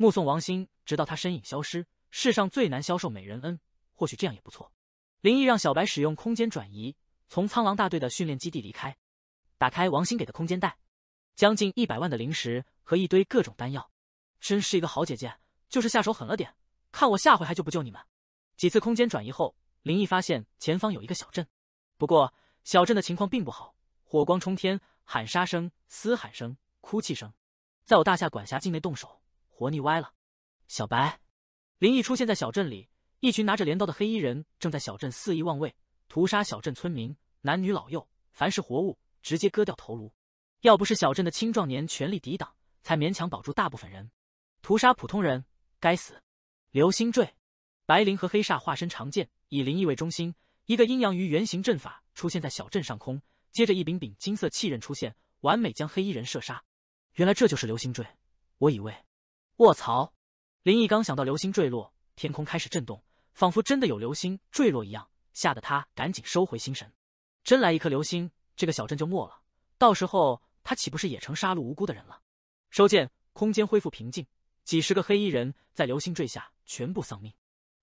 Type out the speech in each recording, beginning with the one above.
目送王鑫，直到他身影消失。世上最难消受美人恩，或许这样也不错。林毅让小白使用空间转移，从苍狼大队的训练基地离开。打开王鑫给的空间袋，将近一百万的灵石和一堆各种丹药，真是一个好姐姐，就是下手狠了点。看我下回还救不救你们？几次空间转移后，林毅发现前方有一个小镇，不过小镇的情况并不好，火光冲天，喊杀声、嘶喊声、哭泣声，在我大夏管辖境内动手。活腻歪了，小白，林毅出现在小镇里，一群拿着镰刀的黑衣人正在小镇肆意妄为，屠杀小镇村民，男女老幼，凡是活物直接割掉头颅。要不是小镇的青壮年全力抵挡，才勉强保住大部分人。屠杀普通人，该死！流星坠，白灵和黑煞化身长剑，以灵毅为中心，一个阴阳鱼圆形阵法出现在小镇上空，接着一柄柄金色气刃出现，完美将黑衣人射杀。原来这就是流星坠，我以为。卧槽！林毅刚想到流星坠落，天空开始震动，仿佛真的有流星坠落一样，吓得他赶紧收回心神。真来一颗流星，这个小镇就没了，到时候他岂不是也成杀戮无辜的人了？收剑，空间恢复平静。几十个黑衣人在流星坠下全部丧命。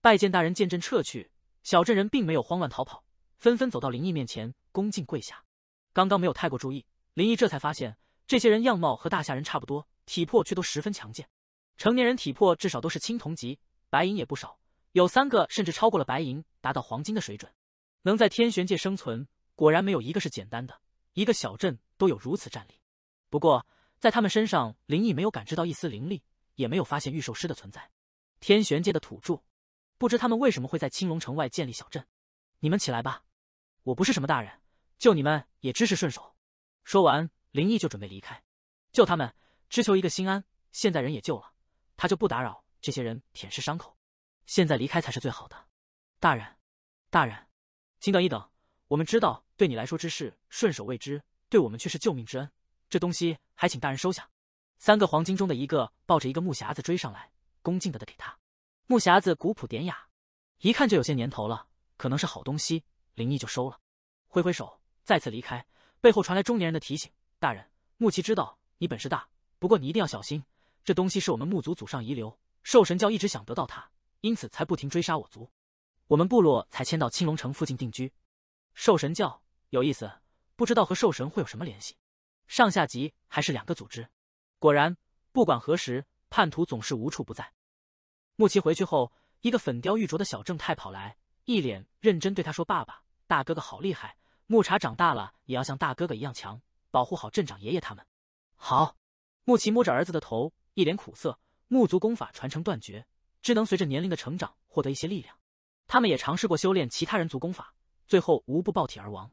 拜见大人，见阵撤去。小镇人并没有慌乱逃跑，纷纷走到林毅面前，恭敬跪下。刚刚没有太过注意，林毅这才发现，这些人样貌和大夏人差不多，体魄却都十分强健。成年人体魄至少都是青铜级，白银也不少，有三个甚至超过了白银，达到黄金的水准。能在天玄界生存，果然没有一个是简单的。一个小镇都有如此战力，不过在他们身上，灵毅没有感知到一丝灵力，也没有发现御兽师的存在。天玄界的土著，不知他们为什么会在青龙城外建立小镇。你们起来吧，我不是什么大人，救你们也只是顺手。说完，灵毅就准备离开，救他们只求一个心安，现在人也救了。他就不打扰这些人舔舐伤口，现在离开才是最好的。大人，大人，请等一等，我们知道对你来说之事顺手未知，对我们却是救命之恩，这东西还请大人收下。三个黄金中的一个抱着一个木匣子追上来，恭敬的的给他。木匣子古朴典雅，一看就有些年头了，可能是好东西，林毅就收了。挥挥手，再次离开，背后传来中年人的提醒：大人，穆奇知道你本事大，不过你一定要小心。这东西是我们木族祖上遗留，兽神教一直想得到它，因此才不停追杀我族，我们部落才迁到青龙城附近定居。兽神教有意思，不知道和兽神会有什么联系，上下级还是两个组织？果然，不管何时，叛徒总是无处不在。穆奇回去后，一个粉雕玉琢的小正太跑来，一脸认真对他说：“爸爸，大哥哥好厉害，木茶长大了也要像大哥哥一样强，保护好镇长爷爷他们。”好，穆奇摸着儿子的头。一脸苦涩，木族功法传承断绝，只能随着年龄的成长获得一些力量。他们也尝试过修炼其他人族功法，最后无不爆体而亡。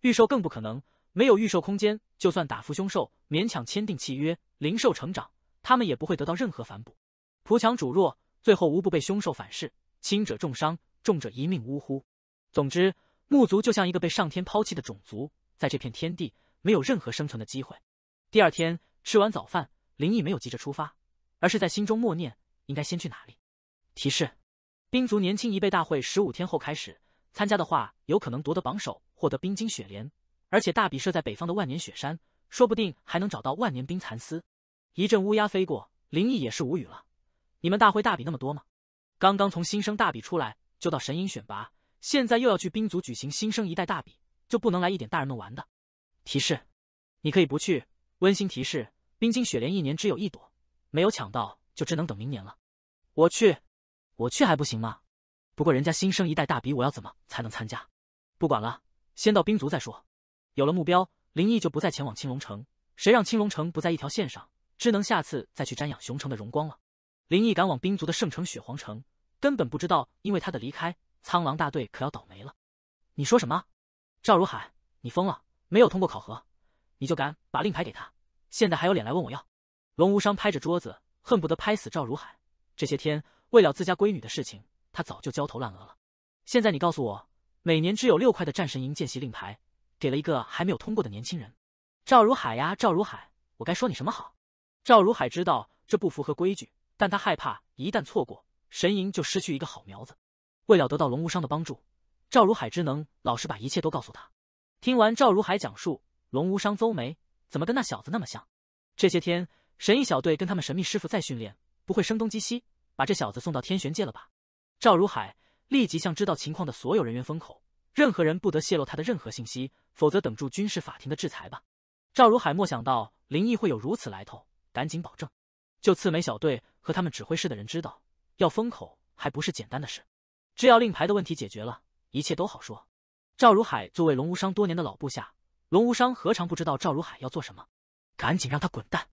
御兽更不可能，没有御兽空间，就算打服凶兽，勉强签订契约，灵兽成长，他们也不会得到任何反哺。仆强主弱，最后无不被凶兽反噬，轻者重伤，重者一命呜呼。总之，木族就像一个被上天抛弃的种族，在这片天地没有任何生存的机会。第二天吃完早饭。林毅没有急着出发，而是在心中默念应该先去哪里。提示：冰族年轻一辈大会十五天后开始，参加的话有可能夺得榜首，获得冰晶雪莲，而且大比设在北方的万年雪山，说不定还能找到万年冰蚕丝。一阵乌鸦飞过，林毅也是无语了。你们大会大比那么多吗？刚刚从新生大比出来，就到神鹰选拔，现在又要去冰族举行新生一代大比，就不能来一点大人们玩的？提示：你可以不去。温馨提示。冰晶雪莲一年只有一朵，没有抢到就只能等明年了。我去，我去还不行吗？不过人家新生一代大比，我要怎么才能参加？不管了，先到兵族再说。有了目标，林毅就不再前往青龙城。谁让青龙城不在一条线上，只能下次再去瞻仰熊城的荣光了。林毅赶往兵族的圣城雪皇城，根本不知道因为他的离开，苍狼大队可要倒霉了。你说什么？赵如海，你疯了？没有通过考核，你就敢把令牌给他？现在还有脸来问我要？龙无伤拍着桌子，恨不得拍死赵如海。这些天为了自家闺女的事情，他早就焦头烂额了。现在你告诉我，每年只有六块的战神营见习令牌，给了一个还没有通过的年轻人，赵如海呀，赵如海，我该说你什么好？赵如海知道这不符合规矩，但他害怕一旦错过，神营就失去一个好苗子。为了得到龙无伤的帮助，赵如海之能老实把一切都告诉他。听完赵如海讲述，龙无伤邹眉。怎么跟那小子那么像？这些天神医小队跟他们神秘师傅在训练，不会声东击西，把这小子送到天玄界了吧？赵如海立即向知道情况的所有人员封口，任何人不得泄露他的任何信息，否则等住军事法庭的制裁吧。赵如海莫想到林毅会有如此来头，赶紧保证，就刺梅小队和他们指挥室的人知道，要封口还不是简单的事。制药令牌的问题解决了，一切都好说。赵如海作为龙无伤多年的老部下。龙无伤何尝不知道赵如海要做什么？赶紧让他滚蛋！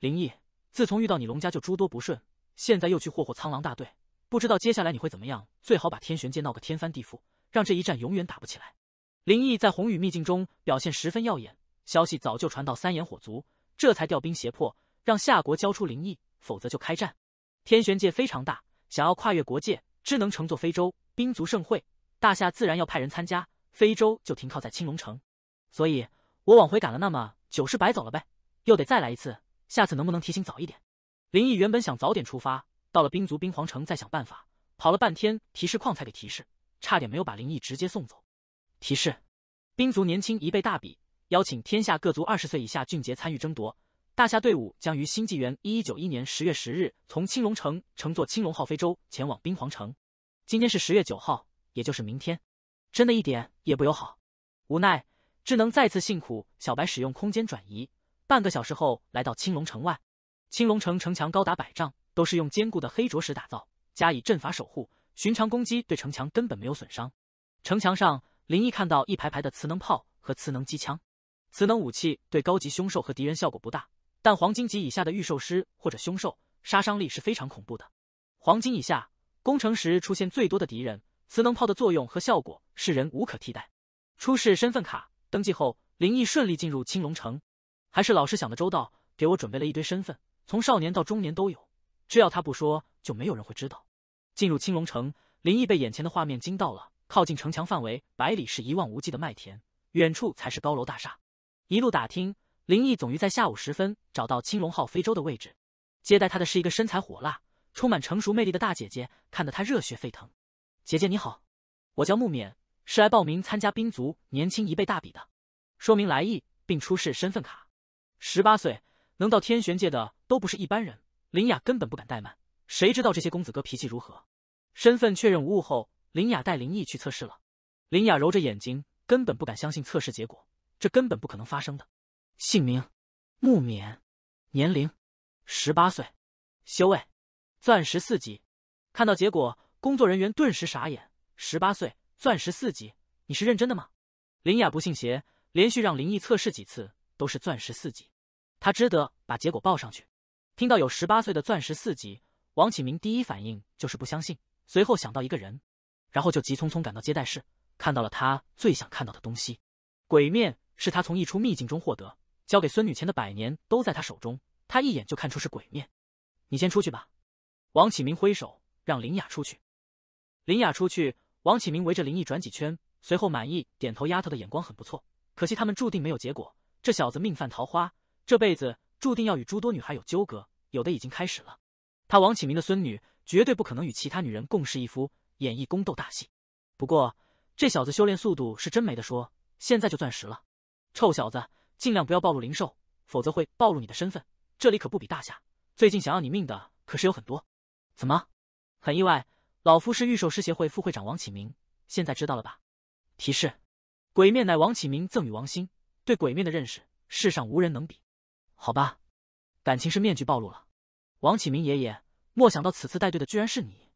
林毅，自从遇到你，龙家就诸多不顺，现在又去霍霍苍狼大队，不知道接下来你会怎么样？最好把天玄界闹个天翻地覆，让这一战永远打不起来。林毅在红雨秘境中表现十分耀眼，消息早就传到三眼火族，这才调兵胁迫，让夏国交出林毅，否则就开战。天玄界非常大，想要跨越国界，只能乘坐非洲，兵族盛会，大夏自然要派人参加，非洲就停靠在青龙城。所以，我往回赶了那么久是白走了呗，又得再来一次。下次能不能提醒早一点？林毅原本想早点出发，到了冰族冰皇城再想办法。跑了半天，提示框才给提示，差点没有把林毅直接送走。提示：冰族年轻一辈大比，邀请天下各族二十岁以下俊杰参与争夺。大夏队伍将于新纪元一一九一年十月十日从青龙城乘坐青龙号飞舟前往冰皇城。今天是十月九号，也就是明天。真的一点也不友好。无奈。智能再次辛苦小白使用空间转移，半个小时后来到青龙城外。青龙城城墙高达百丈，都是用坚固的黑着石打造，加以阵法守护，寻常攻击对城墙根本没有损伤。城墙上，林毅看到一排排的磁能炮和磁能机枪。磁能武器对高级凶兽和敌人效果不大，但黄金级以下的御兽师或者凶兽，杀伤力是非常恐怖的。黄金以下，攻城时出现最多的敌人，磁能炮的作用和效果是人无可替代。出示身份卡。登记后，林毅顺利进入青龙城。还是老师想的周到，给我准备了一堆身份，从少年到中年都有，只要他不说，就没有人会知道。进入青龙城，林毅被眼前的画面惊到了。靠近城墙范围百里是一望无际的麦田，远处才是高楼大厦。一路打听，林毅总于在下午时分找到青龙号飞舟的位置。接待他的是一个身材火辣、充满成熟魅力的大姐姐，看得他热血沸腾。姐姐你好，我叫木勉，是来报名参加兵族年轻一辈大比的，说明来意并出示身份卡。十八岁能到天玄界的都不是一般人。林雅根本不敢怠慢，谁知道这些公子哥脾气如何？身份确认无误后，林雅带林毅去测试了。林雅揉着眼睛，根本不敢相信测试结果，这根本不可能发生的。姓名：木棉，年龄：十八岁，修为：钻石四级。看到结果，工作人员顿时傻眼，十八岁。钻石四级，你是认真的吗？林雅不信邪，连续让林毅测试几次，都是钻石四级，他只得把结果报上去。听到有十八岁的钻石四级，王启明第一反应就是不相信，随后想到一个人，然后就急匆匆赶到接待室，看到了他最想看到的东西——鬼面，是他从一出秘境中获得，交给孙女前的百年都在他手中，他一眼就看出是鬼面。你先出去吧，王启明挥手让林雅出去，林雅出去。王启明围着林毅转几圈，随后满意点头。丫头的眼光很不错，可惜他们注定没有结果。这小子命犯桃花，这辈子注定要与诸多女孩有纠葛，有的已经开始了。他王启明的孙女绝对不可能与其他女人共侍一夫，演绎宫斗大戏。不过这小子修炼速度是真没得说，现在就钻石了。臭小子，尽量不要暴露灵兽，否则会暴露你的身份。这里可不比大夏，最近想要你命的可是有很多。怎么，很意外？老夫是御兽师协会副会长王启明，现在知道了吧？提示：鬼面乃王启明赠与王星，对鬼面的认识，世上无人能比。好吧，感情是面具暴露了。王启明爷爷，没想到此次带队的居然是你。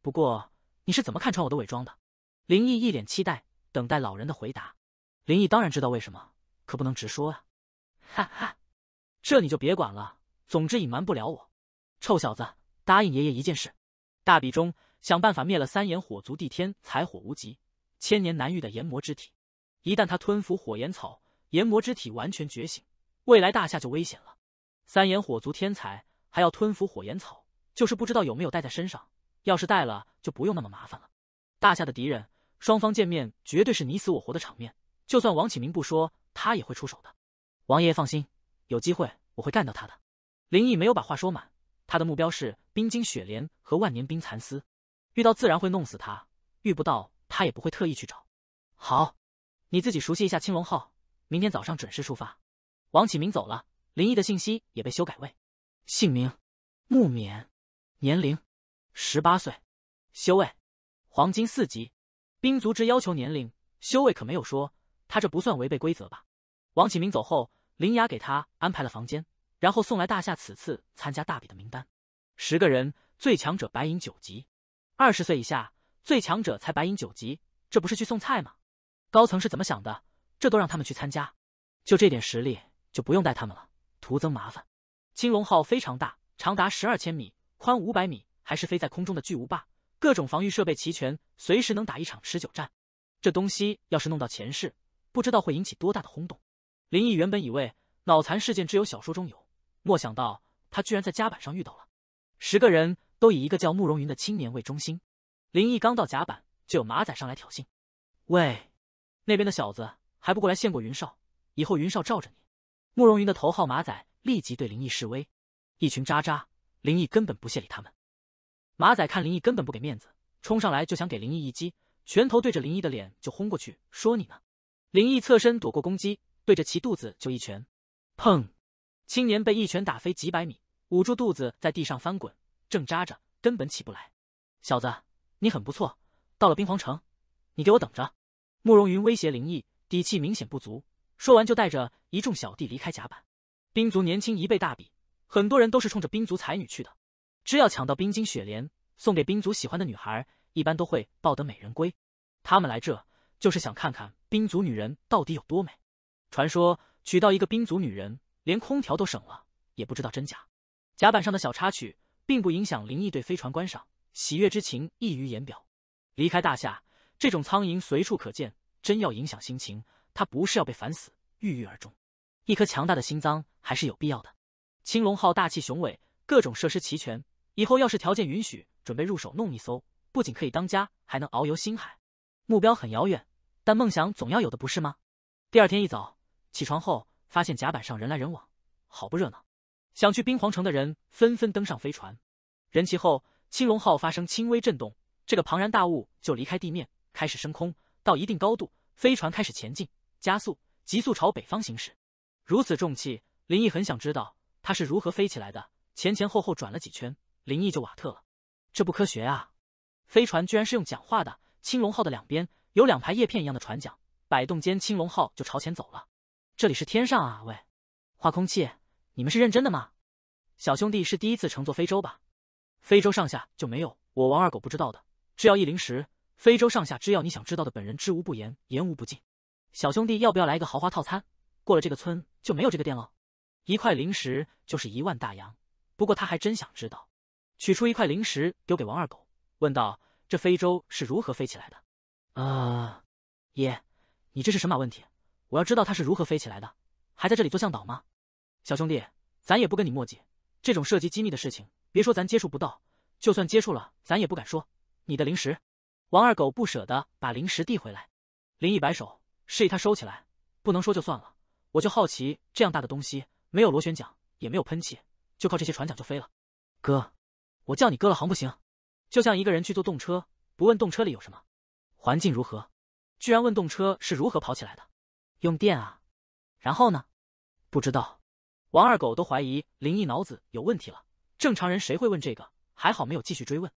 不过你是怎么看穿我的伪装的？林毅一脸期待，等待老人的回答。林毅当然知道为什么，可不能直说啊。哈哈，这你就别管了。总之隐瞒不了我。臭小子，答应爷爷一件事：大比中。想办法灭了三眼火族地天才火无极，千年难遇的炎魔之体。一旦他吞服火炎草，炎魔之体完全觉醒，未来大夏就危险了。三眼火族天才还要吞服火炎草，就是不知道有没有带在身上。要是带了，就不用那么麻烦了。大夏的敌人，双方见面绝对是你死我活的场面。就算王启明不说，他也会出手的。王爷爷放心，有机会我会干掉他的。林毅没有把话说满，他的目标是冰晶雪莲和万年冰蚕丝。遇到自然会弄死他，遇不到他也不会特意去找。好，你自己熟悉一下青龙号，明天早上准时出发。王启明走了，林毅的信息也被修改为姓名：木棉，年龄：十八岁，修为：黄金四级。兵族之要求年龄，修为可没有说，他这不算违背规则吧？王启明走后，林雅给他安排了房间，然后送来大夏此次参加大比的名单，十个人，最强者白银九级。二十岁以下最强者才白银九级，这不是去送菜吗？高层是怎么想的？这都让他们去参加，就这点实力就不用带他们了，徒增麻烦。青龙号非常大，长达十二千米，宽五百米，还是飞在空中的巨无霸，各种防御设备齐全，随时能打一场持久战。这东西要是弄到前世，不知道会引起多大的轰动。林毅原本以为脑残事件只有小说中有，没想到他居然在甲板上遇到了十个人。都以一个叫慕容云的青年为中心。林毅刚到甲板，就有马仔上来挑衅：“喂，那边的小子还不过来献过云少？以后云少罩着你。”慕容云的头号马仔立即对林毅示威：“一群渣渣！”林毅根本不屑理他们。马仔看林毅根本不给面子，冲上来就想给林毅一击，拳头对着林毅的脸就轰过去，说：“你呢？”林毅侧身躲过攻击，对着其肚子就一拳，砰！青年被一拳打飞几百米，捂住肚子在地上翻滚。正扎着，根本起不来。小子，你很不错。到了冰皇城，你给我等着！慕容云威胁林毅，底气明显不足。说完就带着一众小弟离开甲板。冰族年轻一辈大比，很多人都是冲着冰族才女去的。只要抢到冰晶雪莲，送给冰族喜欢的女孩，一般都会抱得美人归。他们来这就是想看看冰族女人到底有多美。传说娶到一个冰族女人，连空调都省了，也不知道真假。甲板上的小插曲。并不影响林毅对飞船观赏，喜悦之情溢于言表。离开大夏，这种苍蝇随处可见，真要影响心情，他不是要被烦死，郁郁而终。一颗强大的心脏还是有必要的。青龙号大气雄伟，各种设施齐全，以后要是条件允许，准备入手弄一艘，不仅可以当家，还能遨游星海。目标很遥远，但梦想总要有的，不是吗？第二天一早起床后，发现甲板上人来人往，好不热闹。想去冰皇城的人纷纷登上飞船，人齐后，青龙号发生轻微震动，这个庞然大物就离开地面，开始升空。到一定高度，飞船开始前进、加速，急速朝北方行驶。如此重器，林毅很想知道它是如何飞起来的。前前后后转了几圈，林毅就瓦特了。这不科学啊！飞船居然是用讲话的。青龙号的两边有两排叶片一样的船桨，摆动间，青龙号就朝前走了。这里是天上啊！喂，化空气。你们是认真的吗？小兄弟是第一次乘坐非洲吧？非洲上下就没有我王二狗不知道的，只要一零十，非洲上下只要你想知道的，本人知无不言，言无不尽。小兄弟要不要来一个豪华套餐？过了这个村就没有这个店喽。一块零食就是一万大洋，不过他还真想知道，取出一块零食丢给王二狗，问道：这非洲是如何飞起来的？啊，爷，你这是神马问题？我要知道它是如何飞起来的，还在这里做向导吗？小兄弟，咱也不跟你墨迹，这种涉及机密的事情，别说咱接触不到，就算接触了，咱也不敢说。你的灵石，王二狗不舍得把灵石递回来。林毅摆手，示意他收起来，不能说就算了。我就好奇，这样大的东西，没有螺旋桨，也没有喷气，就靠这些船桨就飞了。哥，我叫你哥了行不行？就像一个人去坐动车，不问动车里有什么，环境如何，居然问动车是如何跑起来的，用电啊？然后呢？不知道。王二狗都怀疑林毅脑子有问题了，正常人谁会问这个？还好没有继续追问。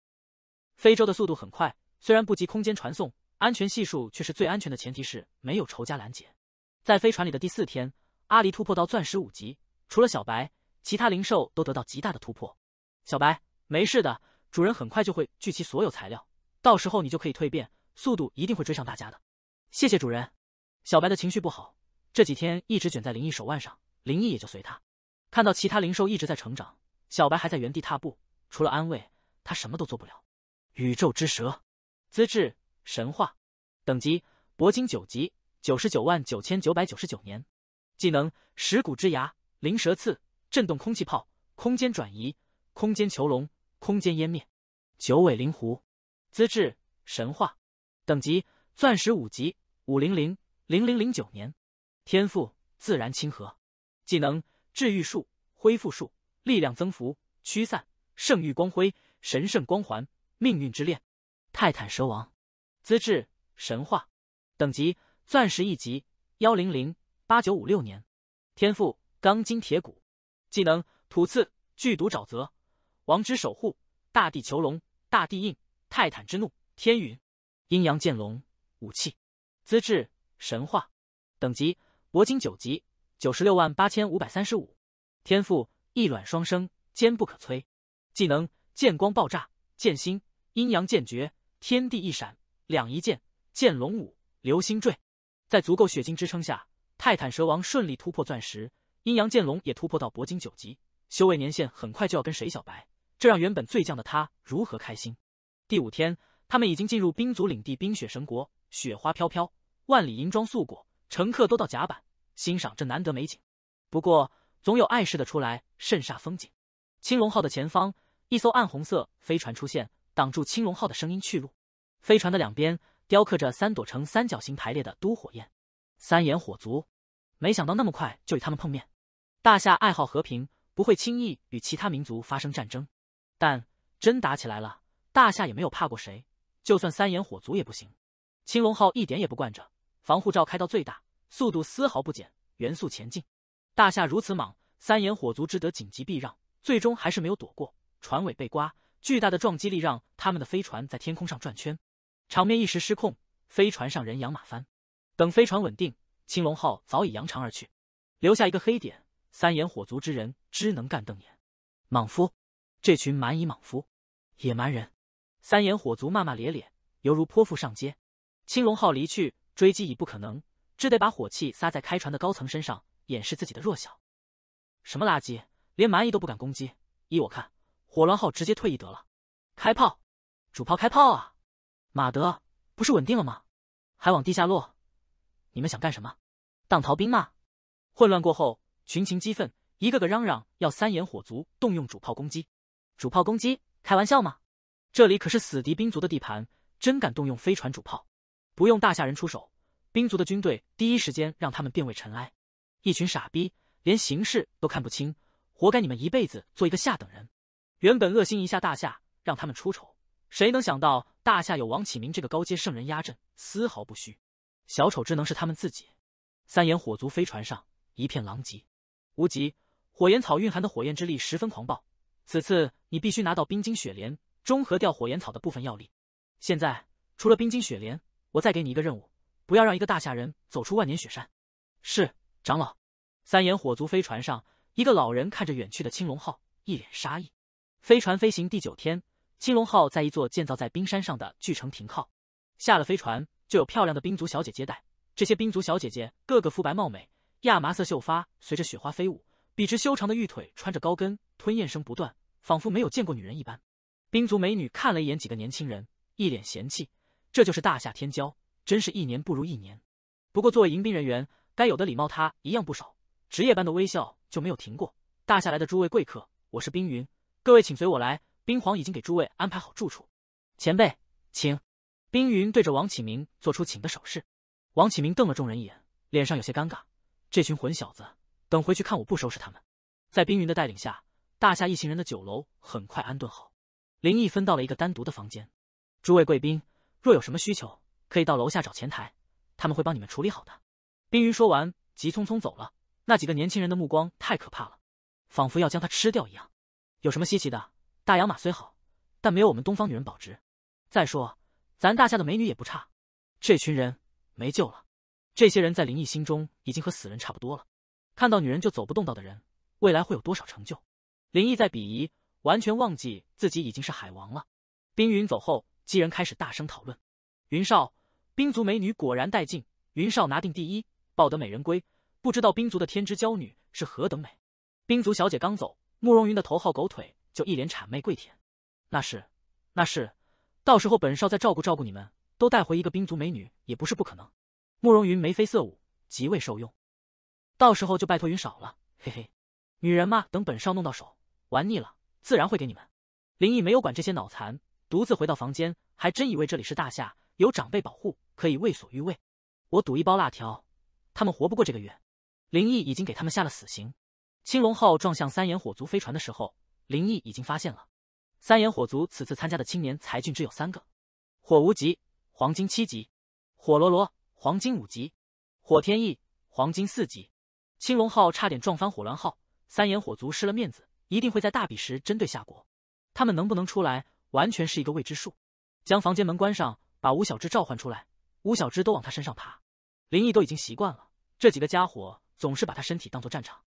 非洲的速度很快，虽然不及空间传送，安全系数却是最安全的前提是没有仇家拦截。在飞船里的第四天，阿狸突破到钻石五级，除了小白，其他灵兽都得到极大的突破。小白，没事的，主人很快就会聚齐所有材料，到时候你就可以蜕变，速度一定会追上大家的。谢谢主人。小白的情绪不好，这几天一直卷在林毅手腕上。灵异也就随他。看到其他灵兽一直在成长，小白还在原地踏步，除了安慰他什么都做不了。宇宙之蛇，资质神话，等级铂金九级，九十九万九千九百九十九年。技能：石骨之牙、灵蛇刺、震动空气炮、空间转移、空间囚笼、空间湮灭。九尾灵狐，资质神话，等级钻石五级，五零零零零零九年。天赋：自然亲和。技能：治愈术、恢复术、力量增幅、驱散、圣域光辉、神圣光环、命运之链。泰坦蛇王，资质：神话，等级：钻石一级，幺零零八九五六年。天赋：钢筋铁骨。技能：土刺、剧毒沼泽、王之守护、大地囚笼、大地印、泰坦之怒、天云、阴阳剑龙。武器：资质：神话，等级：铂金九级。九十六万八千五百三十五，天赋异卵双生，坚不可摧。技能：剑光爆炸，剑心，阴阳剑诀，天地一闪，两仪剑，剑龙舞，流星坠。在足够血晶支撑下，泰坦蛇王顺利突破钻石，阴阳剑龙也突破到铂金九级，修为年限很快就要跟水小白。这让原本最犟的他如何开心？第五天，他们已经进入冰族领地冰雪神国，雪花飘飘，万里银装素裹，乘客都到甲板。欣赏这难得美景，不过总有碍事的出来，甚煞风景。青龙号的前方，一艘暗红色飞船出现，挡住青龙号的声音去路。飞船的两边雕刻着三朵呈三角形排列的都火焰，三眼火族。没想到那么快就与他们碰面。大夏爱好和平，不会轻易与其他民族发生战争，但真打起来了，大夏也没有怕过谁，就算三眼火族也不行。青龙号一点也不惯着，防护罩开到最大。速度丝毫不减，元速前进。大夏如此莽，三眼火族只得紧急避让，最终还是没有躲过，船尾被刮，巨大的撞击力让他们的飞船在天空上转圈，场面一时失控，飞船上人仰马翻。等飞船稳定，青龙号早已扬长而去，留下一个黑点。三眼火族之人只能干瞪眼，莽夫！这群蛮夷莽夫，野蛮人！三眼火族骂骂咧咧，犹如泼妇上街。青龙号离去，追击已不可能。只得把火气撒在开船的高层身上，掩饰自己的弱小。什么垃圾，连蚂蚁都不敢攻击。依我看，火鸾号直接退役得了。开炮，主炮开炮啊！马德，不是稳定了吗？还往地下落，你们想干什么？当逃兵吗？混乱过后，群情激愤，一个个嚷嚷要三眼火族动用主炮攻击。主炮攻击，开玩笑吗？这里可是死敌兵族的地盘，真敢动用飞船主炮，不用大夏人出手。冰族的军队第一时间让他们变为尘埃，一群傻逼，连形势都看不清，活该你们一辈子做一个下等人。原本恶心一下大夏，让他们出丑，谁能想到大夏有王启明这个高阶圣人压阵，丝毫不虚。小丑之能是他们自己。三眼火族飞船上一片狼藉，无极，火焰草蕴含的火焰之力十分狂暴，此次你必须拿到冰晶雪莲，中和掉火焰草的部分药力。现在除了冰晶雪莲，我再给你一个任务。不要让一个大夏人走出万年雪山。是长老。三眼火族飞船上，一个老人看着远去的青龙号，一脸杀意。飞船飞行第九天，青龙号在一座建造在冰山上的巨城停靠。下了飞船，就有漂亮的冰族小姐接待。这些冰族小姐姐个个肤白貌美，亚麻色秀发随着雪花飞舞，笔直修长的玉腿穿着高跟，吞咽声不断，仿佛没有见过女人一般。冰族美女看了一眼几个年轻人，一脸嫌弃，这就是大夏天骄。真是一年不如一年。不过作为迎宾人员，该有的礼貌他一样不少，值夜班的微笑就没有停过。大夏来的诸位贵客，我是冰云，各位请随我来。冰皇已经给诸位安排好住处，前辈请。冰云对着王启明做出请的手势。王启明瞪了众人一眼，脸上有些尴尬。这群混小子，等回去看我不收拾他们。在冰云的带领下，大夏一行人的酒楼很快安顿好。林毅分到了一个单独的房间。诸位贵宾，若有什么需求。可以到楼下找前台，他们会帮你们处理好的。冰云说完，急匆匆走了。那几个年轻人的目光太可怕了，仿佛要将他吃掉一样。有什么稀奇的？大洋马虽好，但没有我们东方女人保值。再说，咱大夏的美女也不差。这群人没救了。这些人在林毅心中已经和死人差不多了。看到女人就走不动道的人，未来会有多少成就？林毅在鄙夷，完全忘记自己已经是海王了。冰云走后，几人开始大声讨论。云少。兵族美女果然带劲，云少拿定第一，抱得美人归。不知道兵族的天之娇女是何等美。兵族小姐刚走，慕容云的头号狗腿就一脸谄媚跪舔。那是，那是，到时候本少再照顾照顾你们，都带回一个兵族美女也不是不可能。慕容云眉飞色舞，极为受用。到时候就拜托云少了，嘿嘿。女人嘛，等本少弄到手，玩腻了自然会给你们。林毅没有管这些脑残，独自回到房间，还真以为这里是大夏，有长辈保护。可以为所欲为，我赌一包辣条，他们活不过这个月。林毅已经给他们下了死刑。青龙号撞向三眼火族飞船的时候，林毅已经发现了。三眼火族此次参加的青年才俊只有三个：火无极，黄金七级；火罗罗，黄金五级；火天翼，黄金四级。青龙号差点撞翻火鸾号，三眼火族失了面子，一定会在大比时针对夏国。他们能不能出来，完全是一个未知数。将房间门关上，把吴小芝召唤出来。吴小芝都往他身上爬，林毅都已经习惯了。这几个家伙总是把他身体当做战场，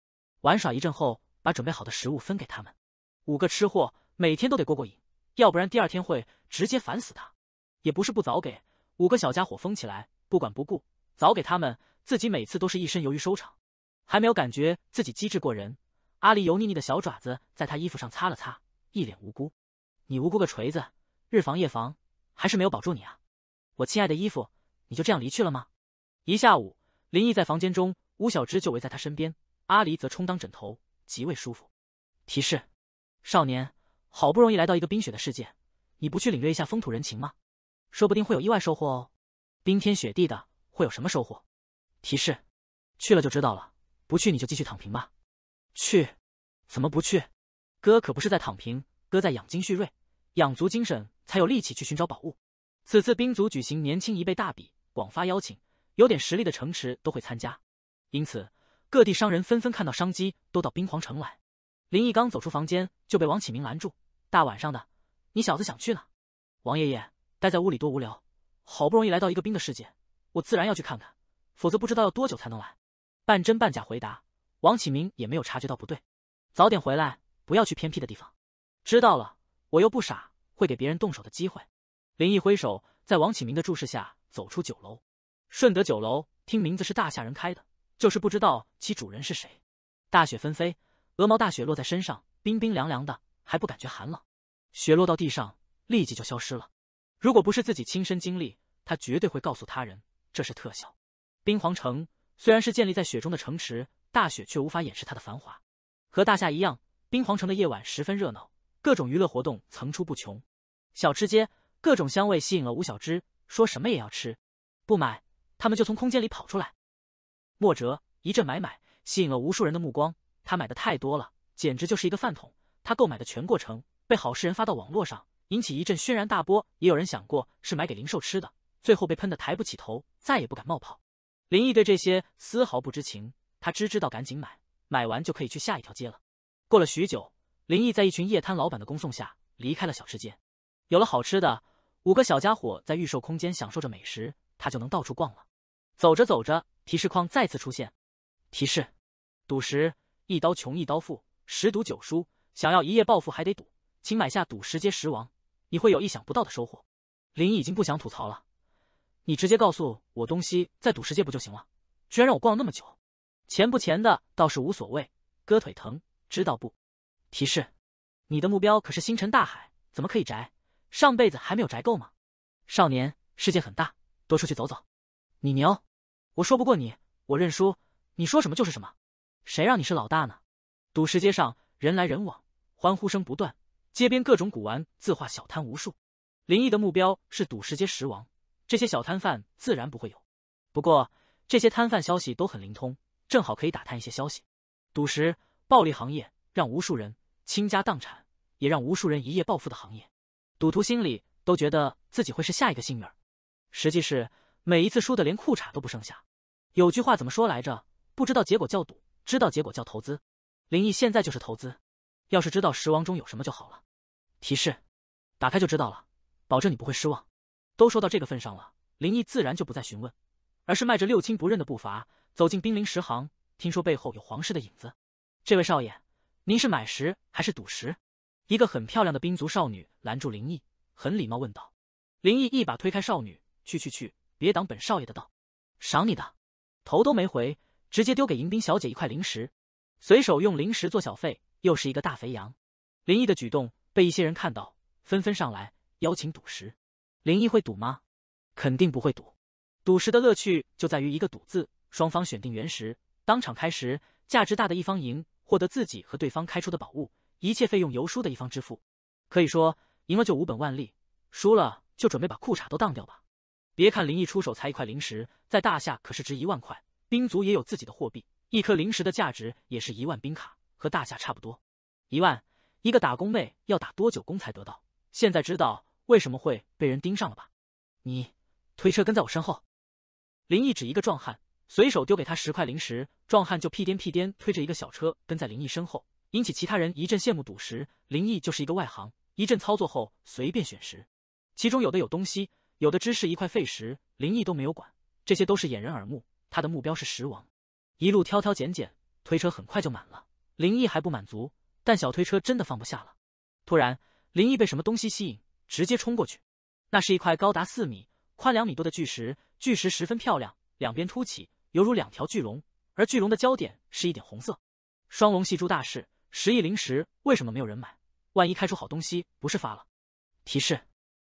玩耍一阵后，把准备好的食物分给他们。五个吃货每天都得过过瘾，要不然第二天会直接烦死他。也不是不早给五个小家伙疯起来，不管不顾，早给他们自己每次都是一身油污收场。还没有感觉自己机智过人，阿狸油腻腻的小爪子在他衣服上擦了擦，一脸无辜：“你无辜个锤子！日防夜防，还是没有保住你啊，我亲爱的衣服。”你就这样离去了吗？一下午，林毅在房间中，吴小芝就围在他身边，阿离则充当枕头，极为舒服。提示：少年，好不容易来到一个冰雪的世界，你不去领略一下风土人情吗？说不定会有意外收获哦。冰天雪地的，会有什么收获？提示：去了就知道了。不去你就继续躺平吧。去？怎么不去？哥可不是在躺平，哥在养精蓄锐，养足精神才有力气去寻找宝物。此次冰族举行年轻一辈大比。广发邀请，有点实力的城池都会参加，因此各地商人纷纷看到商机，都到冰皇城来。林毅刚走出房间，就被王启明拦住：“大晚上的，你小子想去哪？”王爷爷，待在屋里多无聊，好不容易来到一个冰的世界，我自然要去看看，否则不知道要多久才能来。”半真半假回答。王启明也没有察觉到不对：“早点回来，不要去偏僻的地方。”“知道了，我又不傻，会给别人动手的机会。”林毅挥手，在王启明的注视下。走出酒楼，顺德酒楼听名字是大夏人开的，就是不知道其主人是谁。大雪纷飞，鹅毛大雪落在身上，冰冰凉凉的，还不感觉寒冷。雪落到地上，立即就消失了。如果不是自己亲身经历，他绝对会告诉他人这是特效。冰皇城虽然是建立在雪中的城池，大雪却无法掩饰它的繁华。和大夏一样，冰皇城的夜晚十分热闹，各种娱乐活动层出不穷。小吃街，各种香味吸引了吴小芝说什么也要吃，不买，他们就从空间里跑出来。莫哲一阵买买，吸引了无数人的目光。他买的太多了，简直就是一个饭桶。他购买的全过程被好事人发到网络上，引起一阵轩然大波。也有人想过是买给灵兽吃的，最后被喷的抬不起头，再也不敢冒泡。林毅对这些丝毫不知情，他只知道赶紧买，买完就可以去下一条街了。过了许久，林毅在一群夜摊老板的恭送下离开了小吃街，有了好吃的。五个小家伙在预售空间享受着美食，他就能到处逛了。走着走着，提示框再次出现，提示：赌石，一刀穷，一刀富，十赌九输，想要一夜暴富还得赌，请买下赌石街石王，你会有意想不到的收获。林已经不想吐槽了，你直接告诉我东西在赌石街不就行了？居然让我逛了那么久，钱不钱的倒是无所谓，哥腿疼，知道不？提示：你的目标可是星辰大海，怎么可以宅？上辈子还没有宅够吗？少年，世界很大，多出去走走。你牛，我说不过你，我认输。你说什么就是什么，谁让你是老大呢？赌石街上人来人往，欢呼声不断。街边各种古玩、字画、小摊无数。林毅的目标是赌石街石王，这些小摊贩自然不会有。不过这些摊贩消息都很灵通，正好可以打探一些消息。赌石，暴利行业，让无数人倾家荡产，也让无数人一夜暴富的行业。赌徒心里都觉得自己会是下一个幸运儿，实际是每一次输的连裤衩都不剩下。有句话怎么说来着？不知道结果叫赌，知道结果叫投资。林毅现在就是投资，要是知道石王中有什么就好了。提示，打开就知道了，保证你不会失望。都说到这个份上了，林毅自然就不再询问，而是迈着六亲不认的步伐走进兵临石行。听说背后有皇室的影子，这位少爷，您是买石还是赌石？一个很漂亮的冰族少女拦住林毅，很礼貌问道：“林毅，一把推开少女，去去去，别挡本少爷的道，赏你的，头都没回，直接丢给迎宾小姐一块灵石，随手用灵石做小费，又是一个大肥羊。”林毅的举动被一些人看到，纷纷上来邀请赌石。林毅会赌吗？肯定不会赌。赌石的乐趣就在于一个赌字，双方选定原石，当场开石，价值大的一方赢，获得自己和对方开出的宝物。一切费用由输的一方支付，可以说赢了就五本万利，输了就准备把裤衩都当掉吧。别看林毅出手才一块灵石，在大夏可是值一万块。兵族也有自己的货币，一颗灵石的价值也是一万兵卡，和大夏差不多。一万，一个打工妹要打多久工才得到？现在知道为什么会被人盯上了吧？你推车跟在我身后。林毅指一个壮汉，随手丢给他十块灵石，壮汉就屁颠屁颠推着一个小车跟在林毅身后。引起其他人一阵羡慕。赌石，林毅就是一个外行。一阵操作后，随便选石，其中有的有东西，有的只是一块废石。林毅都没有管，这些都是掩人耳目。他的目标是石王。一路挑挑拣拣，推车很快就满了。林毅还不满足，但小推车真的放不下了。突然，林毅被什么东西吸引，直接冲过去。那是一块高达四米、宽两米多的巨石，巨石十分漂亮，两边凸起，犹如两条巨龙。而巨龙的焦点是一点红色，双龙戏珠大势。十亿灵石为什么没有人买？万一开出好东西，不是发了？提示：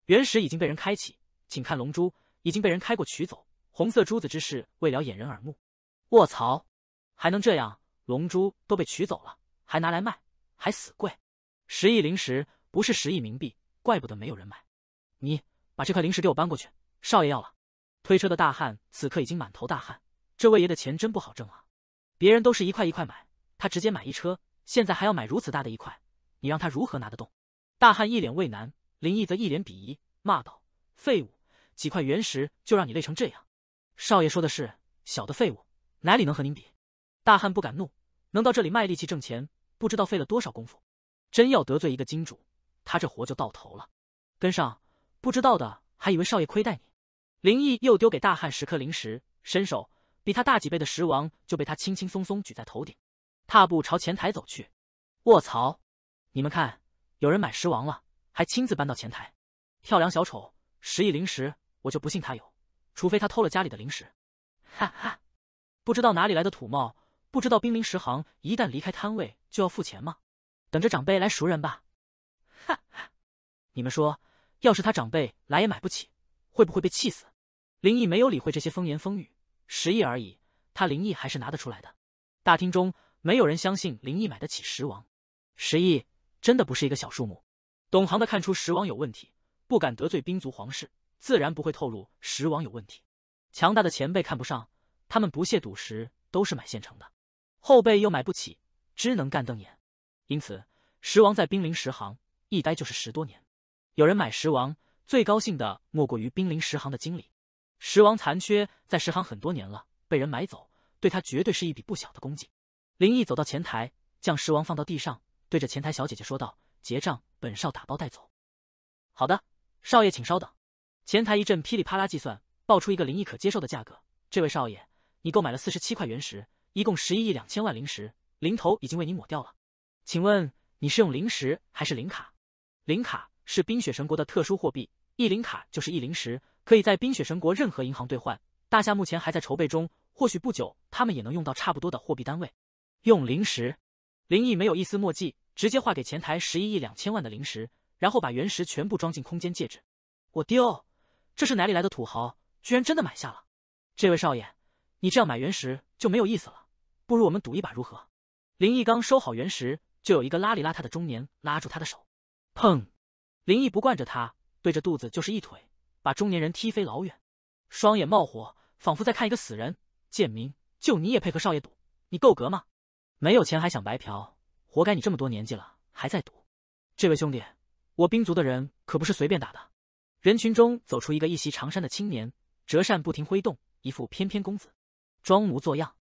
原石已经被人开启，请看龙珠已经被人开过取走，红色珠子之事为了掩人耳目。卧槽，还能这样？龙珠都被取走了，还拿来卖，还死贵！十亿灵石不是十亿冥币，怪不得没有人买。你把这块灵石给我搬过去，少爷要了。推车的大汉此刻已经满头大汗，这位爷的钱真不好挣啊！别人都是一块一块买，他直接买一车。现在还要买如此大的一块，你让他如何拿得动？大汉一脸为难，林毅则一脸鄙夷，骂道：“废物，几块原石就让你累成这样。”少爷说的是，小的废物哪里能和您比？大汉不敢怒，能到这里卖力气挣钱，不知道费了多少功夫。真要得罪一个金主，他这活就到头了。跟上，不知道的还以为少爷亏待你。林毅又丢给大汉十颗灵石，伸手，比他大几倍的石王就被他轻轻松松举在头顶。踏步朝前台走去，卧槽！你们看，有人买食王了，还亲自搬到前台，跳梁小丑，十亿零食，我就不信他有，除非他偷了家里的零食。哈哈，不知道哪里来的土帽，不知道濒临十行，一旦离开摊位就要付钱吗？等着长辈来赎人吧。哈哈，你们说，要是他长辈来也买不起，会不会被气死？林毅没有理会这些风言风语，十亿而已，他林毅还是拿得出来的。大厅中。没有人相信林毅买得起石王，十亿真的不是一个小数目。懂行的看出石王有问题，不敢得罪兵族皇室，自然不会透露石王有问题。强大的前辈看不上，他们不屑赌石，都是买现成的。后辈又买不起，只能干瞪眼。因此，石王在兵临石行一待就是十多年。有人买石王，最高兴的莫过于兵临石行的经理。石王残缺在石行很多年了，被人买走，对他绝对是一笔不小的功绩。林毅走到前台，将石王放到地上，对着前台小姐姐说道：“结账，本少打包带走。”“好的，少爷，请稍等。”前台一阵噼里啪啦计算，报出一个林毅可接受的价格。“这位少爷，你购买了四十七块原石，一共十一亿两千万灵石，零头已经为你抹掉了。请问你是用灵石还是零卡？零卡是冰雪神国的特殊货币，一零卡就是一零石，可以在冰雪神国任何银行兑换。大夏目前还在筹备中，或许不久他们也能用到差不多的货币单位。”用灵石，林毅没有一丝墨迹，直接划给前台十一亿两千万的灵石，然后把原石全部装进空间戒指。我丢，这是哪里来的土豪，居然真的买下了？这位少爷，你这样买原石就没有意思了，不如我们赌一把如何？林毅刚收好原石，就有一个邋里邋遢的中年拉住他的手，砰！林毅不惯着他，对着肚子就是一腿，把中年人踢飞老远，双眼冒火，仿佛在看一个死人。贱民，就你也配和少爷赌？你够格吗？没有钱还想白嫖，活该你这么多年纪了还在赌。这位兄弟，我兵族的人可不是随便打的。人群中走出一个一袭长衫的青年，折扇不停挥动，一副翩翩公子，装模作样。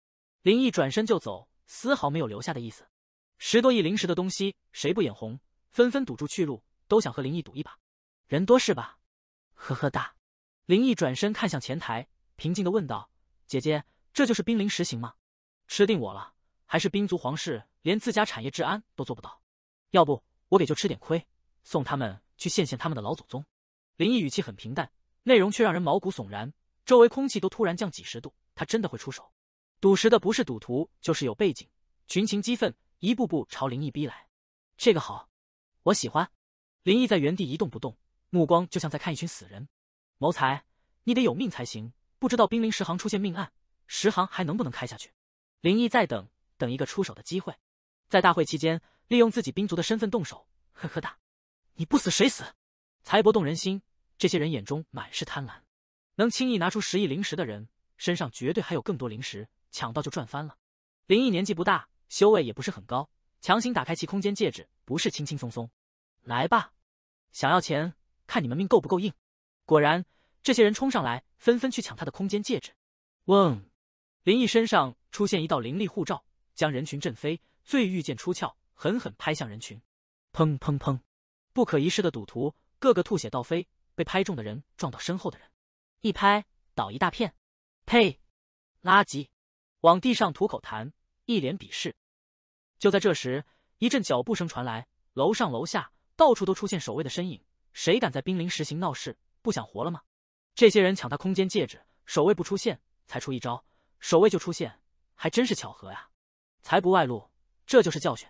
林毅转身就走，丝毫没有留下的意思。十多亿灵石的东西，谁不眼红？纷纷堵住去路，都想和林毅赌一把。人多是吧？呵呵，哒。林毅转身看向前台，平静的问道：“姐姐，这就是冰灵石行吗？吃定我了？”还是兵族皇室连自家产业治安都做不到，要不我给就吃点亏，送他们去献献他们的老祖宗。林毅语气很平淡，内容却让人毛骨悚然，周围空气都突然降几十度。他真的会出手，赌石的不是赌徒，就是有背景。群情激愤，一步步朝林毅逼来。这个好，我喜欢。林毅在原地一动不动，目光就像在看一群死人。谋财，你得有命才行。不知道兵临十行出现命案，十行还能不能开下去？林毅在等。等一个出手的机会，在大会期间，利用自己兵族的身份动手。呵呵哒，你不死谁死？财帛动人心，这些人眼中满是贪婪。能轻易拿出十亿灵石的人，身上绝对还有更多灵石，抢到就赚翻了。林毅年纪不大，修为也不是很高，强行打开其空间戒指不是轻轻松松。来吧，想要钱，看你们命够不够硬。果然，这些人冲上来，纷纷去抢他的空间戒指。嗡，林毅身上出现一道灵力护罩。将人群震飞，最御剑出鞘，狠狠拍向人群，砰砰砰！不可一世的赌徒，个个吐血倒飞，被拍中的人撞到身后的人，一拍倒一大片。呸！垃圾！往地上吐口痰，一脸鄙视。就在这时，一阵脚步声传来，楼上楼下到处都出现守卫的身影。谁敢在濒临实行闹事？不想活了吗？这些人抢他空间戒指，守卫不出现才出一招，守卫就出现，还真是巧合呀！才不外露，这就是教训。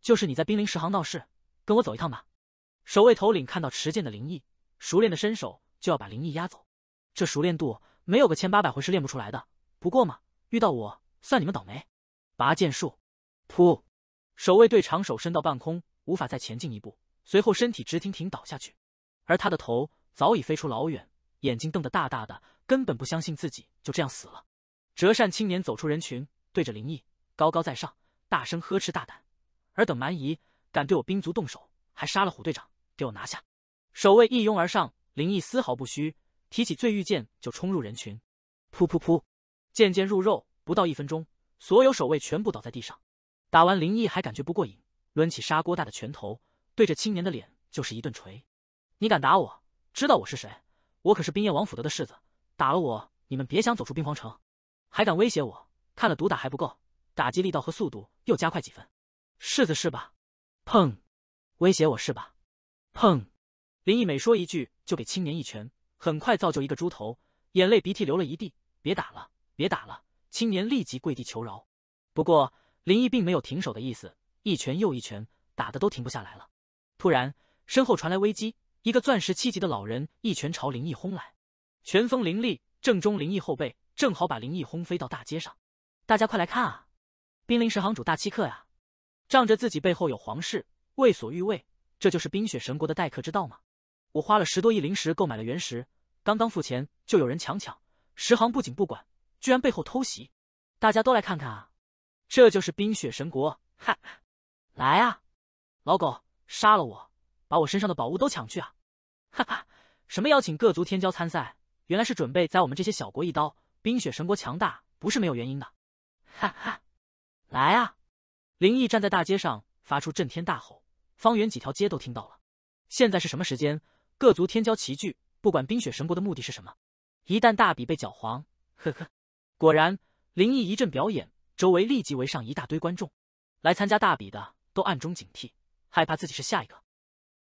就是你在濒临十行闹事，跟我走一趟吧。守卫头领看到持剑的灵毅，熟练的伸手就要把灵毅压走。这熟练度没有个千八百回是练不出来的。不过嘛，遇到我算你们倒霉。拔剑术，噗！守卫队长手伸到半空，无法再前进一步，随后身体直挺挺倒下去，而他的头早已飞出老远，眼睛瞪得大大的，根本不相信自己就这样死了。折扇青年走出人群，对着灵毅高高在上，大声呵斥：“大胆！尔等蛮夷敢对我兵卒动手，还杀了虎队长，给我拿下！”守卫一拥而上，林毅丝毫不虚，提起醉玉剑就冲入人群。噗噗噗，剑尖入肉，不到一分钟，所有守卫全部倒在地上。打完，林毅还感觉不过瘾，抡起砂锅大的拳头，对着青年的脸就是一顿锤。“你敢打我？知道我是谁？我可是冰燕王府的世子，打了我，你们别想走出冰皇城！还敢威胁我？看了毒打还不够？”打击力道和速度又加快几分，柿子是吧？砰！威胁我是吧？砰！林毅每说一句，就给青年一拳，很快造就一个猪头，眼泪鼻涕流了一地。别打了，别打了！青年立即跪地求饶。不过林毅并没有停手的意思，一拳又一拳，打的都停不下来了。突然，身后传来危机，一个钻石七级的老人一拳朝林毅轰来，拳风凌厉，正中林毅后背，正好把林毅轰飞到大街上。大家快来看啊！冰临石行主大欺客呀！仗着自己背后有皇室，为所欲为，这就是冰雪神国的待客之道吗？我花了十多亿灵石购买了原石，刚刚付钱就有人强抢，石行不仅不管，居然背后偷袭！大家都来看看啊！这就是冰雪神国，哈哈！来啊，老狗，杀了我，把我身上的宝物都抢去啊！哈哈！什么邀请各族天骄参赛，原来是准备宰我们这些小国一刀！冰雪神国强大不是没有原因的，哈哈！来啊！林毅站在大街上，发出震天大吼，方圆几条街都听到了。现在是什么时间？各族天骄齐聚，不管冰雪神国的目的是什么，一旦大比被搅黄，呵呵。果然，林毅一阵表演，周围立即围上一大堆观众。来参加大比的都暗中警惕，害怕自己是下一个。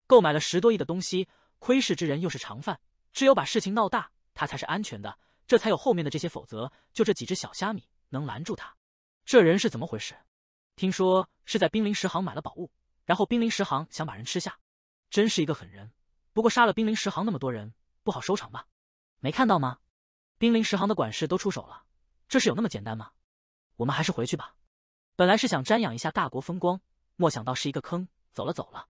购买了十多亿的东西，窥视之人又是常犯，只有把事情闹大，他才是安全的，这才有后面的这些。否则，就这几只小虾米能拦住他？这人是怎么回事？听说是在冰临石行买了宝物，然后冰临石行想把人吃下，真是一个狠人。不过杀了冰临石行那么多人，不好收场吧？没看到吗？冰临石行的管事都出手了，这事有那么简单吗？我们还是回去吧。本来是想瞻仰一下大国风光，莫想到是一个坑，走了走了。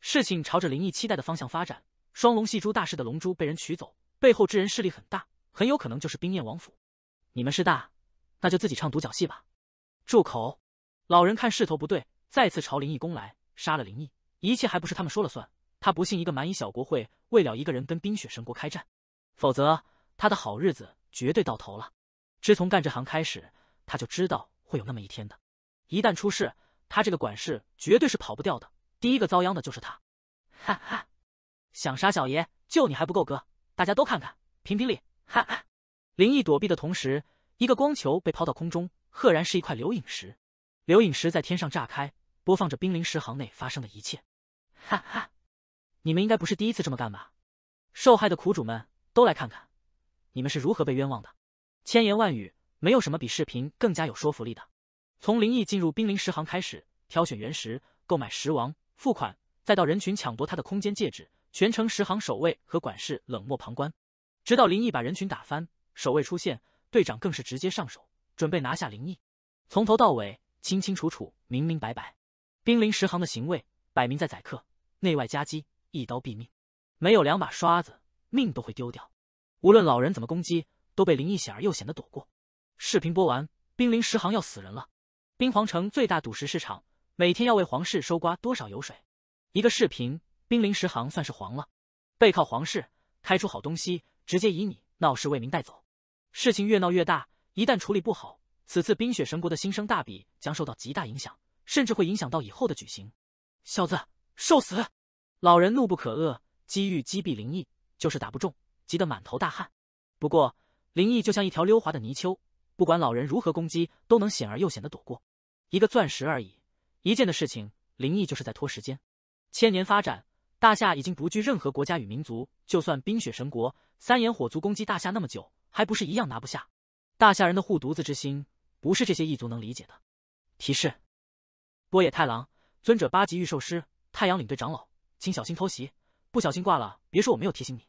事情朝着灵异期待的方向发展，双龙戏珠大师的龙珠被人取走，背后之人势力很大，很有可能就是冰焰王府。你们势大，那就自己唱独角戏吧。住口！老人看势头不对，再次朝林毅攻来，杀了林毅，一切还不是他们说了算？他不信一个蛮夷小国会为了一个人跟冰雪神国开战，否则他的好日子绝对到头了。知从干这行开始，他就知道会有那么一天的。一旦出事，他这个管事绝对是跑不掉的，第一个遭殃的就是他。哈哈，想杀小爷，就你还不够格！大家都看看，评评理。哈哈，林毅躲避的同时，一个光球被抛到空中。赫然是一块留影石，留影石在天上炸开，播放着冰凌石行内发生的一切。哈哈，你们应该不是第一次这么干吧？受害的苦主们都来看看，你们是如何被冤枉的。千言万语，没有什么比视频更加有说服力的。从林毅进入冰凌石行开始，挑选原石，购买石王，付款，再到人群抢夺他的空间戒指，全程石行守卫和管事冷漠旁观，直到林毅把人群打翻，守卫出现，队长更是直接上手。准备拿下林毅，从头到尾清清楚楚、明明白白。冰凌十行的行为，摆明在宰客，内外夹击，一刀毙命。没有两把刷子，命都会丢掉。无论老人怎么攻击，都被林毅险而又险的躲过。视频播完，冰凌十行要死人了。冰皇城最大赌石市场，每天要为皇室收刮多少油水？一个视频，冰凌十行算是黄了。背靠皇室，开出好东西，直接以你闹事为名带走。事情越闹越大。一旦处理不好，此次冰雪神国的新生大比将受到极大影响，甚至会影响到以后的举行。小子，受死！老人怒不可遏，机遇击毙林毅，就是打不中，急得满头大汗。不过，林毅就像一条溜滑的泥鳅，不管老人如何攻击，都能险而又险的躲过。一个钻石而已，一件的事情，林毅就是在拖时间。千年发展，大夏已经不惧任何国家与民族，就算冰雪神国、三眼火族攻击大夏那么久，还不是一样拿不下？大夏人的护犊子之心不是这些异族能理解的。提示：波野太郎，尊者八级御兽师，太阳领队长老，请小心偷袭，不小心挂了，别说我没有提醒你。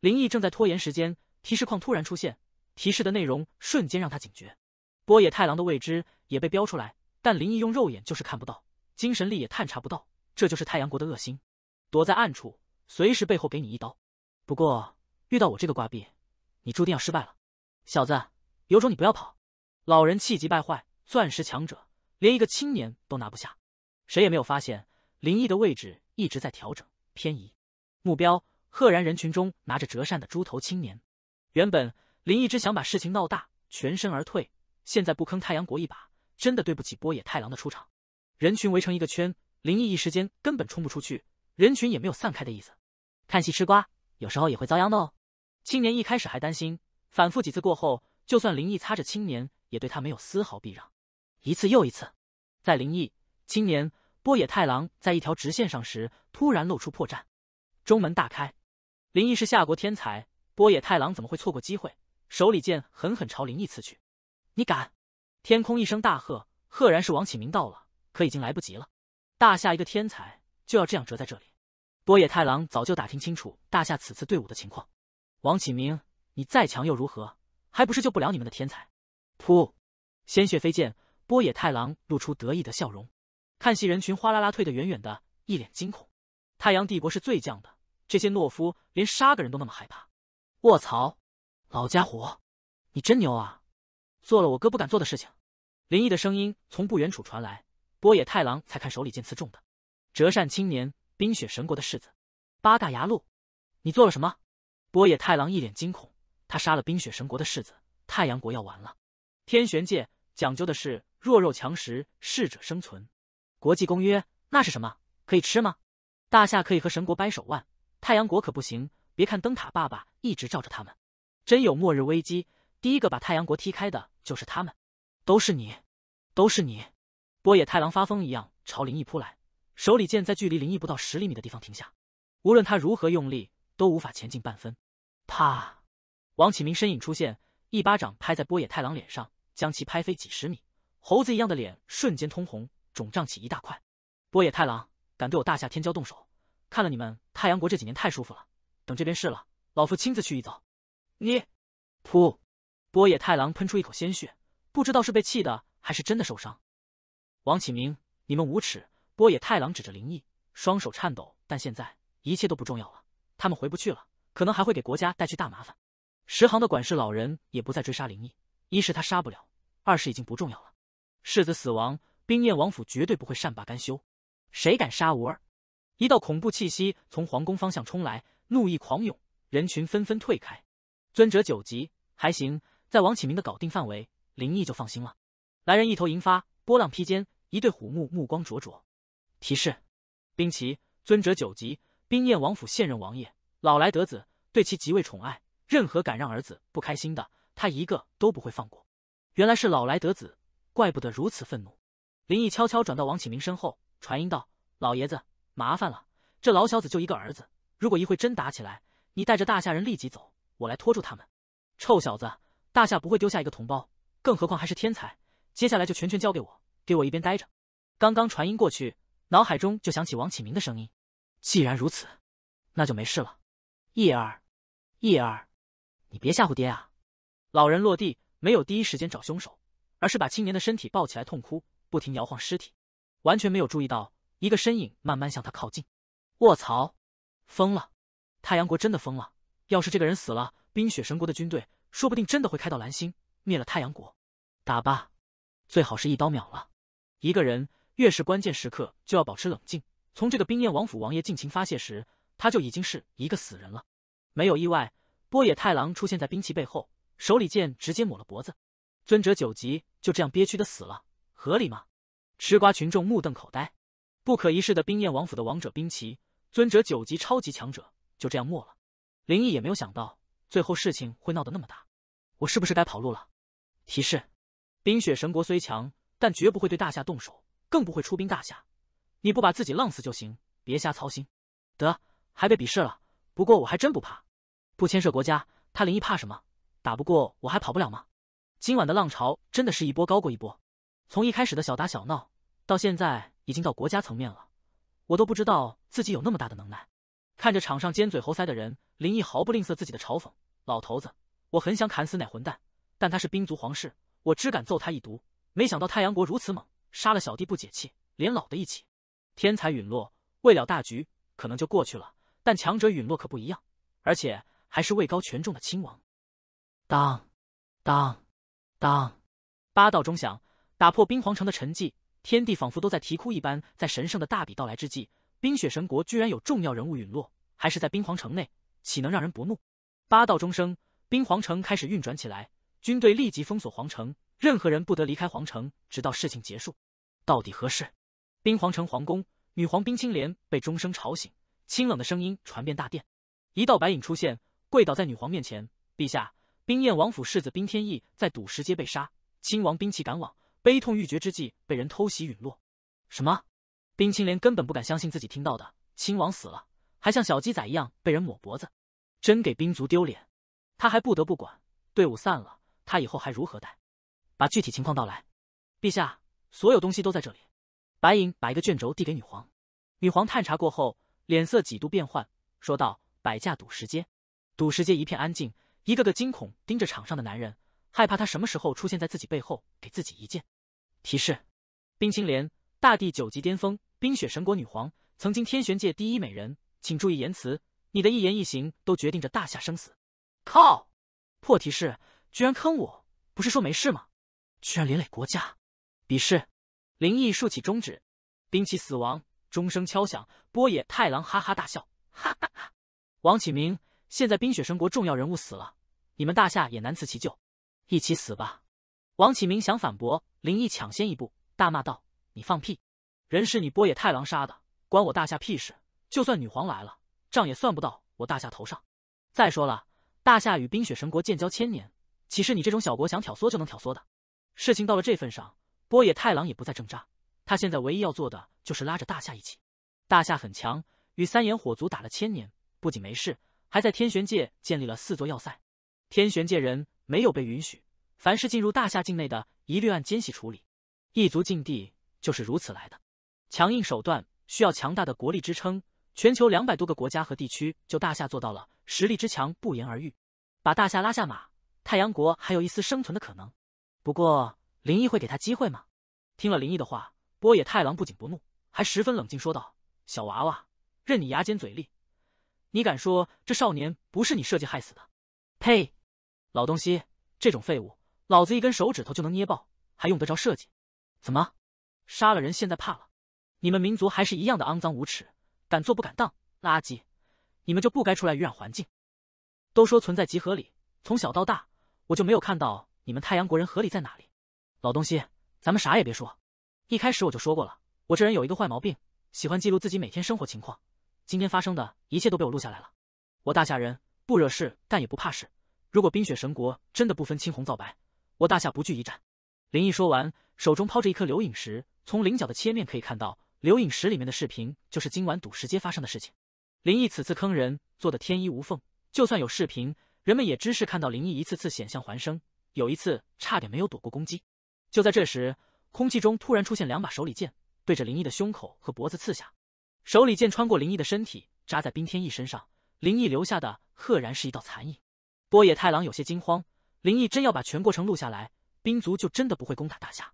林毅正在拖延时间，提示框突然出现，提示的内容瞬间让他警觉。波野太郎的未知也被标出来，但林毅用肉眼就是看不到，精神力也探查不到，这就是太阳国的恶心，躲在暗处，随时背后给你一刀。不过遇到我这个挂壁，你注定要失败了，小子。有种你不要跑！老人气急败坏，钻石强者连一个青年都拿不下。谁也没有发现，林毅的位置一直在调整偏移，目标赫然人群中拿着折扇的猪头青年。原本林毅只想把事情闹大，全身而退，现在不坑太阳国一把，真的对不起波野太郎的出场。人群围成一个圈，林毅一时间根本冲不出去，人群也没有散开的意思。看戏吃瓜，有时候也会遭殃的哦。青年一开始还担心，反复几次过后。就算林毅擦着青年，也对他没有丝毫避让。一次又一次，在林毅、青年、波野太郎在一条直线上时，突然露出破绽，中门大开。林毅是夏国天才，波野太郎怎么会错过机会？手里剑狠狠朝林毅刺去。你敢！天空一声大喝，赫然是王启明到了，可已经来不及了。大夏一个天才就要这样折在这里。波野太郎早就打听清楚大夏此次队伍的情况。王启明，你再强又如何？还不是救不了你们的天才！噗，鲜血飞溅，波野太郎露出得意的笑容。看戏人群哗啦啦退得远远的，一脸惊恐。太阳帝国是最犟的，这些懦夫连杀个人都那么害怕。卧槽，老家伙，你真牛啊！做了我哥不敢做的事情。林毅的声音从不远处传来，波野太郎才看手里剑刺中的折扇青年，冰雪神国的世子，八大牙路，你做了什么？波野太郎一脸惊恐。他杀了冰雪神国的世子，太阳国要完了。天玄界讲究的是弱肉强食，适者生存。国际公约那是什么？可以吃吗？大夏可以和神国掰手腕，太阳国可不行。别看灯塔爸爸一直罩着他们，真有末日危机，第一个把太阳国踢开的就是他们。都是你，都是你！波野太郎发疯一样朝林毅扑来，手里剑在距离林毅不到十厘米的地方停下。无论他如何用力，都无法前进半分。啪！王启明身影出现，一巴掌拍在波野太郎脸上，将其拍飞几十米。猴子一样的脸瞬间通红，肿胀起一大块。波野太郎敢对我大夏天骄动手，看了你们太阳国这几年太舒服了。等这边事了，老夫亲自去一遭。你，噗！波野太郎喷出一口鲜血，不知道是被气的还是真的受伤。王启明，你们无耻！波野太郎指着灵异，双手颤抖。但现在一切都不重要了，他们回不去了，可能还会给国家带去大麻烦。十行的管事老人也不再追杀林毅，一是他杀不了，二是已经不重要了。世子死亡，冰燕王府绝对不会善罢甘休。谁敢杀无儿？一道恐怖气息从皇宫方向冲来，怒意狂涌，人群纷纷退开。尊者九级，还行，在王启明的搞定范围，林毅就放心了。来人一头银发，波浪披肩，一对虎目，目光灼灼。提示：冰奇，尊者九级，冰燕王府现任王爷，老来得子，对其极为宠爱。任何敢让儿子不开心的，他一个都不会放过。原来是老来得子，怪不得如此愤怒。林毅悄悄转到王启明身后，传音道：“老爷子，麻烦了。这老小子就一个儿子，如果一会真打起来，你带着大夏人立即走，我来拖住他们。”“臭小子，大夏不会丢下一个同胞，更何况还是天才。接下来就全权交给我，给我一边待着。”刚刚传音过去，脑海中就响起王启明的声音：“既然如此，那就没事了。”“叶儿，叶儿。”你别吓唬爹啊！老人落地，没有第一时间找凶手，而是把青年的身体抱起来痛哭，不停摇晃尸体，完全没有注意到一个身影慢慢向他靠近。卧槽！疯了！太阳国真的疯了！要是这个人死了，冰雪神国的军队说不定真的会开到蓝星，灭了太阳国。打吧，最好是一刀秒了。一个人越是关键时刻，就要保持冷静。从这个冰燕王府王爷尽情发泄时，他就已经是一个死人了。没有意外。波野太郎出现在兵骑背后，手里剑直接抹了脖子。尊者九级就这样憋屈的死了，合理吗？吃瓜群众目瞪口呆，不可一世的冰焰王府的王者兵骑，尊者九级超级强者就这样没了。林毅也没有想到最后事情会闹得那么大，我是不是该跑路了？提示：冰雪神国虽强，但绝不会对大夏动手，更不会出兵大夏。你不把自己浪死就行，别瞎操心。得，还被鄙视了，不过我还真不怕。不牵涉国家，他林毅怕什么？打不过我还跑不了吗？今晚的浪潮真的是一波高过一波，从一开始的小打小闹，到现在已经到国家层面了，我都不知道自己有那么大的能耐。看着场上尖嘴猴腮的人，林毅毫不吝啬自己的嘲讽。老头子，我很想砍死那混蛋，但他是兵族皇室，我只敢揍他一毒。没想到太阳国如此猛，杀了小弟不解气，连老的一起。天才陨落，未了大局可能就过去了，但强者陨落可不一样，而且。还是位高权重的亲王，当，当，当，八道钟响，打破冰皇城的沉寂，天地仿佛都在啼哭一般。在神圣的大比到来之际，冰雪神国居然有重要人物陨落，还是在冰皇城内，岂能让人不怒？八道钟声，冰皇城开始运转起来，军队立即封锁皇城，任何人不得离开皇城，直到事情结束。到底何事？冰皇城皇宫，女皇冰清莲被钟声吵醒，清冷的声音传遍大殿，一道白影出现。跪倒在女皇面前，陛下，冰燕王府世子冰天翼在赌石街被杀，亲王兵器赶往，悲痛欲绝之际被人偷袭陨落。什么？冰青莲根本不敢相信自己听到的，亲王死了，还像小鸡仔一样被人抹脖子，真给冰族丢脸。他还不得不管，队伍散了，他以后还如何带？把具体情况道来。陛下，所有东西都在这里。白影把一个卷轴递给女皇，女皇探查过后，脸色几度变换，说道：摆驾赌石街。赌石界一片安静，一个个惊恐盯着场上的男人，害怕他什么时候出现在自己背后给自己一剑。提示：冰青莲，大地九级巅峰，冰雪神国女皇，曾经天玄界第一美人。请注意言辞，你的一言一行都决定着大夏生死。靠！破提示，居然坑我！不是说没事吗？居然连累国家。鄙试，灵毅竖起中指，兵器死亡，钟声敲响，波野太郎哈哈大笑，哈哈哈！王启明。现在冰雪神国重要人物死了，你们大夏也难辞其咎，一起死吧！王启明想反驳，林毅抢先一步大骂道：“你放屁！人是你波野太郎杀的，关我大夏屁事！就算女皇来了，账也算不到我大夏头上。再说了，大夏与冰雪神国建交千年，岂是你这种小国想挑唆就能挑唆的？事情到了这份上，波野太郎也不再挣扎，他现在唯一要做的就是拉着大夏一起。大夏很强，与三眼火族打了千年，不仅没事。”还在天玄界建立了四座要塞，天玄界人没有被允许，凡是进入大夏境内的，一律按奸细处理。异族禁地就是如此来的，强硬手段需要强大的国力支撑。全球两百多个国家和地区，就大夏做到了，实力之强不言而喻。把大夏拉下马，太阳国还有一丝生存的可能。不过，林毅会给他机会吗？听了林毅的话，波野太郎不仅不怒，还十分冷静说道：“小娃娃，任你牙尖嘴利。”你敢说这少年不是你设计害死的？呸！老东西，这种废物，老子一根手指头就能捏爆，还用得着设计？怎么，杀了人现在怕了？你们民族还是一样的肮脏无耻，敢做不敢当，垃圾！你们就不该出来污染环境。都说存在即合理，从小到大，我就没有看到你们太阳国人合理在哪里。老东西，咱们啥也别说。一开始我就说过了，我这人有一个坏毛病，喜欢记录自己每天生活情况。今天发生的一切都被我录下来了。我大夏人不惹事，但也不怕事。如果冰雪神国真的不分青红皂白，我大夏不惧一战。林毅说完，手中抛着一颗流影石，从菱角的切面可以看到，流影石里面的视频就是今晚赌石街发生的事情。林毅此次坑人做的天衣无缝，就算有视频，人们也只是看到林毅一次次险象环生，有一次差点没有躲过攻击。就在这时，空气中突然出现两把手里剑，对着林毅的胸口和脖子刺下。手里剑穿过林毅的身体，扎在冰天翼身上。林毅留下的赫然是一道残影。波野太郎有些惊慌，林毅真要把全过程录下来，冰族就真的不会攻打大夏。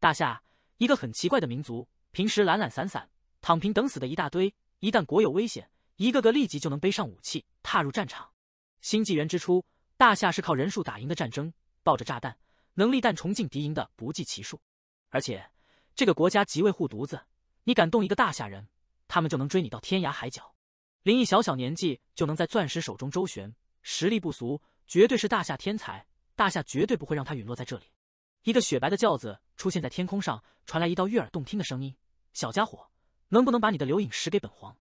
大夏一个很奇怪的民族，平时懒懒散散，躺平等死的一大堆，一旦国有危险，一个个立即就能背上武器，踏入战场。新纪元之初，大夏是靠人数打赢的战争，抱着炸弹，能力弹重进敌营的不计其数。而且这个国家极为护犊子，你敢动一个大夏人？他们就能追你到天涯海角。林毅小小年纪就能在钻石手中周旋，实力不俗，绝对是大夏天才。大夏绝对不会让他陨落在这里。一个雪白的轿子出现在天空上，传来一道悦耳动听的声音：“小家伙，能不能把你的留影石给本皇？”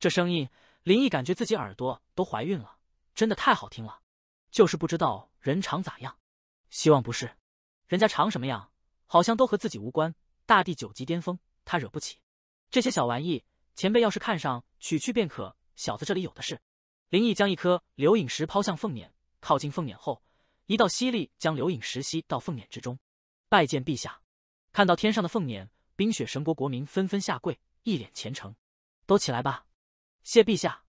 这声音，林毅感觉自己耳朵都怀孕了，真的太好听了，就是不知道人长咋样，希望不是。人家长什么样，好像都和自己无关。大地九级巅峰，他惹不起这些小玩意。前辈要是看上，取去便可。小子这里有的是。林毅将一颗流影石抛向凤辇，靠近凤辇后，一道吸力将流影石吸到凤辇之中。拜见陛下！看到天上的凤辇，冰雪神国国民纷纷下跪，一脸虔诚。都起来吧！谢陛下。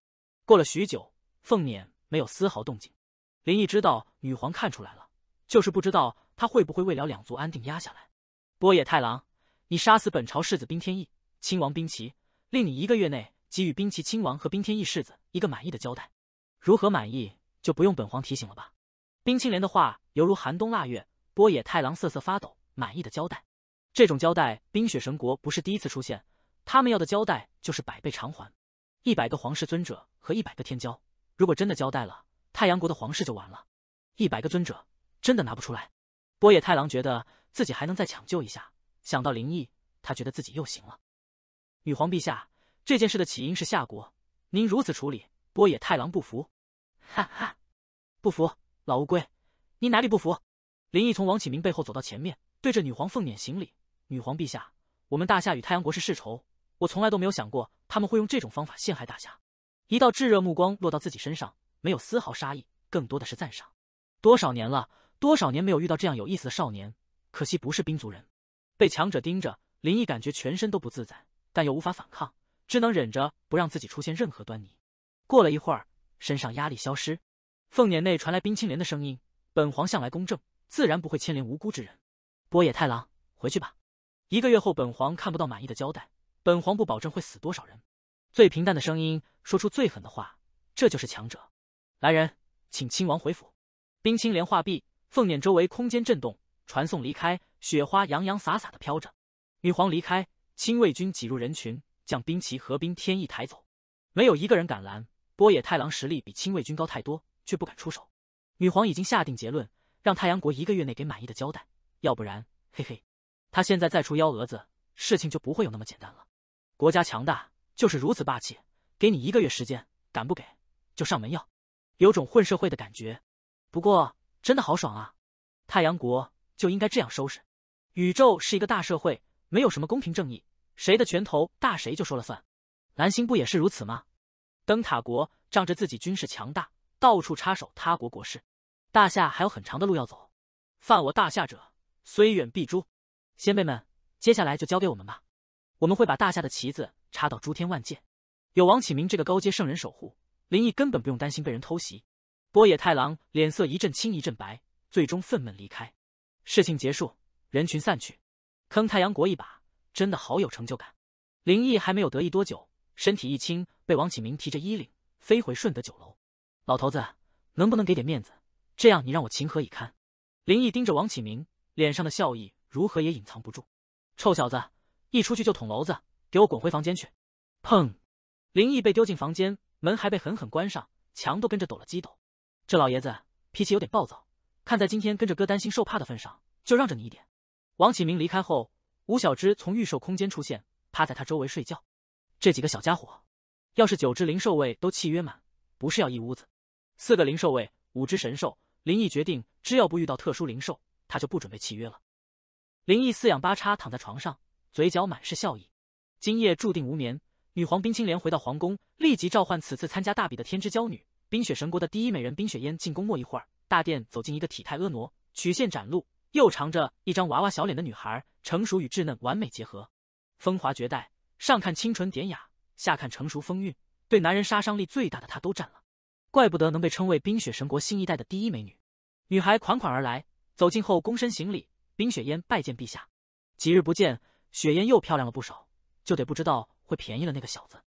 过了许久，凤辇没有丝毫动静。林毅知道女皇看出来了，就是不知道她会不会为了两族安定压下来。波野太郎，你杀死本朝世子冰天意，亲王冰骑，令你一个月内给予冰骑亲王和冰天翼世子一个满意的交代，如何满意就不用本皇提醒了吧？冰清莲的话犹如寒冬腊月，波野太郎瑟瑟发抖。满意的交代，这种交代冰雪神国不是第一次出现，他们要的交代就是百倍偿还，一百个皇室尊者和一百个天骄。如果真的交代了，太阳国的皇室就完了。一百个尊者真的拿不出来，波野太郎觉得自己还能再抢救一下。想到灵异，他觉得自己又行了。女皇陛下，这件事的起因是夏国，您如此处理，波野太郎不服。哈哈，不服，老乌龟，你哪里不服？林毅从王启明背后走到前面，对着女皇凤辇行礼。女皇陛下，我们大夏与太阳国是世仇，我从来都没有想过他们会用这种方法陷害大夏。一道炙热目光落到自己身上，没有丝毫杀意，更多的是赞赏。多少年了，多少年没有遇到这样有意思的少年，可惜不是兵族人。被强者盯着，林毅感觉全身都不自在。但又无法反抗，只能忍着不让自己出现任何端倪。过了一会儿，身上压力消失，凤辇内传来冰清莲的声音：“本皇向来公正，自然不会牵连无辜之人。”波野太郎，回去吧。一个月后，本皇看不到满意的交代，本皇不保证会死多少人。最平淡的声音说出最狠的话，这就是强者。来人，请亲王回府。冰清莲画壁，凤辇周围空间震动，传送离开。雪花洋洋洒洒的飘着，女皇离开。亲卫军挤入人群，将兵旗和兵天意抬走，没有一个人敢拦。波野太郎实力比亲卫军高太多，却不敢出手。女皇已经下定结论，让太阳国一个月内给满意的交代，要不然，嘿嘿，他现在再出幺蛾子，事情就不会有那么简单了。国家强大就是如此霸气，给你一个月时间，敢不给就上门要，有种混社会的感觉。不过真的好爽啊！太阳国就应该这样收拾。宇宙是一个大社会。没有什么公平正义，谁的拳头大谁就说了算。蓝星不也是如此吗？灯塔国仗着自己军事强大，到处插手他国国事。大夏还有很长的路要走，犯我大夏者，虽远必诛。先辈们，接下来就交给我们吧，我们会把大夏的旗子插到诸天万界。有王启明这个高阶圣人守护，林毅根本不用担心被人偷袭。波野太郎脸色一阵青一阵白，最终愤懑离开。事情结束，人群散去。坑太阳国一把，真的好有成就感。林毅还没有得意多久，身体一轻，被王启明提着衣领飞回顺德酒楼。老头子，能不能给点面子？这样你让我情何以堪？林毅盯着王启明，脸上的笑意如何也隐藏不住。臭小子，一出去就捅娄子，给我滚回房间去！砰！林毅被丢进房间，门还被狠狠关上，墙都跟着抖了几抖。这老爷子脾气有点暴躁，看在今天跟着哥担心受怕的份上，就让着你一点。王启明离开后，吴小芝从预售空间出现，趴在他周围睡觉。这几个小家伙，要是九只灵兽位都契约满，不是要一屋子？四个灵兽位，五只神兽。林毅决定，只要不遇到特殊灵兽，他就不准备契约了。林毅四仰八叉躺在床上，嘴角满是笑意。今夜注定无眠。女皇冰清莲回到皇宫，立即召唤此次参加大比的天之娇女，冰雪神国的第一美人冰雪烟进宫。没一会儿，大殿走进一个体态婀娜、曲线展露。又长着一张娃娃小脸的女孩，成熟与稚嫩完美结合，风华绝代，上看清纯典雅，下看成熟风韵，对男人杀伤力最大的她都占了，怪不得能被称为冰雪神国新一代的第一美女。女孩款款而来，走近后躬身行礼，冰雪烟拜见陛下。几日不见，雪烟又漂亮了不少，就得不知道会便宜了那个小子。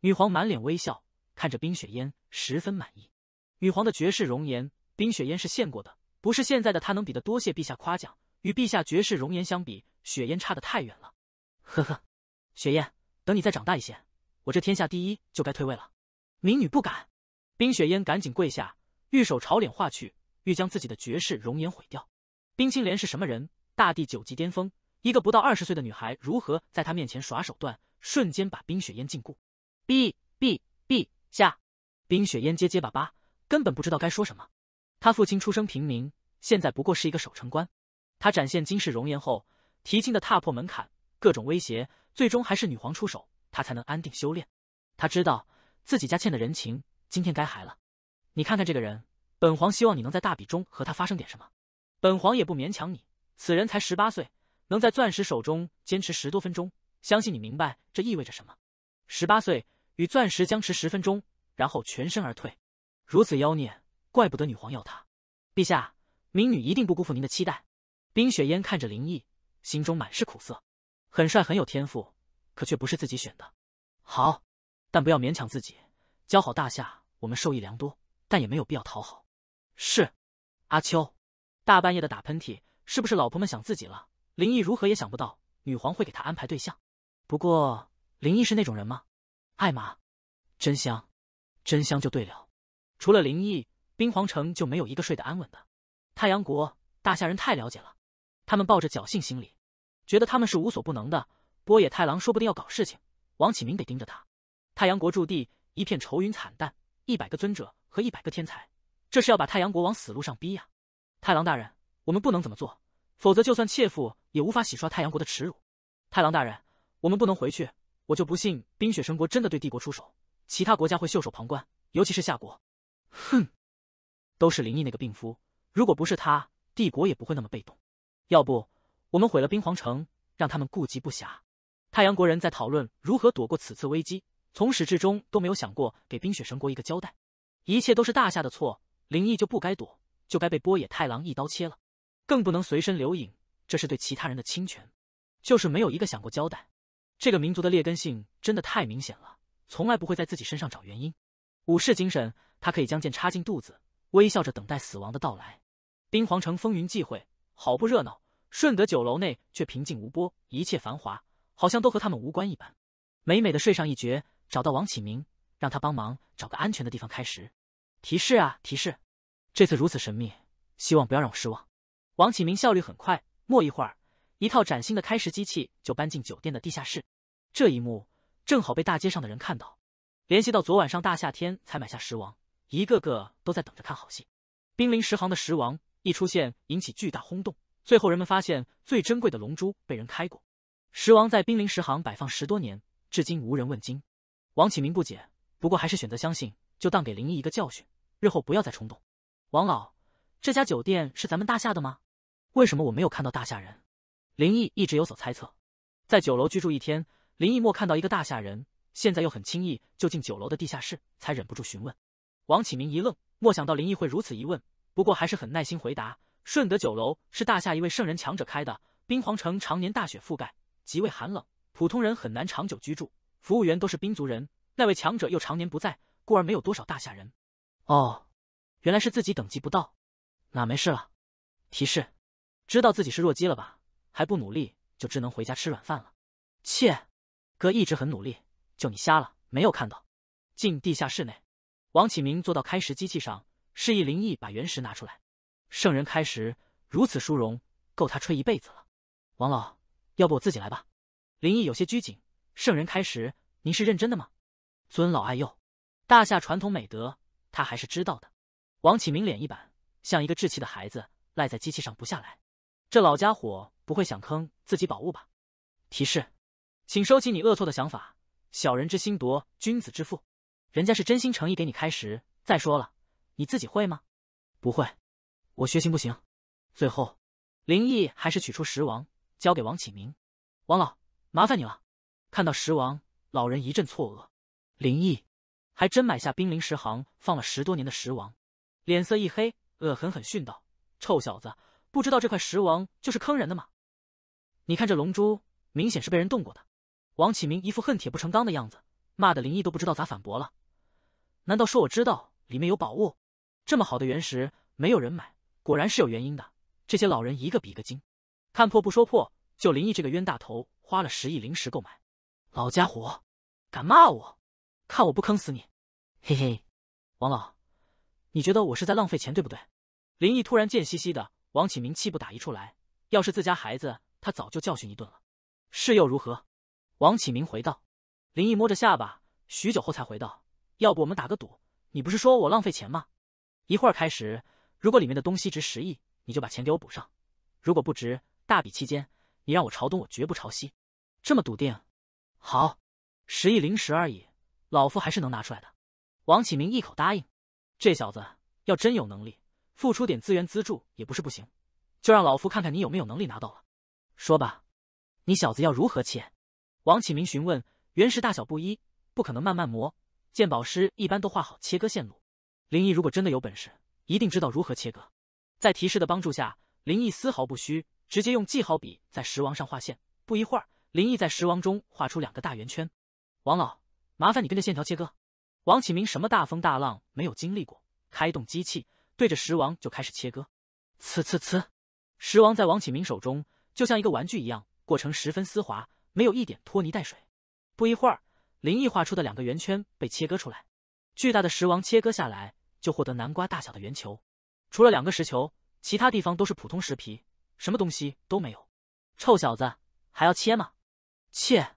女皇满脸微笑，看着冰雪烟十分满意。女皇的绝世容颜，冰雪烟是见过的。不是现在的他能比的。多谢陛下夸奖。与陛下绝世容颜相比，雪嫣差得太远了。呵呵，雪烟，等你再长大一些，我这天下第一就该退位了。民女不敢。冰雪烟赶紧跪下，玉手朝脸划去，欲将自己的绝世容颜毁掉。冰清莲是什么人？大帝九级巅峰，一个不到二十岁的女孩，如何在她面前耍手段，瞬间把冰雪烟禁锢？B B B 下，冰雪烟结结巴巴，根本不知道该说什么。他父亲出生平民，现在不过是一个守城官。他展现金世容颜后，提亲的踏破门槛，各种威胁，最终还是女皇出手，他才能安定修炼。他知道自己家欠的人情，今天该还了。你看看这个人，本皇希望你能在大比中和他发生点什么。本皇也不勉强你，此人才十八岁，能在钻石手中坚持十多分钟，相信你明白这意味着什么。十八岁与钻石僵持十分钟，然后全身而退，如此妖孽。怪不得女皇要他，陛下，民女一定不辜负您的期待。冰雪烟看着林毅，心中满是苦涩。很帅，很有天赋，可却不是自己选的。好，但不要勉强自己。教好大夏，我们受益良多，但也没有必要讨好。是。阿秋，大半夜的打喷嚏，是不是老婆们想自己了？林毅如何也想不到，女皇会给他安排对象。不过，林毅是那种人吗？艾玛，真香，真香就对了。除了林毅。冰皇城就没有一个睡得安稳的。太阳国大夏人太了解了，他们抱着侥幸心理，觉得他们是无所不能的。波野太郎说不定要搞事情，王启明得盯着他。太阳国驻地一片愁云惨淡，一百个尊者和一百个天才，这是要把太阳国往死路上逼呀！太郎大人，我们不能怎么做，否则就算切腹也无法洗刷太阳国的耻辱。太郎大人，我们不能回去，我就不信冰雪神国真的对帝国出手，其他国家会袖手旁观，尤其是夏国。哼！都是林毅那个病夫，如果不是他，帝国也不会那么被动。要不我们毁了冰皇城，让他们顾及不暇。太阳国人在讨论如何躲过此次危机，从始至终都没有想过给冰雪神国一个交代。一切都是大夏的错，林毅就不该躲，就该被波野太郎一刀切了，更不能随身留影，这是对其他人的侵权。就是没有一个想过交代。这个民族的劣根性真的太明显了，从来不会在自己身上找原因。武士精神，他可以将剑插进肚子。微笑着等待死亡的到来。冰皇城风云际会，好不热闹。顺德酒楼内却平静无波，一切繁华好像都和他们无关一般。美美的睡上一觉，找到王启明，让他帮忙找个安全的地方开始。提示啊，提示，这次如此神秘，希望不要让我失望。王启明效率很快，没一会儿，一套崭新的开石机器就搬进酒店的地下室。这一幕正好被大街上的人看到，联系到昨晚上大夏天才买下石王。一个个都在等着看好戏，濒临十行的十王一出现，引起巨大轰动。最后人们发现最珍贵的龙珠被人开过。十王在濒临十行摆放十多年，至今无人问津。王启明不解，不过还是选择相信，就当给林毅一个教训，日后不要再冲动。王老，这家酒店是咱们大夏的吗？为什么我没有看到大夏人？林毅一直有所猜测，在酒楼居住一天，林毅莫看到一个大夏人，现在又很轻易就进酒楼的地下室，才忍不住询问。王启明一愣，莫想到林毅会如此疑问，不过还是很耐心回答。顺德酒楼是大夏一位圣人强者开的。冰皇城常年大雪覆盖，极为寒冷，普通人很难长久居住。服务员都是冰族人，那位强者又常年不在，故而没有多少大夏人。哦，原来是自己等级不到，那没事了？提示，知道自己是弱鸡了吧？还不努力，就只能回家吃软饭了。切，哥一直很努力，就你瞎了没有看到？进地下室内。王启明坐到开石机器上，示意林毅把原石拿出来。圣人开石，如此殊荣，够他吹一辈子了。王老，要不我自己来吧？林毅有些拘谨。圣人开石，您是认真的吗？尊老爱幼，大夏传统美德，他还是知道的。王启明脸一板，像一个稚气的孩子，赖在机器上不下来。这老家伙不会想坑自己宝物吧？提示，请收起你龌龊的想法，小人之心夺君子之腹。人家是真心诚意给你开石。再说了，你自己会吗？不会，我学行不行？最后，林毅还是取出石王，交给王启明。王老，麻烦你了。看到石王，老人一阵错愕。林毅还真买下冰凌石行，放了十多年的石王，脸色一黑，恶狠狠训道：“臭小子，不知道这块石王就是坑人的吗？你看这龙珠，明显是被人动过的。”王启明一副恨铁不成钢的样子，骂的林毅都不知道咋反驳了。难道说我知道里面有宝物？这么好的原石没有人买，果然是有原因的。这些老人一个比一个精，看破不说破。就林毅这个冤大头，花了十亿灵石购买。老家伙，敢骂我？看我不坑死你！嘿嘿，王老，你觉得我是在浪费钱，对不对？林毅突然贱兮兮的。王启明气不打一处来，要是自家孩子，他早就教训一顿了。是又如何？王启明回道。林毅摸着下巴，许久后才回道。要不我们打个赌？你不是说我浪费钱吗？一会儿开始，如果里面的东西值十亿，你就把钱给我补上；如果不值，大比期间你让我朝东，我绝不朝西。这么笃定？好，十亿灵石而已，老夫还是能拿出来的。王启明一口答应。这小子要真有能力，付出点资源资助也不是不行。就让老夫看看你有没有能力拿到了。说吧，你小子要如何切？王启明询问。原石大小不一，不可能慢慢磨。鉴宝师一般都画好切割线路，林毅如果真的有本事，一定知道如何切割。在提示的帮助下，林毅丝毫不虚，直接用记号笔在石王上画线。不一会儿，林毅在石王中画出两个大圆圈。王老，麻烦你跟着线条切割。王启明什么大风大浪没有经历过，开动机器对着石王就开始切割，呲呲呲。石王在王启明手中就像一个玩具一样，过程十分丝滑，没有一点拖泥带水。不一会儿。灵异画出的两个圆圈被切割出来，巨大的石王切割下来就获得南瓜大小的圆球。除了两个石球，其他地方都是普通石皮，什么东西都没有。臭小子，还要切吗？切？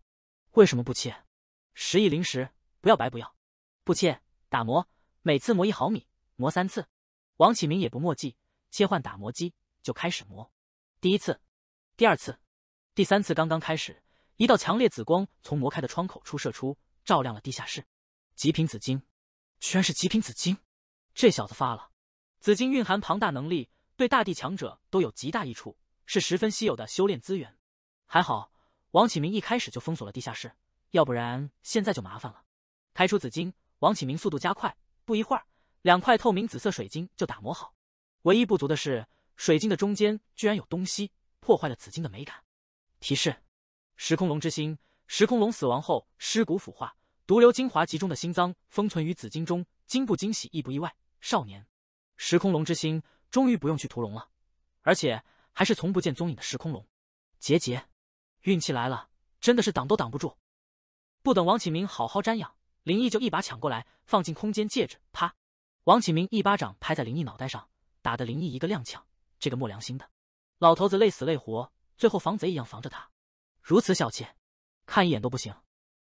为什么不切？十亿灵石，不要白不要。不切，打磨，每次磨一毫米，磨三次。王启明也不墨迹，切换打磨机就开始磨。第一次，第二次，第三次刚刚开始。一道强烈紫光从磨开的窗口出射出，照亮了地下室。极品紫晶，居然是极品紫晶！这小子发了！紫晶蕴含庞大能力，对大地强者都有极大益处，是十分稀有的修炼资源。还好王启明一开始就封锁了地下室，要不然现在就麻烦了。开出紫晶，王启明速度加快，不一会儿，两块透明紫色水晶就打磨好。唯一不足的是，水晶的中间居然有东西，破坏了紫晶的美感。提示。时空龙之心，时空龙死亡后尸骨腐化，毒瘤精华集中的心脏封存于紫金中。惊不惊喜，意不意外？少年，时空龙之心终于不用去屠龙了，而且还是从不见踪影的时空龙。杰杰，运气来了，真的是挡都挡不住。不等王启明好好瞻仰，林毅就一把抢过来，放进空间戒指。啪！王启明一巴掌拍在林毅脑袋上，打得林毅一个踉跄。这个没良心的，老头子累死累活，最后防贼一样防着他。如此小气，看一眼都不行，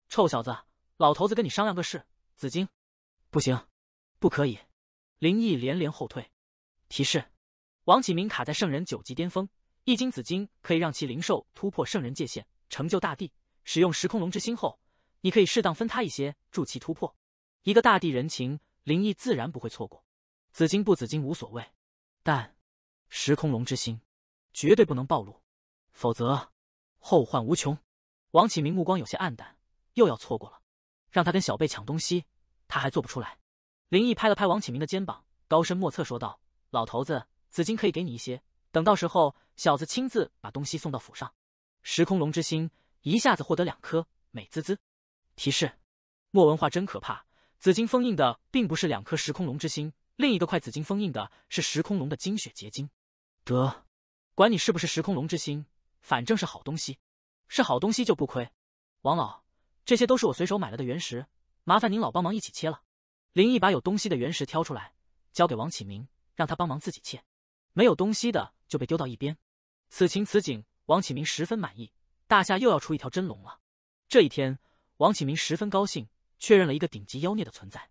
臭小子！老头子跟你商量个事，紫金，不行，不可以！林毅连连后退。提示：王启明卡在圣人九级巅峰，一斤紫金可以让其灵兽突破圣人界限，成就大地。使用时空龙之心后，你可以适当分他一些，助其突破。一个大地人情，林毅自然不会错过。紫金不紫金无所谓，但时空龙之心绝对不能暴露，否则。后患无穷，王启明目光有些黯淡，又要错过了，让他跟小贝抢东西，他还做不出来。林毅拍了拍王启明的肩膀，高深莫测说道：“老头子，紫金可以给你一些，等到时候小子亲自把东西送到府上。”时空龙之心一下子获得两颗，美滋滋。提示：莫文化真可怕，紫金封印的并不是两颗时空龙之心，另一个块紫金封印的是时空龙的精血结晶。得，管你是不是时空龙之心。反正是好东西，是好东西就不亏。王老，这些都是我随手买了的原石，麻烦您老帮忙一起切了。林毅把有东西的原石挑出来，交给王启明，让他帮忙自己切。没有东西的就被丢到一边。此情此景，王启明十分满意。大夏又要出一条真龙了。这一天，王启明十分高兴，确认了一个顶级妖孽的存在，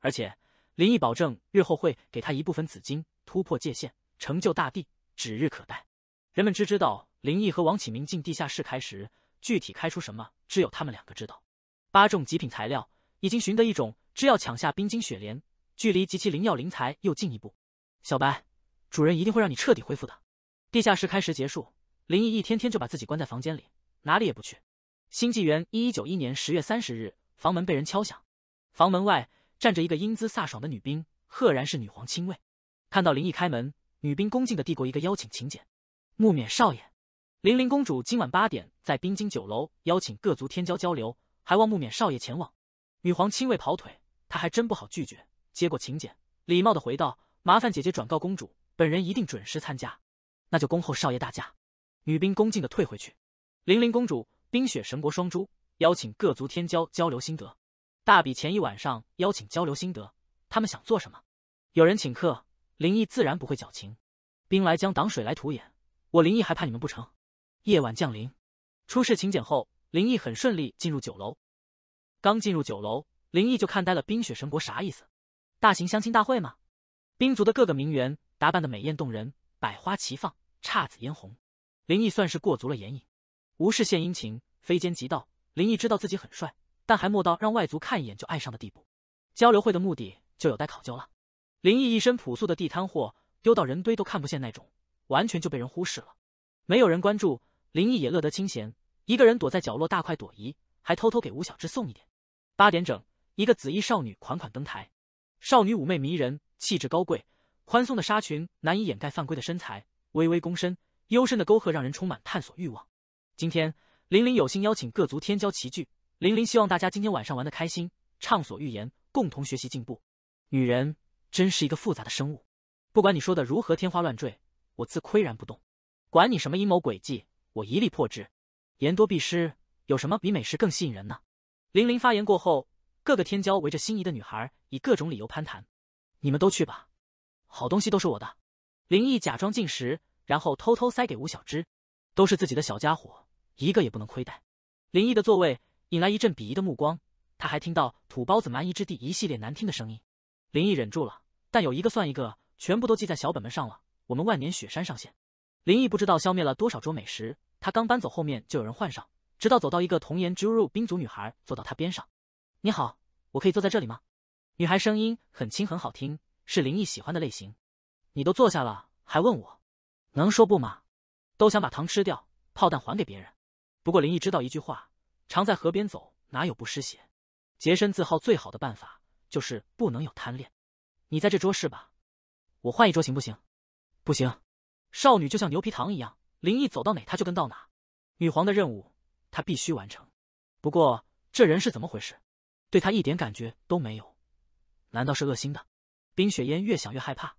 而且林毅保证日后会给他一部分紫金，突破界限，成就大帝，指日可待。人们只知道。林毅和王启明进地下室开时，具体开出什么，只有他们两个知道。八种极品材料已经寻得一种，只要抢下冰晶雪莲，距离及其灵药灵材又进一步。小白，主人一定会让你彻底恢复的。地下室开时结束，林毅一天天就把自己关在房间里，哪里也不去。新纪元一一九一年十月三十日，房门被人敲响，房门外站着一个英姿飒爽的女兵，赫然是女皇亲卫。看到林毅开门，女兵恭敬地递过一个邀请请柬，木冕少爷。玲玲公主今晚八点在冰晶酒楼邀请各族天骄交流，还望木冕少爷前往。女皇亲卫跑腿，她还真不好拒绝。接过请柬，礼貌的回道：“麻烦姐姐转告公主，本人一定准时参加。”那就恭候少爷大驾。女兵恭敬的退回去。玲玲公主，冰雪神国双珠邀请各族天骄交流心得。大比前一晚上邀请交流心得，他们想做什么？有人请客，林毅自然不会矫情。兵来将挡，水来土掩，我林毅还怕你们不成？夜晚降临，出示请柬后，林毅很顺利进入酒楼。刚进入酒楼，林毅就看呆了：冰雪神国啥意思？大型相亲大会吗？冰族的各个名媛打扮的美艳动人，百花齐放，姹紫嫣红。林毅算是过足了眼瘾。无事献殷勤，非奸即盗。林毅知道自己很帅，但还莫到让外族看一眼就爱上的地步。交流会的目的就有待考究了。林毅一身朴素的地摊货，丢到人堆都看不见那种，完全就被人忽视了，没有人关注。林毅也乐得清闲，一个人躲在角落大快朵颐，还偷偷给吴小芝送一点。八点整，一个紫衣少女款款登台。少女妩媚迷人，气质高贵，宽松的纱裙难以掩盖犯规的身材。微微躬身，幽深的沟壑让人充满探索欲望。今天，林林有幸邀请各族天骄齐聚。林林希望大家今天晚上玩得开心，畅所欲言，共同学习进步。女人真是一个复杂的生物，不管你说的如何天花乱坠，我自岿然不动，管你什么阴谋诡计。我一力破之，言多必失，有什么比美食更吸引人呢？林玲发言过后，各个天骄围着心仪的女孩，以各种理由攀谈。你们都去吧，好东西都是我的。林毅假装进食，然后偷偷塞给吴小芝，都是自己的小家伙，一个也不能亏待。林毅的座位引来一阵鄙夷的目光，他还听到土包子蛮夷之地一系列难听的声音。林毅忍住了，但有一个算一个，全部都记在小本本上了。我们万年雪山上线。林毅不知道消灭了多少桌美食，他刚搬走，后面就有人换上，直到走到一个童颜巨乳冰族女孩坐到他边上。你好，我可以坐在这里吗？女孩声音很轻，很好听，是林毅喜欢的类型。你都坐下了，还问我，能说不吗？都想把糖吃掉，炮弹还给别人。不过林毅知道一句话：常在河边走，哪有不湿鞋？洁身自好最好的办法就是不能有贪恋。你在这桌是吧？我换一桌行不行？不行。少女就像牛皮糖一样，林毅走到哪她就跟到哪。女皇的任务，她必须完成。不过这人是怎么回事？对她一点感觉都没有，难道是恶心的？冰雪烟越想越害怕。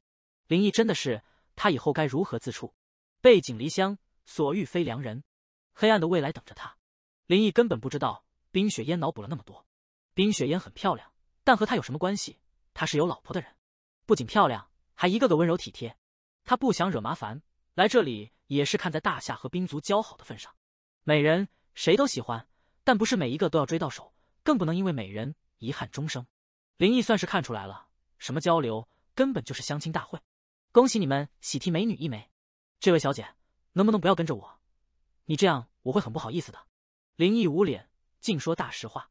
林毅真的是，他以后该如何自处？背井离乡，所遇非良人，黑暗的未来等着他。林毅根本不知道冰雪烟脑补了那么多。冰雪烟很漂亮，但和他有什么关系？他是有老婆的人，不仅漂亮，还一个个温柔体贴。他不想惹麻烦，来这里也是看在大夏和兵族交好的份上。美人谁都喜欢，但不是每一个都要追到手，更不能因为美人遗憾终生。林毅算是看出来了，什么交流根本就是相亲大会。恭喜你们喜提美女一枚。这位小姐，能不能不要跟着我？你这样我会很不好意思的。林毅捂脸，净说大实话。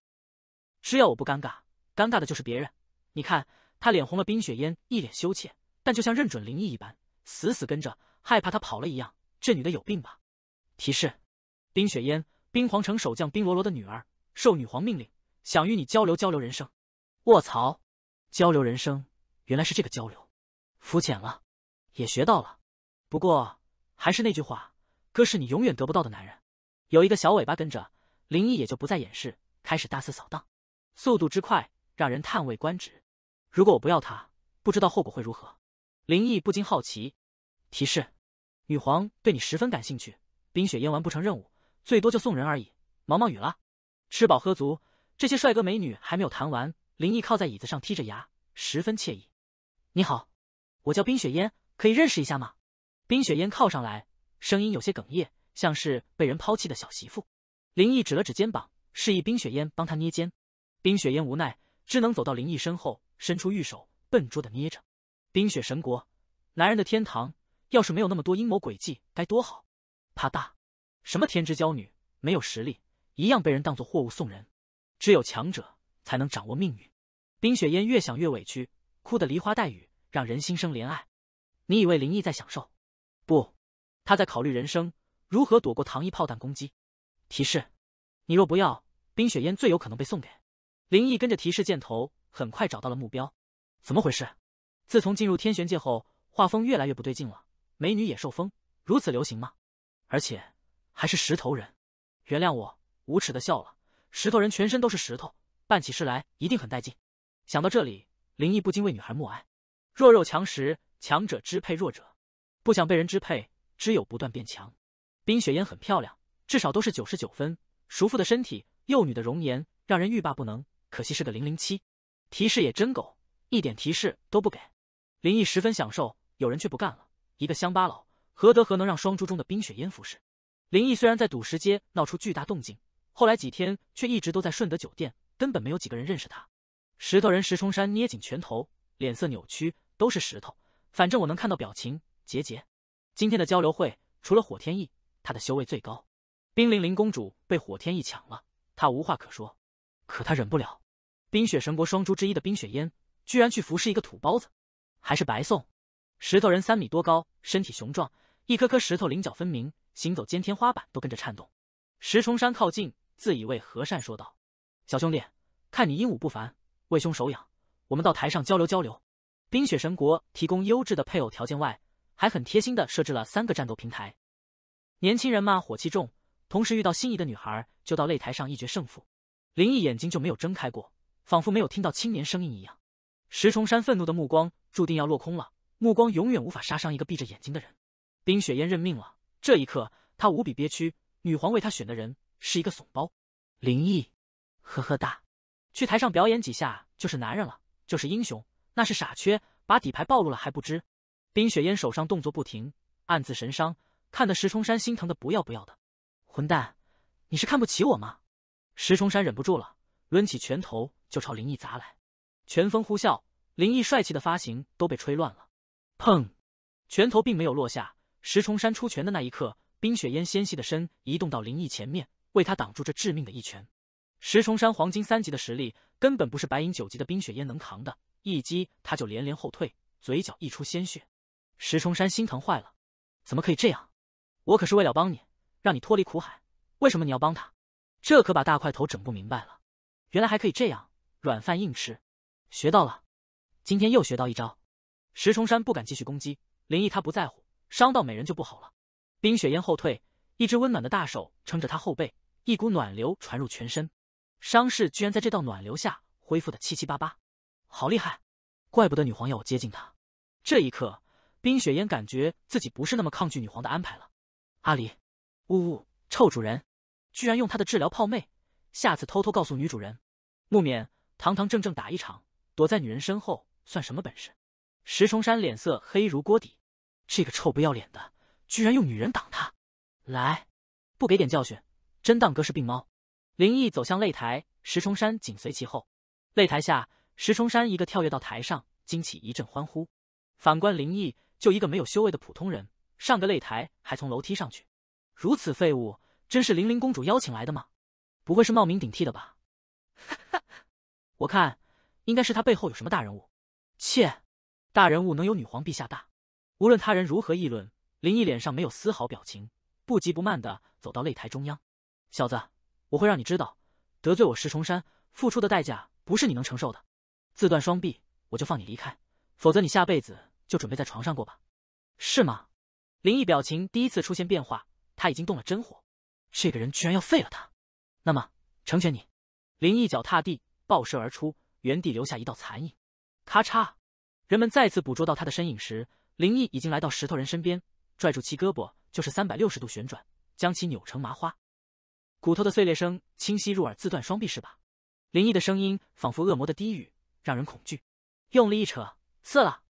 只要我不尴尬，尴尬的就是别人。你看，他脸红了，冰雪烟一脸羞怯，但就像认准林毅一般。死死跟着，害怕他跑了一样，这女的有病吧？提示：冰雪烟，冰皇城守将冰罗罗的女儿，受女皇命令，想与你交流交流人生。卧槽，交流人生原来是这个交流，肤浅了，也学到了。不过还是那句话，哥是你永远得不到的男人。有一个小尾巴跟着，林毅也就不再掩饰，开始大肆扫荡，速度之快让人叹为观止。如果我不要他，不知道后果会如何。林毅不禁好奇，提示：女皇对你十分感兴趣。冰雪烟完不成任务，最多就送人而已。毛毛雨了。吃饱喝足，这些帅哥美女还没有谈完。林毅靠在椅子上，剔着牙，十分惬意。你好，我叫冰雪烟，可以认识一下吗？冰雪烟靠上来，声音有些哽咽，像是被人抛弃的小媳妇。林毅指了指肩膀，示意冰雪烟帮他捏肩。冰雪烟无奈，只能走到林毅身后，伸出玉手，笨拙的捏着。冰雪神国，男人的天堂。要是没有那么多阴谋诡计，该多好！啪嗒，什么天之娇女，没有实力，一样被人当做货物送人。只有强者，才能掌握命运。冰雪烟越想越委屈，哭得梨花带雨，让人心生怜爱。你以为林毅在享受？不，他在考虑人生如何躲过糖衣炮弹攻击。提示：你若不要冰雪烟，最有可能被送给林毅。跟着提示箭头，很快找到了目标。怎么回事？自从进入天玄界后，画风越来越不对劲了。美女野兽风如此流行吗？而且还是石头人。原谅我无耻的笑了。石头人全身都是石头，办起事来一定很带劲。想到这里，林毅不禁为女孩默哀。弱肉强食，强者支配弱者。不想被人支配，只有不断变强。冰雪烟很漂亮，至少都是九十九分。熟妇的身体，幼女的容颜，让人欲罢不能。可惜是个零零七。提示也真狗，一点提示都不给。林毅十分享受，有人却不干了。一个乡巴佬，何德何能让双珠中的冰雪烟服侍？林毅虽然在赌石街闹出巨大动静，后来几天却一直都在顺德酒店，根本没有几个人认识他。石头人石冲山捏紧拳头，脸色扭曲。都是石头，反正我能看到表情。杰杰，今天的交流会除了火天意，他的修为最高。冰凌凌公主被火天意抢了，他无话可说，可他忍不了。冰雪神国双珠之一的冰雪烟，居然去服侍一个土包子。还是白送。石头人三米多高，身体雄壮，一颗颗石头棱角分明，行走间天花板都跟着颤动。石崇山靠近，自以为和善说道：“小兄弟，看你英武不凡，为兄手痒，我们到台上交流交流。”冰雪神国提供优质的配偶条件外，还很贴心的设置了三个战斗平台。年轻人嘛，火气重，同时遇到心仪的女孩，就到擂台上一决胜负。林毅眼睛就没有睁开过，仿佛没有听到青年声音一样。石崇山愤怒的目光。注定要落空了，目光永远无法杀伤一个闭着眼睛的人。冰雪嫣认命了，这一刻她无比憋屈。女皇为她选的人是一个怂包，林毅。呵呵哒，去台上表演几下就是男人了，就是英雄，那是傻缺，把底牌暴露了还不知。冰雪嫣手上动作不停，暗自神伤，看得石崇山心疼的不要不要的。混蛋，你是看不起我吗？石崇山忍不住了，抡起拳头就朝林毅砸来，拳风呼啸。林毅帅气的发型都被吹乱了。砰！拳头并没有落下。石崇山出拳的那一刻，冰雪烟纤细的身移动到林毅前面，为他挡住这致命的一拳。石崇山黄金三级的实力根本不是白银九级的冰雪烟能扛的，一击他就连连后退，嘴角溢出鲜血。石崇山心疼坏了，怎么可以这样？我可是为了帮你，让你脱离苦海，为什么你要帮他？这可把大块头整不明白了。原来还可以这样，软饭硬吃，学到了。今天又学到一招，石崇山不敢继续攻击林毅，他不在乎，伤到美人就不好了。冰雪烟后退，一只温暖的大手撑着她后背，一股暖流传入全身，伤势居然在这道暖流下恢复的七七八八，好厉害！怪不得女皇要我接近她。这一刻，冰雪烟感觉自己不是那么抗拒女皇的安排了。阿狸，呜呜，臭主人，居然用他的治疗泡妹，下次偷偷告诉女主人。木棉，堂堂正正打一场，躲在女人身后。算什么本事！石崇山脸色黑如锅底，这个臭不要脸的居然用女人挡他！来，不给点教训，真当哥是病猫？林毅走向擂台，石崇山紧随其后。擂台下，石崇山一个跳跃到台上，惊起一阵欢呼。反观林毅，就一个没有修为的普通人，上个擂台还从楼梯上去，如此废物，真是玲玲公主邀请来的吗？不会是冒名顶替的吧？哈哈，我看应该是他背后有什么大人物。切，大人物能有女皇陛下大？无论他人如何议论，林毅脸上没有丝毫表情，不急不慢的走到擂台中央。小子，我会让你知道，得罪我石崇山，付出的代价不是你能承受的。自断双臂，我就放你离开；否则，你下辈子就准备在床上过吧，是吗？林毅表情第一次出现变化，他已经动了真火。这个人居然要废了他，那么成全你。林毅脚踏地，爆射而出，原地留下一道残影。咔嚓！人们再次捕捉到他的身影时，林毅已经来到石头人身边，拽住其胳膊，就是三百六十度旋转，将其扭成麻花。骨头的碎裂声清晰入耳。自断双臂是吧？林毅的声音仿佛恶魔的低语，让人恐惧。用力一扯，刺了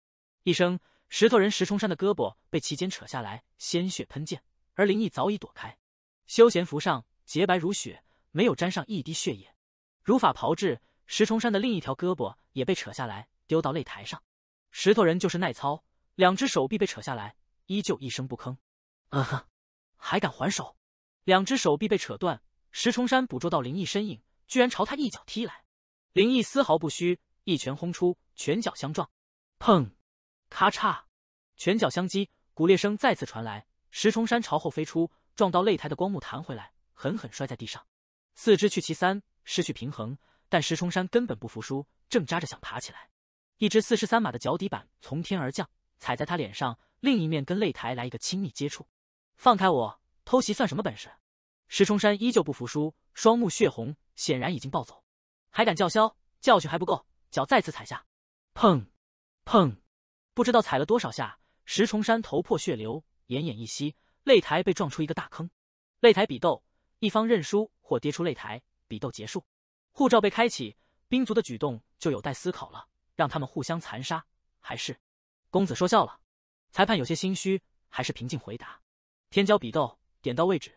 一声，石头人石崇山的胳膊被其间扯下来，鲜血喷溅。而林毅早已躲开，休闲服上洁白如雪，没有沾上一滴血液。如法炮制，石崇山的另一条胳膊也被扯下来。丢到擂台上，石头人就是耐操，两只手臂被扯下来，依旧一声不吭。啊哈，还敢还手？两只手臂被扯断，石崇山捕捉到林毅身影，居然朝他一脚踢来。林毅丝毫不虚，一拳轰出，拳脚相撞，砰，咔嚓，拳脚相击，骨裂声再次传来。石崇山朝后飞出，撞到擂台的光幕弹回来，狠狠摔在地上，四肢去其三，失去平衡。但石崇山根本不服输，挣扎着想爬起来。一只四十三码的脚底板从天而降，踩在他脸上，另一面跟擂台来一个亲密接触。放开我！偷袭算什么本事？石崇山依旧不服输，双目血红，显然已经暴走，还敢叫嚣？教训还不够？脚再次踩下，砰，砰，不知道踩了多少下，石崇山头破血流，奄奄一息，擂台被撞出一个大坑。擂台比斗，一方认输或跌出擂台，比斗结束。护照被开启，兵卒的举动就有待思考了。让他们互相残杀，还是公子说笑了。裁判有些心虚，还是平静回答：天骄比斗，点到为止。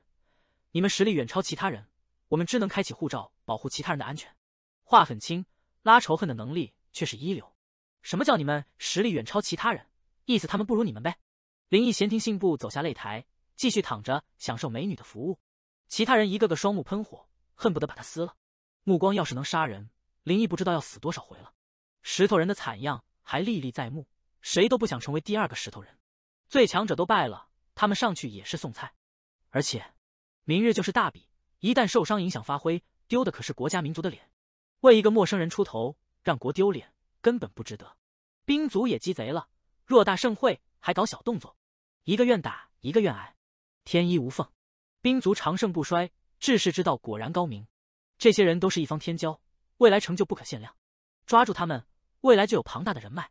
你们实力远超其他人，我们只能开启护罩保护其他人的安全。话很轻，拉仇恨的能力却是一流。什么叫你们实力远超其他人？意思他们不如你们呗？林毅闲庭信步走下擂台，继续躺着享受美女的服务。其他人一个个双目喷火，恨不得把他撕了。目光要是能杀人，林毅不知道要死多少回了。石头人的惨样还历历在目，谁都不想成为第二个石头人。最强者都败了，他们上去也是送菜。而且，明日就是大比，一旦受伤影响发挥，丢的可是国家民族的脸。为一个陌生人出头，让国丢脸，根本不值得。兵族也鸡贼了，偌大盛会还搞小动作，一个愿打一个愿挨，天衣无缝。兵族长盛不衰，治世之道果然高明。这些人都是一方天骄，未来成就不可限量。抓住他们。未来就有庞大的人脉，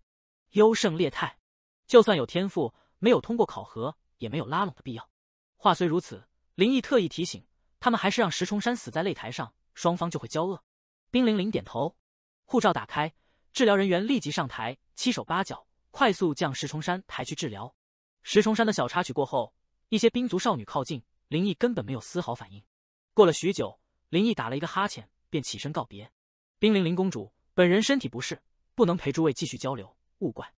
优胜劣汰。就算有天赋，没有通过考核，也没有拉拢的必要。话虽如此，林毅特意提醒他们，还是让石崇山死在擂台上，双方就会交恶。冰凌凌点头，护照打开，治疗人员立即上台，七手八脚，快速将石崇山抬去治疗。石崇山的小插曲过后，一些冰族少女靠近，林毅根本没有丝毫反应。过了许久，林毅打了一个哈欠，便起身告别。冰凌凌公主，本人身体不适。不能陪诸位继续交流，勿怪。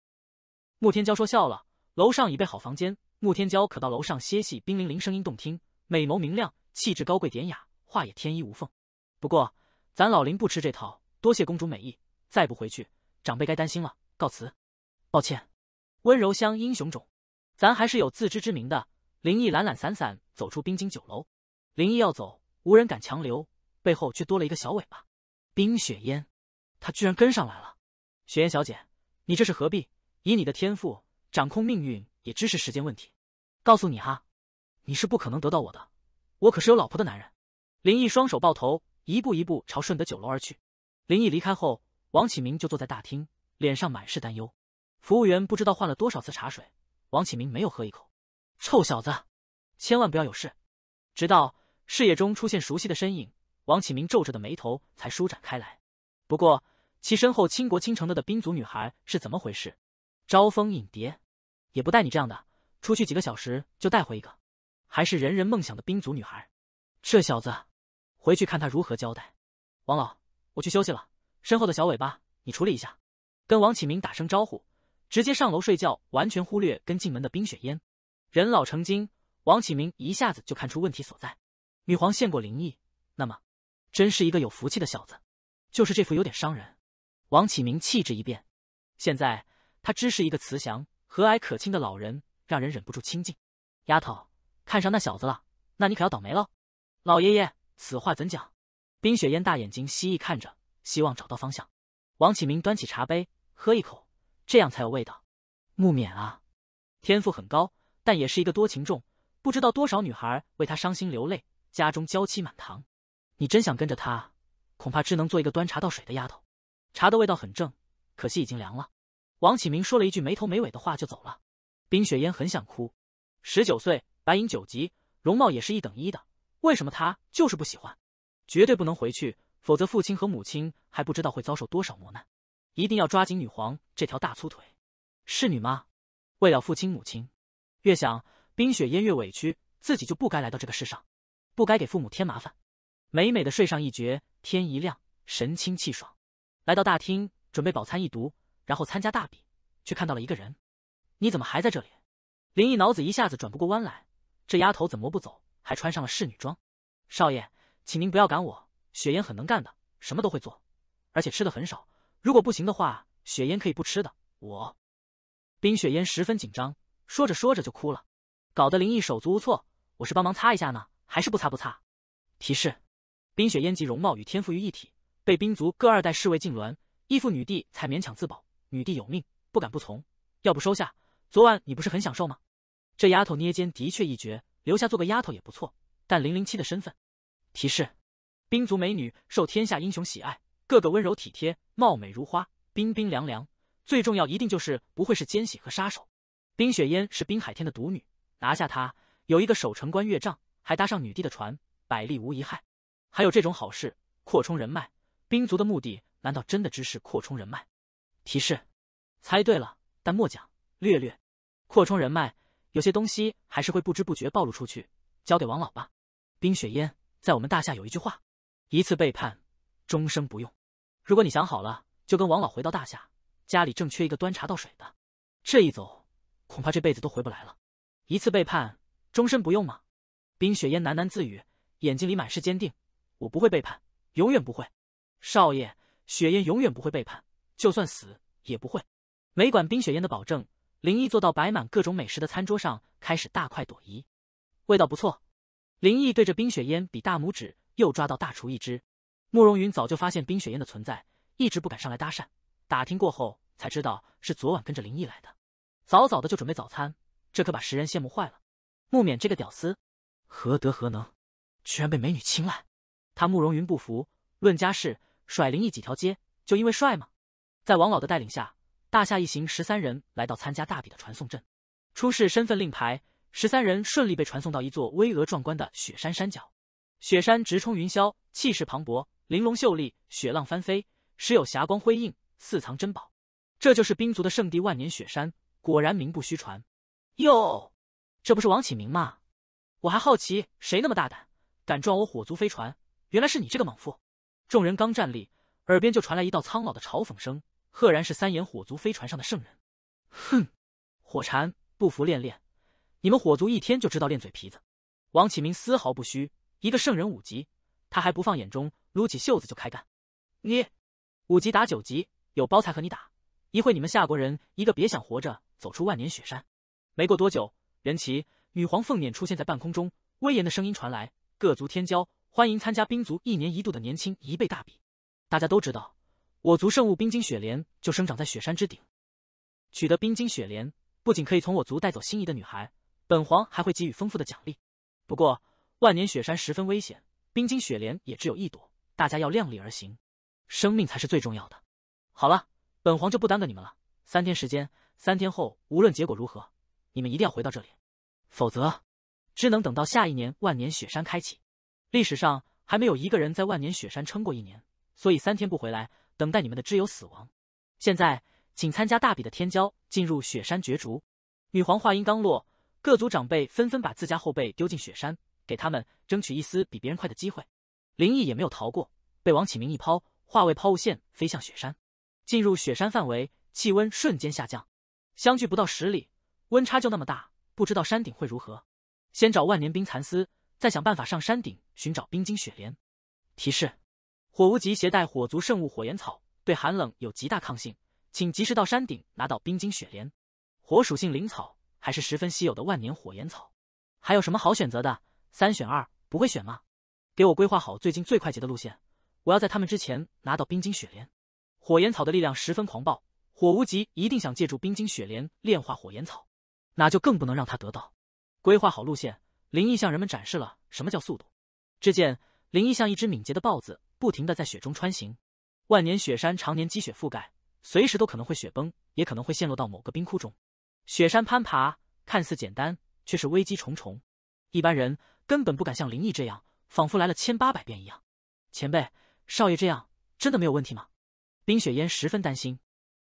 穆天娇说笑了，楼上已备好房间，穆天娇可到楼上歇息。冰凌凌声音动听，美眸明亮，气质高贵典雅，话也天衣无缝。不过咱老林不吃这套，多谢公主美意，再不回去，长辈该担心了。告辞，抱歉。温柔乡英雄冢，咱还是有自知之明的。林毅懒懒散散走出冰晶酒楼，林毅要走，无人敢强留，背后却多了一个小尾巴。冰雪烟，他居然跟上来了。雪颜小姐，你这是何必？以你的天赋掌控命运，也只是时间问题。告诉你哈，你是不可能得到我的，我可是有老婆的男人。林毅双手抱头，一步一步朝顺德酒楼而去。林毅离开后，王启明就坐在大厅，脸上满是担忧。服务员不知道换了多少次茶水，王启明没有喝一口。臭小子，千万不要有事。直到视野中出现熟悉的身影，王启明皱着的眉头才舒展开来。不过。其身后倾国倾城的的冰族女孩是怎么回事？招蜂引蝶，也不带你这样的，出去几个小时就带回一个，还是人人梦想的冰族女孩。这小子，回去看他如何交代。王老，我去休息了，身后的小尾巴你处理一下，跟王启明打声招呼，直接上楼睡觉，完全忽略跟进门的冰雪烟。人老成精，王启明一下子就看出问题所在。女皇献过灵异，那么，真是一个有福气的小子。就是这副有点伤人。王启明气质一变，现在他只是一个慈祥、和蔼可亲的老人，让人忍不住亲近。丫头，看上那小子了？那你可要倒霉了。老爷爷，此话怎讲？冰雪烟大眼睛蜥蜴看着，希望找到方向。王启明端起茶杯，喝一口，这样才有味道。木勉啊，天赋很高，但也是一个多情种，不知道多少女孩为他伤心流泪，家中娇妻满堂。你真想跟着他，恐怕只能做一个端茶倒水的丫头。茶的味道很正，可惜已经凉了。王启明说了一句没头没尾的话就走了。冰雪烟很想哭。十九岁，白银九级，容貌也是一等一的，为什么他就是不喜欢？绝对不能回去，否则父亲和母亲还不知道会遭受多少磨难。一定要抓紧女皇这条大粗腿。侍女吗？为了父亲母亲，越想冰雪烟越委屈，自己就不该来到这个世上，不该给父母添麻烦。美美的睡上一觉，天一亮神清气爽。来到大厅，准备饱餐一读，然后参加大比，却看到了一个人。你怎么还在这里？林毅脑子一下子转不过弯来，这丫头怎么不走，还穿上了侍女装？少爷，请您不要赶我，雪烟很能干的，什么都会做，而且吃的很少。如果不行的话，雪烟可以不吃的。我，冰雪烟十分紧张，说着说着就哭了，搞得林毅手足无措。我是帮忙擦一下呢，还是不擦不擦？提示：冰雪烟集容貌与天赋于一体。被兵族各二代侍卫痉挛，依附女帝才勉强自保。女帝有命，不敢不从。要不收下？昨晚你不是很享受吗？这丫头捏肩的确一绝，留下做个丫头也不错。但零零七的身份提示：兵族美女受天下英雄喜爱，个个温柔体贴，貌美如花，冰冰凉凉。最重要，一定就是不会是奸细和杀手。冰雪烟是冰海天的独女，拿下她，有一个守城关岳帐，还搭上女帝的船，百利无一害。还有这种好事，扩充人脉。兵卒的目的难道真的只是扩充人脉？提示：猜对了，但莫讲，略略。扩充人脉，有些东西还是会不知不觉暴露出去。交给王老吧。冰雪烟在我们大夏有一句话：一次背叛，终生不用。如果你想好了，就跟王老回到大夏，家里正缺一个端茶倒水的。这一走，恐怕这辈子都回不来了。一次背叛，终身不用吗？冰雪烟喃喃自语，眼睛里满是坚定。我不会背叛，永远不会。少爷，雪燕永远不会背叛，就算死也不会。没管冰雪燕的保证，林毅坐到摆满各种美食的餐桌上，开始大快朵颐。味道不错。林毅对着冰雪燕比大拇指，又抓到大厨一只。慕容云早就发现冰雪燕的存在，一直不敢上来搭讪。打听过后才知道是昨晚跟着林毅来的，早早的就准备早餐，这可把食人羡慕坏了。木勉这个屌丝，何德何能，居然被美女青睐？他慕容云不服，论家世。甩林异几条街，就因为帅吗？在王老的带领下，大夏一行十三人来到参加大比的传送阵，出示身份令牌，十三人顺利被传送到一座巍峨壮观的雪山山脚。雪山直冲云霄，气势磅礴，玲珑秀丽，雪浪翻飞，时有霞光辉映，似藏珍宝。这就是冰族的圣地万年雪山，果然名不虚传。哟，这不是王启明吗？我还好奇谁那么大胆，敢撞我火族飞船，原来是你这个莽夫。众人刚站立，耳边就传来一道苍老的嘲讽声，赫然是三眼火族飞船上的圣人。哼，火禅不服练练，你们火族一天就知道练嘴皮子。王启明丝毫不虚，一个圣人五级，他还不放眼中，撸起袖子就开干。你五级打九级，有包才和你打。一会你们夏国人一个别想活着走出万年雪山。没过多久，人齐，女皇凤辇出现在半空中，威严的声音传来：各族天骄。欢迎参加冰族一年一度的年轻一辈大比。大家都知道，我族圣物冰晶雪莲就生长在雪山之顶。取得冰晶雪莲，不仅可以从我族带走心仪的女孩，本皇还会给予丰富的奖励。不过，万年雪山十分危险，冰晶雪莲也只有一朵，大家要量力而行，生命才是最重要的。好了，本皇就不耽搁你们了。三天时间，三天后无论结果如何，你们一定要回到这里，否则，只能等到下一年万年雪山开启。历史上还没有一个人在万年雪山撑过一年，所以三天不回来，等待你们的只有死亡。现在，请参加大比的天骄进入雪山角逐。女皇话音刚落，各族长辈纷纷把自家后辈丢进雪山，给他们争取一丝比别人快的机会。林毅也没有逃过，被王启明一抛，化为抛物线飞向雪山。进入雪山范围，气温瞬间下降。相距不到十里，温差就那么大，不知道山顶会如何。先找万年冰蚕丝，再想办法上山顶。寻找冰晶雪莲。提示：火无极携带火族圣物火炎草，对寒冷有极大抗性，请及时到山顶拿到冰晶雪莲。火属性灵草还是十分稀有的万年火炎草。还有什么好选择的？三选二，不会选吗？给我规划好最近最快捷的路线，我要在他们之前拿到冰晶雪莲。火炎草的力量十分狂暴，火无极一定想借助冰晶雪莲炼化火炎草，那就更不能让他得到。规划好路线，林毅向人们展示了什么叫速度。只见林毅像一只敏捷的豹子，不停的在雪中穿行。万年雪山常年积雪覆盖，随时都可能会雪崩，也可能会陷落到某个冰窟中。雪山攀爬看似简单，却是危机重重。一般人根本不敢像林毅这样，仿佛来了千八百遍一样。前辈，少爷这样真的没有问题吗？冰雪烟十分担心，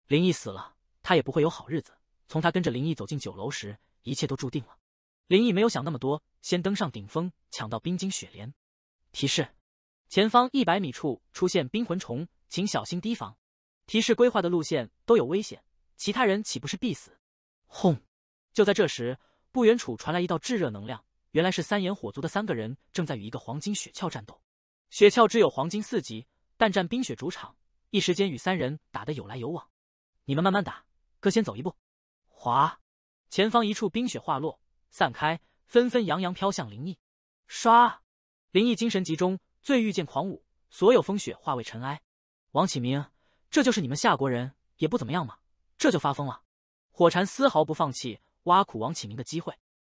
林毅死了，他也不会有好日子。从他跟着林毅走进酒楼时，一切都注定了。林毅没有想那么多，先登上顶峰，抢到冰晶雪莲。提示：前方一百米处出现冰魂虫，请小心提防。提示规划的路线都有危险，其他人岂不是必死？轰！就在这时，不远处传来一道炙热能量，原来是三眼火族的三个人正在与一个黄金雪橇战斗。雪橇只有黄金四级，但占冰雪主场，一时间与三人打得有来有往。你们慢慢打，哥先走一步。滑，前方一处冰雪化落，散开，纷纷扬扬飘向灵毅。唰。林毅精神集中，最遇见狂舞，所有风雪化为尘埃。王启明，这就是你们夏国人也不怎么样吗？这就发疯了！火蝉丝毫不放弃挖苦王启明的机会。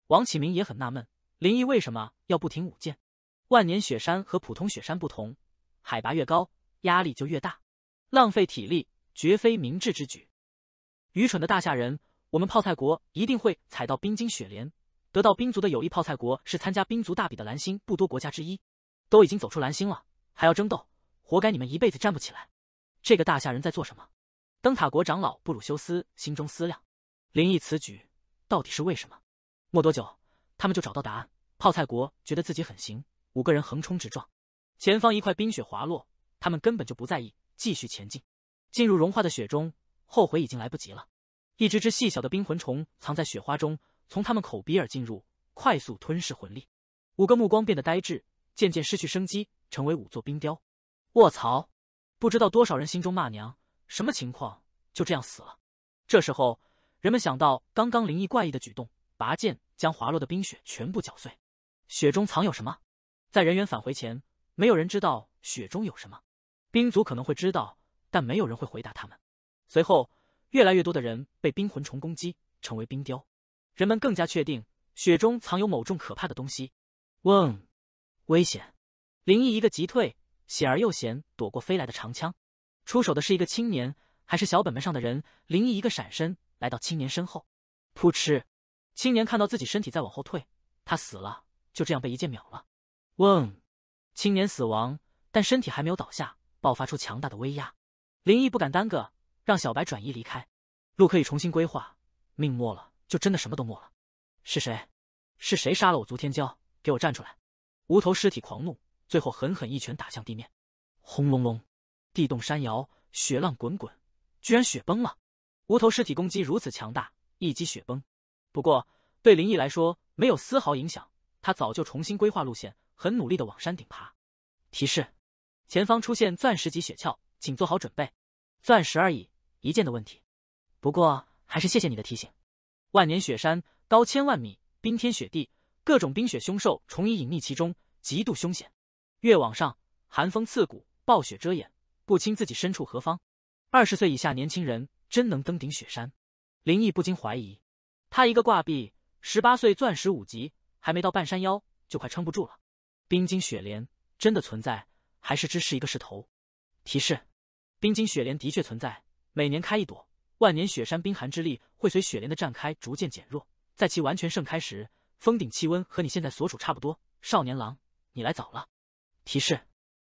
王启明也很纳闷，林毅为什么要不停舞剑？万年雪山和普通雪山不同，海拔越高，压力就越大，浪费体力绝非明智之举。愚蠢的大夏人，我们泡菜国一定会踩到冰晶雪莲。得到兵族的友谊，泡菜国是参加兵族大比的蓝星不多国家之一，都已经走出蓝星了，还要争斗，活该你们一辈子站不起来。这个大夏人在做什么？灯塔国长老布鲁修斯心中思量，林毅此举到底是为什么？没多久，他们就找到答案。泡菜国觉得自己很行，五个人横冲直撞，前方一块冰雪滑落，他们根本就不在意，继续前进，进入融化的雪中，后悔已经来不及了。一只只细小的冰魂虫藏在雪花中。从他们口鼻而进入，快速吞噬魂力。五个目光变得呆滞，渐渐失去生机，成为五座冰雕。卧槽！不知道多少人心中骂娘，什么情况？就这样死了。这时候，人们想到刚刚灵异怪异的举动，拔剑将滑落的冰雪全部搅碎。雪中藏有什么？在人员返回前，没有人知道雪中有什么。冰族可能会知道，但没有人会回答他们。随后，越来越多的人被冰魂虫攻击，成为冰雕。人们更加确定雪中藏有某种可怕的东西。嗡，危险！林毅一个急退，险而又险，躲过飞来的长枪。出手的是一个青年，还是小本本上的人？林毅一个闪身，来到青年身后。扑哧！青年看到自己身体在往后退，他死了，就这样被一剑秒了。嗡，青年死亡，但身体还没有倒下，爆发出强大的威压。林毅不敢耽搁，让小白转移离开，路可以重新规划。命没了。就真的什么都没了。是谁？是谁杀了我族天骄？给我站出来！无头尸体狂怒，最后狠狠一拳打向地面，轰隆隆，地动山摇，雪浪滚滚，居然雪崩了！无头尸体攻击如此强大，一击雪崩。不过对林毅来说没有丝毫影响，他早就重新规划路线，很努力的往山顶爬。提示：前方出现钻石级雪橇，请做好准备。钻石而已，一剑的问题。不过还是谢谢你的提醒。万年雪山，高千万米，冰天雪地，各种冰雪凶兽、虫蚁隐匿其中，极度凶险。越往上，寒风刺骨，暴雪遮掩，不清自己身处何方。二十岁以下年轻人真能登顶雪山？林毅不禁怀疑。他一个挂壁，十八岁钻石五级，还没到半山腰，就快撑不住了。冰晶雪莲真的存在，还是只是一个势头？提示：冰晶雪莲的确存在，每年开一朵。万年雪山冰寒之力会随雪莲的绽开逐渐减弱，在其完全盛开时，峰顶气温和你现在所处差不多。少年郎，你来早了。提示：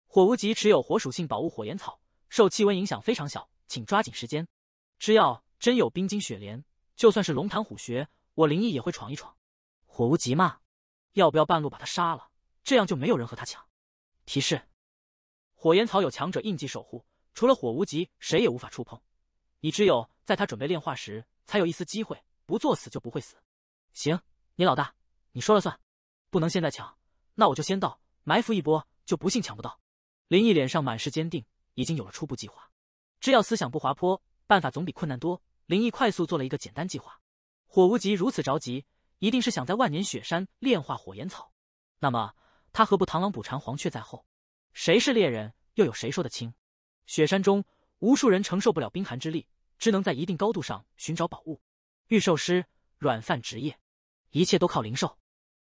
火无极持有火属性宝物火炎草，受气温影响非常小，请抓紧时间。只要真有冰晶雪莲，就算是龙潭虎穴，我灵异也会闯一闯。火无极嘛，要不要半路把他杀了？这样就没有人和他抢。提示：火炎草有强者印记守护，除了火无极，谁也无法触碰。你只有。在他准备炼化时，才有一丝机会，不作死就不会死。行，你老大，你说了算，不能现在抢，那我就先到埋伏一波，就不信抢不到。林毅脸上满是坚定，已经有了初步计划。只要思想不滑坡，办法总比困难多。林毅快速做了一个简单计划。火无极如此着急，一定是想在万年雪山炼化火炎草，那么他何不螳螂捕蝉，黄雀在后？谁是猎人，又有谁说得清？雪山中无数人承受不了冰寒之力。只能在一定高度上寻找宝物，御兽师软饭职业，一切都靠灵兽。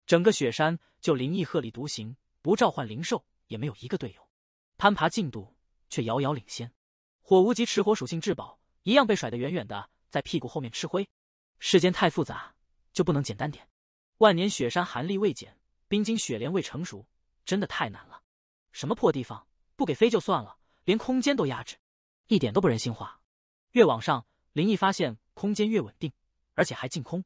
整个雪山就灵异鹤立独行，不召唤灵兽也没有一个队友，攀爬进度却遥遥领先。火无极持火属性至宝，一样被甩得远远的，在屁股后面吃灰。世间太复杂，就不能简单点。万年雪山寒力未减，冰晶雪莲未成熟，真的太难了。什么破地方，不给飞就算了，连空间都压制，一点都不人性化。越往上，林毅发现空间越稳定，而且还净空。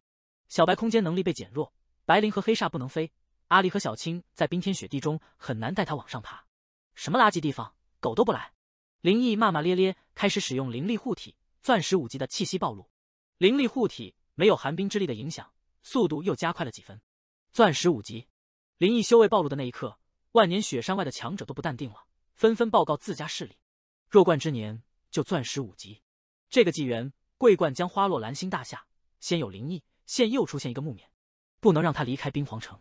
小白空间能力被减弱，白灵和黑煞不能飞。阿离和小青在冰天雪地中很难带他往上爬。什么垃圾地方，狗都不来！林毅骂骂咧咧，开始使用灵力护体。钻石五级的气息暴露，灵力护体没有寒冰之力的影响，速度又加快了几分。钻石五级，林毅修为暴露的那一刻，万年雪山外的强者都不淡定了，纷纷报告自家势力。弱冠之年就钻石五级！这个纪元，桂冠将花落蓝星大夏。先有灵异，现又出现一个木冕，不能让他离开冰皇城。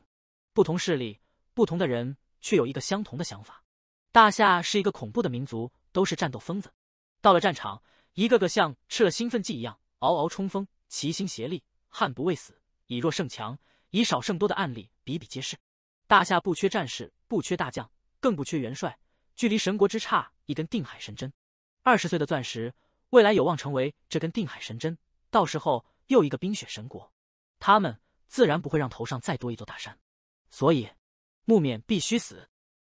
不同势力、不同的人，却有一个相同的想法：大夏是一个恐怖的民族，都是战斗疯子。到了战场，一个个像吃了兴奋剂一样，嗷嗷冲锋，齐心协力，悍不畏死，以弱胜强，以少胜多的案例比比皆是。大夏不缺战士，不缺大将，更不缺元帅。距离神国之差一根定海神针。二十岁的钻石。未来有望成为这根定海神针，到时候又一个冰雪神国，他们自然不会让头上再多一座大山，所以木免必须死。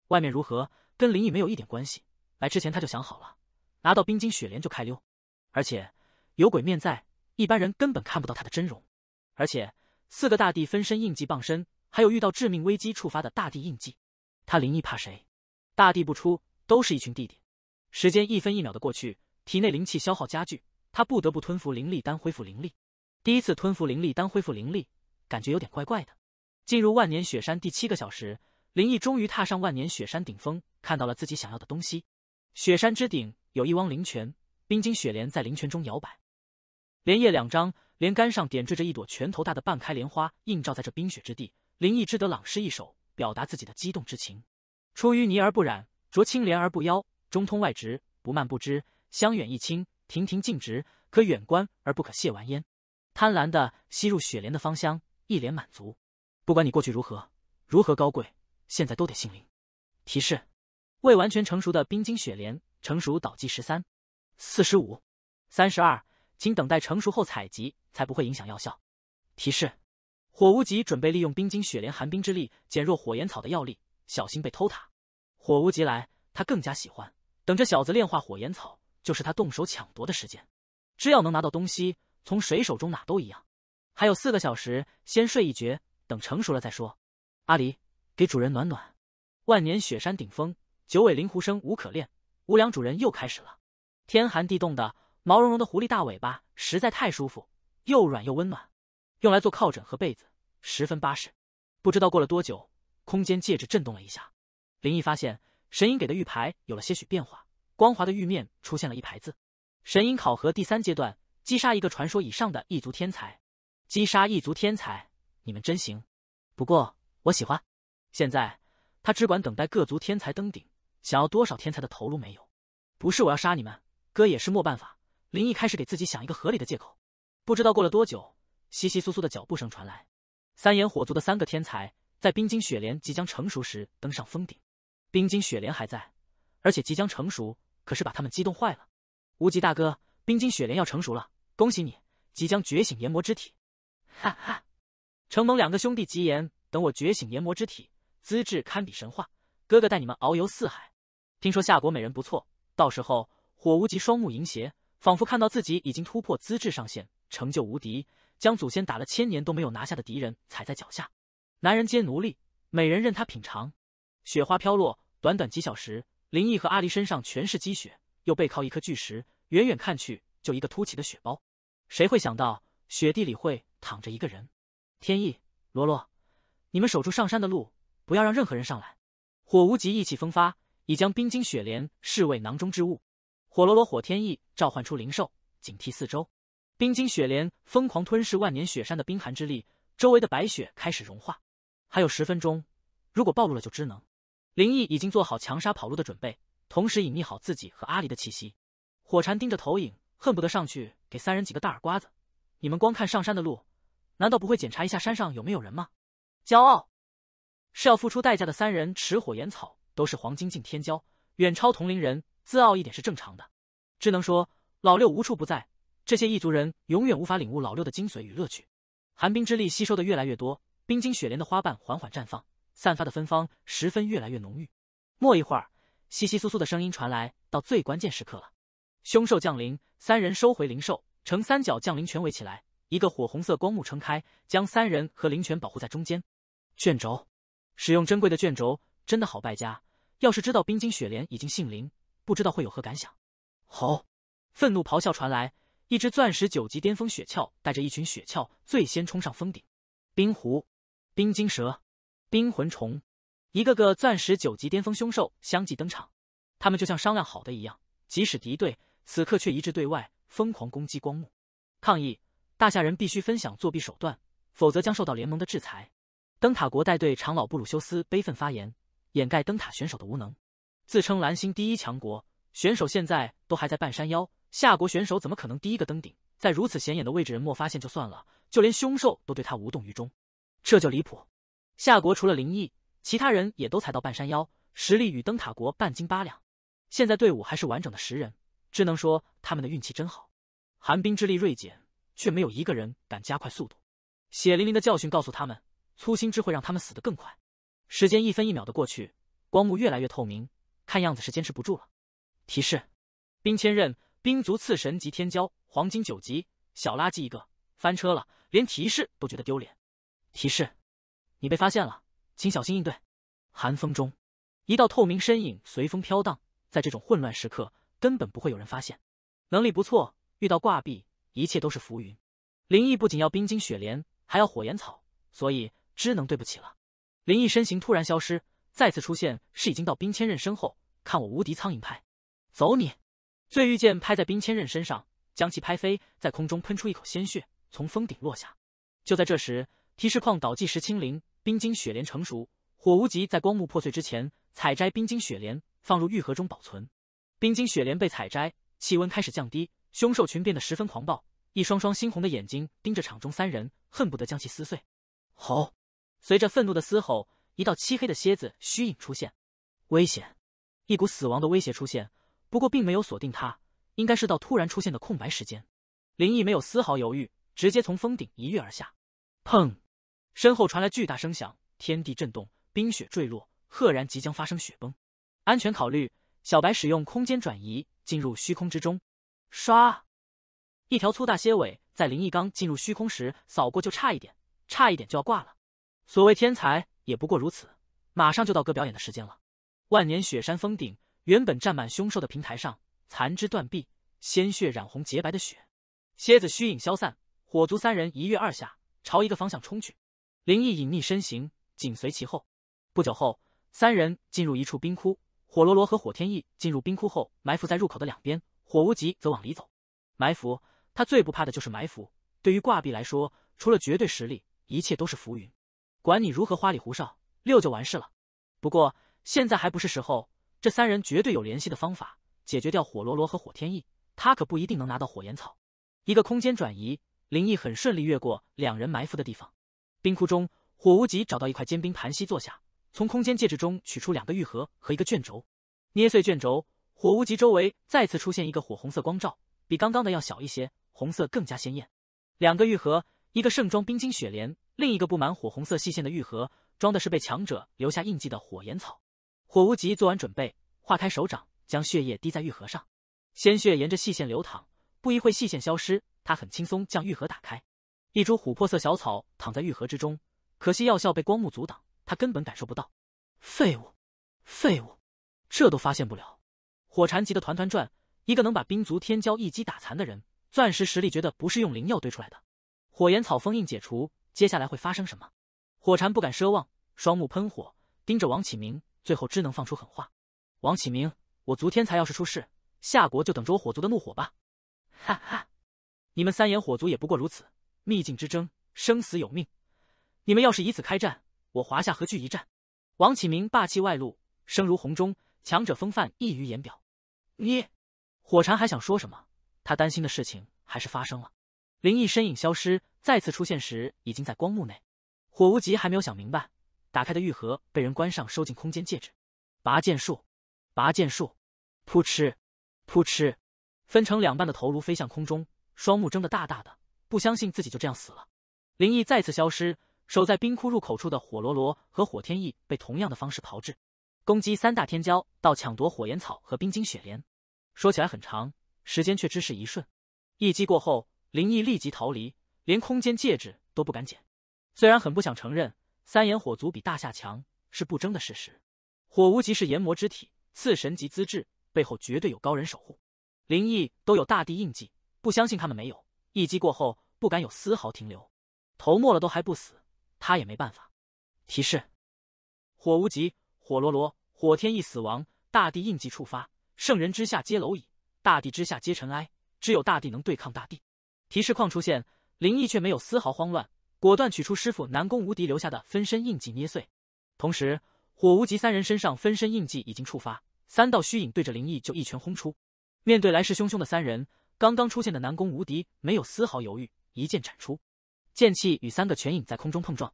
外面如何跟林毅没有一点关系？来之前他就想好了，拿到冰晶雪莲就开溜。而且有鬼面在，一般人根本看不到他的真容。而且四个大地分身印记傍身，还有遇到致命危机触发的大地印记，他林毅怕谁？大地不出，都是一群弟弟。时间一分一秒的过去。体内灵气消耗加剧，他不得不吞服灵力丹恢复灵力。第一次吞服灵力丹恢复灵力，感觉有点怪怪的。进入万年雪山第七个小时，林毅终于踏上万年雪山顶峰，看到了自己想要的东西。雪山之顶有一汪灵泉，冰晶雪莲在灵泉中摇摆。莲叶两张，莲杆上点缀着一朵拳头大的半开莲花，映照在这冰雪之地。林毅只得朗诗一首，表达自己的激动之情：“出淤泥而不染，濯清涟而不妖。中通外直，不蔓不枝。”香远益清，亭亭净植，可远观而不可亵玩焉。贪婪的吸入雪莲的芳香，一脸满足。不管你过去如何，如何高贵，现在都得姓林。提示：未完全成熟的冰晶雪莲，成熟倒计十三、四十五、三十二，请等待成熟后采集，才不会影响药效。提示：火无极准备利用冰晶雪莲寒冰之力减弱火炎草的药力，小心被偷塔。火无极来，他更加喜欢等这小子炼化火炎草。就是他动手抢夺的时间，只要能拿到东西，从谁手中哪都一样。还有四个小时，先睡一觉，等成熟了再说。阿狸，给主人暖暖。万年雪山顶峰，九尾灵狐生无可恋。无良主人又开始了。天寒地冻的，毛茸茸的狐狸大尾巴实在太舒服，又软又温暖，用来做靠枕和被子，十分巴适。不知道过了多久，空间戒指震动了一下，林毅发现神鹰给的玉牌有了些许变化。光滑的玉面出现了一排字：神隐考核第三阶段，击杀一个传说以上的异族天才。击杀异族天才，你们真行。不过我喜欢。现在他只管等待各族天才登顶，想要多少天才的头颅没有？不是我要杀你们，哥也是莫办法。林毅开始给自己想一个合理的借口。不知道过了多久，稀稀疏疏的脚步声传来。三眼火族的三个天才在冰晶雪莲即将成熟时登上峰顶。冰晶雪莲还在，而且即将成熟。可是把他们激动坏了。无极大哥，冰晶雪莲要成熟了，恭喜你，即将觉醒炎魔之体。哈哈，承蒙两个兄弟吉言，等我觉醒炎魔之体，资质堪比神话，哥哥带你们遨游四海。听说夏国美人不错，到时候火无极双目银斜，仿佛看到自己已经突破资质上限，成就无敌，将祖先打了千年都没有拿下的敌人踩在脚下。男人皆奴隶，美人任他品尝。雪花飘落，短短几小时。林毅和阿离身上全是积雪，又背靠一颗巨石，远远看去就一个凸起的雪包。谁会想到雪地里会躺着一个人？天意，罗罗，你们守住上山的路，不要让任何人上来。火无极意气风发，已将冰晶雪莲视为囊中之物。火罗罗、火天意召唤出灵兽，警惕四周。冰晶雪莲疯狂吞噬万年雪山的冰寒之力，周围的白雪开始融化。还有十分钟，如果暴露了就只能。林毅已经做好强杀跑路的准备，同时隐匿好自己和阿离的气息。火蟾盯着投影，恨不得上去给三人几个大耳刮子。你们光看上山的路，难道不会检查一下山上有没有人吗？骄傲是要付出代价的。三人持火炎草都是黄金境天骄，远超同龄人，自傲一点是正常的。只能说老六无处不在，这些异族人永远无法领悟老六的精髓与乐趣。寒冰之力吸收的越来越多，冰晶雪莲的花瓣缓缓绽放。散发的芬芳十分越来越浓郁。没一会儿，稀稀疏疏的声音传来，到最关键时刻了，凶兽降临，三人收回灵兽，呈三角降临，全围起来，一个火红色光幕撑开，将三人和灵泉保护在中间。卷轴，使用珍贵的卷轴，真的好败家。要是知道冰晶雪莲已经姓灵，不知道会有何感想。好，愤怒咆哮传来，一只钻石九级巅峰雪橇带着一群雪橇最先冲上峰顶。冰狐，冰晶蛇。冰魂虫，一个个钻石九级巅峰凶兽相继登场。他们就像商量好的一样，即使敌对，此刻却一致对外，疯狂攻击光幕，抗议大夏人必须分享作弊手段，否则将受到联盟的制裁。灯塔国带队长老布鲁修斯悲愤发言，掩盖灯塔选手的无能。自称蓝星第一强国选手，现在都还在半山腰，夏国选手怎么可能第一个登顶？在如此显眼的位置，人莫发现就算了，就连凶兽都对他无动于衷，这就离谱。夏国除了林毅，其他人也都才到半山腰，实力与灯塔国半斤八两。现在队伍还是完整的十人，只能说他们的运气真好。寒冰之力锐减，却没有一个人敢加快速度。血淋淋的教训告诉他们，粗心只会让他们死得更快。时间一分一秒的过去，光幕越来越透明，看样子是坚持不住了。提示：冰千仞，冰族次神级天骄，黄金九级，小垃圾一个，翻车了，连提示都觉得丢脸。提示。你被发现了，请小心应对。寒风中，一道透明身影随风飘荡。在这种混乱时刻，根本不会有人发现。能力不错，遇到挂壁，一切都是浮云。林毅不仅要冰晶雪莲，还要火焰草，所以只能对不起了。林毅身形突然消失，再次出现是已经到冰千仞身后。看我无敌苍蝇拍，走你！醉玉剑拍在冰千仞身上，将其拍飞，在空中喷出一口鲜血，从峰顶落下。就在这时，提示框倒计时清零。冰晶雪莲成熟，火无极在光幕破碎之前采摘冰晶雪莲，放入玉盒中保存。冰晶雪莲被采摘，气温开始降低，凶兽群变得十分狂暴，一双双猩红的眼睛盯着场中三人，恨不得将其撕碎。吼！随着愤怒的嘶吼，一道漆黑的蝎子虚影出现，危险，一股死亡的威胁出现，不过并没有锁定他，应该是到突然出现的空白时间。林毅没有丝毫犹豫，直接从峰顶一跃而下，砰！身后传来巨大声响，天地震动，冰雪坠落，赫然即将发生雪崩。安全考虑，小白使用空间转移进入虚空之中。唰，一条粗大蝎尾在林毅刚进入虚空时扫过，就差一点，差一点就要挂了。所谓天才也不过如此。马上就到哥表演的时间了。万年雪山峰顶，原本站满凶兽的平台上，残肢断臂，鲜血染红洁白的雪。蝎子虚影消散，火族三人一跃二下，朝一个方向冲去。林毅隐匿身形，紧随其后。不久后，三人进入一处冰窟。火罗罗和火天意进入冰窟后，埋伏在入口的两边。火无极则往里走。埋伏，他最不怕的就是埋伏。对于挂壁来说，除了绝对实力，一切都是浮云。管你如何花里胡哨，六就完事了。不过现在还不是时候。这三人绝对有联系的方法，解决掉火罗罗和火天意，他可不一定能拿到火炎草。一个空间转移，林毅很顺利越过两人埋伏的地方。冰窟中，火无极找到一块坚冰，盘膝坐下，从空间戒指中取出两个玉盒和一个卷轴，捏碎卷轴。火无极周围再次出现一个火红色光照，比刚刚的要小一些，红色更加鲜艳。两个玉盒，一个盛装冰晶雪莲，另一个布满火红色细线的玉盒，装的是被强者留下印记的火焰草。火无极做完准备，化开手掌，将血液滴在玉盒上，鲜血沿着细线流淌，不一会细线消失，他很轻松将玉盒打开。一株琥珀色小草躺在玉盒之中，可惜药效被光幕阻挡，他根本感受不到。废物，废物，这都发现不了。火蟾急得团团转，一个能把冰族天骄一击打残的人，钻石实力觉得不是用灵药堆出来的。火炎草封印解除，接下来会发生什么？火蟾不敢奢望，双目喷火盯着王启明，最后只能放出狠话：王启明，我族天才要是出事，夏国就等着我火族的怒火吧！哈哈，你们三眼火族也不过如此。秘境之争，生死有命。你们要是以此开战，我华夏何惧一战？王启明霸气外露，声如洪钟，强者风范溢于言表。你，火蝉还想说什么？他担心的事情还是发生了。灵异身影消失，再次出现时已经在光幕内。火无极还没有想明白，打开的玉盒被人关上，收进空间戒指。拔剑术，拔剑术，扑哧，扑哧，分成两半的头颅飞向空中，双目睁得大大的。不相信自己就这样死了，灵异再次消失。守在冰窟入口处的火罗罗和火天翼被同样的方式炮制，攻击三大天骄，到抢夺火炎草和冰晶雪莲。说起来很长，时间却只是一瞬。一击过后，灵异立即逃离，连空间戒指都不敢捡。虽然很不想承认，三眼火族比大夏强是不争的事实。火无极是炎魔之体，次神级资质，背后绝对有高人守护。灵异都有大地印记，不相信他们没有。一击过后，不敢有丝毫停留，头没了都还不死，他也没办法。提示：火无极、火罗罗、火天意死亡，大地印记触发，圣人之下皆蝼蚁，大地之下皆尘埃，只有大地能对抗大地。提示框出现，灵毅却没有丝毫慌乱，果断取出师傅南宫无敌留下的分身印记捏碎。同时，火无极三人身上分身印记已经触发，三道虚影对着灵毅就一拳轰出。面对来势汹汹的三人。刚刚出现的南宫无敌没有丝毫犹豫，一剑斩出，剑气与三个拳影在空中碰撞，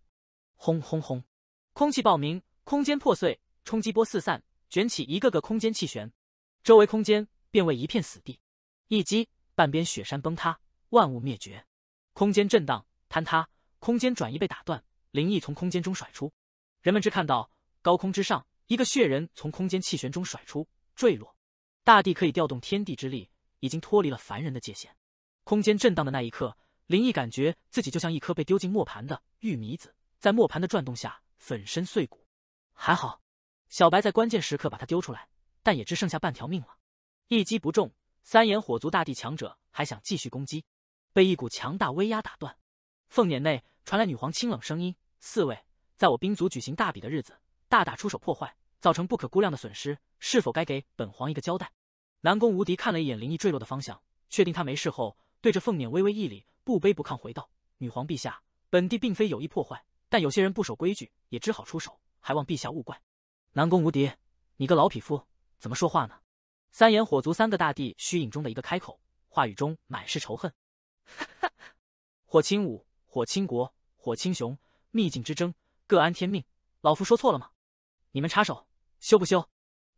轰轰轰，空气爆鸣，空间破碎，冲击波四散，卷起一个个空间气旋，周围空间变为一片死地。一击，半边雪山崩塌，万物灭绝，空间震荡，坍塌，空间转移被打断，灵异从空间中甩出，人们只看到高空之上一个血人从空间气旋中甩出，坠落。大地可以调动天地之力。已经脱离了凡人的界限，空间震荡的那一刻，林毅感觉自己就像一颗被丢进磨盘的玉米子，在磨盘的转动下粉身碎骨。还好，小白在关键时刻把他丢出来，但也只剩下半条命了。一击不中，三眼火族大帝强者还想继续攻击，被一股强大威压打断。凤辇内传来女皇清冷声音：“四位，在我兵族举行大比的日子，大打出手破坏，造成不可估量的损失，是否该给本皇一个交代？”南宫无敌看了一眼灵异坠落的方向，确定他没事后，对着凤辇微微一礼，不卑不亢回道：“女皇陛下，本帝并非有意破坏，但有些人不守规矩，也只好出手，还望陛下勿怪。”南宫无敌，你个老匹夫，怎么说话呢？三眼火族三个大帝虚影中的一个开口，话语中满是仇恨。哈哈，火青武、火青国、火青雄，秘境之争，各安天命，老夫说错了吗？你们插手，羞不羞？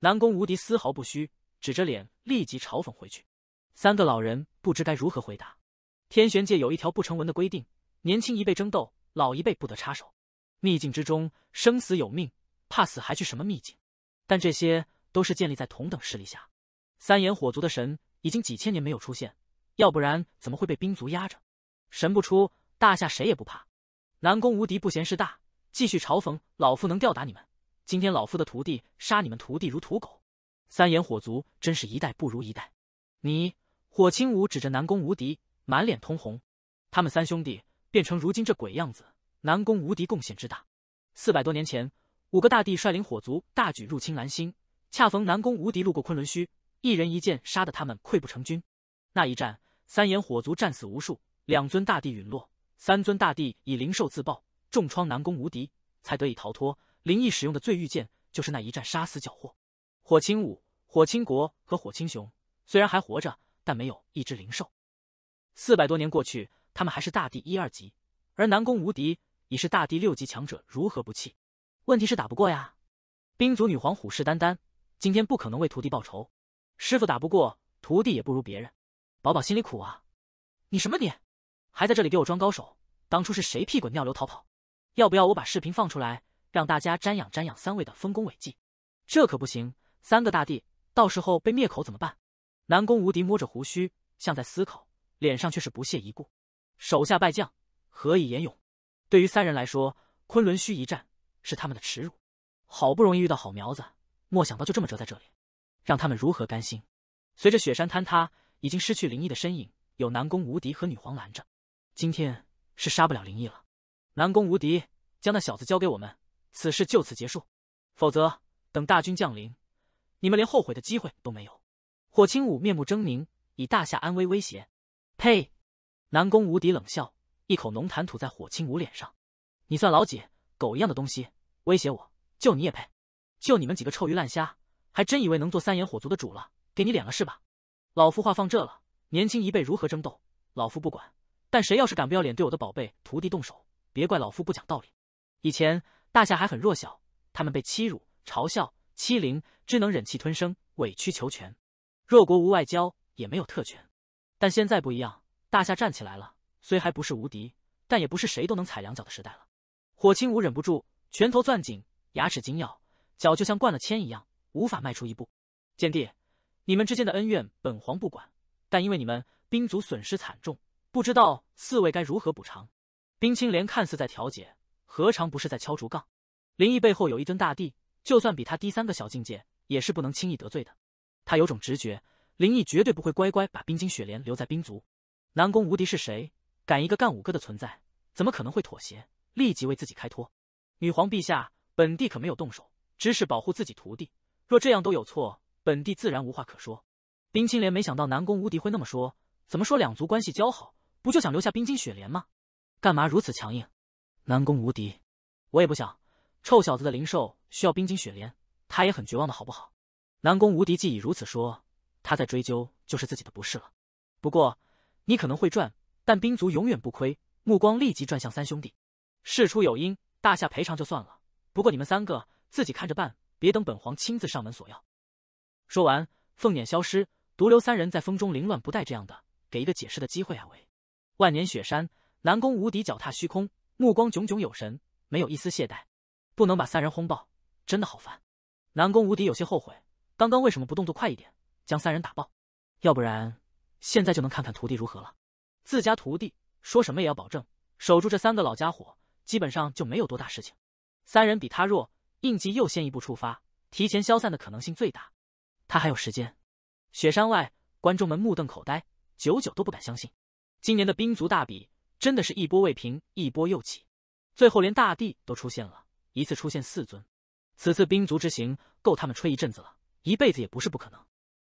南宫无敌丝毫不虚。指着脸，立即嘲讽回去。三个老人不知该如何回答。天玄界有一条不成文的规定，年轻一辈争斗，老一辈不得插手。秘境之中，生死有命，怕死还去什么秘境？但这些都是建立在同等势力下。三眼火族的神已经几千年没有出现，要不然怎么会被兵族压着？神不出，大夏谁也不怕。南宫无敌不嫌事大，继续嘲讽老夫能吊打你们。今天老夫的徒弟杀你们徒弟如土狗。三眼火族真是一代不如一代。你，火青武指着南宫无敌，满脸通红。他们三兄弟变成如今这鬼样子，南宫无敌贡献之大。四百多年前，五个大帝率领火族大举入侵蓝星，恰逢南宫无敌路过昆仑虚，一人一剑杀得他们溃不成军。那一战，三眼火族战死无数，两尊大帝陨落，三尊大帝以灵兽自爆，重创南宫无敌，才得以逃脱。灵异使用的最御剑，就是那一战杀死缴获。火青武、火青国和火青雄虽然还活着，但没有一只灵兽。四百多年过去，他们还是大帝一二级，而南宫无敌已是大帝六级强者，如何不气？问题是打不过呀！冰族女皇虎视眈眈，今天不可能为徒弟报仇。师傅打不过，徒弟也不如别人，宝宝心里苦啊！你什么你？还在这里给我装高手？当初是谁屁滚尿流逃跑？要不要我把视频放出来，让大家瞻仰瞻仰三位的丰功伟绩？这可不行。三个大帝到时候被灭口怎么办？南宫无敌摸着胡须，像在思考，脸上却是不屑一顾。手下败将，何以言勇？对于三人来说，昆仑虚一战是他们的耻辱。好不容易遇到好苗子，莫想到就这么折在这里，让他们如何甘心？随着雪山坍塌，已经失去灵异的身影，有南宫无敌和女皇拦着，今天是杀不了灵异了。南宫无敌将那小子交给我们，此事就此结束。否则，等大军降临。你们连后悔的机会都没有。火青武面目狰狞，以大夏安危威胁。呸！南宫无敌冷笑，一口浓痰吐在火青武脸上。你算老几？狗一样的东西，威胁我，就你也配？就你们几个臭鱼烂虾，还真以为能做三眼火族的主了？给你脸了是吧？老夫话放这了，年轻一辈如何争斗，老夫不管。但谁要是敢不要脸对我的宝贝徒弟动手，别怪老夫不讲道理。以前大夏还很弱小，他们被欺辱、嘲笑。欺凌，只能忍气吞声，委曲求全。弱国无外交，也没有特权。但现在不一样，大夏站起来了，虽还不是无敌，但也不是谁都能踩两脚的时代了。火青武忍不住，拳头攥紧，牙齿紧咬，脚就像灌了铅一样，无法迈出一步。剑帝，你们之间的恩怨，本皇不管。但因为你们兵卒损失惨重，不知道四位该如何补偿。冰清莲看似在调解，何尝不是在敲竹杠？林毅背后有一尊大帝。就算比他低三个小境界，也是不能轻易得罪的。他有种直觉，林毅绝对不会乖乖把冰晶雪莲留在冰族。南宫无敌是谁？敢一个干五个的存在，怎么可能会妥协？立即为自己开脱。女皇陛下，本帝可没有动手，只是保护自己徒弟。若这样都有错，本帝自然无话可说。冰清莲没想到南宫无敌会那么说，怎么说两族关系交好，不就想留下冰晶雪莲吗？干嘛如此强硬？南宫无敌，我也不想。臭小子的灵兽需要冰晶雪莲，他也很绝望的，好不好？南宫无敌既已如此说，他在追究就是自己的不是了。不过你可能会赚，但冰族永远不亏。目光立即转向三兄弟，事出有因，大夏赔偿就算了，不过你们三个自己看着办，别等本皇亲自上门索要。说完，凤眼消失，独留三人在风中凌乱不带这样的，给一个解释的机会啊！喂，万年雪山，南宫无敌脚踏虚空，目光炯炯有神，没有一丝懈怠。不能把三人轰爆，真的好烦！南宫无敌有些后悔，刚刚为什么不动作快一点，将三人打爆？要不然现在就能看看徒弟如何了。自家徒弟说什么也要保证守住这三个老家伙，基本上就没有多大事情。三人比他弱，印记又先一步触发，提前消散的可能性最大。他还有时间。雪山外，观众们目瞪口呆，久久都不敢相信，今年的兵族大比真的是一波未平一波又起，最后连大帝都出现了。一次出现四尊，此次兵族之行够他们吹一阵子了，一辈子也不是不可能。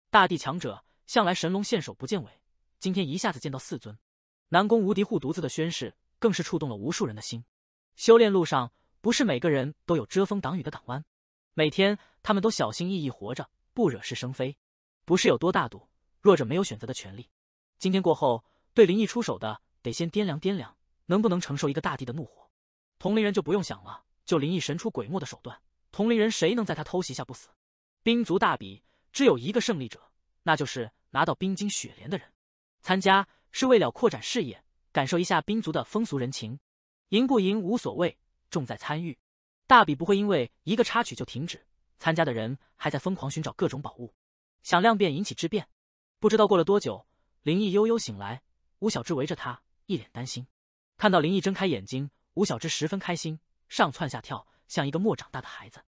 大帝强者向来神龙见首不见尾，今天一下子见到四尊，南宫无敌护犊子的宣誓更是触动了无数人的心。修炼路上不是每个人都有遮风挡雨的港湾，每天他们都小心翼翼活着，不惹是生非。不是有多大度，弱者没有选择的权利。今天过后，对灵异出手的得先掂量掂量能不能承受一个大帝的怒火，同龄人就不用想了。就灵异神出鬼没的手段，同龄人谁能在他偷袭下不死？冰族大比只有一个胜利者，那就是拿到冰晶雪莲的人。参加是为了扩展视野，感受一下冰族的风俗人情。赢不赢无所谓，重在参与。大比不会因为一个插曲就停止，参加的人还在疯狂寻找各种宝物，想量变引起质变。不知道过了多久，灵异悠悠醒来，吴小芝围着他，一脸担心。看到灵异睁开眼睛，吴小芝十分开心。上蹿下跳，像一个没长大的孩子，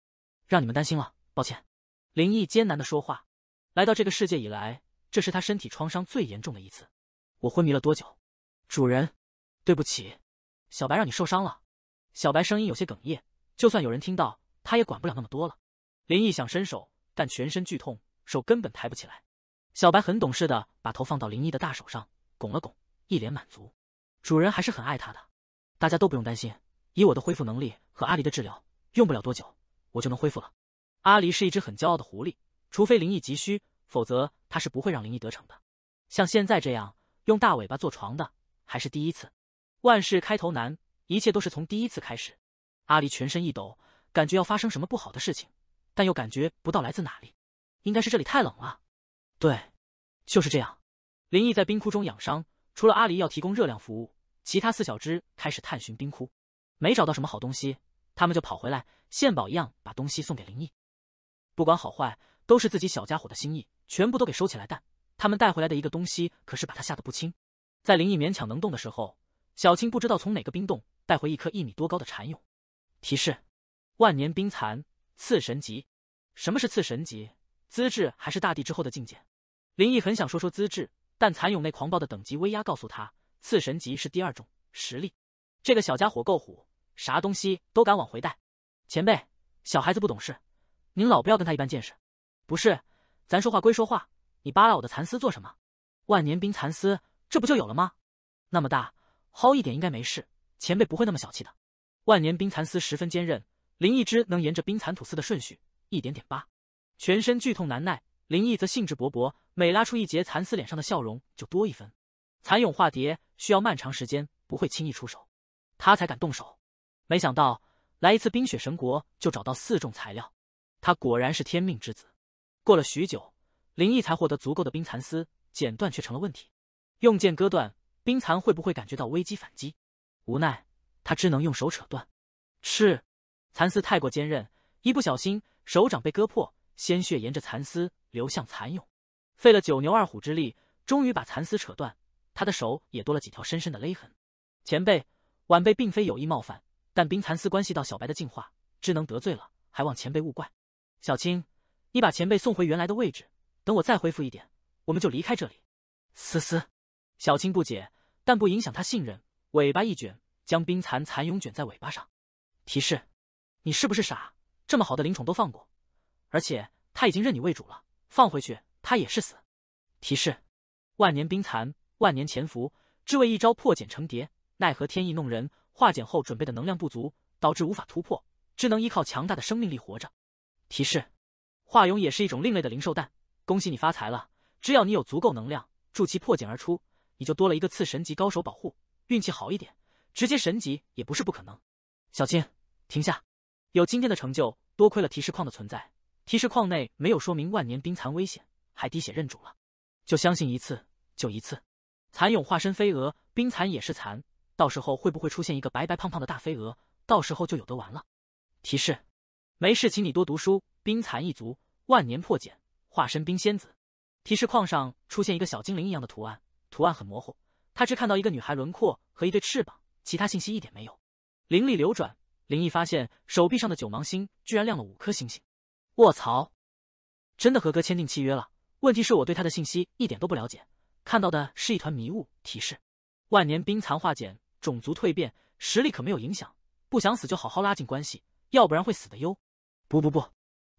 让你们担心了，抱歉。林毅艰难的说话，来到这个世界以来，这是他身体创伤最严重的一次。我昏迷了多久？主人，对不起，小白让你受伤了。小白声音有些哽咽，就算有人听到，他也管不了那么多了。林毅想伸手，但全身剧痛，手根本抬不起来。小白很懂事的把头放到林毅的大手上，拱了拱，一脸满足。主人还是很爱他的。大家都不用担心。以我的恢复能力和阿离的治疗，用不了多久我就能恢复了。阿离是一只很骄傲的狐狸，除非灵异急需，否则它是不会让灵异得逞的。像现在这样用大尾巴做床的还是第一次。万事开头难，一切都是从第一次开始。阿离全身一抖，感觉要发生什么不好的事情，但又感觉不到来自哪里，应该是这里太冷了。对，就是这样。灵异在冰窟中养伤，除了阿离要提供热量服务，其他四小只开始探寻冰窟。没找到什么好东西，他们就跑回来献宝一样把东西送给灵异，不管好坏，都是自己小家伙的心意，全部都给收起来带。他们带回来的一个东西可是把他吓得不轻。在灵异勉强能动的时候，小青不知道从哪个冰洞带回一颗一米多高的蚕蛹，提示：万年冰蚕，次神级。什么是次神级？资质还是大帝之后的境界？灵异很想说说资质，但蚕蛹内狂暴的等级威压告诉他，次神级是第二种实力。这个小家伙够虎，啥东西都敢往回带。前辈，小孩子不懂事，您老不要跟他一般见识。不是，咱说话归说话，你扒拉我的蚕丝做什么？万年冰蚕丝，这不就有了吗？那么大，薅一点应该没事。前辈不会那么小气的。万年冰蚕丝十分坚韧，林毅之能沿着冰蚕吐丝的顺序一点点扒，全身剧痛难耐。林毅则兴致勃勃，每拉出一截蚕丝，脸上的笑容就多一分。蚕蛹化蝶需要漫长时间，不会轻易出手。他才敢动手，没想到来一次冰雪神国就找到四种材料，他果然是天命之子。过了许久，林毅才获得足够的冰蚕丝，剪断却成了问题。用剑割断冰蚕会不会感觉到危机反击？无奈他只能用手扯断。是，蚕丝太过坚韧，一不小心手掌被割破，鲜血沿着蚕丝流向蚕蛹。费了九牛二虎之力，终于把蚕丝扯断，他的手也多了几条深深的勒痕。前辈。晚辈并非有意冒犯，但冰蚕丝关系到小白的进化，只能得罪了，还望前辈勿怪。小青，你把前辈送回原来的位置，等我再恢复一点，我们就离开这里。思思，小青不解，但不影响他信任，尾巴一卷，将冰蚕蚕蛹卷在尾巴上。提示，你是不是傻？这么好的灵宠都放过，而且他已经认你为主了，放回去他也是死。提示，万年冰蚕，万年潜伏，只为一招破茧成蝶。奈何天意弄人，化茧后准备的能量不足，导致无法突破，只能依靠强大的生命力活着。提示：华蛹也是一种另类的灵兽蛋，恭喜你发财了。只要你有足够能量助其破茧而出，你就多了一个次神级高手保护。运气好一点，直接神级也不是不可能。小青，停下！有今天的成就，多亏了提示框的存在。提示框内没有说明万年冰蚕危险，还滴血认主了，就相信一次，就一次。蚕蛹化身飞蛾，冰蚕也是蚕。到时候会不会出现一个白白胖胖的大飞蛾？到时候就有得玩了。提示：没事，请你多读书。冰蚕一族，万年破茧，化身冰仙子。提示框上出现一个小精灵一样的图案，图案很模糊，他只看到一个女孩轮廓和一对翅膀，其他信息一点没有。灵力流转，灵毅发现手臂上的九芒星居然亮了五颗星星。卧槽！真的和哥签订契约了？问题是我对他的信息一点都不了解，看到的是一团迷雾。提示：万年冰蚕化茧。种族蜕变，实力可没有影响。不想死，就好好拉近关系，要不然会死的哟。不不不，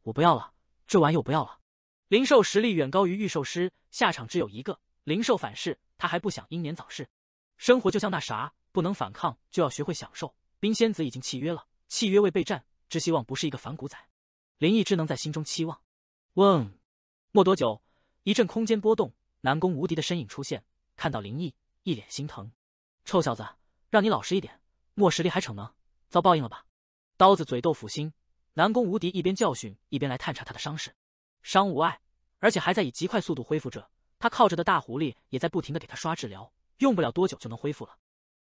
我不要了，这玩意我不要了。灵兽实力远高于御兽师，下场只有一个，灵兽反噬。他还不想英年早逝。生活就像那啥，不能反抗就要学会享受。冰仙子已经契约了，契约未备战，只希望不是一个反骨仔。林毅只能在心中期望。嗡，没多久，一阵空间波动，南宫无敌的身影出现，看到林毅，一脸心疼。臭小子。让你老实一点，没实力还逞能，遭报应了吧？刀子嘴豆腐心，南宫无敌一边教训一边来探查他的伤势，伤无碍，而且还在以极快速度恢复着。他靠着的大狐狸也在不停的给他刷治疗，用不了多久就能恢复了。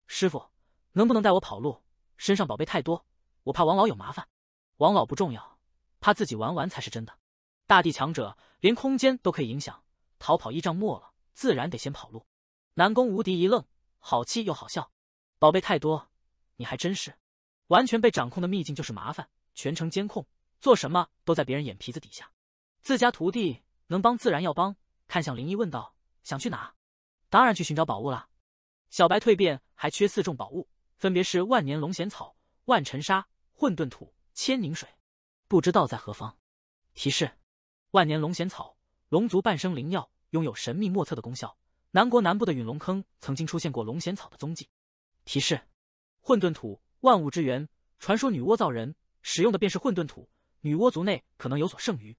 师傅，能不能带我跑路？身上宝贝太多，我怕王老有麻烦。王老不重要，怕自己玩完才是真的。大地强者连空间都可以影响，逃跑一丈没了，自然得先跑路。南宫无敌一愣，好气又好笑。宝贝太多，你还真是，完全被掌控的秘境就是麻烦，全程监控，做什么都在别人眼皮子底下。自家徒弟能帮自然要帮，看向林一问道：“想去哪？”“当然去寻找宝物了。”小白蜕变还缺四种宝物，分别是万年龙涎草、万尘沙、混沌土、千凝水，不知道在何方。提示：万年龙涎草，龙族半生灵药，拥有神秘莫测的功效。南国南部的陨龙坑曾经出现过龙涎草的踪迹。提示：混沌土，万物之源。传说女娲造人使用的便是混沌土，女娲族内可能有所剩余。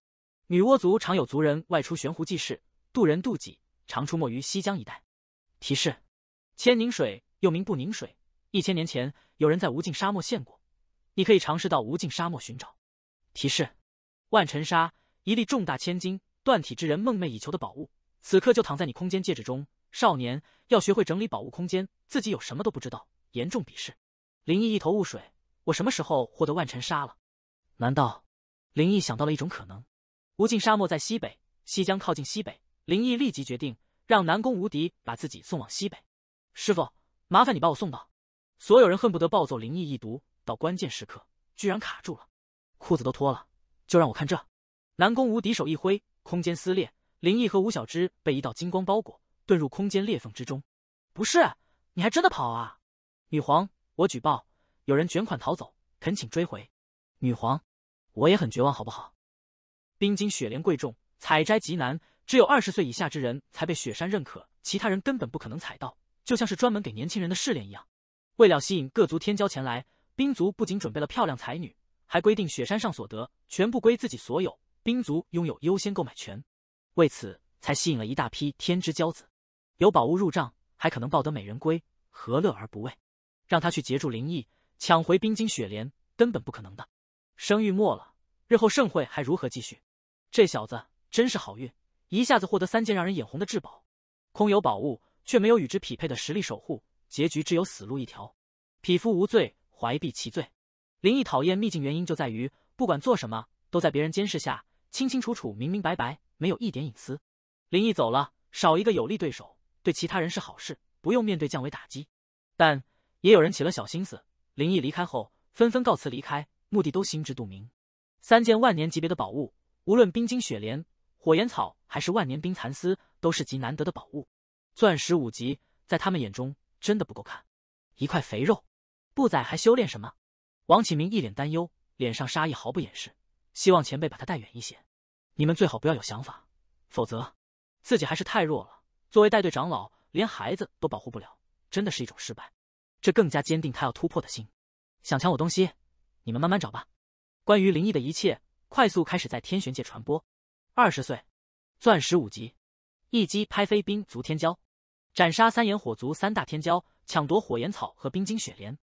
女娲族常有族人外出悬壶济世，渡人渡己，常出没于西江一带。提示：千凝水，又名不凝水。一千年前有人在无尽沙漠现过，你可以尝试到无尽沙漠寻找。提示：万尘沙，一粒重大千金，断体之人梦寐以求的宝物，此刻就躺在你空间戒指中。少年要学会整理宝物空间。自己有什么都不知道，严重鄙视。林毅一头雾水，我什么时候获得万尘沙了？难道？林毅想到了一种可能，无尽沙漠在西北，西江靠近西北。林毅立即决定让南宫无敌把自己送往西北。师傅，麻烦你把我送到。所有人恨不得暴揍林毅一毒，到关键时刻居然卡住了，裤子都脱了，就让我看这。南宫无敌手一挥，空间撕裂，林毅和吴小芝被一道金光包裹，遁入空间裂缝之中。不是。你还真的跑啊，女皇，我举报有人卷款逃走，恳请追回。女皇，我也很绝望，好不好？冰晶雪莲贵重，采摘极难，只有二十岁以下之人才被雪山认可，其他人根本不可能采到，就像是专门给年轻人的试炼一样。为了吸引各族天骄前来，冰族不仅准备了漂亮才女，还规定雪山上所得全部归自己所有，冰族拥有优先购买权，为此才吸引了一大批天之骄子。有宝物入账。还可能抱得美人归，何乐而不为？让他去截住林毅，抢回冰晶雪莲，根本不可能的。声誉没了，日后盛会还如何继续？这小子真是好运，一下子获得三件让人眼红的至宝。空有宝物，却没有与之匹配的实力守护，结局只有死路一条。匹夫无罪，怀璧其罪。林毅讨厌秘境，原因就在于不管做什么，都在别人监视下，清清楚楚、明明白白，没有一点隐私。林毅走了，少一个有力对手。对其他人是好事，不用面对降维打击，但也有人起了小心思。林毅离开后，纷纷告辞离开，目的都心知肚明。三件万年级别的宝物，无论冰晶雪莲、火炎草还是万年冰蚕丝，都是极难得的宝物。钻石五级，在他们眼中真的不够看，一块肥肉，不宰还修炼什么？王启明一脸担忧，脸上杀意毫不掩饰，希望前辈把他带远一些。你们最好不要有想法，否则自己还是太弱了。作为带队长老，连孩子都保护不了，真的是一种失败。这更加坚定他要突破的心。想抢我东西，你们慢慢找吧。关于灵异的一切，快速开始在天玄界传播。二十岁，钻石五级，一击拍飞冰族天骄，斩杀三眼火族三大天骄，抢夺火焰草和冰晶雪莲，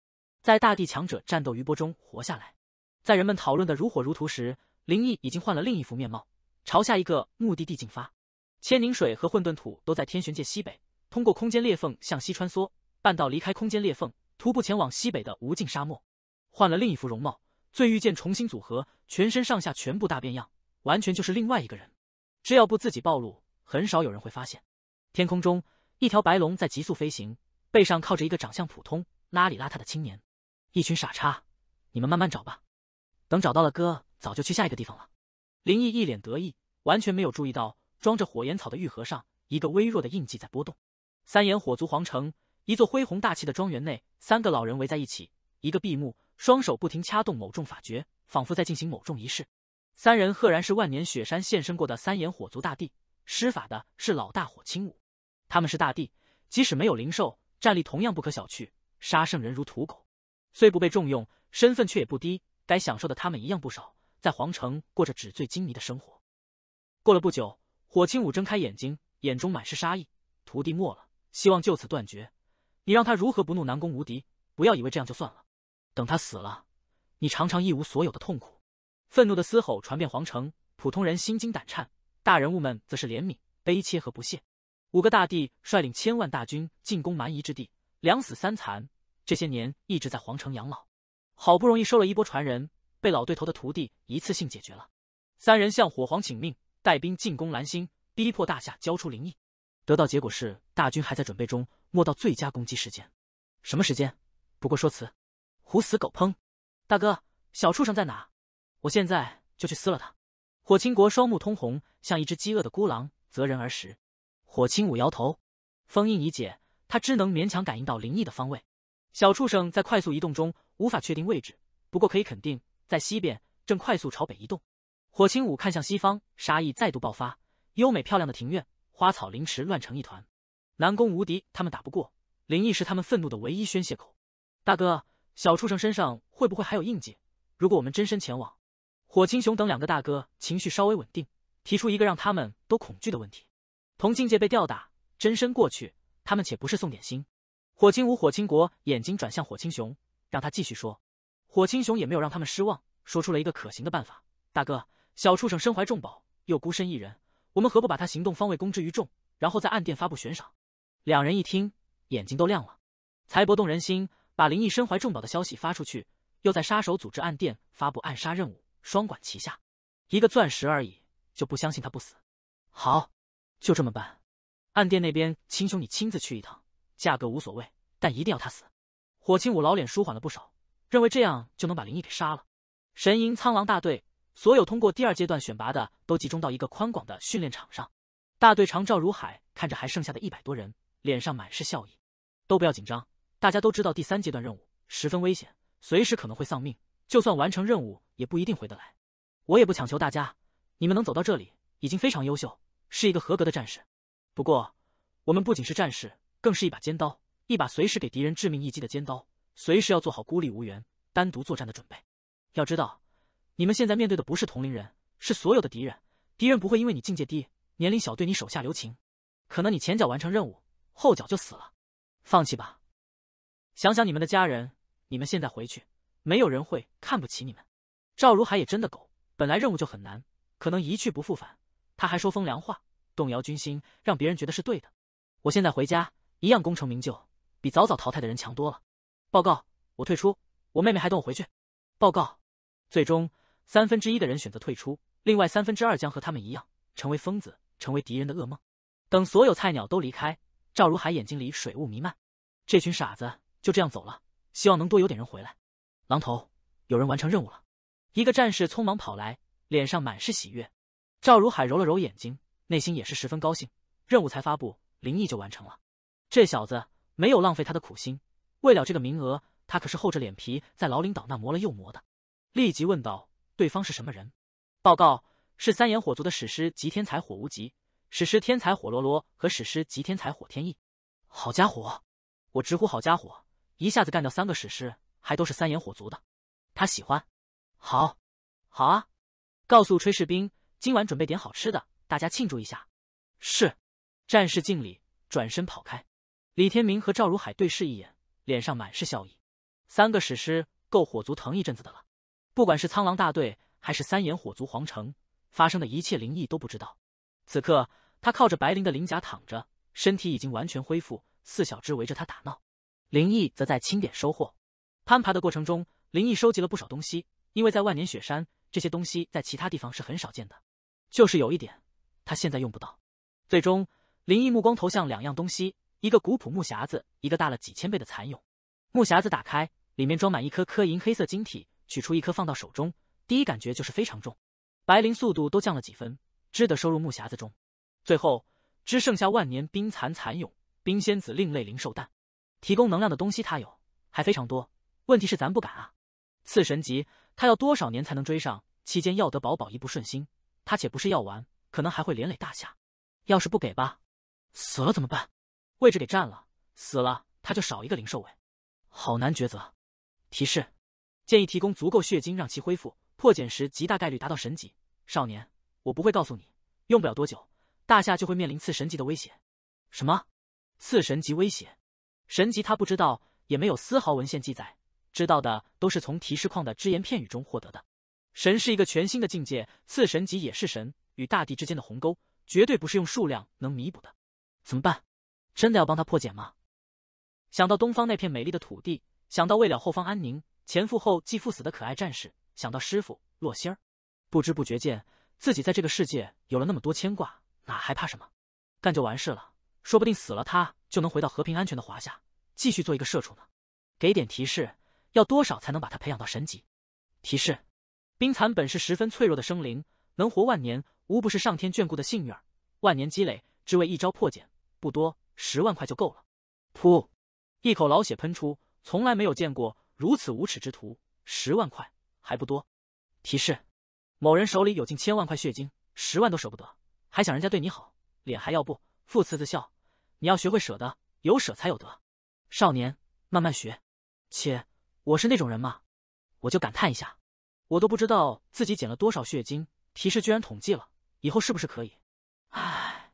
在大地强者战斗余波中活下来。在人们讨论的如火如荼时，灵异已经换了另一副面貌，朝下一个目的地进发。千凝水和混沌土都在天玄界西北，通过空间裂缝向西穿梭，半道离开空间裂缝，徒步前往西北的无尽沙漠。换了另一副容貌，醉玉剑重新组合，全身上下全部大变样，完全就是另外一个人。只要不自己暴露，很少有人会发现。天空中一条白龙在急速飞行，背上靠着一个长相普通、邋里邋遢的青年。一群傻叉，你们慢慢找吧，等找到了哥早就去下一个地方了。林毅一脸得意，完全没有注意到。装着火焰草的玉盒上，一个微弱的印记在波动。三眼火族皇城，一座恢宏大气的庄园内，三个老人围在一起，一个闭目，双手不停掐动某种法诀，仿佛在进行某种仪式。三人赫然是万年雪山现身过的三眼火族大帝。施法的是老大火青舞。他们是大帝，即使没有灵兽，战力同样不可小觑，杀圣人如屠狗。虽不被重用，身份却也不低，该享受的他们一样不少，在皇城过着纸醉金迷的生活。过了不久。火青武睁开眼睛，眼中满是杀意。徒弟没了，希望就此断绝。你让他如何不怒？南宫无敌，不要以为这样就算了。等他死了，你尝尝一无所有的痛苦。愤怒的嘶吼传遍皇城，普通人心惊胆颤，大人物们则是怜悯、悲切和不屑。五个大帝率领千万大军进攻蛮夷之地，两死三残。这些年一直在皇城养老，好不容易收了一波传人，被老对头的徒弟一次性解决了。三人向火皇请命。带兵进攻蓝星，逼迫大夏交出灵异，得到结果是大军还在准备中，莫到最佳攻击时间。什么时间？不过说辞，虎死狗烹。大哥，小畜生在哪？我现在就去撕了他。火青国双目通红，像一只饥饿的孤狼，择人而食。火青武摇头，封印已解，他只能勉强感应到灵异的方位。小畜生在快速移动中，无法确定位置，不过可以肯定在西边，正快速朝北移动。火青舞看向西方，杀意再度爆发。优美漂亮的庭院，花草林池乱成一团。南宫无敌他们打不过，灵异是他们愤怒的唯一宣泄口。大哥，小畜生身上会不会还有印记？如果我们真身前往，火青雄等两个大哥情绪稍微稳定，提出一个让他们都恐惧的问题。同境界被吊打，真身过去，他们且不是送点心。火青舞、火青国眼睛转向火青雄，让他继续说。火青雄也没有让他们失望，说出了一个可行的办法。大哥。小畜生身怀重宝，又孤身一人，我们何不把他行动方位公之于众，然后在暗殿发布悬赏？两人一听，眼睛都亮了。才不动人心，把林毅身怀重宝的消息发出去，又在杀手组织暗殿发布暗杀任务，双管齐下。一个钻石而已，就不相信他不死。好，就这么办。暗殿那边，青兄你亲自去一趟，价格无所谓，但一定要他死。火青武老脸舒缓了不少，认为这样就能把林毅给杀了。神鹰苍狼大队。所有通过第二阶段选拔的都集中到一个宽广的训练场上。大队长赵如海看着还剩下的一百多人，脸上满是笑意。都不要紧张，大家都知道第三阶段任务十分危险，随时可能会丧命。就算完成任务，也不一定回得来。我也不强求大家，你们能走到这里，已经非常优秀，是一个合格的战士。不过，我们不仅是战士，更是一把尖刀，一把随时给敌人致命一击的尖刀。随时要做好孤立无援、单独作战的准备。要知道。你们现在面对的不是同龄人，是所有的敌人。敌人不会因为你境界低、年龄小对你手下留情，可能你前脚完成任务，后脚就死了。放弃吧，想想你们的家人。你们现在回去，没有人会看不起你们。赵如海也真的狗，本来任务就很难，可能一去不复返，他还说风凉话，动摇军心，让别人觉得是对的。我现在回家一样功成名就，比早早淘汰的人强多了。报告，我退出，我妹妹还等我回去。报告，最终。三分之一的人选择退出，另外三分之二将和他们一样成为疯子，成为敌人的噩梦。等所有菜鸟都离开，赵如海眼睛里水雾弥漫，这群傻子就这样走了。希望能多有点人回来。狼头，有人完成任务了。一个战士匆忙跑来，脸上满是喜悦。赵如海揉了揉眼睛，内心也是十分高兴。任务才发布，林毅就完成了。这小子没有浪费他的苦心，为了这个名额，他可是厚着脸皮在老领导那磨了又磨的。立即问道。对方是什么人？报告是三眼火族的史诗级天才火无极、史诗天才火罗罗和史诗级天才火天翼。好家伙，我直呼好家伙，一下子干掉三个史诗，还都是三眼火族的。他喜欢，好，好啊！告诉炊事兵，今晚准备点好吃的，大家庆祝一下。是，战士敬礼，转身跑开。李天明和赵如海对视一眼，脸上满是笑意。三个史诗够火族疼一阵子的了。不管是苍狼大队还是三眼火族皇城发生的一切，灵异都不知道。此刻他靠着白灵的鳞甲躺着，身体已经完全恢复。四小只围着他打闹，灵异则在清点收获。攀爬的过程中，灵异收集了不少东西，因为在万年雪山，这些东西在其他地方是很少见的。就是有一点，他现在用不到。最终，灵异目光投向两样东西：一个古朴木匣子，一个大了几千倍的蚕蛹。木匣子打开，里面装满一颗颗银黑色晶体。取出一颗放到手中，第一感觉就是非常重，白灵速度都降了几分，只得收入木匣子中。最后只剩下万年冰蚕蚕蛹、冰仙子另类灵兽蛋，提供能量的东西他有，还非常多。问题是咱不敢啊！次神级他要多少年才能追上？期间要得宝宝一不顺心，他且不是药丸，可能还会连累大夏。要是不给吧，死了怎么办？位置给占了，死了他就少一个灵兽位，好难抉择。提示。建议提供足够血晶，让其恢复。破茧时极大概率达到神级。少年，我不会告诉你，用不了多久，大夏就会面临次神级的威胁。什么？次神级威胁？神级他不知道，也没有丝毫文献记载。知道的都是从提示框的只言片语中获得的。神是一个全新的境界，次神级也是神，与大地之间的鸿沟绝对不是用数量能弥补的。怎么办？真的要帮他破茧吗？想到东方那片美丽的土地，想到未了后方安宁。前赴后继赴死的可爱战士，想到师傅洛仙儿，不知不觉间自己在这个世界有了那么多牵挂，哪还怕什么？干就完事了，说不定死了他就能回到和平安全的华夏，继续做一个社畜呢。给点提示，要多少才能把他培养到神级？提示：冰蚕本是十分脆弱的生灵，能活万年，无不是上天眷顾的幸运儿。万年积累，只为一招破茧。不多，十万块就够了。噗，一口老血喷出，从来没有见过。如此无耻之徒，十万块还不多。提示：某人手里有近千万块血晶，十万都舍不得，还想人家对你好，脸还要不？父慈子孝，你要学会舍得，有舍才有得。少年，慢慢学。切，我是那种人吗？我就感叹一下，我都不知道自己捡了多少血晶。提示居然统计了，以后是不是可以？唉，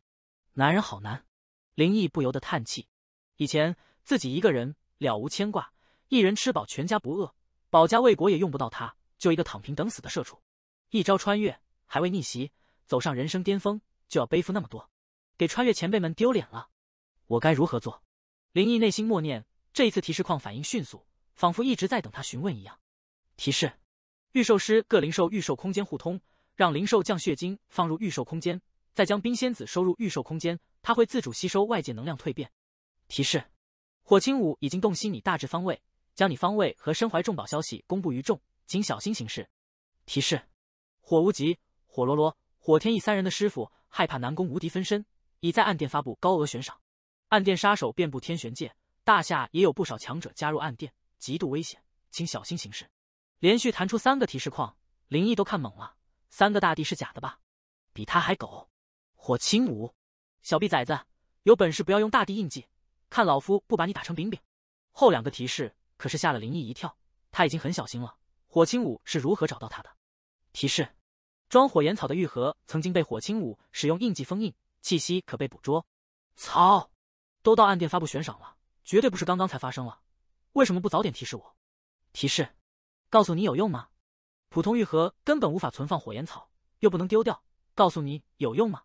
男人好难。林毅不由得叹气，以前自己一个人，了无牵挂。一人吃饱全家不饿，保家卫国也用不到他，就一个躺平等死的社畜。一朝穿越，还未逆袭，走上人生巅峰就要背负那么多，给穿越前辈们丢脸了。我该如何做？林毅内心默念。这一次提示框反应迅速，仿佛一直在等他询问一样。提示：预售师各灵兽预售空间互通，让灵兽降血晶放入预售空间，再将冰仙子收入预售空间，它会自主吸收外界能量蜕变。提示：火青舞已经洞悉你大致方位。将你方位和身怀重宝消息公布于众，请小心行事。提示：火无极、火罗罗、火天意三人的师傅害怕南宫无敌分身，已在暗殿发布高额悬赏。暗殿杀手遍布天玄界，大夏也有不少强者加入暗殿，极度危险，请小心行事。连续弹出三个提示框，林毅都看懵了。三个大帝是假的吧？比他还狗？火青武，小逼崽子，有本事不要用大帝印记，看老夫不把你打成饼饼。后两个提示。可是吓了林毅一跳，他已经很小心了。火青舞是如何找到他的？提示：装火炎草的玉盒曾经被火青舞使用印记封印，气息可被捕捉。操！都到暗殿发布悬赏了，绝对不是刚刚才发生了。为什么不早点提示我？提示：告诉你有用吗？普通玉盒根本无法存放火炎草，又不能丢掉，告诉你有用吗？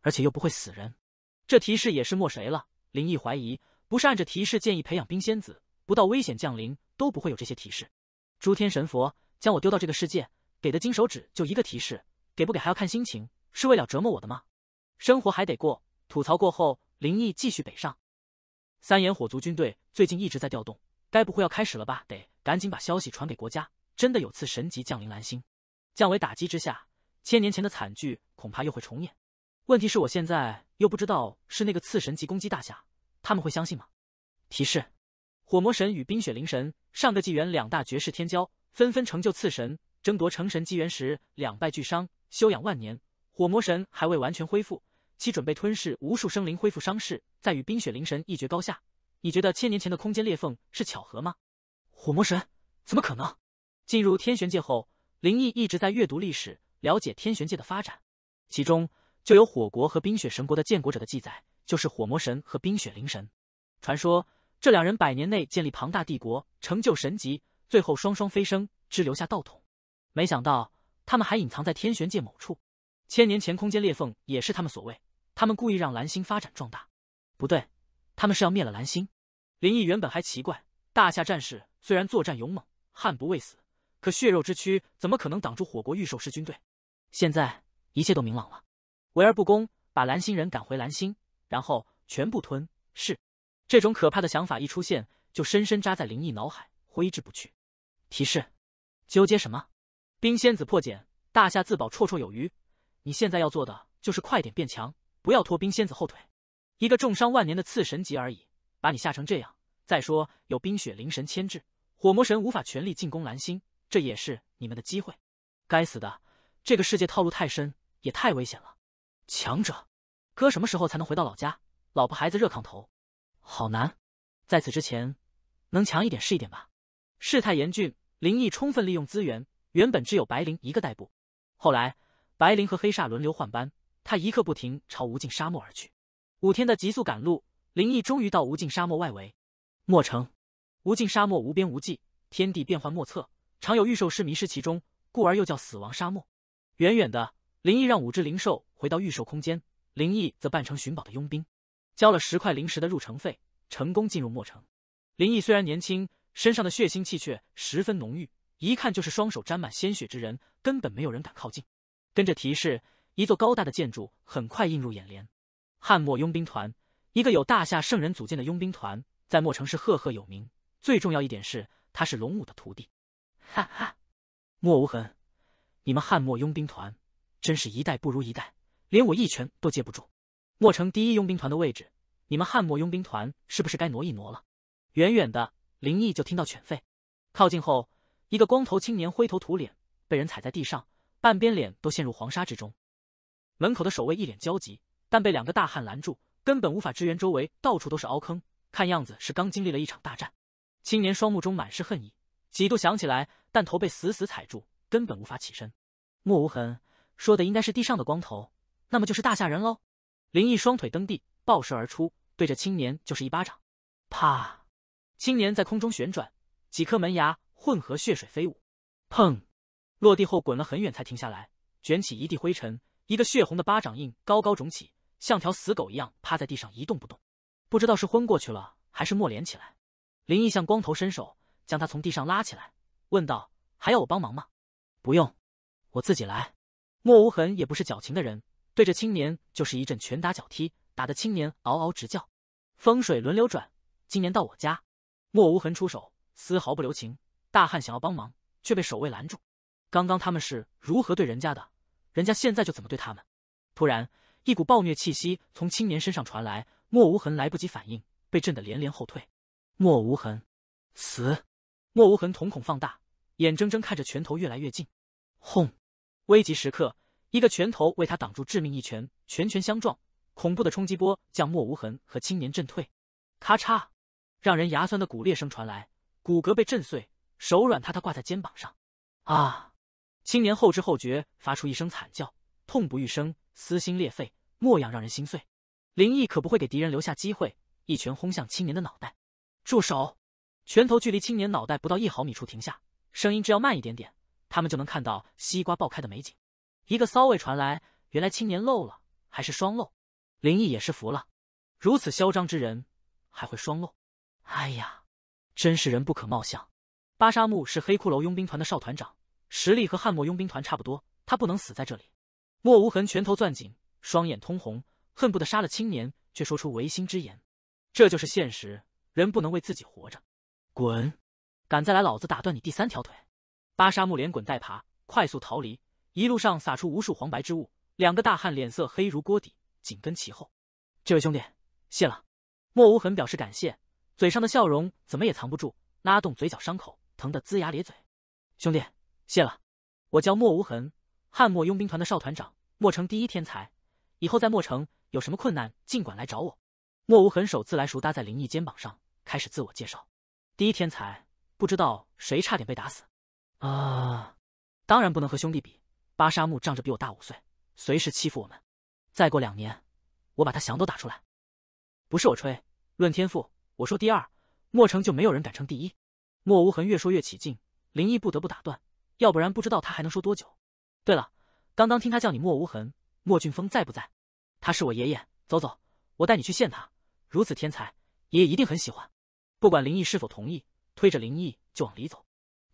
而且又不会死人，这提示也是莫谁了？林毅怀疑不是按着提示建议培养冰仙子。不到危险降临都不会有这些提示。诸天神佛将我丢到这个世界，给的金手指就一个提示，给不给还要看心情，是为了折磨我的吗？生活还得过，吐槽过后，林毅继续北上。三眼火族军队最近一直在调动，该不会要开始了吧？得赶紧把消息传给国家。真的有次神级降临蓝星，降维打击之下，千年前的惨剧恐怕又会重演。问题是，我现在又不知道是那个次神级攻击大侠，他们会相信吗？提示。火魔神与冰雪灵神，上个纪元两大绝世天骄，纷纷成就次神，争夺成神机缘时两败俱伤，休养万年，火魔神还未完全恢复，其准备吞噬无数生灵恢复伤势，再与冰雪灵神一决高下。你觉得千年前的空间裂缝是巧合吗？火魔神怎么可能？进入天玄界后，灵毅一直在阅读历史，了解天玄界的发展，其中就有火国和冰雪神国的建国者的记载，就是火魔神和冰雪灵神传说。这两人百年内建立庞大帝国，成就神级，最后双双飞升，只留下道统。没想到他们还隐藏在天玄界某处。千年前空间裂缝也是他们所为，他们故意让蓝星发展壮大。不对，他们是要灭了蓝星。林毅原本还奇怪，大夏战士虽然作战勇猛，悍不畏死，可血肉之躯怎么可能挡住火国御兽师军队？现在一切都明朗了，围而不攻，把蓝星人赶回蓝星，然后全部吞。是。这种可怕的想法一出现，就深深扎在灵毅脑海，挥之不去。提示：纠结什么？冰仙子破茧，大夏自保绰绰有余。你现在要做的就是快点变强，不要拖冰仙子后腿。一个重伤万年的次神级而已，把你吓成这样。再说有冰雪灵神牵制，火魔神无法全力进攻蓝星，这也是你们的机会。该死的，这个世界套路太深，也太危险了。强者，哥什么时候才能回到老家，老婆孩子热炕头？好难，在此之前，能强一点是一点吧。事态严峻，林毅充分利用资源。原本只有白灵一个代步，后来白灵和黑煞轮流换班，他一刻不停朝无尽沙漠而去。五天的急速赶路，林毅终于到无尽沙漠外围。莫城，无尽沙漠无边无际，天地变幻莫测，常有御兽师迷失其中，故而又叫死亡沙漠。远远的，林毅让五只灵兽回到御兽空间，林毅则扮成寻宝的佣兵。交了十块灵石的入城费，成功进入墨城。林毅虽然年轻，身上的血腥气却十分浓郁，一看就是双手沾满鲜血之人，根本没有人敢靠近。跟着提示，一座高大的建筑很快映入眼帘。汉墨佣兵团，一个有大夏圣人组建的佣兵团，在墨城是赫赫有名。最重要一点是，他是龙武的徒弟。哈哈，莫无痕，你们汉墨佣兵团真是一代不如一代，连我一拳都接不住。墨城第一佣兵团的位置，你们汉墨佣兵团是不是该挪一挪了？远远的，林毅就听到犬吠，靠近后，一个光头青年灰头土脸，被人踩在地上，半边脸都陷入黄沙之中。门口的守卫一脸焦急，但被两个大汉拦住，根本无法支援。周围到处都是凹坑，看样子是刚经历了一场大战。青年双目中满是恨意，几度想起来，但头被死死踩住，根本无法起身。莫无痕说的应该是地上的光头，那么就是大夏人喽。林毅双腿蹬地，爆射而出，对着青年就是一巴掌，啪！青年在空中旋转，几颗门牙混合血水飞舞，砰！落地后滚了很远才停下来，卷起一地灰尘，一个血红的巴掌印高高肿起，像条死狗一样趴在地上一动不动，不知道是昏过去了还是墨连起来。林毅向光头伸手，将他从地上拉起来，问道：“还要我帮忙吗？”“不用，我自己来。”莫无痕也不是矫情的人。对着青年就是一阵拳打脚踢，打得青年嗷嗷直叫。风水轮流转，今年到我家。莫无痕出手丝毫不留情，大汉想要帮忙却被守卫拦住。刚刚他们是如何对人家的，人家现在就怎么对他们。突然，一股暴虐气息从青年身上传来，莫无痕来不及反应，被震得连连后退。莫无痕，死！莫无痕瞳孔放大，眼睁睁看着拳头越来越近。轰！危急时刻。一个拳头为他挡住致命一拳，拳拳相撞，恐怖的冲击波将莫无痕和青年震退。咔嚓，让人牙酸的骨裂声传来，骨骼被震碎，手软塌塌挂在肩膀上。啊！青年后知后觉发出一声惨叫，痛不欲生，撕心裂肺，模样让人心碎。林毅可不会给敌人留下机会，一拳轰向青年的脑袋。住手！拳头距离青年脑袋不到一毫米处停下，声音只要慢一点点，他们就能看到西瓜爆开的美景。一个骚味传来，原来青年漏了，还是双漏。林毅也是服了，如此嚣张之人还会双漏？哎呀，真是人不可貌相。巴沙木是黑骷髅佣兵团的少团长，实力和汉末佣兵团差不多，他不能死在这里。莫无痕拳头攥紧，双眼通红，恨不得杀了青年，却说出违心之言。这就是现实，人不能为自己活着。滚！敢再来，老子打断你第三条腿！巴沙木连滚带爬，快速逃离。一路上撒出无数黄白之物，两个大汉脸色黑如锅底，紧跟其后。这位兄弟，谢了。莫无痕表示感谢，嘴上的笑容怎么也藏不住，拉动嘴角，伤口疼得龇牙咧嘴。兄弟，谢了。我叫莫无痕，汉末佣兵团的少团长，墨城第一天才。以后在墨城有什么困难，尽管来找我。莫无痕手自来熟搭在林毅肩膀上，开始自我介绍。第一天才，不知道谁差点被打死。啊，当然不能和兄弟比。巴沙木仗着比我大五岁，随时欺负我们。再过两年，我把他翔都打出来。不是我吹，论天赋，我说第二，莫城就没有人敢称第一。莫无痕越说越起劲，林毅不得不打断，要不然不知道他还能说多久。对了，刚刚听他叫你莫无痕，莫俊峰在不在？他是我爷爷。走走，我带你去见他。如此天才，爷爷一定很喜欢。不管林毅是否同意，推着林毅就往里走。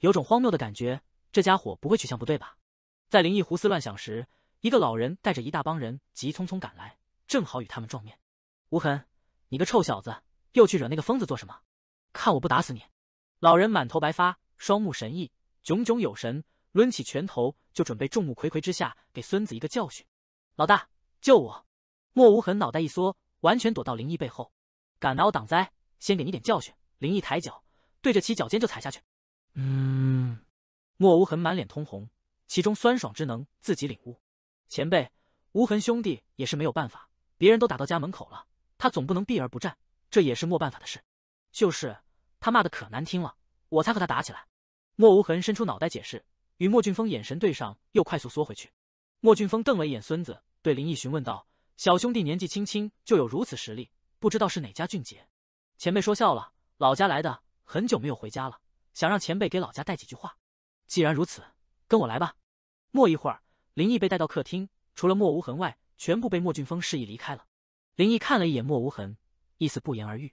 有种荒谬的感觉，这家伙不会取向不对吧？在林毅胡思乱想时，一个老人带着一大帮人急匆匆赶来，正好与他们撞面。无痕，你个臭小子，又去惹那个疯子做什么？看我不打死你！老人满头白发，双目神异，炯炯有神，抡起拳头就准备众目睽睽之下给孙子一个教训。老大，救我！莫无痕脑袋一缩，完全躲到林毅背后。敢拿我挡灾，先给你点教训！林毅抬脚，对着其脚尖就踩下去。嗯，莫无痕满脸通红。其中酸爽之能，自己领悟。前辈，无痕兄弟也是没有办法，别人都打到家门口了，他总不能避而不战，这也是莫办法的事。就是他骂的可难听了，我才和他打起来。莫无痕伸出脑袋解释，与莫俊峰眼神对上，又快速缩回去。莫俊峰瞪了一眼孙子，对林毅询问道：“小兄弟年纪轻轻就有如此实力，不知道是哪家俊杰？”前辈说笑了，老家来的，很久没有回家了，想让前辈给老家带几句话。既然如此。跟我来吧。没一会儿，林毅被带到客厅，除了莫无痕外，全部被莫俊峰示意离开了。林毅看了一眼莫无痕，意思不言而喻。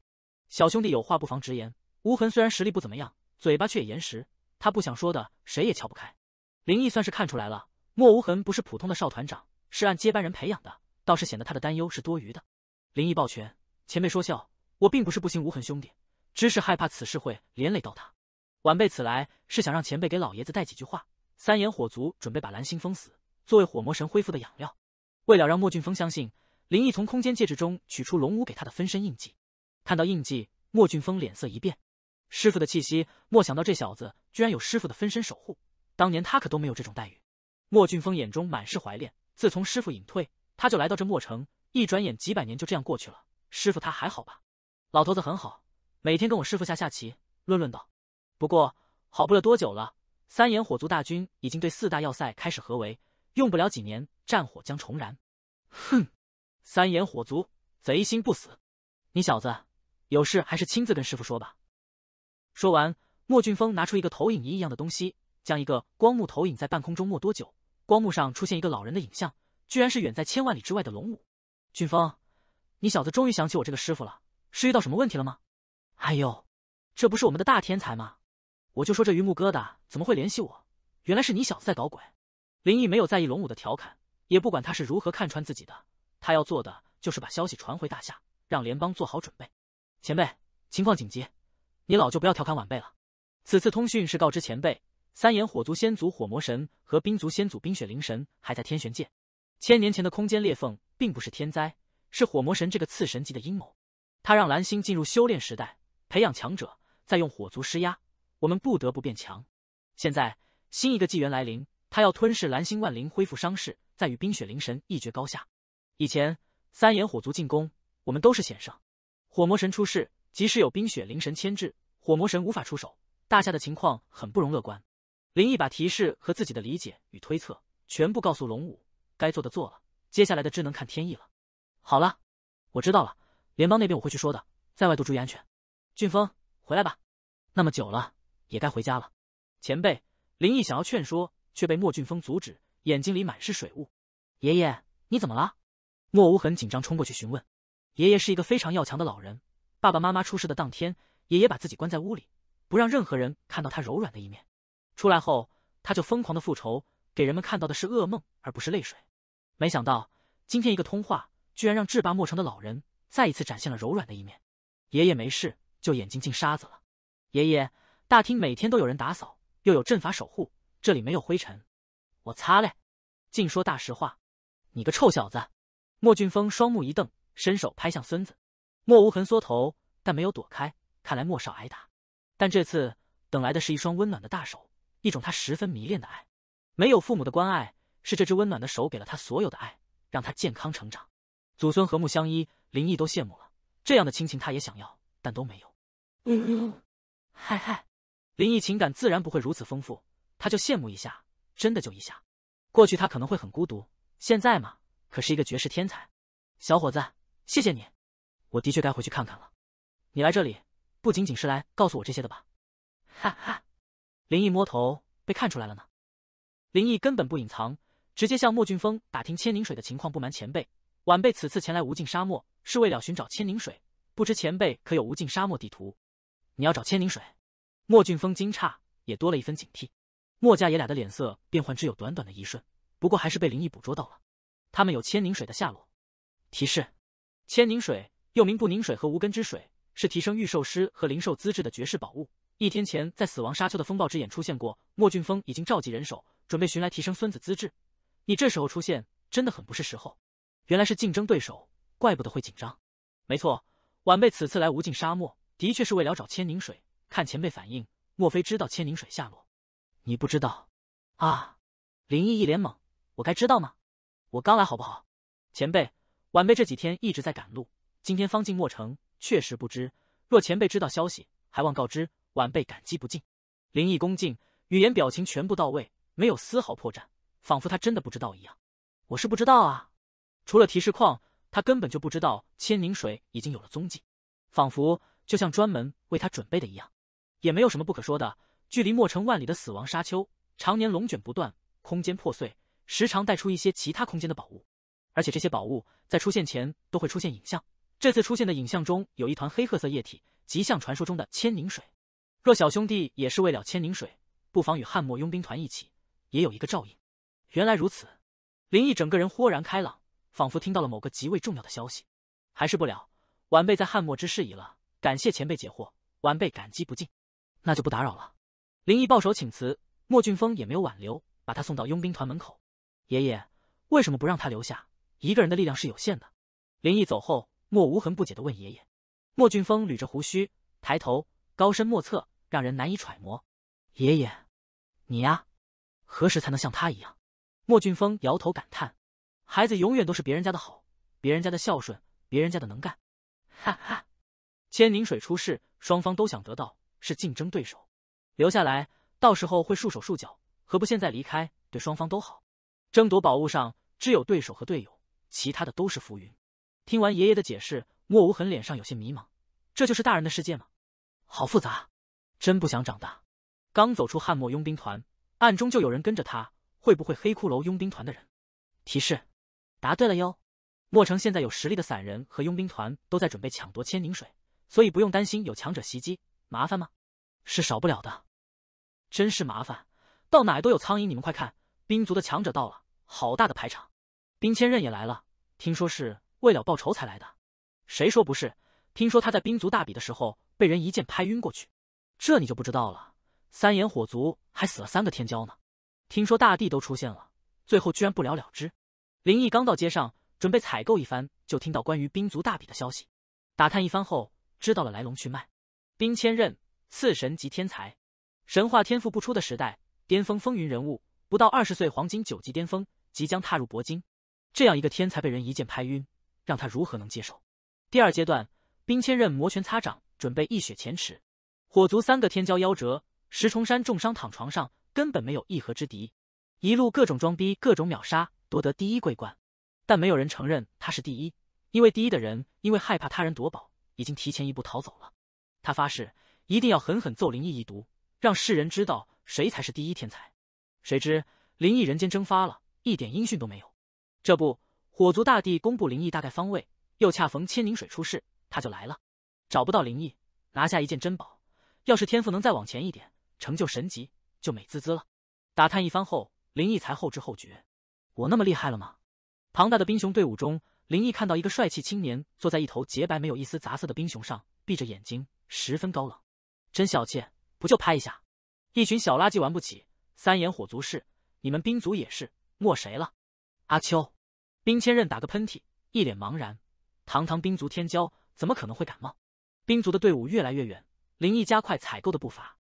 小兄弟有话不妨直言。无痕虽然实力不怎么样，嘴巴却也严实，他不想说的，谁也撬不开。林毅算是看出来了，莫无痕不是普通的少团长，是按接班人培养的，倒是显得他的担忧是多余的。林毅抱拳，前辈说笑，我并不是不信无痕兄弟，只是害怕此事会连累到他。晚辈此来是想让前辈给老爷子带几句话。三眼火族准备把蓝星封死，作为火魔神恢复的养料。为了让莫俊峰相信，林毅从空间戒指中取出龙武给他的分身印记。看到印记，莫俊峰脸色一变。师傅的气息，莫想到这小子居然有师傅的分身守护，当年他可都没有这种待遇。莫俊峰眼中满是怀恋，自从师傅隐退，他就来到这墨城，一转眼几百年就这样过去了。师傅他还好吧？老头子很好，每天跟我师傅下下棋，论论道。不过好不了多久了。三眼火族大军已经对四大要塞开始合围，用不了几年，战火将重燃。哼，三眼火族，贼心不死。你小子，有事还是亲自跟师傅说吧。说完，莫俊峰拿出一个投影仪一样的东西，将一个光幕投影在半空中。没多久，光幕上出现一个老人的影像，居然是远在千万里之外的龙武。俊峰，你小子终于想起我这个师傅了，是遇到什么问题了吗？哎呦，这不是我们的大天才吗？我就说这榆木疙瘩怎么会联系我？原来是你小子在搞鬼。林毅没有在意龙武的调侃，也不管他是如何看穿自己的。他要做的就是把消息传回大夏，让联邦做好准备。前辈，情况紧急，你老就不要调侃晚辈了。此次通讯是告知前辈，三眼火族先祖火魔神和冰族先祖冰雪灵神还在天玄界。千年前的空间裂缝并不是天灾，是火魔神这个次神级的阴谋。他让蓝星进入修炼时代，培养强者，再用火族施压。我们不得不变强。现在新一个纪元来临，他要吞噬蓝星万灵，恢复伤势，再与冰雪灵神一决高下。以前三眼火族进攻，我们都是险胜。火魔神出世，即使有冰雪灵神牵制，火魔神无法出手，大夏的情况很不容乐观。林毅把提示和自己的理解与推测全部告诉龙武，该做的做了，接下来的只能看天意了。好了，我知道了，联邦那边我会去说的。在外都注意安全，俊峰，回来吧。那么久了。也该回家了，前辈。林毅想要劝说，却被莫俊峰阻止，眼睛里满是水雾。爷爷，你怎么了？莫无痕紧张冲过去询问。爷爷是一个非常要强的老人，爸爸妈妈出事的当天，爷爷把自己关在屋里，不让任何人看到他柔软的一面。出来后，他就疯狂的复仇，给人们看到的是噩梦，而不是泪水。没想到今天一个通话，居然让制霸莫城的老人再一次展现了柔软的一面。爷爷没事，就眼睛进沙子了。爷爷。大厅每天都有人打扫，又有阵法守护，这里没有灰尘。我擦嘞！净说大实话，你个臭小子！莫俊峰双目一瞪，伸手拍向孙子莫无痕，缩头，但没有躲开。看来莫少挨打，但这次等来的是一双温暖的大手，一种他十分迷恋的爱。没有父母的关爱，是这只温暖的手给了他所有的爱，让他健康成长。祖孙和睦相依，林毅都羡慕了。这样的亲情他也想要，但都没有。嗨嗨。林毅情感自然不会如此丰富，他就羡慕一下，真的就一下。过去他可能会很孤独，现在嘛，可是一个绝世天才。小伙子，谢谢你，我的确该回去看看了。你来这里不仅仅是来告诉我这些的吧？哈哈，林毅摸头，被看出来了呢。林毅根本不隐藏，直接向莫俊峰打听千凝水的情况。不瞒前辈，晚辈此次前来无尽沙漠是为了寻找千凝水，不知前辈可有无尽沙漠地图？你要找千凝水？莫俊峰惊诧，也多了一分警惕。莫家爷俩的脸色变幻只有短短的一瞬，不过还是被灵异捕捉到了。他们有千凝水的下落。提示：千凝水又名不凝水和无根之水，是提升御兽师和灵兽资质的绝世宝物。一天前在死亡沙丘的风暴之眼出现过。莫俊峰已经召集人手，准备寻来提升孙子资质。你这时候出现，真的很不是时候。原来是竞争对手，怪不得会紧张。没错，晚辈此次来无尽沙漠，的确是为了找千凝水。看前辈反应，莫非知道千凝水下落？你不知道啊！林毅一脸懵，我该知道吗？我刚来好不好？前辈，晚辈这几天一直在赶路，今天方进墨城，确实不知。若前辈知道消息，还望告知，晚辈感激不尽。林毅恭敬，语言表情全部到位，没有丝毫破绽，仿佛他真的不知道一样。我是不知道啊，除了提示框，他根本就不知道千凝水已经有了踪迹，仿佛就像专门为他准备的一样。也没有什么不可说的。距离墨城万里的死亡沙丘，常年龙卷不断，空间破碎，时常带出一些其他空间的宝物。而且这些宝物在出现前都会出现影像。这次出现的影像中有一团黑褐色液体，极像传说中的千凝水。若小兄弟也是为了千凝水，不妨与汉墨佣兵团一起，也有一个照应。原来如此，林毅整个人豁然开朗，仿佛听到了某个极为重要的消息。还是不了，晚辈在汉墨之事已了，感谢前辈解惑，晚辈感激不尽。那就不打扰了，林毅抱手请辞，莫俊峰也没有挽留，把他送到佣兵团门口。爷爷，为什么不让他留下？一个人的力量是有限的。林毅走后，莫无痕不解的问爷爷。莫俊峰捋着胡须，抬头，高深莫测，让人难以揣摩。爷爷，你呀，何时才能像他一样？莫俊峰摇头感叹，孩子永远都是别人家的好，别人家的孝顺，别人家的能干。哈哈，千凝水出事，双方都想得到。是竞争对手，留下来到时候会束手束脚，何不现在离开？对双方都好。争夺宝物上，只有对手和队友，其他的都是浮云。听完爷爷的解释，莫无痕脸上有些迷茫，这就是大人的世界吗？好复杂，真不想长大。刚走出汉墨佣兵团，暗中就有人跟着他，会不会黑骷髅佣兵团的人？提示：答对了哟。莫城现在有实力的散人和佣兵团都在准备抢夺千凝水，所以不用担心有强者袭击，麻烦吗？是少不了的，真是麻烦，到哪都有苍蝇。你们快看，兵族的强者到了，好大的排场。冰千仞也来了，听说是为了报仇才来的。谁说不是？听说他在兵族大比的时候被人一剑拍晕过去，这你就不知道了。三眼火族还死了三个天骄呢。听说大帝都出现了，最后居然不了了之。林毅刚到街上准备采购一番，就听到关于兵族大比的消息，打探一番后知道了来龙去脉。冰千仞。次神级天才，神话天赋不出的时代，巅峰风云人物，不到二十岁，黄金九级巅峰，即将踏入铂金。这样一个天才被人一剑拍晕，让他如何能接受？第二阶段，冰千仞摩拳擦掌，准备一雪前耻。火族三个天骄夭折，石崇山重伤躺床上，根本没有一合之敌。一路各种装逼，各种秒杀，夺得第一桂冠。但没有人承认他是第一，因为第一的人因为害怕他人夺宝，已经提前一步逃走了。他发誓。一定要狠狠揍林毅一毒，让世人知道谁才是第一天才。谁知林毅人间蒸发了，一点音讯都没有。这不，火族大帝公布林毅大概方位，又恰逢千凝水出世，他就来了。找不到林毅，拿下一件珍宝。要是天赋能再往前一点，成就神级，就美滋滋了。打探一番后，林毅才后知后觉，我那么厉害了吗？庞大的冰熊队伍中，林毅看到一个帅气青年坐在一头洁白没有一丝杂色的冰熊上，闭着眼睛，十分高冷。真小气，不就拍一下？一群小垃圾玩不起。三眼火族是你们兵族也是，莫谁了？阿秋，兵千仞打个喷嚏，一脸茫然。堂堂兵族天骄，怎么可能会感冒？兵族的队伍越来越远，灵毅加快采购的步伐。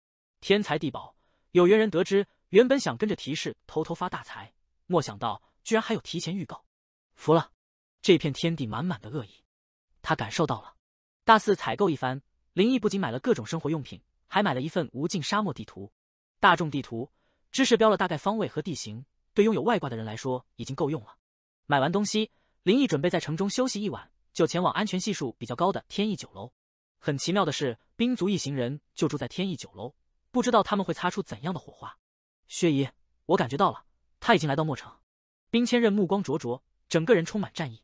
天才地宝，有缘人得知，原本想跟着提示偷偷发大财，莫想到居然还有提前预告。服了，这片天地满满的恶意，他感受到了。大肆采购一番。林毅不仅买了各种生活用品，还买了一份无尽沙漠地图，大众地图知识标了大概方位和地形，对拥有外挂的人来说已经够用了。买完东西，林毅准备在城中休息一晚，就前往安全系数比较高的天意酒楼。很奇妙的是，兵族一行人就住在天意酒楼，不知道他们会擦出怎样的火花。薛姨，我感觉到了，他已经来到墨城。兵千仞目光灼灼，整个人充满战意。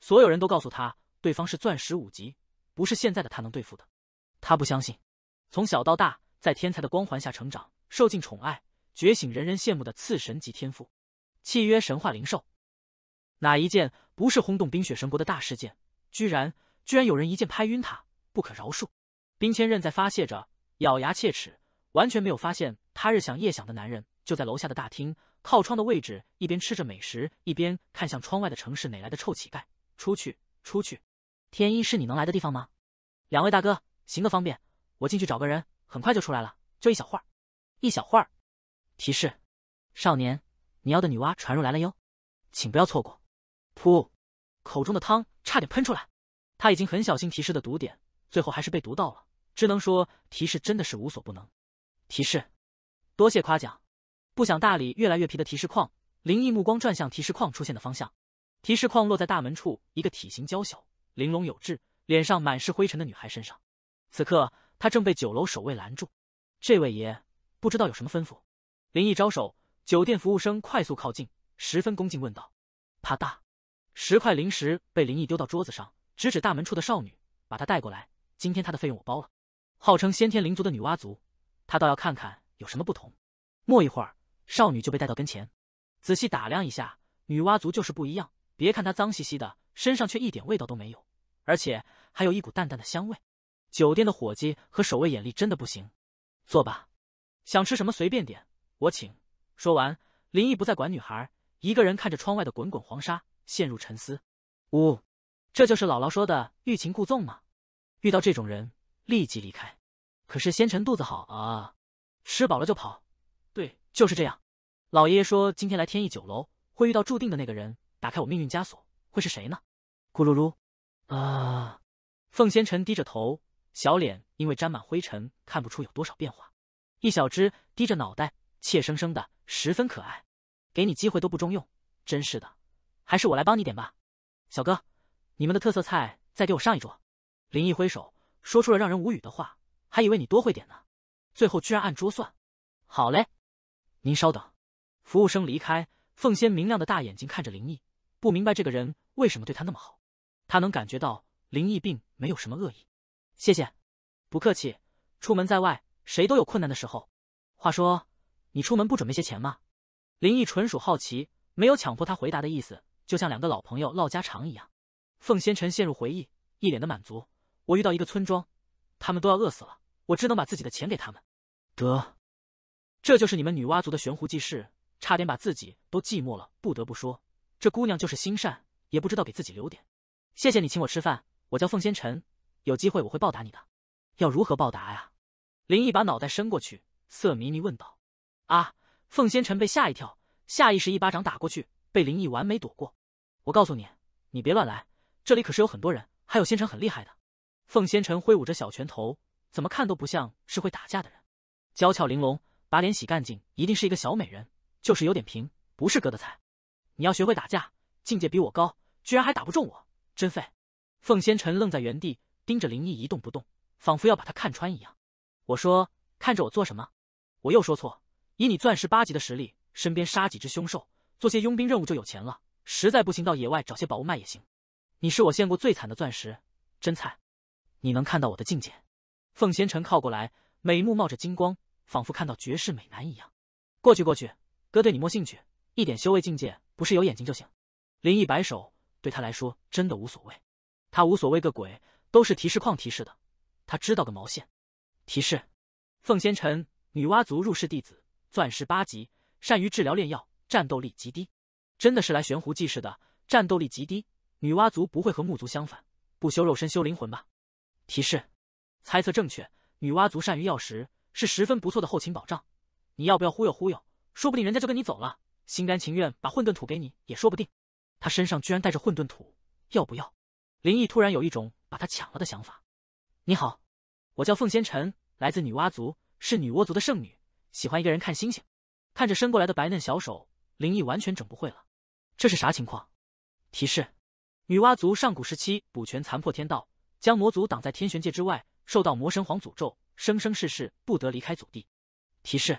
所有人都告诉他，对方是钻石五级，不是现在的他能对付的。他不相信，从小到大，在天才的光环下成长，受尽宠爱，觉醒人人羡慕的次神级天赋，契约神话灵兽，哪一件不是轰动冰雪神国的大事件？居然，居然有人一剑拍晕他，不可饶恕！冰千仞在发泄着，咬牙切齿，完全没有发现他日想夜想的男人就在楼下的大厅靠窗的位置，一边吃着美食，一边看向窗外的城市。哪来的臭乞丐？出去，出去！天一是你能来的地方吗？两位大哥。行个方便，我进去找个人，很快就出来了，就一小会儿，一小会儿。提示：少年，你要的女娲传入来了哟，请不要错过。噗，口中的汤差点喷出来。他已经很小心提示的读点，最后还是被读到了，只能说提示真的是无所不能。提示：多谢夸奖。不想大理越来越皮的提示框，灵异目光转向提示框出现的方向，提示框落在大门处一个体型娇小、玲珑有致、脸上满是灰尘的女孩身上。此刻他正被酒楼守卫拦住，这位爷不知道有什么吩咐。林毅招手，酒店服务生快速靠近，十分恭敬问道：“啪嗒，十块灵石被林毅丢到桌子上，直指大门处的少女，把她带过来。今天她的费用我包了。号称先天灵族的女娲族，他倒要看看有什么不同。”没一会儿，少女就被带到跟前，仔细打量一下，女娲族就是不一样。别看她脏兮兮的，身上却一点味道都没有，而且还有一股淡淡的香味。酒店的伙计和守卫眼力真的不行，坐吧，想吃什么随便点，我请。说完，林毅不再管女孩，一个人看着窗外的滚滚黄沙，陷入沉思。呜，这就是姥姥说的欲擒故纵吗？遇到这种人，立即离开。可是仙尘肚子好啊，吃饱了就跑。对，就是这样。老爷爷说今天来天意酒楼会遇到注定的那个人，打开我命运枷锁，会是谁呢？咕噜噜，啊！凤仙尘低着头。小脸因为沾满灰尘，看不出有多少变化。一小只低着脑袋，怯生生的，十分可爱。给你机会都不中用，真是的，还是我来帮你点吧，小哥。你们的特色菜再给我上一桌。林毅挥手说出了让人无语的话，还以为你多会点呢，最后居然按桌算。好嘞，您稍等。服务生离开，凤仙明亮的大眼睛看着林毅，不明白这个人为什么对他那么好。他能感觉到林毅并没有什么恶意。谢谢，不客气。出门在外，谁都有困难的时候。话说，你出门不准备些钱吗？林毅纯属好奇，没有强迫他回答的意思，就像两个老朋友唠家常一样。凤仙尘陷入回忆，一脸的满足。我遇到一个村庄，他们都要饿死了，我只能把自己的钱给他们。得，这就是你们女娲族的悬壶济世，差点把自己都寂寞了。不得不说，这姑娘就是心善，也不知道给自己留点。谢谢你请我吃饭，我叫凤仙尘。有机会我会报答你的，要如何报答呀？林毅把脑袋伸过去，色迷迷问道：“啊！”凤仙尘被吓一跳，下意识一巴掌打过去，被林毅完美躲过。我告诉你，你别乱来，这里可是有很多人，还有仙尘很厉害的。凤仙尘挥舞着小拳头，怎么看都不像是会打架的人，娇俏玲珑，把脸洗干净，一定是一个小美人，就是有点平，不是哥的菜。你要学会打架，境界比我高，居然还打不中我，真废！凤仙尘愣在原地。盯着林毅一动不动，仿佛要把他看穿一样。我说：“看着我做什么？”我又说错。以你钻石八级的实力，身边杀几只凶兽，做些佣兵任务就有钱了。实在不行，到野外找些宝物卖也行。你是我见过最惨的钻石，真菜。你能看到我的境界？凤仙尘靠过来，美目冒着金光，仿佛看到绝世美男一样。过去过去，哥对你没兴趣，一点修为境界不是有眼睛就行。林毅摆手，对他来说真的无所谓，他无所谓个鬼。都是提示框提示的，他知道个毛线。提示，凤仙尘，女娲族入室弟子，钻石八级，善于治疗炼药，战斗力极低。真的是来玄壶济世的，战斗力极低。女娲族不会和木族相反，不修肉身修灵魂吧？提示，猜测正确，女娲族善于药石，是十分不错的后勤保障。你要不要忽悠忽悠？说不定人家就跟你走了，心甘情愿把混沌土给你也说不定。他身上居然带着混沌土，要不要？林毅突然有一种把他抢了的想法。你好，我叫凤仙尘，来自女娲族，是女娲族的圣女，喜欢一个人看星星。看着伸过来的白嫩小手，林毅完全整不会了，这是啥情况？提示：女娲族上古时期补全残破天道，将魔族挡在天玄界之外，受到魔神皇诅咒，生生世世不得离开祖地。提示：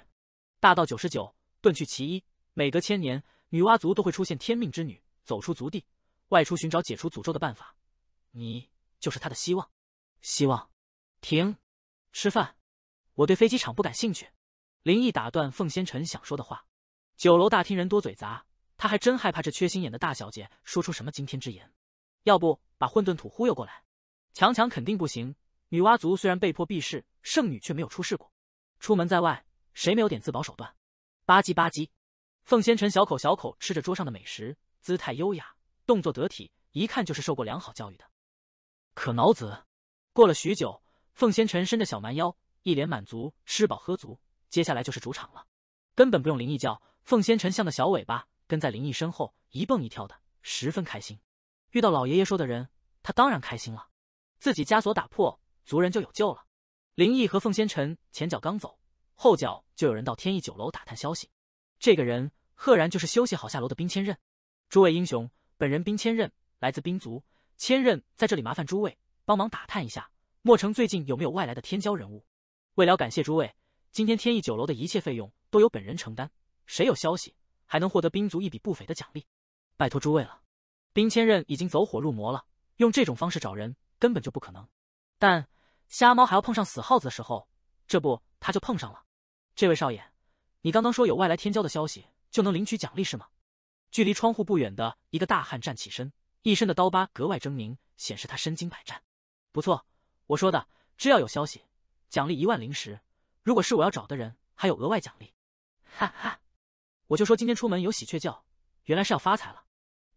大道九十九，遁去其一，每隔千年，女娲族都会出现天命之女，走出族地，外出寻找解除诅咒的办法。你就是他的希望，希望。停，吃饭。我对飞机场不感兴趣。林毅打断凤仙尘想说的话。酒楼大厅人多嘴杂，他还真害怕这缺心眼的大小姐说出什么惊天之言。要不把混沌土忽悠过来？强强肯定不行。女娲族虽然被迫避世，圣女却没有出事过。出门在外，谁没有点自保手段？吧唧吧唧。凤仙尘小口小口吃着桌上的美食，姿态优雅，动作得体，一看就是受过良好教育的。可恼子，过了许久，凤仙臣伸着小蛮腰，一脸满足，吃饱喝足，接下来就是主场了，根本不用林毅叫。凤仙臣像个小尾巴，跟在林毅身后一蹦一跳的，十分开心。遇到老爷爷说的人，他当然开心了，自己枷锁打破，族人就有救了。林毅和凤仙臣前脚刚走，后脚就有人到天意酒楼打探消息。这个人赫然就是休息好下楼的冰千仞。诸位英雄，本人冰千仞，来自冰族。千仞在这里麻烦诸位帮忙打探一下，莫城最近有没有外来的天骄人物？为了感谢诸位，今天天意酒楼的一切费用都由本人承担。谁有消息，还能获得兵族一笔不菲的奖励，拜托诸位了。冰千仞已经走火入魔了，用这种方式找人根本就不可能。但瞎猫还要碰上死耗子的时候，这不他就碰上了。这位少爷，你刚刚说有外来天骄的消息就能领取奖励是吗？距离窗户不远的一个大汉站起身。一身的刀疤格外狰狞，显示他身经百战。不错，我说的，只要有消息，奖励一万灵石。如果是我要找的人，还有额外奖励。哈哈，我就说今天出门有喜鹊叫，原来是要发财了。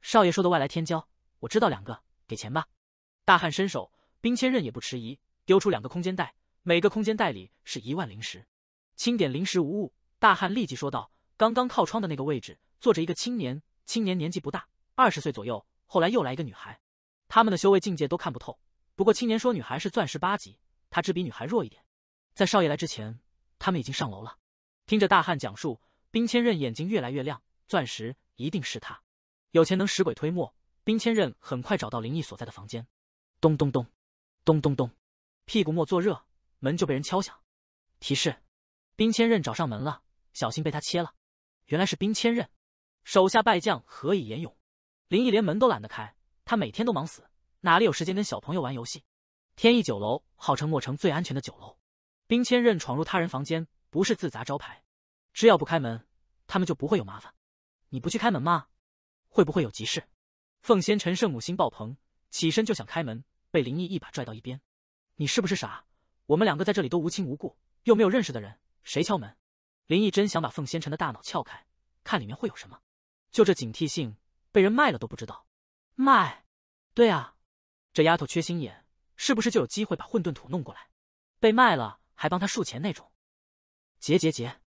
少爷说的外来天骄，我知道两个，给钱吧。大汉伸手，冰千仞也不迟疑，丢出两个空间袋，每个空间袋里是一万灵石。清点灵石无误，大汉立即说道：“刚刚靠窗的那个位置坐着一个青年，青年年纪不大，二十岁左右。”后来又来一个女孩，他们的修为境界都看不透。不过青年说女孩是钻石八级，他只比女孩弱一点。在少爷来之前，他们已经上楼了。听着大汉讲述，冰千仞眼睛越来越亮。钻石一定是他，有钱能使鬼推磨。冰千仞很快找到林毅所在的房间。咚咚咚咚咚咚，屁股末坐热，门就被人敲响。提示：冰千仞找上门了，小心被他切了。原来是冰千仞，手下败将何以言勇？林毅连门都懒得开，他每天都忙死，哪里有时间跟小朋友玩游戏？天意酒楼号称墨城最安全的酒楼，冰千仞闯入他人房间不是自砸招牌，只要不开门，他们就不会有麻烦。你不去开门吗？会不会有急事？凤仙陈圣母心爆棚，起身就想开门，被林毅一把拽到一边。你是不是傻？我们两个在这里都无亲无故，又没有认识的人，谁敲门？林毅真想把凤仙陈的大脑撬开，看里面会有什么。就这警惕性。被人卖了都不知道，卖？对啊，这丫头缺心眼，是不是就有机会把混沌土弄过来？被卖了还帮他数钱那种？结结结！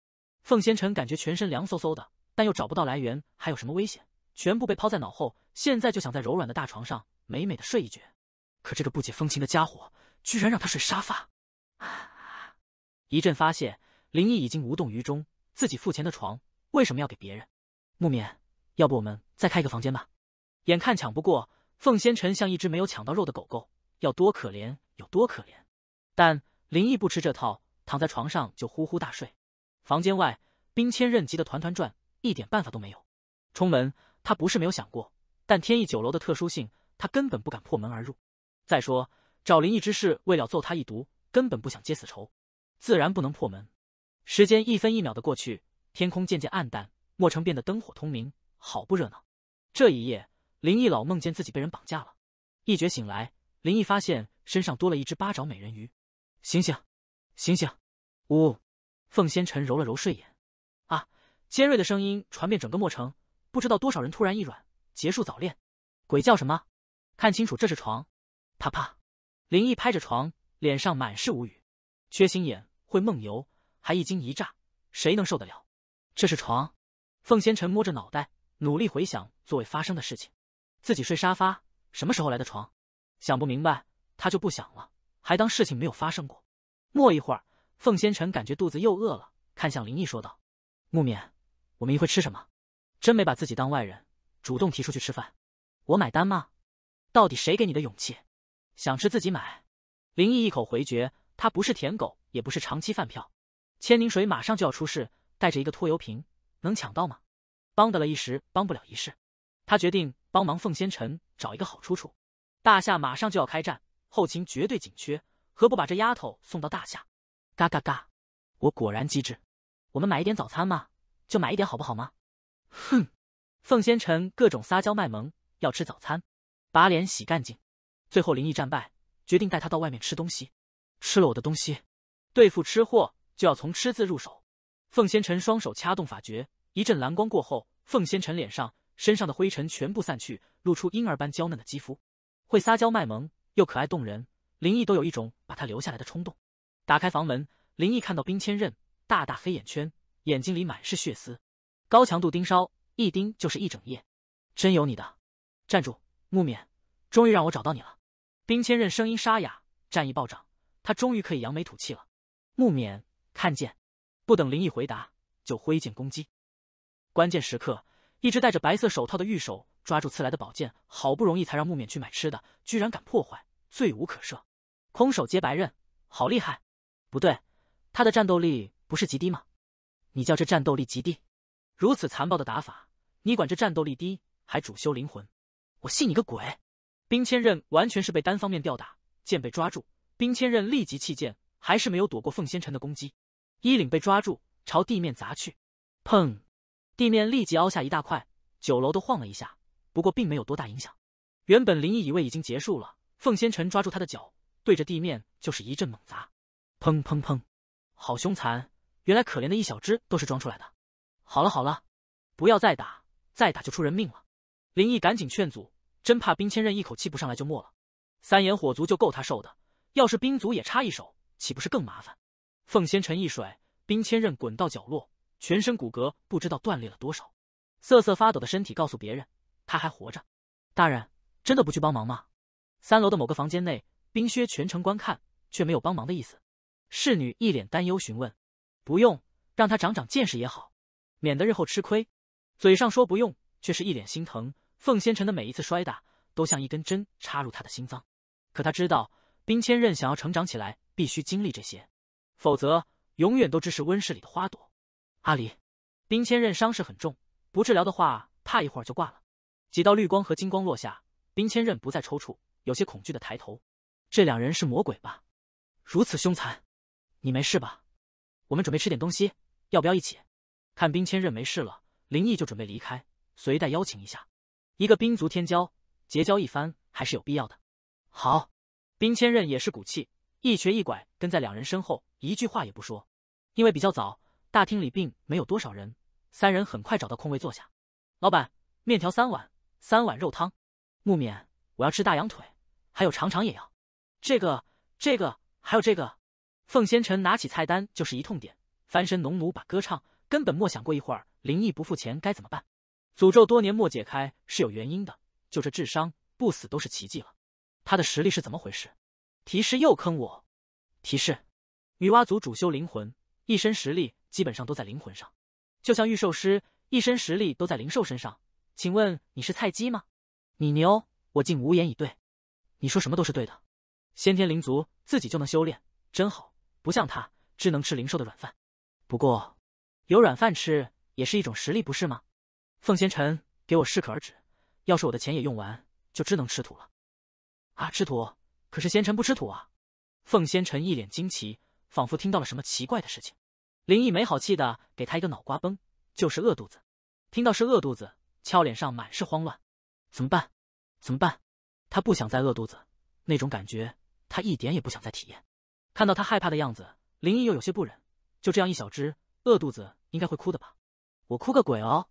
凤仙尘感觉全身凉飕飕的，但又找不到来源，还有什么危险，全部被抛在脑后。现在就想在柔软的大床上美美的睡一觉。可这个不解风情的家伙，居然让他睡沙发！一阵发泄，林毅已经无动于衷。自己付钱的床，为什么要给别人？木棉。要不我们再开一个房间吧，眼看抢不过，凤仙尘像一只没有抢到肉的狗狗，要多可怜有多可怜。但林毅不吃这套，躺在床上就呼呼大睡。房间外，冰千仞急得团团转，一点办法都没有。冲门，他不是没有想过，但天意酒楼的特殊性，他根本不敢破门而入。再说找林毅之事，为了揍他一毒，根本不想结死仇，自然不能破门。时间一分一秒的过去，天空渐渐暗淡，墨城变得灯火通明。好不热闹！这一夜，林毅老梦见自己被人绑架了，一觉醒来，林毅发现身上多了一只八爪美人鱼。醒醒，醒醒！呜，凤仙尘揉了揉睡眼。啊！尖锐的声音传遍整个墨城，不知道多少人突然一软，结束早恋。鬼叫什么？看清楚，这是床！啪啪，林毅拍着床，脸上满是无语。缺心眼，会梦游，还一惊一乍，谁能受得了？这是床。凤仙尘摸着脑袋。努力回想座位发生的事情，自己睡沙发，什么时候来的床？想不明白，他就不想了，还当事情没有发生过。没一会儿，凤仙尘感觉肚子又饿了，看向林毅说道：“木棉，我们一会吃什么？真没把自己当外人，主动提出去吃饭，我买单吗？到底谁给你的勇气？想吃自己买。”林毅一口回绝，他不是舔狗，也不是长期饭票。千凝水马上就要出事，带着一个拖油瓶，能抢到吗？帮得了一时，帮不了一世。他决定帮忙凤仙尘找一个好出处。大夏马上就要开战，后勤绝对紧缺，何不把这丫头送到大夏？嘎嘎嘎！我果然机智。我们买一点早餐嘛，就买一点好不好吗？哼！凤仙尘各种撒娇卖萌，要吃早餐，把脸洗干净。最后林毅战败，决定带他到外面吃东西。吃了我的东西，对付吃货就要从吃字入手。凤仙尘双手掐动法诀，一阵蓝光过后。凤仙尘脸上、身上的灰尘全部散去，露出婴儿般娇嫩的肌肤，会撒娇卖萌，又可爱动人。林毅都有一种把她留下来的冲动。打开房门，林毅看到冰千仞，大大黑眼圈，眼睛里满是血丝，高强度盯梢，一盯就是一整夜，真有你的！站住，木勉，终于让我找到你了！冰千仞声音沙哑，战意暴涨，他终于可以扬眉吐气了。木勉，看见，不等林毅回答，就挥剑攻击。关键时刻，一只戴着白色手套的玉手抓住刺来的宝剑，好不容易才让木冕去买吃的，居然敢破坏，罪无可赦。空手接白刃，好厉害！不对，他的战斗力不是极低吗？你叫这战斗力极低？如此残暴的打法，你管这战斗力低？还主修灵魂，我信你个鬼！冰千仞完全是被单方面吊打，剑被抓住，冰千仞立即弃剑，还是没有躲过凤仙尘的攻击，衣领被抓住，朝地面砸去，砰！地面立即凹下一大块，酒楼都晃了一下，不过并没有多大影响。原本林毅以为已经结束了，凤仙尘抓住他的脚，对着地面就是一阵猛砸，砰砰砰，好凶残！原来可怜的一小只都是装出来的。好了好了，不要再打，再打就出人命了。林毅赶紧劝阻，真怕冰千仞一口气不上来就没了。三眼火族就够他受的，要是冰族也插一手，岂不是更麻烦？凤仙尘一甩，冰千仞滚到角落。全身骨骼不知道断裂了多少，瑟瑟发抖的身体告诉别人他还活着。大人真的不去帮忙吗？三楼的某个房间内，冰靴全程观看，却没有帮忙的意思。侍女一脸担忧询问：“不用，让他长长见识也好，免得日后吃亏。”嘴上说不用，却是一脸心疼。凤仙尘的每一次摔打，都像一根针插入他的心脏。可他知道，冰千仞想要成长起来，必须经历这些，否则永远都只是温室里的花朵。阿离，冰千仞伤势很重，不治疗的话，怕一会儿就挂了。几道绿光和金光落下，冰千仞不再抽搐，有些恐惧的抬头。这两人是魔鬼吧？如此凶残，你没事吧？我们准备吃点东西，要不要一起？看冰千仞没事了，林毅就准备离开，随带邀请一下，一个冰族天骄，结交一番还是有必要的。好，冰千仞也是骨气，一瘸一拐跟在两人身后，一句话也不说，因为比较早。大厅里并没有多少人，三人很快找到空位坐下。老板，面条三碗，三碗肉汤。木棉，我要吃大羊腿，还有肠肠也要。这个，这个，还有这个。凤仙尘拿起菜单就是一痛点，翻身农奴把歌唱，根本莫想过一会儿灵异不付钱该怎么办？诅咒多年莫解开是有原因的，就这智商，不死都是奇迹了。他的实力是怎么回事？提示又坑我。提示，女娲族主修灵魂，一身实力。基本上都在灵魂上，就像御兽师，一身实力都在灵兽身上。请问你是菜鸡吗？你牛，我竟无言以对。你说什么都是对的。先天灵族自己就能修炼，真好，不像他，只能吃灵兽的软饭。不过，有软饭吃也是一种实力，不是吗？凤仙尘，给我适可而止。要是我的钱也用完，就只能吃土了。啊，吃土？可是仙尘不吃土啊。凤仙尘一脸惊奇，仿佛听到了什么奇怪的事情。林毅没好气的给他一个脑瓜崩，就是饿肚子。听到是饿肚子，俏脸上满是慌乱，怎么办？怎么办？他不想再饿肚子，那种感觉他一点也不想再体验。看到他害怕的样子，林毅又有些不忍。就这样一小只饿肚子，应该会哭的吧？我哭个鬼哦！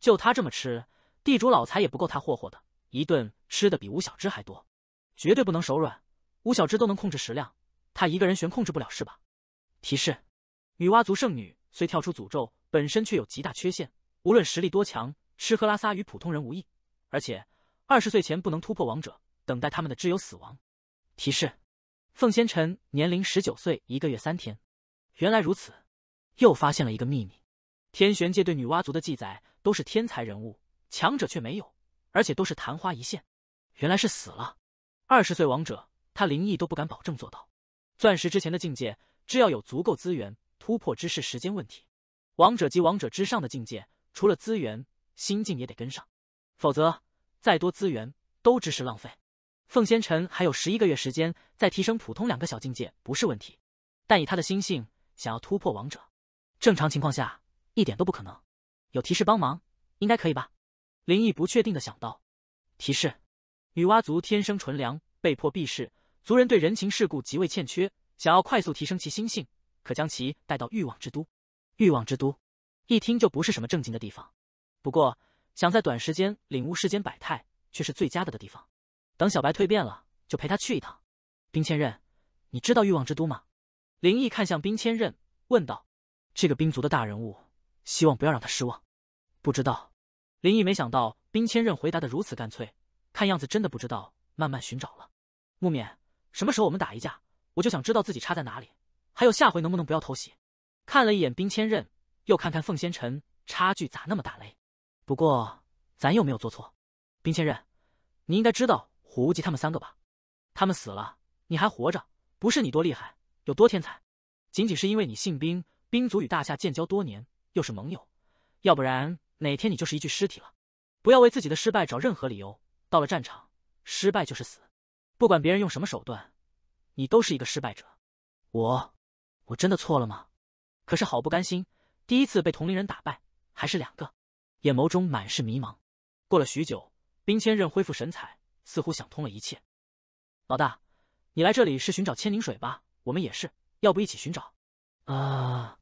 就他这么吃，地主老财也不够他霍霍的，一顿吃的比吴小芝还多，绝对不能手软。吴小芝都能控制食量，他一个人悬控制不了是吧？提示。女娲族圣女虽跳出诅咒，本身却有极大缺陷。无论实力多强，吃喝拉撒与普通人无异。而且二十岁前不能突破王者，等待他们的只有死亡。提示：凤仙尘年龄十九岁一个月三天。原来如此，又发现了一个秘密。天玄界对女娲族的记载都是天才人物，强者却没有，而且都是昙花一现。原来是死了。二十岁王者，他灵异都不敢保证做到。钻石之前的境界，只要有足够资源。突破之是时间问题。王者及王者之上的境界，除了资源，心境也得跟上，否则再多资源都只是浪费。凤仙尘还有十一个月时间，再提升普通两个小境界不是问题。但以他的心性，想要突破王者，正常情况下一点都不可能。有提示帮忙，应该可以吧？林毅不确定的想到。提示：女娲族天生纯良，被迫避世，族人对人情世故极为欠缺，想要快速提升其心性。可将其带到欲望之都。欲望之都，一听就不是什么正经的地方。不过，想在短时间领悟世间百态，却是最佳的的地方。等小白蜕变了，就陪他去一趟。冰千仞，你知道欲望之都吗？林毅看向冰千仞问道：“这个冰族的大人物，希望不要让他失望。”不知道。林毅没想到冰千仞回答的如此干脆，看样子真的不知道，慢慢寻找了。木勉，什么时候我们打一架？我就想知道自己差在哪里。还有下回能不能不要偷袭？看了一眼冰千仞，又看看凤仙尘，差距咋那么大嘞？不过咱又没有做错。冰千仞，你应该知道虎无极他们三个吧？他们死了，你还活着，不是你多厉害，有多天才，仅仅是因为你姓冰，冰族与大夏建交多年，又是盟友，要不然哪天你就是一具尸体了。不要为自己的失败找任何理由，到了战场，失败就是死，不管别人用什么手段，你都是一个失败者。我。我真的错了吗？可是好不甘心，第一次被同龄人打败，还是两个，眼眸中满是迷茫。过了许久，冰千仞恢复神采，似乎想通了一切。老大，你来这里是寻找千凝水吧，我们也是，要不一起寻找？啊，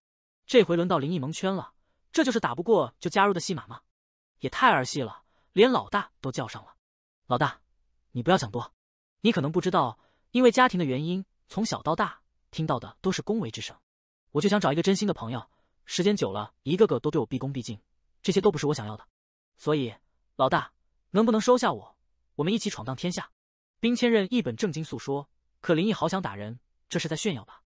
这回轮到林毅蒙圈了，这就是打不过就加入的戏码吗？也太儿戏了，连老大都叫上了。老大，你不要想多，你可能不知道，因为家庭的原因，从小到大。听到的都是恭维之声，我就想找一个真心的朋友。时间久了，一个个都对我毕恭毕敬，这些都不是我想要的。所以，老大，能不能收下我？我们一起闯荡天下。冰千仞一本正经诉说，可林毅好想打人，这是在炫耀吧？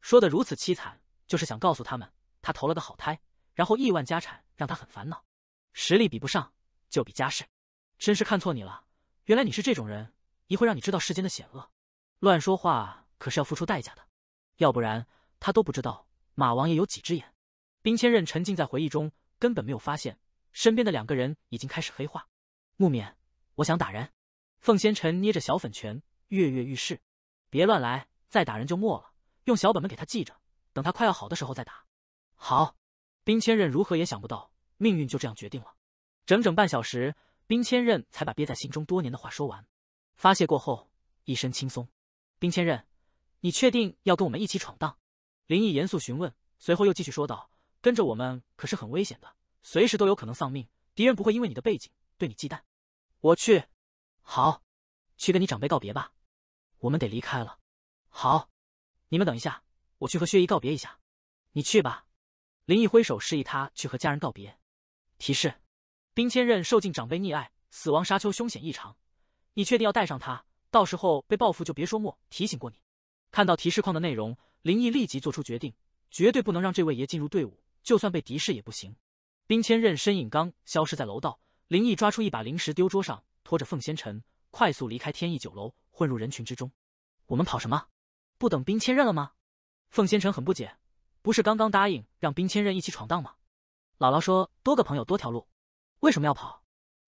说的如此凄惨，就是想告诉他们，他投了个好胎，然后亿万家产让他很烦恼。实力比不上，就比家世。真是看错你了，原来你是这种人。一会让你知道世间的险恶，乱说话可是要付出代价的。要不然他都不知道马王爷有几只眼。冰千仞沉浸在回忆中，根本没有发现身边的两个人已经开始黑化。木棉，我想打人。凤仙尘捏着小粉拳，跃跃欲试。别乱来，再打人就没了。用小本本给他记着，等他快要好的时候再打。好。冰千仞如何也想不到，命运就这样决定了。整整半小时，冰千仞才把憋在心中多年的话说完。发泄过后，一身轻松。冰千仞。你确定要跟我们一起闯荡？林毅严肃询问，随后又继续说道：“跟着我们可是很危险的，随时都有可能丧命。敌人不会因为你的背景对你忌惮。”我去，好，去跟你长辈告别吧，我们得离开了。好，你们等一下，我去和薛姨告别一下。你去吧，林毅挥手示意他去和家人告别。提示：冰千仞受尽长辈溺爱，死亡沙丘凶险异常，你确定要带上他？到时候被报复就别说莫提醒过你。看到提示框的内容，林毅立即做出决定，绝对不能让这位爷进入队伍，就算被敌视也不行。兵千仞身影刚消失在楼道，林毅抓出一把灵石丢桌上，拖着凤仙尘快速离开天意酒楼，混入人群之中。我们跑什么？不等兵千仞了吗？凤仙尘很不解，不是刚刚答应让兵千仞一起闯荡吗？姥姥说多个朋友多条路，为什么要跑？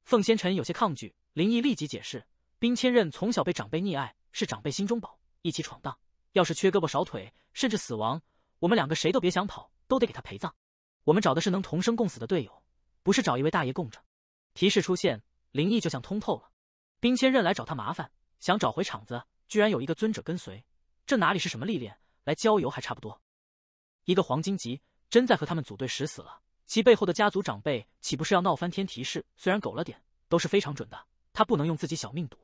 凤仙尘有些抗拒，林毅立即解释，兵千仞从小被长辈溺爱，是长辈心中宝，一起闯荡。要是缺胳膊少腿，甚至死亡，我们两个谁都别想跑，都得给他陪葬。我们找的是能同生共死的队友，不是找一位大爷供着。提示出现，林毅就像通透了。冰千仞来找他麻烦，想找回场子，居然有一个尊者跟随，这哪里是什么历练，来郊游还差不多。一个黄金级真在和他们组队时死了，其背后的家族长辈岂不是要闹翻天？提示虽然狗了点，都是非常准的，他不能用自己小命赌。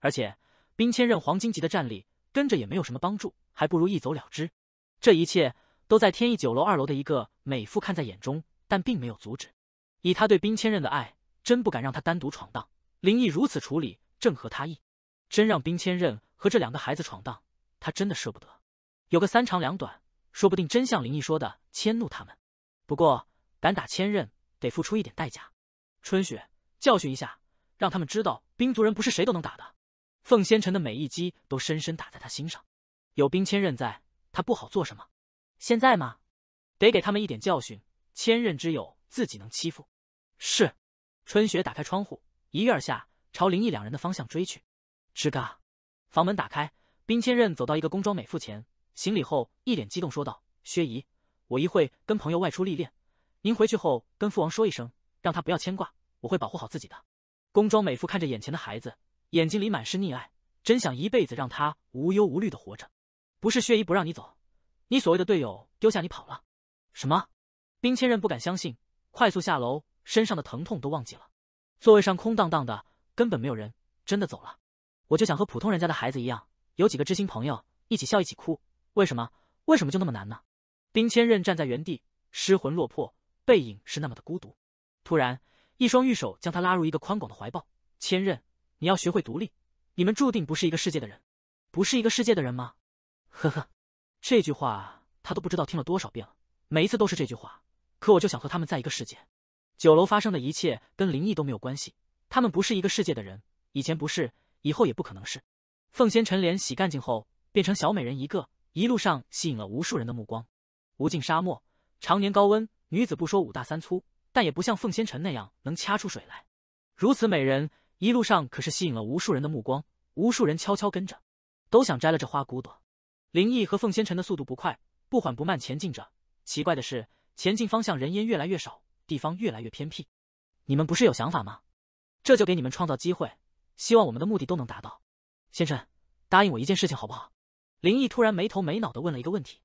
而且冰千仞黄金级的战力。跟着也没有什么帮助，还不如一走了之。这一切都在天意酒楼二楼的一个美妇看在眼中，但并没有阻止。以他对冰千仞的爱，真不敢让他单独闯荡。林毅如此处理，正合他意。真让冰千仞和这两个孩子闯荡，他真的舍不得。有个三长两短，说不定真像林毅说的迁怒他们。不过，敢打千仞，得付出一点代价。春雪，教训一下，让他们知道冰族人不是谁都能打的。凤仙尘的每一击都深深打在他心上，有冰千仞在，他不好做什么。现在嘛，得给他们一点教训。千仞之友，自己能欺负？是。春雪打开窗户，一跃而下，朝林毅两人的方向追去。吱嘎，房门打开，冰千仞走到一个工装美妇前，行礼后，一脸激动说道：“薛姨，我一会跟朋友外出历练，您回去后跟父王说一声，让他不要牵挂，我会保护好自己的。”工装美妇看着眼前的孩子。眼睛里满是溺爱，真想一辈子让他无忧无虑的活着。不是薛姨不让你走，你所谓的队友丢下你跑了。什么？冰千仞不敢相信，快速下楼，身上的疼痛都忘记了。座位上空荡荡的，根本没有人，真的走了。我就想和普通人家的孩子一样，有几个知心朋友，一起笑，一起哭。为什么？为什么就那么难呢？冰千仞站在原地，失魂落魄，背影是那么的孤独。突然，一双玉手将他拉入一个宽广的怀抱，千仞。你要学会独立，你们注定不是一个世界的人，不是一个世界的人吗？呵呵，这句话他都不知道听了多少遍了，每一次都是这句话。可我就想和他们在一个世界。酒楼发生的一切跟灵异都没有关系，他们不是一个世界的人，以前不是，以后也不可能是。凤仙尘脸洗干净后，变成小美人一个，一路上吸引了无数人的目光。无尽沙漠，常年高温，女子不说五大三粗，但也不像凤仙尘那样能掐出水来。如此美人。一路上可是吸引了无数人的目光，无数人悄悄跟着，都想摘了这花骨朵。林毅和凤仙尘的速度不快，不缓不慢前进着。奇怪的是，前进方向人烟越来越少，地方越来越偏僻。你们不是有想法吗？这就给你们创造机会，希望我们的目的都能达到。先生，答应我一件事情好不好？林毅突然没头没脑的问了一个问题，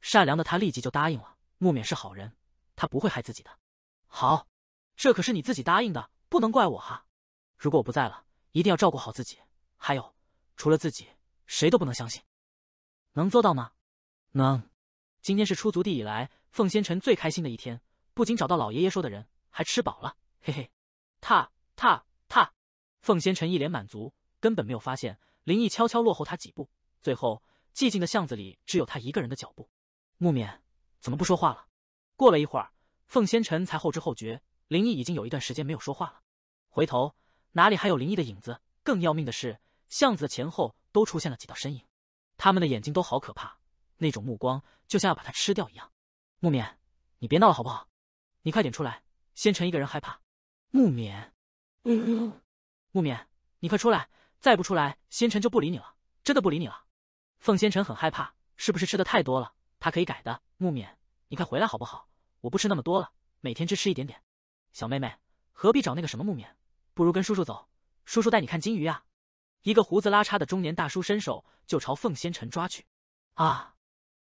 善良的他立即就答应了。木免是好人，他不会害自己的。好，这可是你自己答应的，不能怪我哈。如果我不在了，一定要照顾好自己。还有，除了自己，谁都不能相信。能做到吗？能。今天是出族地以来，凤仙臣最开心的一天。不仅找到老爷爷说的人，还吃饱了。嘿嘿，踏踏踏！凤仙臣一脸满足，根本没有发现林毅悄悄落后他几步。最后，寂静的巷子里只有他一个人的脚步。木棉，怎么不说话了？过了一会儿，凤仙臣才后知后觉，林毅已经有一段时间没有说话了。回头。哪里还有灵异的影子？更要命的是，巷子的前后都出现了几道身影，他们的眼睛都好可怕，那种目光就像要把他吃掉一样。木棉，你别闹了好不好？你快点出来，仙尘一个人害怕。木棉，木棉，你快出来，再不出来，仙尘就不理你了，真的不理你了。凤仙尘很害怕，是不是吃的太多了？他可以改的。木棉，你快回来好不好？我不吃那么多了，每天只吃一点点。小妹妹，何必找那个什么木棉？不如跟叔叔走，叔叔带你看金鱼啊！一个胡子拉碴的中年大叔伸手就朝凤仙尘抓去。啊！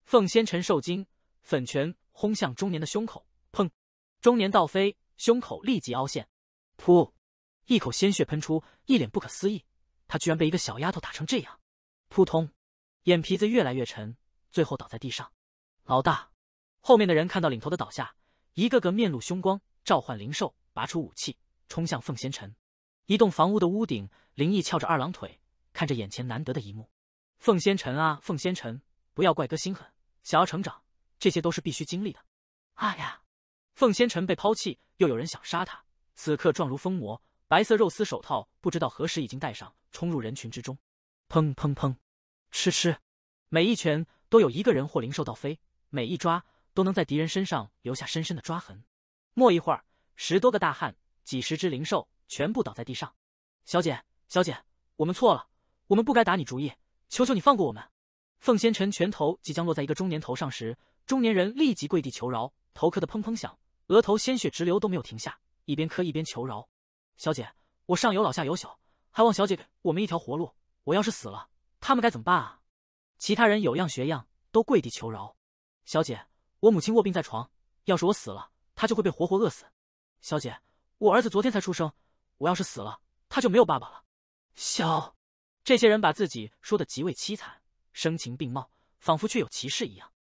凤仙尘受惊，粉拳轰向中年的胸口，砰！中年倒飞，胸口立即凹陷，噗！一口鲜血喷出，一脸不可思议，他居然被一个小丫头打成这样！扑通！眼皮子越来越沉，最后倒在地上。老大，后面的人看到领头的倒下，一个个面露凶光，召唤灵兽，拔出武器，冲向凤仙尘。一栋房屋的屋顶，林毅翘着二郎腿，看着眼前难得的一幕。凤仙尘啊，凤仙尘，不要怪哥心狠，想要成长，这些都是必须经历的。哎呀，凤仙尘被抛弃，又有人想杀他，此刻状如疯魔，白色肉丝手套不知道何时已经戴上，冲入人群之中。砰砰砰，吃吃，每一拳都有一个人或灵兽倒飞，每一抓都能在敌人身上留下深深的抓痕。没一会儿，十多个大汉，几十只灵兽。全部倒在地上，小姐，小姐，我们错了，我们不该打你主意，求求你放过我们。凤仙尘拳头即将落在一个中年头上时，中年人立即跪地求饶，头磕得砰砰响，额头鲜血直流都没有停下，一边磕一边求饶。小姐，我上有老下有小，还望小姐给我们一条活路。我要是死了，他们该怎么办啊？其他人有样学样，都跪地求饶。小姐，我母亲卧病在床，要是我死了，她就会被活活饿死。小姐，我儿子昨天才出生。我要是死了，他就没有爸爸了。小，这些人把自己说的极为凄惨，声情并茂，仿佛确有其事一样。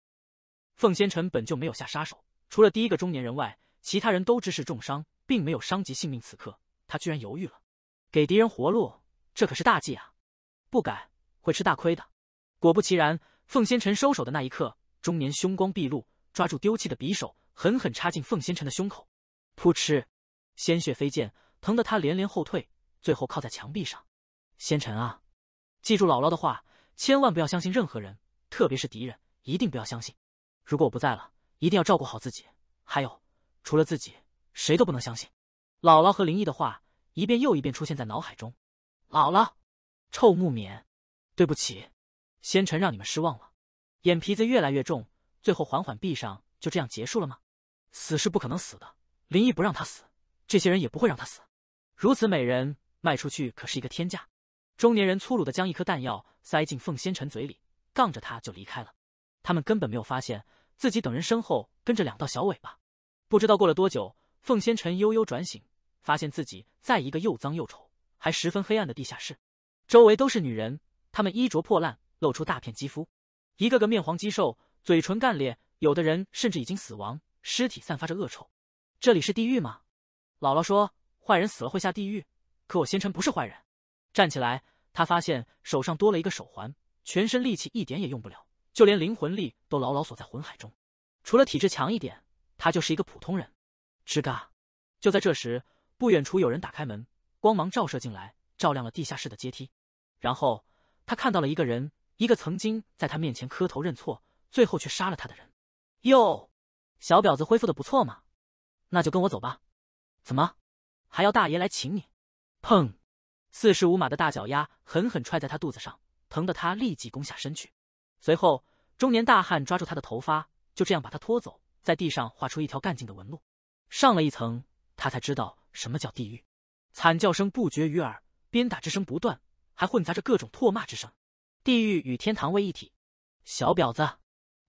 凤仙尘本就没有下杀手，除了第一个中年人外，其他人都只是重伤，并没有伤及性命。此刻他居然犹豫了，给敌人活路，这可是大忌啊！不敢，会吃大亏的。果不其然，凤仙尘收手的那一刻，中年凶光毕露，抓住丢弃的匕首，狠狠插进凤仙尘的胸口，噗嗤，鲜血飞溅。疼得他连连后退，最后靠在墙壁上。仙尘啊，记住姥姥的话，千万不要相信任何人，特别是敌人，一定不要相信。如果我不在了，一定要照顾好自己。还有，除了自己，谁都不能相信。姥姥和林毅的话一遍又一遍出现在脑海中。姥姥，臭木棉，对不起，仙尘让你们失望了。眼皮子越来越重，最后缓缓闭上，就这样结束了吗？死是不可能死的，林毅不让他死，这些人也不会让他死。如此美人卖出去可是一个天价。中年人粗鲁的将一颗弹药塞进凤仙尘嘴里，杠着他就离开了。他们根本没有发现自己等人身后跟着两道小尾巴。不知道过了多久，凤仙尘悠悠转醒，发现自己在一个又脏又丑、还十分黑暗的地下室，周围都是女人，她们衣着破烂，露出大片肌肤，一个个面黄肌瘦，嘴唇干裂，有的人甚至已经死亡，尸体散发着恶臭。这里是地狱吗？姥姥说。坏人死了会下地狱，可我先尘不是坏人。站起来，他发现手上多了一个手环，全身力气一点也用不了，就连灵魂力都牢牢锁在魂海中。除了体质强一点，他就是一个普通人。吱嘎！就在这时，不远处有人打开门，光芒照射进来，照亮了地下室的阶梯。然后他看到了一个人，一个曾经在他面前磕头认错，最后却杀了他的人。哟，小婊子恢复的不错嘛，那就跟我走吧。怎么？还要大爷来请你，砰！四十五码的大脚丫狠狠踹在他肚子上，疼得他立即弓下身去。随后，中年大汉抓住他的头发，就这样把他拖走，在地上画出一条干净的纹路。上了一层，他才知道什么叫地狱。惨叫声不绝于耳，鞭打之声不断，还混杂着各种唾骂之声。地狱与天堂为一体，小婊子，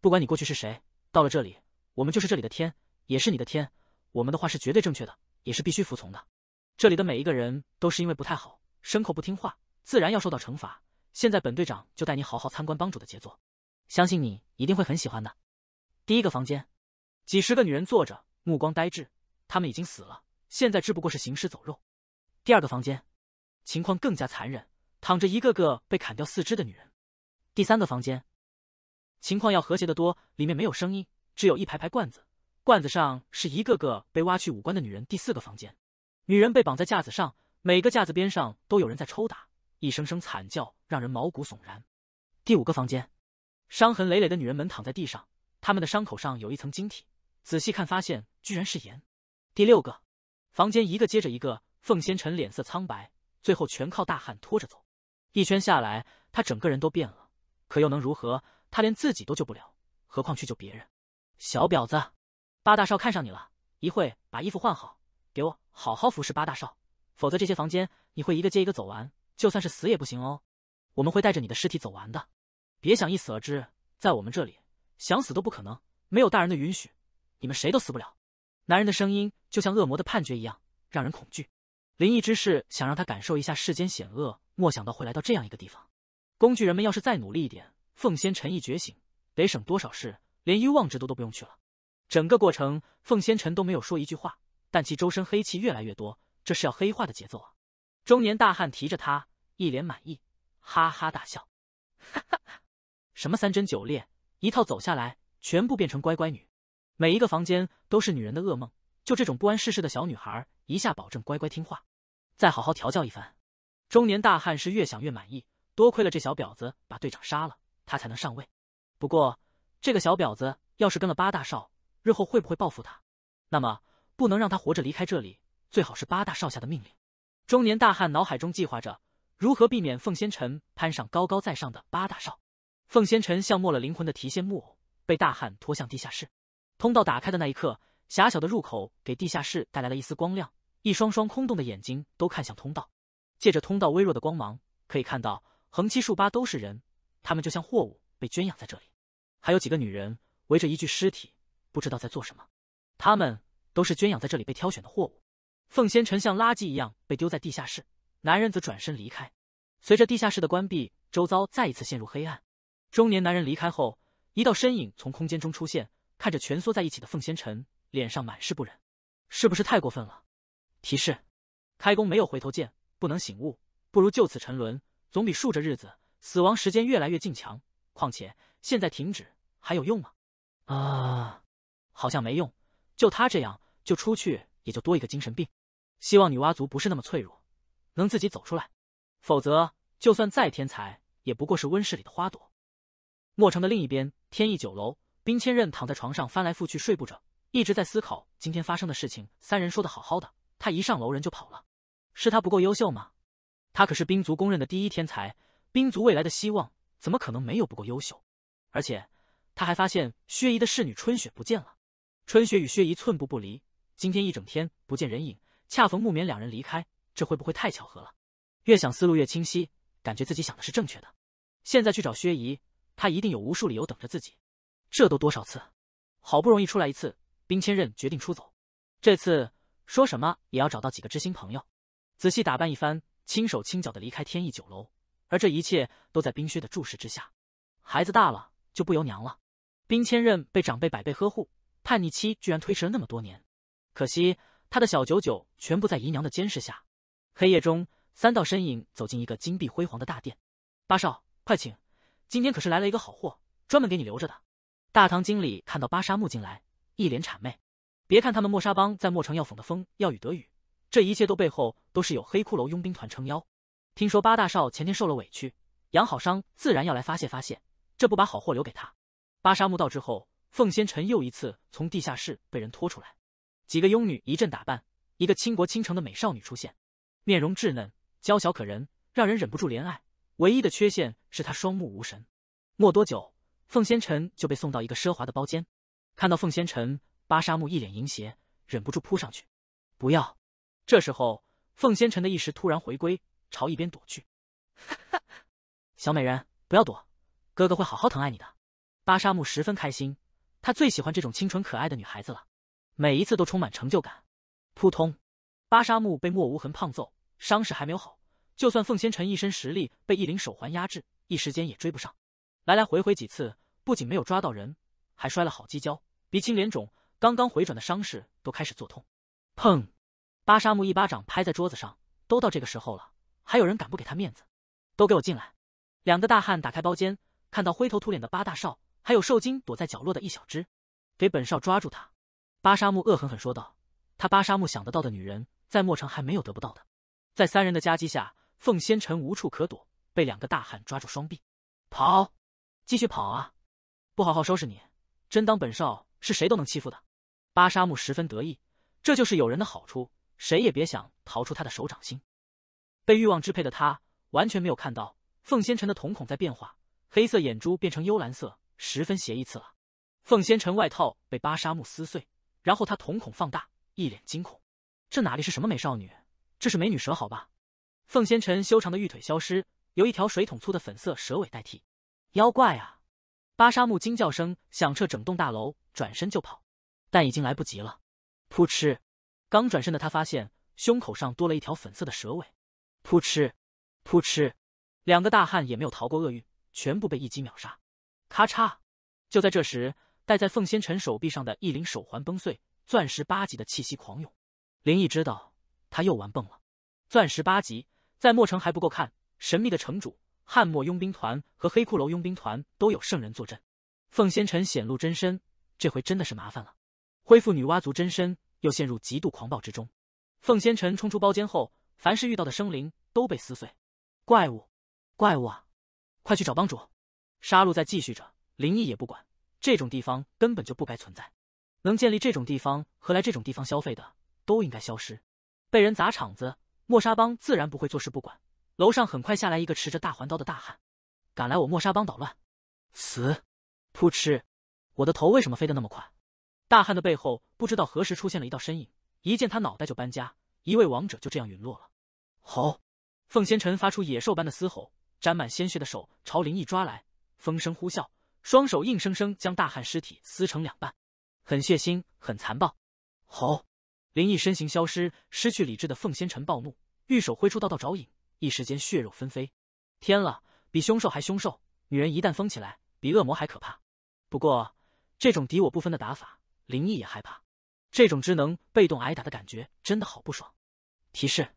不管你过去是谁，到了这里，我们就是这里的天，也是你的天。我们的话是绝对正确的。也是必须服从的。这里的每一个人都是因为不太好，牲口不听话，自然要受到惩罚。现在本队长就带你好好参观帮主的杰作，相信你一定会很喜欢的。第一个房间，几十个女人坐着，目光呆滞，她们已经死了，现在只不过是行尸走肉。第二个房间，情况更加残忍，躺着一个个被砍掉四肢的女人。第三个房间，情况要和谐的多，里面没有声音，只有一排排罐子。罐子上是一个个被挖去五官的女人。第四个房间，女人被绑在架子上，每个架子边上都有人在抽打，一声声惨叫让人毛骨悚然。第五个房间，伤痕累累的女人们躺在地上，她们的伤口上有一层晶体，仔细看发现居然是盐。第六个房间，一个接着一个，凤仙尘脸色苍白，最后全靠大汉拖着走。一圈下来，他整个人都变了。可又能如何？他连自己都救不了，何况去救别人？小婊子！八大少看上你了，一会把衣服换好，给我好好服侍八大少，否则这些房间你会一个接一个走完，就算是死也不行哦。我们会带着你的尸体走完的，别想一死而之，在我们这里想死都不可能，没有大人的允许，你们谁都死不了。男人的声音就像恶魔的判决一样，让人恐惧。灵异之事想让他感受一下世间险恶，莫想到会来到这样一个地方。工具人们要是再努力一点，凤仙尘意觉醒得省多少事，连幽望之都都不用去了。整个过程，凤仙尘都没有说一句话，但其周身黑气越来越多，这是要黑化的节奏啊！中年大汉提着他，一脸满意，哈哈大笑，哈哈，什么三针九烈，一套走下来，全部变成乖乖女，每一个房间都是女人的噩梦。就这种不谙世事的小女孩，一下保证乖乖听话，再好好调教一番。中年大汉是越想越满意，多亏了这小婊子把队长杀了，他才能上位。不过，这个小婊子要是跟了八大少，日后会不会报复他？那么不能让他活着离开这里，最好是八大少下的命令。中年大汉脑海中计划着如何避免凤仙臣攀上高高在上的八大少。凤仙臣像没了灵魂的提线木偶，被大汉拖向地下室。通道打开的那一刻，狭小的入口给地下室带来了一丝光亮，一双双空洞的眼睛都看向通道。借着通道微弱的光芒，可以看到横七竖八都是人，他们就像货物被圈养在这里。还有几个女人围着一具尸体。不知道在做什么，他们都是圈养在这里被挑选的货物。凤仙尘像垃圾一样被丢在地下室，男人则转身离开。随着地下室的关闭，周遭再一次陷入黑暗。中年男人离开后，一道身影从空间中出现，看着蜷缩在一起的凤仙尘，脸上满是不忍。是不是太过分了？提示：开弓没有回头箭，不能醒悟，不如就此沉沦，总比竖着日子死亡时间越来越近强。况且现在停止还有用吗？啊！好像没用，就他这样，就出去也就多一个精神病。希望女娲族不是那么脆弱，能自己走出来，否则就算再天才，也不过是温室里的花朵。墨城的另一边，天意酒楼，冰千仞躺在床上翻来覆去睡不着，一直在思考今天发生的事情。三人说的好好的，他一上楼人就跑了，是他不够优秀吗？他可是冰族公认的第一天才，冰族未来的希望，怎么可能没有不够优秀？而且他还发现薛姨的侍女春雪不见了。春雪与薛姨寸步不离，今天一整天不见人影，恰逢木棉两人离开，这会不会太巧合了？越想思路越清晰，感觉自己想的是正确的。现在去找薛姨，她一定有无数理由等着自己。这都多少次，好不容易出来一次，冰千仞决定出走，这次说什么也要找到几个知心朋友，仔细打扮一番，轻手轻脚的离开天意酒楼。而这一切都在冰薛的注视之下。孩子大了就不由娘了，冰千仞被长辈百倍呵护。叛逆期居然推迟了那么多年，可惜他的小九九全部在姨娘的监视下。黑夜中，三道身影走进一个金碧辉煌的大殿。八少，快请！今天可是来了一个好货，专门给你留着的。大堂经理看到巴沙木进来，一脸谄媚。别看他们莫沙帮在莫城要风得风，要雨得雨，这一切都背后都是有黑骷髅佣兵团撑腰。听说八大少前天受了委屈，养好伤自然要来发泄发泄，这不把好货留给他。巴沙木到之后。凤仙尘又一次从地下室被人拖出来，几个佣女一阵打扮，一个倾国倾城的美少女出现，面容稚嫩，娇小可人，让人忍不住怜爱。唯一的缺陷是她双目无神。没多久，凤仙尘就被送到一个奢华的包间。看到凤仙尘，巴沙木一脸淫邪，忍不住扑上去。不要！这时候，凤仙尘的意识突然回归，朝一边躲去。哈哈，小美人，不要躲，哥哥会好好疼爱你的。巴沙木十分开心。他最喜欢这种清纯可爱的女孩子了，每一次都充满成就感。扑通，巴沙木被莫无痕胖揍，伤势还没有好。就算凤仙尘一身实力被一灵手环压制，一时间也追不上。来来回回几次，不仅没有抓到人，还摔了好几跤，鼻青脸肿，刚刚回转的伤势都开始作痛。砰！巴沙木一巴掌拍在桌子上，都到这个时候了，还有人敢不给他面子？都给我进来！两个大汉打开包间，看到灰头土脸的八大少。还有受惊躲在角落的一小只，给本少抓住他！巴沙木恶狠狠说道：“他巴沙木想得到的女人，在墨城还没有得不到的。”在三人的夹击下，凤仙尘无处可躲，被两个大汉抓住双臂，跑，继续跑啊！不好好收拾你，真当本少是谁都能欺负的？巴沙木十分得意，这就是有人的好处，谁也别想逃出他的手掌心。被欲望支配的他，完全没有看到凤仙尘的瞳孔在变化，黑色眼珠变成幽蓝色。十分邪异，次了。凤仙尘外套被巴沙木撕碎，然后他瞳孔放大，一脸惊恐。这哪里是什么美少女？这是美女蛇，好吧？凤仙尘修长的玉腿消失，由一条水桶粗的粉色蛇尾代替。妖怪啊！巴沙木惊叫声响彻整栋大楼，转身就跑，但已经来不及了。扑哧！刚转身的他发现胸口上多了一条粉色的蛇尾。扑哧！扑哧！两个大汉也没有逃过厄运，全部被一击秒杀。咔嚓！就在这时，戴在凤仙尘手臂上的一灵手环崩碎，钻石八级的气息狂涌。林毅知道，他又玩蹦了。钻石八级在墨城还不够看，神秘的城主、汉墨佣兵团和黑骷髅佣兵团都有圣人坐镇。凤仙尘显露真身，这回真的是麻烦了。恢复女娲族真身，又陷入极度狂暴之中。凤仙尘冲出包间后，凡是遇到的生灵都被撕碎。怪物，怪物啊！快去找帮主。杀戮在继续着，灵异也不管。这种地方根本就不该存在，能建立这种地方和来这种地方消费的都应该消失。被人砸场子，莫沙帮自然不会坐视不管。楼上很快下来一个持着大环刀的大汉，敢来我莫沙帮捣乱，死！扑哧，我的头为什么飞得那么快？大汉的背后不知道何时出现了一道身影，一见他脑袋就搬家。一位王者就这样陨落了。吼！凤仙尘发出野兽般的嘶吼，沾满鲜血的手朝灵异抓来。风声呼啸，双手硬生生将大汉尸体撕成两半，很血腥，很残暴。吼！林毅身形消失，失去理智的凤仙尘暴怒，玉手挥出道道爪影，一时间血肉纷飞。天了，比凶兽还凶兽！女人一旦疯起来，比恶魔还可怕。不过，这种敌我不分的打法，林毅也害怕。这种只能被动挨打的感觉，真的好不爽。提示：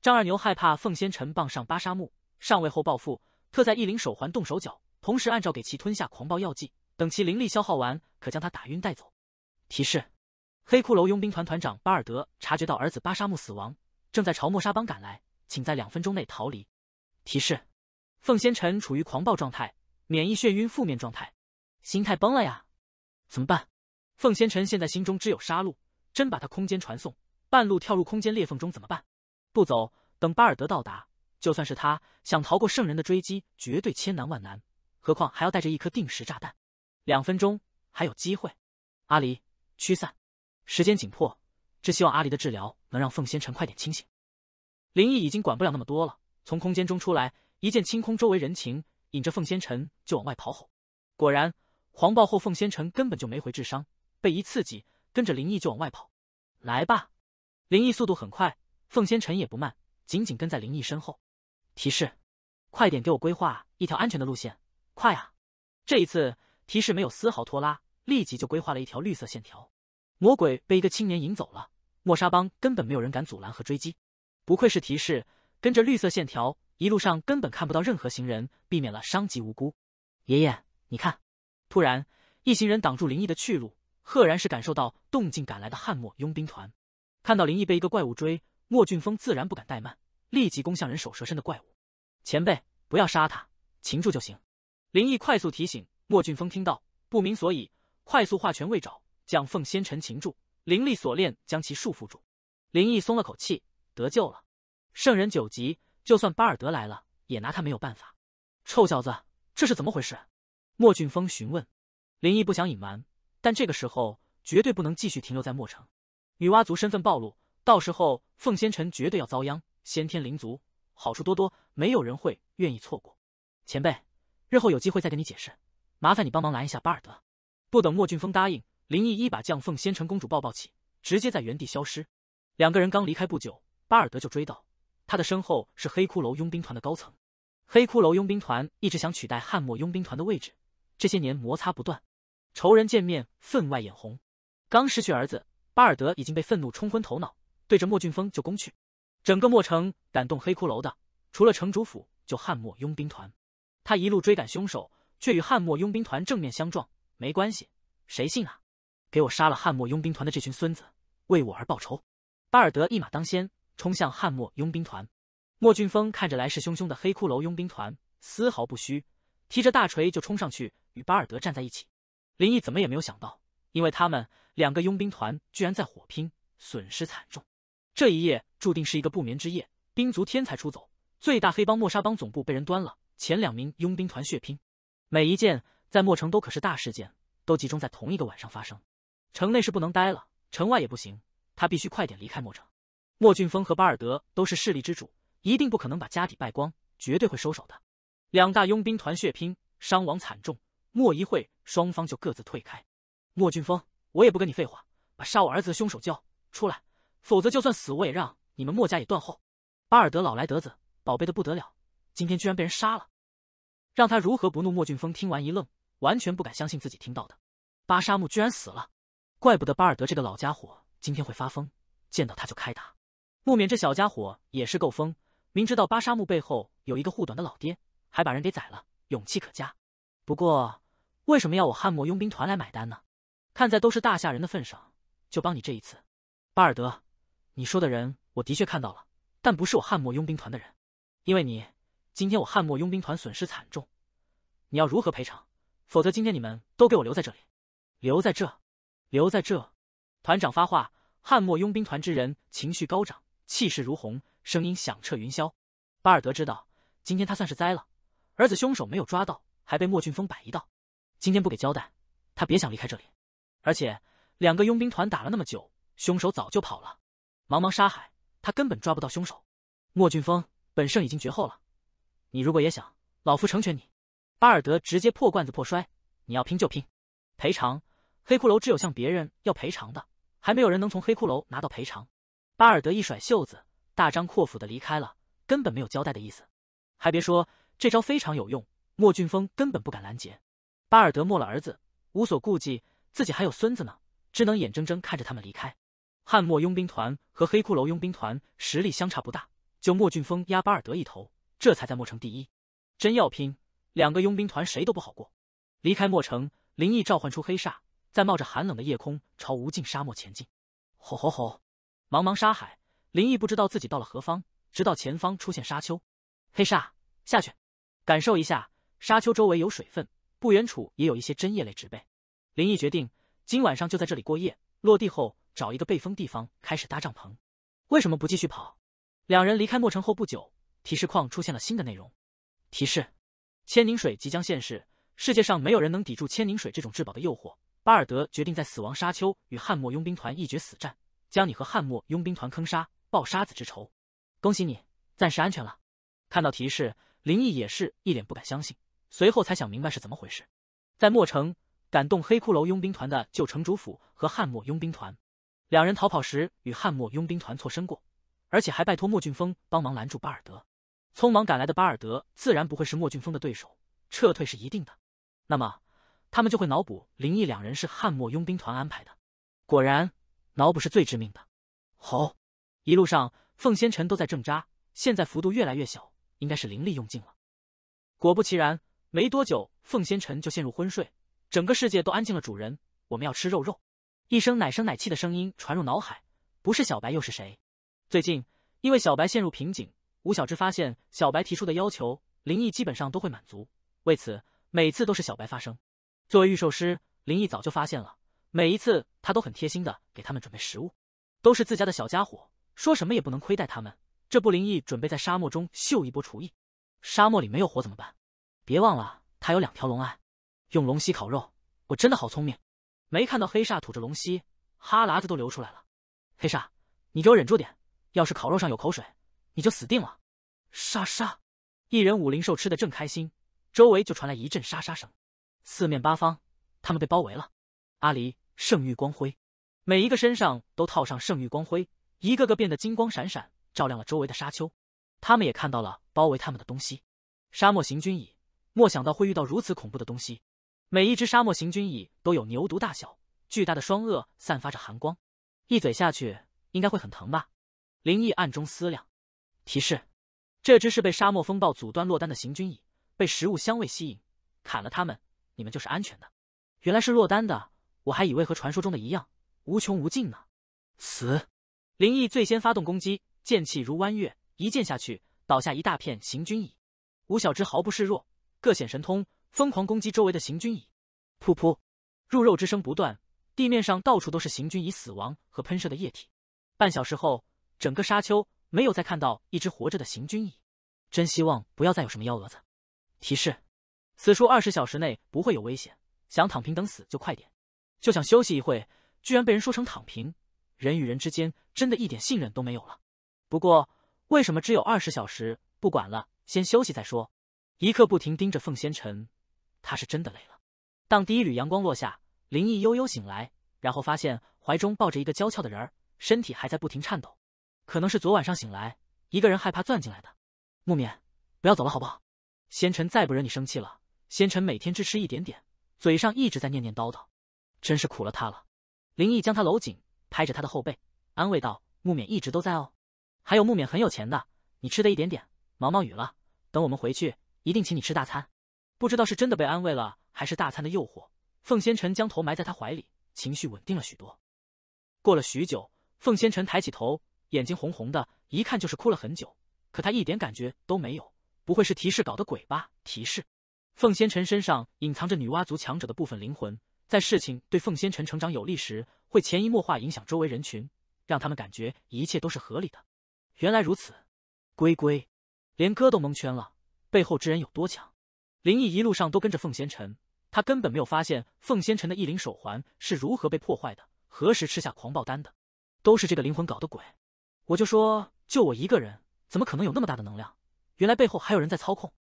张二牛害怕凤仙尘傍上巴沙木，上位后暴富，特在异灵手环动手脚。同时按照给其吞下狂暴药剂，等其灵力消耗完，可将他打晕带走。提示：黑骷髅佣兵团团长巴尔德察觉到儿子巴沙木死亡，正在朝莫沙邦赶来，请在两分钟内逃离。提示：凤仙尘处于狂暴状态，免疫眩晕负面状态，心态崩了呀！怎么办？凤仙尘现在心中只有杀戮，真把他空间传送，半路跳入空间裂缝中怎么办？不走，等巴尔德到达，就算是他想逃过圣人的追击，绝对千难万难。何况还要带着一颗定时炸弹，两分钟还有机会。阿离，驱散，时间紧迫，只希望阿离的治疗能让凤仙尘快点清醒。林毅已经管不了那么多了，从空间中出来，一剑清空周围人情，引着凤仙尘就往外跑。吼！果然，狂暴后凤仙尘根本就没回智商，被一刺激，跟着林毅就往外跑。来吧，林毅速度很快，凤仙尘也不慢，紧紧跟在林毅身后。提示，快点给我规划一条安全的路线。快啊！这一次提示没有丝毫拖拉，立即就规划了一条绿色线条。魔鬼被一个青年引走了，莫沙邦根本没有人敢阻拦和追击。不愧是提示，跟着绿色线条，一路上根本看不到任何行人，避免了伤及无辜。爷爷，你看！突然，一行人挡住林毅的去路，赫然是感受到动静赶来的汉末佣兵团。看到林毅被一个怪物追，莫俊峰自然不敢怠慢，立即攻向人手蛇身的怪物。前辈，不要杀他，擒住就行。林毅快速提醒莫俊峰，听到不明所以，快速化拳为爪，将凤仙尘擒住，灵力锁链将其束缚住。林毅松了口气，得救了。圣人九级，就算巴尔德来了，也拿他没有办法。臭小子，这是怎么回事？莫俊峰询问。林毅不想隐瞒，但这个时候绝对不能继续停留在墨城。女娲族身份暴露，到时候凤仙尘绝对要遭殃。先天灵族好处多多，没有人会愿意错过。前辈。日后有机会再给你解释，麻烦你帮忙拦一下巴尔德。不等莫俊峰答应，林毅一把将凤仙城公主抱抱起，直接在原地消失。两个人刚离开不久，巴尔德就追到他的身后，是黑骷髅佣兵团的高层。黑骷髅佣兵团一直想取代汉末佣兵团的位置，这些年摩擦不断，仇人见面分外眼红。刚失去儿子，巴尔德已经被愤怒冲昏头脑，对着莫俊峰就攻去。整个墨城敢动黑骷髅的，除了城主府，就汉末佣兵团。他一路追赶凶手，却与汉墨佣兵团正面相撞。没关系，谁信啊？给我杀了汉墨佣兵团的这群孙子，为我而报仇！巴尔德一马当先，冲向汉墨佣兵团。莫俊峰看着来势汹汹的黑骷髅佣兵团，丝毫不虚，提着大锤就冲上去与巴尔德站在一起。林毅怎么也没有想到，因为他们两个佣兵团居然在火拼，损失惨重。这一夜注定是一个不眠之夜。兵族天才出走，最大黑帮莫沙帮总部被人端了。前两名佣兵团血拼，每一件在墨城都可是大事件，都集中在同一个晚上发生。城内是不能待了，城外也不行，他必须快点离开墨城。莫俊峰和巴尔德都是势力之主，一定不可能把家底败光，绝对会收手的。两大佣兵团血拼，伤亡惨重，莫一会双方就各自退开。莫俊峰，我也不跟你废话，把杀我儿子的凶手叫出来，否则就算死我也让你们莫家也断后。巴尔德老来得子，宝贝的不得了。今天居然被人杀了，让他如何不怒？莫俊峰听完一愣，完全不敢相信自己听到的，巴沙木居然死了，怪不得巴尔德这个老家伙今天会发疯，见到他就开打。木棉这小家伙也是够疯，明知道巴沙木背后有一个护短的老爹，还把人给宰了，勇气可嘉。不过，为什么要我汉莫佣兵团来买单呢？看在都是大夏人的份上，就帮你这一次。巴尔德，你说的人我的确看到了，但不是我汉莫佣兵团的人，因为你。今天我汉末佣兵团损失惨重，你要如何赔偿？否则今天你们都给我留在这里，留在这，留在这！团长发话，汉末佣兵团之人情绪高涨，气势如虹，声音响彻云霄。巴尔德知道，今天他算是栽了，儿子凶手没有抓到，还被莫俊峰摆一道。今天不给交代，他别想离开这里。而且两个佣兵团打了那么久，凶手早就跑了，茫茫沙海，他根本抓不到凶手。莫俊峰，本圣已经绝后了。你如果也想，老夫成全你。巴尔德直接破罐子破摔，你要拼就拼，赔偿。黑骷髅只有向别人要赔偿的，还没有人能从黑骷髅拿到赔偿。巴尔德一甩袖子，大张阔斧的离开了，根本没有交代的意思。还别说，这招非常有用，莫俊峰根本不敢拦截。巴尔德没了儿子，无所顾忌，自己还有孙子呢，只能眼睁睁看着他们离开。汉末佣兵团和黑骷髅佣兵团实力相差不大，就莫俊峰压巴尔德一头。这才在墨城第一，真要拼，两个佣兵团谁都不好过。离开墨城，林毅召唤出黑煞，在冒着寒冷的夜空朝无尽沙漠前进。吼吼吼！茫茫沙海，林毅不知道自己到了何方，直到前方出现沙丘。黑煞下去，感受一下沙丘周围有水分，不远处也有一些针叶类植被。林毅决定今晚上就在这里过夜，落地后找一个被封地方开始搭帐篷。为什么不继续跑？两人离开墨城后不久。提示框出现了新的内容，提示：千凝水即将现世，世界上没有人能抵住千凝水这种至宝的诱惑。巴尔德决定在死亡沙丘与汉墨佣兵团一决死战，将你和汉墨佣兵团坑杀，报杀子之仇。恭喜你，暂时安全了。看到提示，林毅也是一脸不敢相信，随后才想明白是怎么回事。在墨城，感动黑骷髅佣兵团的旧城主府和汉墨佣兵团，两人逃跑时与汉墨佣兵团错身过，而且还拜托莫俊峰帮忙拦住巴尔德。匆忙赶来的巴尔德自然不会是莫俊峰的对手，撤退是一定的。那么他们就会脑补林毅两人是汉末佣兵团安排的。果然，脑补是最致命的。好，一路上凤仙尘都在挣扎，现在幅度越来越小，应该是灵力用尽了。果不其然，没多久凤仙尘就陷入昏睡，整个世界都安静了。主人，我们要吃肉肉。一声奶声奶气的声音传入脑海，不是小白又是谁？最近因为小白陷入瓶颈。吴小芝发现，小白提出的要求，林毅基本上都会满足。为此，每次都是小白发声。作为御兽师，林毅早就发现了，每一次他都很贴心的给他们准备食物，都是自家的小家伙，说什么也不能亏待他们。这不，林毅准备在沙漠中秀一波厨艺。沙漠里没有火怎么办？别忘了他有两条龙啊！用龙息烤肉，我真的好聪明。没看到黑煞吐着龙息，哈喇子都流出来了。黑煞，你给我忍住点，要是烤肉上有口水。你就死定了！沙沙，一人五灵兽吃的正开心，周围就传来一阵沙沙声。四面八方，他们被包围了。阿离，圣域光辉，每一个身上都套上圣域光辉，一个个变得金光闪闪，照亮了周围的沙丘。他们也看到了包围他们的东西——沙漠行军蚁。没想到会遇到如此恐怖的东西。每一只沙漠行军蚁都有牛犊大小，巨大的双颚散发着寒光，一嘴下去应该会很疼吧？林毅暗中思量。提示，这只是被沙漠风暴阻断落单的行军蚁，被食物香味吸引，砍了它们，你们就是安全的。原来是落单的，我还以为和传说中的一样无穷无尽呢。死！林毅最先发动攻击，剑气如弯月，一剑下去，倒下一大片行军蚁。吴小只毫不示弱，各显神通，疯狂攻击周围的行军蚁。噗噗，入肉之声不断，地面上到处都是行军蚁死亡和喷射的液体。半小时后，整个沙丘。没有再看到一只活着的行军蚁，真希望不要再有什么幺蛾子。提示：此处二十小时内不会有危险，想躺平等死就快点。就想休息一会，居然被人说成躺平，人与人之间真的一点信任都没有了。不过为什么只有二十小时？不管了，先休息再说。一刻不停盯着凤仙尘，他是真的累了。当第一缕阳光落下，林毅悠悠醒来，然后发现怀中抱着一个娇俏的人儿，身体还在不停颤抖。可能是昨晚上醒来，一个人害怕钻进来的。木棉，不要走了好不好？仙尘再不惹你生气了。仙尘每天只吃一点点，嘴上一直在念念叨叨，真是苦了他了。林毅将他搂紧，拍着他的后背，安慰道：“木棉一直都在哦，还有木棉很有钱的，你吃的一点点。毛毛雨了，等我们回去一定请你吃大餐。”不知道是真的被安慰了，还是大餐的诱惑，凤仙尘将头埋在他怀里，情绪稳定了许多。过了许久，凤仙尘抬起头。眼睛红红的，一看就是哭了很久。可他一点感觉都没有，不会是提示搞的鬼吧？提示，凤仙尘身上隐藏着女娲族强者的部分灵魂，在事情对凤仙尘成长有利时，会潜移默化影响周围人群，让他们感觉一切都是合理的。原来如此，龟龟，连哥都蒙圈了，背后之人有多强？林毅一路上都跟着凤仙尘，他根本没有发现凤仙尘的异灵手环是如何被破坏的，何时吃下狂暴丹的，都是这个灵魂搞的鬼。我就说，就我一个人，怎么可能有那么大的能量？原来背后还有人在操控。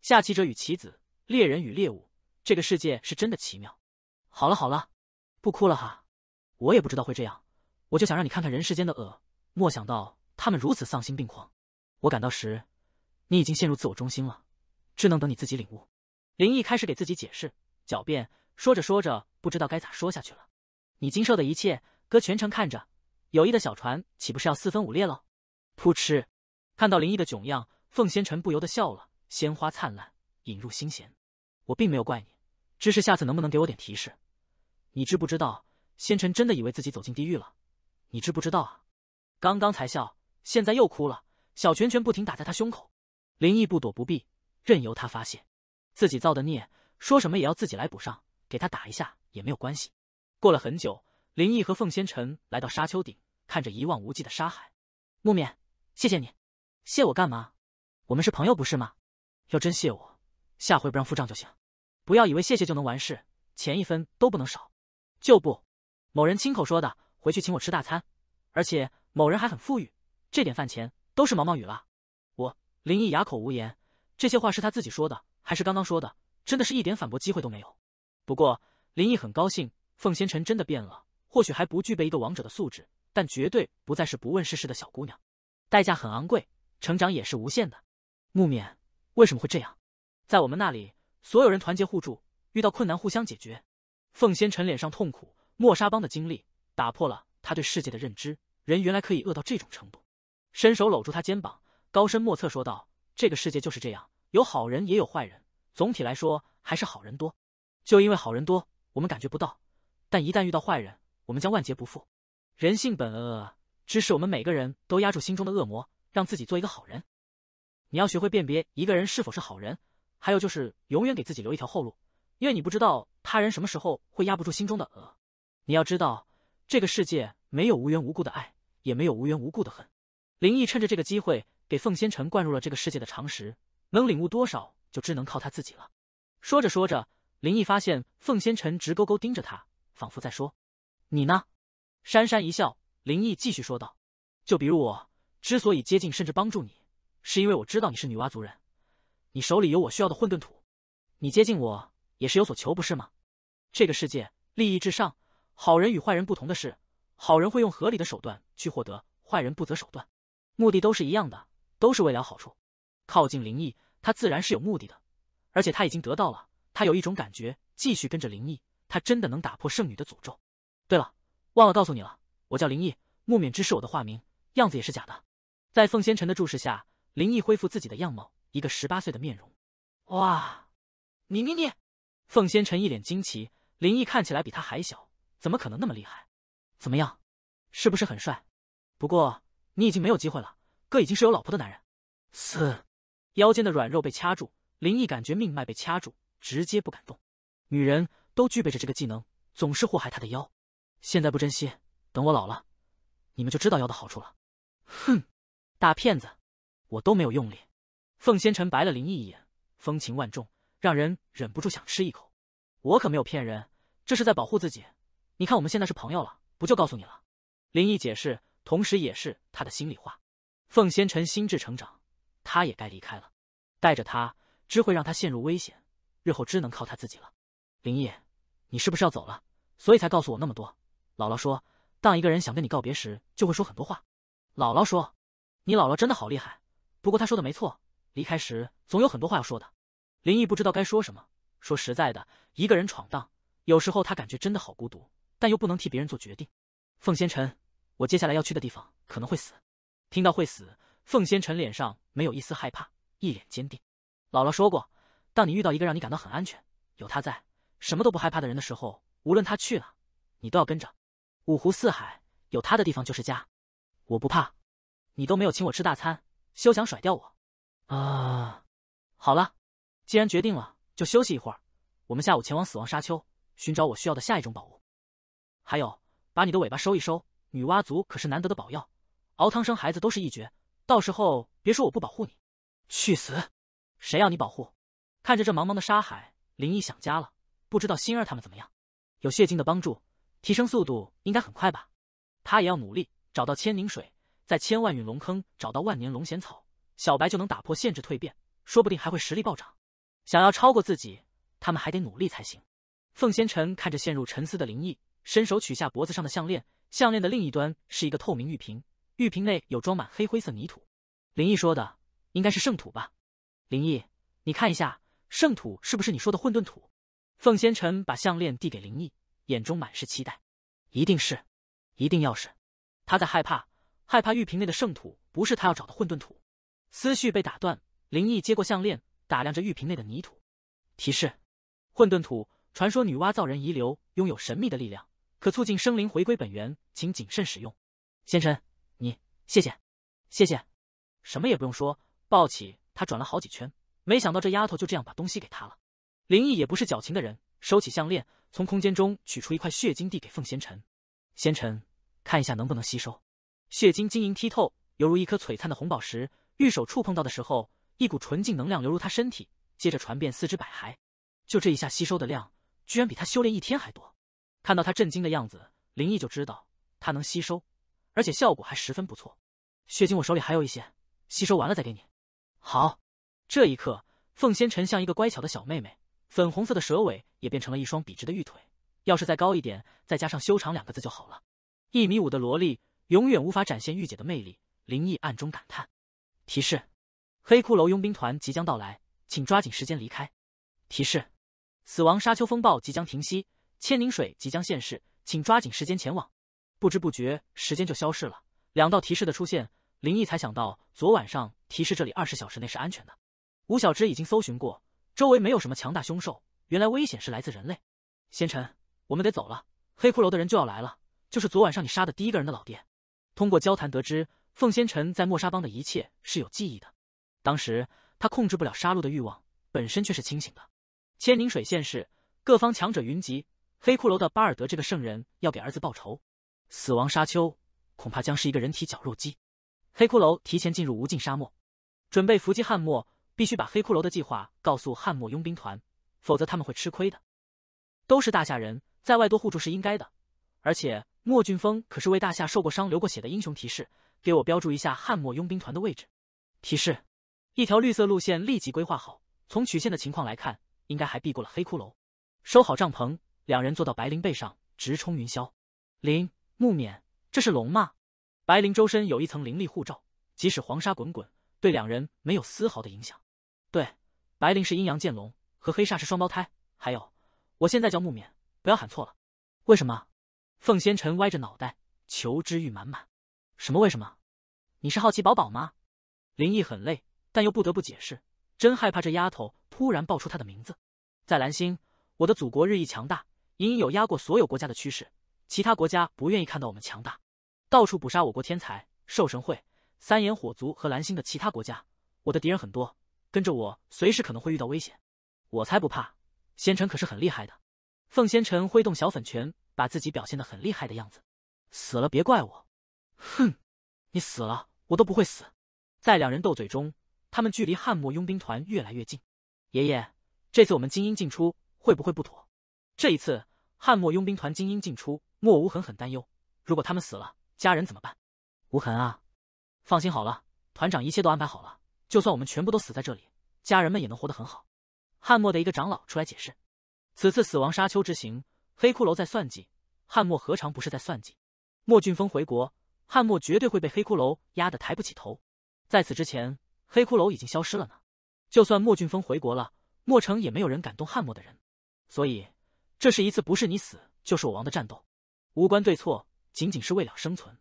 下棋者与棋子，猎人与猎物，这个世界是真的奇妙。好了好了，不哭了哈。我也不知道会这样，我就想让你看看人世间的恶，莫想到他们如此丧心病狂。我赶到时，你已经陷入自我中心了，只能等你自己领悟。林毅开始给自己解释、狡辩，说着说着不知道该咋说下去了。你经受的一切，哥全程看着。友谊的小船岂不是要四分五裂了？噗嗤，看到林毅的窘样，凤仙尘不由得笑了。鲜花灿烂，引入心弦。我并没有怪你，只是下次能不能给我点提示？你知不知道？仙尘真的以为自己走进地狱了？你知不知道啊？刚刚才笑，现在又哭了。小拳拳不停打在他胸口。林毅不躲不避，任由他发泄。自己造的孽，说什么也要自己来补上。给他打一下也没有关系。过了很久，林毅和凤仙尘来到沙丘顶。看着一望无际的沙海，木面，谢谢你，谢我干嘛？我们是朋友不是吗？要真谢我，下回不让付账就行。不要以为谢谢就能完事，钱一分都不能少。就不，某人亲口说的，回去请我吃大餐。而且某人还很富裕，这点饭钱都是毛毛雨了。我林毅哑口无言，这些话是他自己说的，还是刚刚说的？真的是一点反驳机会都没有。不过林毅很高兴，凤仙尘真的变了，或许还不具备一个王者的素质。但绝对不再是不问世事的小姑娘，代价很昂贵，成长也是无限的。木棉，为什么会这样？在我们那里，所有人团结互助，遇到困难互相解决。凤仙尘脸上痛苦，莫沙帮的经历打破了他对世界的认知，人原来可以饿到这种程度。伸手搂住他肩膀，高深莫测说道：“这个世界就是这样，有好人也有坏人，总体来说还是好人多。就因为好人多，我们感觉不到；但一旦遇到坏人，我们将万劫不复。”人性本恶，只是我们每个人都压住心中的恶魔，让自己做一个好人。你要学会辨别一个人是否是好人，还有就是永远给自己留一条后路，因为你不知道他人什么时候会压不住心中的恶。你要知道，这个世界没有无缘无故的爱，也没有无缘无故的恨。林毅趁着这个机会给凤仙尘灌入了这个世界的常识，能领悟多少就只能靠他自己了。说着说着，林毅发现凤仙尘直勾勾盯着他，仿佛在说：“你呢？”姗姗一笑，林毅继续说道：“就比如我之所以接近甚至帮助你，是因为我知道你是女娲族人，你手里有我需要的混沌土，你接近我也是有所求，不是吗？这个世界利益至上，好人与坏人不同的是，好人会用合理的手段去获得，坏人不择手段，目的都是一样的，都是为了好处。靠近林毅，他自然是有目的的，而且他已经得到了，他有一种感觉，继续跟着林毅，他真的能打破圣女的诅咒。对了。”忘了告诉你了，我叫林毅，木免之是我的化名，样子也是假的。在凤仙尘的注视下，林毅恢复自己的样貌，一个十八岁的面容。哇，你你你！凤仙尘一脸惊奇，林毅看起来比他还小，怎么可能那么厉害？怎么样，是不是很帅？不过你已经没有机会了，哥已经是有老婆的男人。嘶，腰间的软肉被掐住，林毅感觉命脉被掐住，直接不敢动。女人都具备着这个技能，总是祸害他的腰。现在不珍惜，等我老了，你们就知道药的好处了。哼，大骗子，我都没有用力。凤仙尘白了林毅一眼，风情万种，让人忍不住想吃一口。我可没有骗人，这是在保护自己。你看我们现在是朋友了，不就告诉你了？林毅解释，同时也是他的心里话。凤仙尘心智成长，他也该离开了，带着他只会让他陷入危险，日后只能靠他自己了。林毅，你是不是要走了？所以才告诉我那么多。姥姥说：“当一个人想跟你告别时，就会说很多话。”姥姥说：“你姥姥真的好厉害。”不过她说的没错，离开时总有很多话要说的。林毅不知道该说什么。说实在的，一个人闯荡，有时候他感觉真的好孤独，但又不能替别人做决定。凤仙尘，我接下来要去的地方可能会死。听到会死，凤仙尘脸上没有一丝害怕，一脸坚定。姥姥说过，当你遇到一个让你感到很安全、有他在什么都不害怕的人的时候，无论他去了，你都要跟着。五湖四海，有他的地方就是家，我不怕。你都没有请我吃大餐，休想甩掉我。啊，好了，既然决定了，就休息一会儿。我们下午前往死亡沙丘，寻找我需要的下一种宝物。还有，把你的尾巴收一收，女娲族可是难得的宝药，熬汤生孩子都是一绝。到时候别说我不保护你，去死！谁要你保护？看着这茫茫的沙海，林毅想家了，不知道星儿他们怎么样。有谢金的帮助。提升速度应该很快吧，他也要努力找到千凝水，在千万陨龙坑找到万年龙涎草，小白就能打破限制蜕变，说不定还会实力暴涨。想要超过自己，他们还得努力才行。凤仙尘看着陷入沉思的灵毅，伸手取下脖子上的项链，项链的另一端是一个透明玉瓶，玉瓶内有装满黑灰色泥土。灵毅说的应该是圣土吧？灵毅，你看一下圣土是不是你说的混沌土？凤仙尘把项链递给灵毅。眼中满是期待，一定是，一定要是。他在害怕，害怕玉瓶内的圣土不是他要找的混沌土。思绪被打断，林毅接过项链，打量着玉瓶内的泥土。提示：混沌土，传说女娲造人遗留，拥有神秘的力量，可促进生灵回归本源，请谨慎使用。先生，你谢谢，谢谢。什么也不用说，抱起他转了好几圈，没想到这丫头就这样把东西给他了。林毅也不是矫情的人。收起项链，从空间中取出一块血晶，递给凤仙尘。仙尘，看一下能不能吸收。血晶晶莹剔透，犹如一颗璀璨的红宝石。玉手触碰到的时候，一股纯净能量流入他身体，接着传遍四肢百骸。就这一下吸收的量，居然比他修炼一天还多。看到他震惊的样子，林毅就知道他能吸收，而且效果还十分不错。血晶我手里还有一些，吸收完了再给你。好。这一刻，凤仙尘像一个乖巧的小妹妹。粉红色的蛇尾也变成了一双笔直的玉腿，要是再高一点，再加上修长两个字就好了。一米五的萝莉永远无法展现御姐的魅力，林毅暗中感叹。提示：黑骷髅佣兵团即将到来，请抓紧时间离开。提示：死亡沙丘风暴即将停息，千凝水即将现世，请抓紧时间前往。不知不觉，时间就消逝了。两道提示的出现，林毅才想到昨晚上提示这里二十小时内是安全的。吴小芝已经搜寻过。周围没有什么强大凶兽，原来危险是来自人类。仙尘，我们得走了，黑骷髅的人就要来了，就是昨晚上你杀的第一个人的老爹。通过交谈得知，凤仙尘在莫沙帮的一切是有记忆的，当时他控制不了杀戮的欲望，本身却是清醒的。千灵水现世，各方强者云集，黑骷髅的巴尔德这个圣人要给儿子报仇。死亡沙丘，恐怕将是一个人体绞肉机。黑骷髅提前进入无尽沙漠，准备伏击汉末。必须把黑骷髅的计划告诉汉末佣兵团，否则他们会吃亏的。都是大夏人，在外多互助是应该的。而且莫俊峰可是为大夏受过伤、流过血的英雄。提示：给我标注一下汉末佣兵团的位置。提示：一条绿色路线立即规划好。从曲线的情况来看，应该还避过了黑骷髅。收好帐篷，两人坐到白灵背上，直冲云霄。灵木冕，这是龙吗？白灵周身有一层灵力护罩，即使黄沙滚滚，对两人没有丝毫的影响。对，白灵是阴阳剑龙，和黑煞是双胞胎。还有，我现在叫木棉，不要喊错了。为什么？凤仙尘歪着脑袋，求知欲满满。什么为什么？你是好奇宝宝吗？林毅很累，但又不得不解释，真害怕这丫头突然爆出她的名字。在蓝星，我的祖国日益强大，隐隐有压过所有国家的趋势。其他国家不愿意看到我们强大，到处捕杀我国天才。兽神会、三眼火族和蓝星的其他国家，我的敌人很多。跟着我，随时可能会遇到危险，我才不怕。仙尘可是很厉害的。凤仙尘挥动小粉拳，把自己表现的很厉害的样子。死了别怪我。哼，你死了我都不会死。在两人斗嘴中，他们距离汉末佣兵团越来越近。爷爷，这次我们精英进出会不会不妥？这一次汉末佣兵团精英进出，莫无痕很担忧，如果他们死了，家人怎么办？无痕啊，放心好了，团长一切都安排好了。就算我们全部都死在这里，家人们也能活得很好。汉墨的一个长老出来解释，此次死亡沙丘之行，黑骷髅在算计，汉墨何尝不是在算计？莫俊峰回国，汉墨绝对会被黑骷髅压得抬不起头。在此之前，黑骷髅已经消失了呢。就算莫俊峰回国了，莫城也没有人敢动汉墨的人。所以，这是一次不是你死就是我亡的战斗，无关对错，仅仅是为了生存。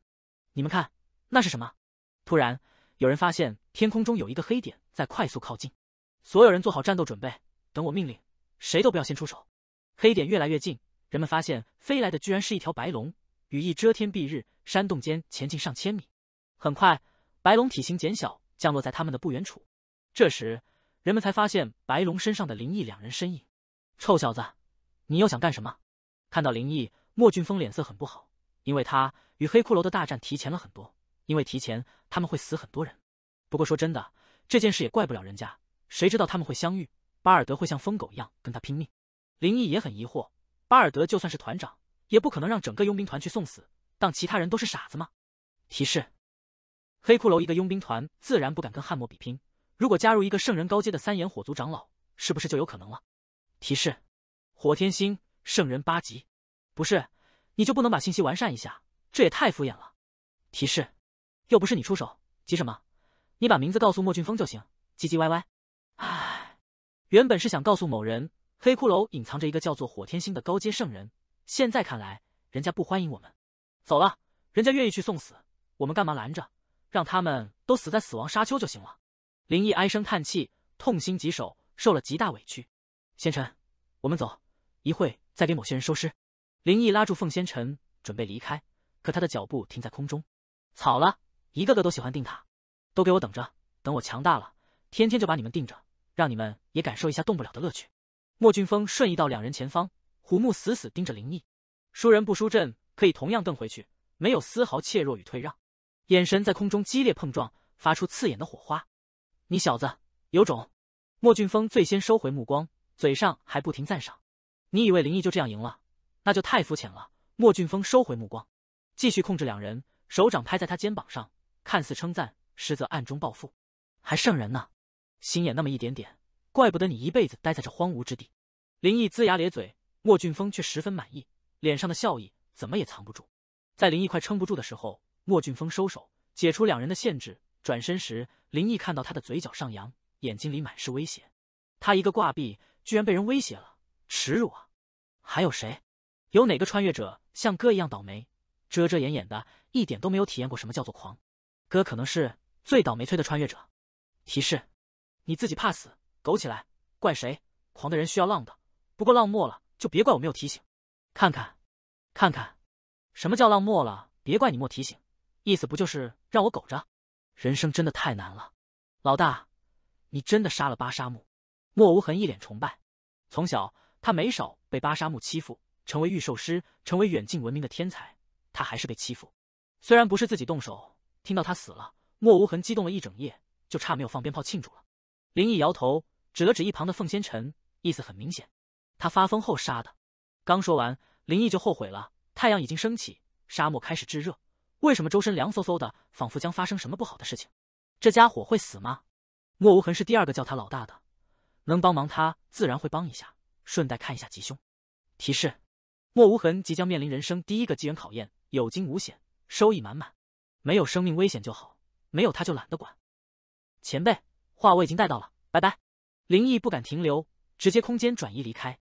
你们看，那是什么？突然。有人发现天空中有一个黑点在快速靠近，所有人做好战斗准备，等我命令，谁都不要先出手。黑点越来越近，人们发现飞来的居然是一条白龙，羽翼遮天蔽日，山洞间前进上千米。很快，白龙体型减小，降落在他们的不远处。这时，人们才发现白龙身上的灵异两人身影。臭小子，你又想干什么？看到灵异，莫俊峰脸色很不好，因为他与黑骷髅的大战提前了很多。因为提前他们会死很多人，不过说真的，这件事也怪不了人家，谁知道他们会相遇？巴尔德会像疯狗一样跟他拼命。林毅也很疑惑，巴尔德就算是团长，也不可能让整个佣兵团去送死，当其他人都是傻子吗？提示：黑骷髅一个佣兵团自然不敢跟汉默比拼，如果加入一个圣人高阶的三眼火族长老，是不是就有可能了？提示：火天星圣人八级，不是你就不能把信息完善一下？这也太敷衍了。提示。又不是你出手，急什么？你把名字告诉莫俊峰就行。唧唧歪歪，唉，原本是想告诉某人，黑骷髅隐藏着一个叫做火天星的高阶圣人。现在看来，人家不欢迎我们。走了，人家愿意去送死，我们干嘛拦着？让他们都死在死亡沙丘就行了。林毅唉声叹气，痛心疾首，受了极大委屈。仙尘，我们走，一会再给某些人收尸。林毅拉住凤仙尘，准备离开，可他的脚步停在空中，草了。一个个都喜欢定塔，都给我等着！等我强大了，天天就把你们定着，让你们也感受一下动不了的乐趣。莫俊峰瞬移到两人前方，虎目死死盯着林毅。输人不输阵，可以同样瞪回去，没有丝毫怯弱与退让。眼神在空中激烈碰撞，发出刺眼的火花。你小子有种！莫俊峰最先收回目光，嘴上还不停赞赏。你以为林毅就这样赢了？那就太肤浅了。莫俊峰收回目光，继续控制两人，手掌拍在他肩膀上。看似称赞，实则暗中报复，还圣人呢？心眼那么一点点，怪不得你一辈子待在这荒芜之地。林毅龇牙咧嘴，莫俊峰却十分满意，脸上的笑意怎么也藏不住。在林毅快撑不住的时候，莫俊峰收手，解除两人的限制，转身时，林毅看到他的嘴角上扬，眼睛里满是威胁。他一个挂壁，居然被人威胁了，耻辱啊！还有谁？有哪个穿越者像哥一样倒霉？遮遮掩掩的，一点都没有体验过什么叫做狂。哥可能是最倒霉催的穿越者。提示：你自己怕死，苟起来，怪谁？狂的人需要浪的，不过浪没了，就别怪我没有提醒。看看，看看，什么叫浪没了？别怪你莫提醒，意思不就是让我苟着？人生真的太难了，老大，你真的杀了巴沙木？莫无痕一脸崇拜。从小他没少被巴沙木欺负，成为御兽师，成为远近闻名的天才，他还是被欺负，虽然不是自己动手。听到他死了，莫无痕激动了一整夜，就差没有放鞭炮庆祝了。林毅摇头，指了指一旁的凤仙尘，意思很明显，他发疯后杀的。刚说完，林毅就后悔了。太阳已经升起，沙漠开始炙热，为什么周身凉飕飕的，仿佛将发生什么不好的事情？这家伙会死吗？莫无痕是第二个叫他老大的，能帮忙他自然会帮一下，顺带看一下吉凶。提示：莫无痕即将面临人生第一个机缘考验，有惊无险，收益满满。没有生命危险就好，没有他就懒得管。前辈，话我已经带到了，拜拜。林毅不敢停留，直接空间转移离开。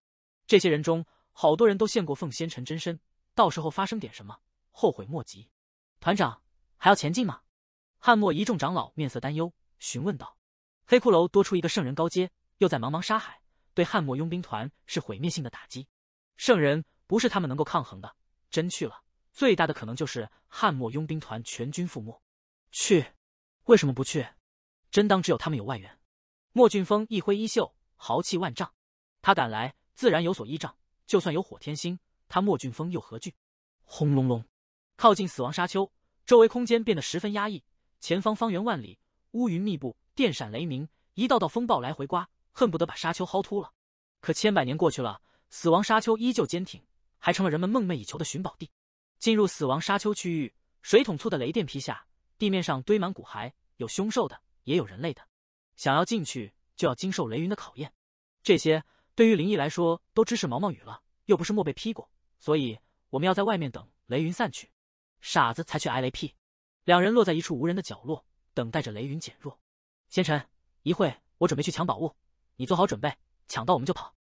这些人中，好多人都献过奉仙尘真身，到时候发生点什么，后悔莫及。团长，还要前进吗？汉墨一众长老面色担忧，询问道。黑骷髅多出一个圣人高阶，又在茫茫沙海，对汉墨佣兵团是毁灭性的打击。圣人不是他们能够抗衡的，真去了。最大的可能就是汉末佣兵团全军覆没。去？为什么不去？真当只有他们有外援？莫俊峰一挥衣袖，豪气万丈。他赶来自然有所依仗，就算有火天星，他莫俊峰又何惧？轰隆隆！靠近死亡沙丘，周围空间变得十分压抑。前方方圆万里，乌云密布，电闪雷鸣，一道道风暴来回刮，恨不得把沙丘薅秃了。可千百年过去了，死亡沙丘依旧坚挺，还成了人们梦寐以求的寻宝地。进入死亡沙丘区域，水桶粗的雷电劈下，地面上堆满骨骸，有凶兽的，也有人类的。想要进去，就要经受雷云的考验。这些对于灵异来说，都只是毛毛雨了，又不是莫被劈过。所以我们要在外面等雷云散去，傻子才去挨雷劈。两人落在一处无人的角落，等待着雷云减弱。仙尘，一会我准备去抢宝物，你做好准备，抢到我们就跑。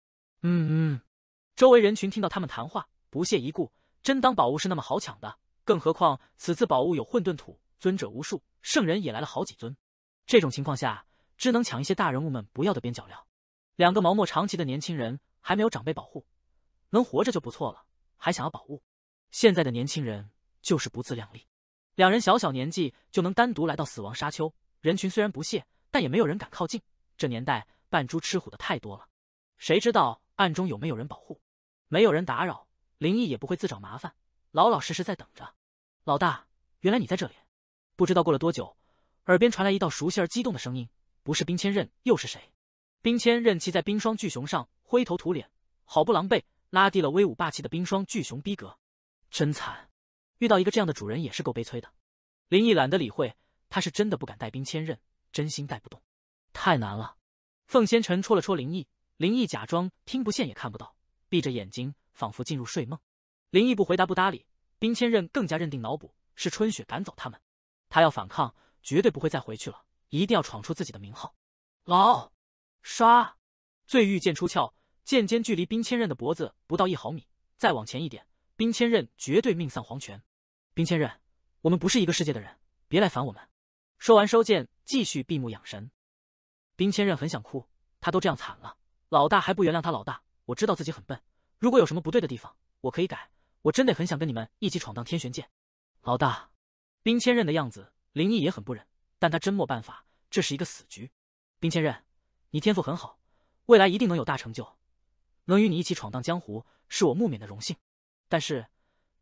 嗯嗯。周围人群听到他们谈话，不屑一顾。真当宝物是那么好抢的？更何况此次宝物有混沌土尊者无数，圣人也来了好几尊。这种情况下，只能抢一些大人物们不要的边角料。两个毛毛长齐的年轻人还没有长辈保护，能活着就不错了，还想要宝物？现在的年轻人就是不自量力。两人小小年纪就能单独来到死亡沙丘，人群虽然不屑，但也没有人敢靠近。这年代扮猪吃虎的太多了，谁知道暗中有没有人保护？没有人打扰。林毅也不会自找麻烦，老老实实在等着。老大，原来你在这里！不知道过了多久，耳边传来一道熟悉而激动的声音，不是冰千仞又是谁？冰千仞骑在冰霜巨熊上，灰头土脸，好不狼狈，拉低了威武霸气的冰霜巨熊逼格，真惨！遇到一个这样的主人也是够悲催的。林毅懒得理会，他是真的不敢带冰千仞，真心带不动，太难了。凤仙尘戳了戳林毅，林毅假装听不见也看不到，闭着眼睛。仿佛进入睡梦，林毅不回答不搭理，冰千仞更加认定脑补是春雪赶走他们，他要反抗，绝对不会再回去了，一定要闯出自己的名号。老，杀！醉玉剑出鞘，剑尖距离冰千仞的脖子不到一毫米，再往前一点，冰千仞绝对命丧黄泉。冰千仞，我们不是一个世界的人，别来烦我们。说完收剑，继续闭目养神。冰千仞很想哭，他都这样惨了，老大还不原谅他，老大，我知道自己很笨。如果有什么不对的地方，我可以改。我真的很想跟你们一起闯荡天玄界，老大。冰千仞的样子，林毅也很不忍，但他真没办法，这是一个死局。冰千仞，你天赋很好，未来一定能有大成就，能与你一起闯荡江湖是我木免的荣幸。但是，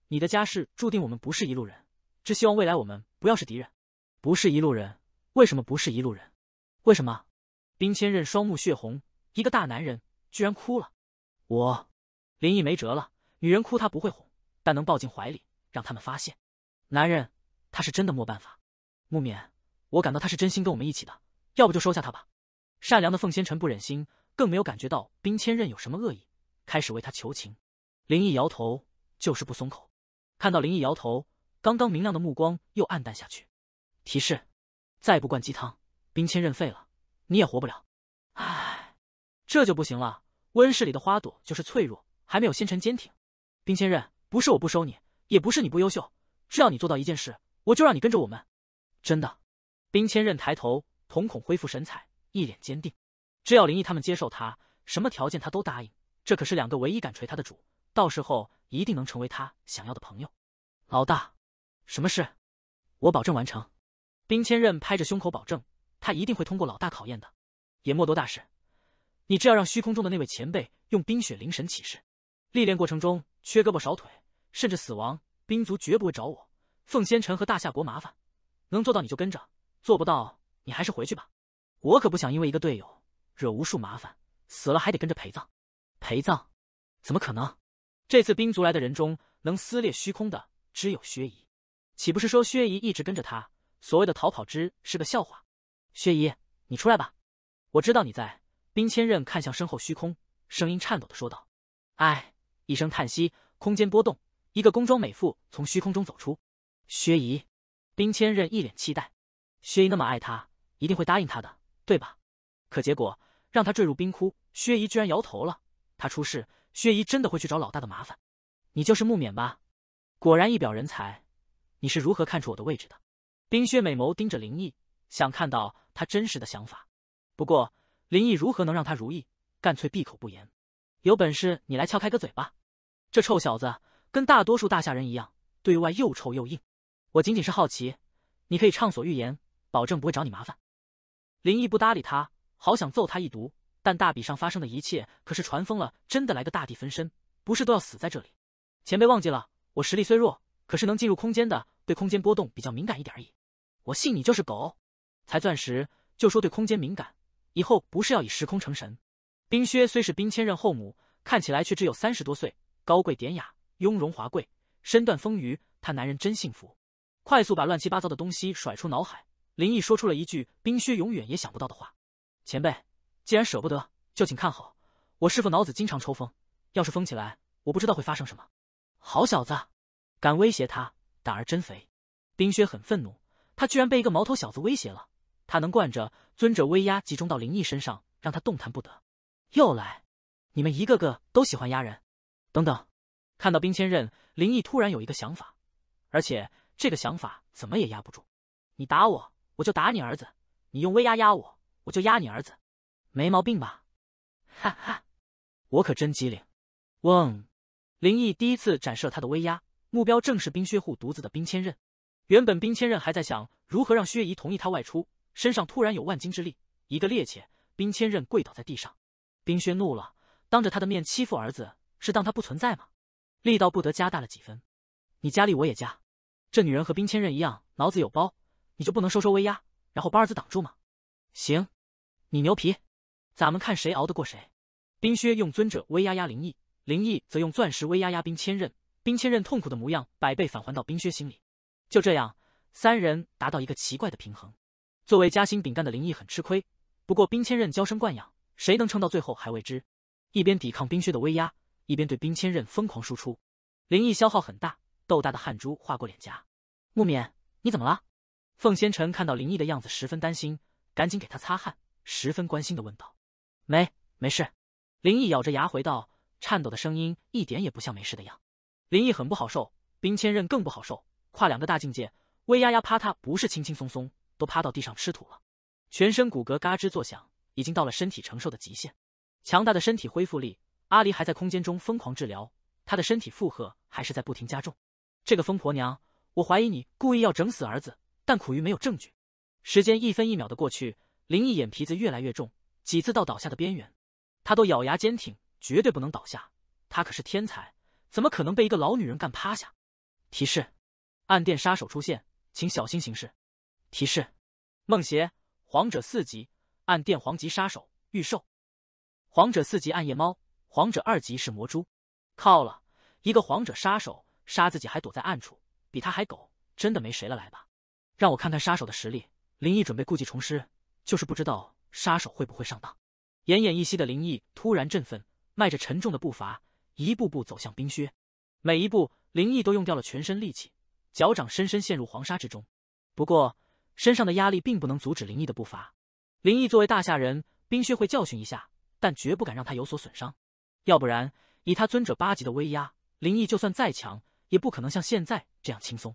你的家世注定我们不是一路人，只希望未来我们不要是敌人。不是一路人？为什么不是一路人？为什么？冰千仞双目血红，一个大男人居然哭了。我。林毅没辙了，女人哭他不会哄，但能抱进怀里，让他们发现，男人他是真的没办法。木棉，我感到他是真心跟我们一起的，要不就收下他吧。善良的凤仙尘不忍心，更没有感觉到冰千仞有什么恶意，开始为他求情。林毅摇头，就是不松口。看到林毅摇头，刚刚明亮的目光又暗淡下去。提示：再不灌鸡汤，冰千仞废了，你也活不了。唉，这就不行了。温室里的花朵就是脆弱。还没有纤尘坚挺，冰千仞，不是我不收你，也不是你不优秀，只要你做到一件事，我就让你跟着我们，真的。冰千仞抬头，瞳孔恢复神采，一脸坚定。只要林毅他们接受他，什么条件他都答应。这可是两个唯一敢锤他的主，到时候一定能成为他想要的朋友。老大，什么事？我保证完成。冰千仞拍着胸口保证，他一定会通过老大考验的。也莫多大事，你只要让虚空中的那位前辈用冰雪灵神起誓。历练过程中缺胳膊少腿，甚至死亡，兵族绝不会找我。奉仙城和大夏国麻烦，能做到你就跟着，做不到你还是回去吧。我可不想因为一个队友惹无数麻烦，死了还得跟着陪葬。陪葬？怎么可能？这次兵族来的人中，能撕裂虚空的只有薛姨，岂不是说薛姨一直跟着他？所谓的逃跑之是个笑话。薛姨，你出来吧，我知道你在。冰千仞看向身后虚空，声音颤抖的说道：“哎。”一声叹息，空间波动，一个工装美妇从虚空中走出。薛姨，冰千仞一脸期待，薛姨那么爱他，一定会答应他的，对吧？可结果让他坠入冰窟，薛姨居然摇头了。他出事，薛姨真的会去找老大的麻烦。你就是木冕吧？果然一表人才，你是如何看出我的位置的？冰雪美眸盯着林毅，想看到他真实的想法。不过林毅如何能让他如意？干脆闭口不言。有本事你来撬开个嘴巴！这臭小子跟大多数大夏人一样，对外又臭又硬。我仅仅是好奇，你可以畅所欲言，保证不会找你麻烦。林毅不搭理他，好想揍他一毒。但大比上发生的一切可是传疯了，真的来个大地分身，不是都要死在这里？前辈忘记了，我实力虽弱，可是能进入空间的，对空间波动比较敏感一点而已。我信你就是狗，才钻石就说对空间敏感，以后不是要以时空成神？冰靴虽是冰千仞后母，看起来却只有三十多岁，高贵典雅，雍容华贵，身段丰腴。他男人真幸福。快速把乱七八糟的东西甩出脑海，林毅说出了一句冰靴永远也想不到的话：“前辈，既然舍不得，就请看好。我师父脑子经常抽风，要是疯起来，我不知道会发生什么。”好小子，敢威胁他，胆儿真肥。冰靴很愤怒，他居然被一个毛头小子威胁了。他能惯着？尊者威压集中到林毅身上，让他动弹不得。又来，你们一个个都喜欢压人。等等，看到冰千仞，林毅突然有一个想法，而且这个想法怎么也压不住。你打我，我就打你儿子；你用威压压我，我就压你儿子。没毛病吧？哈哈，我可真机灵。嗡，林毅第一次展示了他的威压，目标正是冰靴护犊子的冰千仞。原本冰千仞还在想如何让薛姨同意他外出，身上突然有万金之力，一个趔趄，冰千仞跪倒在地上。冰靴怒了，当着他的面欺负儿子，是当他不存在吗？力道不得加大了几分，你加力我也加。这女人和冰千仞一样脑子有包，你就不能收收威压，然后帮儿子挡住吗？行，你牛皮，咱们看谁熬得过谁。冰靴用尊者威压压灵毅，灵毅则用钻石威压压冰千仞。冰千仞痛苦的模样百倍返还到冰靴心里。就这样，三人达到一个奇怪的平衡。作为夹心饼干的灵毅很吃亏，不过冰千仞娇生惯养。谁能撑到最后还未知，一边抵抗冰靴的威压，一边对冰千仞疯狂输出，灵毅消耗很大，豆大的汗珠划过脸颊。木棉，你怎么了？凤仙尘看到灵毅的样子，十分担心，赶紧给他擦汗，十分关心的问道：“没没事？”灵毅咬着牙回道，颤抖的声音一点也不像没事的样。灵毅很不好受，冰千仞更不好受，跨两个大境界，威压压趴他，不是轻轻松松，都趴到地上吃土了，全身骨骼嘎吱作响。已经到了身体承受的极限，强大的身体恢复力，阿离还在空间中疯狂治疗，他的身体负荷还是在不停加重。这个疯婆娘，我怀疑你故意要整死儿子，但苦于没有证据。时间一分一秒的过去，林毅眼皮子越来越重，几次到倒下的边缘，他都咬牙坚挺，绝对不能倒下。他可是天才，怎么可能被一个老女人干趴下？提示：暗殿杀手出现，请小心行事。提示：梦邪皇者四级。暗殿皇级杀手御兽，皇者四级暗夜猫，皇者二级是魔蛛。靠了，一个皇者杀手杀自己还躲在暗处，比他还狗，真的没谁了。来吧，让我看看杀手的实力。林毅准备故技重施，就是不知道杀手会不会上当。奄奄一息的林毅突然振奋，迈着沉重的步伐，一步步走向冰靴。每一步，林毅都用掉了全身力气，脚掌深深陷入黄沙之中。不过，身上的压力并不能阻止林毅的步伐。林毅作为大夏人，冰靴会教训一下，但绝不敢让他有所损伤，要不然以他尊者八级的威压，林毅就算再强，也不可能像现在这样轻松。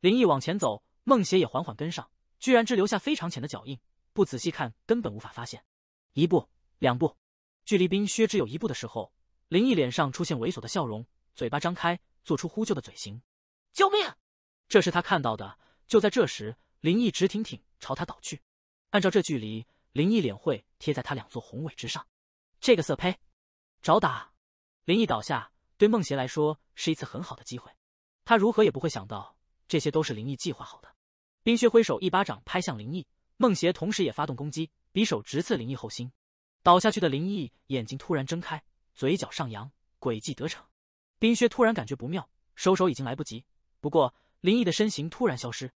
林毅往前走，孟邪也缓缓跟上，居然只留下非常浅的脚印，不仔细看根本无法发现。一步，两步，距离冰靴只有一步的时候，林毅脸上出现猥琐的笑容，嘴巴张开，做出呼救的嘴型，救命！这是他看到的。就在这时，林毅直挺挺朝他倒去。按照这距离，林毅脸会贴在他两座宏伟之上。这个色胚，找打！林毅倒下，对孟邪来说是一次很好的机会。他如何也不会想到，这些都是林毅计划好的。冰靴挥手一巴掌拍向林毅，孟邪同时也发动攻击，匕首直刺林毅后心。倒下去的林毅眼睛突然睁开，嘴角上扬，诡计得逞。冰靴突然感觉不妙，收手已经来不及。不过林毅的身形突然消失，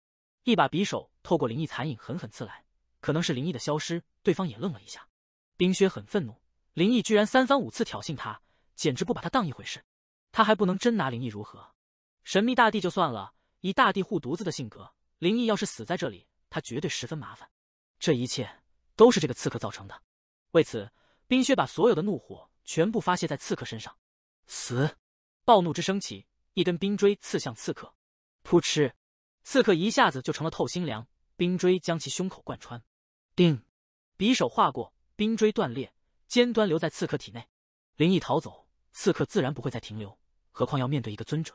一把匕首透过林毅残影狠狠刺来。可能是灵异的消失，对方也愣了一下。冰靴很愤怒，灵异居然三番五次挑衅他，简直不把他当一回事。他还不能真拿灵异如何？神秘大帝就算了，以大帝护犊子的性格，灵异要是死在这里，他绝对十分麻烦。这一切都是这个刺客造成的。为此，冰靴把所有的怒火全部发泄在刺客身上。死！暴怒之升起，一根冰锥刺向刺客。噗嗤！刺客一下子就成了透心凉，冰锥将其胸口贯穿。定，匕首划过，冰锥断裂，尖端留在刺客体内。灵异逃走，刺客自然不会再停留，何况要面对一个尊者。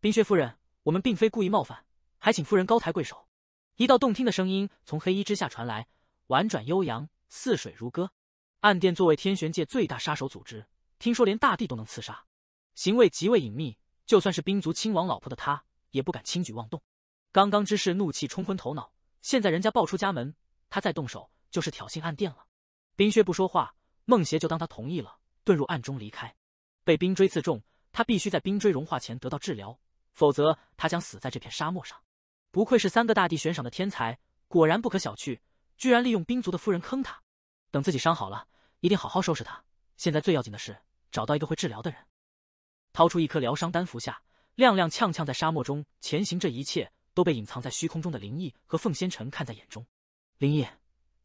冰雪夫人，我们并非故意冒犯，还请夫人高抬贵手。一道动听的声音从黑衣之下传来，婉转悠扬，似水如歌。暗殿作为天玄界最大杀手组织，听说连大帝都能刺杀，行为极为隐秘。就算是冰族亲王老婆的他，也不敢轻举妄动。刚刚之事怒气冲昏头脑，现在人家爆出家门。他再动手就是挑衅暗殿了。冰靴不说话，孟邪就当他同意了，遁入暗中离开。被冰锥刺中，他必须在冰锥融化前得到治疗，否则他将死在这片沙漠上。不愧是三个大帝悬赏的天才，果然不可小觑，居然利用冰族的夫人坑他。等自己伤好了，一定好好收拾他。现在最要紧的是找到一个会治疗的人。掏出一颗疗伤丹服下，踉踉跄跄在沙漠中前行。这一切都被隐藏在虚空中的灵毅和凤仙尘看在眼中。林毅，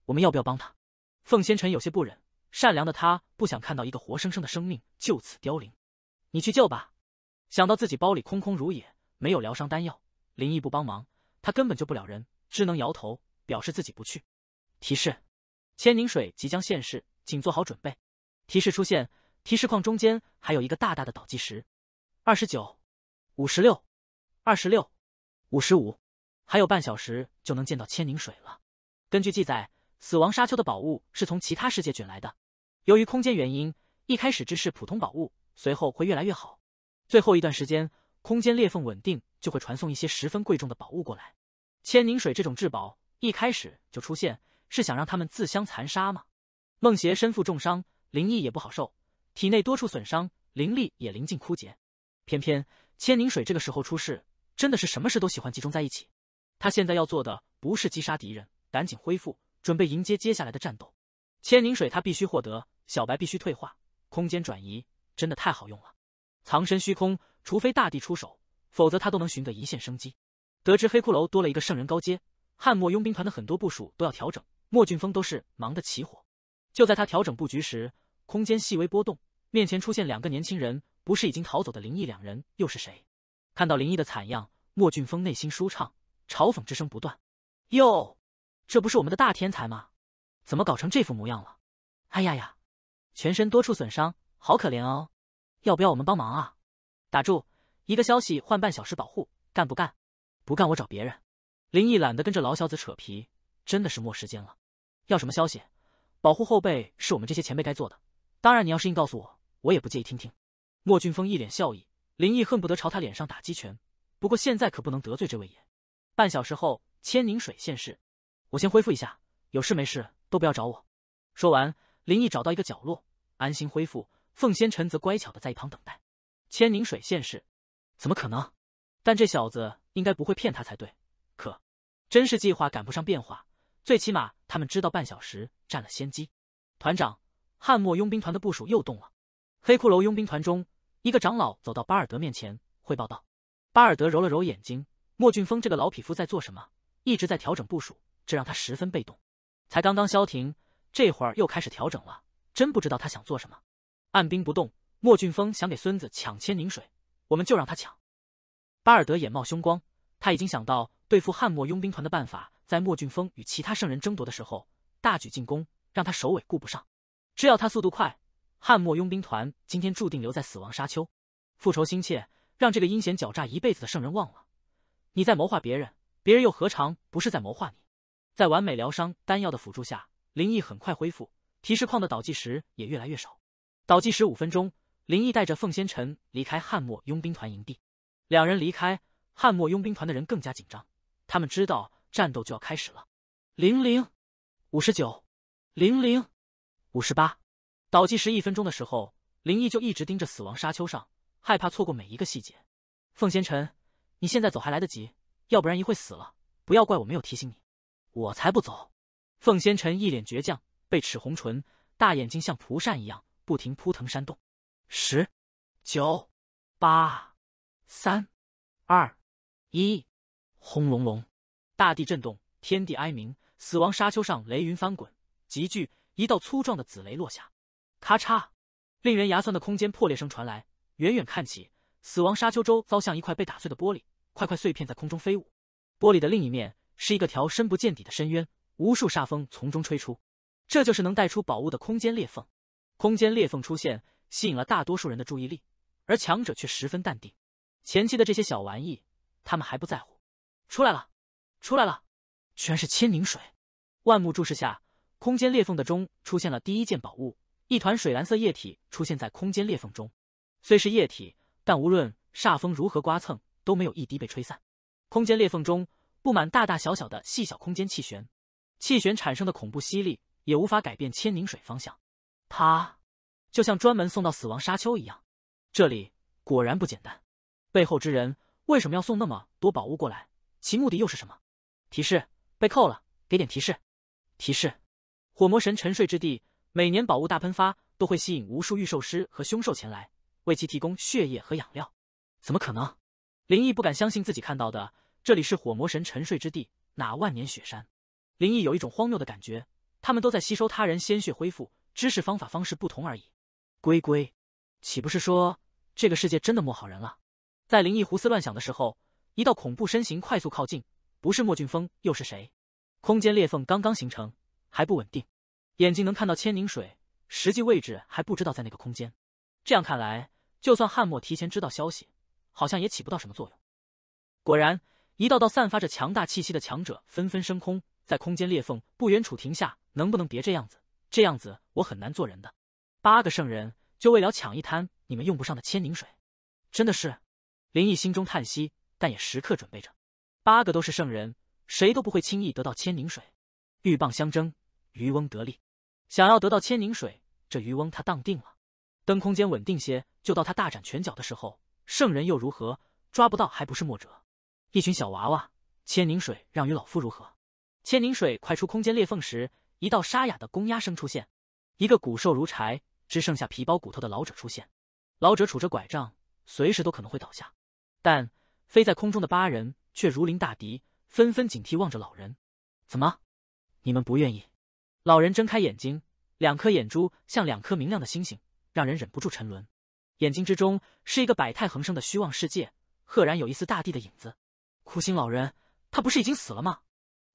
我们要不要帮他？凤仙臣有些不忍，善良的他不想看到一个活生生的生命就此凋零。你去救吧。想到自己包里空空如也，没有疗伤丹药，林毅不帮忙，他根本救不了人，只能摇头表示自己不去。提示：千凝水即将现世，请做好准备。提示出现，提示框中间还有一个大大的倒计时：二十九、五十六、二十六、五十五，还有半小时就能见到千凝水了。根据记载，死亡沙丘的宝物是从其他世界卷来的。由于空间原因，一开始只是普通宝物，随后会越来越好。最后一段时间，空间裂缝稳定，就会传送一些十分贵重的宝物过来。千凝水这种至宝一开始就出现，是想让他们自相残杀吗？孟邪身负重伤，灵毅也不好受，体内多处损伤，灵力也临近枯竭。偏偏千凝水这个时候出世，真的是什么事都喜欢集中在一起。他现在要做的不是击杀敌人。赶紧恢复，准备迎接接下来的战斗。千凝水他必须获得，小白必须退化。空间转移真的太好用了，藏身虚空，除非大地出手，否则他都能寻得一线生机。得知黑骷髅多了一个圣人高阶，汉墨佣兵团的很多部署都要调整。莫俊峰都是忙得起火。就在他调整布局时，空间细微波动，面前出现两个年轻人，不是已经逃走的林毅两人又是谁？看到林毅的惨样，莫俊峰内心舒畅，嘲讽之声不断。哟。这不是我们的大天才吗？怎么搞成这副模样了？哎呀呀，全身多处损伤，好可怜哦！要不要我们帮忙啊？打住，一个消息换半小时保护，干不干？不干我找别人。林毅懒得跟这老小子扯皮，真的是没时间了。要什么消息？保护后辈是我们这些前辈该做的，当然你要是硬告诉我，我也不介意听听。莫俊峰一脸笑意，林毅恨不得朝他脸上打几拳。不过现在可不能得罪这位爷。半小时后，千凝水现世。我先恢复一下，有事没事都不要找我。说完，林毅找到一个角落，安心恢复。凤仙尘则乖巧的在一旁等待。千凝水现世，怎么可能？但这小子应该不会骗他才对。可真是计划赶不上变化，最起码他们知道半小时占了先机。团长，汉末佣兵团的部署又动了。黑骷髅佣兵团中，一个长老走到巴尔德面前，汇报道。巴尔德揉了揉眼睛，莫俊峰这个老匹夫在做什么？一直在调整部署。这让他十分被动，才刚刚消停，这会儿又开始调整了，真不知道他想做什么。按兵不动，莫俊峰想给孙子抢千凝水，我们就让他抢。巴尔德眼冒凶光，他已经想到对付汉墨佣兵团的办法，在莫俊峰与其他圣人争夺的时候，大举进攻，让他首尾顾不上。只要他速度快，汉墨佣兵团今天注定留在死亡沙丘。复仇心切，让这个阴险狡诈一辈子的圣人忘了，你在谋划别人，别人又何尝不是在谋划你？在完美疗伤丹药的辅助下，林毅很快恢复。提示框的倒计时也越来越少，倒计时五分钟。林毅带着凤仙尘离开汉末佣兵团营地，两人离开汉末佣兵团的人更加紧张，他们知道战斗就要开始了。零零五十九，零零五十八，倒计时一分钟的时候，林毅就一直盯着死亡沙丘上，害怕错过每一个细节。凤仙尘，你现在走还来得及，要不然一会死了，不要怪我没有提醒你。我才不走！凤仙尘一脸倔强，被齿红唇，大眼睛像蒲扇一样不停扑腾扇动。十、九、八、三、二、一，轰隆隆，大地震动，天地哀鸣，死亡沙丘上雷云翻滚，急剧一道粗壮的紫雷落下，咔嚓，令人牙酸的空间破裂声传来。远远看起，死亡沙丘周遭像一块被打碎的玻璃，块块碎片在空中飞舞。玻璃的另一面。是一个条深不见底的深渊，无数煞风从中吹出，这就是能带出宝物的空间裂缝。空间裂缝出现，吸引了大多数人的注意力，而强者却十分淡定。前期的这些小玩意，他们还不在乎。出来了，出来了，居然是千凝水。万目注视下，空间裂缝的中出现了第一件宝物，一团水蓝色液体出现在空间裂缝中。虽是液体，但无论煞风如何刮蹭，都没有一滴被吹散。空间裂缝中。布满大大小小的细小空间气旋，气旋产生的恐怖吸力也无法改变千凝水方向。它就像专门送到死亡沙丘一样，这里果然不简单。背后之人为什么要送那么多宝物过来？其目的又是什么？提示被扣了，给点提示。提示：火魔神沉睡之地每年宝物大喷发都会吸引无数御兽师和凶兽前来，为其提供血液和养料。怎么可能？林毅不敢相信自己看到的。这里是火魔神沉睡之地，哪万年雪山？灵异有一种荒谬的感觉，他们都在吸收他人鲜血恢复，知识方法方式不同而已。龟龟，岂不是说这个世界真的没好人了？在灵异胡思乱想的时候，一道恐怖身形快速靠近，不是莫俊峰又是谁？空间裂缝刚刚形成，还不稳定，眼睛能看到千凝水，实际位置还不知道在哪个空间。这样看来，就算汉墨提前知道消息，好像也起不到什么作用。果然。一道道散发着强大气息的强者纷纷升空，在空间裂缝不远处停下。能不能别这样子？这样子我很难做人。的，八个圣人就为了抢一滩你们用不上的千凝水，真的是？林毅心中叹息，但也时刻准备着。八个都是圣人，谁都不会轻易得到千凝水。鹬蚌相争，渔翁得利。想要得到千凝水，这渔翁他当定了。等空间稳定些，就到他大展拳脚的时候。圣人又如何？抓不到还不是莫者？一群小娃娃，千凝水让与老夫如何？千凝水快出空间裂缝时，一道沙哑的公鸭声出现，一个骨瘦如柴、只剩下皮包骨头的老者出现。老者杵着拐杖，随时都可能会倒下，但飞在空中的八人却如临大敌，纷纷警惕望着老人。怎么？你们不愿意？老人睁开眼睛，两颗眼珠像两颗明亮的星星，让人忍不住沉沦。眼睛之中是一个百态横生的虚妄世界，赫然有一丝大地的影子。枯心老人，他不是已经死了吗？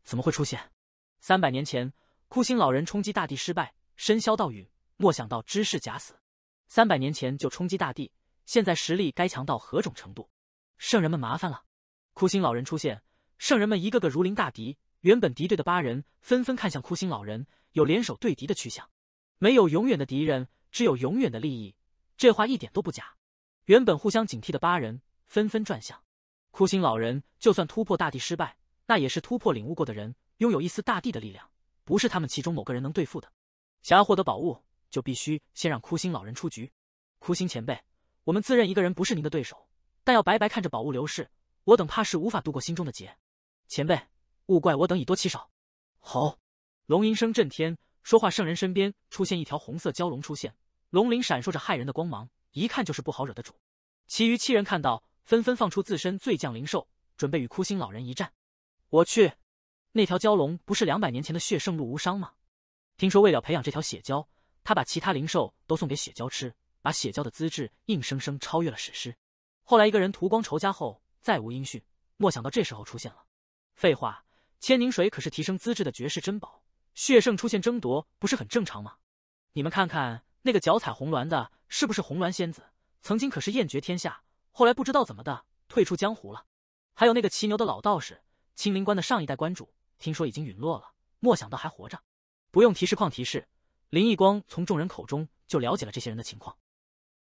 怎么会出现？三百年前，枯心老人冲击大地失败，深宵道陨。莫想到，知是假死。三百年前就冲击大地，现在实力该强到何种程度？圣人们麻烦了。枯心老人出现，圣人们一个个如临大敌。原本敌对的八人，纷纷看向枯心老人，有联手对敌的趋向。没有永远的敌人，只有永远的利益。这话一点都不假。原本互相警惕的八人，纷纷转向。枯心老人就算突破大帝失败，那也是突破领悟过的人，拥有一丝大帝的力量，不是他们其中某个人能对付的。想要获得宝物，就必须先让枯心老人出局。枯心前辈，我们自认一个人不是您的对手，但要白白看着宝物流逝，我等怕是无法度过心中的劫。前辈，勿怪我等以多欺少。好，龙吟声震天，说话圣人身边出现一条红色蛟龙出现，龙鳞闪烁着骇人的光芒，一看就是不好惹的主。其余七人看到。纷纷放出自身最降灵兽，准备与枯心老人一战。我去，那条蛟龙不是两百年前的血圣陆无伤吗？听说为了培养这条血蛟，他把其他灵兽都送给血蛟吃，把血蛟的资质硬生生超越了史诗。后来一个人屠光仇家后，再无音讯，莫想到这时候出现了。废话，千凝水可是提升资质的绝世珍宝，血圣出现争夺不是很正常吗？你们看看那个脚踩红鸾的，是不是红鸾仙子？曾经可是艳绝天下。后来不知道怎么的退出江湖了，还有那个骑牛的老道士，青林关的上一代关主，听说已经陨落了，莫想到还活着。不用提示框提示，林毅光从众人口中就了解了这些人的情况。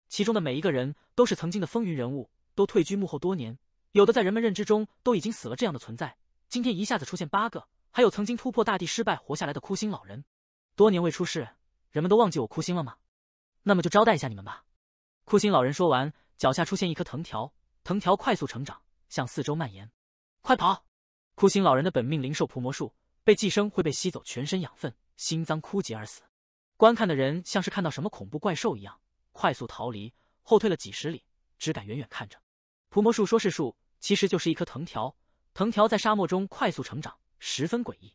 其中的每一个人都是曾经的风云人物，都退居幕后多年，有的在人们认知中都已经死了，这样的存在，今天一下子出现八个，还有曾经突破大地失败活下来的枯心老人，多年未出世，人们都忘记我枯心了吗？那么就招待一下你们吧。枯心老人说完。脚下出现一棵藤条，藤条快速成长，向四周蔓延。快跑！枯星老人的本命灵兽蒲魔术被寄生会被吸走全身养分，心脏枯竭而死。观看的人像是看到什么恐怖怪兽一样，快速逃离，后退了几十里，只敢远远看着。蒲魔术说是树，其实就是一棵藤条，藤条在沙漠中快速成长，十分诡异。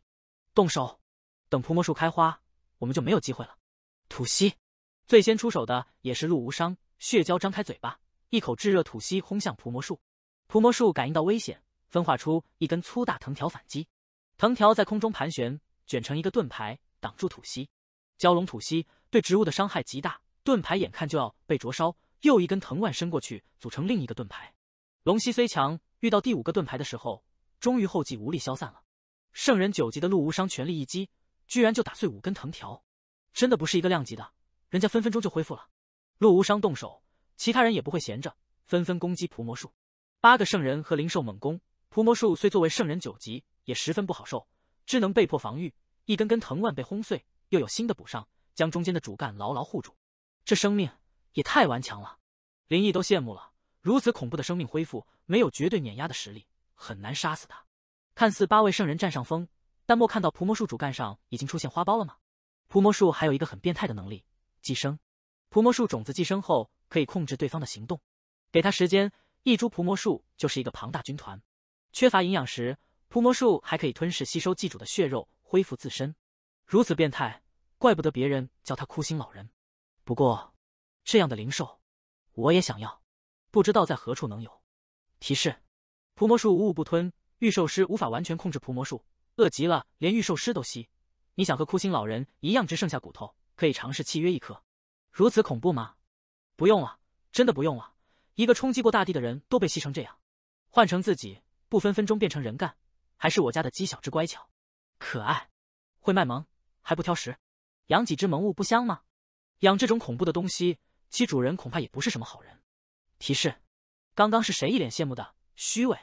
动手！等蒲魔术开花，我们就没有机会了。吐息！最先出手的也是陆无伤，血蛟张开嘴巴。一口炙热吐息轰向蒲魔术。蒲魔术感应到危险，分化出一根粗大藤条反击。藤条在空中盘旋，卷成一个盾牌挡住吐息。蛟龙吐息对植物的伤害极大，盾牌眼看就要被灼烧，又一根藤蔓伸过去组成另一个盾牌。龙息虽强，遇到第五个盾牌的时候，终于后继无力消散了。圣人九级的陆无伤全力一击，居然就打碎五根藤条，真的不是一个量级的，人家分分钟就恢复了。陆无伤动手。其他人也不会闲着，纷纷攻击蒲魔术。八个圣人和灵兽猛攻蒲魔术虽作为圣人九级，也十分不好受。只能被迫防御，一根根藤蔓被轰碎，又有新的补上，将中间的主干牢牢护住。这生命也太顽强了，林毅都羡慕了。如此恐怖的生命恢复，没有绝对碾压的实力，很难杀死它。看似八位圣人占上风，但莫看到蒲魔术主干上已经出现花苞了吗？蒲魔术还有一个很变态的能力，寄生。蒲魔术种子寄生后。可以控制对方的行动，给他时间，一株蒲魔树就是一个庞大军团。缺乏营养时，蒲魔树还可以吞噬吸收寄主的血肉恢复自身。如此变态，怪不得别人叫他哭心老人。不过，这样的灵兽我也想要，不知道在何处能有。提示：蒲魔术无物不吞，御兽师无法完全控制蒲魔术，饿极了连御兽师都吸。你想和哭心老人一样只剩下骨头，可以尝试契约一颗。如此恐怖吗？不用了，真的不用了。一个冲击过大地的人都被吸成这样，换成自己，不分分钟变成人干？还是我家的鸡小只乖巧、可爱，会卖萌，还不挑食，养几只萌物不香吗？养这种恐怖的东西，其主人恐怕也不是什么好人。提示：刚刚是谁一脸羡慕的虚伪？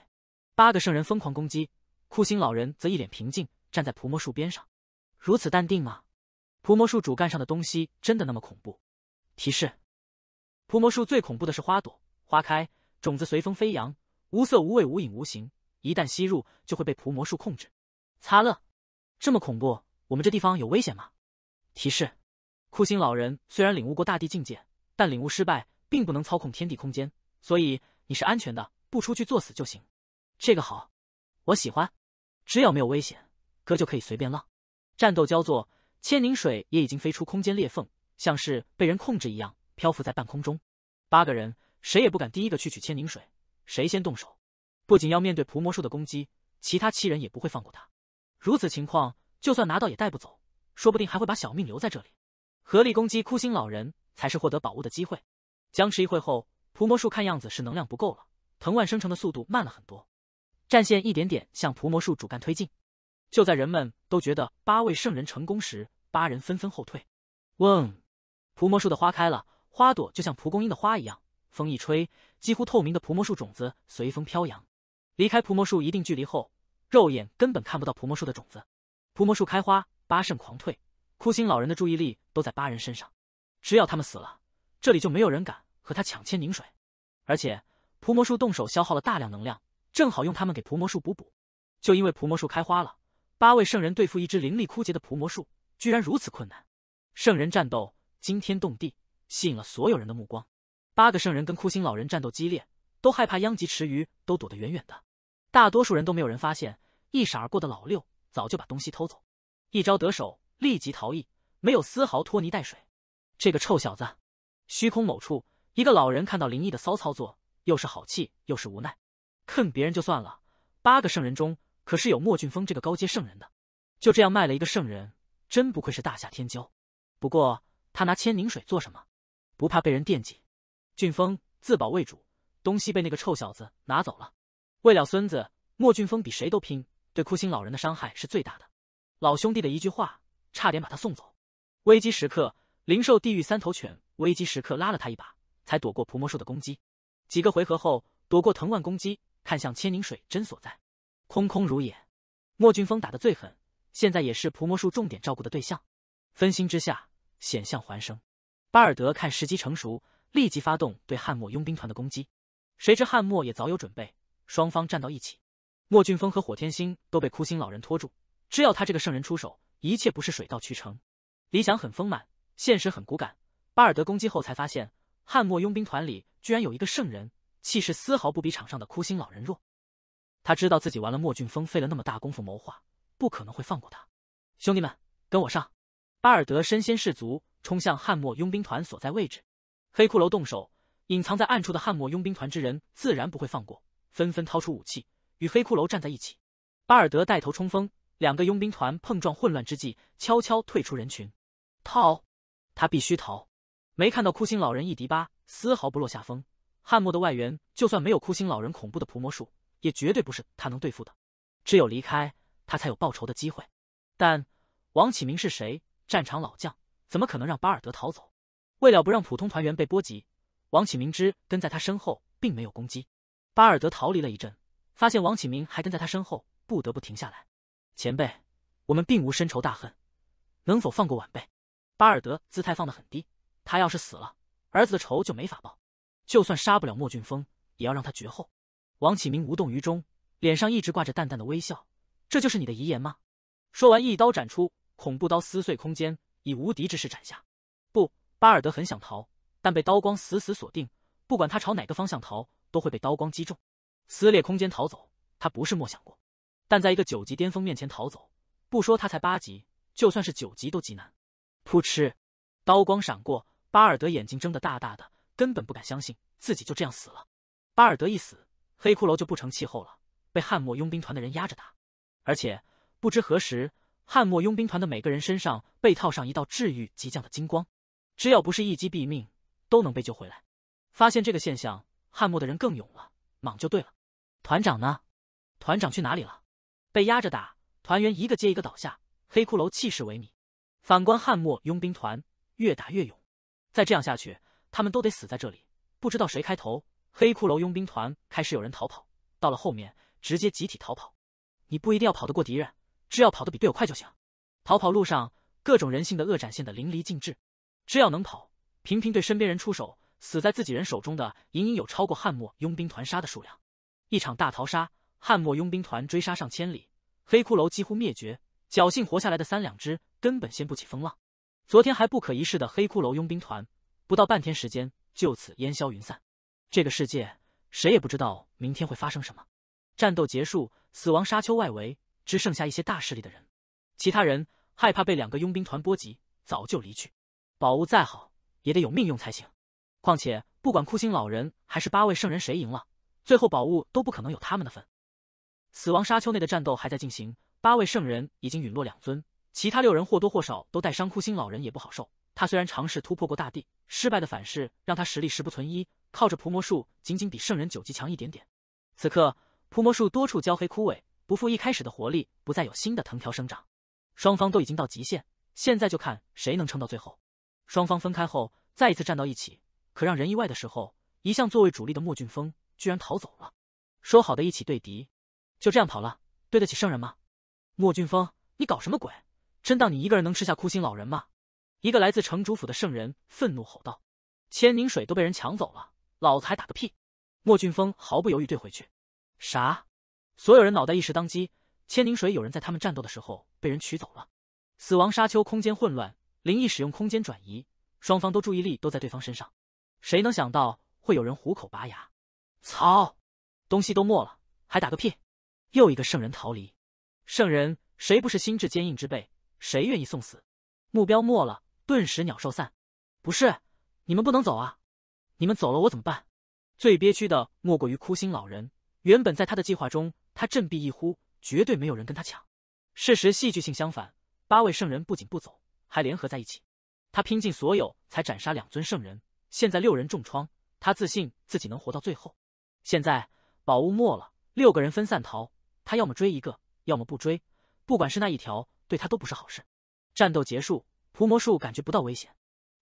八个圣人疯狂攻击，酷星老人则一脸平静，站在蒲魔树边上，如此淡定吗？蒲魔树主干上的东西真的那么恐怖？提示。蒲魔树最恐怖的是花朵，花开，种子随风飞扬，无色无味无影无形，一旦吸入就会被蒲魔树控制。擦了，这么恐怖，我们这地方有危险吗？提示：枯星老人虽然领悟过大地境界，但领悟失败，并不能操控天地空间，所以你是安全的，不出去作死就行。这个好，我喜欢，只要没有危险，哥就可以随便浪。战斗交作，千凝水也已经飞出空间裂缝，像是被人控制一样。漂浮在半空中，八个人谁也不敢第一个去取千灵水，谁先动手，不仅要面对蒲魔术的攻击，其他七人也不会放过他。如此情况，就算拿到也带不走，说不定还会把小命留在这里。合力攻击枯心老人才是获得宝物的机会。僵持一会后，蒲魔术看样子是能量不够了，藤蔓生成的速度慢了很多，战线一点点向蒲魔术主干推进。就在人们都觉得八位圣人成功时，八人纷纷后退。嗡，蒲魔术的花开了。花朵就像蒲公英的花一样，风一吹，几乎透明的蒲魔树种子随风飘扬。离开蒲魔树一定距离后，肉眼根本看不到蒲魔树的种子。蒲魔树开花，八圣狂退。枯心老人的注意力都在八人身上，只要他们死了，这里就没有人敢和他抢千凝水。而且蒲魔树动手消耗了大量能量，正好用他们给蒲魔树补补。就因为蒲魔树开花了，八位圣人对付一只灵力枯竭的蒲魔树，居然如此困难。圣人战斗惊天动地。吸引了所有人的目光。八个圣人跟枯心老人战斗激烈，都害怕殃及池鱼，都躲得远远的。大多数人都没有人发现，一闪而过的老六早就把东西偷走，一招得手，立即逃逸，没有丝毫拖泥带水。这个臭小子！虚空某处，一个老人看到林毅的骚操作，又是好气又是无奈。坑别人就算了，八个圣人中可是有莫俊峰这个高阶圣人的，就这样卖了一个圣人，真不愧是大夏天骄。不过他拿千凝水做什么？不怕被人惦记，俊峰自保为主。东西被那个臭小子拿走了。为了孙子，莫俊峰比谁都拼。对枯心老人的伤害是最大的。老兄弟的一句话，差点把他送走。危机时刻，灵兽地狱三头犬危机时刻拉了他一把，才躲过蒲魔术的攻击。几个回合后，躲过藤蔓攻击，看向千灵水针所在，空空如也。莫俊峰打的最狠，现在也是蒲魔术重点照顾的对象。分心之下，险象环生。巴尔德看时机成熟，立即发动对汉莫佣兵团的攻击。谁知汉莫也早有准备，双方战到一起，莫俊峰和火天星都被枯星老人拖住。只要他这个圣人出手，一切不是水到渠成。理想很丰满，现实很骨感。巴尔德攻击后才发现，汉莫佣兵团里居然有一个圣人，气势丝毫不比场上的枯星老人弱。他知道自己玩了莫俊峰，费了那么大功夫谋划，不可能会放过他。兄弟们，跟我上！巴尔德身先士卒。冲向汉墨佣兵团所在位置，黑骷髅动手，隐藏在暗处的汉墨佣兵团之人自然不会放过，纷纷掏出武器与黑骷髅站在一起。巴尔德带头冲锋，两个佣兵团碰撞混乱之际，悄悄退出人群，逃。他必须逃。没看到枯星老人一敌八，丝毫不落下风。汉默的外援就算没有枯星老人恐怖的伏魔术，也绝对不是他能对付的。只有离开，他才有报仇的机会。但王启明是谁？战场老将。怎么可能让巴尔德逃走？为了不让普通团员被波及，王启明之跟在他身后，并没有攻击。巴尔德逃离了一阵，发现王启明还跟在他身后，不得不停下来。前辈，我们并无深仇大恨，能否放过晚辈？巴尔德姿态放得很低，他要是死了，儿子的仇就没法报。就算杀不了莫俊峰，也要让他绝后。王启明无动于衷，脸上一直挂着淡淡的微笑。这就是你的遗言吗？说完，一刀斩出，恐怖刀撕碎空间。以无敌之势斩下，不，巴尔德很想逃，但被刀光死死锁定，不管他朝哪个方向逃，都会被刀光击中，撕裂空间逃走，他不是没想过，但在一个九级巅峰面前逃走，不说他才八级，就算是九级都极难。扑哧，刀光闪过，巴尔德眼睛睁得大大的，根本不敢相信自己就这样死了。巴尔德一死，黑骷髅就不成气候了，被汉末佣兵团的人压着打，而且不知何时。汉末佣兵团的每个人身上被套上一道治愈即将的金光，只要不是一击毙命，都能被救回来。发现这个现象，汉末的人更勇了，莽就对了。团长呢？团长去哪里了？被压着打，团员一个接一个倒下，黑骷髅气势萎靡。反观汉末佣兵团，越打越勇。再这样下去，他们都得死在这里。不知道谁开头，黑骷髅佣兵团开始有人逃跑，到了后面直接集体逃跑。你不一定要跑得过敌人。只要跑得比队友快就行。逃跑路上，各种人性的恶展现的淋漓尽致。只要能跑，频频对身边人出手，死在自己人手中的，隐隐有超过汉末佣兵团杀的数量。一场大逃杀，汉末佣兵团追杀上千里，黑骷髅几乎灭绝，侥幸活下来的三两只根本掀不起风浪。昨天还不可一世的黑骷髅佣兵团，不到半天时间，就此烟消云散。这个世界，谁也不知道明天会发生什么。战斗结束，死亡沙丘外围。只剩下一些大势力的人，其他人害怕被两个佣兵团波及，早就离去。宝物再好，也得有命用才行。况且，不管枯星老人还是八位圣人，谁赢了，最后宝物都不可能有他们的份。死亡沙丘内的战斗还在进行，八位圣人已经陨落两尊，其他六人或多或少都带伤。枯星老人也不好受，他虽然尝试突破过大地，失败的反噬让他实力实不存一，靠着蒲魔术仅仅比圣人九级强一点点。此刻，蒲魔术多处焦黑枯萎。不复一开始的活力，不再有新的藤条生长。双方都已经到极限，现在就看谁能撑到最后。双方分开后，再一次站到一起。可让人意外的时候，一向作为主力的莫俊峰居然逃走了。说好的一起对敌，就这样跑了，对得起圣人吗？莫俊峰，你搞什么鬼？真当你一个人能吃下枯心老人吗？一个来自城主府的圣人愤怒吼道：“千凝水都被人抢走了，老子还打个屁？”莫俊峰毫不犹豫怼回去：“啥？”所有人脑袋一时当机，千灵水有人在他们战斗的时候被人取走了。死亡沙丘空间混乱，灵异使用空间转移，双方都注意力都在对方身上。谁能想到会有人虎口拔牙？操，东西都没了，还打个屁？又一个圣人逃离。圣人谁不是心智坚硬之辈？谁愿意送死？目标没了，顿时鸟兽散。不是你们不能走啊！你们走了我怎么办？最憋屈的莫过于枯心老人，原本在他的计划中。他振臂一呼，绝对没有人跟他抢。事实戏剧性相反，八位圣人不仅不走，还联合在一起。他拼尽所有才斩杀两尊圣人，现在六人重创，他自信自己能活到最后。现在宝物没了，六个人分散逃，他要么追一个，要么不追。不管是那一条，对他都不是好事。战斗结束，伏魔术感觉不到危险，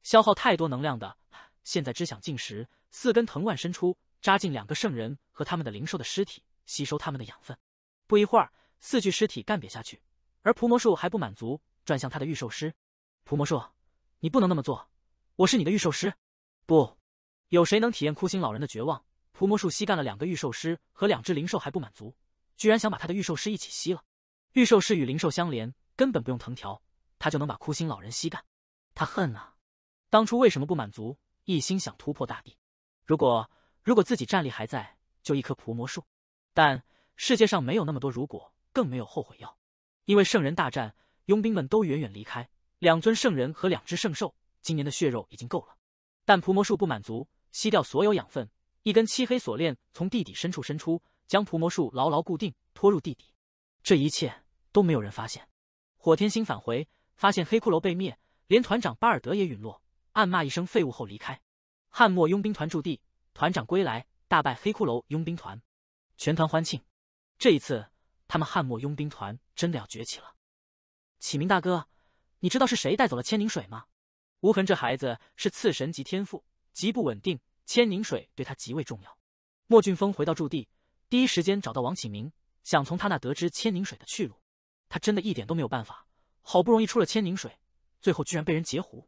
消耗太多能量的，现在只想进食。四根藤蔓伸出，扎进两个圣人和他们的灵兽的尸体。吸收他们的养分，不一会儿，四具尸体干瘪下去。而蒲魔术还不满足，转向他的御兽师。蒲魔术，你不能那么做！我是你的御兽师。不，有谁能体验枯心老人的绝望？蒲魔术吸干了两个御兽师和两只灵兽还不满足，居然想把他的御兽师一起吸了。御兽师与灵兽相连，根本不用藤条，他就能把枯心老人吸干。他恨啊！当初为什么不满足？一心想突破大地。如果如果自己战力还在，就一棵蒲魔术。但世界上没有那么多如果，更没有后悔药。因为圣人大战，佣兵们都远远离开。两尊圣人和两只圣兽今年的血肉已经够了，但蒲魔术不满足，吸掉所有养分。一根漆黑锁链从地底深处伸出，将蒲魔术牢牢固定，拖入地底。这一切都没有人发现。火天星返回，发现黑骷髅被灭，连团长巴尔德也陨落，暗骂一声废物后离开。汉末佣兵团驻地，团长归来，大败黑骷髅佣兵团。全团欢庆，这一次他们汉末佣兵团真的要崛起了。启明大哥，你知道是谁带走了千凝水吗？无痕这孩子是次神级天赋，极不稳定，千凝水对他极为重要。莫俊峰回到驻地，第一时间找到王启明，想从他那得知千凝水的去路。他真的一点都没有办法，好不容易出了千凝水，最后居然被人截胡。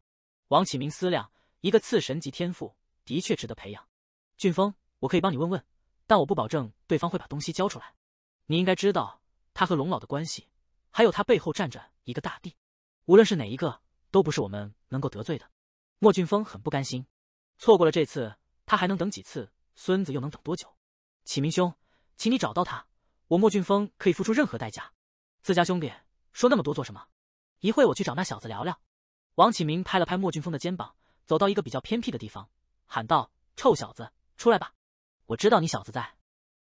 王启明思量，一个次神级天赋的确值得培养。俊峰，我可以帮你问问。但我不保证对方会把东西交出来。你应该知道他和龙老的关系，还有他背后站着一个大帝，无论是哪一个，都不是我们能够得罪的。莫俊峰很不甘心，错过了这次，他还能等几次？孙子又能等多久？启明兄，请你找到他，我莫俊峰可以付出任何代价。自家兄弟说那么多做什么？一会我去找那小子聊聊。王启明拍了拍莫俊峰的肩膀，走到一个比较偏僻的地方，喊道：“臭小子，出来吧！”我知道你小子在，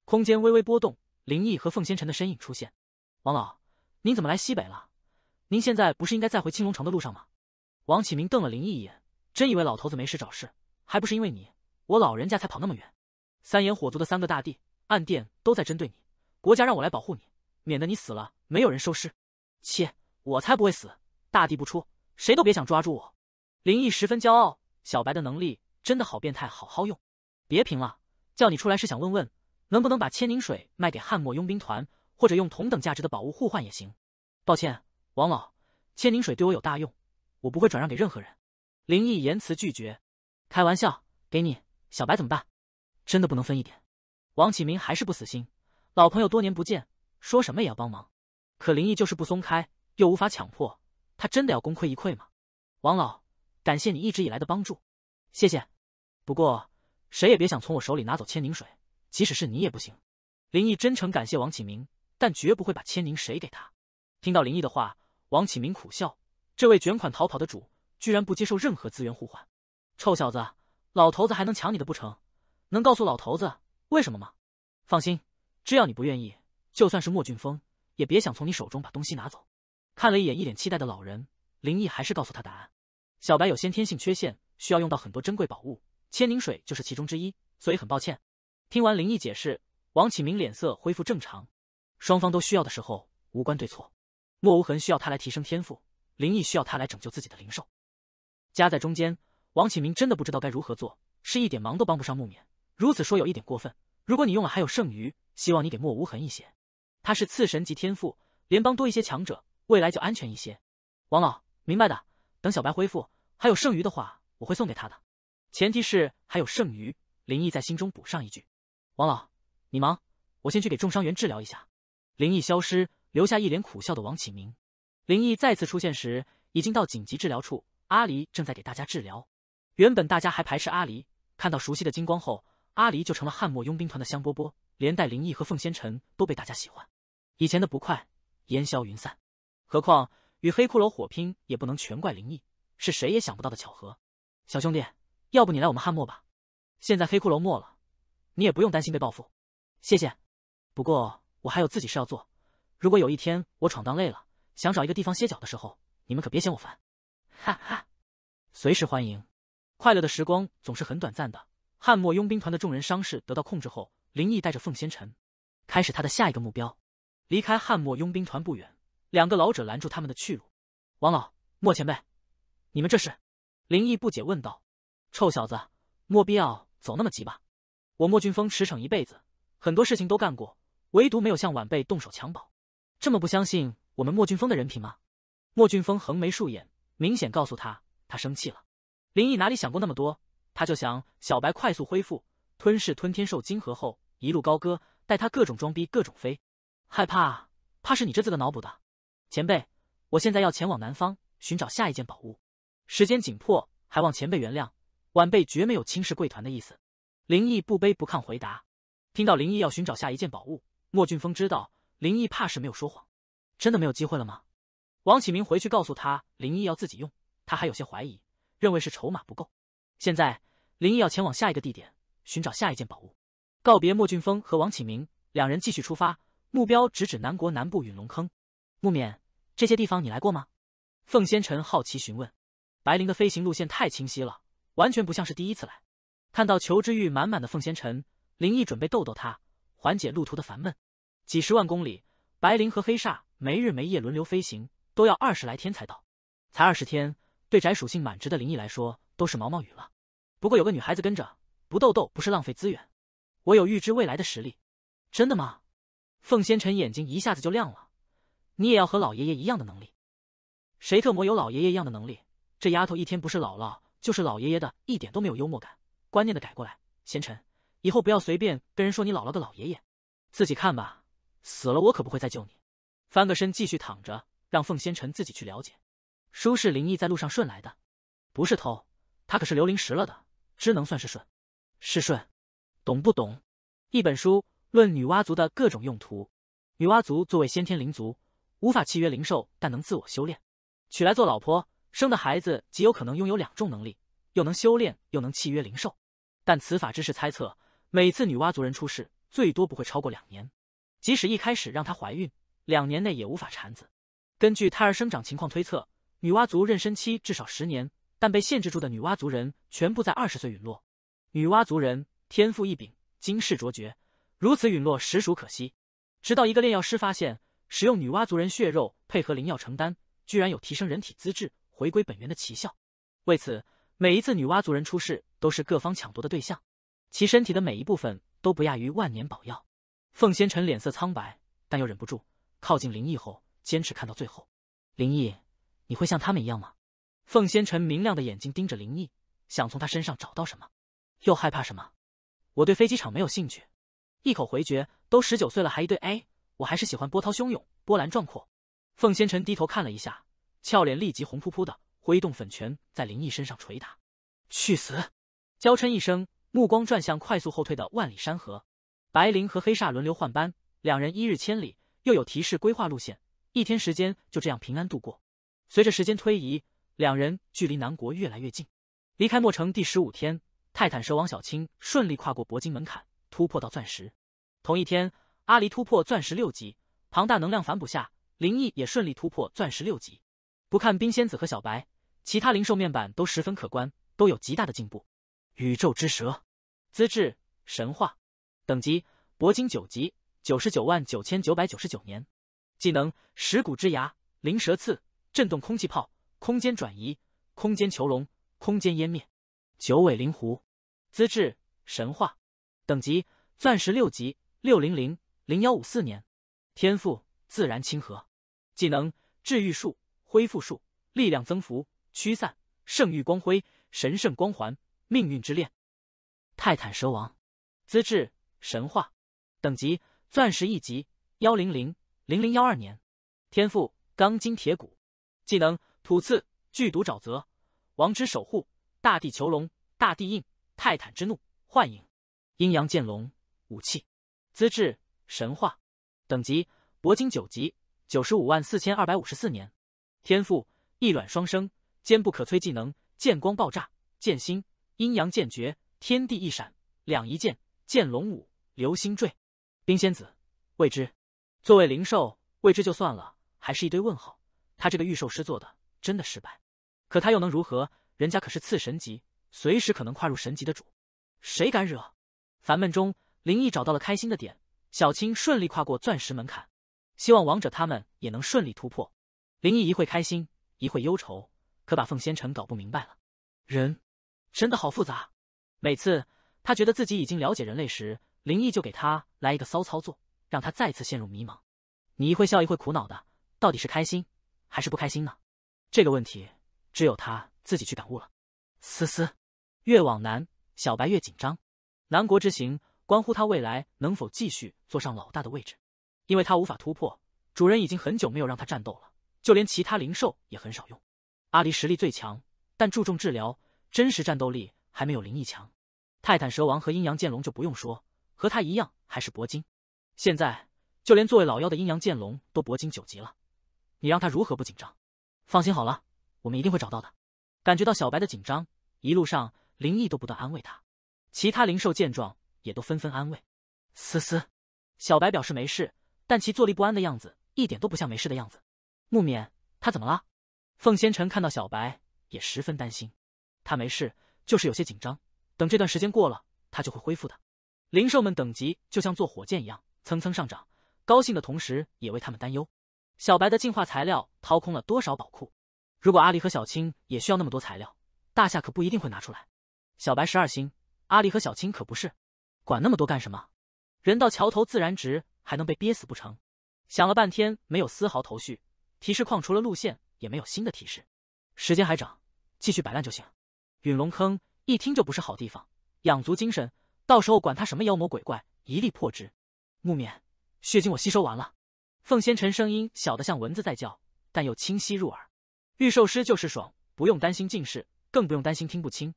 空间微微波动，林毅和凤仙尘的身影出现。王老，您怎么来西北了？您现在不是应该在回青龙城的路上吗？王启明瞪了林毅一眼，真以为老头子没事找事？还不是因为你，我老人家才跑那么远。三眼火族的三个大帝，暗殿都在针对你，国家让我来保护你，免得你死了没有人收尸。切，我才不会死，大帝不出，谁都别想抓住我。林毅十分骄傲，小白的能力真的好变态，好好用。别贫了。叫你出来是想问问，能不能把千凝水卖给汉末佣兵团，或者用同等价值的宝物互换也行。抱歉，王老，千凝水对我有大用，我不会转让给任何人。林毅言辞拒绝。开玩笑，给你小白怎么办？真的不能分一点？王启明还是不死心，老朋友多年不见，说什么也要帮忙。可林毅就是不松开，又无法强迫，他真的要功亏一篑吗？王老，感谢你一直以来的帮助，谢谢。不过。谁也别想从我手里拿走千宁水，即使是你也不行。林毅真诚感谢王启明，但绝不会把千宁水给他。听到林毅的话，王启明苦笑：这位卷款逃跑的主，居然不接受任何资源互换。臭小子，老头子还能抢你的不成？能告诉老头子为什么吗？放心，只要你不愿意，就算是莫俊峰也别想从你手中把东西拿走。看了一眼一脸期待的老人，林毅还是告诉他答案：小白有先天性缺陷，需要用到很多珍贵宝物。千灵水就是其中之一，所以很抱歉。听完林毅解释，王启明脸色恢复正常。双方都需要的时候，无关对错。莫无痕需要他来提升天赋，林毅需要他来拯救自己的灵兽。夹在中间，王启明真的不知道该如何做，是一点忙都帮不上木棉。如此说有一点过分。如果你用了还有剩余，希望你给莫无痕一些。他是次神级天赋，联邦多一些强者，未来就安全一些。王老，明白的。等小白恢复，还有剩余的话，我会送给他的。前提是还有剩余，林毅在心中补上一句：“王老，你忙，我先去给重伤员治疗一下。”林毅消失，留下一脸苦笑的王启明。林毅再次出现时，已经到紧急治疗处，阿离正在给大家治疗。原本大家还排斥阿离，看到熟悉的金光后，阿离就成了汉墨佣兵团的香饽饽，连带林毅和凤仙尘都被大家喜欢。以前的不快烟消云散，何况与黑骷髅火拼也不能全怪林毅，是谁也想不到的巧合。小兄弟。要不你来我们汉墨吧，现在黑骷髅没了，你也不用担心被报复。谢谢，不过我还有自己事要做。如果有一天我闯荡累了，想找一个地方歇脚的时候，你们可别嫌我烦。哈哈，随时欢迎。快乐的时光总是很短暂的。汉墨佣兵团的众人伤势得到控制后，林毅带着凤仙尘，开始他的下一个目标。离开汉墨佣兵团不远，两个老者拦住他们的去路。王老，莫前辈，你们这是？林毅不解问道。臭小子，莫必要走那么急吧？我莫俊峰驰骋一辈子，很多事情都干过，唯独没有向晚辈动手抢宝。这么不相信我们莫俊峰的人品吗？莫俊峰横眉竖眼，明显告诉他，他生气了。林毅哪里想过那么多，他就想小白快速恢复，吞噬吞天兽晶核后一路高歌，带他各种装逼各种飞。害怕？怕是你这次的脑补的。前辈，我现在要前往南方寻找下一件宝物，时间紧迫，还望前辈原谅。晚辈绝没有轻视贵团的意思，林毅不卑不亢回答。听到林毅要寻找下一件宝物，莫俊峰知道林毅怕是没有说谎，真的没有机会了吗？王启明回去告诉他，林毅要自己用，他还有些怀疑，认为是筹码不够。现在林毅要前往下一个地点寻找下一件宝物，告别莫俊峰和王启明，两人继续出发，目标直指南国南部陨龙坑。木冕，这些地方你来过吗？凤仙尘好奇询问。白灵的飞行路线太清晰了。完全不像是第一次来，看到求知欲满满的凤仙尘，林毅准备逗逗他，缓解路途的烦闷。几十万公里，白灵和黑煞没日没夜轮流飞行，都要二十来天才到。才二十天，对宅属性满值的林毅来说都是毛毛雨了。不过有个女孩子跟着，不逗逗不是浪费资源。我有预知未来的实力，真的吗？凤仙尘眼睛一下子就亮了，你也要和老爷爷一样的能力？谁特么有老爷爷一样的能力？这丫头一天不是姥姥。就是老爷爷的，一点都没有幽默感，观念的改过来。贤臣，以后不要随便跟人说你姥姥的老爷爷，自己看吧。死了我可不会再救你。翻个身继续躺着，让凤仙臣自己去了解。书是灵异在路上顺来的，不是偷，他可是留灵石了的，只能算是顺，是顺，懂不懂？一本书论女娲族的各种用途。女娲族作为先天灵族，无法契约灵兽，但能自我修炼，娶来做老婆。生的孩子极有可能拥有两种能力，又能修炼又能契约灵兽，但此法之是猜测。每次女娲族人出世，最多不会超过两年，即使一开始让她怀孕，两年内也无法产子。根据胎儿生长情况推测，女娲族妊娠期至少十年，但被限制住的女娲族人全部在二十岁陨落。女娲族人天赋异禀，惊世卓绝，如此陨落实属可惜。直到一个炼药师发现，使用女娲族人血肉配合灵药承担，居然有提升人体资质。回归本源的奇效，为此，每一次女娲族人出世都是各方抢夺的对象，其身体的每一部分都不亚于万年宝药。凤仙尘脸色苍白，但又忍不住靠近灵毅后，坚持看到最后。灵异，你会像他们一样吗？凤仙尘明亮的眼睛盯着灵异，想从他身上找到什么，又害怕什么。我对飞机场没有兴趣，一口回绝。都十九岁了还一对哎，我还是喜欢波涛汹涌，波澜壮阔。凤仙尘低头看了一下。俏脸立即红扑扑的，挥动粉拳在林毅身上捶打，去死！娇嗔一声，目光转向快速后退的万里山河。白灵和黑煞轮流换班，两人一日千里，又有提示规划路线，一天时间就这样平安度过。随着时间推移，两人距离南国越来越近。离开墨城第十五天，泰坦蛇王小青顺利跨过铂金门槛，突破到钻石。同一天，阿离突破钻石六级，庞大能量反哺下，灵毅也顺利突破钻石六级。不看冰仙子和小白，其他灵兽面板都十分可观，都有极大的进步。宇宙之蛇，资质神话，等级铂金九级，九十九万九千九百九十九年。技能：石骨之牙、灵蛇刺、震动空气炮、空间转移、空间囚笼、空间湮灭。九尾灵狐，资质神话，等级钻石六级，六零零零幺五四年。天赋：自然亲和。技能：治愈术。恢复术，力量增幅，驱散，圣域光辉，神圣光环，命运之链。泰坦蛇王，资质神话，等级钻石一级，幺零零零零幺二年。天赋钢筋铁骨，技能吐刺，剧毒沼泽，王之守护，大地囚笼，大地印，泰坦之怒，幻影，阴阳剑龙。武器资质神话，等级铂金九级，九十五万四千二百五十四年。天赋一卵双生，坚不可摧。技能：剑光爆炸，剑心，阴阳剑诀，天地一闪，两仪剑，剑龙舞，流星坠。冰仙子，未知。作为灵兽，未知就算了，还是一堆问号。他这个御兽师做的真的失败，可他又能如何？人家可是次神级，随时可能跨入神级的主，谁敢惹？烦闷中，林毅找到了开心的点。小青顺利跨过钻石门槛，希望王者他们也能顺利突破。林毅一会开心，一会忧愁，可把凤仙城搞不明白了。人真的好复杂。每次他觉得自己已经了解人类时，林毅就给他来一个骚操作，让他再次陷入迷茫。你一会笑，一会苦恼的，到底是开心还是不开心呢？这个问题只有他自己去感悟了。思思越往南，小白越紧张。南国之行关乎他未来能否继续坐上老大的位置，因为他无法突破，主人已经很久没有让他战斗了。就连其他灵兽也很少用，阿离实力最强，但注重治疗，真实战斗力还没有灵异强。泰坦蛇王和阴阳剑龙就不用说，和他一样还是铂金。现在就连作为老妖的阴阳剑龙都铂金九级了，你让他如何不紧张？放心好了，我们一定会找到的。感觉到小白的紧张，一路上灵异都不断安慰他，其他灵兽见状也都纷纷安慰。思思，小白表示没事，但其坐立不安的样子一点都不像没事的样子。木免他怎么了？凤仙尘看到小白也十分担心，他没事，就是有些紧张。等这段时间过了，他就会恢复的。灵兽们等级就像坐火箭一样蹭蹭上涨，高兴的同时也为他们担忧。小白的进化材料掏空了多少宝库？如果阿离和小青也需要那么多材料，大夏可不一定会拿出来。小白十二星，阿离和小青可不是。管那么多干什么？人到桥头自然直，还能被憋死不成？想了半天，没有丝毫头绪。提示框除了路线，也没有新的提示，时间还长，继续摆烂就行。陨龙坑一听就不是好地方，养足精神，到时候管他什么妖魔鬼怪，一力破之。木棉，血晶我吸收完了。凤仙尘声音小的像蚊子在叫，但又清晰入耳。御兽师就是爽，不用担心近视，更不用担心听不清。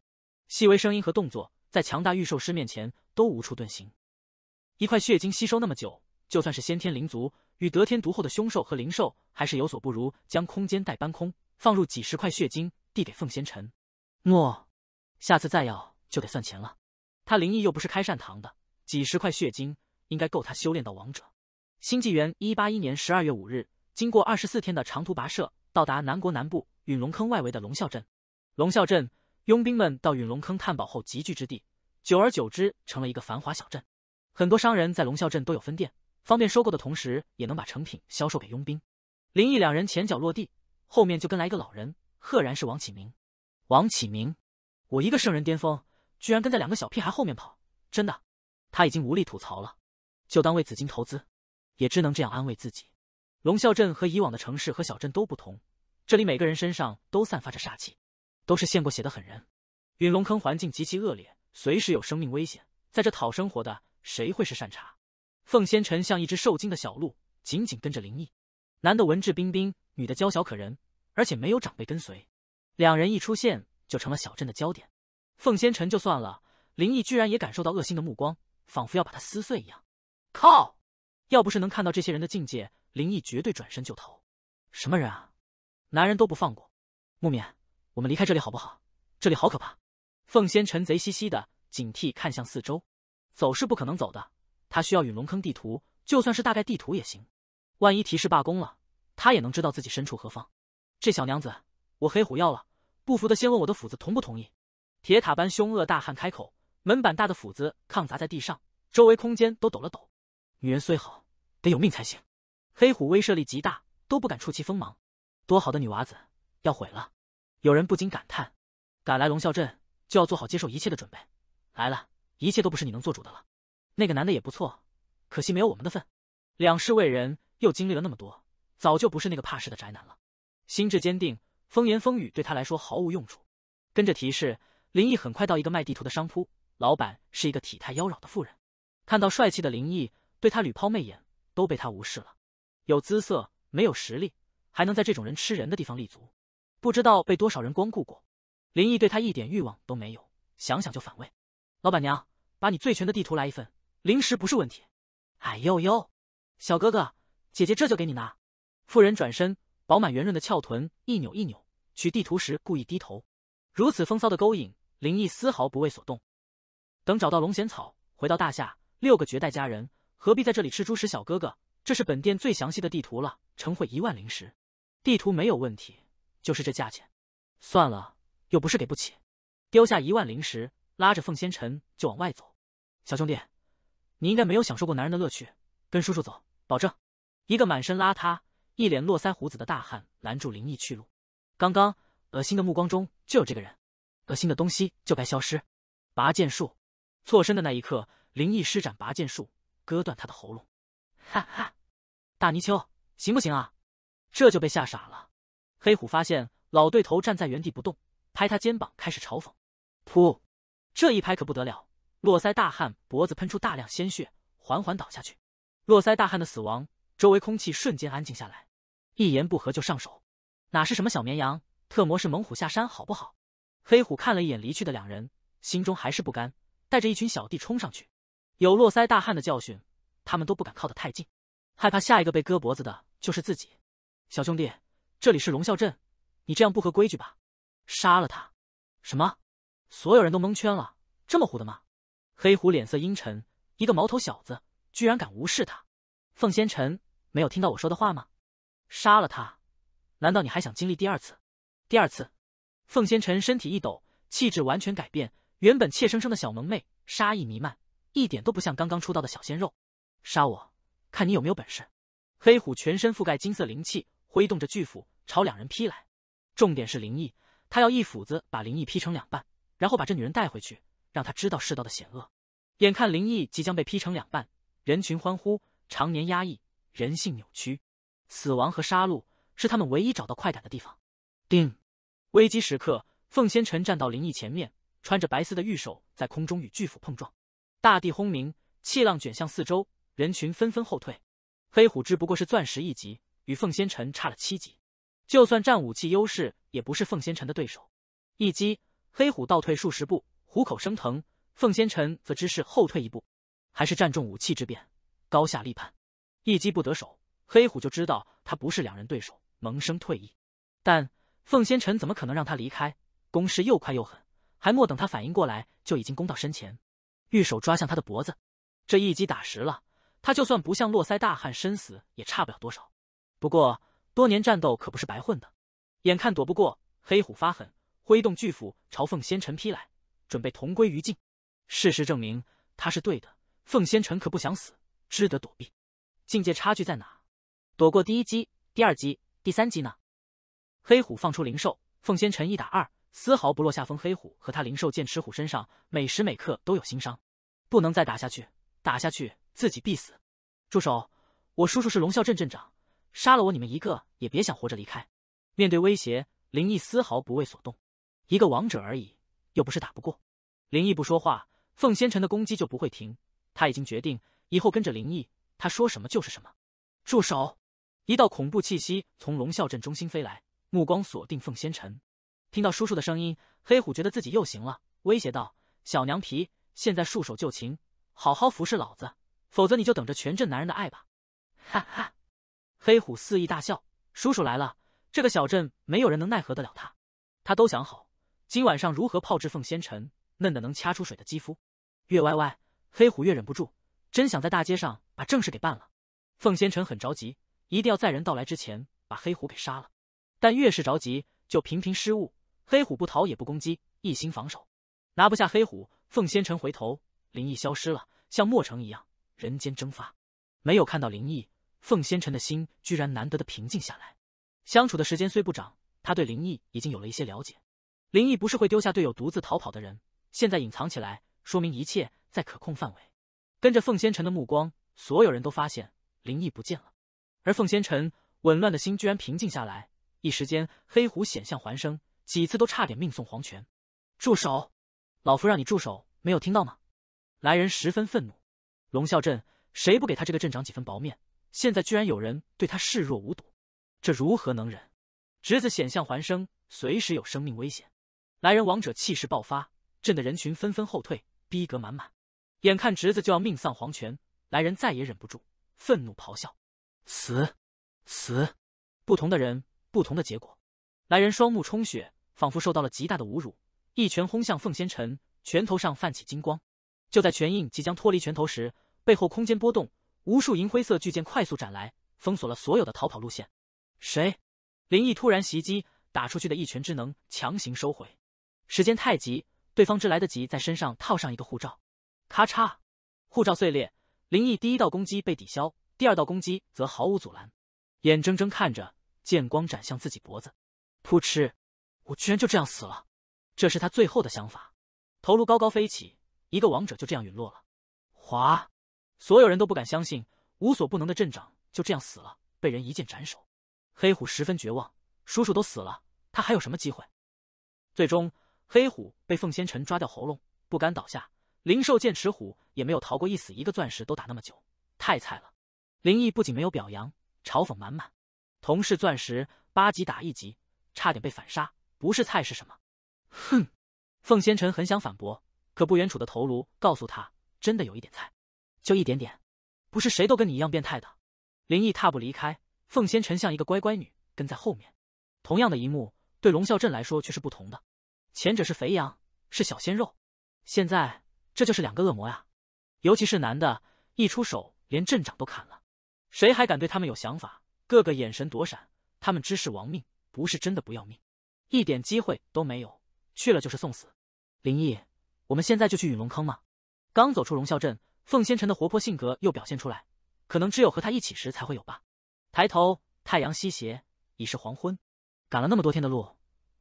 细微声音和动作，在强大御兽师面前都无处遁形。一块血晶吸收那么久，就算是先天灵族。与得天独厚的凶兽和灵兽还是有所不如，将空间袋搬空，放入几十块血晶，递给凤仙尘。诺，下次再要就得算钱了。他灵异又不是开善堂的，几十块血晶应该够他修炼到王者。新纪元一八一年十二月五日，经过二十四天的长途跋涉，到达南国南部陨龙坑外围的龙啸镇。龙啸镇，佣兵们到陨龙坑探宝后集聚之地，久而久之成了一个繁华小镇，很多商人在龙啸镇都有分店。方便收购的同时，也能把成品销售给佣兵。林毅两人前脚落地，后面就跟来一个老人，赫然是王启明。王启明，我一个圣人巅峰，居然跟在两个小屁孩后面跑，真的，他已经无力吐槽了，就当为紫金投资，也只能这样安慰自己。龙啸镇和以往的城市和小镇都不同，这里每个人身上都散发着煞气，都是献过血的狠人。陨龙坑环境极其恶劣，随时有生命危险，在这讨生活的谁会是善茬？凤仙臣像一只受惊的小鹿，紧紧跟着林毅。男的文质彬彬，女的娇小可人，而且没有长辈跟随。两人一出现，就成了小镇的焦点。凤仙臣就算了，林毅居然也感受到恶心的目光，仿佛要把他撕碎一样。靠！要不是能看到这些人的境界，林毅绝对转身就逃。什么人啊？男人都不放过。木棉，我们离开这里好不好？这里好可怕。凤仙臣贼兮兮的警惕看向四周，走是不可能走的。他需要陨龙坑地图，就算是大概地图也行。万一提示罢工了，他也能知道自己身处何方。这小娘子，我黑虎要了。不服的先问我的斧子同不同意？铁塔般凶恶大汉开口，门板大的斧子抗砸在地上，周围空间都抖了抖。女人虽好，得有命才行。黑虎威慑力极大，都不敢触其锋芒。多好的女娃子，要毁了。有人不禁感叹：赶来龙啸镇，就要做好接受一切的准备。来了，一切都不是你能做主的了。那个男的也不错，可惜没有我们的份。两世为人，又经历了那么多，早就不是那个怕事的宅男了，心智坚定，风言风语对他来说毫无用处。跟着提示，林毅很快到一个卖地图的商铺，老板是一个体态妖娆的妇人，看到帅气的林毅，对他屡抛媚眼，都被他无视了。有姿色，没有实力，还能在这种人吃人的地方立足，不知道被多少人光顾过。林毅对他一点欲望都没有，想想就反胃。老板娘，把你最全的地图来一份。零食不是问题，哎呦呦，小哥哥姐姐这就给你拿。妇人转身，饱满圆润的翘臀一扭一扭，取地图时故意低头，如此风骚的勾引，林毅丝毫不为所动。等找到龙涎草，回到大夏，六个绝代佳人何必在这里吃猪食？小哥哥，这是本店最详细的地图了，成会一万零食。地图没有问题，就是这价钱，算了，又不是给不起。丢下一万零食，拉着凤仙尘就往外走，小兄弟。你应该没有享受过男人的乐趣，跟叔叔走，保证。一个满身邋遢、一脸络腮胡子的大汉拦住林毅去路。刚刚恶心的目光中就有这个人，恶心的东西就该消失。拔剑术，错身的那一刻，林毅施展拔剑术，割断他的喉咙。哈哈，大泥鳅，行不行啊？这就被吓傻了。黑虎发现老对头站在原地不动，拍他肩膀开始嘲讽。噗，这一拍可不得了。络腮大汉脖子喷出大量鲜血，缓缓倒下去。络腮大汉的死亡，周围空气瞬间安静下来。一言不合就上手，哪是什么小绵羊？特么是猛虎下山，好不好？黑虎看了一眼离去的两人，心中还是不甘，带着一群小弟冲上去。有络腮大汉的教训，他们都不敢靠得太近，害怕下一个被割脖子的就是自己。小兄弟，这里是龙啸镇，你这样不合规矩吧？杀了他！什么？所有人都蒙圈了，这么虎的吗？黑虎脸色阴沉，一个毛头小子居然敢无视他！凤仙尘没有听到我说的话吗？杀了他！难道你还想经历第二次？第二次！凤仙尘身体一抖，气质完全改变，原本怯生生的小萌妹，杀意弥漫，一点都不像刚刚出道的小鲜肉。杀我，看你有没有本事！黑虎全身覆盖金色灵气，挥动着巨斧朝两人劈来。重点是灵异，他要一斧子把灵异劈成两半，然后把这女人带回去。让他知道世道的险恶。眼看灵异即将被劈成两半，人群欢呼。常年压抑，人性扭曲，死亡和杀戮是他们唯一找到快感的地方。定，危机时刻，凤仙尘站到灵异前面，穿着白丝的玉手在空中与巨斧碰撞，大地轰鸣，气浪卷向四周，人群纷纷后退。黑虎只不过是钻石一级，与凤仙尘差了七级，就算占武器优势，也不是凤仙尘的对手。一击，黑虎倒退数十步。虎口生疼，凤仙臣则知是后退一步，还是战中武器之便，高下立判。一击不得手，黑虎就知道他不是两人对手，萌生退意。但凤仙臣怎么可能让他离开？攻势又快又狠，还莫等他反应过来，就已经攻到身前，玉手抓向他的脖子。这一击打实了，他就算不像络腮大汉身死，也差不了多少。不过多年战斗可不是白混的，眼看躲不过，黑虎发狠，挥动巨斧朝凤仙臣劈来。准备同归于尽，事实证明他是对的。凤仙臣可不想死，只得躲避。境界差距在哪？躲过第一击、第二击、第三击呢？黑虎放出灵兽，凤仙臣一打二，丝毫不落下风。黑虎和他灵兽剑齿虎身上每时每刻都有新伤，不能再打下去，打下去自己必死。住手！我叔叔是龙啸镇镇长，杀了我你们一个也别想活着离开。面对威胁，林毅丝毫不为所动，一个王者而已。又不是打不过，林毅不说话，凤仙尘的攻击就不会停。他已经决定以后跟着林毅，他说什么就是什么。住手！一道恐怖气息从龙啸镇中心飞来，目光锁定凤仙尘。听到叔叔的声音，黑虎觉得自己又行了，威胁道：“小娘皮，现在束手就擒，好好服侍老子，否则你就等着全镇男人的爱吧。”哈哈，黑虎肆意大笑，叔叔来了，这个小镇没有人能奈何得了他，他都想好。今晚上如何炮制凤仙尘？嫩的能掐出水的肌肤，越歪歪，黑虎越忍不住，真想在大街上把正事给办了。凤仙尘很着急，一定要在人到来之前把黑虎给杀了。但越是着急，就频频失误。黑虎不逃也不攻击，一心防守，拿不下黑虎。凤仙尘回头，灵异消失了，像莫城一样人间蒸发。没有看到灵异，凤仙尘的心居然难得的平静下来。相处的时间虽不长，他对灵异已经有了一些了解。林毅不是会丢下队友独自逃跑的人，现在隐藏起来，说明一切在可控范围。跟着凤仙尘的目光，所有人都发现林毅不见了，而凤仙尘紊乱的心居然平静下来。一时间，黑虎险象环生，几次都差点命送黄泉。住手！老夫让你住手，没有听到吗？来人十分愤怒。龙啸镇谁不给他这个镇长几分薄面？现在居然有人对他视若无睹，这如何能忍？侄子险象环生，随时有生命危险。来人，王者气势爆发，震得人群纷纷后退，逼格满满。眼看侄子就要命丧黄泉，来人再也忍不住，愤怒咆哮：“死，死！”不同的人，不同的结果。来人双目充血，仿佛受到了极大的侮辱，一拳轰向凤仙尘，拳头上泛起金光。就在拳印即将脱离拳头时，背后空间波动，无数银灰色巨剑快速斩来，封锁了所有的逃跑路线。谁？林毅突然袭击，打出去的一拳之能强行收回。时间太急，对方只来得及在身上套上一个护罩，咔嚓，护罩碎裂，灵异第一道攻击被抵消，第二道攻击则毫无阻拦，眼睁睁看着剑光斩向自己脖子，扑哧，我居然就这样死了，这是他最后的想法。头颅高高飞起，一个王者就这样陨落了。哗，所有人都不敢相信，无所不能的镇长就这样死了，被人一剑斩首。黑虎十分绝望，叔叔都死了，他还有什么机会？最终。黑虎被凤仙尘抓掉喉咙，不甘倒下。灵兽剑齿虎也没有逃过一死，一个钻石都打那么久，太菜了。林毅不仅没有表扬，嘲讽满满。同是钻石，八级打一级，差点被反杀，不是菜是什么？哼！凤仙尘很想反驳，可不远处的头颅告诉他，真的有一点菜，就一点点，不是谁都跟你一样变态的。林毅踏步离开，凤仙尘像一个乖乖女跟在后面。同样的一幕，对龙啸镇来说却是不同的。前者是肥羊，是小鲜肉，现在这就是两个恶魔呀！尤其是男的，一出手连镇长都砍了，谁还敢对他们有想法？个个眼神躲闪，他们知是亡命，不是真的不要命，一点机会都没有，去了就是送死。林毅，我们现在就去陨龙坑吗？刚走出龙啸镇，凤仙尘的活泼性格又表现出来，可能只有和他一起时才会有吧。抬头，太阳西斜，已是黄昏，赶了那么多天的路。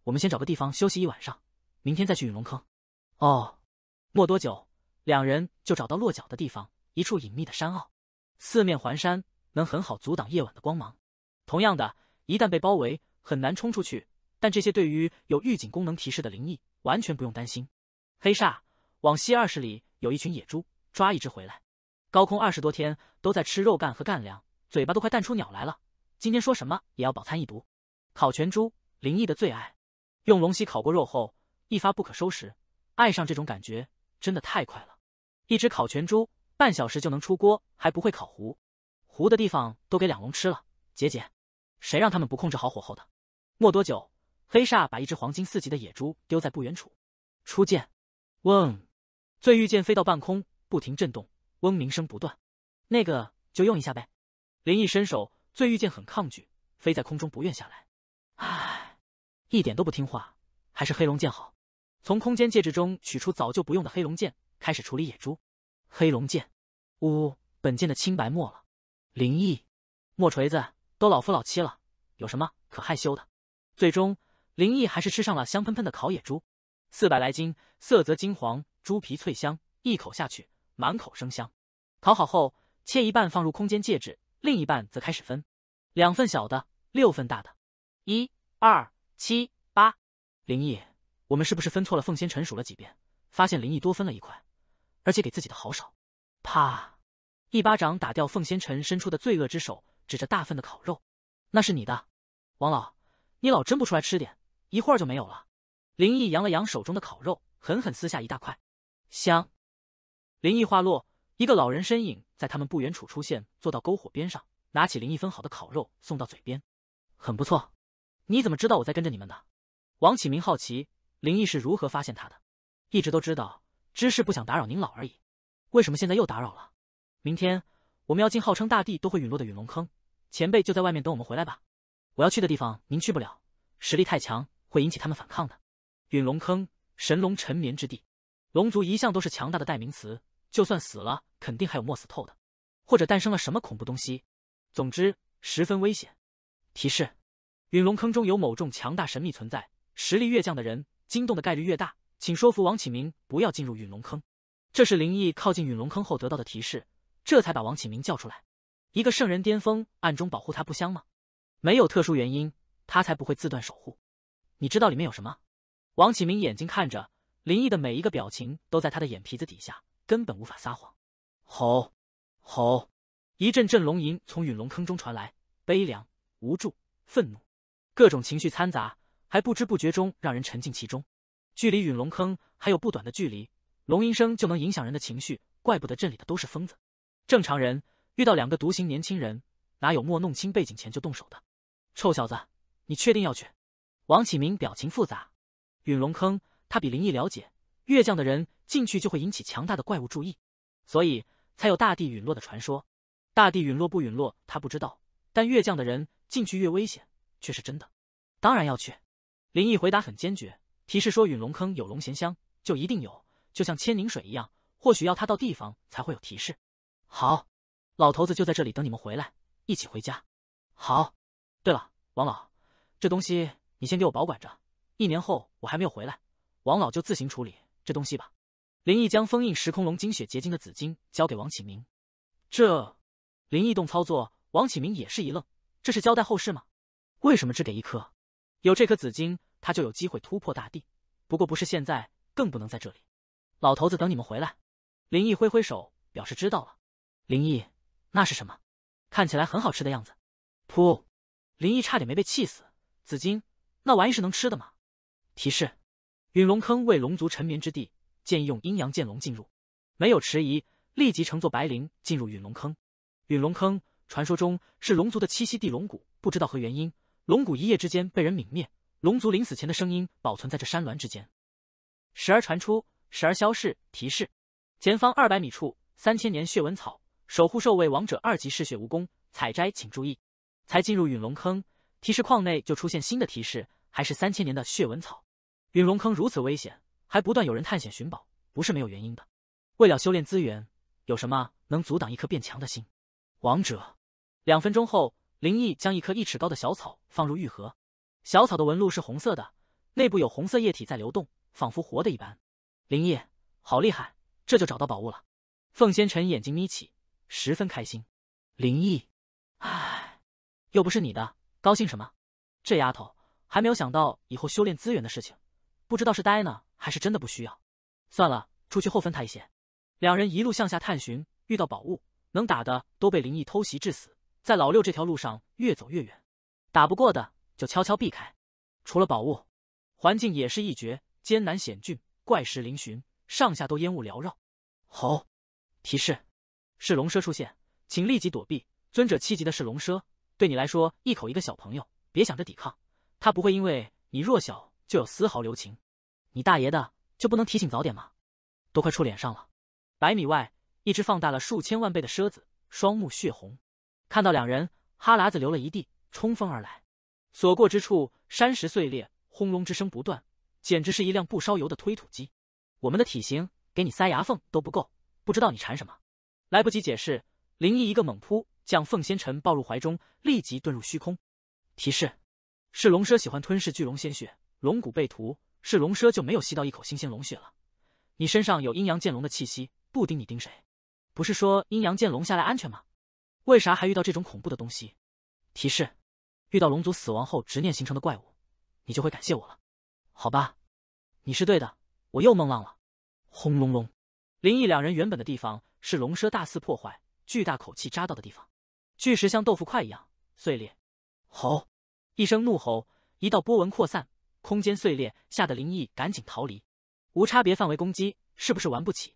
我们先找个地方休息一晚上，明天再去陨龙坑。哦，没多久，两人就找到落脚的地方，一处隐秘的山坳，四面环山，能很好阻挡夜晚的光芒。同样的，一旦被包围，很难冲出去。但这些对于有预警功能提示的灵异，完全不用担心。黑煞，往西二十里有一群野猪，抓一只回来。高空二十多天都在吃肉干和干粮，嘴巴都快淡出鸟来了。今天说什么也要饱餐一毒，烤全猪，灵异的最爱。用龙息烤过肉后，一发不可收拾，爱上这种感觉真的太快了。一只烤全猪，半小时就能出锅，还不会烤糊，糊的地方都给两龙吃了。姐姐，谁让他们不控制好火候的？没多久，黑煞把一只黄金四级的野猪丢在不远处。出剑，嗡，醉玉剑飞到半空，不停震动，嗡鸣声不断。那个就用一下呗。林毅伸手，醉玉剑很抗拒，飞在空中不愿下来。唉。一点都不听话，还是黑龙剑好。从空间戒指中取出早就不用的黑龙剑，开始处理野猪。黑龙剑，呜呜，本剑的清白没了。林毅，墨锤子，都老夫老妻了，有什么可害羞的？最终，林毅还是吃上了香喷喷的烤野猪，四百来斤，色泽金黄，猪皮脆香，一口下去满口生香。烤好后，切一半放入空间戒指，另一半则开始分，两份小的，六份大的。一，二。七八，林毅，我们是不是分错了？凤仙尘数了几遍，发现林毅多分了一块，而且给自己的好少。啪！一巴掌打掉凤仙尘伸出的罪恶之手，指着大份的烤肉，那是你的。王老，你老真不出来吃点，一会儿就没有了。林毅扬了扬手中的烤肉，狠狠撕下一大块，香。林毅话落，一个老人身影在他们不远处出现，坐到篝火边上，拿起林毅分好的烤肉送到嘴边，很不错。你怎么知道我在跟着你们的？王启明好奇，林毅是如何发现他的？一直都知道，只是不想打扰您老而已。为什么现在又打扰了？明天我们要进号称大地都会陨落的陨龙坑，前辈就在外面等我们回来吧。我要去的地方您去不了，实力太强会引起他们反抗的。陨龙坑，神龙沉眠之地，龙族一向都是强大的代名词，就算死了肯定还有没死透的，或者诞生了什么恐怖东西，总之十分危险。提示。陨龙坑中有某种强大神秘存在，实力越降的人惊动的概率越大。请说服王启明不要进入陨龙坑。这是林毅靠近陨龙坑后得到的提示，这才把王启明叫出来。一个圣人巅峰暗中保护他不香吗？没有特殊原因，他才不会自断守护。你知道里面有什么？王启明眼睛看着林毅的每一个表情都在他的眼皮子底下，根本无法撒谎。吼，吼！一阵阵龙吟从陨龙坑中传来，悲凉、无助、愤怒。各种情绪掺杂，还不知不觉中让人沉浸其中。距离陨龙坑还有不短的距离，龙吟声就能影响人的情绪，怪不得镇里的都是疯子。正常人遇到两个独行年轻人，哪有莫弄清背景前就动手的？臭小子，你确定要去？王启明表情复杂。陨龙坑他比林毅了解，越降的人进去就会引起强大的怪物注意，所以才有大地陨落的传说。大地陨落不陨落他不知道，但越降的人进去越危险。却是真的，当然要去。林毅回答很坚决，提示说陨龙坑有龙涎香，就一定有，就像千凝水一样，或许要他到地方才会有提示。好，老头子就在这里等你们回来，一起回家。好，对了，王老，这东西你先给我保管着，一年后我还没有回来，王老就自行处理这东西吧。林毅将封印时空龙精血结晶的紫金交给王启明。这，林毅动操作，王启明也是一愣，这是交代后事吗？为什么只给一颗？有这颗紫金，他就有机会突破大地。不过不是现在，更不能在这里。老头子，等你们回来。林毅挥挥手，表示知道了。林毅，那是什么？看起来很好吃的样子。噗！林毅差点没被气死。紫金，那玩意是能吃的吗？提示：陨龙坑为龙族沉眠之地，建议用阴阳剑龙进入。没有迟疑，立即乘坐白灵进入陨龙坑。陨龙坑传说中是龙族的栖息地，龙骨不知道何原因。龙骨一夜之间被人泯灭，龙族临死前的声音保存在这山峦之间，时而传出，时而消逝。提示：前方二百米处，三千年血纹草，守护兽为王者二级嗜血蜈蚣，采摘请注意。才进入陨龙坑，提示框内就出现新的提示，还是三千年的血纹草。陨龙坑如此危险，还不断有人探险寻宝，不是没有原因的。为了修炼资源，有什么能阻挡一颗变强的心？王者。两分钟后。林毅将一颗一尺高的小草放入玉盒，小草的纹路是红色的，内部有红色液体在流动，仿佛活的一般。林毅，好厉害，这就找到宝物了。凤仙尘眼睛眯起，十分开心。林毅，唉，又不是你的，高兴什么？这丫头还没有想到以后修炼资源的事情，不知道是呆呢，还是真的不需要。算了，出去后分她一些。两人一路向下探寻，遇到宝物，能打的都被林毅偷袭致死。在老六这条路上越走越远，打不过的就悄悄避开。除了宝物，环境也是一绝，艰难险峻，怪石嶙峋，上下都烟雾缭绕。好，提示，是龙蛇出现，请立即躲避。尊者七级的是龙蛇，对你来说，一口一个小朋友，别想着抵抗，他不会因为你弱小就有丝毫留情。你大爷的，就不能提醒早点吗？都快触脸上了。百米外，一只放大了数千万倍的蛇子，双目血红。看到两人，哈喇子流了一地，冲锋而来，所过之处山石碎裂，轰隆之声不断，简直是一辆不烧油的推土机。我们的体型给你塞牙缝都不够，不知道你馋什么。来不及解释，林毅一个猛扑，将凤仙尘抱入怀中，立即遁入虚空。提示，是龙蛇喜欢吞噬巨龙鲜血，龙骨被屠，是龙蛇就没有吸到一口新鲜龙血了。你身上有阴阳剑龙的气息，不盯你盯谁？不是说阴阳剑龙下来安全吗？为啥还遇到这种恐怖的东西？提示：遇到龙族死亡后执念形成的怪物，你就会感谢我了，好吧？你是对的，我又梦浪了。轰隆隆！林毅两人原本的地方是龙蛇大肆破坏，巨大口气扎到的地方，巨石像豆腐块一样碎裂。吼！一声怒吼，一道波纹扩散，空间碎裂，吓得林毅赶紧逃离。无差别范围攻击，是不是玩不起？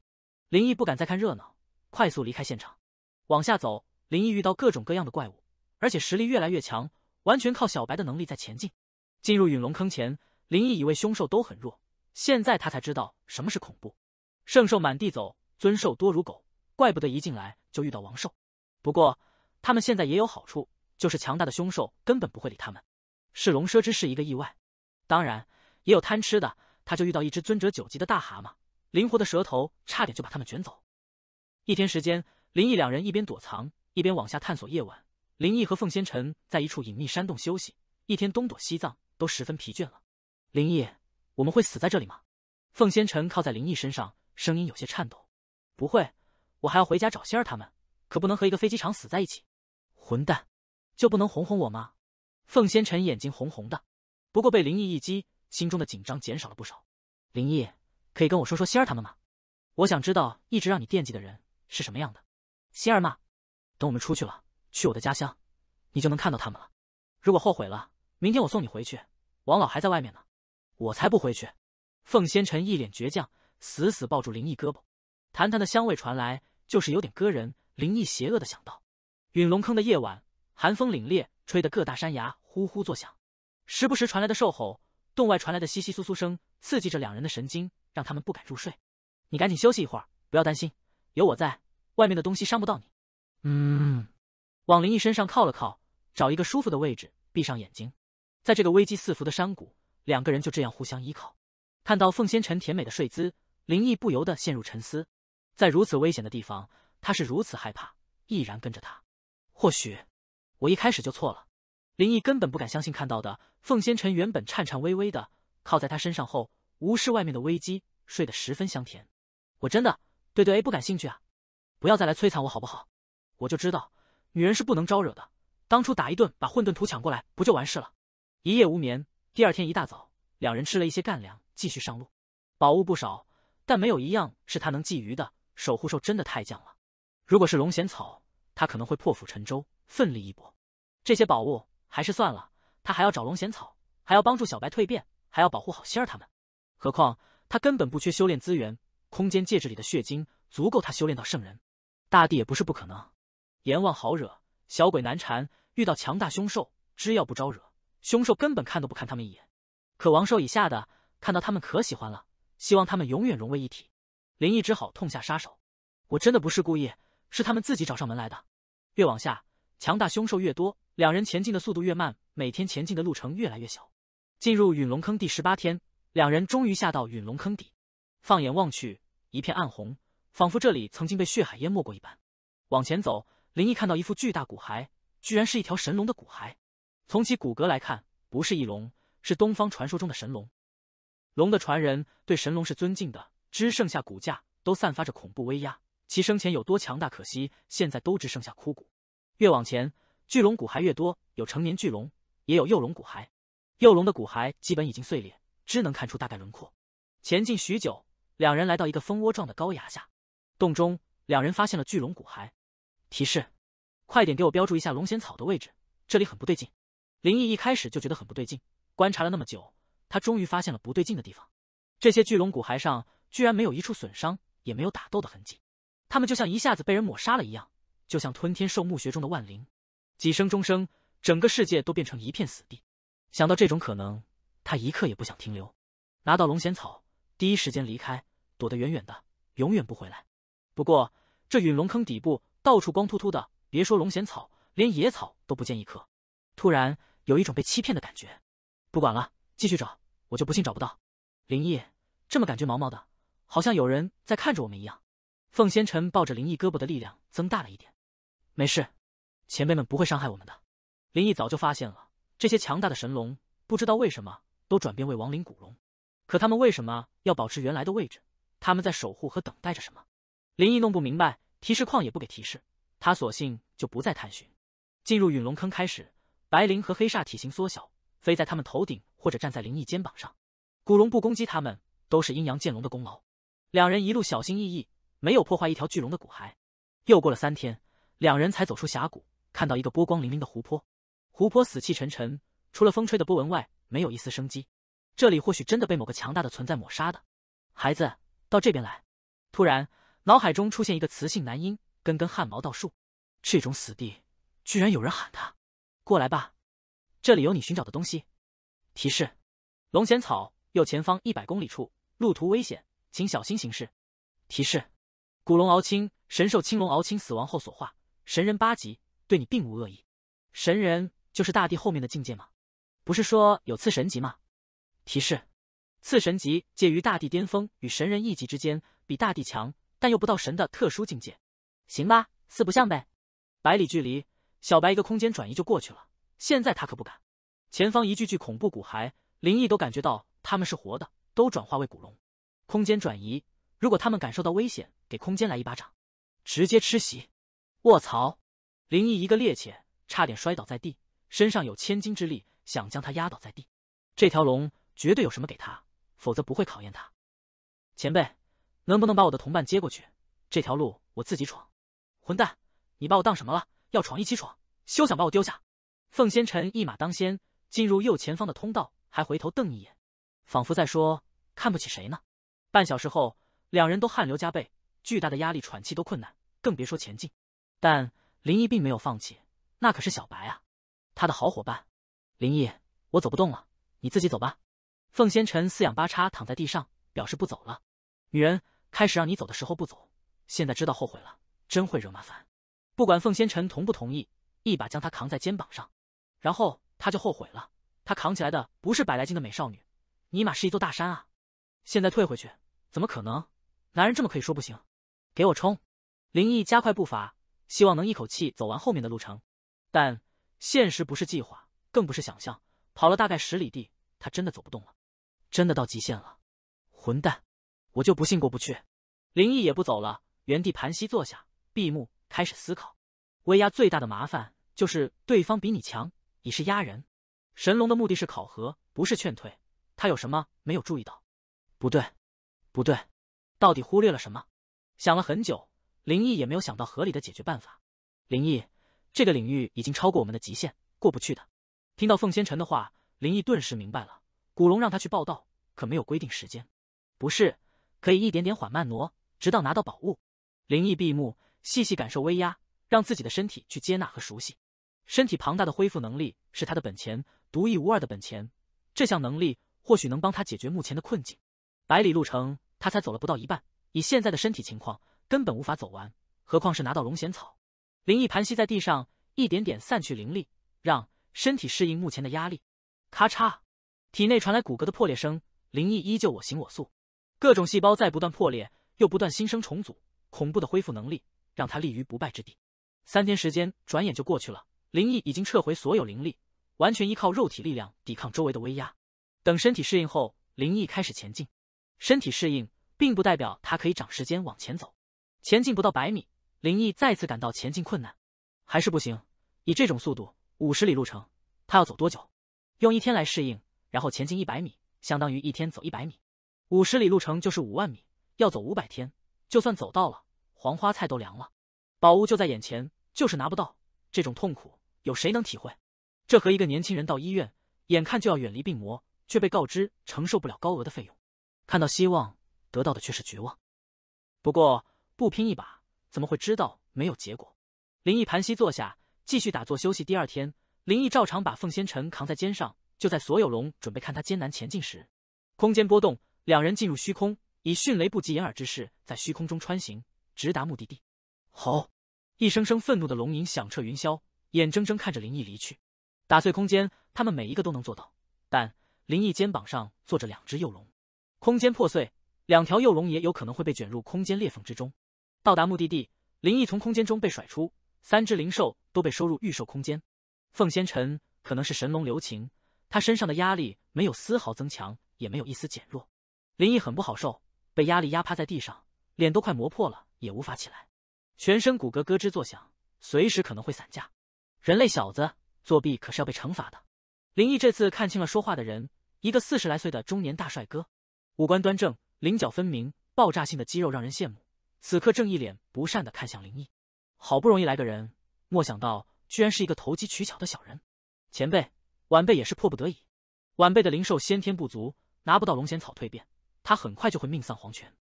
林毅不敢再看热闹，快速离开现场，往下走。林毅遇到各种各样的怪物，而且实力越来越强，完全靠小白的能力在前进。进入陨龙坑前，林毅以为凶兽都很弱，现在他才知道什么是恐怖。圣兽满地走，尊兽多如狗，怪不得一进来就遇到王兽。不过他们现在也有好处，就是强大的凶兽根本不会理他们。是龙舌之是一个意外，当然也有贪吃的，他就遇到一只尊者九级的大蛤蟆，灵活的舌头差点就把他们卷走。一天时间，林毅两人一边躲藏。一边往下探索，夜晚，林毅和凤仙尘在一处隐秘山洞休息。一天东躲西藏，都十分疲倦了。林毅，我们会死在这里吗？凤仙尘靠在林毅身上，声音有些颤抖。不会，我还要回家找仙儿他们，可不能和一个飞机场死在一起。混蛋，就不能哄哄我吗？凤仙尘眼睛红红的，不过被林毅一击，心中的紧张减少了不少。林毅，可以跟我说说仙儿他们吗？我想知道一直让你惦记的人是什么样的。仙儿嘛。等我们出去了，去我的家乡，你就能看到他们了。如果后悔了，明天我送你回去。王老还在外面呢，我才不回去。凤仙尘一脸倔强，死死抱住林毅胳膊。谈谈的香味传来，就是有点割人。林毅邪恶的想到，陨龙坑的夜晚，寒风凛冽，吹得各大山崖呼呼作响，时不时传来的兽吼，洞外传来的窸窸窣窣声，刺激着两人的神经，让他们不敢入睡。你赶紧休息一会儿，不要担心，有我在，外面的东西伤不到你。嗯，往林毅身上靠了靠，找一个舒服的位置，闭上眼睛。在这个危机四伏的山谷，两个人就这样互相依靠。看到凤仙尘甜美的睡姿，林毅不由得陷入沉思。在如此危险的地方，他是如此害怕，毅然跟着他。或许，我一开始就错了。林毅根本不敢相信看到的，凤仙尘原本颤颤巍巍的靠在他身上后，无视外面的危机，睡得十分香甜。我真的对对 A 不感兴趣啊！不要再来摧残我好不好？我就知道，女人是不能招惹的。当初打一顿，把混沌土抢过来，不就完事了？一夜无眠，第二天一大早，两人吃了一些干粮，继续上路。宝物不少，但没有一样是他能觊觎的。守护兽真的太犟了。如果是龙涎草，他可能会破釜沉舟，奋力一搏。这些宝物还是算了，他还要找龙涎草，还要帮助小白蜕变，还要保护好仙儿他们。何况他根本不缺修炼资源，空间戒指里的血晶足够他修炼到圣人，大帝也不是不可能。阎王好惹，小鬼难缠。遇到强大凶兽，知要不招惹，凶兽根本看都不看他们一眼。可王兽以下的，看到他们可喜欢了，希望他们永远融为一体。林毅只好痛下杀手。我真的不是故意，是他们自己找上门来的。越往下，强大凶兽越多，两人前进的速度越慢，每天前进的路程越来越小。进入陨龙坑第十八天，两人终于下到陨龙坑底。放眼望去，一片暗红，仿佛这里曾经被血海淹没过一般。往前走。林毅看到一副巨大骨骸，居然是一条神龙的骨骸。从其骨骼来看，不是翼龙，是东方传说中的神龙。龙的传人对神龙是尊敬的，只剩下骨架，都散发着恐怖威压。其生前有多强大，可惜现在都只剩下枯骨。越往前，巨龙骨骸越多，有成年巨龙，也有幼龙骨骸。幼龙的骨骸基本已经碎裂，只能看出大概轮廓。前进许久，两人来到一个蜂窝状的高崖下洞中，两人发现了巨龙骨骸。提示，快点给我标注一下龙涎草的位置。这里很不对劲。林毅一开始就觉得很不对劲，观察了那么久，他终于发现了不对劲的地方。这些巨龙骨骸上居然没有一处损伤，也没有打斗的痕迹，他们就像一下子被人抹杀了一样，就像吞天兽墓穴中的万灵。几声钟声，整个世界都变成一片死地。想到这种可能，他一刻也不想停留，拿到龙涎草，第一时间离开，躲得远远的，永远不回来。不过这陨龙坑底部。到处光秃秃的，别说龙涎草，连野草都不见一棵。突然有一种被欺骗的感觉。不管了，继续找，我就不信找不到。林毅，这么感觉毛毛的，好像有人在看着我们一样。凤仙尘抱着林毅胳膊的力量增大了一点。没事，前辈们不会伤害我们的。林毅早就发现了，这些强大的神龙不知道为什么都转变为亡灵古龙，可他们为什么要保持原来的位置？他们在守护和等待着什么？林毅弄不明白。提示框也不给提示，他索性就不再探寻。进入陨龙坑开始，白灵和黑煞体型缩小，飞在他们头顶或者站在灵异肩膀上。古龙不攻击他们，都是阴阳剑龙的功劳。两人一路小心翼翼，没有破坏一条巨龙的骨骸。又过了三天，两人才走出峡谷，看到一个波光粼粼的湖泊。湖泊死气沉沉，除了风吹的波纹外，没有一丝生机。这里或许真的被某个强大的存在抹杀的。孩子，到这边来。突然。脑海中出现一个雌性男婴，根根汗毛倒竖。这种死地，居然有人喊他过来吧？这里有你寻找的东西。提示：龙涎草，右前方一百公里处，路途危险，请小心行事。提示：古龙敖青，神兽青龙敖青死亡后所化，神人八级，对你并无恶意。神人就是大地后面的境界吗？不是说有次神级吗？提示：次神级介于大地巅峰与神人一级之间，比大地强。但又不到神的特殊境界，行吧，四不像呗。百里距离，小白一个空间转移就过去了。现在他可不敢。前方一具具恐怖骨骸，林毅都感觉到他们是活的，都转化为古龙。空间转移，如果他们感受到危险，给空间来一巴掌，直接吃席。卧槽！林毅一个趔趄，差点摔倒在地，身上有千斤之力，想将他压倒在地。这条龙绝对有什么给他，否则不会考验他。前辈。能不能把我的同伴接过去？这条路我自己闯。混蛋，你把我当什么了？要闯一起闯，休想把我丢下！凤仙尘一马当先进入右前方的通道，还回头瞪一眼，仿佛在说：“看不起谁呢？”半小时后，两人都汗流浃背，巨大的压力喘气都困难，更别说前进。但林毅并没有放弃，那可是小白啊，他的好伙伴。林毅，我走不动了，你自己走吧。凤仙尘四仰八叉躺在地上，表示不走了。女人。开始让你走的时候不走，现在知道后悔了，真会惹麻烦。不管凤仙尘同不同意，一把将他扛在肩膀上，然后他就后悔了。他扛起来的不是百来斤的美少女，尼玛是一座大山啊！现在退回去怎么可能？男人这么可以说不行？给我冲！林毅加快步伐，希望能一口气走完后面的路程。但现实不是计划，更不是想象。跑了大概十里地，他真的走不动了，真的到极限了。混蛋！我就不信过不去，林毅也不走了，原地盘膝坐下，闭目开始思考。威压最大的麻烦就是对方比你强，已是压人。神龙的目的是考核，不是劝退。他有什么没有注意到？不对，不对，到底忽略了什么？想了很久，林毅也没有想到合理的解决办法。林毅，这个领域已经超过我们的极限，过不去的。听到凤仙尘的话，林毅顿时明白了。古龙让他去报道，可没有规定时间，不是。可以一点点缓慢挪，直到拿到宝物。灵异闭目，细细感受威压，让自己的身体去接纳和熟悉。身体庞大的恢复能力是他的本钱，独一无二的本钱。这项能力或许能帮他解决目前的困境。百里路程，他才走了不到一半，以现在的身体情况，根本无法走完，何况是拿到龙涎草。灵异盘膝在地上，一点点散去灵力，让身体适应目前的压力。咔嚓，体内传来骨骼的破裂声。灵异依旧我行我素。各种细胞在不断破裂，又不断新生重组，恐怖的恢复能力让他立于不败之地。三天时间转眼就过去了，灵毅已经撤回所有灵力，完全依靠肉体力量抵抗周围的威压。等身体适应后，灵毅开始前进。身体适应并不代表他可以长时间往前走。前进不到百米，灵毅再次感到前进困难，还是不行。以这种速度，五十里路程他要走多久？用一天来适应，然后前进一百米，相当于一天走一百米。五十里路程就是五万米，要走五百天，就算走到了，黄花菜都凉了。宝物就在眼前，就是拿不到，这种痛苦有谁能体会？这和一个年轻人到医院，眼看就要远离病魔，却被告知承受不了高额的费用，看到希望得到的却是绝望。不过不拼一把，怎么会知道没有结果？林毅盘膝坐下，继续打坐休息。第二天，林毅照常把凤仙尘扛在肩上，就在所有龙准备看他艰难前进时，空间波动。两人进入虚空，以迅雷不及掩耳之势在虚空中穿行，直达目的地。吼！一声声愤怒的龙吟响彻云霄，眼睁睁看着林毅离去，打碎空间，他们每一个都能做到。但林毅肩膀上坐着两只幼龙，空间破碎，两条幼龙也有可能会被卷入空间裂缝之中。到达目的地，林毅从空间中被甩出，三只灵兽都被收入御兽空间。凤仙尘可能是神龙留情，他身上的压力没有丝毫增强，也没有一丝减弱。林毅很不好受，被压力压趴在地上，脸都快磨破了，也无法起来，全身骨骼咯吱作响，随时可能会散架。人类小子作弊可是要被惩罚的。林毅这次看清了说话的人，一个四十来岁的中年大帅哥，五官端正，棱角分明，爆炸性的肌肉让人羡慕。此刻正一脸不善的看向林毅。好不容易来个人，莫想到居然是一个投机取巧的小人。前辈，晚辈也是迫不得已，晚辈的灵兽先天不足，拿不到龙涎草蜕变。他很快就会命丧黄泉，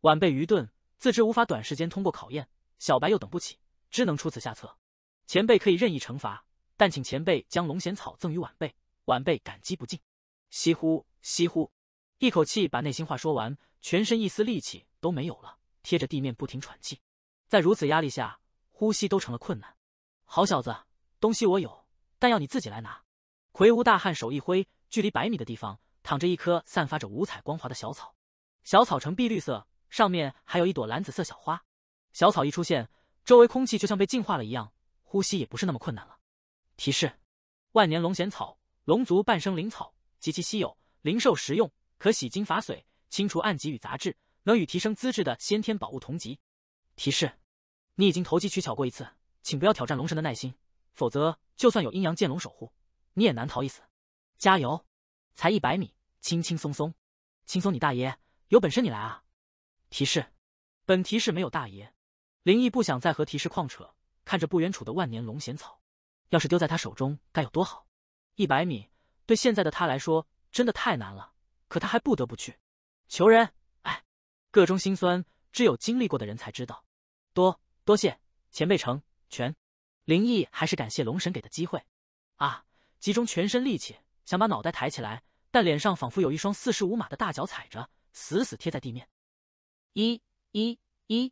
晚辈愚钝，自知无法短时间通过考验，小白又等不起，只能出此下策。前辈可以任意惩罚，但请前辈将龙涎草赠与晚辈，晚辈感激不尽。唏呼唏呼，一口气把内心话说完，全身一丝力气都没有了，贴着地面不停喘气，在如此压力下，呼吸都成了困难。好小子，东西我有，但要你自己来拿。魁梧大汉手一挥，距离百米的地方躺着一棵散发着五彩光华的小草。小草呈碧绿色，上面还有一朵蓝紫色小花。小草一出现，周围空气就像被净化了一样，呼吸也不是那么困难了。提示：万年龙涎草，龙族半生灵草，极其稀有，灵兽食用可洗精伐髓，清除暗疾与杂质，能与提升资质的先天宝物同级。提示：你已经投机取巧过一次，请不要挑战龙神的耐心，否则就算有阴阳剑龙守护，你也难逃一死。加油！才一百米，轻轻松松，轻松你大爷！有本事你来啊！提示，本提示没有大爷。林毅不想再和提示矿扯，看着不远处的万年龙涎草，要是丢在他手中该有多好。一百米，对现在的他来说真的太难了，可他还不得不去求人。哎，个中心酸，只有经历过的人才知道。多多谢前辈成全，林毅还是感谢龙神给的机会。啊！集中全身力气想把脑袋抬起来，但脸上仿佛有一双四十五码的大脚踩着。死死贴在地面，一一一，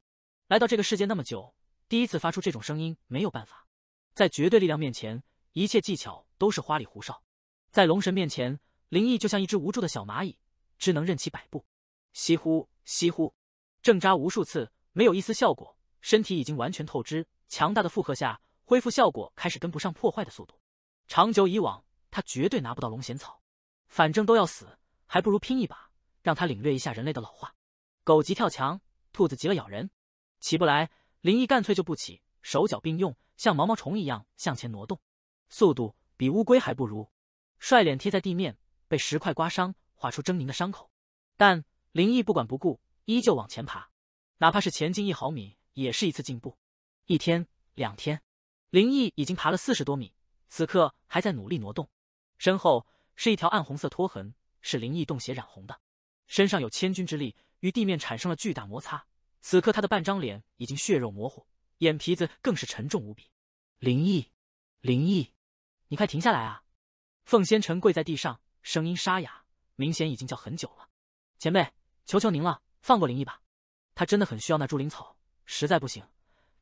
来到这个世界那么久，第一次发出这种声音，没有办法，在绝对力量面前，一切技巧都是花里胡哨，在龙神面前，灵异就像一只无助的小蚂蚁，只能任其摆布。吸呼吸呼，挣扎无数次，没有一丝效果，身体已经完全透支，强大的负荷下，恢复效果开始跟不上破坏的速度。长久以往，他绝对拿不到龙涎草，反正都要死，还不如拼一把。让他领略一下人类的老化。狗急跳墙，兔子急了咬人。”起不来，林毅干脆就不起，手脚并用，像毛毛虫一样向前挪动，速度比乌龟还不如。帅脸贴在地面，被石块刮伤，划出狰狞的伤口，但林毅不管不顾，依旧往前爬，哪怕是前进一毫米，也是一次进步。一天两天，林毅已经爬了四十多米，此刻还在努力挪动。身后是一条暗红色拖痕，是林毅洞血染红的。身上有千钧之力，与地面产生了巨大摩擦。此刻他的半张脸已经血肉模糊，眼皮子更是沉重无比。灵毅，灵毅，你快停下来啊！凤仙尘跪在地上，声音沙哑，明显已经叫很久了。前辈，求求您了，放过灵毅吧，他真的很需要那株灵草。实在不行，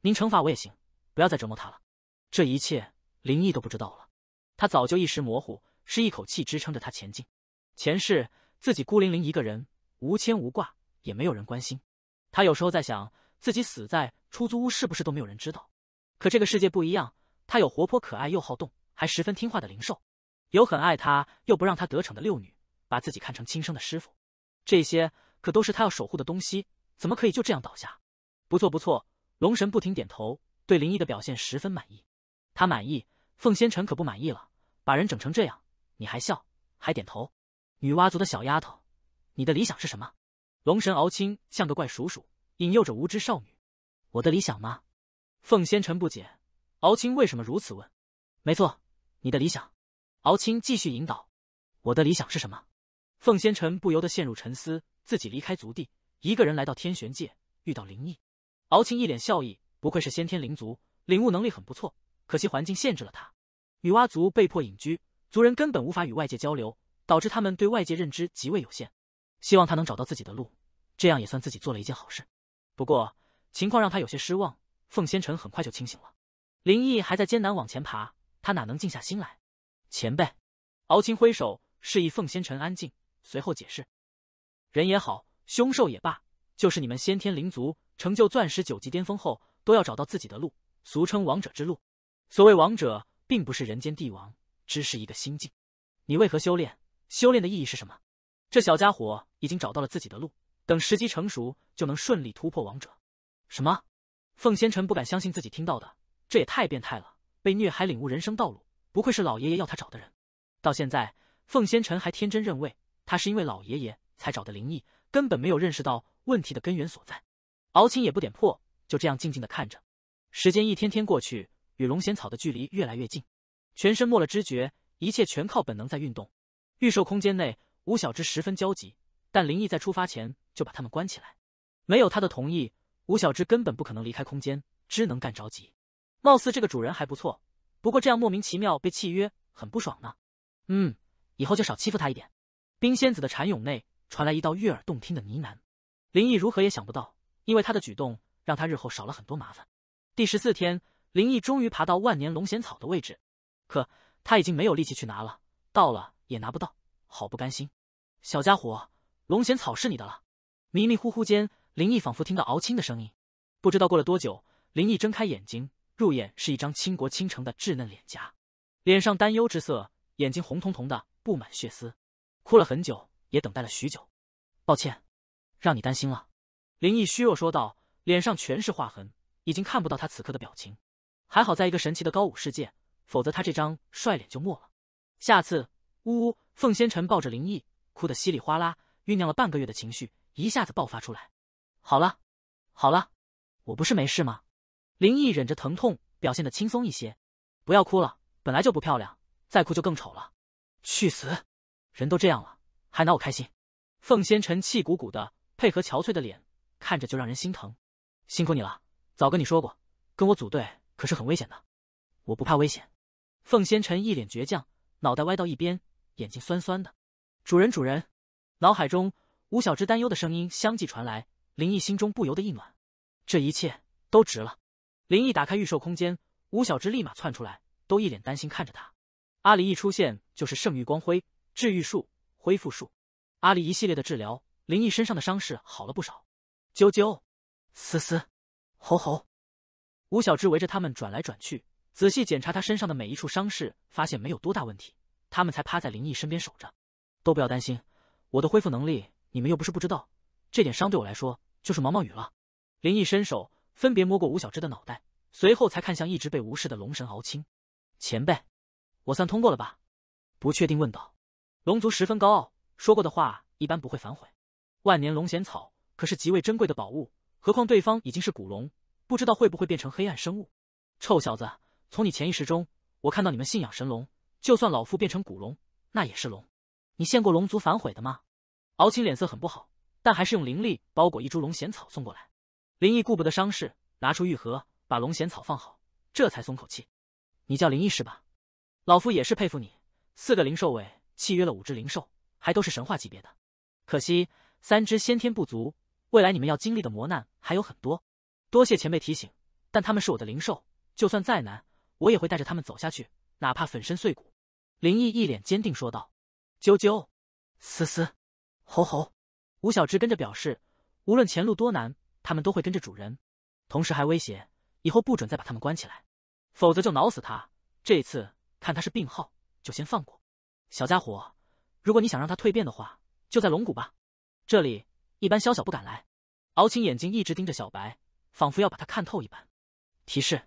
您惩罚我也行，不要再折磨他了。这一切灵毅都不知道了，他早就意识模糊，是一口气支撑着他前进。前世。自己孤零零一个人，无牵无挂，也没有人关心。他有时候在想，自己死在出租屋是不是都没有人知道？可这个世界不一样，他有活泼可爱又好动，还十分听话的灵兽，有很爱他又不让他得逞的六女，把自己看成亲生的师傅。这些可都是他要守护的东西，怎么可以就这样倒下？不错不错，龙神不停点头，对林毅的表现十分满意。他满意，凤仙尘可不满意了，把人整成这样，你还笑，还点头？女娲族的小丫头，你的理想是什么？龙神敖青像个怪鼠鼠，引诱着无知少女。我的理想吗？凤仙尘不解，敖青为什么如此问？没错，你的理想。敖青继续引导。我的理想是什么？凤仙尘不由得陷入沉思。自己离开族地，一个人来到天玄界，遇到灵异。敖青一脸笑意，不愧是先天灵族，领悟能力很不错。可惜环境限制了他，女娲族被迫隐居，族人根本无法与外界交流。导致他们对外界认知极为有限，希望他能找到自己的路，这样也算自己做了一件好事。不过情况让他有些失望，凤仙尘很快就清醒了，林毅还在艰难往前爬，他哪能静下心来？前辈，敖青挥手示意凤仙尘安静，随后解释：人也好，凶兽也罢，就是你们先天灵族成就钻石九级巅峰后，都要找到自己的路，俗称王者之路。所谓王者，并不是人间帝王，只是一个心境。你为何修炼？修炼的意义是什么？这小家伙已经找到了自己的路，等时机成熟，就能顺利突破王者。什么？凤仙尘不敢相信自己听到的，这也太变态了！被虐还领悟人生道路，不愧是老爷爷要他找的人。到现在，凤仙尘还天真认为他是因为老爷爷才找的灵异，根本没有认识到问题的根源所在。敖青也不点破，就这样静静的看着。时间一天天过去，与龙涎草的距离越来越近，全身没了知觉，一切全靠本能在运动。预售空间内，吴小芝十分焦急，但林毅在出发前就把他们关起来，没有他的同意，吴小芝根本不可能离开空间。只能干着急，貌似这个主人还不错，不过这样莫名其妙被契约，很不爽呢。嗯，以后就少欺负他一点。冰仙子的蝉蛹内传来一道悦耳动听的呢喃，林毅如何也想不到，因为他的举动让他日后少了很多麻烦。第十四天，林毅终于爬到万年龙涎草的位置，可他已经没有力气去拿了。到了。也拿不到，好不甘心。小家伙，龙涎草是你的了。迷迷糊糊间，林毅仿佛听到敖青的声音。不知道过了多久，林毅睁开眼睛，入眼是一张倾国倾城的稚嫩脸颊，脸上担忧之色，眼睛红彤彤的，布满血丝，哭了很久，也等待了许久。抱歉，让你担心了。林毅虚弱说道，脸上全是划痕，已经看不到他此刻的表情。还好在一个神奇的高武世界，否则他这张帅脸就没了。下次。呜呜，凤仙尘抱着林毅，哭得稀里哗啦，酝酿了半个月的情绪一下子爆发出来。好了，好了，我不是没事吗？林毅忍着疼痛，表现的轻松一些，不要哭了，本来就不漂亮，再哭就更丑了。去死！人都这样了，还拿我开心？凤仙尘气鼓鼓的，配合憔悴的脸，看着就让人心疼。辛苦你了，早跟你说过，跟我组队可是很危险的。我不怕危险。凤仙尘一脸倔强，脑袋歪到一边。眼睛酸酸的，主人，主人！脑海中吴小芝担忧的声音相继传来，林毅心中不由得一暖，这一切都值了。林毅打开预售空间，吴小芝立马窜出来，都一脸担心看着他。阿离一出现就是圣域光辉、治愈术、恢复术，阿离一系列的治疗，林毅身上的伤势好了不少。啾啾，嘶嘶，吼吼，吴小芝围着他们转来转去，仔细检查他身上的每一处伤势，发现没有多大问题。他们才趴在林毅身边守着，都不要担心，我的恢复能力你们又不是不知道，这点伤对我来说就是毛毛雨了。林毅伸手分别摸过吴小芝的脑袋，随后才看向一直被无视的龙神敖青前辈，我算通过了吧？不确定问道。龙族十分高傲，说过的话一般不会反悔。万年龙涎草可是极为珍贵的宝物，何况对方已经是古龙，不知道会不会变成黑暗生物。臭小子，从你潜意识中，我看到你们信仰神龙。就算老夫变成古龙，那也是龙。你见过龙族反悔的吗？敖青脸色很不好，但还是用灵力包裹一株龙涎草送过来。林毅顾不得伤势，拿出玉盒，把龙涎草放好，这才松口气。你叫林毅是吧？老夫也是佩服你，四个灵兽尾契约了五只灵兽，还都是神话级别的。可惜三只先天不足，未来你们要经历的磨难还有很多。多谢前辈提醒，但他们是我的灵兽，就算再难，我也会带着他们走下去，哪怕粉身碎骨。林毅一脸坚定说道：“啾啾，思思，吼吼。”吴小芝跟着表示，无论前路多难，他们都会跟着主人。同时还威胁，以后不准再把他们关起来，否则就挠死他。这一次看他是病号，就先放过。小家伙，如果你想让他蜕变的话，就在龙骨吧。这里一般宵小不敢来。敖青眼睛一直盯着小白，仿佛要把他看透一般。提示：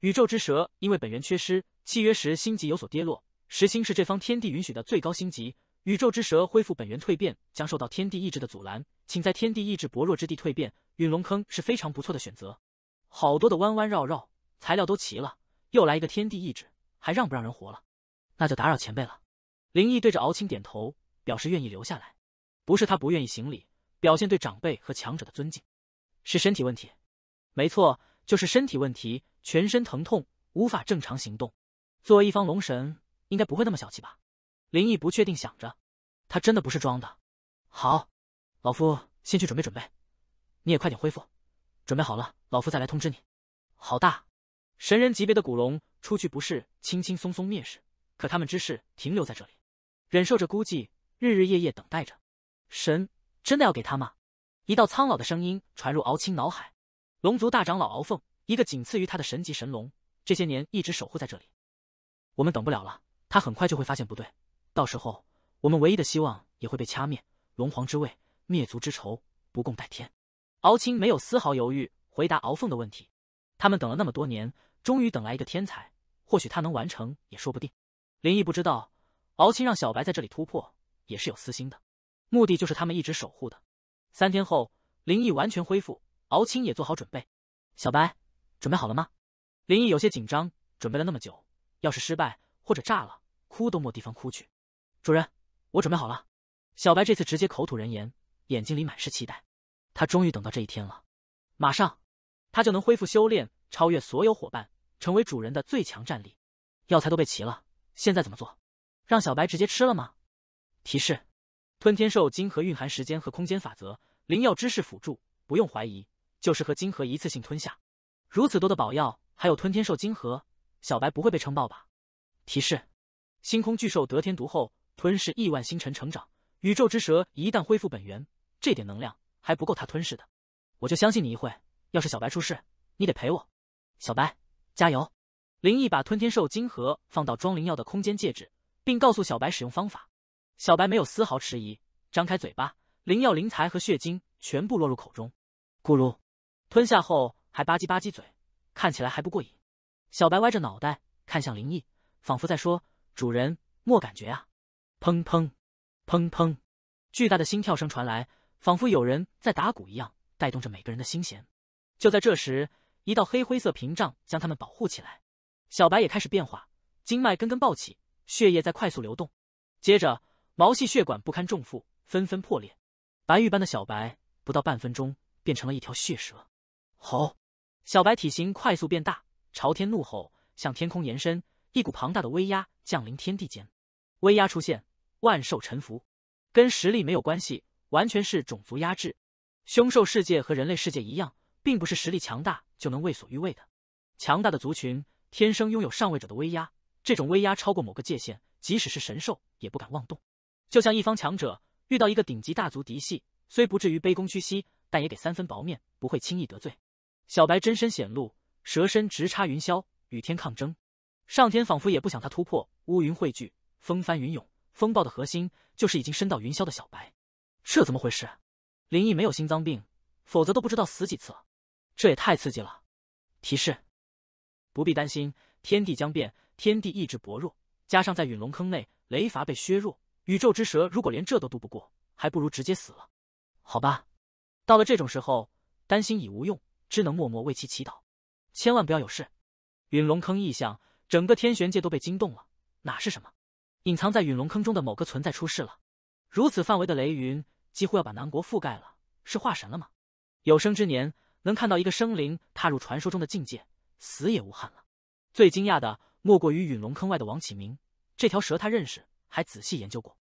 宇宙之蛇因为本源缺失，契约时星级有所跌落。石星是这方天地允许的最高星级。宇宙之蛇恢复本源蜕变，将受到天地意志的阻拦，请在天地意志薄弱之地蜕变。陨龙坑是非常不错的选择。好多的弯弯绕绕，材料都齐了，又来一个天地意志，还让不让人活了？那就打扰前辈了。林毅对着敖青点头，表示愿意留下来。不是他不愿意行礼，表现对长辈和强者的尊敬，是身体问题。没错，就是身体问题，全身疼痛，无法正常行动。作为一方龙神。应该不会那么小气吧？林毅不确定想着，他真的不是装的。好，老夫先去准备准备，你也快点恢复。准备好了，老夫再来通知你。好大，神人级别的古龙出去不是轻轻松松灭世，可他们只是停留在这里，忍受着孤寂，日日夜夜等待着。神真的要给他吗？一道苍老的声音传入敖青脑海。龙族大长老敖凤，一个仅次于他的神级神龙，这些年一直守护在这里。我们等不了了。他很快就会发现不对，到时候我们唯一的希望也会被掐灭。龙皇之位，灭族之仇，不共戴天。敖青没有丝毫犹豫，回答敖凤的问题。他们等了那么多年，终于等来一个天才，或许他能完成，也说不定。林毅不知道，敖青让小白在这里突破，也是有私心的，目的就是他们一直守护的。三天后，林毅完全恢复，敖青也做好准备。小白，准备好了吗？林毅有些紧张，准备了那么久，要是失败或者炸了。哭都没地方哭去，主人，我准备好了。小白这次直接口吐人言，眼睛里满是期待。他终于等到这一天了，马上他就能恢复修炼，超越所有伙伴，成为主人的最强战力。药材都备齐了，现在怎么做？让小白直接吃了吗？提示：吞天兽金核蕴含时间和空间法则，灵药知识辅助，不用怀疑，就是和金核一次性吞下。如此多的宝药，还有吞天兽金核，小白不会被撑爆吧？提示。星空巨兽得天独厚，吞噬亿万星辰成长。宇宙之蛇一旦恢复本源，这点能量还不够它吞噬的。我就相信你一会，要是小白出事，你得赔我。小白，加油！林毅把吞天兽晶核放到装灵药的空间戒指，并告诉小白使用方法。小白没有丝毫迟疑，张开嘴巴，灵药、灵材和血晶全部落入口中，咕噜，吞下后还吧唧吧唧嘴，看起来还不过瘾。小白歪着脑袋看向林毅，仿佛在说。主人莫感觉啊！砰砰，砰砰，巨大的心跳声传来，仿佛有人在打鼓一样，带动着每个人的心弦。就在这时，一道黑灰色屏障将他们保护起来。小白也开始变化，经脉根根暴起，血液在快速流动。接着，毛细血管不堪重负，纷纷破裂。白玉般的小白不到半分钟变成了一条血蛇，吼！小白体型快速变大，朝天怒吼，向天空延伸。一股庞大的威压降临天地间，威压出现，万兽臣服。跟实力没有关系，完全是种族压制。凶兽世界和人类世界一样，并不是实力强大就能为所欲为的。强大的族群天生拥有上位者的威压，这种威压超过某个界限，即使是神兽也不敢妄动。就像一方强者遇到一个顶级大族嫡系，虽不至于卑躬屈膝，但也给三分薄面，不会轻易得罪。小白真身显露，蛇身直插云霄，与天抗争。上天仿佛也不想他突破，乌云汇聚，风翻云涌，风暴的核心就是已经升到云霄的小白，这怎么回事？林毅没有心脏病，否则都不知道死几次了，这也太刺激了。提示：不必担心，天地将变，天地意志薄弱，加上在陨龙坑内雷伐被削弱，宇宙之蛇如果连这都渡不过，还不如直接死了。好吧，到了这种时候，担心已无用，只能默默为其祈祷，千万不要有事。陨龙坑异象。整个天玄界都被惊动了，哪是什么？隐藏在陨龙坑中的某个存在出事了。如此范围的雷云，几乎要把南国覆盖了。是化神了吗？有生之年能看到一个生灵踏入传说中的境界，死也无憾了。最惊讶的莫过于陨龙坑外的王启明，这条蛇他认识，还仔细研究过。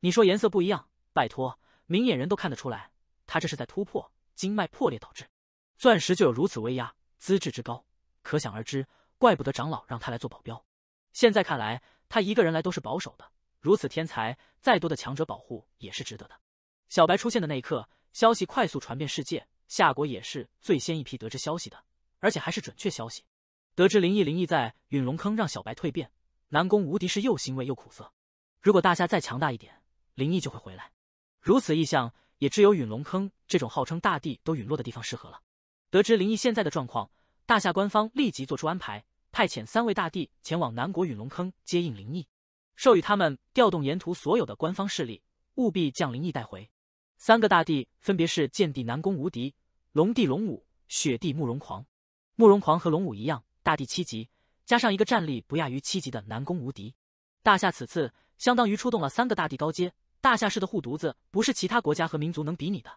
你说颜色不一样，拜托，明眼人都看得出来，他这是在突破，经脉破裂导致。钻石就有如此威压，资质之高，可想而知。怪不得长老让他来做保镖，现在看来，他一个人来都是保守的。如此天才，再多的强者保护也是值得的。小白出现的那一刻，消息快速传遍世界，夏国也是最先一批得知消息的，而且还是准确消息。得知林毅林毅在陨龙坑让小白蜕变，南宫无敌是又欣慰又苦涩。如果大夏再强大一点，林毅就会回来。如此意象，也只有陨龙坑这种号称大地都陨落的地方适合了。得知林毅现在的状况。大夏官方立即做出安排，派遣三位大帝前往南国陨龙坑接应灵毅，授予他们调动沿途所有的官方势力，务必将灵毅带回。三个大帝分别是剑帝南宫无敌、龙帝龙武、雪帝慕容狂。慕容狂和龙武一样，大帝七级，加上一个战力不亚于七级的南宫无敌。大夏此次相当于出动了三个大帝高阶，大夏氏的护犊子不是其他国家和民族能比拟的。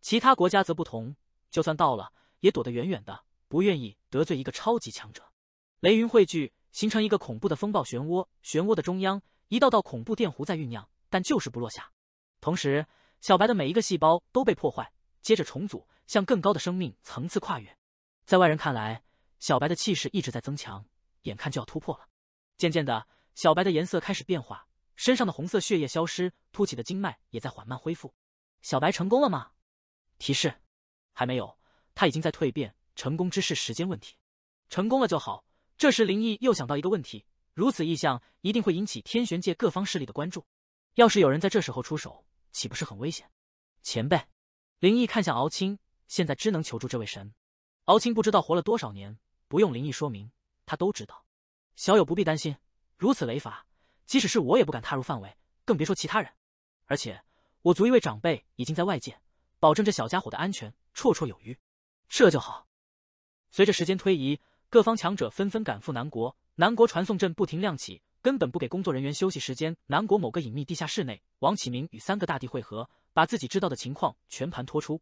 其他国家则不同，就算到了，也躲得远远的。不愿意得罪一个超级强者。雷云汇聚，形成一个恐怖的风暴漩涡，漩涡的中央，一道道恐怖电弧在酝酿，但就是不落下。同时，小白的每一个细胞都被破坏，接着重组，向更高的生命层次跨越。在外人看来，小白的气势一直在增强，眼看就要突破了。渐渐的，小白的颜色开始变化，身上的红色血液消失，凸起的经脉也在缓慢恢复。小白成功了吗？提示：还没有，他已经在蜕变。成功之事，时间问题，成功了就好。这时，林毅又想到一个问题：如此意象，一定会引起天玄界各方势力的关注。要是有人在这时候出手，岂不是很危险？前辈，林毅看向敖青，现在只能求助这位神。敖青不知道活了多少年，不用林毅说明，他都知道。小友不必担心，如此雷法，即使是我也不敢踏入范围，更别说其他人。而且，我族一位长辈已经在外界，保证这小家伙的安全绰绰有余。这就好。随着时间推移，各方强者纷纷赶赴南国，南国传送阵不停亮起，根本不给工作人员休息时间。南国某个隐秘地下室内，王启明与三个大帝会合，把自己知道的情况全盘托出。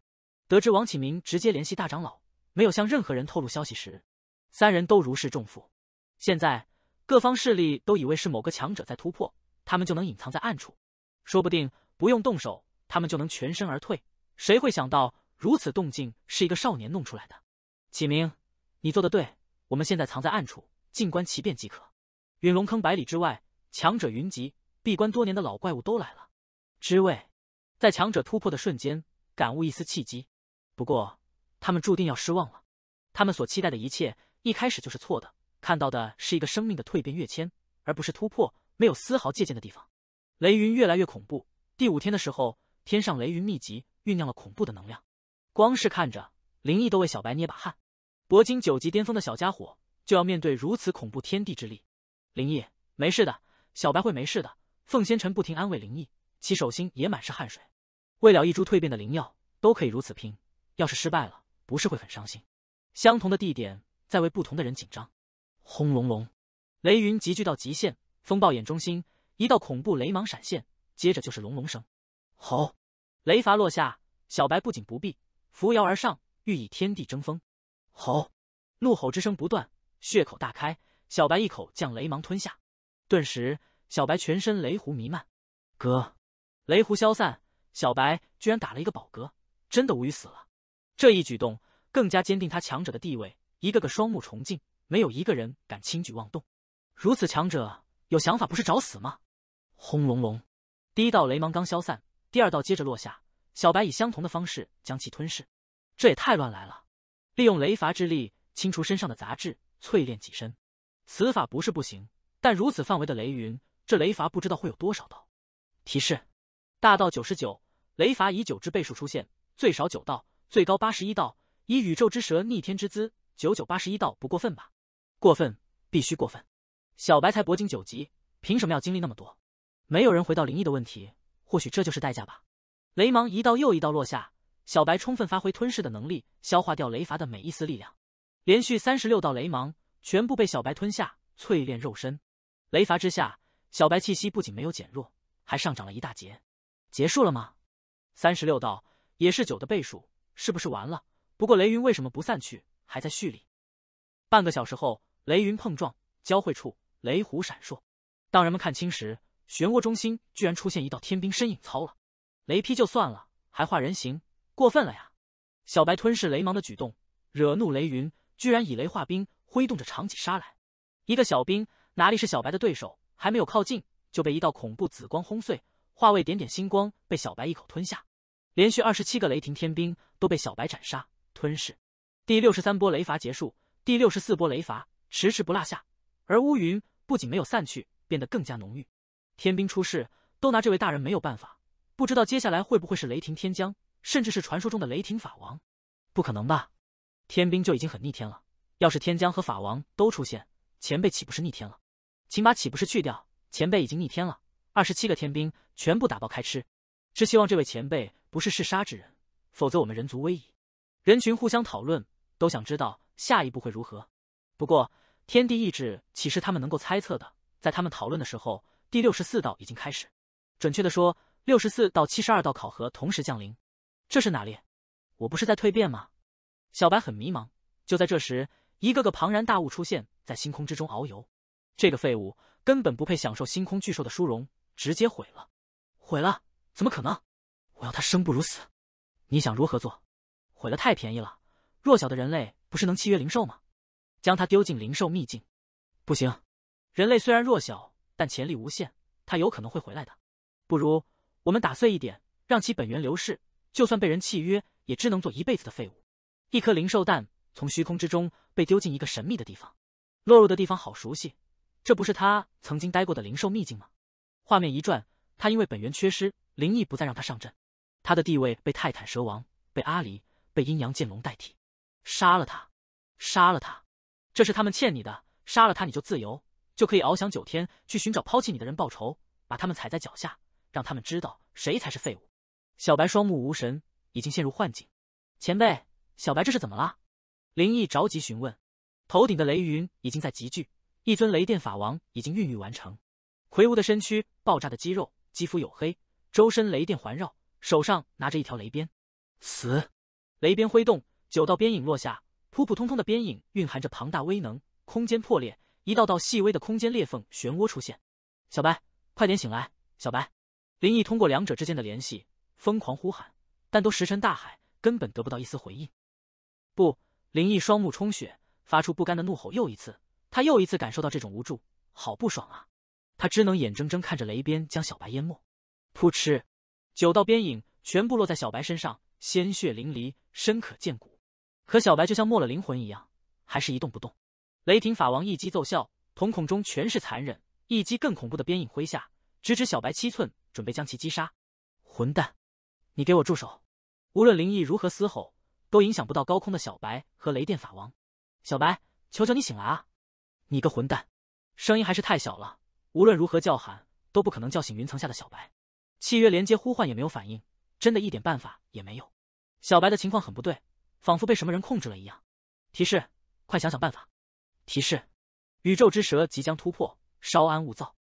得知王启明直接联系大长老，没有向任何人透露消息时，三人都如释重负。现在，各方势力都以为是某个强者在突破，他们就能隐藏在暗处，说不定不用动手，他们就能全身而退。谁会想到如此动静是一个少年弄出来的？启明，你做的对。我们现在藏在暗处，静观其变即可。陨龙坑百里之外，强者云集，闭关多年的老怪物都来了。知味，在强者突破的瞬间，感悟一丝契机。不过，他们注定要失望了。他们所期待的一切，一开始就是错的。看到的是一个生命的蜕变跃迁，而不是突破，没有丝毫借鉴的地方。雷云越来越恐怖。第五天的时候，天上雷云密集，酝酿了恐怖的能量。光是看着，林毅都为小白捏把汗。铂金九级巅峰的小家伙就要面对如此恐怖天地之力，灵毅没事的，小白会没事的。凤仙尘不停安慰灵毅，其手心也满是汗水。为了一株蜕变的灵药，都可以如此拼，要是失败了，不是会很伤心？相同的地点，在为不同的人紧张。轰隆隆，雷云集聚到极限，风暴眼中心一道恐怖雷芒闪现，接着就是隆隆声。吼！雷罚落下，小白不仅不避，扶摇而上，欲以天地争锋。吼！怒吼之声不断，血口大开。小白一口将雷芒吞下，顿时小白全身雷弧弥漫。哥，雷弧消散，小白居然打了一个饱嗝，真的无语死了。这一举动更加坚定他强者的地位，一个个双目崇敬，没有一个人敢轻举妄动。如此强者有想法不是找死吗？轰隆隆！第一道雷芒刚消散，第二道接着落下，小白以相同的方式将其吞噬。这也太乱来了！利用雷罚之力清除身上的杂质，淬炼己身。此法不是不行，但如此范围的雷云，这雷罚不知道会有多少道。提示：大道九十九，雷罚以九之倍数出现，最少九道，最高八十一道。以宇宙之蛇逆天之姿，九九八十一道不过分吧？过分，必须过分。小白才铂金九级，凭什么要经历那么多？没有人回到灵异的问题，或许这就是代价吧。雷芒一道又一道落下。小白充分发挥吞噬的能力，消化掉雷伐的每一丝力量。连续三十六道雷芒全部被小白吞下，淬炼肉身。雷伐之下，小白气息不仅没有减弱，还上涨了一大截。结束了吗？三十六道也是九的倍数，是不是完了？不过雷云为什么不散去，还在蓄力？半个小时后，雷云碰撞交汇处，雷弧闪烁。当人们看清时，漩涡中心居然出现一道天兵身影。操了！雷劈就算了，还化人形。过分了呀！小白吞噬雷芒的举动惹怒雷云，居然以雷化冰，挥动着长戟杀来。一个小兵哪里是小白的对手？还没有靠近，就被一道恐怖紫光轰碎，化为点点星光，被小白一口吞下。连续二十七个雷霆天兵都被小白斩杀吞噬。第六十三波雷罚结束，第六十四波雷罚迟迟不落下，而乌云不仅没有散去，变得更加浓郁。天兵出世都拿这位大人没有办法，不知道接下来会不会是雷霆天将。甚至是传说中的雷霆法王，不可能吧？天兵就已经很逆天了，要是天将和法王都出现，前辈岂不是逆天了？请把“岂不是”去掉，前辈已经逆天了。二十七个天兵全部打爆开吃，只希望这位前辈不是嗜杀之人，否则我们人族危矣。人群互相讨论，都想知道下一步会如何。不过天地意志岂是他们能够猜测的？在他们讨论的时候，第六十四道已经开始，准确的说，六十四到七十二道考核同时降临。这是哪里？我不是在蜕变吗？小白很迷茫。就在这时，一个个庞然大物出现在星空之中遨游。这个废物根本不配享受星空巨兽的殊荣，直接毁了！毁了！怎么可能？我要他生不如死！你想如何做？毁了太便宜了。弱小的人类不是能契约灵兽吗？将他丢进灵兽秘境。不行，人类虽然弱小，但潜力无限，他有可能会回来的。不如我们打碎一点，让其本源流逝。就算被人契约，也只能做一辈子的废物。一颗灵兽蛋从虚空之中被丢进一个神秘的地方，落入的地方好熟悉，这不是他曾经待过的灵兽秘境吗？画面一转，他因为本源缺失，灵异不再让他上阵，他的地位被泰坦蛇王、被阿离、被阴阳剑龙代替。杀了他，杀了他，这是他们欠你的。杀了他，你就自由，就可以翱翔九天，去寻找抛弃你的人报仇，把他们踩在脚下，让他们知道谁才是废物。小白双目无神，已经陷入幻境。前辈，小白这是怎么了？林毅着急询问。头顶的雷云已经在集聚，一尊雷电法王已经孕育完成。魁梧的身躯，爆炸的肌肉，肌肤黝黑，周身雷电环绕，手上拿着一条雷鞭。死！雷鞭挥动，九道鞭影落下。普普通通的鞭影蕴含着庞大威能，空间破裂，一道道细微的空间裂缝漩涡出现。小白，快点醒来！小白，林毅通过两者之间的联系。疯狂呼喊，但都石沉大海，根本得不到一丝回应。不，林毅双目充血，发出不甘的怒吼。又一次，他又一次感受到这种无助，好不爽啊！他只能眼睁睁看着雷鞭将小白淹没。扑哧，九道鞭影全部落在小白身上，鲜血淋漓，深可见骨。可小白就像没了灵魂一样，还是一动不动。雷霆法王一击奏效，瞳孔中全是残忍。一击更恐怖的鞭影挥下，直指小白七寸，准备将其击杀。混蛋！你给我住手！无论灵异如何嘶吼，都影响不到高空的小白和雷电法王。小白，求求你醒来啊！你个混蛋！声音还是太小了，无论如何叫喊，都不可能叫醒云层下的小白。契约连接呼唤也没有反应，真的一点办法也没有。小白的情况很不对，仿佛被什么人控制了一样。提示：快想想办法！提示：宇宙之蛇即将突破，稍安勿躁。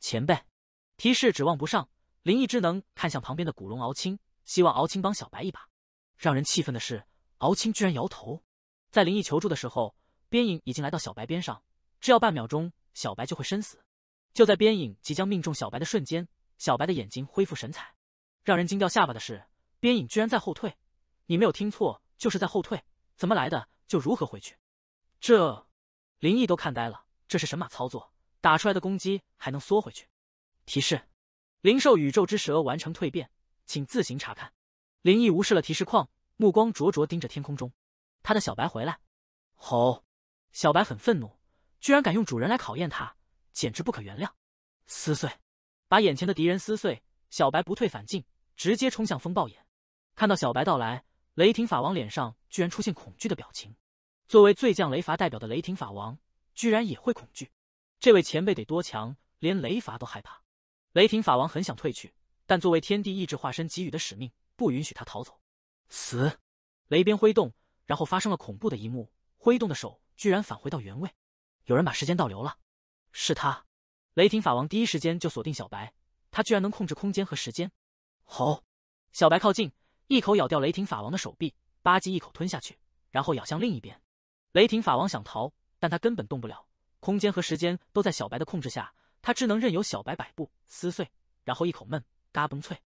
前辈，提示指望不上。灵异之能看向旁边的古龙敖青。希望敖青帮小白一把。让人气愤的是，敖青居然摇头。在林毅求助的时候，边影已经来到小白边上，只要半秒钟，小白就会身死。就在边影即将命中小白的瞬间，小白的眼睛恢复神采。让人惊掉下巴的是，边影居然在后退。你没有听错，就是在后退。怎么来的就如何回去。这，林毅都看呆了。这是神马操作？打出来的攻击还能缩回去？提示：灵兽宇宙之蛇完成蜕变。请自行查看。林毅无视了提示框，目光灼灼盯着天空中，他的小白回来。吼！小白很愤怒，居然敢用主人来考验他，简直不可原谅。撕碎！把眼前的敌人撕碎！小白不退反进，直接冲向风暴眼。看到小白到来，雷霆法王脸上居然出现恐惧的表情。作为最降雷罚代表的雷霆法王，居然也会恐惧。这位前辈得多强，连雷罚都害怕。雷霆法王很想退去。但作为天地意志化身给予的使命，不允许他逃走。死！雷鞭挥动，然后发生了恐怖的一幕，挥动的手居然返回到原位。有人把时间倒流了，是他！雷霆法王第一时间就锁定小白，他居然能控制空间和时间。好！小白靠近，一口咬掉雷霆法王的手臂，吧唧一口吞下去，然后咬向另一边。雷霆法王想逃，但他根本动不了，空间和时间都在小白的控制下，他只能任由小白摆布，撕碎，然后一口闷。嘎嘣脆，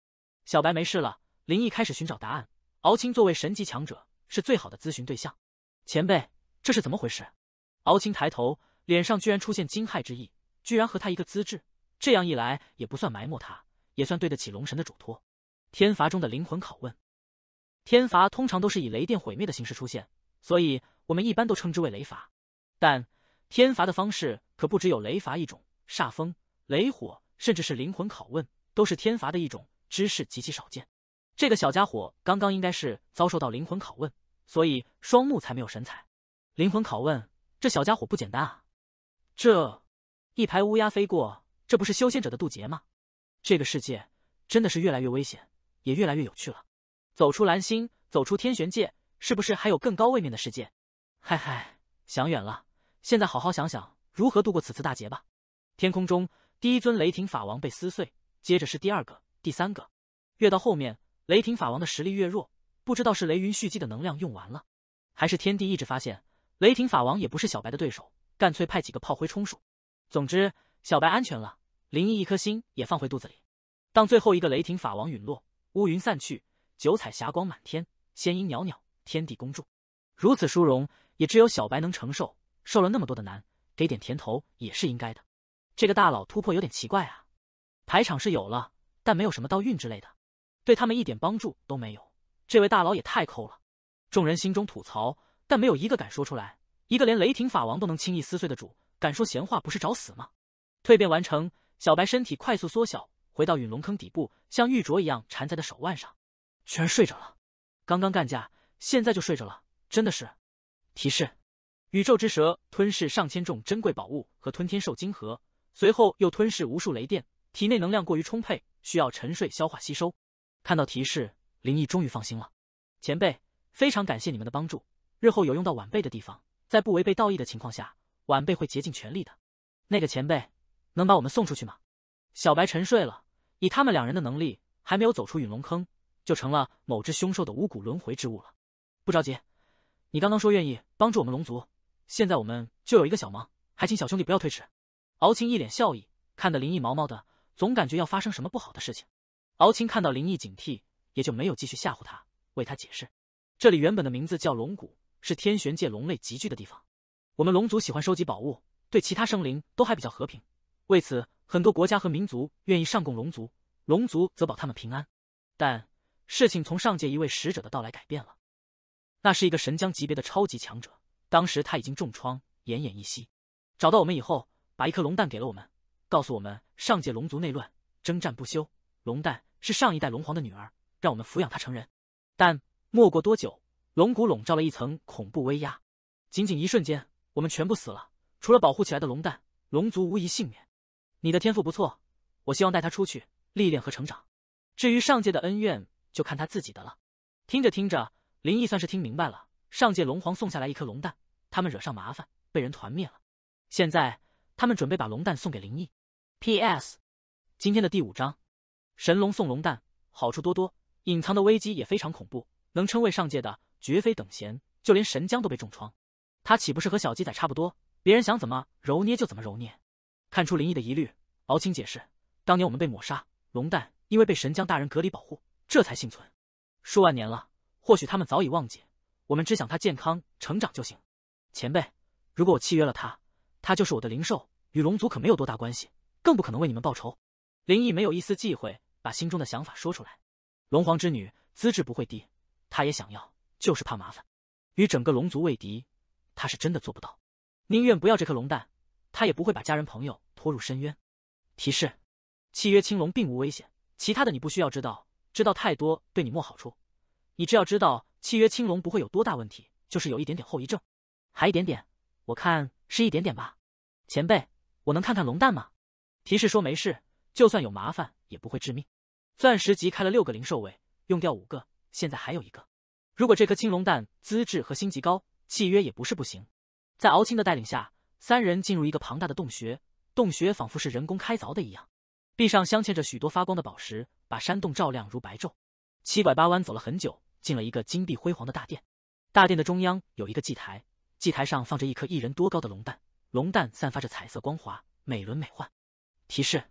小白没事了。林毅开始寻找答案。敖青作为神级强者，是最好的咨询对象。前辈，这是怎么回事？敖青抬头，脸上居然出现惊骇之意。居然和他一个资质，这样一来也不算埋没他，也算对得起龙神的嘱托。天罚中的灵魂拷问。天罚通常都是以雷电毁灭的形式出现，所以我们一般都称之为雷罚。但天罚的方式可不只有雷罚一种，煞风、雷火，甚至是灵魂拷问。都是天罚的一种，知识极其少见。这个小家伙刚刚应该是遭受到灵魂拷问，所以双目才没有神采。灵魂拷问，这小家伙不简单啊！这，一排乌鸦飞过，这不是修仙者的渡劫吗？这个世界真的是越来越危险，也越来越有趣了。走出蓝星，走出天玄界，是不是还有更高位面的世界？嗨嗨，想远了。现在好好想想如何度过此次大劫吧。天空中，第一尊雷霆法王被撕碎。接着是第二个、第三个，越到后面，雷霆法王的实力越弱。不知道是雷云蓄积的能量用完了，还是天帝意志发现雷霆法王也不是小白的对手，干脆派几个炮灰充数。总之，小白安全了，林毅一颗心也放回肚子里。当最后一个雷霆法王陨落，乌云散去，九彩霞光满天，仙音袅袅，天地恭祝。如此殊荣，也只有小白能承受。受了那么多的难，给点甜头也是应该的。这个大佬突破有点奇怪啊。排场是有了，但没有什么道运之类的，对他们一点帮助都没有。这位大佬也太抠了。众人心中吐槽，但没有一个敢说出来。一个连雷霆法王都能轻易撕碎的主，敢说闲话不是找死吗？蜕变完成，小白身体快速缩小，回到陨龙坑底部，像玉镯一样缠在的手腕上，居然睡着了。刚刚干架，现在就睡着了，真的是。提示：宇宙之蛇吞噬上千种珍贵宝物和吞天兽晶核，随后又吞噬无数雷电。体内能量过于充沛，需要沉睡消化吸收。看到提示，林毅终于放心了。前辈，非常感谢你们的帮助，日后有用到晚辈的地方，在不违背道义的情况下，晚辈会竭尽全力的。那个前辈，能把我们送出去吗？小白沉睡了，以他们两人的能力，还没有走出陨龙坑，就成了某只凶兽的五谷轮回之物了。不着急，你刚刚说愿意帮助我们龙族，现在我们就有一个小忙，还请小兄弟不要推迟。敖青一脸笑意，看得林毅毛毛的。总感觉要发生什么不好的事情，敖青看到灵毅警惕，也就没有继续吓唬他，为他解释，这里原本的名字叫龙谷，是天玄界龙类集聚的地方。我们龙族喜欢收集宝物，对其他生灵都还比较和平。为此，很多国家和民族愿意上供龙族，龙族则保他们平安。但事情从上界一位使者的到来改变了，那是一个神将级别的超级强者，当时他已经重创，奄奄一息，找到我们以后，把一颗龙蛋给了我们。告诉我们，上界龙族内乱，征战不休。龙蛋是上一代龙皇的女儿，让我们抚养她成人。但没过多久，龙骨笼罩了一层恐怖威压，仅仅一瞬间，我们全部死了。除了保护起来的龙蛋，龙族无一幸免。你的天赋不错，我希望带他出去历练和成长。至于上界的恩怨，就看他自己的了。听着听着，林毅算是听明白了。上界龙皇送下来一颗龙蛋，他们惹上麻烦，被人团灭了。现在他们准备把龙蛋送给林毅。P.S. 今天的第五章，神龙送龙蛋，好处多多，隐藏的危机也非常恐怖。能称谓上界的，绝非等闲。就连神将都被重创，他岂不是和小鸡仔差不多？别人想怎么揉捏就怎么揉捏。看出林毅的疑虑，敖青解释：当年我们被抹杀，龙蛋因为被神将大人隔离保护，这才幸存。数万年了，或许他们早已忘记。我们只想他健康成长就行。前辈，如果我契约了他，他就是我的灵兽，与龙族可没有多大关系。更不可能为你们报仇。林毅没有一丝忌讳，把心中的想法说出来。龙皇之女资质不会低，他也想要，就是怕麻烦。与整个龙族为敌，他是真的做不到。宁愿不要这颗龙蛋，他也不会把家人朋友拖入深渊。提示：契约青龙并无危险，其他的你不需要知道，知道太多对你没好处。你只要知道契约青龙不会有多大问题，就是有一点点后遗症，还一点点，我看是一点点吧。前辈，我能看看龙蛋吗？提示说没事，就算有麻烦也不会致命。钻石级开了六个灵兽位，用掉五个，现在还有一个。如果这颗青龙蛋资质和星级高，契约也不是不行。在敖青的带领下，三人进入一个庞大的洞穴，洞穴仿佛是人工开凿的一样，壁上镶嵌着许多发光的宝石，把山洞照亮如白昼。七拐八弯走了很久，进了一个金碧辉煌的大殿。大殿的中央有一个祭台，祭台上放着一颗一人多高的龙蛋，龙蛋散发着彩色光华，美轮美奂。提示：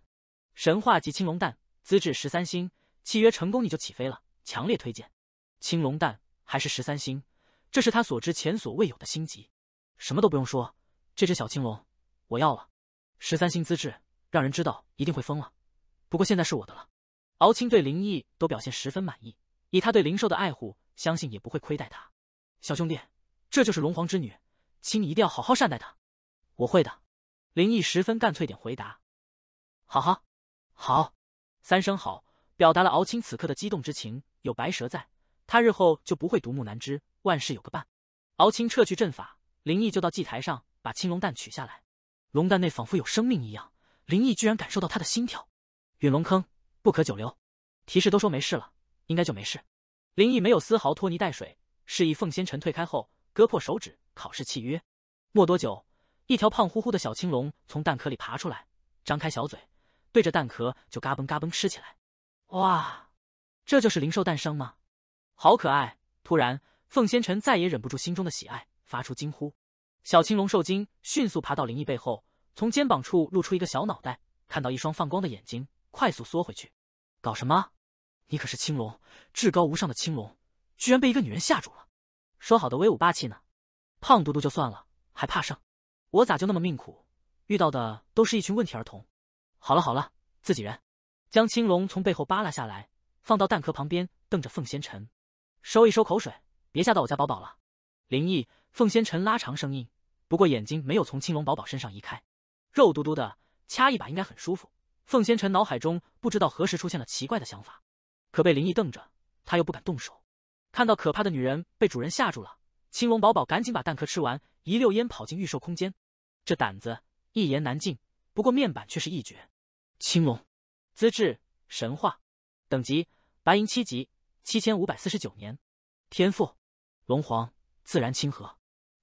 神话级青龙蛋，资质十三星，契约成功你就起飞了。强烈推荐青龙蛋，还是十三星，这是他所知前所未有的星级。什么都不用说，这只小青龙我要了。十三星资质，让人知道一定会疯了。不过现在是我的了。敖青对灵毅都表现十分满意，以他对灵兽的爱护，相信也不会亏待他。小兄弟，这就是龙皇之女，请你一定要好好善待她。我会的。灵毅十分干脆点回答。好好，好，三声好，表达了敖青此刻的激动之情。有白蛇在，他日后就不会独木难支，万事有个伴。敖青撤去阵法，林毅就到祭台上把青龙蛋取下来。龙蛋内仿佛有生命一样，林毅居然感受到他的心跳。陨龙坑不可久留，提示都说没事了，应该就没事。林毅没有丝毫拖泥带水，示意凤仙尘退开后，割破手指，考试契约。没多久，一条胖乎乎的小青龙从蛋壳里爬出来，张开小嘴。对着蛋壳就嘎嘣嘎嘣吃起来，哇，这就是灵兽诞生吗？好可爱！突然，凤仙尘再也忍不住心中的喜爱，发出惊呼。小青龙受惊，迅速爬到灵异背后，从肩膀处露出一个小脑袋，看到一双放光的眼睛，快速缩回去。搞什么？你可是青龙，至高无上的青龙，居然被一个女人吓住了？说好的威武霸气呢？胖嘟嘟就算了，还怕生？我咋就那么命苦？遇到的都是一群问题儿童。好了好了，自己人，将青龙从背后扒拉下来，放到蛋壳旁边，瞪着凤仙尘，收一收口水，别吓到我家宝宝了。林毅，凤仙尘拉长声音，不过眼睛没有从青龙宝宝身上移开，肉嘟嘟的，掐一把应该很舒服。凤仙尘脑海中不知道何时出现了奇怪的想法，可被林毅瞪着，他又不敢动手。看到可怕的女人被主人吓住了，青龙宝宝赶紧把蛋壳吃完，一溜烟跑进预售空间，这胆子一言难尽，不过面板却是一绝。青龙，资质神话，等级白银七级，七千五百四十九年，天赋龙皇自然亲和，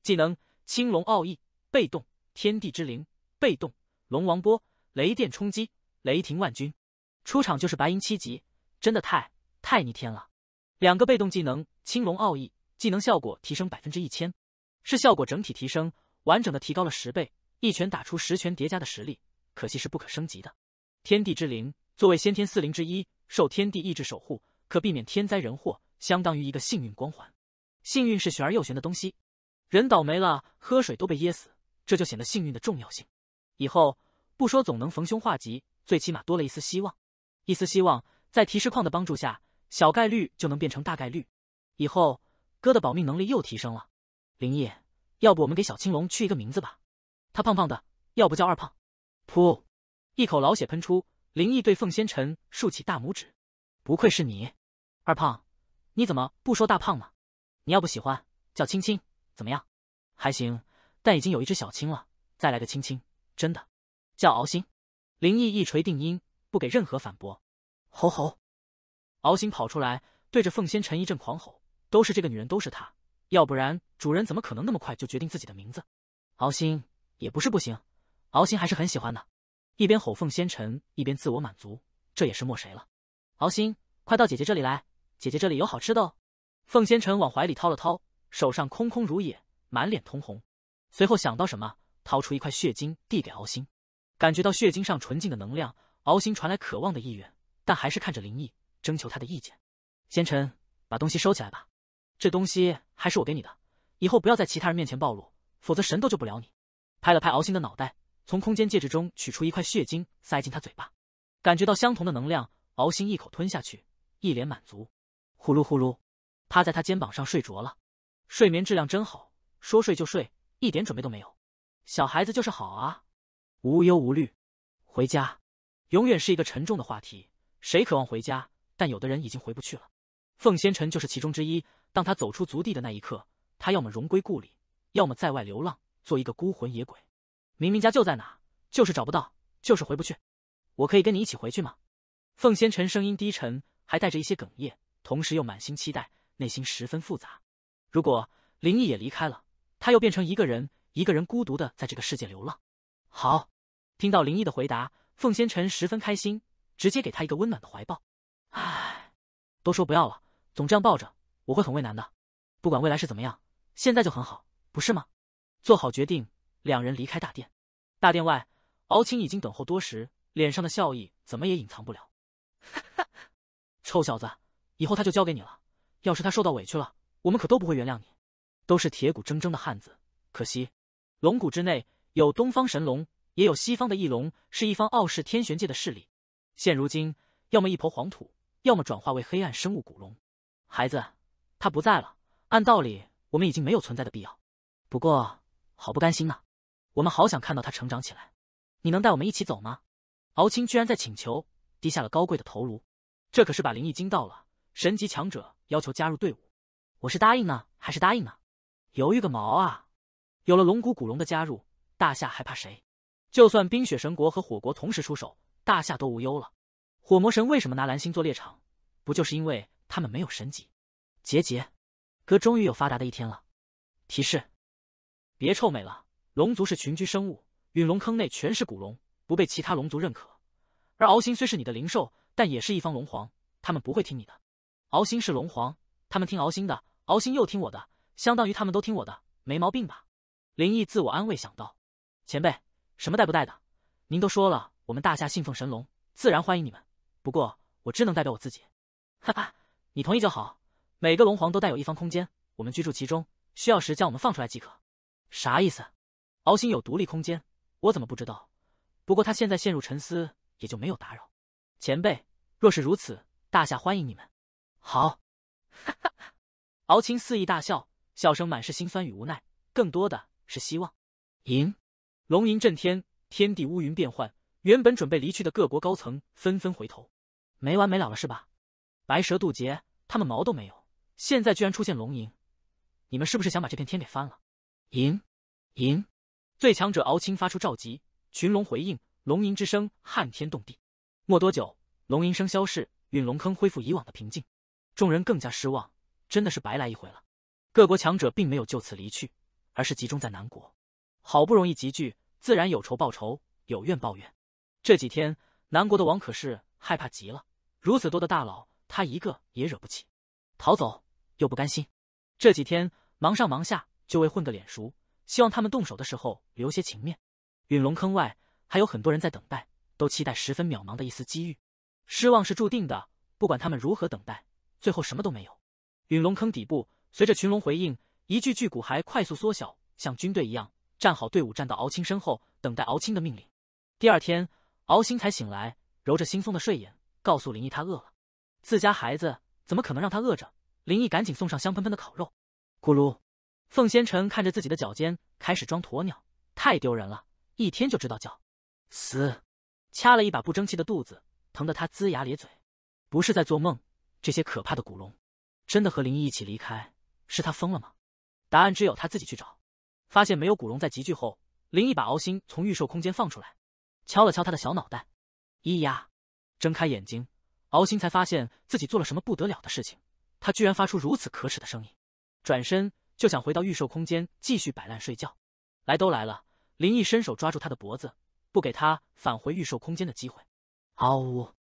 技能青龙奥义，被动天地之灵，被动龙王波雷电冲击雷霆万钧，出场就是白银七级，真的太太逆天了。两个被动技能青龙奥义，技能效果提升百分之一千，是效果整体提升，完整的提高了十倍，一拳打出十拳叠加的实力，可惜是不可升级的。天地之灵，作为先天四灵之一，受天地意志守护，可避免天灾人祸，相当于一个幸运光环。幸运是玄而又玄的东西，人倒霉了，喝水都被噎死，这就显得幸运的重要性。以后不说，总能逢凶化吉，最起码多了一丝希望。一丝希望，在提示框的帮助下，小概率就能变成大概率。以后哥的保命能力又提升了。林毅，要不我们给小青龙取一个名字吧？他胖胖的，要不叫二胖？噗。一口老血喷出，林毅对凤仙尘竖起大拇指，不愧是你，二胖，你怎么不说大胖呢？你要不喜欢叫青青，怎么样？还行，但已经有一只小青了，再来个青青，真的叫敖星。林毅一锤定音，不给任何反驳。吼吼！敖星跑出来，对着凤仙尘一阵狂吼，都是这个女人，都是她，要不然主人怎么可能那么快就决定自己的名字？敖星也不是不行，敖星还是很喜欢的。一边吼凤仙尘，一边自我满足，这也是没谁了。敖星，快到姐姐这里来，姐姐这里有好吃的哦。凤仙尘往怀里掏了掏，手上空空如也，满脸通红。随后想到什么，掏出一块血晶递给敖星。感觉到血晶上纯净的能量，敖星传来渴望的意愿，但还是看着林毅，征求他的意见。仙尘，把东西收起来吧，这东西还是我给你的，以后不要在其他人面前暴露，否则神都救不了你。拍了拍敖星的脑袋。从空间戒指中取出一块血晶，塞进他嘴巴，感觉到相同的能量，敖星一口吞下去，一脸满足，呼噜呼噜，趴在他肩膀上睡着了。睡眠质量真好，说睡就睡，一点准备都没有。小孩子就是好啊，无忧无虑。回家，永远是一个沉重的话题。谁渴望回家？但有的人已经回不去了。凤仙尘就是其中之一。当他走出足地的那一刻，他要么荣归故里，要么在外流浪，做一个孤魂野鬼。明明家就在哪，就是找不到，就是回不去。我可以跟你一起回去吗？凤仙尘声音低沉，还带着一些哽咽，同时又满心期待，内心十分复杂。如果林毅也离开了，他又变成一个人，一个人孤独的在这个世界流浪。好，听到林毅的回答，凤仙尘十分开心，直接给他一个温暖的怀抱。唉，都说不要了，总这样抱着，我会很为难的。不管未来是怎么样，现在就很好，不是吗？做好决定。两人离开大殿，大殿外，敖青已经等候多时，脸上的笑意怎么也隐藏不了。哈哈，臭小子，以后他就交给你了。要是他受到委屈了，我们可都不会原谅你。都是铁骨铮铮的汉子，可惜龙骨之内有东方神龙，也有西方的翼龙，是一方傲视天玄界的势力。现如今，要么一抔黄土，要么转化为黑暗生物古龙。孩子，他不在了，按道理我们已经没有存在的必要。不过，好不甘心呐。我们好想看到他成长起来，你能带我们一起走吗？敖青居然在请求，低下了高贵的头颅，这可是把林毅惊到了。神级强者要求加入队伍，我是答应呢还是答应呢？犹豫个毛啊！有了龙骨古龙的加入，大夏还怕谁？就算冰雪神国和火国同时出手，大夏都无忧了。火魔神为什么拿蓝星做猎场？不就是因为他们没有神级？杰杰，哥终于有发达的一天了。提示：别臭美了。龙族是群居生物，陨龙坑内全是古龙，不被其他龙族认可。而敖星虽是你的灵兽，但也是一方龙皇，他们不会听你的。敖星是龙皇，他们听敖星的，敖星又听我的，相当于他们都听我的，没毛病吧？林毅自我安慰，想到前辈什么带不带的，您都说了，我们大夏信奉神龙，自然欢迎你们。不过我只能代表我自己。哈哈，你同意就好。每个龙皇都带有一方空间，我们居住其中，需要时将我们放出来即可。啥意思？敖星有独立空间，我怎么不知道？不过他现在陷入沉思，也就没有打扰。前辈，若是如此，大夏欢迎你们。好，哈哈哈！敖青肆意大笑，笑声满是心酸与无奈，更多的是希望。赢！龙吟震天，天地乌云变幻。原本准备离去的各国高层纷纷回头。没完没了了是吧？白蛇渡劫，他们毛都没有，现在居然出现龙吟，你们是不是想把这片天给翻了？赢！赢！最强者敖青发出召集，群龙回应，龙吟之声撼天动地。没多久，龙吟声消逝，陨龙坑恢复以往的平静。众人更加失望，真的是白来一回了。各国强者并没有就此离去，而是集中在南国。好不容易集聚，自然有仇报仇，有怨抱怨。这几天，南国的王可是害怕极了，如此多的大佬，他一个也惹不起。逃走又不甘心，这几天忙上忙下，就为混个脸熟。希望他们动手的时候留些情面。陨龙坑外还有很多人在等待，都期待十分渺茫的一丝机遇，失望是注定的。不管他们如何等待，最后什么都没有。陨龙坑底部，随着群龙回应，一具巨骨骸快速缩小，像军队一样站好队伍，站到敖青身后，等待敖青的命令。第二天，敖星才醒来，揉着惺忪的睡眼，告诉林毅他饿了。自家孩子怎么可能让他饿着？林毅赶紧送上香喷喷的烤肉，咕噜。凤仙尘看着自己的脚尖，开始装鸵鸟，太丢人了！一天就知道叫，嘶，掐了一把不争气的肚子，疼得他龇牙咧嘴。不是在做梦，这些可怕的古龙，真的和林毅一起离开？是他疯了吗？答案只有他自己去找。发现没有古龙在集聚后，林毅把敖星从预售空间放出来，敲了敲他的小脑袋。咿呀，睁开眼睛，敖星才发现自己做了什么不得了的事情，他居然发出如此可耻的声音。转身。就想回到预售空间继续摆烂睡觉，来都来了，林毅伸手抓住他的脖子，不给他返回预售空间的机会。嗷呜，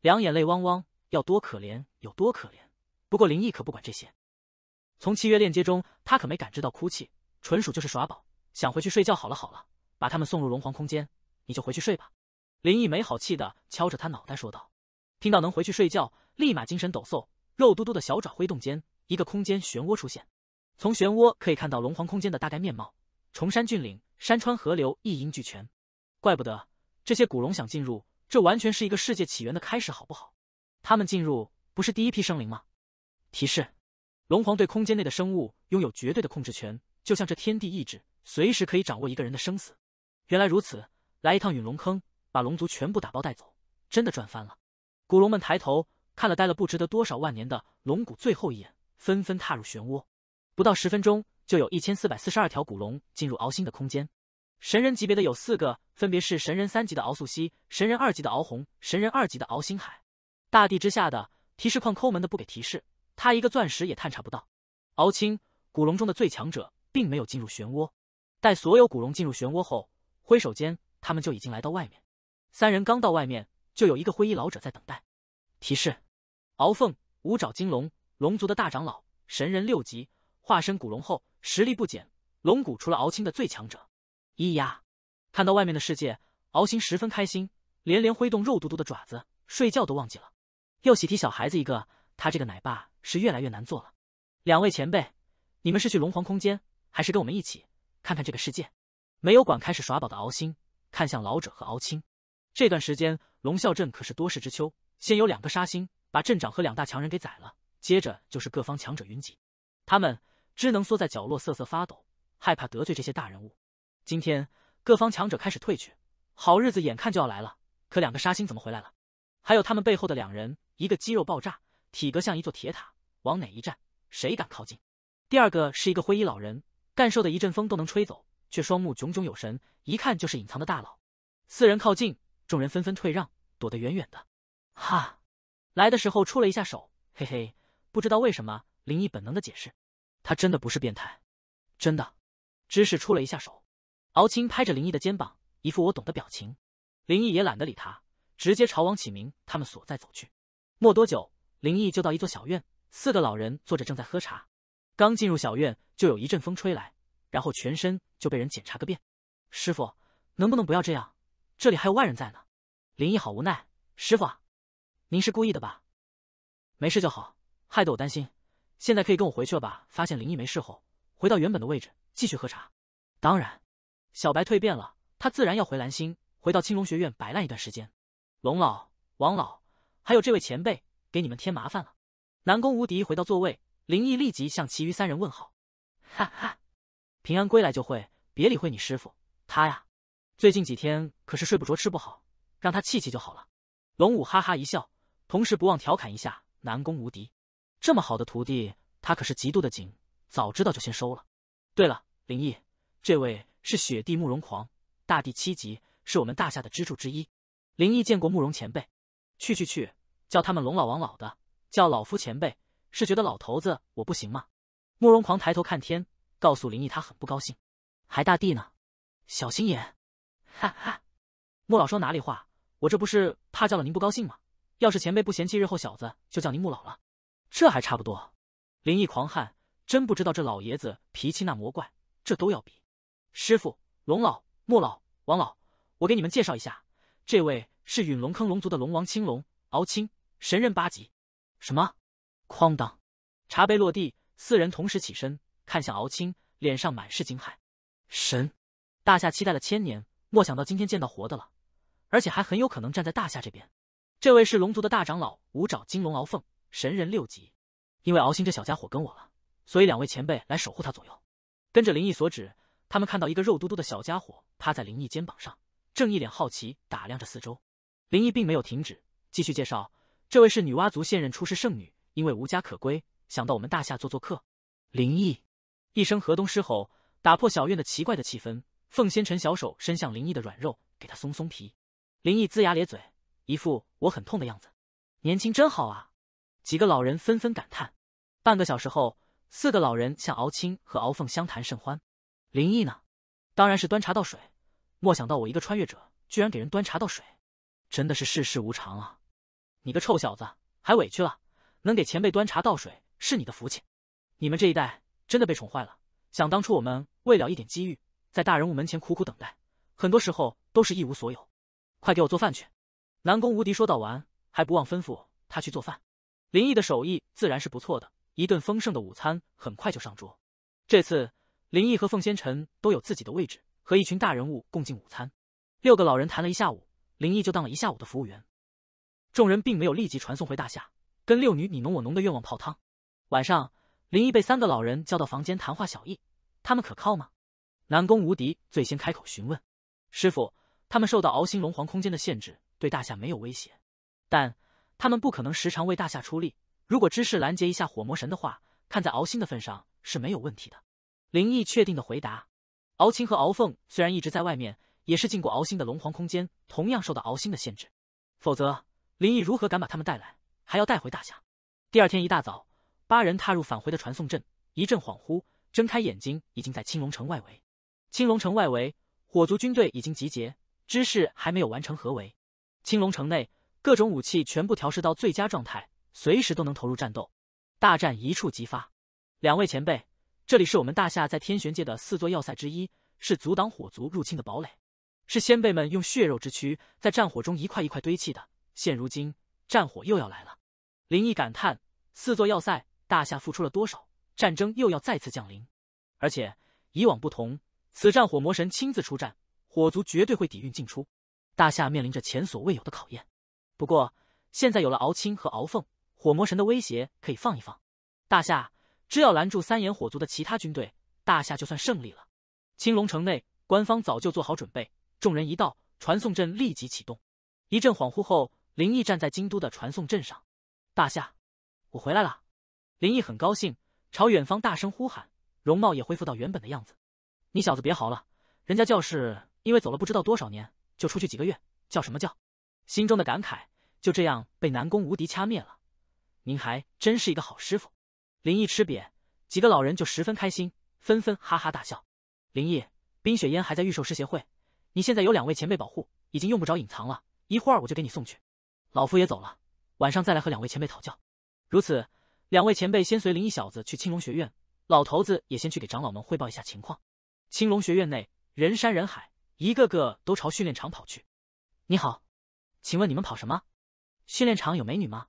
两眼泪汪汪，要多可怜有多可怜。不过林毅可不管这些，从契约链接中他可没感知到哭泣，纯属就是耍宝，想回去睡觉好了好了，把他们送入龙皇空间，你就回去睡吧。林毅没好气的敲着他脑袋说道。听到能回去睡觉，立马精神抖擞，肉嘟嘟的小爪挥动间，一个空间漩涡出现。从漩涡可以看到龙皇空间的大概面貌，崇山峻岭、山川河流一应俱全，怪不得这些古龙想进入，这完全是一个世界起源的开始，好不好？他们进入不是第一批生灵吗？提示：龙皇对空间内的生物拥有绝对的控制权，就像这天地意志，随时可以掌握一个人的生死。原来如此，来一趟陨龙坑，把龙族全部打包带走，真的赚翻了。古龙们抬头看了呆了不值得多少万年的龙骨最后一眼，纷纷踏入漩涡。不到十分钟，就有一千四百四十二条古龙进入敖星的空间。神人级别的有四个，分别是神人三级的敖素汐、神人二级的敖红、神人二级的敖星海。大地之下的提示框抠门的不给提示，他一个钻石也探查不到。敖青，古龙中的最强者，并没有进入漩涡。待所有古龙进入漩涡后，挥手间，他们就已经来到外面。三人刚到外面，就有一个灰衣老者在等待。提示：敖凤，五爪金龙，龙族的大长老，神人六级。化身古龙后，实力不减。龙骨除了敖青的最强者，咿呀，看到外面的世界，敖星十分开心，连连挥动肉嘟嘟的爪子，睡觉都忘记了。又喜提小孩子一个，他这个奶爸是越来越难做了。两位前辈，你们是去龙皇空间，还是跟我们一起看看这个世界？没有管开始耍宝的敖星，看向老者和敖青。这段时间，龙啸镇可是多事之秋。先有两个杀星把镇长和两大强人给宰了，接着就是各方强者云集，他们。只能缩在角落瑟瑟发抖，害怕得罪这些大人物。今天各方强者开始退去，好日子眼看就要来了。可两个杀星怎么回来了？还有他们背后的两人，一个肌肉爆炸，体格像一座铁塔，往哪一站，谁敢靠近？第二个是一个灰衣老人，干瘦的一阵风都能吹走，却双目炯炯有神，一看就是隐藏的大佬。四人靠近，众人纷纷退让，躲得远远的。哈，来的时候出了一下手，嘿嘿，不知道为什么，林毅本能的解释。他真的不是变态，真的。知识出了一下手，敖青拍着林毅的肩膀，一副我懂的表情。林毅也懒得理他，直接朝王启明他们所在走去。没多久，林毅就到一座小院，四个老人坐着正在喝茶。刚进入小院，就有一阵风吹来，然后全身就被人检查个遍。师傅，能不能不要这样？这里还有外人在呢。林毅好无奈，师傅，您是故意的吧？没事就好，害得我担心。现在可以跟我回去了吧？发现林毅没事后，回到原本的位置，继续喝茶。当然，小白蜕变了，他自然要回蓝星，回到青龙学院摆烂一段时间。龙老、王老，还有这位前辈，给你们添麻烦了。南宫无敌回到座位，林毅立即向其余三人问好。哈哈，平安归来就会，别理会你师傅，他呀，最近几天可是睡不着，吃不好，让他气气就好了。龙武哈哈一笑，同时不忘调侃一下南宫无敌。这么好的徒弟，他可是嫉妒的紧。早知道就先收了。对了，林毅，这位是雪帝慕容狂，大地七级，是我们大夏的支柱之一。林毅见过慕容前辈。去去去，叫他们龙老王老的，叫老夫前辈，是觉得老头子我不行吗？慕容狂抬头看天，告诉林毅他很不高兴。还大地呢，小心眼。哈哈，穆老说哪里话，我这不是怕叫了您不高兴吗？要是前辈不嫌弃，日后小子就叫您穆老了。这还差不多，林毅狂汗，真不知道这老爷子脾气那魔怪，这都要比。师傅，龙老，穆老，王老，我给你们介绍一下，这位是陨龙坑龙族的龙王青龙敖青，神人八级。什么？哐当，茶杯落地，四人同时起身，看向敖青，脸上满是惊骇。神！大夏期待了千年，没想到今天见到活的了，而且还很有可能站在大夏这边。这位是龙族的大长老五爪金龙敖凤。神人六级，因为敖星这小家伙跟我了，所以两位前辈来守护他左右。跟着林毅所指，他们看到一个肉嘟嘟的小家伙趴在林毅肩膀上，正一脸好奇打量着四周。林毅并没有停止，继续介绍：这位是女娲族现任出世圣女，因为无家可归，想到我们大夏做做客。林毅一声河东狮吼，打破小院的奇怪的气氛。凤仙尘小手伸向林毅的软肉，给他松松皮。林毅龇牙咧嘴，一副我很痛的样子。年轻真好啊！几个老人纷纷感叹。半个小时后，四个老人向敖青和敖凤相谈甚欢。林毅呢？当然是端茶倒水。莫想到我一个穿越者，居然给人端茶倒水，真的是世事无常啊！你个臭小子，还委屈了。能给前辈端茶倒水，是你的福气。你们这一代真的被宠坏了。想当初我们为了一点机遇，在大人物门前苦苦等待，很多时候都是一无所有。快给我做饭去！南宫无敌说到完，还不忘吩咐他去做饭。林毅的手艺自然是不错的，一顿丰盛的午餐很快就上桌。这次林毅和凤仙尘都有自己的位置，和一群大人物共进午餐。六个老人谈了一下午，林毅就当了一下午的服务员。众人并没有立即传送回大夏，跟六女你侬我侬的愿望泡汤。晚上，林毅被三个老人叫到房间谈话。小易，他们可靠吗？南宫无敌最先开口询问。师傅，他们受到敖星龙皇空间的限制，对大夏没有威胁，但。他们不可能时常为大夏出力。如果知事拦截一下火魔神的话，看在敖星的份上是没有问题的。林毅确定的回答。敖青和敖凤虽然一直在外面，也是进过敖星的龙皇空间，同样受到敖星的限制。否则，林毅如何敢把他们带来，还要带回大夏？第二天一大早，八人踏入返回的传送阵，一阵恍惚，睁开眼睛已经在青龙城外围。青龙城外围，火族军队已经集结，知事还没有完成合围。青龙城内。各种武器全部调试到最佳状态，随时都能投入战斗，大战一触即发。两位前辈，这里是我们大夏在天玄界的四座要塞之一，是阻挡火族入侵的堡垒，是先辈们用血肉之躯在战火中一块一块堆砌的。现如今，战火又要来了。林毅感叹：四座要塞，大夏付出了多少？战争又要再次降临。而且以往不同，此战火魔神亲自出战，火族绝对会底蕴尽出，大夏面临着前所未有的考验。不过现在有了敖青和敖凤，火魔神的威胁可以放一放。大夏只要拦住三眼火族的其他军队，大夏就算胜利了。青龙城内，官方早就做好准备，众人一到，传送阵立即启动。一阵恍惚后，林毅站在京都的传送阵上。大夏，我回来了！林毅很高兴，朝远方大声呼喊，容貌也恢复到原本的样子。你小子别嚎了，人家教室因为走了不知道多少年，就出去几个月，叫什么叫？心中的感慨就这样被南宫无敌掐灭了。您还真是一个好师傅。林毅吃瘪，几个老人就十分开心，纷纷哈哈大笑。林毅，冰雪烟还在预售师协会，你现在有两位前辈保护，已经用不着隐藏了。一会儿我就给你送去。老夫也走了，晚上再来和两位前辈讨教。如此，两位前辈先随林毅小子去青龙学院，老头子也先去给长老们汇报一下情况。青龙学院内人山人海，一个个都朝训练场跑去。你好。请问你们跑什么？训练场有美女吗？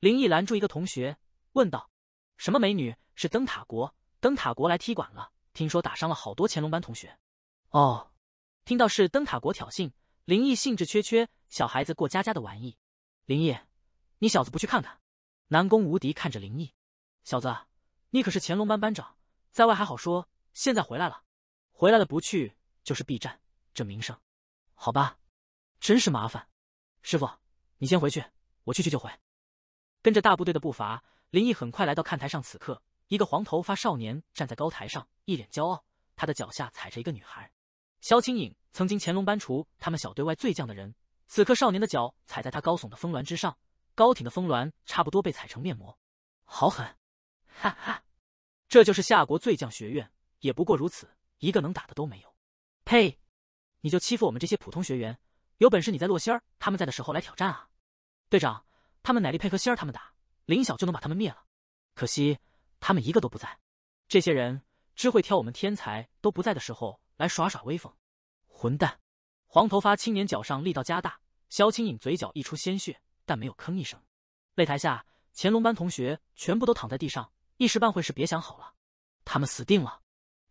林毅拦住一个同学问道：“什么美女？是灯塔国，灯塔国来踢馆了，听说打伤了好多乾隆班同学。”哦，听到是灯塔国挑衅，林毅兴致缺缺。小孩子过家家的玩意。林毅，你小子不去看看？南宫无敌看着林毅：“小子，你可是乾隆班班长，在外还好说，现在回来了，回来了不去就是避战，这名声，好吧？真是麻烦。”师傅，你先回去，我去去就回。跟着大部队的步伐，林毅很快来到看台上。此刻，一个黄头发少年站在高台上，一脸骄傲。他的脚下踩着一个女孩，萧清影。曾经乾隆班厨他们小队外最犟的人，此刻少年的脚踩在他高耸的峰峦之上，高挺的峰峦差不多被踩成面膜，好狠！哈哈，这就是夏国最犟学院，也不过如此，一个能打的都没有。呸，你就欺负我们这些普通学员。有本事你在洛仙儿他们在的时候来挑战啊！队长，他们奶力配合仙儿他们打林晓就能把他们灭了。可惜他们一个都不在。这些人只会挑我们天才都不在的时候来耍耍威风。混蛋！黄头发青年脚上力道加大，萧清影嘴角溢出鲜血，但没有吭一声。擂台下，乾隆班同学全部都躺在地上，一时半会是别想好了。他们死定了。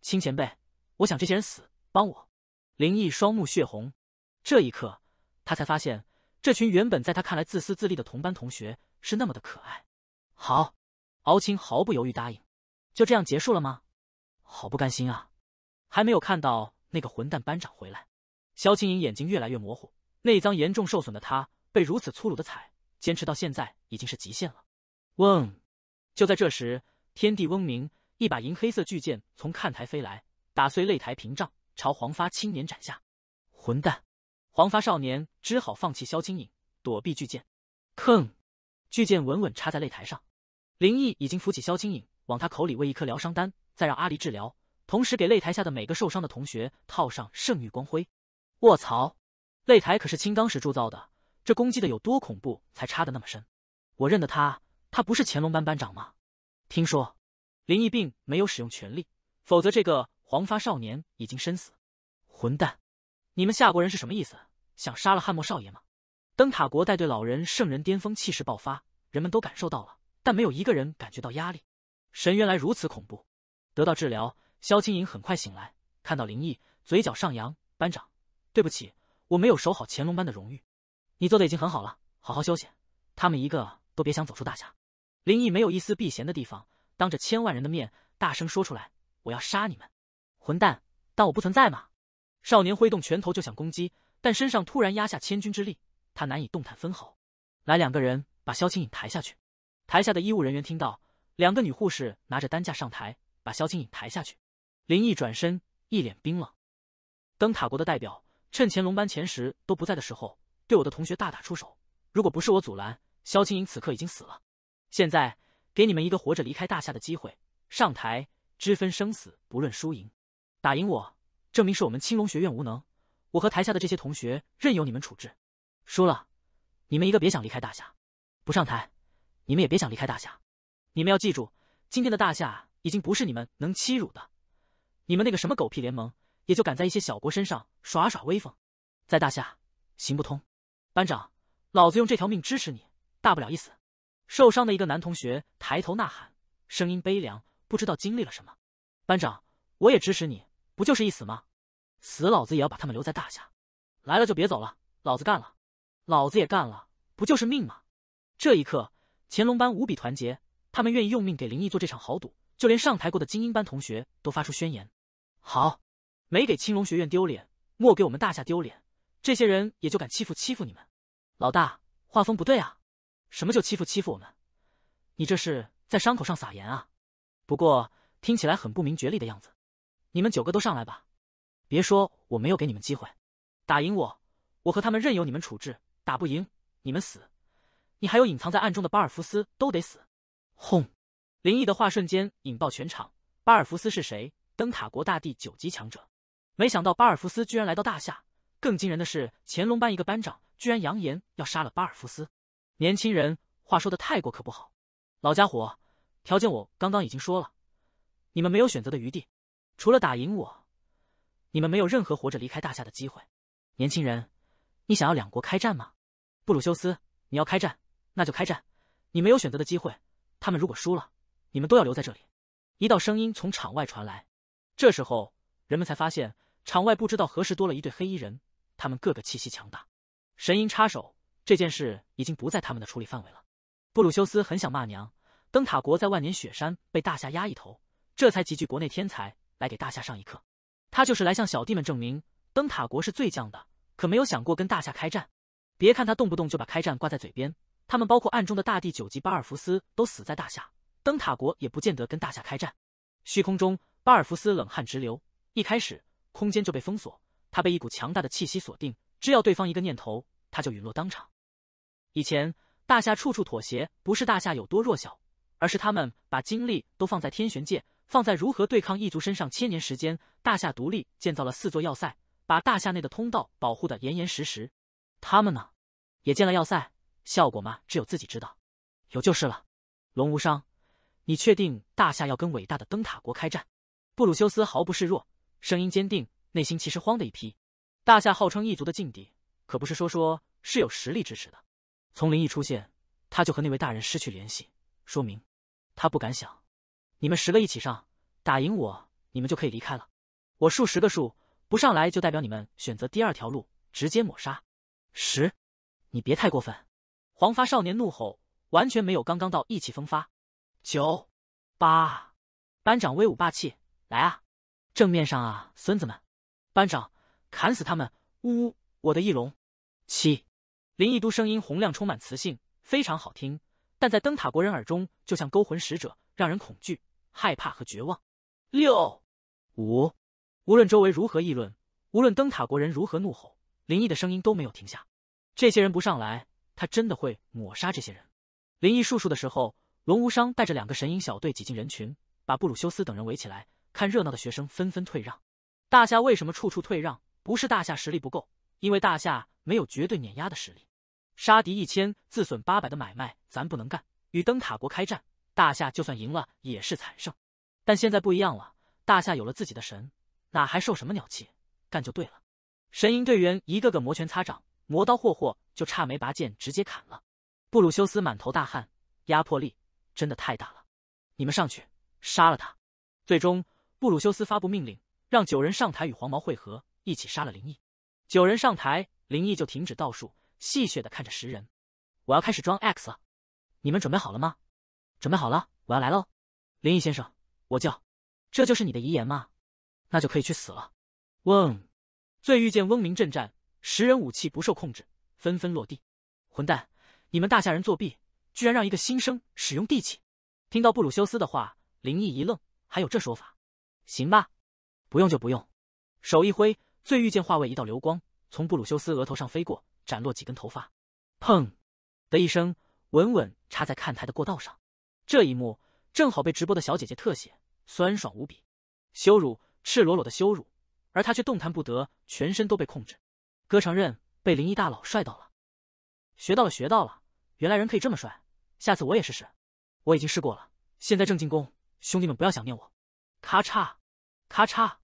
青前辈，我想这些人死，帮我。林毅双目血红。这一刻，他才发现，这群原本在他看来自私自利的同班同学是那么的可爱。好，敖青毫不犹豫答应。就这样结束了吗？好不甘心啊！还没有看到那个混蛋班长回来。萧青莹眼睛越来越模糊，内脏严重受损的他被如此粗鲁的踩，坚持到现在已经是极限了。嗡！就在这时，天地嗡鸣，一把银黑色巨剑从看台飞来，打碎擂台屏障，朝黄发青年斩下。混蛋！黄发少年只好放弃萧青影，躲避巨剑。吭！巨剑稳稳插在擂台上。林毅已经扶起萧青影，往他口里喂一颗疗伤丹，再让阿离治疗，同时给擂台下的每个受伤的同学套上圣域光辉。卧槽！擂台可是青钢石铸造的，这攻击的有多恐怖才插的那么深？我认得他，他不是乾隆班班长吗？听说，林毅并没有使用全力，否则这个黄发少年已经身死。混蛋！你们夏国人是什么意思？想杀了汉墨少爷吗？灯塔国带队老人圣人巅峰气势爆发，人们都感受到了，但没有一个人感觉到压力。神原来如此恐怖。得到治疗，萧青影很快醒来，看到林毅，嘴角上扬：“班长，对不起，我没有守好乾隆班的荣誉。你做的已经很好了，好好休息。他们一个都别想走出大夏。”林毅没有一丝避嫌的地方，当着千万人的面大声说出来：“我要杀你们，混蛋！当我不存在吗？”少年挥动拳头就想攻击，但身上突然压下千钧之力，他难以动弹分毫。来两个人把萧清影抬下去。台下的医务人员听到，两个女护士拿着担架上台，把萧清影抬下去。林毅转身，一脸冰冷。灯塔国的代表趁乾隆班前十都不在的时候，对我的同学大打出手。如果不是我阻拦，萧清影此刻已经死了。现在给你们一个活着离开大夏的机会，上台，只分生死，不论输赢。打赢我。证明是我们青龙学院无能，我和台下的这些同学任由你们处置。输了，你们一个别想离开大夏，不上台，你们也别想离开大夏。你们要记住，今天的大夏已经不是你们能欺辱的，你们那个什么狗屁联盟也就敢在一些小国身上耍耍威风，在大夏行不通。班长，老子用这条命支持你，大不了一死。受伤的一个男同学抬头呐喊，声音悲凉，不知道经历了什么。班长，我也支持你。不就是一死吗？死老子也要把他们留在大夏，来了就别走了，老子干了，老子也干了，不就是命吗？这一刻，乾隆班无比团结，他们愿意用命给林毅做这场豪赌。就连上台过的精英班同学都发出宣言：好，没给青龙学院丢脸，莫给我们大夏丢脸。这些人也就敢欺负欺负你们。老大，画风不对啊！什么就欺负欺负我们？你这是在伤口上撒盐啊！不过听起来很不明觉厉的样子。你们九个都上来吧，别说我没有给你们机会，打赢我，我和他们任由你们处置；打不赢，你们死。你还有隐藏在暗中的巴尔福斯都得死。轰！林毅的话瞬间引爆全场。巴尔福斯是谁？灯塔国大帝九级强者。没想到巴尔福斯居然来到大夏，更惊人的是，乾隆班一个班长居然扬言要杀了巴尔福斯。年轻人，话说的太过可不好。老家伙，条件我刚刚已经说了，你们没有选择的余地。除了打赢我，你们没有任何活着离开大夏的机会。年轻人，你想要两国开战吗？布鲁修斯，你要开战，那就开战，你没有选择的机会。他们如果输了，你们都要留在这里。一道声音从场外传来。这时候，人们才发现场外不知道何时多了一对黑衣人，他们个个气息强大。神鹰插手这件事已经不在他们的处理范围了。布鲁修斯很想骂娘。灯塔国在万年雪山被大夏压一头，这才集聚国内天才。来给大夏上一课，他就是来向小弟们证明灯塔国是最犟的，可没有想过跟大夏开战。别看他动不动就把开战挂在嘴边，他们包括暗中的大帝九级巴尔福斯都死在大夏，灯塔国也不见得跟大夏开战。虚空中，巴尔福斯冷汗直流，一开始空间就被封锁，他被一股强大的气息锁定，只要对方一个念头，他就陨落当场。以前大夏处处妥协，不是大夏有多弱小，而是他们把精力都放在天玄界。放在如何对抗异族身上，千年时间，大夏独立建造了四座要塞，把大夏内的通道保护的严严实实。他们呢，也建了要塞，效果嘛，只有自己知道。有就是了。龙无伤，你确定大夏要跟伟大的灯塔国开战？布鲁修斯毫不示弱，声音坚定，内心其实慌的一批。大夏号称异族的劲敌，可不是说说，是有实力支持的。从灵异出现，他就和那位大人失去联系，说明他不敢想。你们十个一起上，打赢我，你们就可以离开了。我数十个数不上来，就代表你们选择第二条路，直接抹杀。十，你别太过分！黄发少年怒吼，完全没有刚刚到意气风发。九、八，班长威武霸气，来啊，正面上啊，孙子们！班长，砍死他们！呜呜，我的翼龙！七，林毅都声音洪亮，充满磁性，非常好听，但在灯塔国人耳中就像勾魂使者，让人恐惧。害怕和绝望。六五，无论周围如何议论，无论灯塔国人如何怒吼，林毅的声音都没有停下。这些人不上来，他真的会抹杀这些人。林毅术数的时候，龙无伤带着两个神鹰小队挤进人群，把布鲁修斯等人围起来。看热闹的学生纷纷退让。大夏为什么处处退让？不是大夏实力不够，因为大夏没有绝对碾压的实力。杀敌一千，自损八百的买卖咱不能干。与灯塔国开战。大夏就算赢了也是惨胜，但现在不一样了，大夏有了自己的神，哪还受什么鸟气？干就对了！神鹰队员一个个摩拳擦掌，磨刀霍霍，就差没拔剑直接砍了。布鲁修斯满头大汗，压迫力真的太大了。你们上去杀了他！最终，布鲁修斯发布命令，让九人上台与黄毛汇合，一起杀了林毅。九人上台，林毅就停止倒数，戏谑的看着十人：“我要开始装 X 了，你们准备好了吗？”准备好了，我要来喽，灵异先生，我叫。这就是你的遗言吗？那就可以去死了。嗡，醉遇见嗡鸣震战，十人武器不受控制，纷纷落地。混蛋，你们大夏人作弊，居然让一个新生使用地气！听到布鲁修斯的话，灵异一愣，还有这说法？行吧，不用就不用。手一挥，醉遇见化为一道流光，从布鲁修斯额头上飞过，斩落几根头发。砰的一声，稳稳插在看台的过道上。这一幕正好被直播的小姐姐特写，酸爽无比，羞辱，赤裸裸的羞辱，而他却动弹不得，全身都被控制。哥承认被灵异大佬帅到了，学到了，学到了，原来人可以这么帅，下次我也试试。我已经试过了，现在正进攻，兄弟们不要想念我。咔嚓，咔嚓，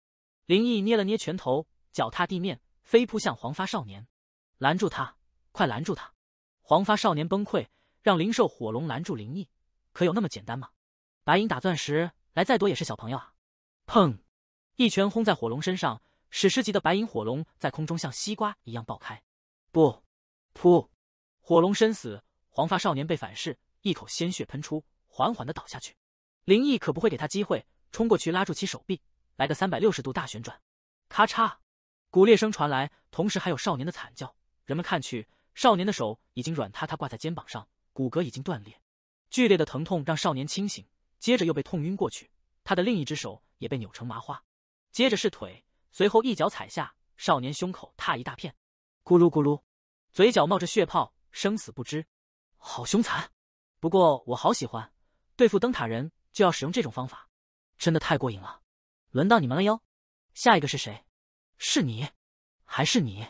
灵异捏了捏拳头，脚踏地面飞扑向黄发少年，拦住他，快拦住他！黄发少年崩溃，让灵兽火龙拦住灵异。可有那么简单吗？白银打钻石，来再多也是小朋友啊！砰！一拳轰在火龙身上，史诗级的白银火龙在空中像西瓜一样爆开。不，噗！火龙身死，黄发少年被反噬，一口鲜血喷出，缓缓的倒下去。林毅可不会给他机会，冲过去拉住其手臂，来个三百六十度大旋转。咔嚓！骨裂声传来，同时还有少年的惨叫。人们看去，少年的手已经软塌塌挂在肩膀上，骨骼已经断裂。剧烈的疼痛让少年清醒，接着又被痛晕过去。他的另一只手也被扭成麻花，接着是腿，随后一脚踩下少年胸口，踏一大片。咕噜咕噜，嘴角冒着血泡，生死不知。好凶残，不过我好喜欢。对付灯塔人就要使用这种方法，真的太过瘾了。轮到你们了哟，下一个是谁？是你，还是你？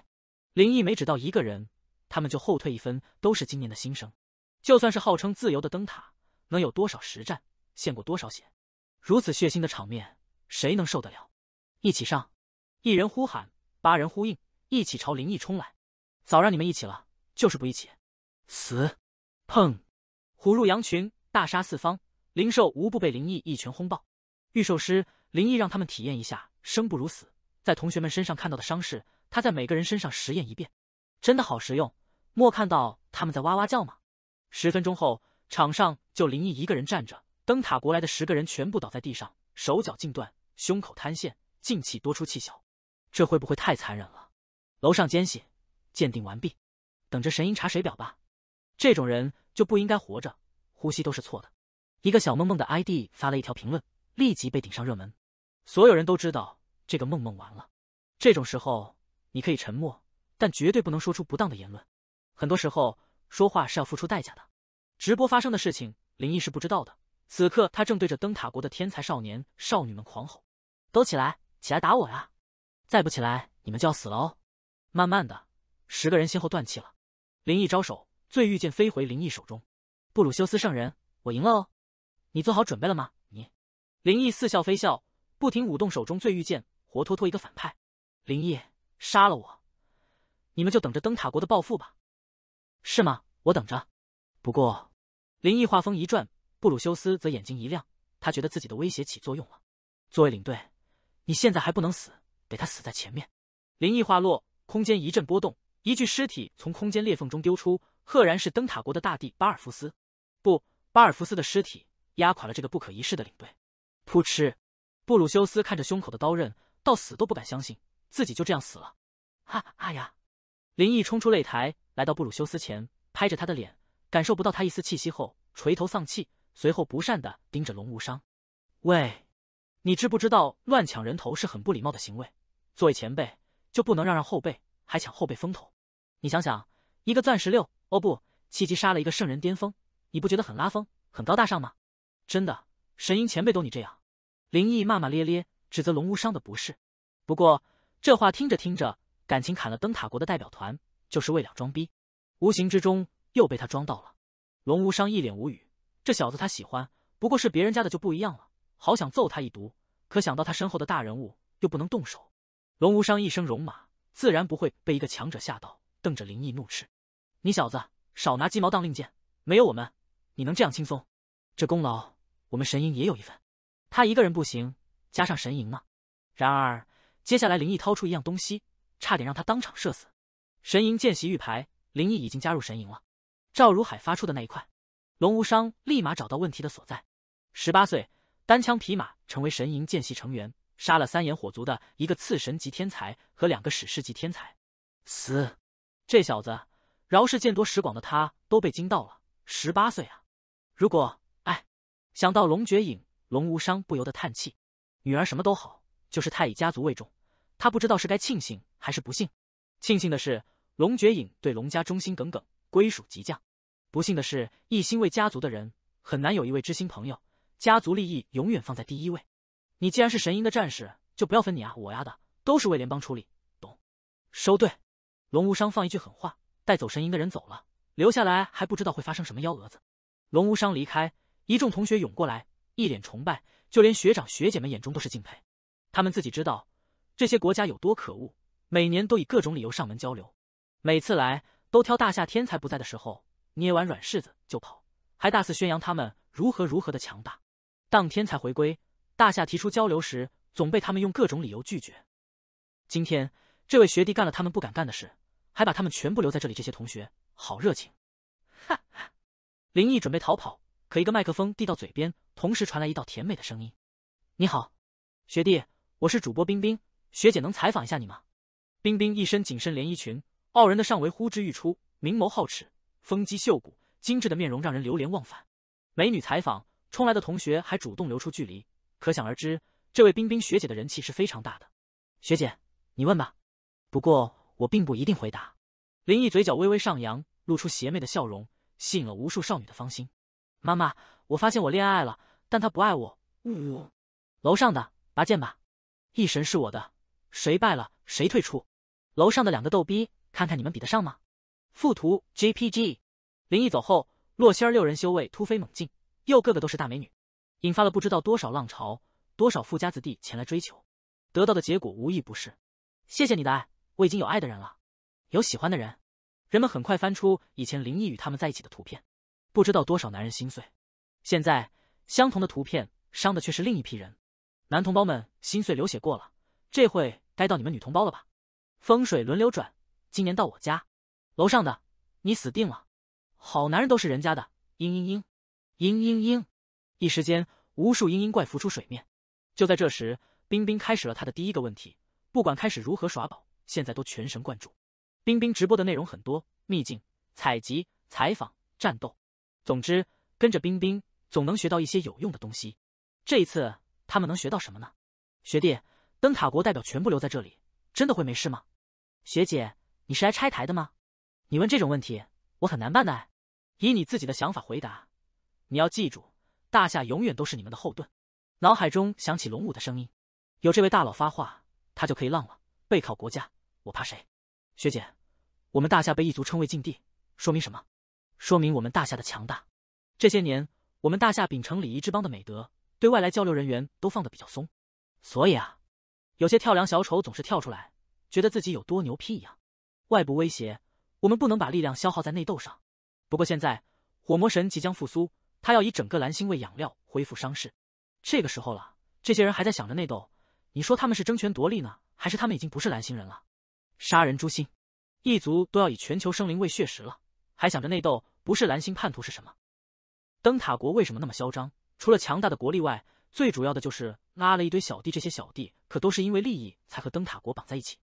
林毅没指到一个人，他们就后退一分。都是今年的新生。就算是号称自由的灯塔，能有多少实战？献过多少血？如此血腥的场面，谁能受得了？一起上！一人呼喊，八人呼应，一起朝灵异冲来。早让你们一起了，就是不一起。死！砰！虎入羊群，大杀四方，灵兽无不被灵异一拳轰爆。御兽师灵异让他们体验一下生不如死。在同学们身上看到的伤势，他在每个人身上实验一遍，真的好实用。莫看到他们在哇哇叫吗？十分钟后，场上就林毅一个人站着，灯塔国来的十个人全部倒在地上，手脚尽断，胸口瘫陷，进气多出气小。这会不会太残忍了？楼上奸细，鉴定完毕，等着神鹰查水表吧。这种人就不应该活着，呼吸都是错的。一个小梦梦的 ID 发了一条评论，立即被顶上热门。所有人都知道这个梦梦完了。这种时候，你可以沉默，但绝对不能说出不当的言论。很多时候。说话是要付出代价的。直播发生的事情，林毅是不知道的。此刻他正对着灯塔国的天才少年少女们狂吼：“都起来，起来打我呀！再不起来，你们就要死了哦！”慢慢的，十个人先后断气了。林毅招手，醉玉剑飞回林毅手中。布鲁修斯圣人，我赢了哦！你做好准备了吗？你？林毅似笑非笑，不停舞动手中醉玉剑，活脱脱一个反派。林毅，杀了我，你们就等着灯塔国的报复吧。是吗？我等着。不过，林毅话锋一转，布鲁修斯则眼睛一亮，他觉得自己的威胁起作用了。作为领队，你现在还不能死，得他死在前面。林毅话落，空间一阵波动，一具尸体从空间裂缝中丢出，赫然是灯塔国的大帝巴尔福斯。不，巴尔福斯的尸体压垮了这个不可一世的领队。扑哧！布鲁修斯看着胸口的刀刃，到死都不敢相信自己就这样死了。哈、啊呀！林毅冲出擂台。来到布鲁修斯前，拍着他的脸，感受不到他一丝气息后，垂头丧气，随后不善的盯着龙无伤：“喂，你知不知道乱抢人头是很不礼貌的行为？作为前辈，就不能让让后辈，还抢后辈风头？你想想，一个钻石六，哦不，七级杀了一个圣人巅峰，你不觉得很拉风，很高大上吗？真的，神鹰前辈都你这样。”林毅骂骂咧咧，指责龙无伤的不是。不过这话听着听着，感情砍了灯塔国的代表团。就是为了装逼，无形之中又被他装到了。龙无伤一脸无语，这小子他喜欢，不过是别人家的就不一样了。好想揍他一毒，可想到他身后的大人物，又不能动手。龙无伤一生戎马，自然不会被一个强者吓到，瞪着林毅怒斥：“你小子少拿鸡毛当令箭，没有我们，你能这样轻松？这功劳我们神鹰也有一份。他一个人不行，加上神鹰嘛。”然而，接下来林毅掏出一样东西，差点让他当场射死。神营见习玉牌，林毅已经加入神营了。赵如海发出的那一块，龙无伤立马找到问题的所在。十八岁，单枪匹马成为神营见习成员，杀了三眼火族的一个次神级天才和两个史诗级天才。死，这小子，饶是见多识广的他都被惊到了。十八岁啊！如果……哎，想到龙绝影，龙无伤不由得叹气。女儿什么都好，就是太以家族为重。他不知道是该庆幸还是不幸。庆幸的是。龙绝影对龙家忠心耿耿，归属极将。不幸的是，一心为家族的人很难有一位知心朋友。家族利益永远放在第一位。你既然是神鹰的战士，就不要分你啊我呀的，都是为联邦出力，懂？收队。龙无伤放一句狠话，带走神鹰的人走了，留下来还不知道会发生什么幺蛾子。龙无伤离开，一众同学涌过来，一脸崇拜，就连学长学姐们眼中都是敬佩。他们自己知道这些国家有多可恶，每年都以各种理由上门交流。每次来都挑大夏天才不在的时候，捏完软柿子就跑，还大肆宣扬他们如何如何的强大。当天才回归，大夏提出交流时，总被他们用各种理由拒绝。今天这位学弟干了他们不敢干的事，还把他们全部留在这里。这些同学好热情，哈哈！林毅准备逃跑，可一个麦克风递到嘴边，同时传来一道甜美的声音：“你好，学弟，我是主播冰冰，学姐能采访一下你吗？”冰冰一身紧身连衣裙。傲人的上围呼之欲出，明眸皓齿，风肌秀骨，精致的面容让人流连忘返。美女采访冲来的同学还主动留出距离，可想而知，这位冰冰学姐的人气是非常大的。学姐，你问吧，不过我并不一定回答。林毅嘴角微微上扬，露出邪魅的笑容，吸引了无数少女的芳心。妈妈，我发现我恋爱了，但他不爱我。呜，楼上的，拔剑吧！一神是我的，谁败了谁退出。楼上的两个逗逼。看看你们比得上吗？附图 JPG。林毅走后，洛仙儿六人修为突飞猛进，又个个都是大美女，引发了不知道多少浪潮，多少富家子弟前来追求，得到的结果无一不是“谢谢你的爱，我已经有爱的人了，有喜欢的人。”人们很快翻出以前林毅与他们在一起的图片，不知道多少男人心碎。现在相同的图片伤的却是另一批人，男同胞们心碎流血过了，这会该到你们女同胞了吧？风水轮流转。今年到我家，楼上的，你死定了！好男人都是人家的。嘤嘤嘤，嘤嘤嘤，一时间无数嘤嘤怪浮出水面。就在这时，冰冰开始了他的第一个问题。不管开始如何耍宝，现在都全神贯注。冰冰直播的内容很多，秘境、采集、采访、战斗，总之跟着冰冰总能学到一些有用的东西。这一次他们能学到什么呢？学弟，灯塔国代表全部留在这里，真的会没事吗？学姐。你是来拆台的吗？你问这种问题，我很难办的。以你自己的想法回答。你要记住，大夏永远都是你们的后盾。脑海中响起龙武的声音，有这位大佬发话，他就可以浪了。背靠国家，我怕谁？学姐，我们大夏被异族称为禁地，说明什么？说明我们大夏的强大。这些年，我们大夏秉承礼仪之邦的美德，对外来交流人员都放得比较松，所以啊，有些跳梁小丑总是跳出来，觉得自己有多牛批一样。外部威胁，我们不能把力量消耗在内斗上。不过现在火魔神即将复苏，他要以整个蓝星为养料恢复伤势。这个时候了，这些人还在想着内斗，你说他们是争权夺利呢，还是他们已经不是蓝星人了？杀人诛心，异族都要以全球生灵为血食了，还想着内斗，不是蓝星叛徒是什么？灯塔国为什么那么嚣张？除了强大的国力外，最主要的就是拉了一堆小弟。这些小弟可都是因为利益才和灯塔国绑在一起。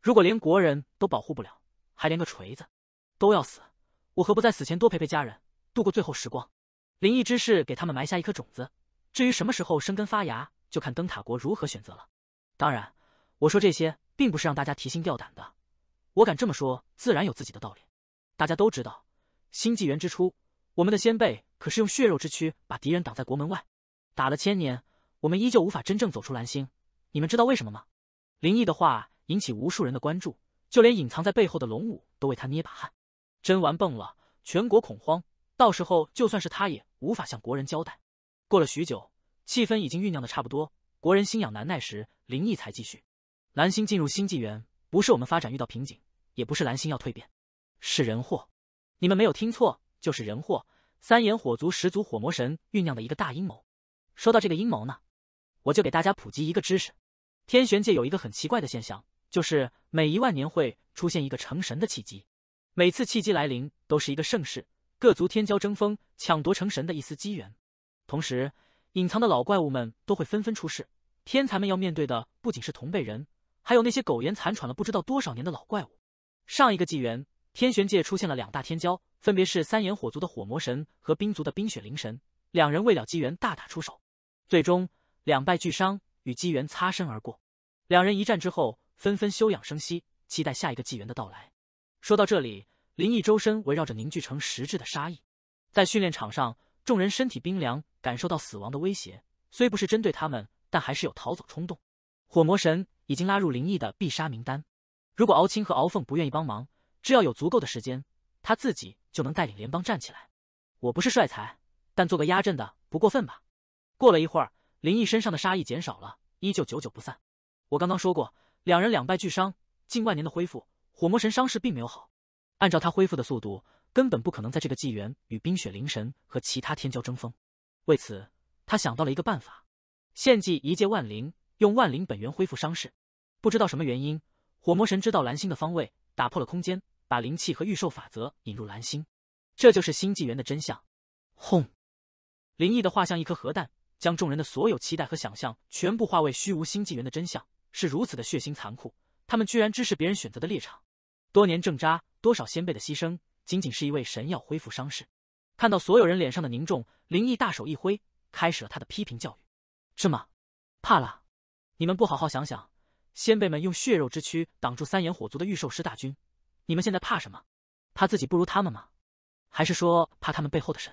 如果连国人都保护不了，还连个锤子都要死，我何不在死前多陪陪家人，度过最后时光？灵异之事给他们埋下一颗种子，至于什么时候生根发芽，就看灯塔国如何选择了。当然，我说这些并不是让大家提心吊胆的，我敢这么说，自然有自己的道理。大家都知道，新纪元之初，我们的先辈可是用血肉之躯把敌人挡在国门外，打了千年，我们依旧无法真正走出蓝星。你们知道为什么吗？灵异的话。引起无数人的关注，就连隐藏在背后的龙武都为他捏把汗。真玩崩了，全国恐慌，到时候就算是他也无法向国人交代。过了许久，气氛已经酝酿的差不多，国人心痒难耐时，林毅才继续。蓝星进入新纪元，不是我们发展遇到瓶颈，也不是蓝星要蜕变，是人祸。你们没有听错，就是人祸。三眼火族始祖火魔神酝酿的一个大阴谋。说到这个阴谋呢，我就给大家普及一个知识：天玄界有一个很奇怪的现象。就是每一万年会出现一个成神的契机，每次契机来临都是一个盛世，各族天骄争锋，抢夺成神的一丝机缘。同时，隐藏的老怪物们都会纷纷出世，天才们要面对的不仅是同辈人，还有那些苟延残喘了不知道多少年的老怪物。上一个纪元，天玄界出现了两大天骄，分别是三眼火族的火魔神和冰族的冰雪灵神，两人为了机缘大打出手，最终两败俱伤，与机缘擦身而过。两人一战之后。纷纷休养生息，期待下一个纪元的到来。说到这里，林毅周身围绕着凝聚成实质的杀意。在训练场上，众人身体冰凉，感受到死亡的威胁，虽不是针对他们，但还是有逃走冲动。火魔神已经拉入林毅的必杀名单。如果敖青和敖凤不愿意帮忙，只要有足够的时间，他自己就能带领联邦站起来。我不是帅才，但做个压阵的不过分吧？过了一会儿，林毅身上的杀意减少了，依旧久久不散。我刚刚说过。两人两败俱伤，近万年的恢复，火魔神伤势并没有好。按照他恢复的速度，根本不可能在这个纪元与冰雪灵神和其他天骄争锋。为此，他想到了一个办法：献祭一界万灵，用万灵本源恢复伤势。不知道什么原因，火魔神知道蓝星的方位，打破了空间，把灵气和预售法则引入蓝星。这就是新纪元的真相。轰！灵异的画像，一颗核弹，将众人的所有期待和想象全部化为虚无。新纪元的真相。是如此的血腥残酷，他们居然支持别人选择的猎场，多年挣扎，多少先辈的牺牲，仅仅是一位神要恢复伤势。看到所有人脸上的凝重，林毅大手一挥，开始了他的批评教育。是吗？怕了？你们不好好想想，先辈们用血肉之躯挡住三眼火族的御兽师大军，你们现在怕什么？怕自己不如他们吗？还是说怕他们背后的神？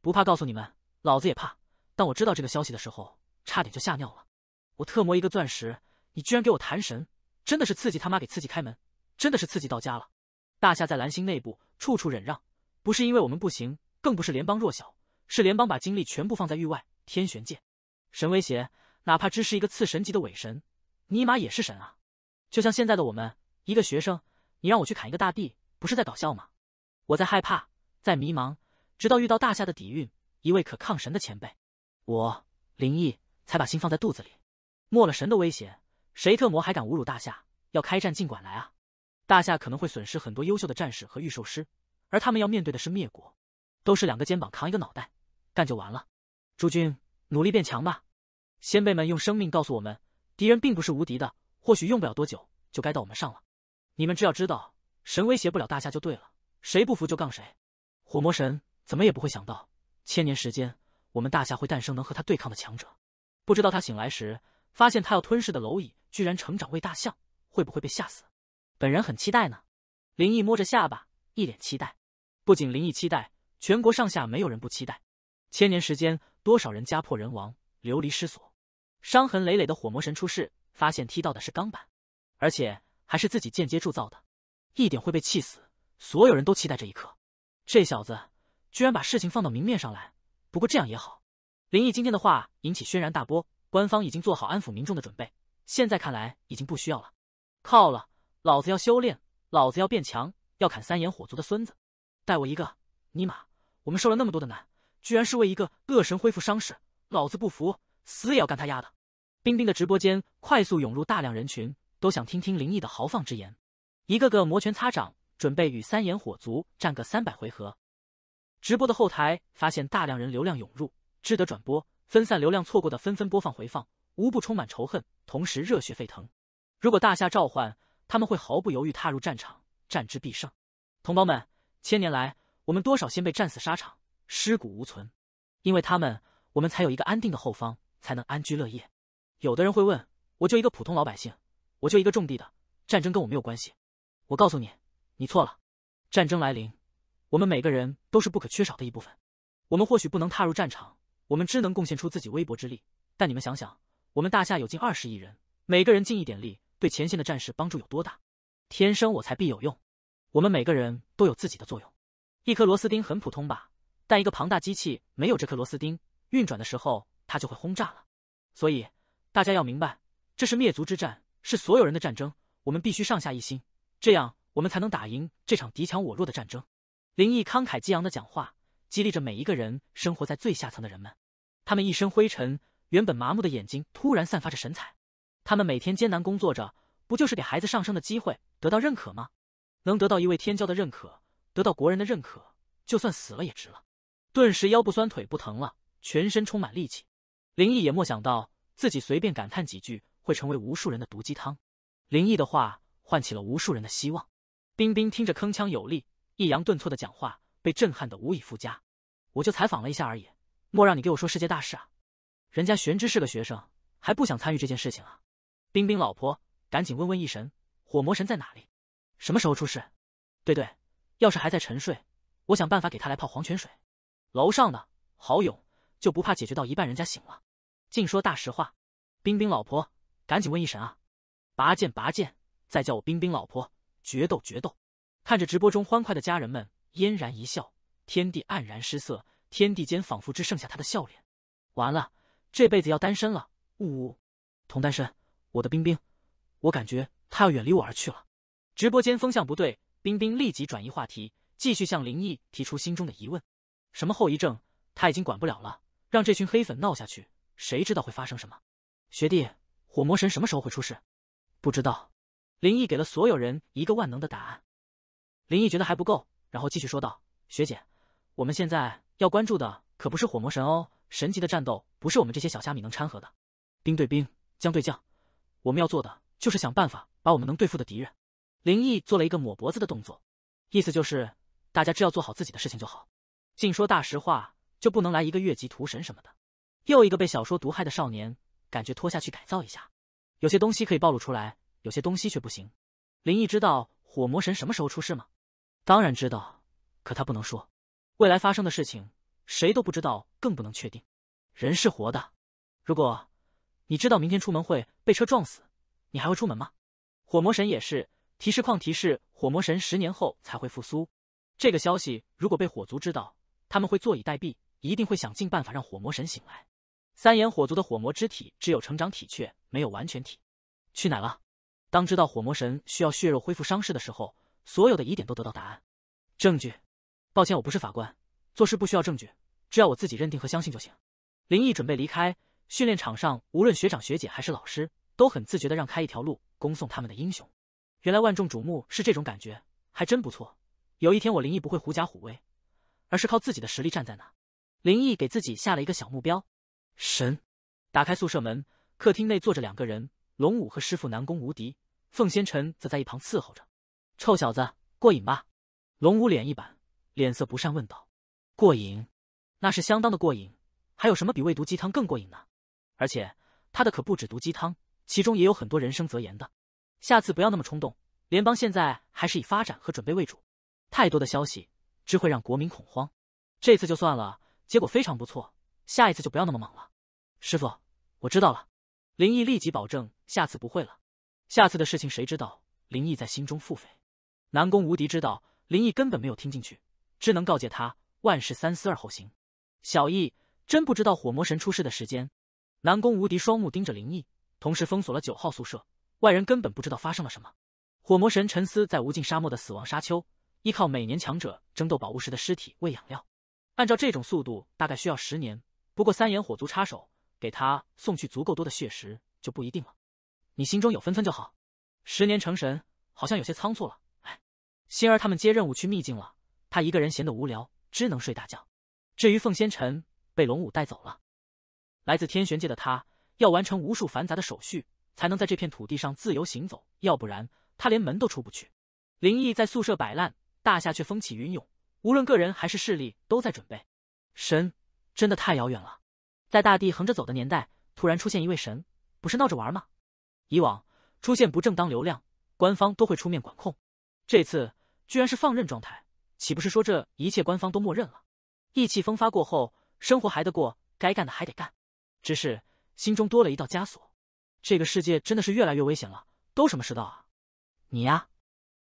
不怕？告诉你们，老子也怕。当我知道这个消息的时候，差点就吓尿了。我特磨一个钻石。你居然给我谈神，真的是刺激他妈给刺激开门，真的是刺激到家了。大夏在蓝星内部处处忍让，不是因为我们不行，更不是联邦弱小，是联邦把精力全部放在域外天玄界，神威胁，哪怕只是一个次神级的伪神，尼玛也是神啊！就像现在的我们，一个学生，你让我去砍一个大帝，不是在搞笑吗？我在害怕，在迷茫，直到遇到大夏的底蕴，一位可抗神的前辈，我林毅才把心放在肚子里，没了神的威胁。谁特么还敢侮辱大夏？要开战尽管来啊！大夏可能会损失很多优秀的战士和御兽师，而他们要面对的是灭国。都是两个肩膀扛一个脑袋，干就完了。诸君，努力变强吧！先辈们用生命告诉我们，敌人并不是无敌的。或许用不了多久，就该到我们上了。你们只要知道，神威胁不了大夏就对了。谁不服就杠谁。火魔神怎么也不会想到，千年时间，我们大夏会诞生能和他对抗的强者。不知道他醒来时，发现他要吞噬的蝼蚁。居然成长为大象，会不会被吓死？本人很期待呢。林毅摸着下巴，一脸期待。不仅林毅期待，全国上下没有人不期待。千年时间，多少人家破人亡，流离失所，伤痕累累的火魔神出世，发现踢到的是钢板，而且还是自己间接铸造的，一点会被气死。所有人都期待这一刻。这小子居然把事情放到明面上来，不过这样也好。林毅今天的话引起轩然大波，官方已经做好安抚民众的准备。现在看来已经不需要了。靠了，老子要修炼，老子要变强，要砍三眼火族的孙子，带我一个！尼玛，我们受了那么多的难，居然是为一个恶神恢复伤势，老子不服，死也要干他丫的！冰冰的直播间快速涌入大量人群，都想听听灵异的豪放之言，一个个摩拳擦掌，准备与三眼火族战个三百回合。直播的后台发现大量人流量涌入，只得转播，分散流量，错过的纷纷播放回放。无不充满仇恨，同时热血沸腾。如果大夏召唤，他们会毫不犹豫踏入战场，战之必胜。同胞们，千年来，我们多少先辈战死沙场，尸骨无存。因为他们，我们才有一个安定的后方，才能安居乐业。有的人会问，我就一个普通老百姓，我就一个种地的，战争跟我没有关系。我告诉你，你错了。战争来临，我们每个人都是不可缺少的一部分。我们或许不能踏入战场，我们只能贡献出自己微薄之力。但你们想想。我们大夏有近二十亿人，每个人尽一点力，对前线的战士帮助有多大？天生我材必有用，我们每个人都有自己的作用。一颗螺丝钉很普通吧，但一个庞大机器没有这颗螺丝钉，运转的时候它就会轰炸了。所以大家要明白，这是灭族之战，是所有人的战争，我们必须上下一心，这样我们才能打赢这场敌强我弱的战争。林毅慷慨激昂的讲话，激励着每一个人。生活在最下层的人们，他们一身灰尘。原本麻木的眼睛突然散发着神采，他们每天艰难工作着，不就是给孩子上升的机会，得到认可吗？能得到一位天骄的认可，得到国人的认可，就算死了也值了。顿时腰不酸腿不疼了，全身充满力气。林毅也莫想到自己随便感叹几句，会成为无数人的毒鸡汤。林毅的话唤起了无数人的希望。冰冰听着铿锵有力、抑扬顿挫的讲话，被震撼的无以复加。我就采访了一下而已，莫让你给我说世界大事啊。人家玄之是个学生，还不想参与这件事情啊！冰冰老婆，赶紧问问一神，火魔神在哪里？什么时候出事？对对，要是还在沉睡，我想办法给他来泡黄泉水。楼上的好友就不怕解决到一半人家醒了？净说大实话！冰冰老婆，赶紧问一神啊！拔剑，拔剑！再叫我冰冰老婆，决斗，决斗！看着直播中欢快的家人们，嫣然一笑，天地黯然失色，天地间仿佛只剩下他的笑脸。完了。这辈子要单身了，呜！同单身，我的冰冰，我感觉他要远离我而去了。直播间风向不对，冰冰立即转移话题，继续向林毅提出心中的疑问。什么后遗症？他已经管不了了，让这群黑粉闹下去，谁知道会发生什么？学弟，火魔神什么时候会出事？不知道。林毅给了所有人一个万能的答案。林毅觉得还不够，然后继续说道：“学姐，我们现在要关注的可不是火魔神哦。”神级的战斗不是我们这些小虾米能掺和的，兵对兵，将对将，我们要做的就是想办法把我们能对付的敌人。林毅做了一个抹脖子的动作，意思就是大家只要做好自己的事情就好。净说大实话，就不能来一个越级屠神什么的。又一个被小说毒害的少年，感觉拖下去改造一下，有些东西可以暴露出来，有些东西却不行。林毅知道火魔神什么时候出事吗？当然知道，可他不能说，未来发生的事情。谁都不知道，更不能确定，人是活的。如果你知道明天出门会被车撞死，你还会出门吗？火魔神也是提示框提示火魔神十年后才会复苏，这个消息如果被火族知道，他们会坐以待毙，一定会想尽办法让火魔神醒来。三眼火族的火魔之体只有成长体，却没有完全体，去哪了？当知道火魔神需要血肉恢复伤势的时候，所有的疑点都得到答案。证据，抱歉，我不是法官，做事不需要证据。只要我自己认定和相信就行。林毅准备离开训练场，上无论学长学姐还是老师，都很自觉的让开一条路，恭送他们的英雄。原来万众瞩目是这种感觉，还真不错。有一天我林毅不会狐假虎威，而是靠自己的实力站在那。林毅给自己下了一个小目标。神，打开宿舍门，客厅内坐着两个人，龙武和师傅南宫无敌，凤仙尘则在一旁伺候着。臭小子，过瘾吧？龙武脸一板，脸色不善问道：“过瘾？”那是相当的过瘾，还有什么比喂毒鸡汤更过瘾呢？而且他的可不止毒鸡汤，其中也有很多人生哲言的。下次不要那么冲动，联邦现在还是以发展和准备为主，太多的消息只会让国民恐慌。这次就算了，结果非常不错，下一次就不要那么猛了。师傅，我知道了。林毅立即保证下次不会了。下次的事情谁知道？林毅在心中腹诽。南宫无敌知道林毅根本没有听进去，只能告诫他万事三思而后行。小易真不知道火魔神出世的时间。南宫无敌双目盯着灵异，同时封锁了九号宿舍，外人根本不知道发生了什么。火魔神沉思在无尽沙漠的死亡沙丘，依靠每年强者争斗宝物时的尸体喂养料。按照这种速度，大概需要十年。不过三眼火族插手，给他送去足够多的血石就不一定了。你心中有分寸就好。十年成神，好像有些仓促了。哎，星儿他们接任务去秘境了，他一个人闲得无聊，只能睡大觉。至于凤仙尘被龙武带走了，来自天玄界的他要完成无数繁杂的手续，才能在这片土地上自由行走，要不然他连门都出不去。林毅在宿舍摆烂，大夏却风起云涌，无论个人还是势力都在准备。神真的太遥远了，在大地横着走的年代，突然出现一位神，不是闹着玩吗？以往出现不正当流量，官方都会出面管控，这次居然是放任状态，岂不是说这一切官方都默认了？意气风发过后，生活还得过，该干的还得干，只是心中多了一道枷锁。这个世界真的是越来越危险了，都什么世道啊！你呀，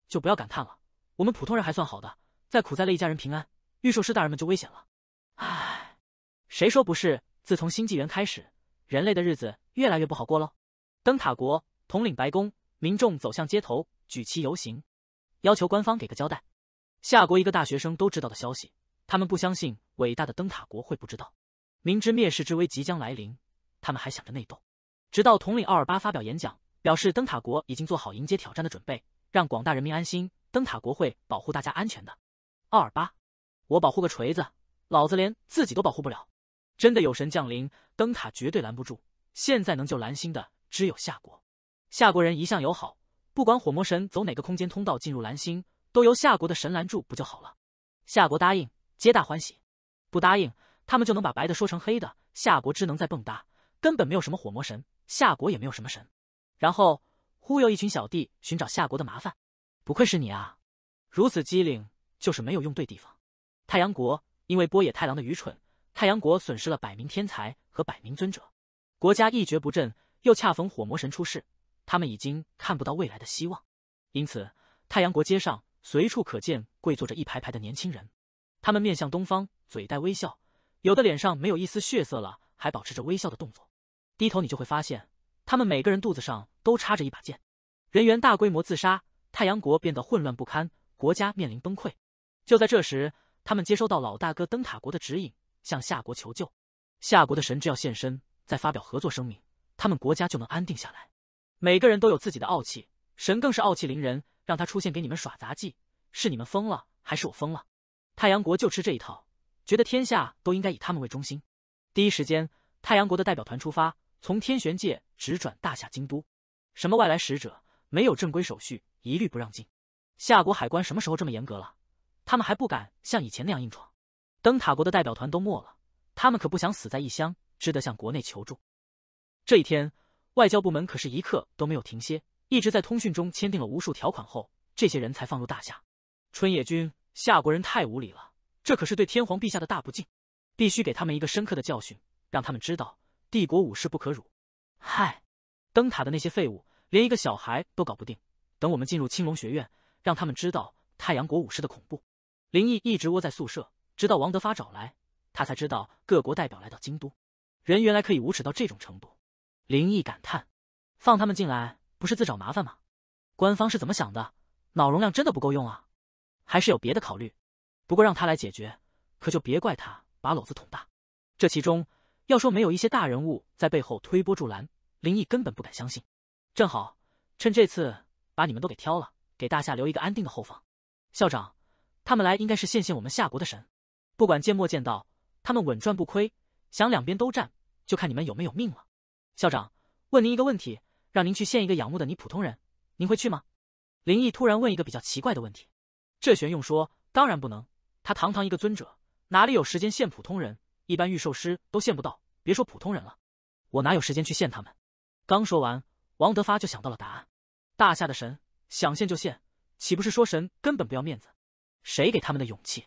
就不要感叹了。我们普通人还算好的，再苦再了一家人平安，御兽师大人们就危险了。唉，谁说不是？自从新纪元开始，人类的日子越来越不好过喽。灯塔国统领白宫，民众走向街头，举旗游行，要求官方给个交代。夏国一个大学生都知道的消息。他们不相信伟大的灯塔国会不知道，明知灭世之危即将来临，他们还想着内斗。直到统领奥尔巴发表演讲，表示灯塔国已经做好迎接挑战的准备，让广大人民安心。灯塔国会保护大家安全的。奥尔巴，我保护个锤子！老子连自己都保护不了。真的有神降临，灯塔绝对拦不住。现在能救蓝星的只有夏国。夏国人一向友好，不管火魔神走哪个空间通道进入蓝星，都由夏国的神拦住，不就好了？夏国答应。皆大欢喜，不答应，他们就能把白的说成黑的。夏国之能再蹦跶，根本没有什么火魔神，夏国也没有什么神，然后忽悠一群小弟寻找夏国的麻烦。不愧是你啊，如此机灵，就是没有用对地方。太阳国因为波野太郎的愚蠢，太阳国损失了百名天才和百名尊者，国家一蹶不振，又恰逢火魔神出世，他们已经看不到未来的希望。因此，太阳国街上随处可见跪坐着一排排的年轻人。他们面向东方，嘴带微笑，有的脸上没有一丝血色了，还保持着微笑的动作。低头，你就会发现，他们每个人肚子上都插着一把剑。人员大规模自杀，太阳国变得混乱不堪，国家面临崩溃。就在这时，他们接收到老大哥灯塔国的指引，向夏国求救。夏国的神只要现身，再发表合作声明，他们国家就能安定下来。每个人都有自己的傲气，神更是傲气凌人。让他出现给你们耍杂技，是你们疯了，还是我疯了？太阳国就吃这一套，觉得天下都应该以他们为中心。第一时间，太阳国的代表团出发，从天玄界直转大夏京都。什么外来使者，没有正规手续，一律不让进。夏国海关什么时候这么严格了？他们还不敢像以前那样硬闯。灯塔国的代表团都没了，他们可不想死在异乡，只得向国内求助。这一天，外交部门可是一刻都没有停歇，一直在通讯中签订了无数条款后，这些人才放入大夏。春野君。夏国人太无礼了，这可是对天皇陛下的大不敬，必须给他们一个深刻的教训，让他们知道帝国武士不可辱。嗨，灯塔的那些废物，连一个小孩都搞不定。等我们进入青龙学院，让他们知道太阳国武士的恐怖。林毅一直窝在宿舍，直到王德发找来，他才知道各国代表来到京都，人原来可以无耻到这种程度。林毅感叹：放他们进来不是自找麻烦吗？官方是怎么想的？脑容量真的不够用啊！还是有别的考虑，不过让他来解决，可就别怪他把篓子捅大。这其中要说没有一些大人物在背后推波助澜，林毅根本不敢相信。正好趁这次把你们都给挑了，给大夏留一个安定的后方。校长，他们来应该是献献我们夏国的神，不管见没见到，他们稳赚不亏。想两边都占，就看你们有没有命了。校长，问您一个问题，让您去献一个仰慕的你普通人，您会去吗？林毅突然问一个比较奇怪的问题。这玄用说：“当然不能，他堂堂一个尊者，哪里有时间献普通人？一般御兽师都献不到，别说普通人了。我哪有时间去献他们？”刚说完，王德发就想到了答案：大夏的神想献就献，岂不是说神根本不要面子？谁给他们的勇气？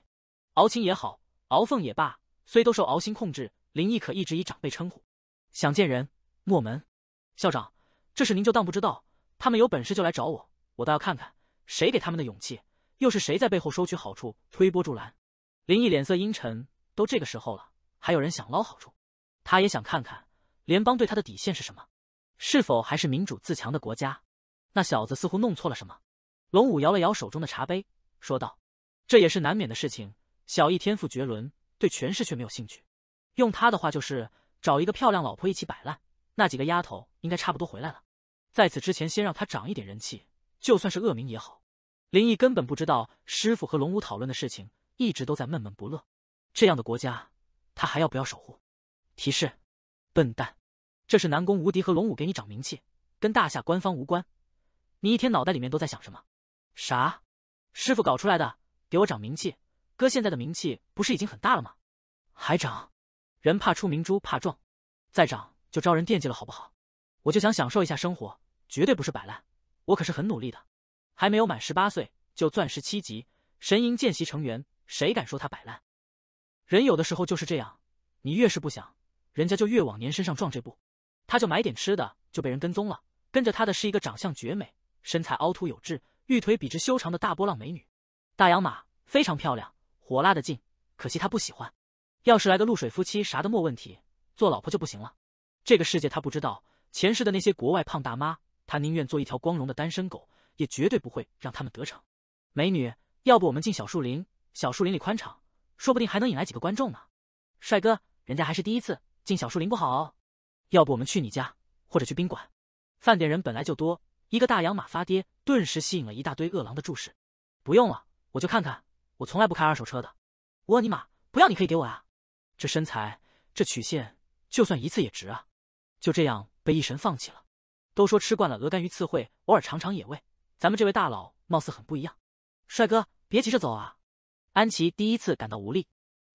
敖青也好，敖凤也罢，虽都受敖星控制，林毅可一直以长辈称呼。想见人，莫门校长，这事您就当不知道。他们有本事就来找我，我倒要看看谁给他们的勇气。又是谁在背后收取好处，推波助澜？林毅脸色阴沉，都这个时候了，还有人想捞好处？他也想看看联邦对他的底线是什么，是否还是民主自强的国家？那小子似乎弄错了什么。龙武摇了摇手中的茶杯，说道：“这也是难免的事情。小易天赋绝伦，对权势却没有兴趣，用他的话就是找一个漂亮老婆一起摆烂。那几个丫头应该差不多回来了，在此之前先让他长一点人气，就算是恶名也好。”林毅根本不知道师傅和龙武讨论的事情，一直都在闷闷不乐。这样的国家，他还要不要守护？提示：笨蛋，这是南宫无敌和龙武给你涨名气，跟大夏官方无关。你一天脑袋里面都在想什么？啥？师傅搞出来的，给我涨名气。哥现在的名气不是已经很大了吗？还涨？人怕出名猪怕壮，再涨就招人惦记了，好不好？我就想享受一下生活，绝对不是摆烂。我可是很努力的。还没有满十八岁就钻石七级神营见习成员，谁敢说他摆烂？人有的时候就是这样，你越是不想，人家就越往您身上撞这步。他就买点吃的，就被人跟踪了。跟着他的是一个长相绝美、身材凹凸有致、玉腿笔直修长的大波浪美女，大洋马非常漂亮，火辣的劲。可惜他不喜欢。要是来个露水夫妻啥的没问题，做老婆就不行了。这个世界他不知道，前世的那些国外胖大妈，他宁愿做一条光荣的单身狗。也绝对不会让他们得逞。美女，要不我们进小树林？小树林里宽敞，说不定还能引来几个观众呢。帅哥，人家还是第一次进小树林，不好。要不我们去你家，或者去宾馆、饭店？人本来就多，一个大洋马发爹，顿时吸引了一大堆饿狼的注视。不用了，我就看看。我从来不开二手车的。我尼玛，不要你可以给我啊！这身材，这曲线，就算一次也值啊！就这样被一神放弃了。都说吃惯了鹅肝鱼刺，会偶尔尝尝野味。咱们这位大佬貌似很不一样，帅哥，别急着走啊！安琪第一次感到无力，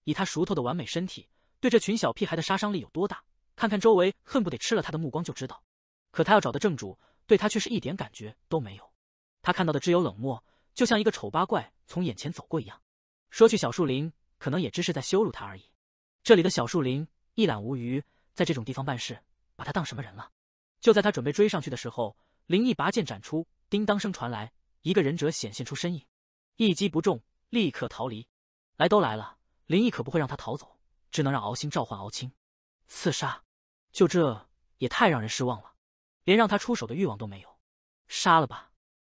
以他熟透的完美身体，对这群小屁孩的杀伤力有多大？看看周围恨不得吃了他的目光就知道。可他要找的正主，对他却是一点感觉都没有。他看到的只有冷漠，就像一个丑八怪从眼前走过一样。说去小树林，可能也只是在羞辱他而已。这里的小树林一览无余，在这种地方办事，把他当什么人了？就在他准备追上去的时候，林毅拔剑斩出。叮当声传来，一个忍者显现出身影，一击不中，立刻逃离。来都来了，林毅可不会让他逃走，只能让敖星召唤敖青刺杀。就这也太让人失望了，连让他出手的欲望都没有。杀了吧！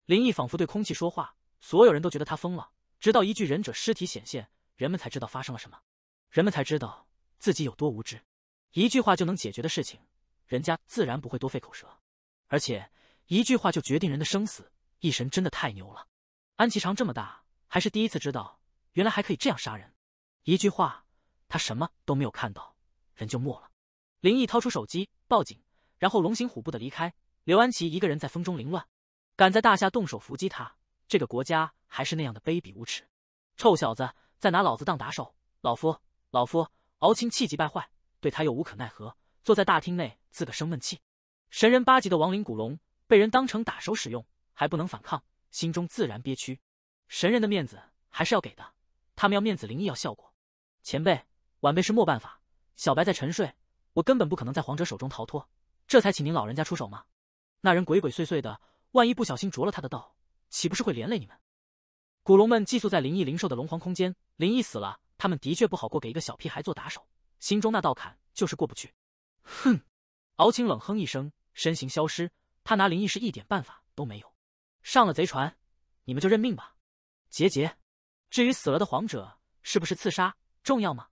林毅仿佛对空气说话，所有人都觉得他疯了。直到一具忍者尸体显现，人们才知道发生了什么，人们才知道自己有多无知。一句话就能解决的事情，人家自然不会多费口舌，而且。一句话就决定人的生死，一神真的太牛了。安琪长这么大还是第一次知道，原来还可以这样杀人。一句话，他什么都没有看到，人就没了。林毅掏出手机报警，然后龙行虎步的离开。刘安琪一个人在风中凌乱，敢在大夏动手伏击他，这个国家还是那样的卑鄙无耻。臭小子，再拿老子当打手，老夫老夫！敖青气急败坏，对他又无可奈何，坐在大厅内自个生闷气。神人八级的亡灵古龙。被人当成打手使用，还不能反抗，心中自然憋屈。神人的面子还是要给的，他们要面子，灵异要效果。前辈，晚辈是没办法，小白在沉睡，我根本不可能在皇者手中逃脱，这才请您老人家出手吗？那人鬼鬼祟祟的，万一不小心着了他的道，岂不是会连累你们？古龙们寄宿在灵异灵兽的龙皇空间，灵异死了，他们的确不好过，给一个小屁孩做打手，心中那道坎就是过不去。哼！敖青冷哼一声，身形消失。他拿林毅是一点办法都没有，上了贼船，你们就认命吧。杰杰，至于死了的皇者是不是刺杀重要吗？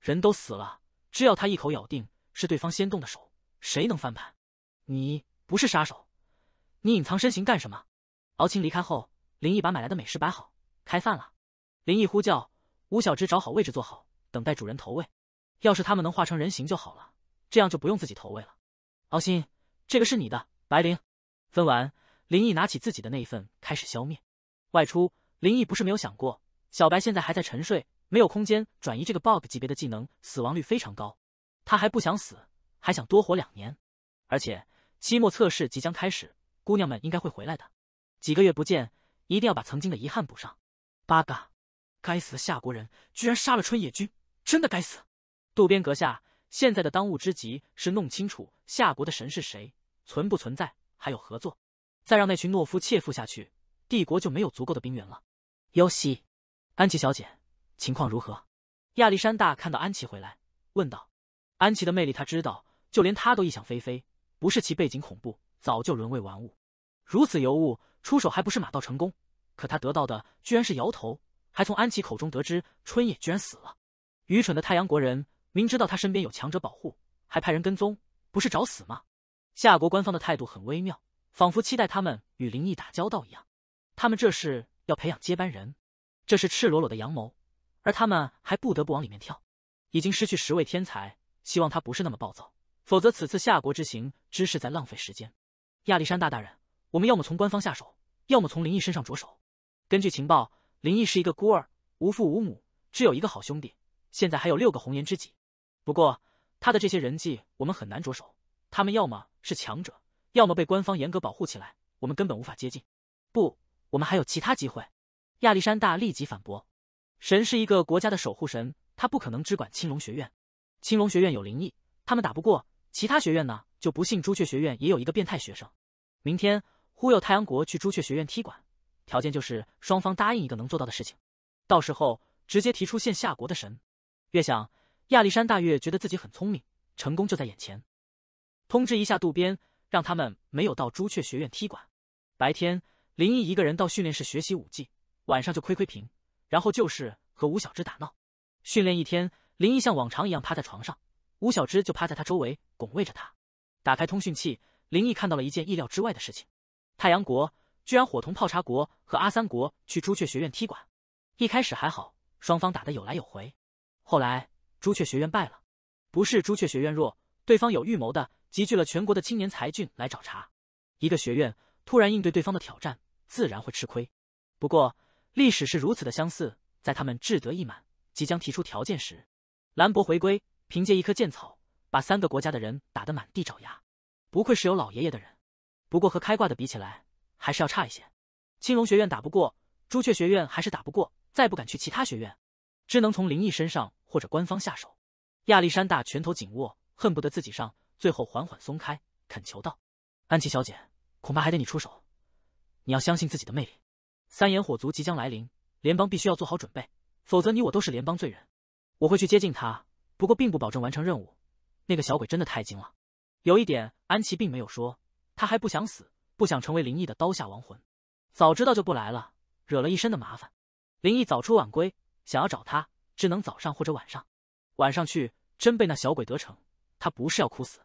人都死了，只要他一口咬定是对方先动的手，谁能翻盘？你不是杀手，你隐藏身形干什么？敖青离开后，林毅把买来的美食摆好，开饭了。林毅呼叫吴小芝找好位置坐好，等待主人投喂。要是他们能化成人形就好了，这样就不用自己投喂了。敖心，这个是你的。白灵，分完，林毅拿起自己的那一份开始消灭。外出，林毅不是没有想过，小白现在还在沉睡，没有空间转移这个 bug 级别的技能，死亡率非常高。他还不想死，还想多活两年。而且期末测试即将开始，姑娘们应该会回来的。几个月不见，一定要把曾经的遗憾补上。八嘎！该死的夏国人居然杀了春野君，真的该死！渡边阁下，现在的当务之急是弄清楚夏国的神是谁。存不存在？还有合作？再让那群懦夫切腹下去，帝国就没有足够的兵源了。尤西，安琪小姐，情况如何？亚历山大看到安琪回来，问道。安琪的魅力他知道，就连他都异想飞飞，不是其背景恐怖，早就沦为玩物。如此尤物，出手还不是马到成功？可他得到的居然是摇头，还从安琪口中得知春野居然死了。愚蠢的太阳国人，明知道他身边有强者保护，还派人跟踪，不是找死吗？夏国官方的态度很微妙，仿佛期待他们与林毅打交道一样。他们这是要培养接班人，这是赤裸裸的阳谋，而他们还不得不往里面跳。已经失去十位天才，希望他不是那么暴躁，否则此次夏国之行只是在浪费时间。亚历山大大人，我们要么从官方下手，要么从林毅身上着手。根据情报，林毅是一个孤儿，无父无母，只有一个好兄弟，现在还有六个红颜知己。不过，他的这些人际我们很难着手。他们要么是强者，要么被官方严格保护起来，我们根本无法接近。不，我们还有其他机会。亚历山大立即反驳：“神是一个国家的守护神，他不可能只管青龙学院。青龙学院有灵异，他们打不过。其他学院呢？就不信朱雀学院也有一个变态学生。明天忽悠太阳国去朱雀学院踢馆，条件就是双方答应一个能做到的事情。到时候直接提出现夏国的神。越想，亚历山大越觉得自己很聪明，成功就在眼前。”通知一下渡边，让他们没有到朱雀学院踢馆。白天，林毅一个人到训练室学习武技，晚上就窥窥屏，然后就是和吴小芝打闹。训练一天，林毅像往常一样趴在床上，吴小芝就趴在他周围拱卫着他。打开通讯器，林毅看到了一件意料之外的事情：太阳国居然伙同泡茶国和阿三国去朱雀学院踢馆。一开始还好，双方打得有来有回，后来朱雀学院败了，不是朱雀学院弱，对方有预谋的。集聚了全国的青年才俊来找茬，一个学院突然应对对方的挑战，自然会吃亏。不过历史是如此的相似，在他们志得意满即将提出条件时，兰博回归，凭借一颗剑草，把三个国家的人打得满地找牙。不愧是有老爷爷的人，不过和开挂的比起来，还是要差一些。青龙学院打不过，朱雀学院还是打不过，再不敢去其他学院，只能从灵异身上或者官方下手。亚历山大拳头紧握，恨不得自己上。最后缓缓松开，恳求道：“安琪小姐，恐怕还得你出手。你要相信自己的魅力。三眼火族即将来临，联邦必须要做好准备，否则你我都是联邦罪人。我会去接近他，不过并不保证完成任务。那个小鬼真的太精了。有一点，安琪并没有说，他还不想死，不想成为林毅的刀下亡魂。早知道就不来了，惹了一身的麻烦。林毅早出晚归，想要找他只能早上或者晚上。晚上去，真被那小鬼得逞，他不是要哭死。”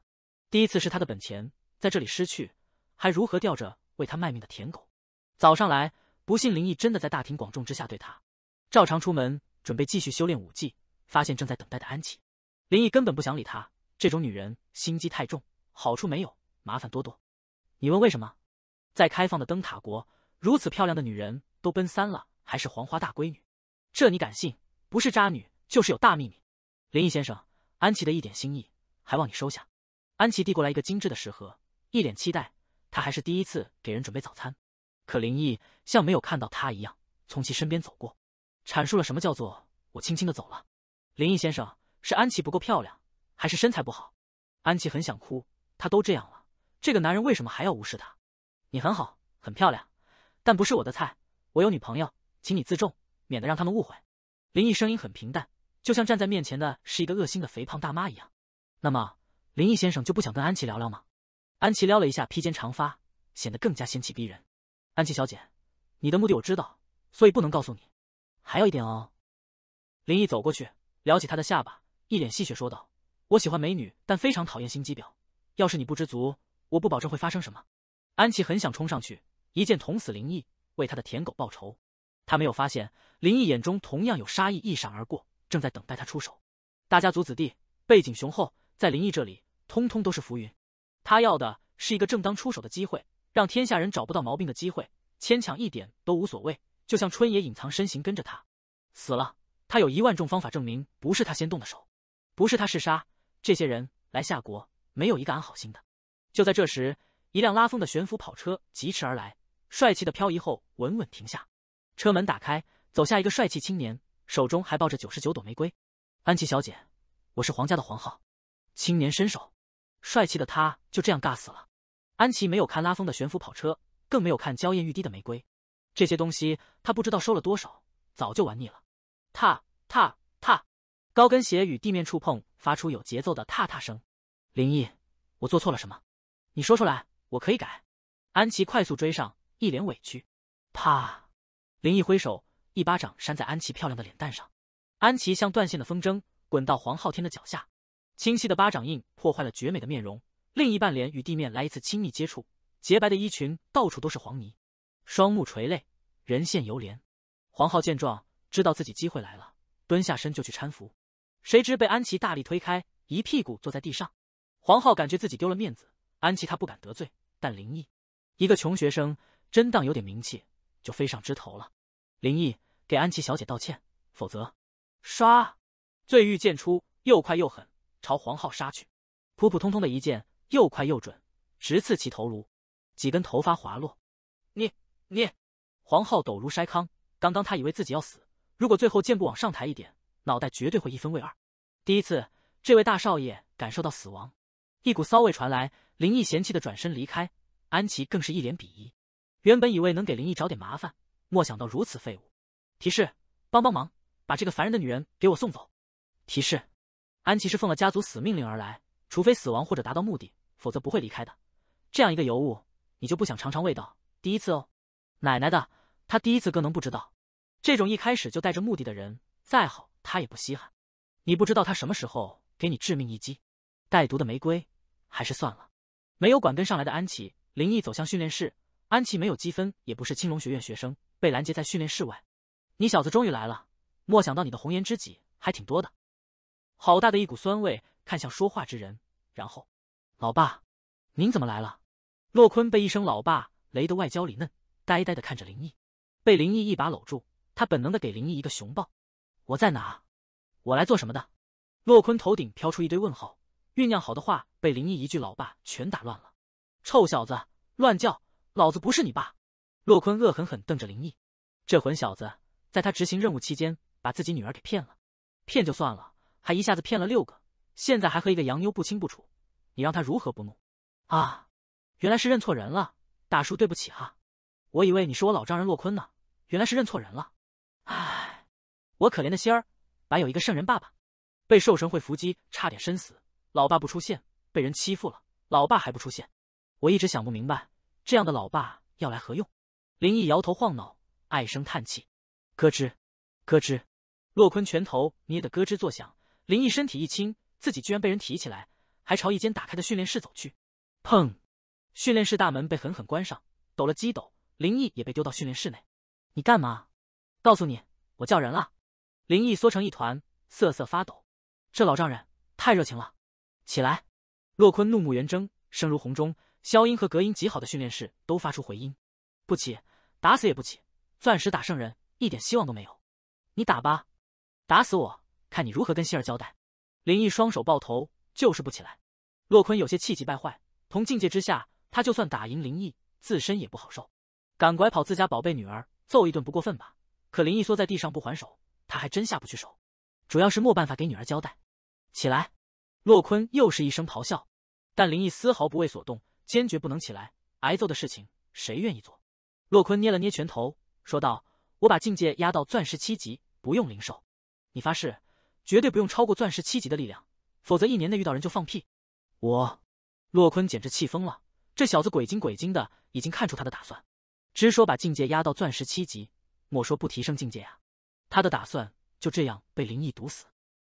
第一次是他的本钱，在这里失去，还如何吊着为他卖命的舔狗？早上来，不信林毅真的在大庭广众之下对他，照常出门，准备继续修炼武技，发现正在等待的安琪。林毅根本不想理她，这种女人心机太重，好处没有，麻烦多多。你问为什么？在开放的灯塔国，如此漂亮的女人，都奔三了，还是黄花大闺女，这你敢信？不是渣女，就是有大秘密。林毅先生，安琪的一点心意，还望你收下。安琪递过来一个精致的食盒，一脸期待。她还是第一次给人准备早餐，可林毅像没有看到她一样，从其身边走过，阐述了什么叫做“我轻轻的走了”。林毅先生是安琪不够漂亮，还是身材不好？安琪很想哭，她都这样了，这个男人为什么还要无视她？你很好，很漂亮，但不是我的菜。我有女朋友，请你自重，免得让他们误会。林毅声音很平淡，就像站在面前的是一个恶心的肥胖大妈一样。那么。林毅先生就不想跟安琪聊聊吗？安琪撩了一下披肩长发，显得更加仙气逼人。安琪小姐，你的目的我知道，所以不能告诉你。还有一点哦。林毅走过去，撩起她的下巴，一脸戏谑说道：“我喜欢美女，但非常讨厌心机婊。要是你不知足，我不保证会发生什么。”安琪很想冲上去一剑捅死林毅，为他的舔狗报仇。她没有发现，林毅眼中同样有杀意一闪而过，正在等待他出手。大家族子弟，背景雄厚，在林毅这里。通通都是浮云，他要的是一个正当出手的机会，让天下人找不到毛病的机会，牵强一点都无所谓。就像春野隐藏身形跟着他，死了，他有一万种方法证明不是他先动的手，不是他嗜杀。这些人来夏国，没有一个安好心的。就在这时，一辆拉风的悬浮跑车疾驰而来，帅气的漂移后稳稳停下，车门打开，走下一个帅气青年，手中还抱着九十九朵玫瑰。安琪小姐，我是皇家的皇后。青年伸手。帅气的他就这样尬死了。安琪没有看拉风的悬浮跑车，更没有看娇艳欲滴的玫瑰，这些东西他不知道收了多少，早就玩腻了。踏踏踏，高跟鞋与地面触碰，发出有节奏的踏踏声。林毅，我做错了什么？你说出来，我可以改。安琪快速追上，一脸委屈。啪！林毅挥手，一巴掌扇在安琪漂亮的脸蛋上。安琪像断线的风筝，滚到黄昊天的脚下。清晰的巴掌印破坏了绝美的面容，另一半脸与地面来一次亲密接触，洁白的衣裙到处都是黄泥，双目垂泪，人现犹怜。黄浩见状，知道自己机会来了，蹲下身就去搀扶，谁知被安琪大力推开，一屁股坐在地上。黄浩感觉自己丢了面子，安琪他不敢得罪，但林毅，一个穷学生，真当有点名气就飞上枝头了？林毅给安琪小姐道歉，否则，唰，醉欲剑出，又快又狠。朝黄浩杀去，普普通通的一剑，又快又准，直刺其头颅，几根头发滑落。你你，黄浩抖如筛糠，刚刚他以为自己要死，如果最后剑步往上抬一点，脑袋绝对会一分为二。第一次，这位大少爷感受到死亡，一股骚味传来，林毅嫌弃的转身离开，安琪更是一脸鄙夷。原本以为能给林毅找点麻烦，莫想到如此废物。提示，帮帮忙，把这个烦人的女人给我送走。提示。安琪是奉了家族死命令而来，除非死亡或者达到目的，否则不会离开的。这样一个尤物，你就不想尝尝味道？第一次哦，奶奶的，他第一次哥能不知道？这种一开始就带着目的的人，再好他也不稀罕。你不知道他什么时候给你致命一击，带毒的玫瑰还是算了。没有管跟上来的安琪，林毅走向训练室。安琪没有积分，也不是青龙学院学生，被拦截在训练室外。你小子终于来了，莫想到你的红颜知己还挺多的。好大的一股酸味，看向说话之人，然后，老爸，您怎么来了？洛坤被一声“老爸”雷得外焦里嫩，呆呆的看着林毅，被林毅一把搂住，他本能的给林毅一个熊抱。我在哪？我来做什么的？洛坤头顶飘出一堆问号，酝酿好的话被林毅一句“老爸”全打乱了。臭小子，乱叫，老子不是你爸！洛坤恶狠狠瞪着林毅，这混小子在他执行任务期间把自己女儿给骗了，骗就算了。还一下子骗了六个，现在还和一个洋妞不清不楚，你让他如何不怒？啊，原来是认错人了，大叔对不起哈，我以为你是我老丈人洛坤呢，原来是认错人了。唉，我可怜的仙儿，白有一个圣人爸爸，被兽神会伏击，差点身死，老爸不出现，被人欺负了，老爸还不出现，我一直想不明白，这样的老爸要来何用？林毅摇头晃脑，唉声叹气，咯吱咯吱，洛坤拳头捏得咯吱作响。林毅身体一轻，自己居然被人提起来，还朝一间打开的训练室走去。砰！训练室大门被狠狠关上，抖了几抖，林毅也被丢到训练室内。你干嘛？告诉你，我叫人了。林毅缩成一团，瑟瑟发抖。这老丈人太热情了。起来！洛坤怒目圆睁，声如洪钟，消音和隔音极好的训练室都发出回音。不起，打死也不起。钻石打圣人，一点希望都没有。你打吧，打死我。看你如何跟希儿交代！林毅双手抱头，就是不起来。洛坤有些气急败坏，同境界之下，他就算打赢林毅，自身也不好受。敢拐跑自家宝贝女儿，揍一顿不过分吧？可林毅缩在地上不还手，他还真下不去手。主要是没办法给女儿交代。起来！洛坤又是一声咆哮，但林毅丝毫不为所动，坚决不能起来。挨揍的事情，谁愿意做？洛坤捏了捏拳头，说道：“我把境界压到钻石七级，不用灵兽，你发誓。”绝对不用超过钻石七级的力量，否则一年内遇到人就放屁。我，洛坤简直气疯了。这小子鬼精鬼精的，已经看出他的打算，直说把境界压到钻石七级，莫说不提升境界呀。他的打算就这样被灵异毒死，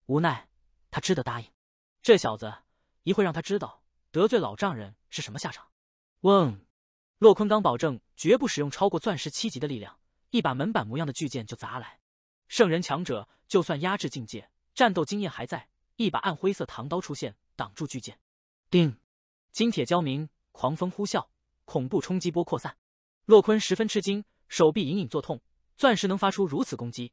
无奈他只得答应。这小子一会让他知道得罪老丈人是什么下场。嗡！洛坤刚保证绝不使用超过钻石七级的力量，一把门板模样的巨剑就砸来。圣人强者就算压制境界。战斗经验还在，一把暗灰色唐刀出现，挡住巨剑。叮，金铁交鸣，狂风呼啸，恐怖冲击波扩散。洛坤十分吃惊，手臂隐隐作痛。钻石能发出如此攻击？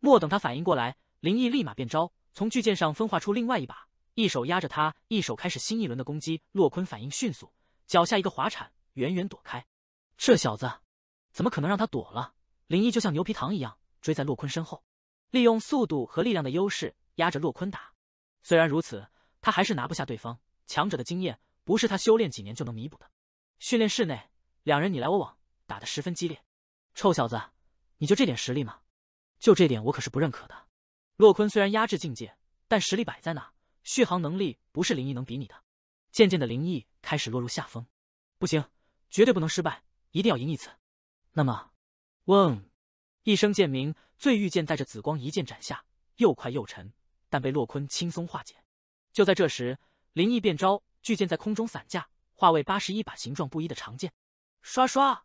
莫等他反应过来，林毅立马变招，从巨剑上分化出另外一把，一手压着他，一手开始新一轮的攻击。洛坤反应迅速，脚下一个滑铲，远远躲开。这小子怎么可能让他躲了？林毅就像牛皮糖一样追在洛坤身后。利用速度和力量的优势压着洛坤打，虽然如此，他还是拿不下对方。强者的经验不是他修炼几年就能弥补的。训练室内，两人你来我往，打得十分激烈。臭小子，你就这点实力吗？就这点我可是不认可的。洛坤虽然压制境界，但实力摆在那，续航能力不是林毅能比拟的。渐渐的，林毅开始落入下风。不行，绝对不能失败，一定要赢一次。那么，嗡，一声剑鸣。醉玉剑带着紫光一剑斩下，又快又沉，但被洛坤轻松化解。就在这时，林毅变招，巨剑在空中散架，化为八十一把形状不一的长剑，刷刷。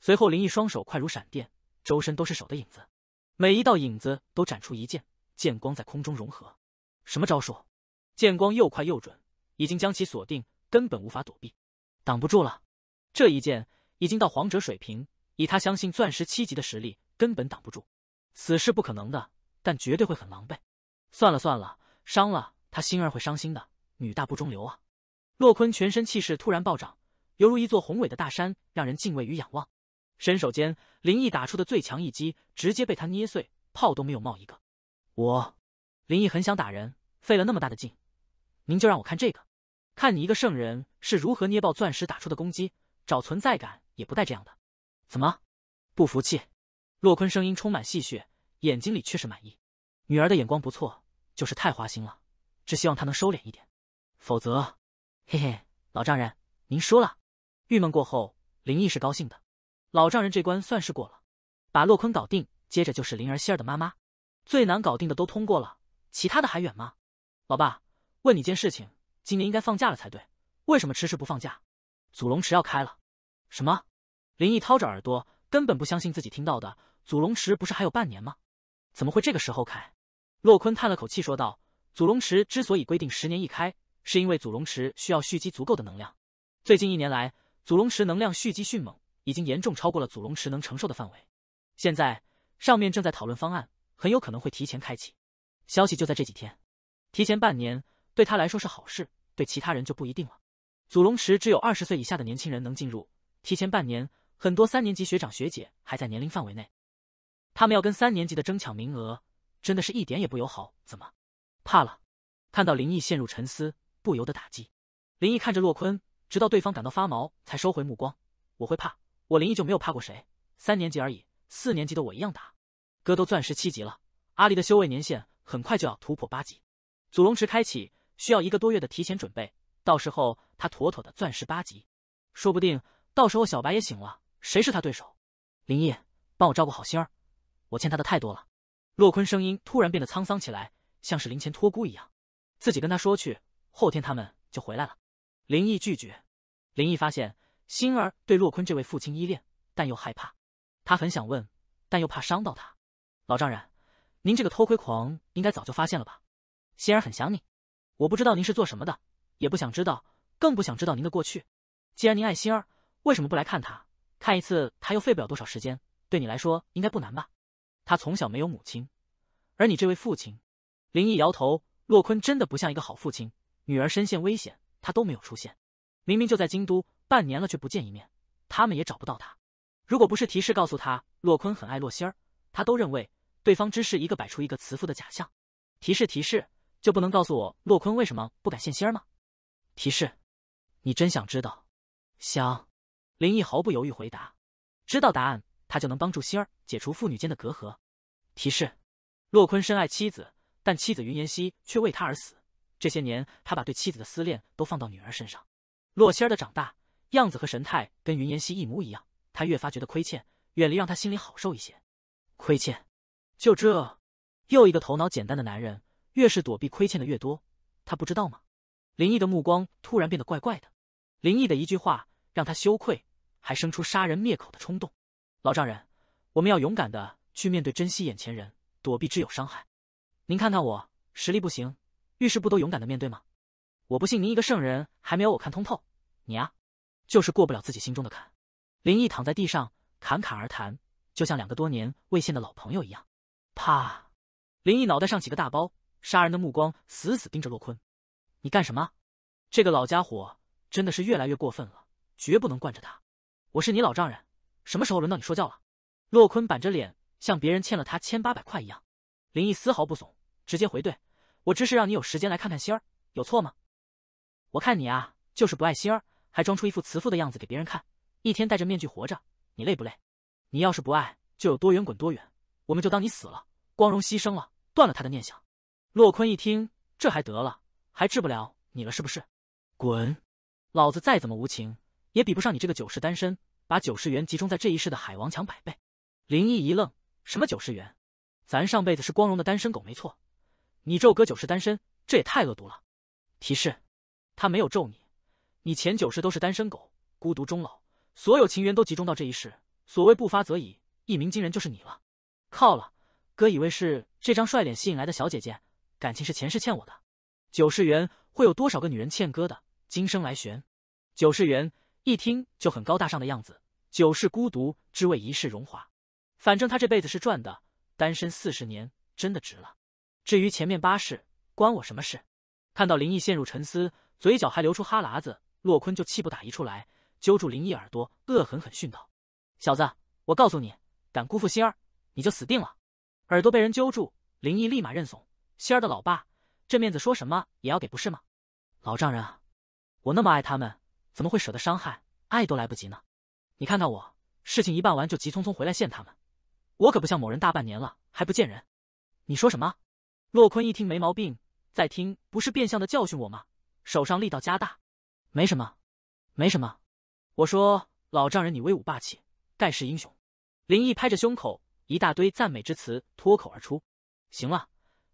随后，林毅双手快如闪电，周身都是手的影子，每一道影子都斩出一剑，剑光在空中融合。什么招数？剑光又快又准，已经将其锁定，根本无法躲避，挡不住了。这一剑已经到皇者水平，以他相信钻石七级的实力，根本挡不住。死是不可能的，但绝对会很狼狈。算了算了，伤了他心儿会伤心的，女大不中留啊！洛坤全身气势突然暴涨，犹如一座宏伟的大山，让人敬畏与仰望。伸手间，林毅打出的最强一击直接被他捏碎，泡都没有冒一个。我，林毅很想打人，费了那么大的劲，您就让我看这个，看你一个圣人是如何捏爆钻石打出的攻击，找存在感也不带这样的。怎么，不服气？洛坤声音充满戏谑，眼睛里却是满意。女儿的眼光不错，就是太花心了，只希望她能收敛一点，否则，嘿嘿，老丈人您输了。郁闷过后，林毅是高兴的，老丈人这关算是过了，把洛坤搞定，接着就是灵儿、心儿的妈妈。最难搞定的都通过了，其他的还远吗？老爸，问你件事情，今年应该放假了才对，为什么迟迟不放假？祖龙池要开了？什么？林毅掏着耳朵，根本不相信自己听到的。祖龙池不是还有半年吗？怎么会这个时候开？洛坤叹了口气说道：“祖龙池之所以规定十年一开，是因为祖龙池需要蓄积足够的能量。最近一年来，祖龙池能量蓄积迅猛，已经严重超过了祖龙池能承受的范围。现在上面正在讨论方案，很有可能会提前开启。消息就在这几天，提前半年对他来说是好事，对其他人就不一定了。祖龙池只有二十岁以下的年轻人能进入，提前半年，很多三年级学长学姐还在年龄范围内。”他们要跟三年级的争抢名额，真的是一点也不友好。怎么，怕了？看到林毅陷入沉思，不由得打击。林毅看着洛坤，直到对方感到发毛，才收回目光。我会怕？我林毅就没有怕过谁。三年级而已，四年级的我一样打。哥都钻石七级了，阿离的修为年限很快就要突破八级。祖龙池开启需要一个多月的提前准备，到时候他妥妥的钻石八级。说不定到时候小白也醒了，谁是他对手？林毅，帮我照顾好心儿。我欠他的太多了，洛坤声音突然变得沧桑起来，像是灵前托孤一样，自己跟他说去，后天他们就回来了。林毅拒绝。林毅发现，心儿对洛坤这位父亲依恋，但又害怕。他很想问，但又怕伤到他。老丈人，您这个偷窥狂应该早就发现了吧？心儿很想你，我不知道您是做什么的，也不想知道，更不想知道您的过去。既然您爱心儿，为什么不来看他？看一次他又费不了多少时间，对你来说应该不难吧？他从小没有母亲，而你这位父亲，林毅摇头。洛坤真的不像一个好父亲，女儿身陷危险，他都没有出现。明明就在京都半年了，却不见一面，他们也找不到他。如果不是提示告诉他洛坤很爱洛仙儿，他都认为对方只是一个摆出一个慈父的假象。提示提示，就不能告诉我洛坤为什么不敢现心儿吗？提示，你真想知道？想。林毅毫不犹豫回答，知道答案，他就能帮助仙儿解除父女间的隔阂。提示：洛坤深爱妻子，但妻子云妍希却为他而死。这些年，他把对妻子的思念都放到女儿身上。洛仙儿的长大，样子和神态跟云妍希一模一样，他越发觉得亏欠，远离让他心里好受一些。亏欠，就这，又一个头脑简单的男人，越是躲避亏欠的越多，他不知道吗？林毅的目光突然变得怪怪的。林毅的一句话让他羞愧，还生出杀人灭口的冲动。老丈人，我们要勇敢的。去面对，珍惜眼前人，躲避只有伤害。您看看我，实力不行，遇事不都勇敢的面对吗？我不信您一个圣人还没有我看通透，你啊，就是过不了自己心中的坎。林毅躺在地上，侃侃而谈，就像两个多年未见的老朋友一样。啪！林毅脑袋上几个大包，杀人的目光死死盯着洛坤。你干什么？这个老家伙真的是越来越过分了，绝不能惯着他。我是你老丈人，什么时候轮到你说教了？洛坤板着脸。像别人欠了他千八百块一样，林毅丝毫不怂，直接回怼：“我只是让你有时间来看看心儿，有错吗？我看你啊，就是不爱心儿，还装出一副慈父的样子给别人看，一天戴着面具活着，你累不累？你要是不爱，就有多远滚多远，我们就当你死了，光荣牺牲了，断了他的念想。”洛坤一听，这还得了？还治不了你了是不是？滚！老子再怎么无情，也比不上你这个九世单身，把九十元集中在这一世的海王强百倍。林毅一愣。什么九世缘？咱上辈子是光荣的单身狗，没错。你咒哥九世单身，这也太恶毒了。提示，他没有咒你，你前九世都是单身狗，孤独终老，所有情缘都集中到这一世。所谓不发则已，一鸣惊人就是你了。靠了，哥以为是这张帅脸吸引来的小姐姐，感情是前世欠我的。九世缘会有多少个女人欠哥的？今生来寻。九世缘一听就很高大上的样子，九世孤独只为一世荣华。反正他这辈子是赚的，单身四十年真的值了。至于前面八世，关我什么事？看到林毅陷入沉思，嘴角还流出哈喇子，洛坤就气不打一处来，揪住林毅耳朵，恶狠狠训道：“小子，我告诉你，敢辜负心儿，你就死定了！”耳朵被人揪住，林毅立马认怂。心儿的老爸，这面子说什么也要给，不是吗？老丈人啊，我那么爱他们，怎么会舍得伤害？爱都来不及呢。你看看我，事情一办完就急匆匆回来见他们。我可不像某人，大半年了还不见人。你说什么？洛坤一听没毛病，再听不是变相的教训我吗？手上力道加大。没什么，没什么。我说老丈人你威武霸气，盖世英雄。林毅拍着胸口，一大堆赞美之词脱口而出。行了，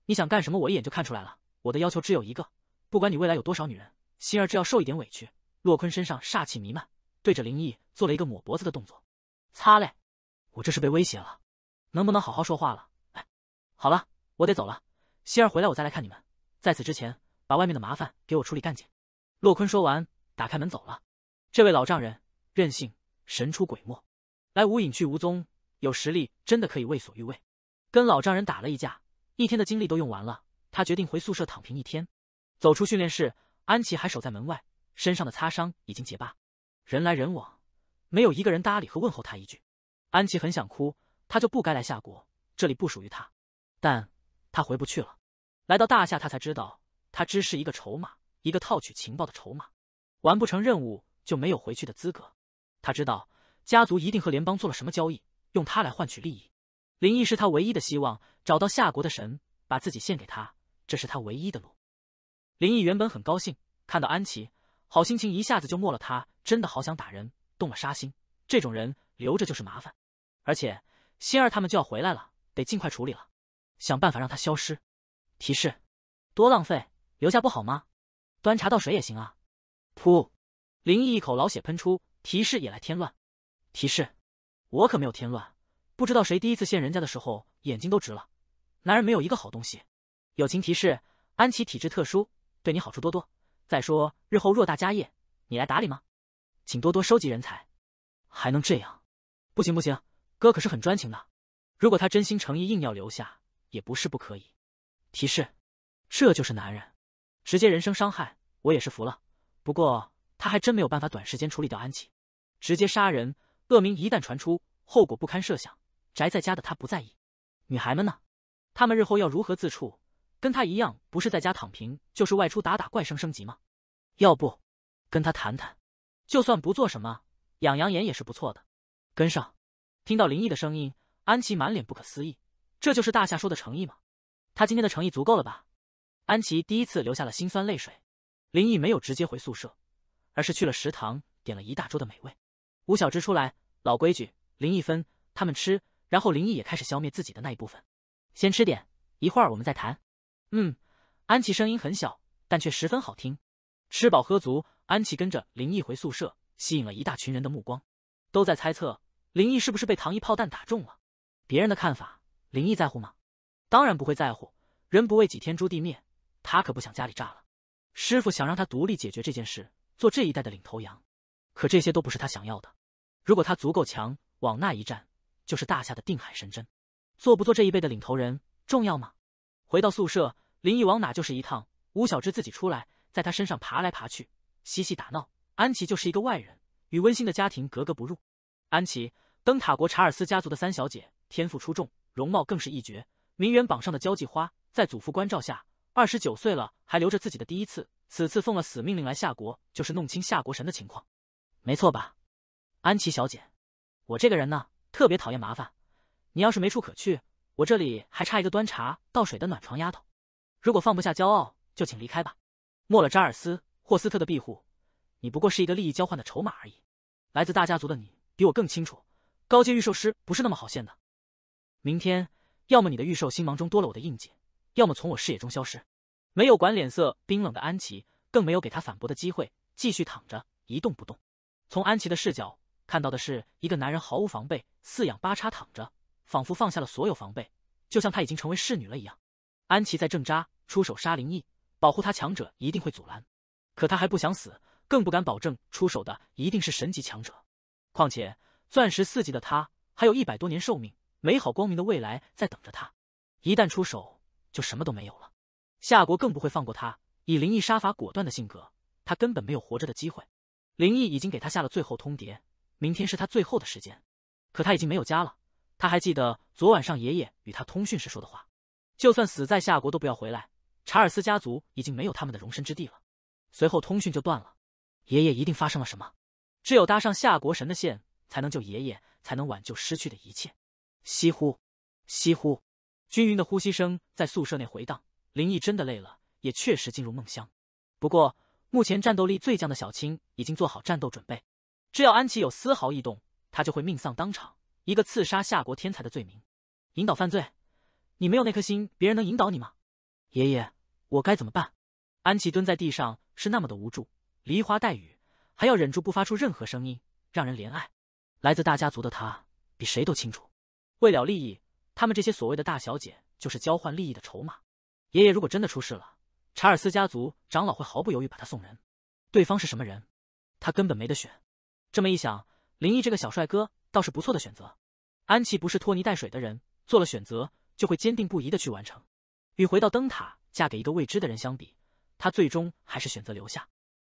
你想干什么？我一眼就看出来了。我的要求只有一个，不管你未来有多少女人，心儿只要受一点委屈。洛坤身上煞气弥漫，对着林毅做了一个抹脖子的动作。擦嘞，我这是被威胁了。能不能好好说话了？哎，好了，我得走了。希儿回来我再来看你们。在此之前，把外面的麻烦给我处理干净。洛坤说完，打开门走了。这位老丈人任性，神出鬼没，来无影去无踪，有实力真的可以为所欲为。跟老丈人打了一架，一天的精力都用完了。他决定回宿舍躺平一天。走出训练室，安琪还守在门外，身上的擦伤已经结疤。人来人往，没有一个人搭理和问候他一句。安琪很想哭。他就不该来夏国，这里不属于他。但他回不去了。来到大夏，他才知道，他只是一个筹码，一个套取情报的筹码。完不成任务，就没有回去的资格。他知道家族一定和联邦做了什么交易，用他来换取利益。林毅是他唯一的希望，找到夏国的神，把自己献给他，这是他唯一的路。林毅原本很高兴看到安琪，好心情一下子就没了。他真的好想打人，动了杀心。这种人留着就是麻烦，而且。心儿他们就要回来了，得尽快处理了，想办法让他消失。提示，多浪费，留下不好吗？端茶倒水也行啊。噗，林毅一口老血喷出。提示也来添乱。提示，我可没有添乱。不知道谁第一次见人家的时候，眼睛都直了。男人没有一个好东西。友情提示，安琪体质特殊，对你好处多多。再说日后偌大家业，你来打理吗？请多多收集人才。还能这样？不行不行。哥可是很专情的，如果他真心诚意硬要留下，也不是不可以。提示，这就是男人，直接人生伤害，我也是服了。不过他还真没有办法短时间处理掉安琪，直接杀人，恶名一旦传出，后果不堪设想。宅在家的他不在意，女孩们呢？她们日后要如何自处？跟他一样，不是在家躺平，就是外出打打怪升升级吗？要不跟他谈谈，就算不做什么，养养眼也是不错的。跟上。听到林毅的声音，安琪满脸不可思议：“这就是大夏说的诚意吗？他今天的诚意足够了吧？”安琪第一次流下了辛酸泪水。林毅没有直接回宿舍，而是去了食堂，点了一大桌的美味。吴小芝出来，老规矩，林毅分他们吃，然后林毅也开始消灭自己的那一部分。先吃点，一会儿我们再谈。嗯，安琪声音很小，但却十分好听。吃饱喝足，安琪跟着林毅回宿舍，吸引了一大群人的目光，都在猜测。林毅是不是被糖衣炮弹打中了？别人的看法，林毅在乎吗？当然不会在乎，人不为己天诛地灭，他可不想家里炸了。师傅想让他独立解决这件事，做这一代的领头羊，可这些都不是他想要的。如果他足够强，往那一站就是大夏的定海神针。做不做这一辈的领头人重要吗？回到宿舍，林毅往哪就是一趟。吴小芝自己出来，在他身上爬来爬去，嬉戏打闹。安琪就是一个外人，与温馨的家庭格格不入。安琪。灯塔国查尔斯家族的三小姐，天赋出众，容貌更是一绝，名媛榜上的交际花。在祖父关照下，二十九岁了还留着自己的第一次。此次奉了死命令来夏国，就是弄清夏国神的情况。没错吧，安琪小姐？我这个人呢，特别讨厌麻烦。你要是没处可去，我这里还差一个端茶倒水的暖床丫头。如果放不下骄傲，就请离开吧。没了扎尔斯·霍斯特的庇护，你不过是一个利益交换的筹码而已。来自大家族的你，比我更清楚。高阶御兽师不是那么好现的。明天，要么你的御兽星芒中多了我的印记，要么从我视野中消失。没有管脸色冰冷的安琪，更没有给他反驳的机会，继续躺着一动不动。从安琪的视角看到的是一个男人毫无防备，四仰八叉躺着，仿佛放下了所有防备，就像他已经成为侍女了一样。安琪在挣扎，出手杀灵翼，保护他强者一定会阻拦，可他还不想死，更不敢保证出手的一定是神级强者，况且。钻石四级的他，还有一百多年寿命，美好光明的未来在等着他。一旦出手，就什么都没有了。夏国更不会放过他。以林毅杀伐果断的性格，他根本没有活着的机会。林毅已经给他下了最后通牒，明天是他最后的时间。可他已经没有家了。他还记得昨晚上爷爷与他通讯时说的话：“就算死在夏国，都不要回来。”查尔斯家族已经没有他们的容身之地了。随后通讯就断了。爷爷一定发生了什么。只有搭上夏国神的线。才能救爷爷，才能挽救失去的一切。吸呼，吸呼，均匀的呼吸声在宿舍内回荡。林毅真的累了，也确实进入梦乡。不过，目前战斗力最强的小青已经做好战斗准备。只要安琪有丝毫异动，他就会命丧当场。一个刺杀夏国天才的罪名，引导犯罪，你没有那颗心，别人能引导你吗？爷爷，我该怎么办？安琪蹲在地上，是那么的无助，梨花带雨，还要忍住不发出任何声音，让人怜爱。来自大家族的他，比谁都清楚。为了利益，他们这些所谓的大小姐就是交换利益的筹码。爷爷如果真的出事了，查尔斯家族长老会毫不犹豫把他送人。对方是什么人？他根本没得选。这么一想，林毅这个小帅哥倒是不错的选择。安琪不是拖泥带水的人，做了选择就会坚定不移的去完成。与回到灯塔嫁给一个未知的人相比，他最终还是选择留下。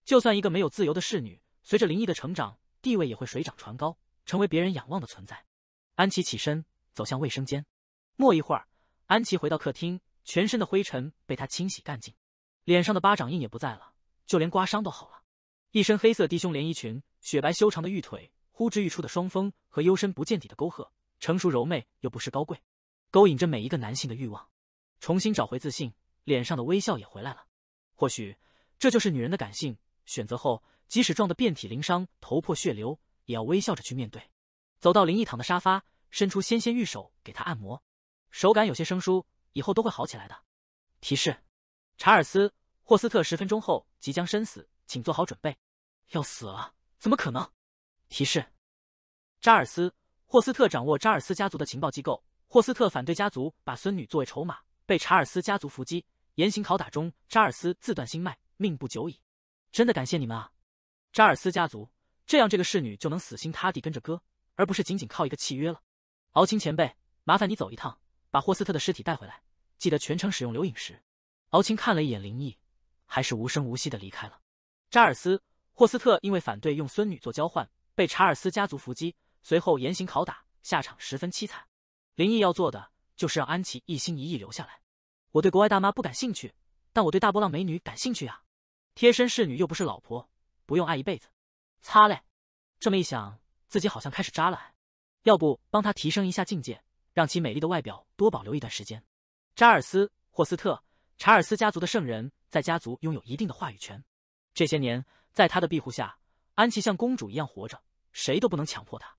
就算一个没有自由的侍女，随着林毅的成长，地位也会水涨船高。成为别人仰望的存在。安琪起身走向卫生间，没一会儿，安琪回到客厅，全身的灰尘被她清洗干净，脸上的巴掌印也不在了，就连刮伤都好了。一身黑色低胸连衣裙，雪白修长的玉腿，呼之欲出的双峰和幽深不见底的沟壑，成熟柔媚又不失高贵，勾引着每一个男性的欲望。重新找回自信，脸上的微笑也回来了。或许这就是女人的感性选择，后即使撞得遍体鳞伤，头破血流。也要微笑着去面对。走到林毅躺的沙发，伸出纤纤玉手给他按摩，手感有些生疏，以后都会好起来的。提示：查尔斯·霍斯特十分钟后即将身死，请做好准备。要死了？怎么可能？提示：查尔斯·霍斯特掌握查尔斯家族的情报机构，霍斯特反对家族把孙女作为筹码，被查尔斯家族伏击，严刑拷打中，查尔斯自断心脉，命不久矣。真的感谢你们啊，查尔斯家族。这样，这个侍女就能死心塌地跟着哥，而不是仅仅靠一个契约了。敖青前辈，麻烦你走一趟，把霍斯特的尸体带回来，记得全程使用留影石。敖青看了一眼林毅，还是无声无息地离开了。查尔斯，霍斯特因为反对用孙女做交换，被查尔斯家族伏击，随后严刑拷打，下场十分凄惨。林毅要做的就是让安琪一心一意留下来。我对国外大妈不感兴趣，但我对大波浪美女感兴趣呀。贴身侍女又不是老婆，不用爱一辈子。擦嘞，这么一想，自己好像开始渣了。要不帮他提升一下境界，让其美丽的外表多保留一段时间。查尔斯·霍斯特，查尔斯家族的圣人，在家族拥有一定的话语权。这些年，在他的庇护下，安琪像公主一样活着，谁都不能强迫她。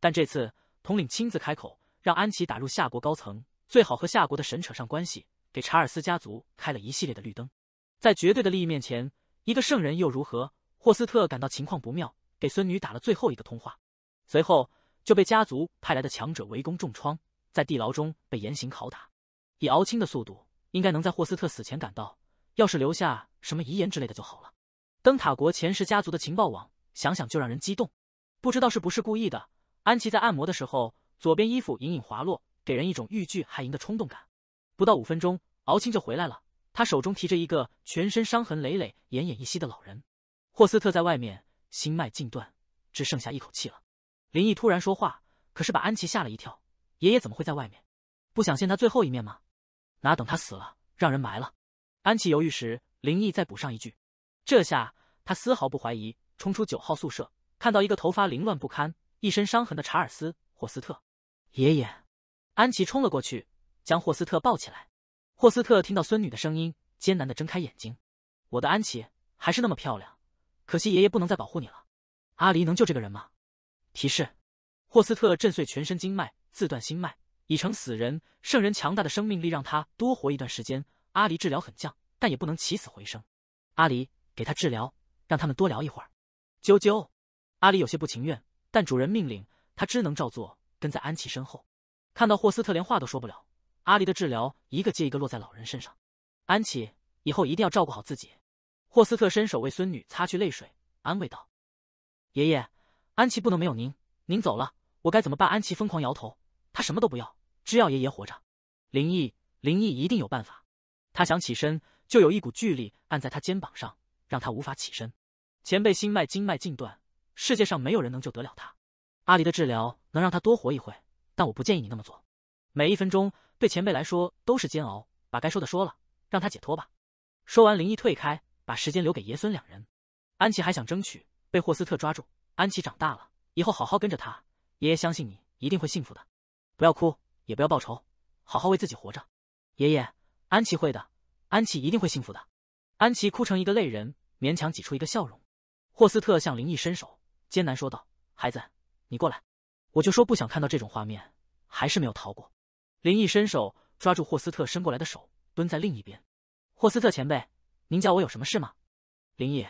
但这次，统领亲自开口，让安琪打入夏国高层，最好和夏国的神扯上关系，给查尔斯家族开了一系列的绿灯。在绝对的利益面前，一个圣人又如何？霍斯特感到情况不妙，给孙女打了最后一个通话，随后就被家族派来的强者围攻重创，在地牢中被严刑拷打。以敖青的速度，应该能在霍斯特死前赶到。要是留下什么遗言之类的就好了。灯塔国前十家族的情报网，想想就让人激动。不知道是不是故意的，安琪在按摩的时候，左边衣服隐隐滑落，给人一种欲拒还迎的冲动感。不到五分钟，敖青就回来了，他手中提着一个全身伤痕累累、奄奄一息的老人。霍斯特在外面，心脉尽断，只剩下一口气了。林毅突然说话，可是把安琪吓了一跳。爷爷怎么会在外面？不想见他最后一面吗？哪等他死了，让人埋了。安琪犹豫时，林毅再补上一句。这下他丝毫不怀疑，冲出九号宿舍，看到一个头发凌乱不堪、一身伤痕的查尔斯·霍斯特。爷爷，安琪冲了过去，将霍斯特抱起来。霍斯特听到孙女的声音，艰难的睁开眼睛。我的安琪，还是那么漂亮。可惜爷爷不能再保护你了，阿离能救这个人吗？提示：霍斯特震碎全身经脉，自断心脉，已成死人。圣人强大的生命力让他多活一段时间。阿离治疗很降，但也不能起死回生。阿离给他治疗，让他们多聊一会儿。啾啾，阿离有些不情愿，但主人命令他只能照做，跟在安琪身后。看到霍斯特连话都说不了，阿离的治疗一个接一个落在老人身上。安琪以后一定要照顾好自己。霍斯特伸手为孙女擦去泪水，安慰道：“爷爷，安琪不能没有您。您走了，我该怎么办？”安琪疯狂摇头，她什么都不要，只要爷爷活着。林毅，林毅一定有办法。他想起身，就有一股巨力按在他肩膀上，让他无法起身。前辈心脉经脉尽断，世界上没有人能救得了他。阿离的治疗能让他多活一会，但我不建议你那么做。每一分钟对前辈来说都是煎熬，把该说的说了，让他解脱吧。说完，林毅退开。把时间留给爷孙两人，安琪还想争取被霍斯特抓住。安琪长大了以后，好好跟着他，爷爷相信你一定会幸福的。不要哭，也不要报仇，好好为自己活着。爷爷，安琪会的，安琪一定会幸福的。安琪哭成一个泪人，勉强挤出一个笑容。霍斯特向林毅伸手，艰难说道：“孩子，你过来。”我就说不想看到这种画面，还是没有逃过。林毅伸手抓住霍斯特伸过来的手，蹲在另一边。霍斯特前辈。您叫我有什么事吗？林毅，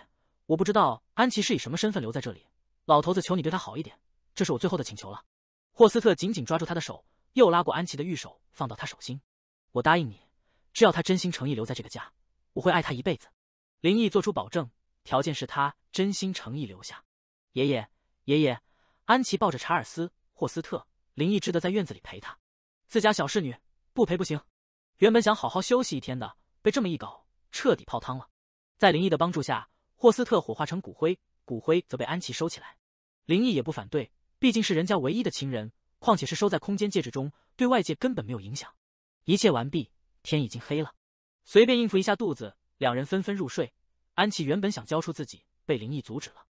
我不知道安琪是以什么身份留在这里。老头子求你对他好一点，这是我最后的请求了。霍斯特紧紧抓住他的手，又拉过安琪的玉手放到他手心。我答应你，只要他真心诚意留在这个家，我会爱他一辈子。林毅做出保证，条件是他真心诚意留下。爷爷，爷爷，安琪抱着查尔斯，霍斯特，林毅只得在院子里陪他。自家小侍女不陪不行。原本想好好休息一天的，被这么一搞。彻底泡汤了。在林毅的帮助下，霍斯特火化成骨灰，骨灰则被安琪收起来。林毅也不反对，毕竟是人家唯一的亲人，况且是收在空间戒指中，对外界根本没有影响。一切完毕，天已经黑了，随便应付一下肚子，两人纷纷入睡。安琪原本想交出自己，被林毅阻止了，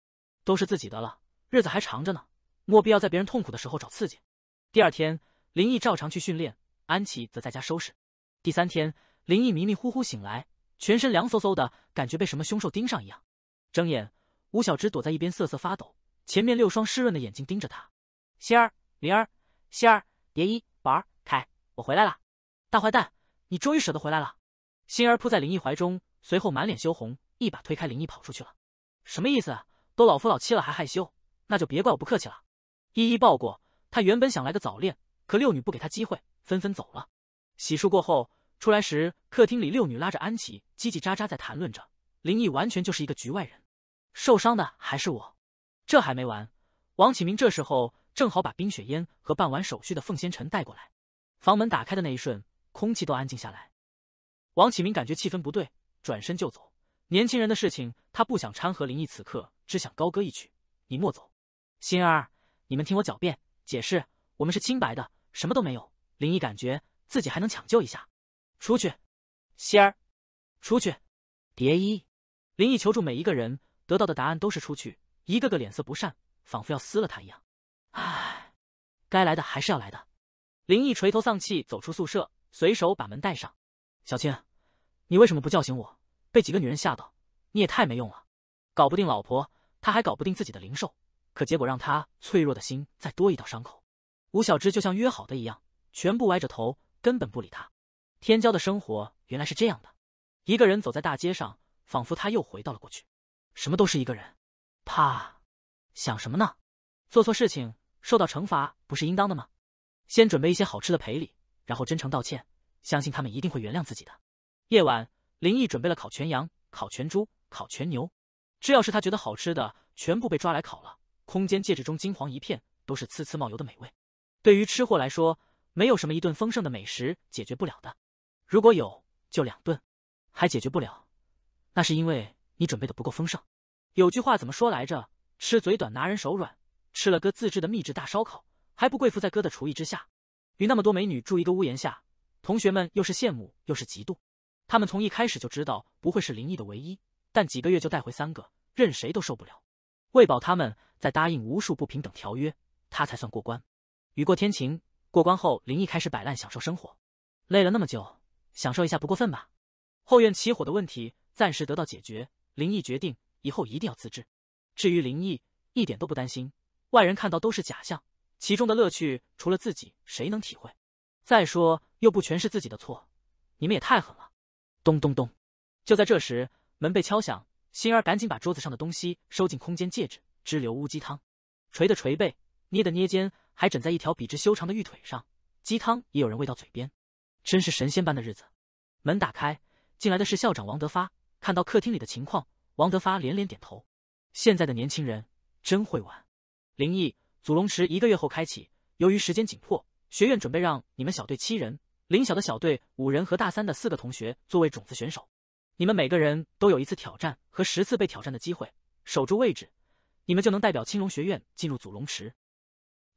都是自己的了，日子还长着呢，莫必要在别人痛苦的时候找刺激。第二天，林毅照常去训练，安琪则在家收拾。第三天，林毅迷迷糊糊醒来。全身凉飕飕的感觉，被什么凶兽盯上一样。睁眼，吴小芝躲在一边瑟瑟发抖，前面六双湿润的眼睛盯着他。仙儿、灵儿、仙儿、蝶衣、宝儿、凯，我回来了！大坏蛋，你终于舍得回来了！仙儿扑在林毅怀中，随后满脸羞红，一把推开林毅跑出去了。什么意思？都老夫老妻了还害羞？那就别怪我不客气了。一一抱过，他原本想来个早恋，可六女不给他机会，纷纷走了。洗漱过后。出来时，客厅里六女拉着安琪叽叽喳喳在谈论着，林毅完全就是一个局外人。受伤的还是我，这还没完。王启明这时候正好把冰雪烟和办完手续的凤仙尘带过来。房门打开的那一瞬，空气都安静下来。王启明感觉气氛不对，转身就走。年轻人的事情他不想掺和，林毅此刻只想高歌一曲。你莫走，心儿，你们听我狡辩解释，我们是清白的，什么都没有。林毅感觉自己还能抢救一下。出去，仙儿，出去，蝶衣，林毅求助每一个人，得到的答案都是出去，一个个脸色不善，仿佛要撕了他一样。唉，该来的还是要来的。林毅垂头丧气走出宿舍，随手把门带上。小青，你为什么不叫醒我？被几个女人吓到，你也太没用了，搞不定老婆，他还搞不定自己的灵兽，可结果让他脆弱的心再多一道伤口。吴小芝就像约好的一样，全部歪着头，根本不理他。天骄的生活原来是这样的，一个人走在大街上，仿佛他又回到了过去，什么都是一个人。怕？想什么呢？做错事情受到惩罚不是应当的吗？先准备一些好吃的赔礼，然后真诚道歉，相信他们一定会原谅自己的。夜晚，林毅准备了烤全羊、烤全猪、烤全牛，只要是他觉得好吃的，全部被抓来烤了。空间戒指中金黄一片，都是呲呲冒油的美味。对于吃货来说，没有什么一顿丰盛的美食解决不了的。如果有就两顿，还解决不了，那是因为你准备的不够丰盛。有句话怎么说来着？“吃嘴短，拿人手软。”吃了哥自制的秘制大烧烤，还不跪伏在哥的厨艺之下？与那么多美女住一个屋檐下，同学们又是羡慕又是嫉妒。他们从一开始就知道不会是林毅的唯一，但几个月就带回三个，任谁都受不了。为保他们，再答应无数不平等条约，他才算过关。雨过天晴，过关后，林毅开始摆烂享受生活。累了那么久。享受一下不过分吧？后院起火的问题暂时得到解决，林毅决定以后一定要自制。至于林毅，一点都不担心，外人看到都是假象，其中的乐趣除了自己谁能体会？再说又不全是自己的错，你们也太狠了！咚咚咚！就在这时，门被敲响，星儿赶紧把桌子上的东西收进空间戒指，支流乌鸡汤。捶的捶背，捏的捏肩，还枕在一条笔直修长的玉腿上，鸡汤也有人喂到嘴边。真是神仙般的日子。门打开，进来的是校长王德发。看到客厅里的情况，王德发连连点头。现在的年轻人真会玩。林毅，祖龙池一个月后开启，由于时间紧迫，学院准备让你们小队七人、林小的小队五人和大三的四个同学作为种子选手。你们每个人都有一次挑战和十次被挑战的机会，守住位置，你们就能代表青龙学院进入祖龙池。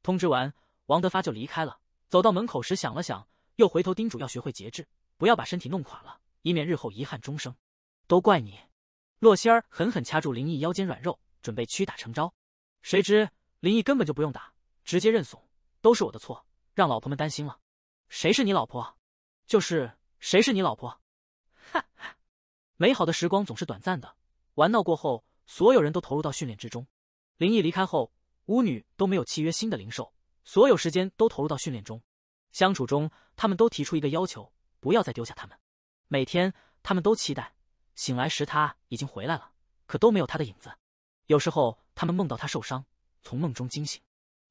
通知完，王德发就离开了。走到门口时，想了想。又回头叮嘱：“要学会节制，不要把身体弄垮了，以免日后遗憾终生。”都怪你，洛仙儿狠狠掐住林毅腰间软肉，准备屈打成招。谁知林毅根本就不用打，直接认怂：“都是我的错，让老婆们担心了。”谁是你老婆？就是谁是你老婆？哈哈，美好的时光总是短暂的，玩闹过后，所有人都投入到训练之中。林毅离开后，巫女都没有契约新的灵兽，所有时间都投入到训练中。相处中。他们都提出一个要求，不要再丢下他们。每天，他们都期待醒来时他已经回来了，可都没有他的影子。有时候，他们梦到他受伤，从梦中惊醒。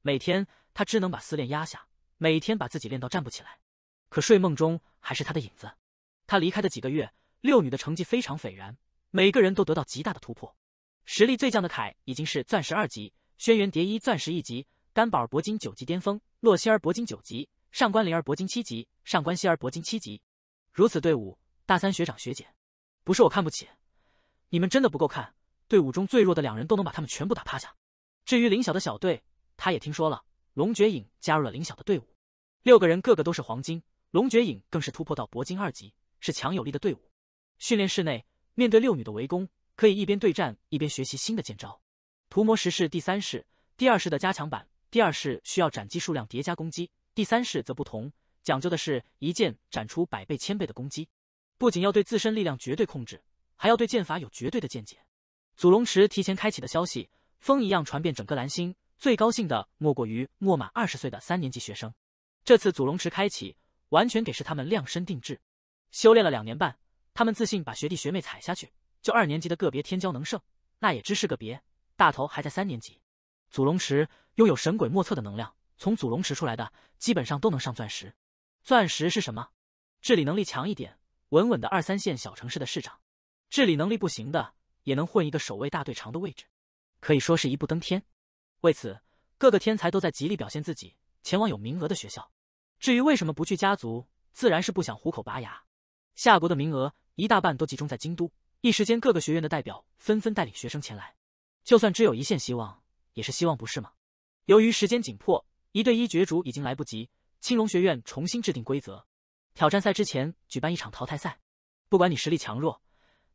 每天，他只能把思念压下，每天把自己练到站不起来。可睡梦中还是他的影子。他离开的几个月，六女的成绩非常斐然，每个人都得到极大的突破。实力最强的凯已经是钻石二级，轩辕蝶衣钻石一级，甘宝铂金九级巅峰，洛希儿铂金九级。上官灵儿铂金七级，上官曦儿铂金七级，如此队伍，大三学长学姐，不是我看不起，你们真的不够看。队伍中最弱的两人都能把他们全部打趴下。至于林晓的小队，他也听说了，龙绝影加入了林晓的队伍，六个人个个都是黄金，龙绝影更是突破到铂金二级，是强有力的队伍。训练室内，面对六女的围攻，可以一边对战一边学习新的剑招。图魔十式第三式，第二式的加强版，第二式需要斩击数量叠加攻击。第三式则不同，讲究的是一剑斩出百倍千倍的攻击，不仅要对自身力量绝对控制，还要对剑法有绝对的见解。祖龙池提前开启的消息，风一样传遍整个蓝星，最高兴的莫过于莫满二十岁的三年级学生。这次祖龙池开启，完全给是他们量身定制。修炼了两年半，他们自信把学弟学妹踩下去，就二年级的个别天骄能胜，那也只是个别，大头还在三年级。祖龙池拥有神鬼莫测的能量。从祖龙池出来的基本上都能上钻石。钻石是什么？治理能力强一点，稳稳的二三线小城市的市长；治理能力不行的，也能混一个守卫大队长的位置，可以说是一步登天。为此，各个天才都在极力表现自己，前往有名额的学校。至于为什么不去家族，自然是不想虎口拔牙。夏国的名额一大半都集中在京都，一时间各个学院的代表纷纷带领学生前来，就算只有一线希望，也是希望不是吗？由于时间紧迫。一对一角逐已经来不及，青龙学院重新制定规则，挑战赛之前举办一场淘汰赛。不管你实力强弱，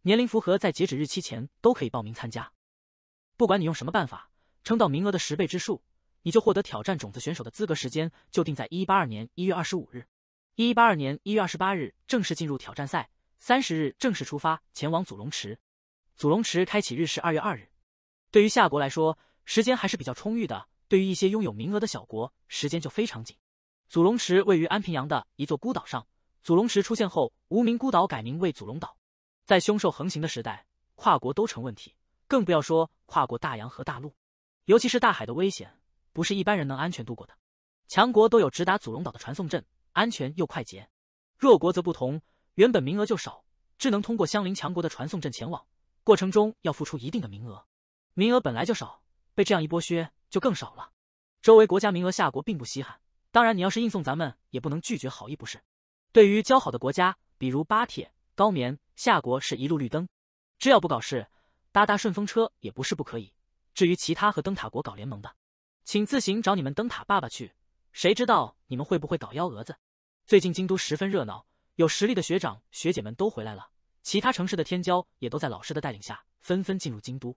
年龄符合，在截止日期前都可以报名参加。不管你用什么办法，撑到名额的十倍之数，你就获得挑战种子选手的资格。时间就定在一一八二年一月二十五日，一一八二年一月二十八日正式进入挑战赛，三十日正式出发前往祖龙池。祖龙池开启日是二月二日，对于夏国来说，时间还是比较充裕的。对于一些拥有名额的小国，时间就非常紧。祖龙池位于安平洋的一座孤岛上。祖龙池出现后，无名孤岛改名为祖龙岛。在凶兽横行的时代，跨国都成问题，更不要说跨过大洋和大陆。尤其是大海的危险，不是一般人能安全度过的。强国都有直达祖龙岛的传送阵，安全又快捷。弱国则不同，原本名额就少，只能通过相邻强国的传送阵前往。过程中要付出一定的名额，名额本来就少，被这样一剥削。就更少了，周围国家名额夏国并不稀罕，当然你要是硬送咱们也不能拒绝好意不是？对于交好的国家，比如巴铁、高棉、夏国是一路绿灯，只要不搞事，搭搭顺风车也不是不可以。至于其他和灯塔国搞联盟的，请自行找你们灯塔爸爸去，谁知道你们会不会搞幺蛾子？最近京都十分热闹，有实力的学长学姐们都回来了，其他城市的天骄也都在老师的带领下纷纷进入京都，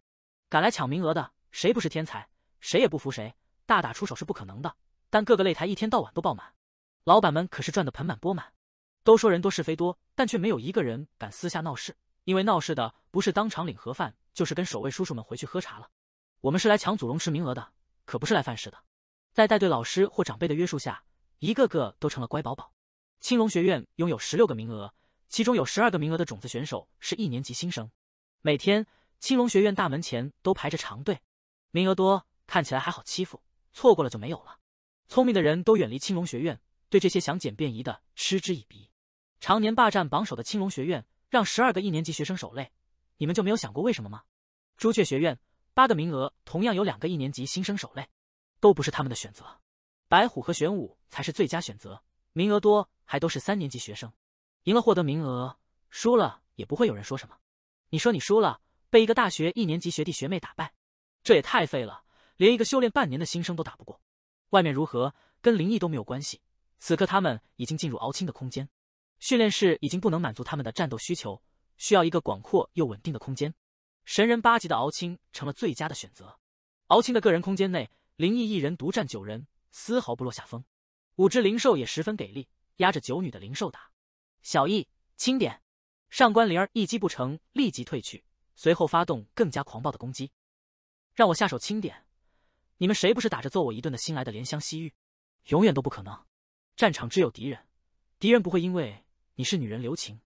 赶来抢名额的谁不是天才？谁也不服谁，大打出手是不可能的。但各个擂台一天到晚都爆满，老板们可是赚得盆满钵满。都说人多是非多，但却没有一个人敢私下闹事，因为闹事的不是当场领盒饭，就是跟守卫叔叔们回去喝茶了。我们是来抢祖龙池名额的，可不是来犯事的。在带队老师或长辈的约束下，一个个都成了乖宝宝。青龙学院拥有十六个名额，其中有十二个名额的种子选手是一年级新生。每天，青龙学院大门前都排着长队，名额多。看起来还好欺负，错过了就没有了。聪明的人都远离青龙学院，对这些想简便宜的嗤之以鼻。常年霸占榜首的青龙学院，让十二个一年级学生守擂，你们就没有想过为什么吗？朱雀学院八个名额，同样有两个一年级新生守擂，都不是他们的选择。白虎和玄武才是最佳选择，名额多还都是三年级学生。赢了获得名额，输了也不会有人说什么。你说你输了，被一个大学一年级学弟学妹打败，这也太废了。连一个修炼半年的新生都打不过，外面如何跟灵异都没有关系。此刻他们已经进入敖青的空间，训练室已经不能满足他们的战斗需求，需要一个广阔又稳定的空间。神人八级的敖青成了最佳的选择。敖青的个人空间内，灵异一人独占九人，丝毫不落下风。五只灵兽也十分给力，压着九女的灵兽打。小易轻点，上官灵儿一击不成立即退去，随后发动更加狂暴的攻击，让我下手轻点。你们谁不是打着揍我一顿的心来的怜香惜玉？永远都不可能。战场只有敌人，敌人不会因为你是女人留情，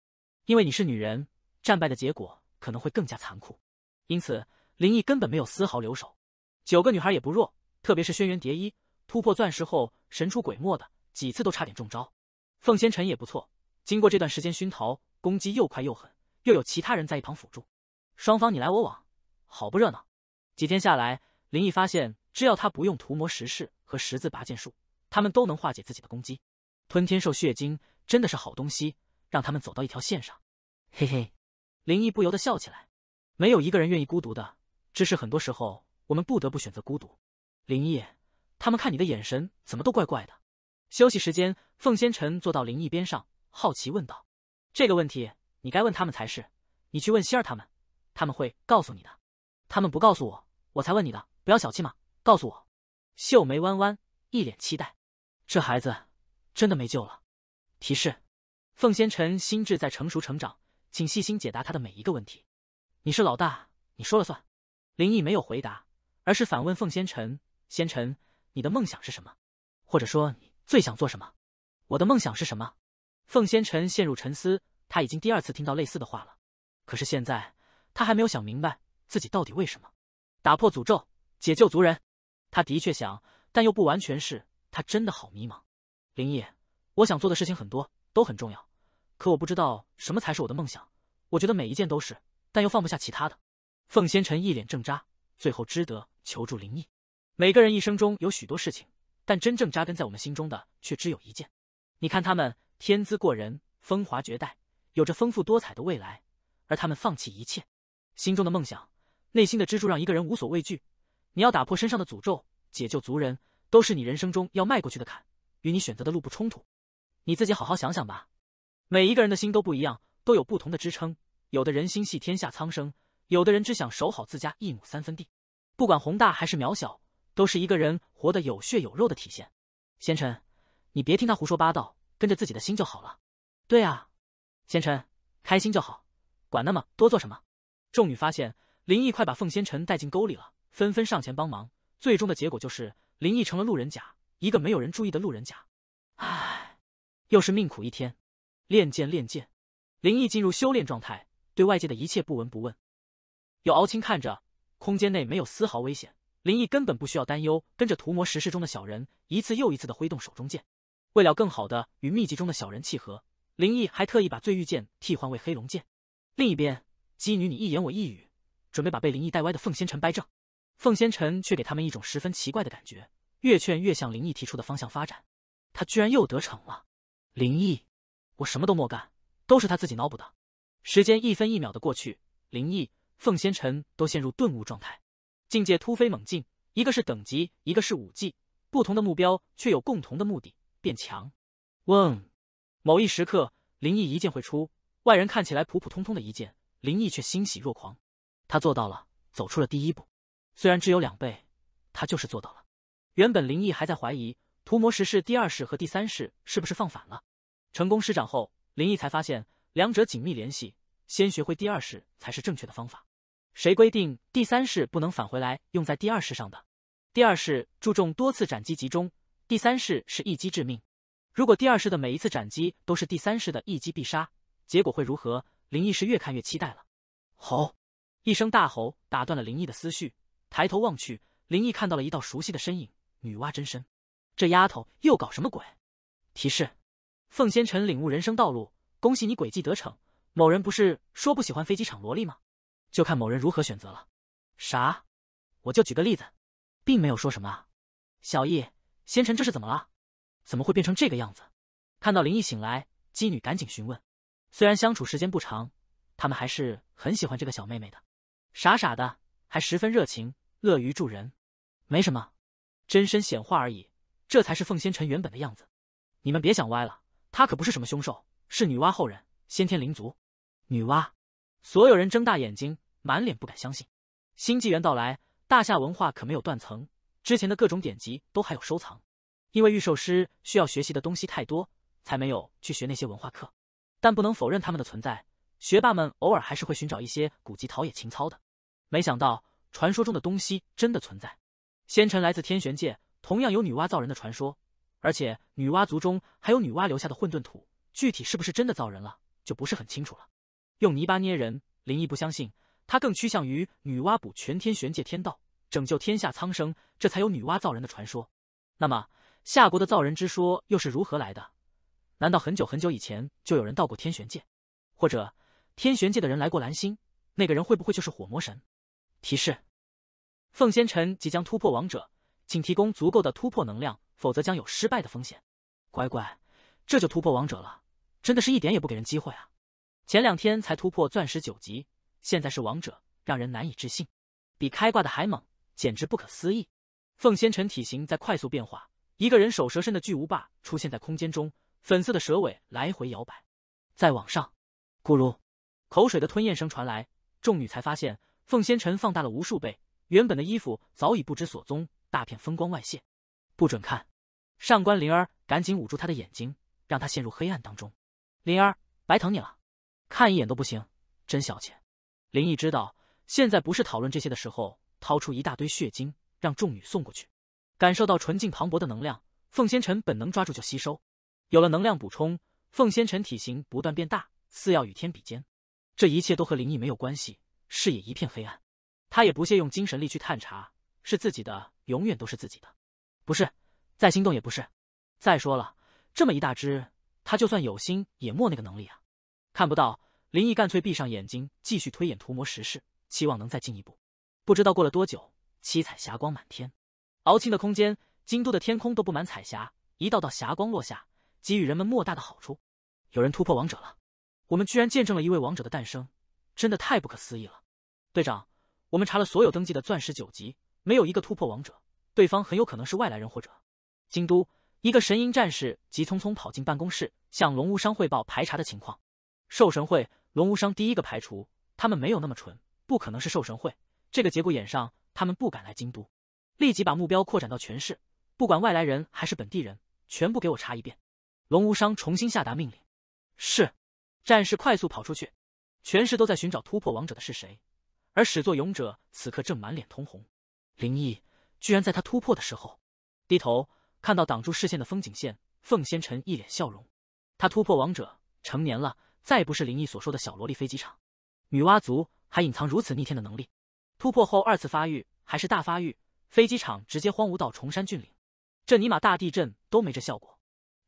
因为你是女人，战败的结果可能会更加残酷。因此，林毅根本没有丝毫留手。九个女孩也不弱，特别是轩辕蝶衣突破钻石后神出鬼没的几次，都差点中招。凤仙尘也不错，经过这段时间熏陶，攻击又快又狠，又有其他人在一旁辅助，双方你来我往，好不热闹。几天下来，林毅发现。只要他不用屠魔十式和十字拔剑术，他们都能化解自己的攻击。吞天兽血晶真的是好东西，让他们走到一条线上。嘿嘿，林毅不由得笑起来。没有一个人愿意孤独的，只是很多时候我们不得不选择孤独。林毅，他们看你的眼神怎么都怪怪的。休息时间，凤仙尘坐到林毅边上，好奇问道：“这个问题你该问他们才是，你去问仙儿他们，他们会告诉你的。他们不告诉我，我才问你的，不要小气嘛。”告诉我，秀眉弯弯，一脸期待。这孩子真的没救了。提示：凤仙尘心智在成熟成长，请细心解答他的每一个问题。你是老大，你说了算。林毅没有回答，而是反问凤仙尘：仙尘，你的梦想是什么？或者说，你最想做什么？我的梦想是什么？凤仙尘陷入沉思，他已经第二次听到类似的话了。可是现在，他还没有想明白自己到底为什么打破诅咒，解救族人。他的确想，但又不完全是。他真的好迷茫。林毅，我想做的事情很多，都很重要，可我不知道什么才是我的梦想。我觉得每一件都是，但又放不下其他的。凤仙尘一脸正扎，最后只得求助林毅。每个人一生中有许多事情，但真正扎根在我们心中的却只有一件。你看他们，天资过人，风华绝代，有着丰富多彩的未来，而他们放弃一切，心中的梦想，内心的支柱，让一个人无所畏惧。你要打破身上的诅咒，解救族人，都是你人生中要迈过去的坎，与你选择的路不冲突。你自己好好想想吧。每一个人的心都不一样，都有不同的支撑。有的人心系天下苍生，有的人只想守好自家一亩三分地。不管宏大还是渺小，都是一个人活得有血有肉的体现。仙尘，你别听他胡说八道，跟着自己的心就好了。对啊，仙尘，开心就好，管那么多做什么？众女发现，林毅快把凤仙尘带进沟里了。纷纷上前帮忙，最终的结果就是林毅成了路人甲，一个没有人注意的路人甲。唉，又是命苦一天。练剑，练剑。林毅进入修炼状态，对外界的一切不闻不问。有敖青看着，空间内没有丝毫危险，林毅根本不需要担忧。跟着屠魔石室中的小人，一次又一次的挥动手中剑。为了更好的与秘籍中的小人契合，林毅还特意把醉玉剑替换为黑龙剑。另一边，姬女你一言我一语，准备把被林毅带歪的凤仙尘掰正。凤仙尘却给他们一种十分奇怪的感觉，越劝越向灵异提出的方向发展，他居然又得逞了。灵异，我什么都没干，都是他自己脑补的。时间一分一秒的过去，灵异、凤仙尘都陷入顿悟状态，境界突飞猛进。一个是等级，一个是武技，不同的目标却有共同的目的：变强。嗡，某一时刻，灵异一剑会出，外人看起来普普通通的一剑，灵异却欣喜若狂。他做到了，走出了第一步。虽然只有两倍，他就是做到了。原本林毅还在怀疑屠魔十式第二式和第三式是不是放反了，成功施展后，林毅才发现两者紧密联系，先学会第二式才是正确的方法。谁规定第三式不能返回来用在第二式上的？第二式注重多次斩击集中，第三式是一击致命。如果第二式的每一次斩击都是第三式的一击必杀，结果会如何？林毅是越看越期待了。吼！一声大吼打断了林毅的思绪。抬头望去，林毅看到了一道熟悉的身影——女娲真身。这丫头又搞什么鬼？提示：凤仙尘领悟人生道路，恭喜你诡计得逞。某人不是说不喜欢飞机场萝莉吗？就看某人如何选择了。啥？我就举个例子，并没有说什么啊。小易，仙尘这是怎么了？怎么会变成这个样子？看到林毅醒来，姬女赶紧询问。虽然相处时间不长，他们还是很喜欢这个小妹妹的，傻傻的，还十分热情。乐于助人，没什么，真身显化而已，这才是凤仙臣原本的样子。你们别想歪了，他可不是什么凶兽，是女娲后人，先天灵族。女娲，所有人睁大眼睛，满脸不敢相信。新纪元到来，大夏文化可没有断层，之前的各种典籍都还有收藏。因为御兽师需要学习的东西太多，才没有去学那些文化课。但不能否认他们的存在，学霸们偶尔还是会寻找一些古籍陶冶情操的。没想到。传说中的东西真的存在？仙尘来自天玄界，同样有女娲造人的传说，而且女娲族中还有女娲留下的混沌土，具体是不是真的造人了，就不是很清楚了。用泥巴捏人，林毅不相信，他更趋向于女娲补全天玄界天道，拯救天下苍生，这才有女娲造人的传说。那么夏国的造人之说又是如何来的？难道很久很久以前就有人到过天玄界，或者天玄界的人来过蓝星？那个人会不会就是火魔神？提示：凤仙尘即将突破王者，请提供足够的突破能量，否则将有失败的风险。乖乖，这就突破王者了，真的是一点也不给人机会啊！前两天才突破钻石九级，现在是王者，让人难以置信，比开挂的还猛，简直不可思议！凤仙尘体型在快速变化，一个人手蛇身的巨无霸出现在空间中，粉色的蛇尾来回摇摆。再往上，咕噜，口水的吞咽声传来，众女才发现。凤仙尘放大了无数倍，原本的衣服早已不知所踪，大片风光外泄。不准看！上官灵儿赶紧捂住他的眼睛，让他陷入黑暗当中。灵儿，白疼你了，看一眼都不行，真小气。林毅知道现在不是讨论这些的时候，掏出一大堆血晶，让众女送过去。感受到纯净磅礴的能量，凤仙尘本能抓住就吸收。有了能量补充，凤仙尘体型不断变大，似要与天比肩。这一切都和林毅没有关系。视野一片黑暗，他也不屑用精神力去探查，是自己的永远都是自己的，不是再心动也不是。再说了，这么一大只，他就算有心也没那个能力啊。看不到，林毅干脆闭上眼睛，继续推演图魔实事，期望能再进一步。不知道过了多久，七彩霞光满天，敖青的空间，京都的天空都布满彩霞，一道道霞光落下，给予人们莫大的好处。有人突破王者了，我们居然见证了一位王者的诞生，真的太不可思议了！队长，我们查了所有登记的钻石九级，没有一个突破王者。对方很有可能是外来人或者京都一个神鹰战士，急匆匆跑进办公室，向龙无商汇报排查的情况。兽神会，龙无商第一个排除，他们没有那么蠢，不可能是兽神会。这个节骨眼上，他们不敢来京都。立即把目标扩展到全市，不管外来人还是本地人，全部给我查一遍。龙无商重新下达命令。是，战士快速跑出去。全市都在寻找突破王者的是谁？而始作俑者此刻正满脸通红，林毅居然在他突破的时候，低头看到挡住视线的风景线。凤仙尘一脸笑容，他突破王者，成年了，再不是林毅所说的小萝莉飞机场。女娲族还隐藏如此逆天的能力，突破后二次发育还是大发育，飞机场直接荒芜到崇山峻岭，这尼玛大地震都没这效果。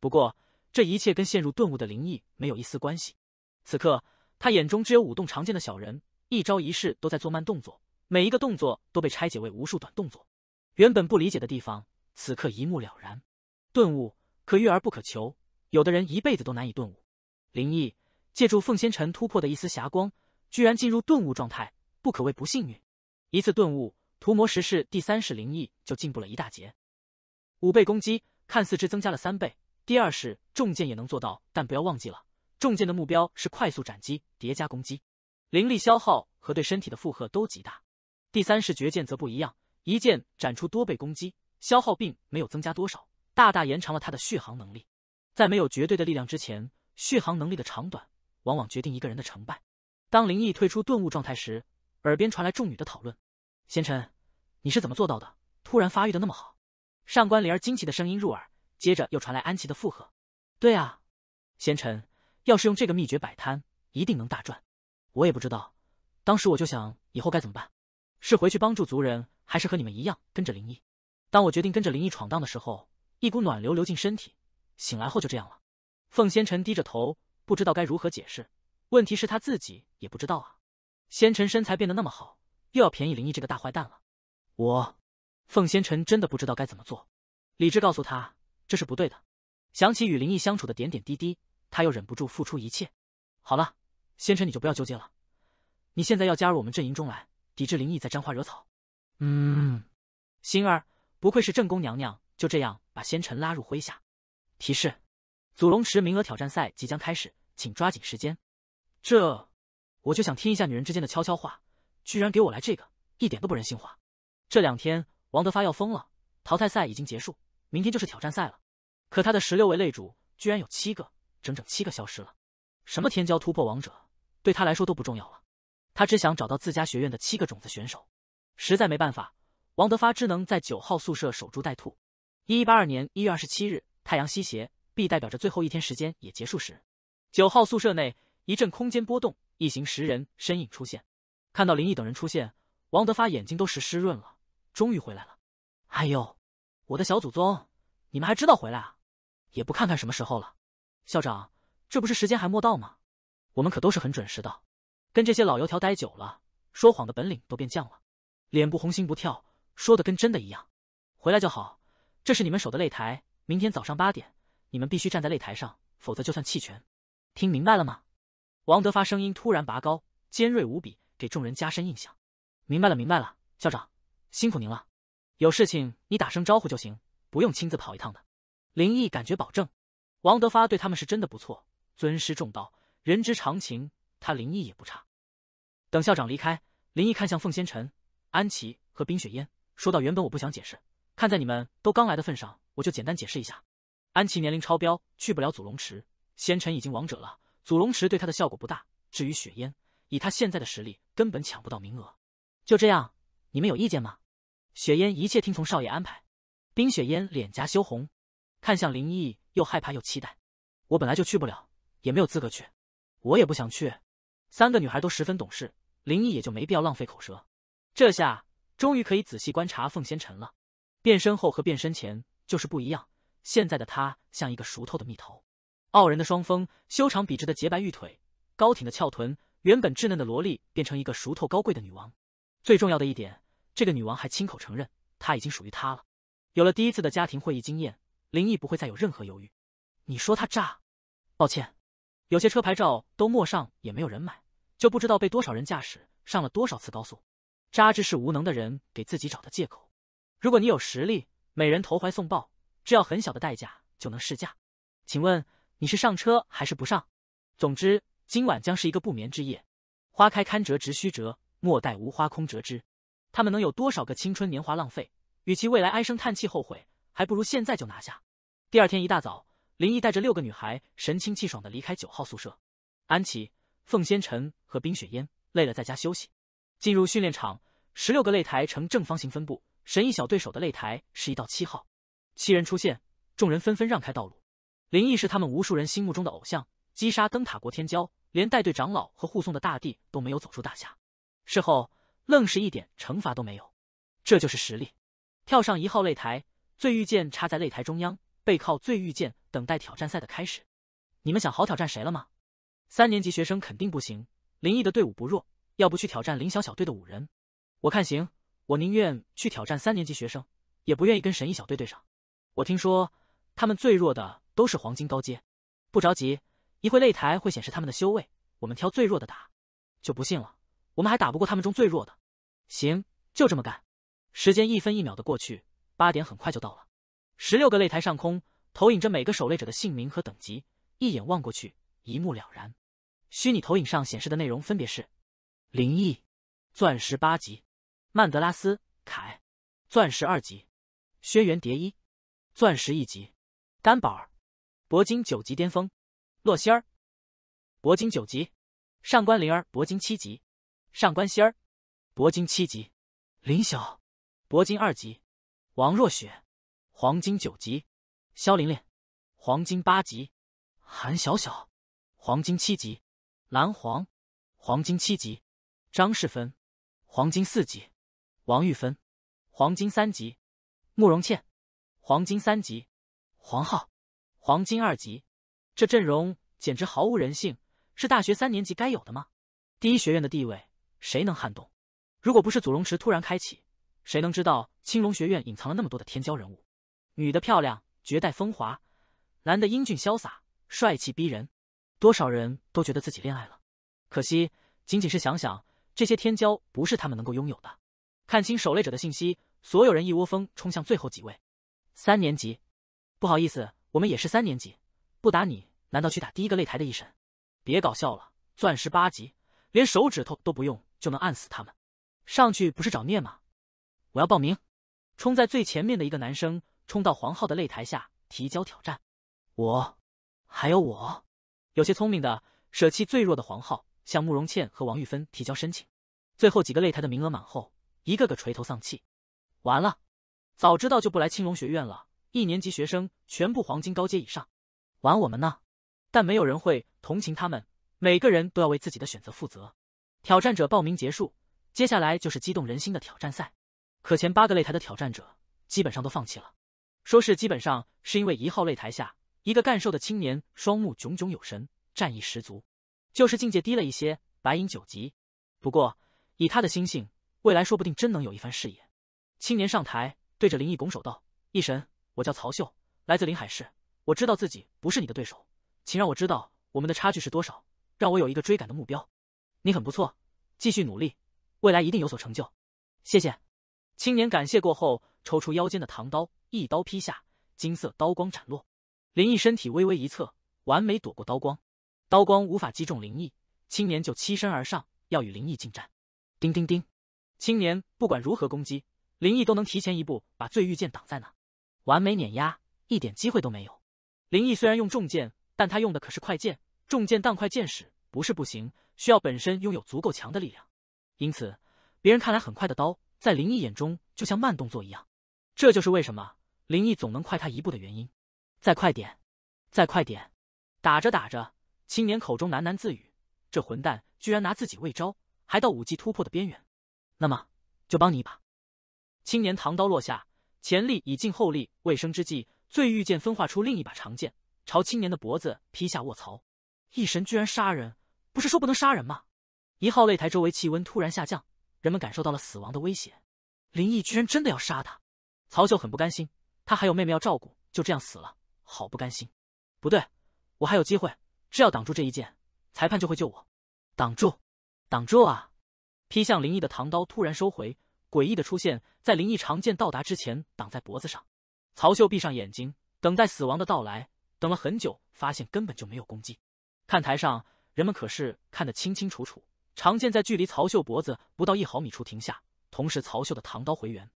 不过这一切跟陷入顿悟的林毅没有一丝关系，此刻他眼中只有舞动长剑的小人。一招一式都在做慢动作，每一个动作都被拆解为无数短动作。原本不理解的地方，此刻一目了然。顿悟可遇而不可求，有的人一辈子都难以顿悟。灵异借助凤仙尘突破的一丝霞光，居然进入顿悟状态，不可谓不幸运。一次顿悟，屠魔十式第三式灵异就进步了一大截。五倍攻击看似只增加了三倍，第二式重剑也能做到，但不要忘记了，重剑的目标是快速斩击叠加攻击。灵力消耗和对身体的负荷都极大。第三式绝剑则不一样，一剑斩出多倍攻击，消耗并没有增加多少，大大延长了他的续航能力。在没有绝对的力量之前，续航能力的长短往往决定一个人的成败。当灵毅退出顿悟状态时，耳边传来众女的讨论：“贤臣，你是怎么做到的？突然发育的那么好？”上官灵儿惊奇的声音入耳，接着又传来安琪的附和：“对啊，贤臣，要是用这个秘诀摆摊，一定能大赚。”我也不知道，当时我就想以后该怎么办，是回去帮助族人，还是和你们一样跟着林毅？当我决定跟着林毅闯荡的时候，一股暖流流进身体，醒来后就这样了。凤仙尘低着头，不知道该如何解释。问题是他自己也不知道啊。仙尘身材变得那么好，又要便宜林毅这个大坏蛋了。我，凤仙尘真的不知道该怎么做。理智告诉他这是不对的。想起与林毅相处的点点滴滴，他又忍不住付出一切。好了。仙尘，你就不要纠结了。你现在要加入我们阵营中来，抵制灵异在沾花惹草。嗯，星儿不愧是正宫娘娘，就这样把仙尘拉入麾下。提示：祖龙池名额挑战赛即将开始，请抓紧时间。这，我就想听一下女人之间的悄悄话，居然给我来这个，一点都不人性化。这两天王德发要疯了，淘汰赛已经结束，明天就是挑战赛了。可他的十六位擂主居然有七个，整整七个消失了。什么天骄突破王者，对他来说都不重要了。他只想找到自家学院的七个种子选手。实在没办法，王德发只能在九号宿舍守株待兔。一一八二年一月二十七日，太阳西斜，b 代表着最后一天时间也结束时。九号宿舍内一阵空间波动，一行十人身影出现。看到林毅等人出现，王德发眼睛都是湿润了。终于回来了！哎呦，我的小祖宗，你们还知道回来啊？也不看看什么时候了，校长。这不是时间还没到吗？我们可都是很准时的。跟这些老油条待久了，说谎的本领都变犟了，脸不红心不跳，说的跟真的一样。回来就好，这是你们守的擂台，明天早上八点，你们必须站在擂台上，否则就算弃权。听明白了吗？王德发声音突然拔高，尖锐无比，给众人加深印象。明白了，明白了，校长，辛苦您了。有事情你打声招呼就行，不用亲自跑一趟的。林毅感觉保证，王德发对他们是真的不错。尊师重道，人之常情。他林毅也不差。等校长离开，林毅看向凤仙尘、安琪和冰雪烟，说道：“原本我不想解释，看在你们都刚来的份上，我就简单解释一下。安琪年龄超标，去不了祖龙池；仙尘已经王者了，祖龙池对他的效果不大。至于雪烟，以他现在的实力，根本抢不到名额。就这样，你们有意见吗？”雪烟一切听从少爷安排。冰雪烟脸颊羞红，看向林毅，又害怕又期待。我本来就去不了。也没有资格去，我也不想去。三个女孩都十分懂事，林毅也就没必要浪费口舌。这下终于可以仔细观察凤仙尘了。变身后和变身前就是不一样，现在的她像一个熟透的蜜桃，傲人的双峰，修长笔直的洁白玉腿，高挺的翘臀，原本稚嫩的萝莉变成一个熟透高贵的女王。最重要的一点，这个女王还亲口承认她已经属于他了。有了第一次的家庭会议经验，林毅不会再有任何犹豫。你说他渣？抱歉。有些车牌照都没上，也没有人买，就不知道被多少人驾驶上了多少次高速。渣之是无能的人给自己找的借口。如果你有实力，每人投怀送抱，只要很小的代价就能试驾。请问你是上车还是不上？总之，今晚将是一个不眠之夜。花开堪折直须折，莫待无花空折枝。他们能有多少个青春年华浪费？与其未来唉声叹气后悔，还不如现在就拿下。第二天一大早。林毅带着六个女孩神清气爽的离开九号宿舍，安琪、凤仙尘和冰雪烟累了在家休息。进入训练场，十六个擂台呈正方形分布，神毅小对手的擂台是一到七号，七人出现，众人纷纷让开道路。林毅是他们无数人心目中的偶像，击杀灯塔国天骄，连带队长老和护送的大帝都没有走出大夏，事后愣是一点惩罚都没有，这就是实力。跳上一号擂台，醉玉剑插在擂台中央，背靠醉玉剑。等待挑战赛的开始，你们想好挑战谁了吗？三年级学生肯定不行，林毅的队伍不弱，要不去挑战林小小队的五人？我看行，我宁愿去挑战三年级学生，也不愿意跟神医小队对上。我听说他们最弱的都是黄金高阶，不着急，一会擂台会显示他们的修为，我们挑最弱的打。就不信了，我们还打不过他们中最弱的？行，就这么干。时间一分一秒的过去，八点很快就到了，十六个擂台上空。投影着每个守卫者的姓名和等级，一眼望过去，一目了然。虚拟投影上显示的内容分别是：林毅，钻石八级；曼德拉斯，凯，钻石二级；轩辕蝶衣，钻石一级；甘宝儿，铂金九级巅峰；洛仙儿，铂金九级；上官灵儿，铂金七级；上官仙儿，铂金七级；林晓，铂金二级；王若雪，黄金九级。肖玲玲，黄金八级；韩小小，黄金七级；蓝黄，黄金七级；张世芬，黄金四级；王玉芬，黄金三级；慕容倩，黄金三级；黄浩，黄金二级。这阵容简直毫无人性，是大学三年级该有的吗？第一学院的地位谁能撼动？如果不是祖龙池突然开启，谁能知道青龙学院隐藏了那么多的天骄人物？女的漂亮。绝代风华，男的英俊潇洒，帅气逼人，多少人都觉得自己恋爱了，可惜仅仅是想想，这些天骄不是他们能够拥有的。看清守擂者的信息，所有人一窝蜂冲向最后几位。三年级，不好意思，我们也是三年级，不打你，难道去打第一个擂台的一神？别搞笑了，钻石八级，连手指头都不用就能按死他们，上去不是找虐吗？我要报名。冲在最前面的一个男生。冲到黄浩的擂台下提交挑战，我，还有我，有些聪明的舍弃最弱的黄浩，向慕容倩和王玉芬提交申请。最后几个擂台的名额满后，一个个垂头丧气。完了，早知道就不来青龙学院了。一年级学生全部黄金高阶以上，玩我们呢？但没有人会同情他们，每个人都要为自己的选择负责。挑战者报名结束，接下来就是激动人心的挑战赛。可前八个擂台的挑战者基本上都放弃了。说是基本上是因为一号擂台下一个干瘦的青年，双目炯炯有神，战意十足，就是境界低了一些，白银九级。不过以他的心性，未来说不定真能有一番事业。青年上台，对着林毅拱手道：“一神，我叫曹秀，来自临海市。我知道自己不是你的对手，请让我知道我们的差距是多少，让我有一个追赶的目标。你很不错，继续努力，未来一定有所成就。谢谢。”青年感谢过后。抽出腰间的唐刀，一刀劈下，金色刀光斩落。林毅身体微微一侧，完美躲过刀光。刀光无法击中林毅，青年就欺身而上，要与林毅近战。叮叮叮！青年不管如何攻击，林毅都能提前一步把醉玉剑挡在那，完美碾压，一点机会都没有。林毅虽然用重剑，但他用的可是快剑。重剑当快剑使不是不行，需要本身拥有足够强的力量。因此，别人看来很快的刀，在林毅眼中就像慢动作一样。这就是为什么林毅总能快他一步的原因。再快点，再快点！打着打着，青年口中喃喃自语：“这混蛋居然拿自己喂招，还到武技突破的边缘。那么就帮你一把。”青年唐刀落下，前力已尽，后力未生之际，醉玉剑分化出另一把长剑，朝青年的脖子劈下。卧槽！一神居然杀人？不是说不能杀人吗？一号擂台周围气温突然下降，人们感受到了死亡的威胁。林毅居然真的要杀他！曹秀很不甘心，他还有妹妹要照顾，就这样死了，好不甘心。不对，我还有机会，只要挡住这一剑，裁判就会救我。挡住，挡住啊！劈向林毅的唐刀突然收回，诡异的出现在林毅长剑到达之前，挡在脖子上。曹秀闭上眼睛，等待死亡的到来。等了很久，发现根本就没有攻击。看台上人们可是看得清清楚楚，长剑在距离曹秀脖子不到一毫米处停下，同时曹秀的唐刀回原。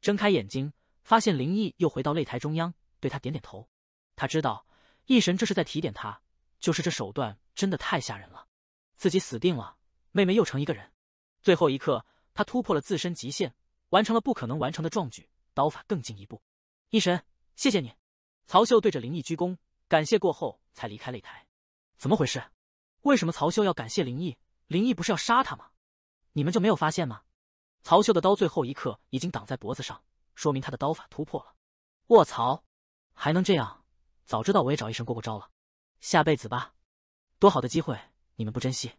睁开眼睛。发现林毅又回到擂台中央，对他点点头。他知道，异神这是在提点他，就是这手段真的太吓人了，自己死定了。妹妹又成一个人。最后一刻，他突破了自身极限，完成了不可能完成的壮举，刀法更进一步。一神，谢谢你。曹秀对着林毅鞠躬，感谢过后才离开擂台。怎么回事？为什么曹秀要感谢林毅？林毅不是要杀他吗？你们就没有发现吗？曹秀的刀最后一刻已经挡在脖子上。说明他的刀法突破了，卧槽，还能这样？早知道我也找医生过过招了。下辈子吧，多好的机会，你们不珍惜，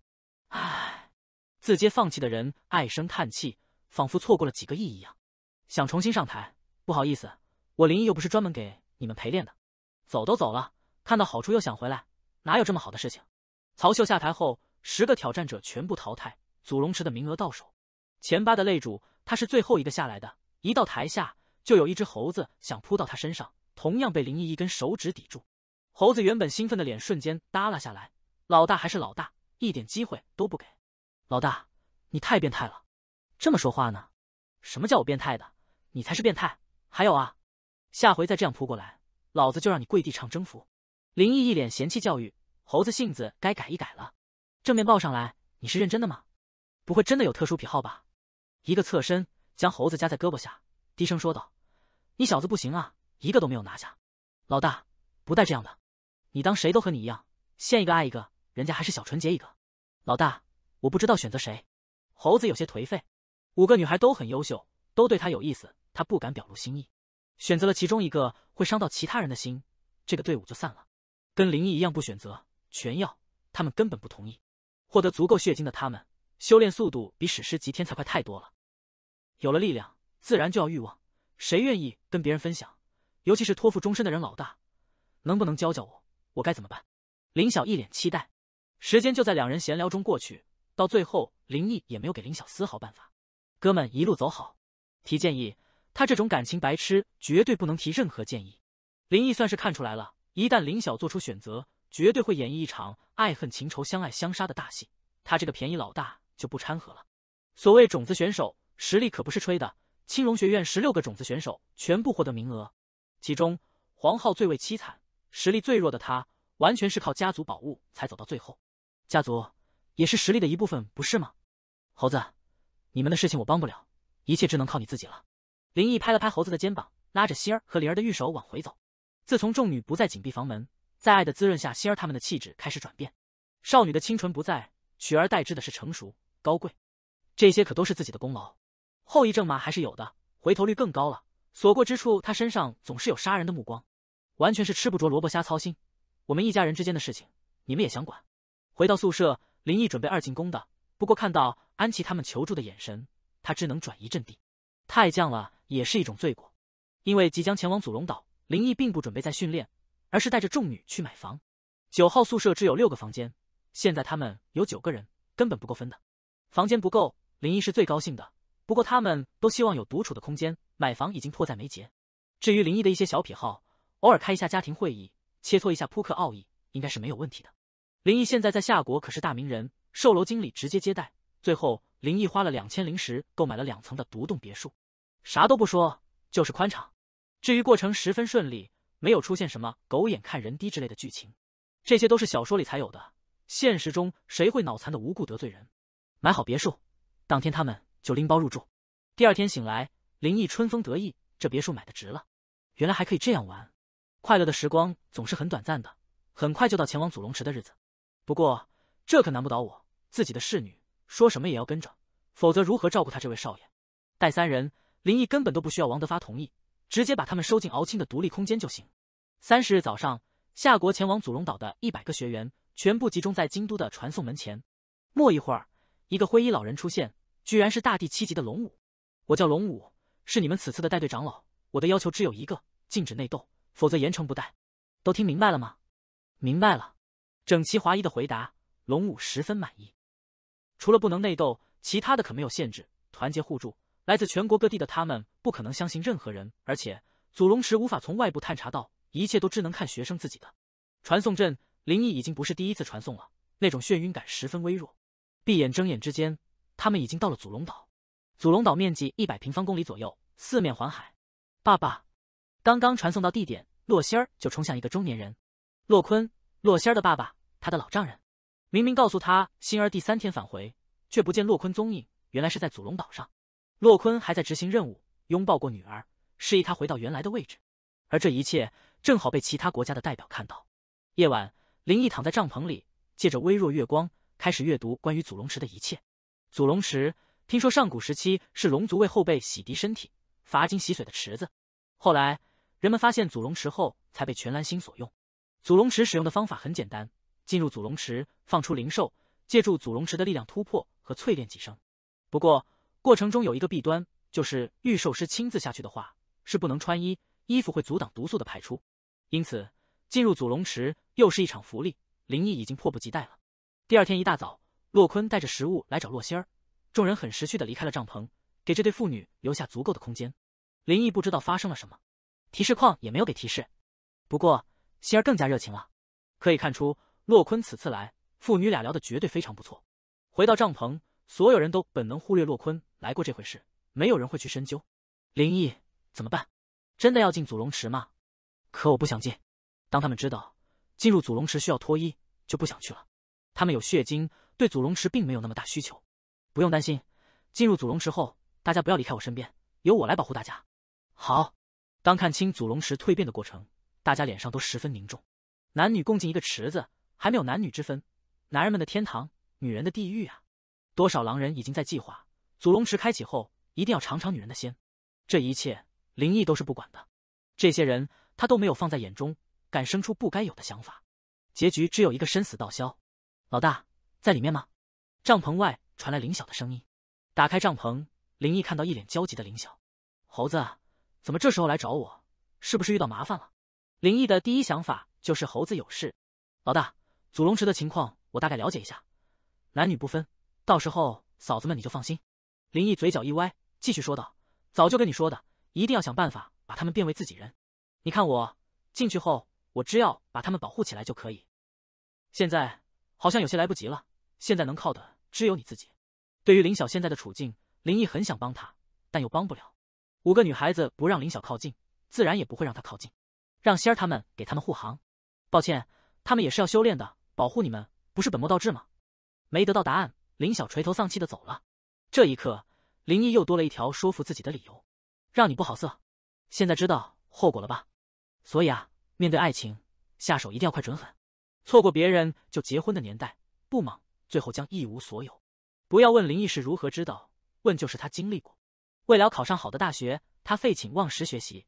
唉。自接放弃的人唉声叹气，仿佛错过了几个亿一样。想重新上台？不好意思，我林毅又不是专门给你们陪练的。走都走了，看到好处又想回来，哪有这么好的事情？曹秀下台后，十个挑战者全部淘汰，祖龙池的名额到手。前八的擂主，他是最后一个下来的。一到台下，就有一只猴子想扑到他身上，同样被林毅一根手指抵住。猴子原本兴奋的脸瞬间耷拉下来。老大还是老大，一点机会都不给。老大，你太变态了！这么说话呢？什么叫我变态的？你才是变态！还有啊，下回再这样扑过来，老子就让你跪地唱征服。林毅一脸嫌弃教育猴子性子该改一改了。正面抱上来，你是认真的吗？不会真的有特殊癖好吧？一个侧身。将猴子夹在胳膊下，低声说道：“你小子不行啊，一个都没有拿下。”老大，不带这样的，你当谁都和你一样，现一个爱一个，人家还是小纯洁一个。老大，我不知道选择谁。猴子有些颓废，五个女孩都很优秀，都对他有意思，他不敢表露心意，选择了其中一个会伤到其他人的心，这个队伍就散了。跟灵异一样不选择，全要，他们根本不同意。获得足够血晶的他们，修炼速度比史诗级天才快太多了。有了力量，自然就要欲望。谁愿意跟别人分享？尤其是托付终身的人。老大，能不能教教我，我该怎么办？林晓一脸期待。时间就在两人闲聊中过去，到最后，林毅也没有给林晓丝毫办法。哥们，一路走好。提建议，他这种感情白痴绝对不能提任何建议。林毅算是看出来了，一旦林晓做出选择，绝对会演绎一场爱恨情仇、相爱相杀的大戏。他这个便宜老大就不掺和了。所谓种子选手。实力可不是吹的。青龙学院十六个种子选手全部获得名额，其中黄浩最为凄惨，实力最弱的他，完全是靠家族宝物才走到最后。家族也是实力的一部分，不是吗？猴子，你们的事情我帮不了，一切只能靠你自己了。林毅拍了拍猴子的肩膀，拉着希儿和灵儿的玉手往回走。自从众女不再紧闭房门，在爱的滋润下，希儿他们的气质开始转变，少女的清纯不在，取而代之的是成熟、高贵。这些可都是自己的功劳。后遗症嘛，还是有的，回头率更高了。所过之处，他身上总是有杀人的目光，完全是吃不着萝卜瞎操心。我们一家人之间的事情，你们也想管？回到宿舍，林毅准备二进宫的，不过看到安琪他们求助的眼神，他只能转移阵地。太犟了也是一种罪过。因为即将前往祖龙岛，林毅并不准备再训练，而是带着众女去买房。九号宿舍只有六个房间，现在他们有九个人，根本不够分的。房间不够，林毅是最高兴的。不过他们都希望有独处的空间，买房已经迫在眉睫。至于林毅的一些小癖好，偶尔开一下家庭会议，切磋一下扑克奥义，应该是没有问题的。林毅现在在夏国可是大名人，售楼经理直接接待。最后，林毅花了两千灵石购买了两层的独栋别墅，啥都不说，就是宽敞。至于过程十分顺利，没有出现什么狗眼看人低之类的剧情，这些都是小说里才有的。现实中谁会脑残的无故得罪人？买好别墅，当天他们。就拎包入住。第二天醒来，林毅春风得意，这别墅买的值了。原来还可以这样玩。快乐的时光总是很短暂的，很快就到前往祖龙池的日子。不过这可难不倒我，自己的侍女说什么也要跟着，否则如何照顾他这位少爷？带三人，林毅根本都不需要王德发同意，直接把他们收进敖青的独立空间就行。三十日早上，夏国前往祖龙岛的一百个学员全部集中在京都的传送门前。没一会儿，一个灰衣老人出现。居然是大地七级的龙武，我叫龙武，是你们此次的带队长老。我的要求只有一个，禁止内斗，否则严惩不贷。都听明白了吗？明白了，整齐划一的回答。龙武十分满意。除了不能内斗，其他的可没有限制。团结互助，来自全国各地的他们不可能相信任何人。而且祖龙池无法从外部探查到，一切都只能看学生自己的。传送阵，林毅已经不是第一次传送了，那种眩晕感十分微弱。闭眼睁眼之间。他们已经到了祖龙岛，祖龙岛面积一百平方公里左右，四面环海。爸爸，刚刚传送到地点，洛仙儿就冲向一个中年人，洛坤，洛仙儿的爸爸，他的老丈人。明明告诉他，星儿第三天返回，却不见洛坤踪影，原来是在祖龙岛上。洛坤还在执行任务，拥抱过女儿，示意他回到原来的位置。而这一切正好被其他国家的代表看到。夜晚，林毅躺在帐篷里，借着微弱月光开始阅读关于祖龙池的一切。祖龙池，听说上古时期是龙族为后辈洗涤身体、伐金洗髓的池子。后来人们发现祖龙池后，才被全蓝星所用。祖龙池使用的方法很简单，进入祖龙池，放出灵兽，借助祖龙池的力量突破和淬炼几生。不过过程中有一个弊端，就是御兽师亲自下去的话，是不能穿衣，衣服会阻挡毒素的排出。因此进入祖龙池又是一场福利。灵异已经迫不及待了。第二天一大早。洛坤带着食物来找洛仙儿，众人很识趣的离开了帐篷，给这对父女留下足够的空间。林毅不知道发生了什么，提示框也没有给提示。不过，仙儿更加热情了，可以看出洛坤此次来，父女俩聊的绝对非常不错。回到帐篷，所有人都本能忽略洛坤来过这回事，没有人会去深究。林毅怎么办？真的要进祖龙池吗？可我不想进。当他们知道进入祖龙池需要脱衣，就不想去了。他们有血晶。对祖龙池并没有那么大需求，不用担心。进入祖龙池后，大家不要离开我身边，由我来保护大家。好。当看清祖龙池蜕变的过程，大家脸上都十分凝重。男女共进一个池子，还没有男女之分，男人们的天堂，女人的地狱啊！多少狼人已经在计划，祖龙池开启后一定要尝尝女人的鲜。这一切，林毅都是不管的。这些人，他都没有放在眼中，敢生出不该有的想法，结局只有一个生死道消。老大。在里面吗？帐篷外传来林晓的声音。打开帐篷，林毅看到一脸焦急的林晓。猴子，怎么这时候来找我？是不是遇到麻烦了？林毅的第一想法就是猴子有事。老大，祖龙池的情况我大概了解一下。男女不分，到时候嫂子们你就放心。林毅嘴角一歪，继续说道：“早就跟你说的，一定要想办法把他们变为自己人。你看我进去后，我只要把他们保护起来就可以。现在好像有些来不及了。”现在能靠的只有你自己。对于林晓现在的处境，林毅很想帮他，但又帮不了。五个女孩子不让林晓靠近，自然也不会让她靠近，让仙儿他们给他们护航。抱歉，他们也是要修炼的，保护你们不是本末倒置吗？没得到答案，林晓垂头丧气的走了。这一刻，林毅又多了一条说服自己的理由：让你不好色。现在知道后果了吧？所以啊，面对爱情，下手一定要快、准、狠。错过别人就结婚的年代，不忙。最后将一无所有。不要问林毅是如何知道，问就是他经历过。为了考上好的大学，他废寝忘食学习；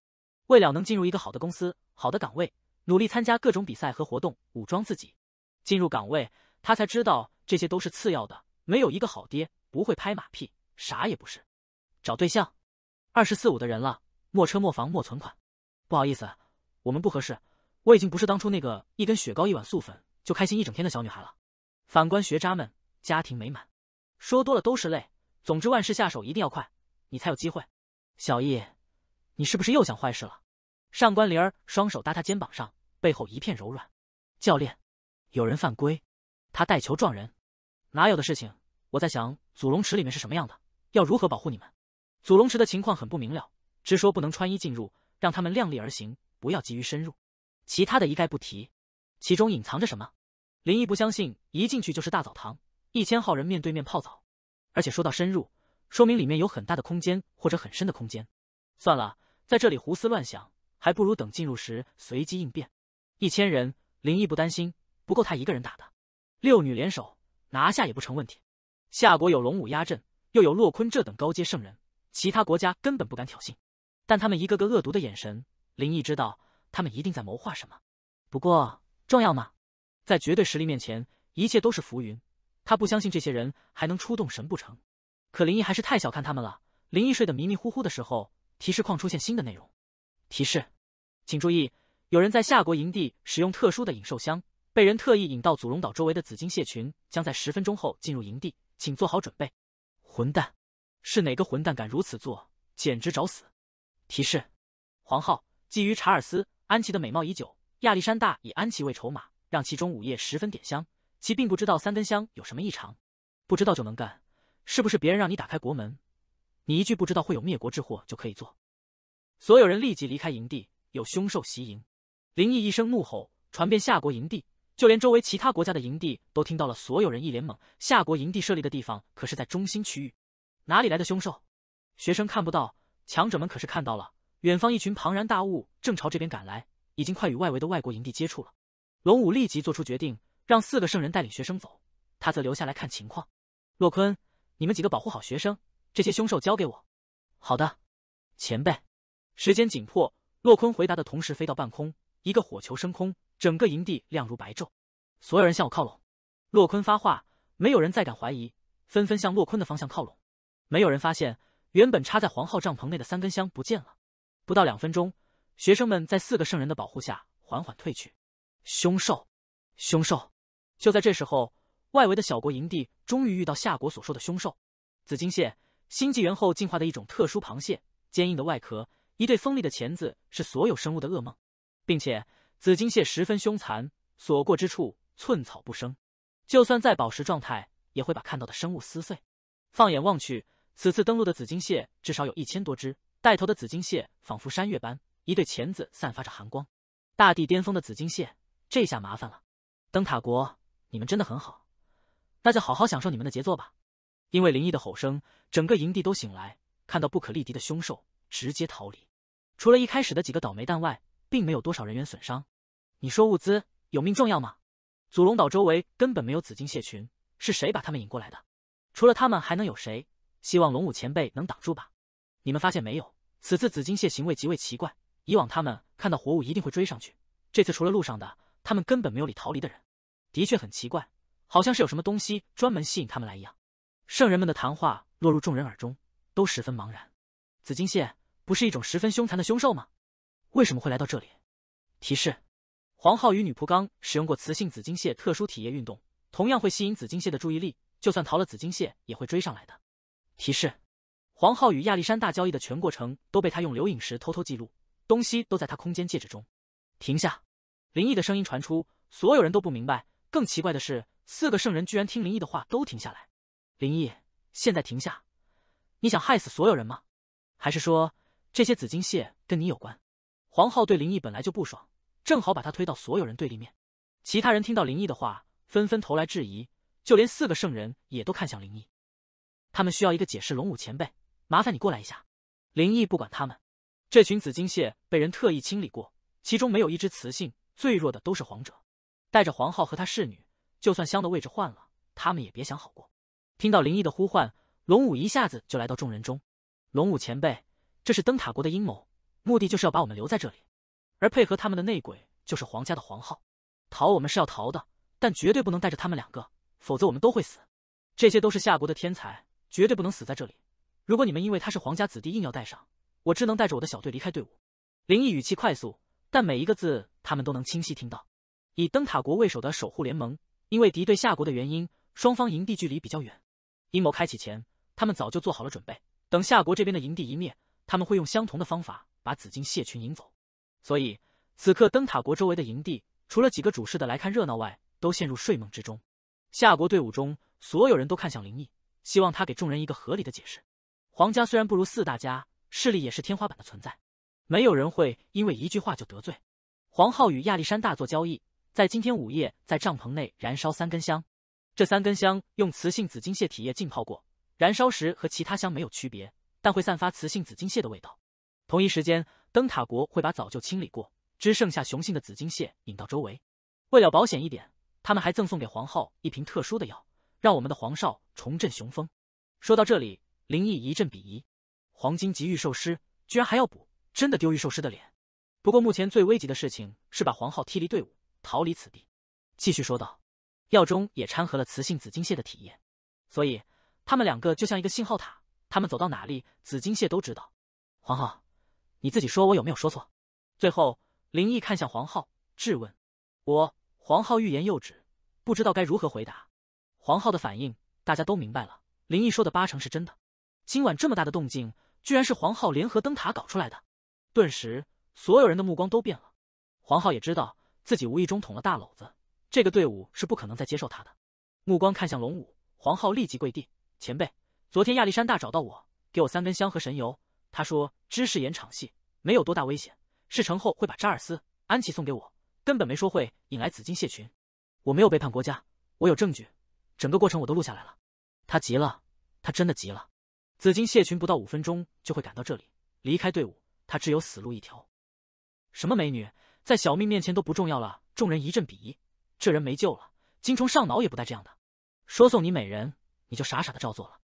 为了能进入一个好的公司、好的岗位，努力参加各种比赛和活动，武装自己。进入岗位，他才知道这些都是次要的。没有一个好爹不会拍马屁，啥也不是。找对象，二十四五的人了，没车没房没存款。不好意思，我们不合适。我已经不是当初那个一根雪糕一碗素粉就开心一整天的小女孩了。反观学渣们，家庭美满，说多了都是泪。总之，万事下手一定要快，你才有机会。小易，你是不是又想坏事了？上官灵儿双手搭他肩膀上，背后一片柔软。教练，有人犯规，他带球撞人，哪有的事情？我在想，祖龙池里面是什么样的，要如何保护你们？祖龙池的情况很不明了，只说不能穿衣进入，让他们量力而行，不要急于深入，其他的一概不提。其中隐藏着什么？林毅不相信，一进去就是大澡堂，一千号人面对面泡澡，而且说到深入，说明里面有很大的空间或者很深的空间。算了，在这里胡思乱想，还不如等进入时随机应变。一千人，林毅不担心，不够他一个人打的。六女联手拿下也不成问题。夏国有龙武压阵，又有洛坤这等高阶圣人，其他国家根本不敢挑衅。但他们一个个恶毒的眼神，林毅知道他们一定在谋划什么。不过重要吗？在绝对实力面前，一切都是浮云。他不相信这些人还能出动神不成？可林毅还是太小看他们了。林毅睡得迷迷糊糊的时候，提示框出现新的内容：提示，请注意，有人在夏国营地使用特殊的引兽箱，被人特意引到祖龙岛周围的紫金蟹群将在十分钟后进入营地，请做好准备。混蛋，是哪个混蛋敢如此做？简直找死！提示：皇浩基于查尔斯安琪的美貌已久，亚历山大以安琪为筹码。让其中午夜十分点香，其并不知道三根香有什么异常，不知道就能干，是不是别人让你打开国门，你一句不知道会有灭国之祸就可以做？所有人立即离开营地，有凶兽袭营，林毅一声怒吼传遍夏国营地，就连周围其他国家的营地都听到了。所有人一脸懵，夏国营地设立的地方可是在中心区域，哪里来的凶兽？学生看不到，强者们可是看到了，远方一群庞然大物正朝这边赶来，已经快与外围的外国营地接触了。龙武立即做出决定，让四个圣人带领学生走，他则留下来看情况。洛坤，你们几个保护好学生，这些凶兽交给我。好的，前辈。时间紧迫，洛坤回答的同时飞到半空，一个火球升空，整个营地亮如白昼。所有人向我靠拢。洛坤发话，没有人再敢怀疑，纷纷向洛坤的方向靠拢。没有人发现，原本插在黄浩帐篷内的三根香不见了。不到两分钟，学生们在四个圣人的保护下缓缓退去。凶兽，凶兽！就在这时候，外围的小国营地终于遇到夏国所说的凶兽——紫金蟹。新纪元后进化的一种特殊螃蟹，坚硬的外壳，一对锋利的钳子是所有生物的噩梦，并且紫金蟹十分凶残，所过之处寸草不生。就算在宝石状态，也会把看到的生物撕碎。放眼望去，此次登陆的紫金蟹至少有一千多只。带头的紫金蟹仿佛山岳般，一对钳子散发着寒光。大地巅峰的紫金蟹。这下麻烦了，灯塔国，你们真的很好，那就好好享受你们的杰作吧。因为林异的吼声，整个营地都醒来，看到不可力敌的凶兽，直接逃离。除了一开始的几个倒霉蛋外，并没有多少人员损伤。你说物资有命重要吗？祖龙岛周围根本没有紫金蟹群，是谁把他们引过来的？除了他们还能有谁？希望龙武前辈能挡住吧。你们发现没有？此次紫金蟹行为极为奇怪，以往他们看到活物一定会追上去，这次除了路上的。他们根本没有理逃离的人，的确很奇怪，好像是有什么东西专门吸引他们来一样。圣人们的谈话落入众人耳中，都十分茫然。紫金蟹不是一种十分凶残的凶兽吗？为什么会来到这里？提示：黄浩与女仆刚使用过雌性紫金蟹特殊体液运动，同样会吸引紫金蟹的注意力，就算逃了紫金蟹也会追上来的。提示：黄浩与亚历山大交易的全过程都被他用留影石偷偷记录，东西都在他空间戒指中。停下。林毅的声音传出，所有人都不明白。更奇怪的是，四个圣人居然听林毅的话都停下来。林毅，现在停下！你想害死所有人吗？还是说这些紫金蟹跟你有关？黄浩对林毅本来就不爽，正好把他推到所有人对立面。其他人听到林毅的话，纷纷投来质疑，就连四个圣人也都看向林毅。他们需要一个解释。龙武前辈，麻烦你过来一下。林毅不管他们，这群紫金蟹被人特意清理过，其中没有一只雌性。最弱的都是皇者，带着皇后和他侍女，就算香的位置换了，他们也别想好过。听到林毅的呼唤，龙武一下子就来到众人中。龙武前辈，这是灯塔国的阴谋，目的就是要把我们留在这里，而配合他们的内鬼就是皇家的皇后。逃我们是要逃的，但绝对不能带着他们两个，否则我们都会死。这些都是夏国的天才，绝对不能死在这里。如果你们因为他是皇家子弟硬要带上，我只能带着我的小队离开队伍。林毅语气快速。但每一个字，他们都能清晰听到。以灯塔国为首的守护联盟，因为敌对夏国的原因，双方营地距离比较远。阴谋开启前，他们早就做好了准备。等夏国这边的营地一灭，他们会用相同的方法把紫金蟹群引走。所以，此刻灯塔国周围的营地，除了几个主事的来看热闹外，都陷入睡梦之中。夏国队伍中所有人都看向灵毅，希望他给众人一个合理的解释。皇家虽然不如四大家，势力也是天花板的存在。没有人会因为一句话就得罪。黄浩与亚历山大做交易，在今天午夜，在帐篷内燃烧三根香，这三根香用雌性紫金蟹体液浸泡过，燃烧时和其他香没有区别，但会散发雌性紫金蟹的味道。同一时间，灯塔国会把早就清理过，只剩下雄性的紫金蟹引到周围。为了保险一点，他们还赠送给黄浩一瓶特殊的药，让我们的黄少重振雄风。说到这里，林毅一阵鄙夷：黄金级御兽师居然还要补。真的丢御兽师的脸，不过目前最危急的事情是把黄浩踢离队伍，逃离此地。继续说道，药中也掺合了雌性紫金蟹的体液，所以他们两个就像一个信号塔，他们走到哪里，紫金蟹都知道。黄浩，你自己说，我有没有说错？最后，林毅看向黄浩，质问：“我。”黄浩欲言又止，不知道该如何回答。黄浩的反应大家都明白了，林毅说的八成是真的。今晚这么大的动静，居然是黄浩联合灯塔搞出来的。顿时，所有人的目光都变了。黄浩也知道自己无意中捅了大篓子，这个队伍是不可能再接受他的。目光看向龙武，黄浩立即跪地：“前辈，昨天亚历山大找到我，给我三根香和神油。他说知识演场戏没有多大危险，事成后会把查尔斯、安琪送给我，根本没说会引来紫金蟹群。我没有背叛国家，我有证据，整个过程我都录下来了。他急了，他真的急了。紫金蟹群不到五分钟就会赶到这里，离开队伍。”他只有死路一条，什么美女在小命面前都不重要了。众人一阵鄙夷，这人没救了，金虫上脑也不带这样的。说送你美人，你就傻傻的照做了。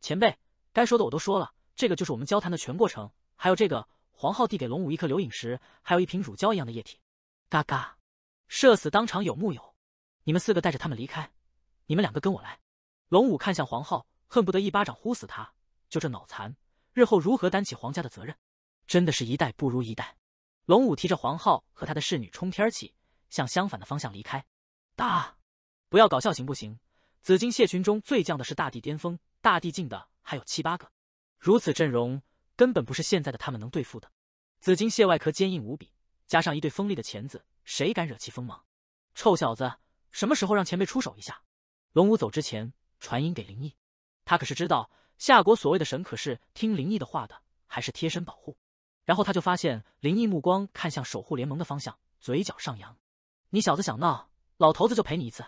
前辈，该说的我都说了，这个就是我们交谈的全过程。还有这个，黄浩递给龙武一颗留影石，还有一瓶乳胶一样的液体。嘎嘎，社死当场有木有？你们四个带着他们离开，你们两个跟我来。龙武看向黄浩，恨不得一巴掌呼死他，就这脑残，日后如何担起皇家的责任？真的是一代不如一代。龙武提着黄浩和他的侍女冲天起，向相反的方向离开。大，不要搞笑行不行？紫金蟹群中最犟的是大帝巅峰，大帝境的还有七八个。如此阵容，根本不是现在的他们能对付的。紫金蟹外壳坚硬无比，加上一对锋利的钳子，谁敢惹其锋芒？臭小子，什么时候让前辈出手一下？龙武走之前传音给林毅，他可是知道夏国所谓的神可是听林毅的话的，还是贴身保护。然后他就发现，林毅目光看向守护联盟的方向，嘴角上扬。你小子想闹，老头子就陪你一次。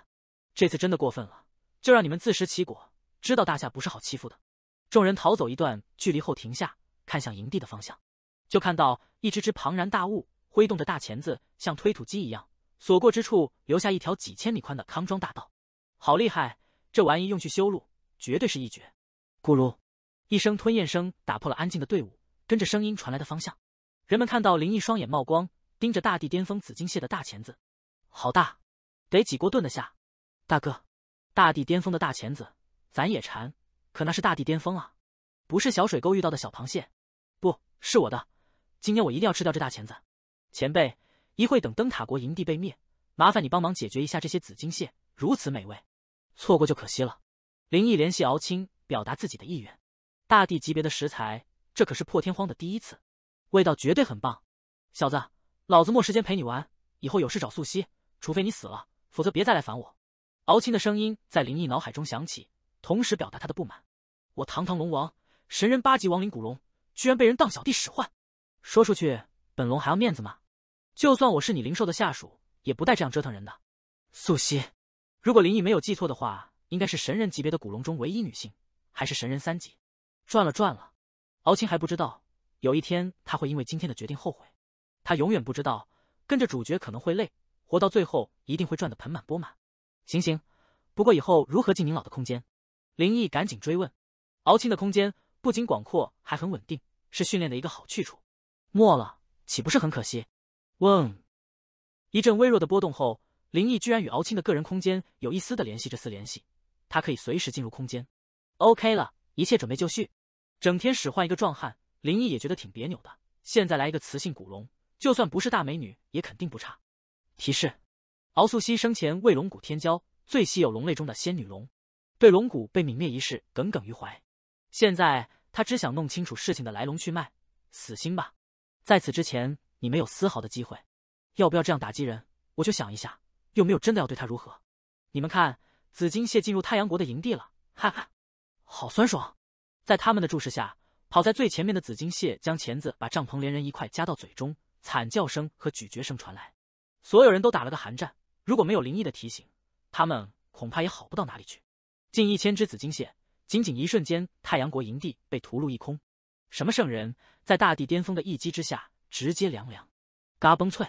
这次真的过分了，就让你们自食其果。知道大夏不是好欺负的。众人逃走一段距离后停下，看向营地的方向，就看到一只只庞然大物挥动着大钳子，像推土机一样，所过之处留下一条几千米宽的康庄大道。好厉害！这玩意用去修路，绝对是一绝。咕噜，一声吞咽声打破了安静的队伍。跟着声音传来的方向，人们看到林毅双眼冒光，盯着大地巅峰紫金蟹的大钳子，好大，得几锅炖得下。大哥，大地巅峰的大钳子，咱也馋，可那是大地巅峰啊，不是小水沟遇到的小螃蟹。不是我的，今天我一定要吃掉这大钳子。前辈，一会等灯塔国营地被灭，麻烦你帮忙解决一下这些紫金蟹，如此美味，错过就可惜了。林毅联系敖青，表达自己的意愿，大地级别的食材。这可是破天荒的第一次，味道绝对很棒。小子，老子没时间陪你玩，以后有事找素汐，除非你死了，否则别再来烦我。敖青的声音在林毅脑海中响起，同时表达他的不满。我堂堂龙王、神人八级亡灵古龙，居然被人当小弟使唤，说出去本龙还要面子吗？就算我是你灵兽的下属，也不带这样折腾人的。素汐，如果林毅没有记错的话，应该是神人级别的古龙中唯一女性，还是神人三级。赚了，赚了。敖青还不知道，有一天他会因为今天的决定后悔。他永远不知道，跟着主角可能会累，活到最后一定会赚得盆满钵满。行行，不过以后如何进您老的空间？林毅赶紧追问。敖青的空间不仅广阔，还很稳定，是训练的一个好去处。没了，岂不是很可惜？嗡，一阵微弱的波动后，林毅居然与敖青的个人空间有一丝的联系。这丝联系，他可以随时进入空间。OK 了，一切准备就绪。整天使唤一个壮汉，林毅也觉得挺别扭的。现在来一个雌性古龙，就算不是大美女，也肯定不差。提示：敖素汐生前为龙骨天骄，最稀有龙类中的仙女龙，对龙骨被泯灭一事耿耿于怀。现在他只想弄清楚事情的来龙去脉。死心吧，在此之前你没有丝毫的机会。要不要这样打击人？我就想一下，又没有真的要对他如何。你们看，紫金蟹进入太阳国的营地了，哈哈，好酸爽。在他们的注视下，跑在最前面的紫金蟹将钳子把帐篷连人一块夹到嘴中，惨叫声和咀嚼声传来，所有人都打了个寒战。如果没有林毅的提醒，他们恐怕也好不到哪里去。近一千只紫金蟹，仅仅一瞬间，太阳国营地被屠戮一空。什么圣人，在大地巅峰的一击之下，直接凉凉。嘎嘣脆！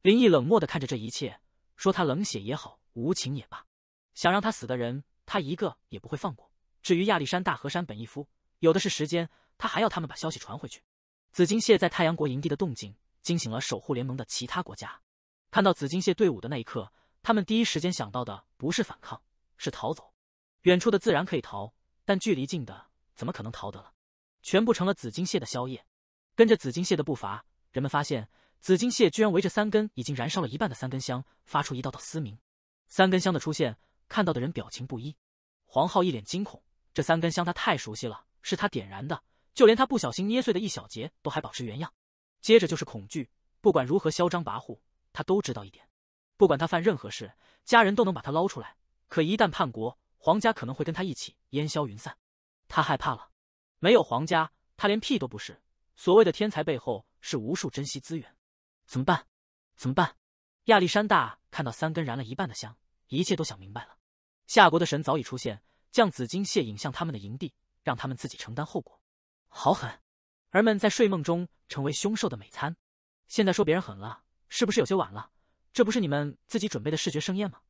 林毅冷漠地看着这一切，说他冷血也好，无情也罢，想让他死的人，他一个也不会放过。至于亚历山大和山本一夫，有的是时间，他还要他们把消息传回去。紫金蟹在太阳国营地的动静惊醒了守护联盟的其他国家，看到紫金蟹队伍的那一刻，他们第一时间想到的不是反抗，是逃走。远处的自然可以逃，但距离近的怎么可能逃得了？全部成了紫金蟹的宵夜。跟着紫金蟹的步伐，人们发现紫金蟹居然围着三根已经燃烧了一半的三根香，发出一道道嘶鸣。三根香的出现，看到的人表情不一。黄浩一脸惊恐。这三根香他太熟悉了，是他点燃的，就连他不小心捏碎的一小节都还保持原样。接着就是恐惧，不管如何嚣张跋扈，他都知道一点：不管他犯任何事，家人都能把他捞出来。可一旦叛国，皇家可能会跟他一起烟消云散。他害怕了，没有皇家，他连屁都不是。所谓的天才背后是无数珍惜资源，怎么办？怎么办？亚历山大看到三根燃了一半的香，一切都想明白了。夏国的神早已出现。将紫金蟹引向他们的营地，让他们自己承担后果。好狠！儿们在睡梦中成为凶兽的美餐。现在说别人狠了，是不是有些晚了？这不是你们自己准备的视觉盛宴吗？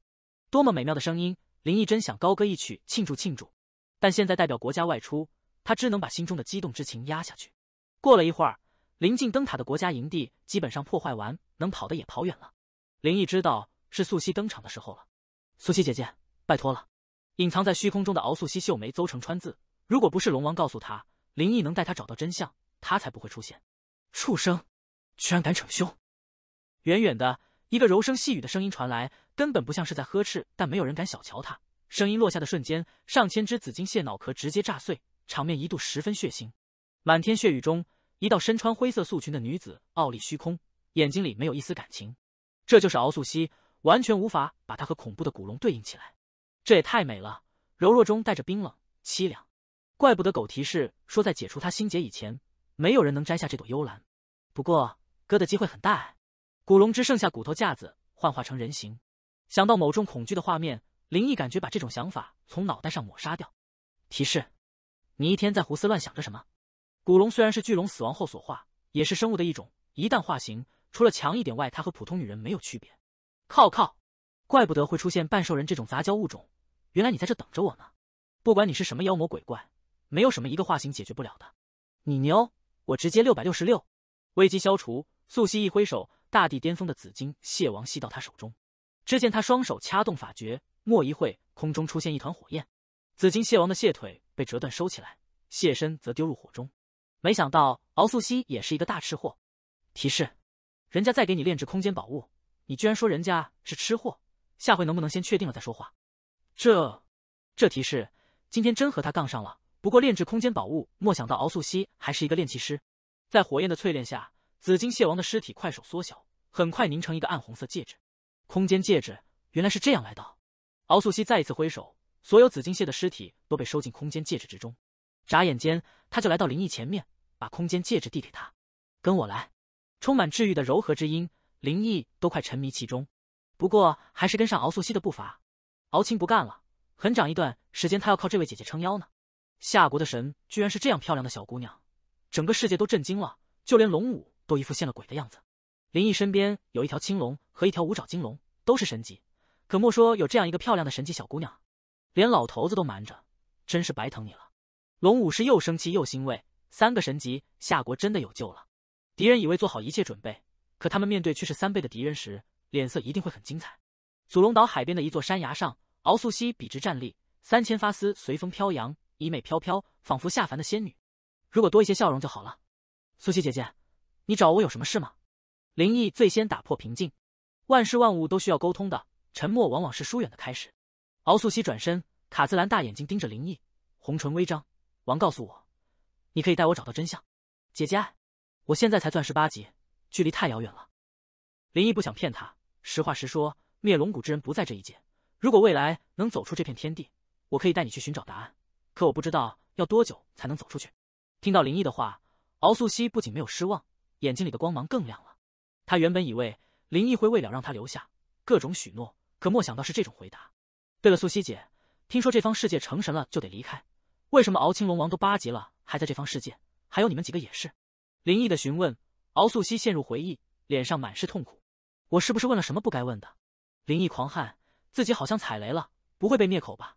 多么美妙的声音！林毅真想高歌一曲庆祝庆祝，但现在代表国家外出，他只能把心中的激动之情压下去。过了一会儿，临近灯塔的国家营地基本上破坏完，能跑的也跑远了。林毅知道是素汐登场的时候了，素汐姐姐，拜托了。隐藏在虚空中的敖素汐秀眉邹成川字，如果不是龙王告诉他林毅能带他找到真相，他才不会出现。畜生，居然敢逞凶！远远的一个柔声细语的声音传来，根本不像是在呵斥，但没有人敢小瞧他。声音落下的瞬间，上千只紫金蟹脑壳直接炸碎，场面一度十分血腥。满天血雨中，一道身穿灰色素裙的女子傲立虚空，眼睛里没有一丝感情。这就是敖素汐，完全无法把她和恐怖的古龙对应起来。这也太美了，柔弱中带着冰冷凄凉，怪不得狗提示说，在解除他心结以前，没有人能摘下这朵幽兰。不过哥的机会很大哎。古龙只剩下骨头架子，幻化成人形，想到某种恐惧的画面，林毅感觉把这种想法从脑袋上抹杀掉。提示，你一天在胡思乱想着什么？古龙虽然是巨龙死亡后所化，也是生物的一种。一旦化形，除了强一点外，它和普通女人没有区别。靠靠，怪不得会出现半兽人这种杂交物种。原来你在这等着我呢，不管你是什么妖魔鬼怪，没有什么一个化形解决不了的。你牛，我直接六百六十六，危机消除。素汐一挥手，大地巅峰的紫金蟹王吸到他手中。只见他双手掐动法诀，没一会，空中出现一团火焰。紫金蟹王的蟹腿被折断收起来，蟹身则丢入火中。没想到敖素汐也是一个大吃货。提示，人家在给你炼制空间宝物，你居然说人家是吃货，下回能不能先确定了再说话？这，这提示今天真和他杠上了。不过炼制空间宝物，莫想到敖素汐还是一个炼器师。在火焰的淬炼下，紫金蟹王的尸体快手缩小，很快凝成一个暗红色戒指。空间戒指原来是这样来的。敖素汐再一次挥手，所有紫金蟹的尸体都被收进空间戒指之中。眨眼间，他就来到灵异前面，把空间戒指递给他。跟我来，充满治愈的柔和之音，灵异都快沉迷其中。不过还是跟上敖素汐的步伐。敖青不干了，很长一段时间他要靠这位姐姐撑腰呢。夏国的神居然是这样漂亮的小姑娘，整个世界都震惊了，就连龙武都一副见了鬼的样子。林毅身边有一条青龙和一条五爪金龙，都是神级。可莫说有这样一个漂亮的神级小姑娘，连老头子都瞒着，真是白疼你了。龙武是又生气又欣慰，三个神级，夏国真的有救了。敌人以为做好一切准备，可他们面对却是三倍的敌人时，脸色一定会很精彩。祖龙岛海边的一座山崖上。敖素汐笔直站立，三千发丝随风飘扬，衣袂飘飘，仿佛下凡的仙女。如果多一些笑容就好了。素汐姐姐，你找我有什么事吗？林毅最先打破平静，万事万物都需要沟通的，沉默往往是疏远的开始。敖素汐转身，卡姿兰大眼睛盯着林毅，红唇微张。王告诉我，你可以带我找到真相。姐姐，我现在才钻石八级，距离太遥远了。林毅不想骗她，实话实说，灭龙骨之人不在这一界。如果未来能走出这片天地，我可以带你去寻找答案。可我不知道要多久才能走出去。听到林毅的话，敖素汐不仅没有失望，眼睛里的光芒更亮了。他原本以为林毅会为了让他留下，各种许诺，可没想到是这种回答。对了，素汐姐，听说这方世界成神了就得离开，为什么敖青龙王都八级了还在这方世界？还有你们几个也是？林毅的询问，敖素汐陷入回忆，脸上满是痛苦。我是不是问了什么不该问的？林毅狂汗。自己好像踩雷了，不会被灭口吧？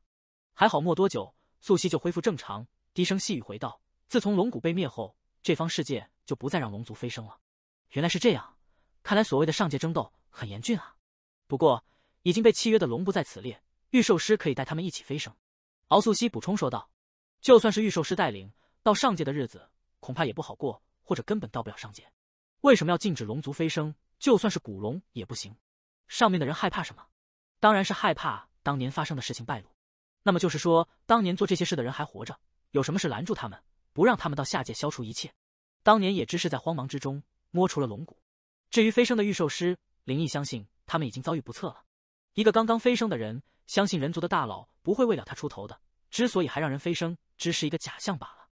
还好没多久，素汐就恢复正常，低声细语回道：“自从龙骨被灭后，这方世界就不再让龙族飞升了。”原来是这样，看来所谓的上界争斗很严峻啊。不过已经被契约的龙不在此列，御兽师可以带他们一起飞升。”敖素汐补充说道：“就算是御兽师带领到上界的日子，恐怕也不好过，或者根本到不了上界。为什么要禁止龙族飞升？就算是古龙也不行。上面的人害怕什么？”当然是害怕当年发生的事情败露，那么就是说，当年做这些事的人还活着，有什么事拦住他们，不让他们到下界消除一切？当年也只是在慌忙之中摸出了龙骨。至于飞升的御兽师，灵毅相信他们已经遭遇不测了。一个刚刚飞升的人，相信人族的大佬不会为了他出头的。之所以还让人飞升，只是一个假象罢了。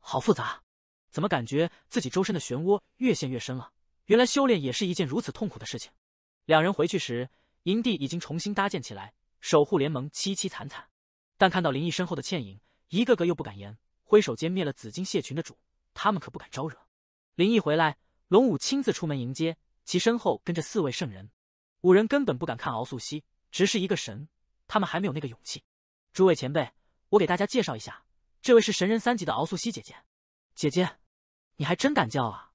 好复杂，怎么感觉自己周身的漩涡越陷越深了？原来修炼也是一件如此痛苦的事情。两人回去时。营地已经重新搭建起来，守护联盟凄凄惨惨，但看到林毅身后的倩影，一个个又不敢言。挥手间灭了紫金蟹群的主，他们可不敢招惹。林毅回来，龙武亲自出门迎接，其身后跟着四位圣人，五人根本不敢看敖素汐，只是一个神，他们还没有那个勇气。诸位前辈，我给大家介绍一下，这位是神人三级的敖素汐姐姐。姐姐，你还真敢叫啊？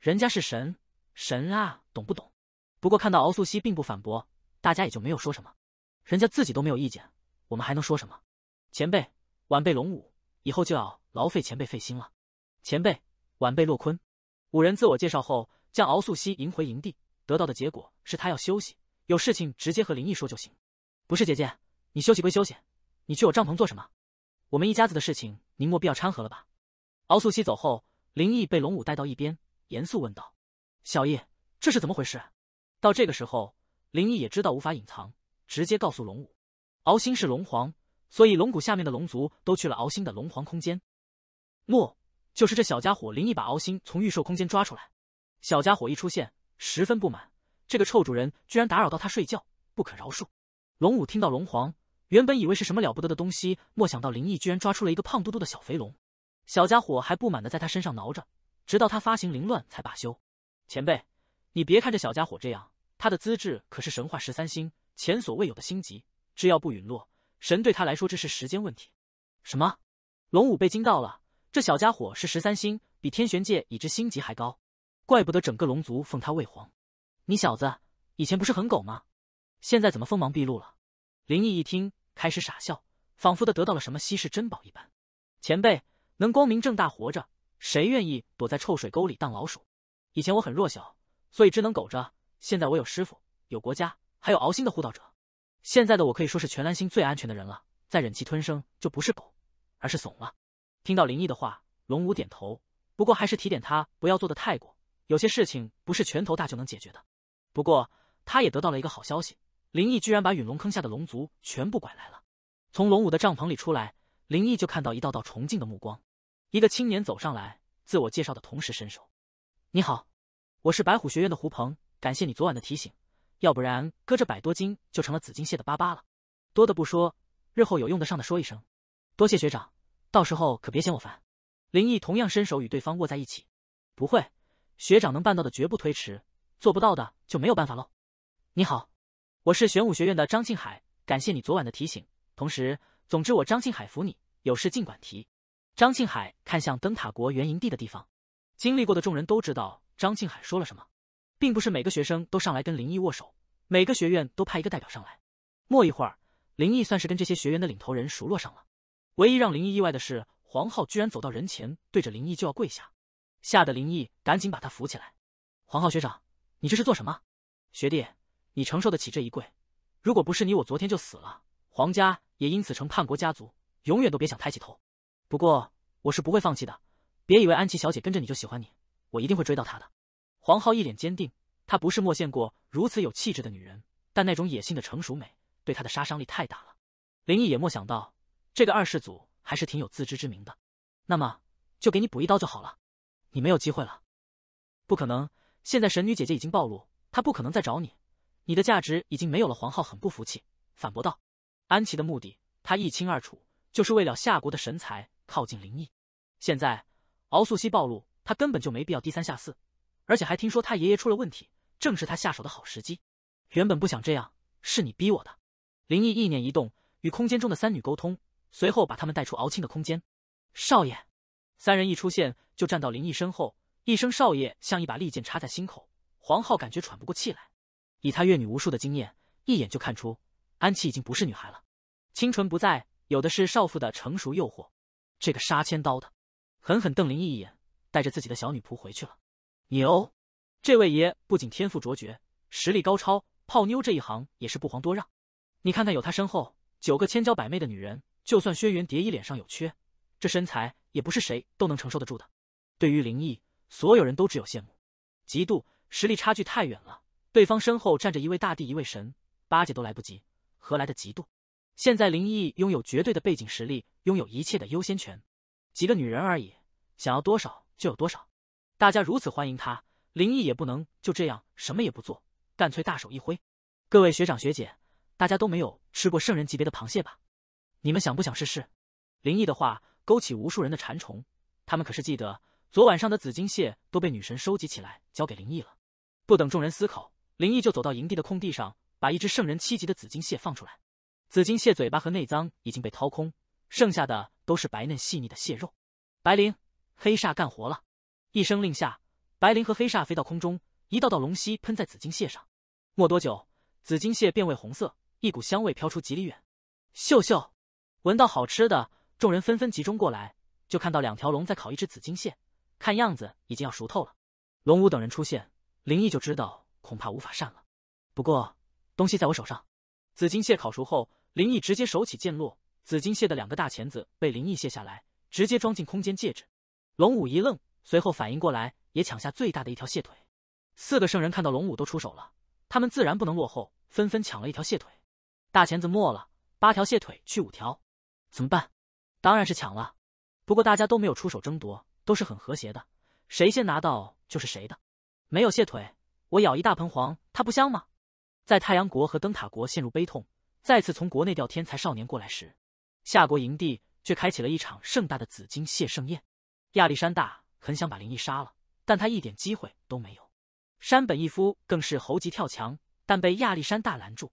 人家是神，神啊，懂不懂？不过看到敖素汐并不反驳。大家也就没有说什么，人家自己都没有意见，我们还能说什么？前辈，晚辈龙武，以后就要劳费前辈费心了。前辈，晚辈洛坤。五人自我介绍后，将敖素汐迎回营地，得到的结果是他要休息，有事情直接和林毅说就行。不是姐姐，你休息归休息，你去我帐篷做什么？我们一家子的事情，您莫必要掺和了吧？敖素汐走后，林毅被龙武带到一边，严肃问道：“小毅，这是怎么回事？到这个时候。”林毅也知道无法隐藏，直接告诉龙武，敖星是龙皇，所以龙骨下面的龙族都去了敖星的龙皇空间。莫，就是这小家伙，林毅把敖星从预售空间抓出来。小家伙一出现，十分不满，这个臭主人居然打扰到他睡觉，不可饶恕。龙武听到龙皇，原本以为是什么了不得的东西，莫想到林毅居然抓出了一个胖嘟嘟的小肥龙。小家伙还不满的在他身上挠着，直到他发型凌乱才罢休。前辈，你别看这小家伙这样。他的资质可是神话十三星，前所未有的星级，只要不陨落，神对他来说只是时间问题。什么？龙武被惊到了，这小家伙是十三星，比天玄界已知星级还高，怪不得整个龙族奉他为皇。你小子以前不是很狗吗？现在怎么锋芒毕露了？林毅一听，开始傻笑，仿佛的得到了什么稀世珍宝一般。前辈，能光明正大活着，谁愿意躲在臭水沟里当老鼠？以前我很弱小，所以只能苟着。现在我有师傅，有国家，还有敖兴的护道者。现在的我可以说是全蓝星最安全的人了。再忍气吞声就不是狗，而是怂了。听到林毅的话，龙武点头，不过还是提点他不要做的太过。有些事情不是拳头大就能解决的。不过他也得到了一个好消息，林毅居然把陨龙坑下的龙族全部拐来了。从龙武的帐篷里出来，林毅就看到一道道崇敬的目光。一个青年走上来，自我介绍的同时伸手：“你好，我是白虎学院的胡鹏。”感谢你昨晚的提醒，要不然搁这百多斤就成了紫金蟹的粑粑了。多的不说，日后有用得上的说一声。多谢学长，到时候可别嫌我烦。林毅同样伸手与对方握在一起。不会，学长能办到的绝不推迟，做不到的就没有办法喽。你好，我是玄武学院的张庆海，感谢你昨晚的提醒。同时，总之我张庆海服你，有事尽管提。张庆海看向灯塔国原营地的地方，经历过的众人都知道张庆海说了什么。并不是每个学生都上来跟林毅握手，每个学院都派一个代表上来。没一会儿，林毅算是跟这些学员的领头人熟络上了。唯一让林毅意外的是，黄浩居然走到人前，对着林毅就要跪下，吓得林毅赶紧把他扶起来。黄浩学长，你这是做什么？学弟，你承受得起这一跪？如果不是你，我昨天就死了，黄家也因此成叛国家族，永远都别想抬起头。不过我是不会放弃的，别以为安琪小姐跟着你就喜欢你，我一定会追到她的。黄浩一脸坚定，他不是没见过如此有气质的女人，但那种野性的成熟美对他的杀伤力太大了。林毅也莫想到，这个二世祖还是挺有自知之明的，那么就给你补一刀就好了，你没有机会了，不可能！现在神女姐姐已经暴露，她不可能再找你，你的价值已经没有了。黄浩很不服气，反驳道：“安琪的目的他一清二楚，就是为了夏国的神才靠近林毅。现在敖素汐暴露，他根本就没必要低三下四。”而且还听说他爷爷出了问题，正是他下手的好时机。原本不想这样，是你逼我的。林毅意念一动，与空间中的三女沟通，随后把他们带出敖青的空间。少爷，三人一出现就站到林毅身后，一声少爷像一把利剑插在心口。黄浩感觉喘不过气来。以他阅女无数的经验，一眼就看出安琪已经不是女孩了，清纯不在，有的是少妇的成熟诱惑。这个杀千刀的，狠狠瞪林毅一眼，带着自己的小女仆回去了。牛，这位爷不仅天赋卓绝，实力高超，泡妞这一行也是不遑多让。你看看，有他身后九个千娇百媚的女人，就算轩辕蝶衣脸上有缺，这身材也不是谁都能承受得住的。对于林毅，所有人都只有羡慕、嫉妒，实力差距太远了。对方身后站着一位大帝，一位神，巴结都来不及，何来的嫉妒？现在林毅拥有绝对的背景实力，拥有一切的优先权，几个女人而已，想要多少就有多少。大家如此欢迎他，林毅也不能就这样什么也不做，干脆大手一挥，各位学长学姐，大家都没有吃过圣人级别的螃蟹吧？你们想不想试试？林毅的话勾起无数人的馋虫，他们可是记得昨晚上的紫金蟹都被女神收集起来交给林毅了。不等众人思考，林毅就走到营地的空地上，把一只圣人七级的紫金蟹放出来。紫金蟹嘴巴和内脏已经被掏空，剩下的都是白嫩细腻的蟹肉。白灵、黑煞干活了。一声令下，白灵和黑煞飞到空中，一道道龙息喷在紫金蟹上。没多久，紫金蟹变为红色，一股香味飘出几里远。嗅嗅，闻到好吃的，众人纷纷集中过来，就看到两条龙在烤一只紫金蟹，看样子已经要熟透了。龙武等人出现，林毅就知道恐怕无法善了。不过，东西在我手上。紫金蟹烤熟后，林毅直接手起剑落，紫金蟹的两个大钳子被林毅卸下来，直接装进空间戒指。龙武一愣。随后反应过来，也抢下最大的一条蟹腿。四个圣人看到龙武都出手了，他们自然不能落后，纷纷抢了一条蟹腿。大钳子没了，八条蟹腿去五条，怎么办？当然是抢了。不过大家都没有出手争夺，都是很和谐的，谁先拿到就是谁的。没有蟹腿，我咬一大盆黄，它不香吗？在太阳国和灯塔国陷入悲痛，再次从国内调天才少年过来时，夏国营地却开启了一场盛大的紫金蟹盛宴。亚历山大。很想把林毅杀了，但他一点机会都没有。山本一夫更是猴急跳墙，但被亚历山大拦住。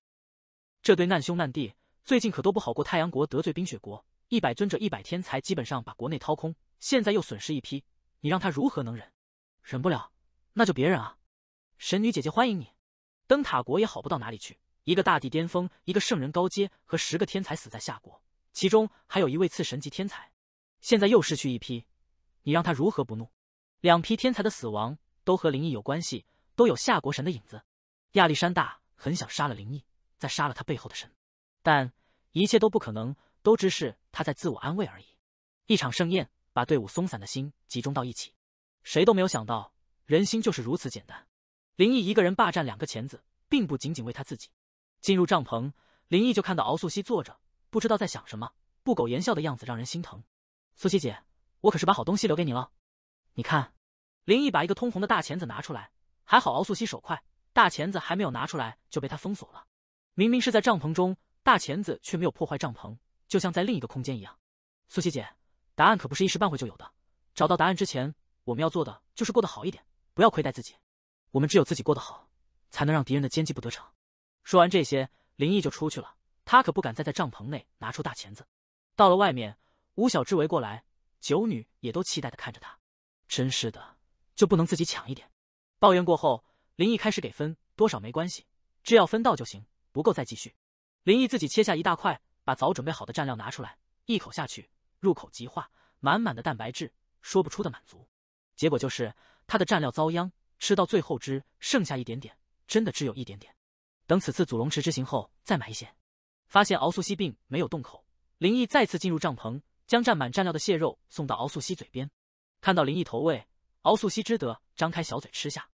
这对难兄难弟最近可都不好过。太阳国得罪冰雪国，一百尊者、一百天才，基本上把国内掏空，现在又损失一批，你让他如何能忍？忍不了，那就别忍啊！神女姐姐欢迎你。灯塔国也好不到哪里去，一个大地巅峰，一个圣人高阶和十个天才死在夏国，其中还有一位次神级天才，现在又失去一批。你让他如何不怒？两批天才的死亡都和灵异有关系，都有夏国神的影子。亚历山大很想杀了灵异，再杀了他背后的神，但一切都不可能，都只是他在自我安慰而已。一场盛宴把队伍松散的心集中到一起，谁都没有想到人心就是如此简单。灵异一个人霸占两个钳子，并不仅仅为他自己。进入帐篷，灵异就看到敖素汐坐着，不知道在想什么，不苟言笑的样子让人心疼。素汐姐。我可是把好东西留给你了，你看，林毅把一个通红的大钳子拿出来，还好敖素汐手快，大钳子还没有拿出来就被他封锁了。明明是在帐篷中，大钳子却没有破坏帐篷，就像在另一个空间一样。素汐姐，答案可不是一时半会就有的，找到答案之前，我们要做的就是过得好一点，不要亏待自己。我们只有自己过得好，才能让敌人的奸计不得逞。说完这些，林毅就出去了，他可不敢再在帐篷内拿出大钳子。到了外面，五小只围过来。九女也都期待的看着他，真是的，就不能自己抢一点？抱怨过后，林毅开始给分，多少没关系，只要分到就行，不够再继续。林毅自己切下一大块，把早准备好的蘸料拿出来，一口下去，入口即化，满满的蛋白质，说不出的满足。结果就是他的蘸料遭殃，吃到最后只剩下一点点，真的只有一点点。等此次祖龙池之行后再买一些。发现敖素息并没有洞口，林毅再次进入帐篷。将蘸满蘸料的蟹肉送到敖素汐嘴边，看到林毅投喂，敖素汐只得张开小嘴吃下。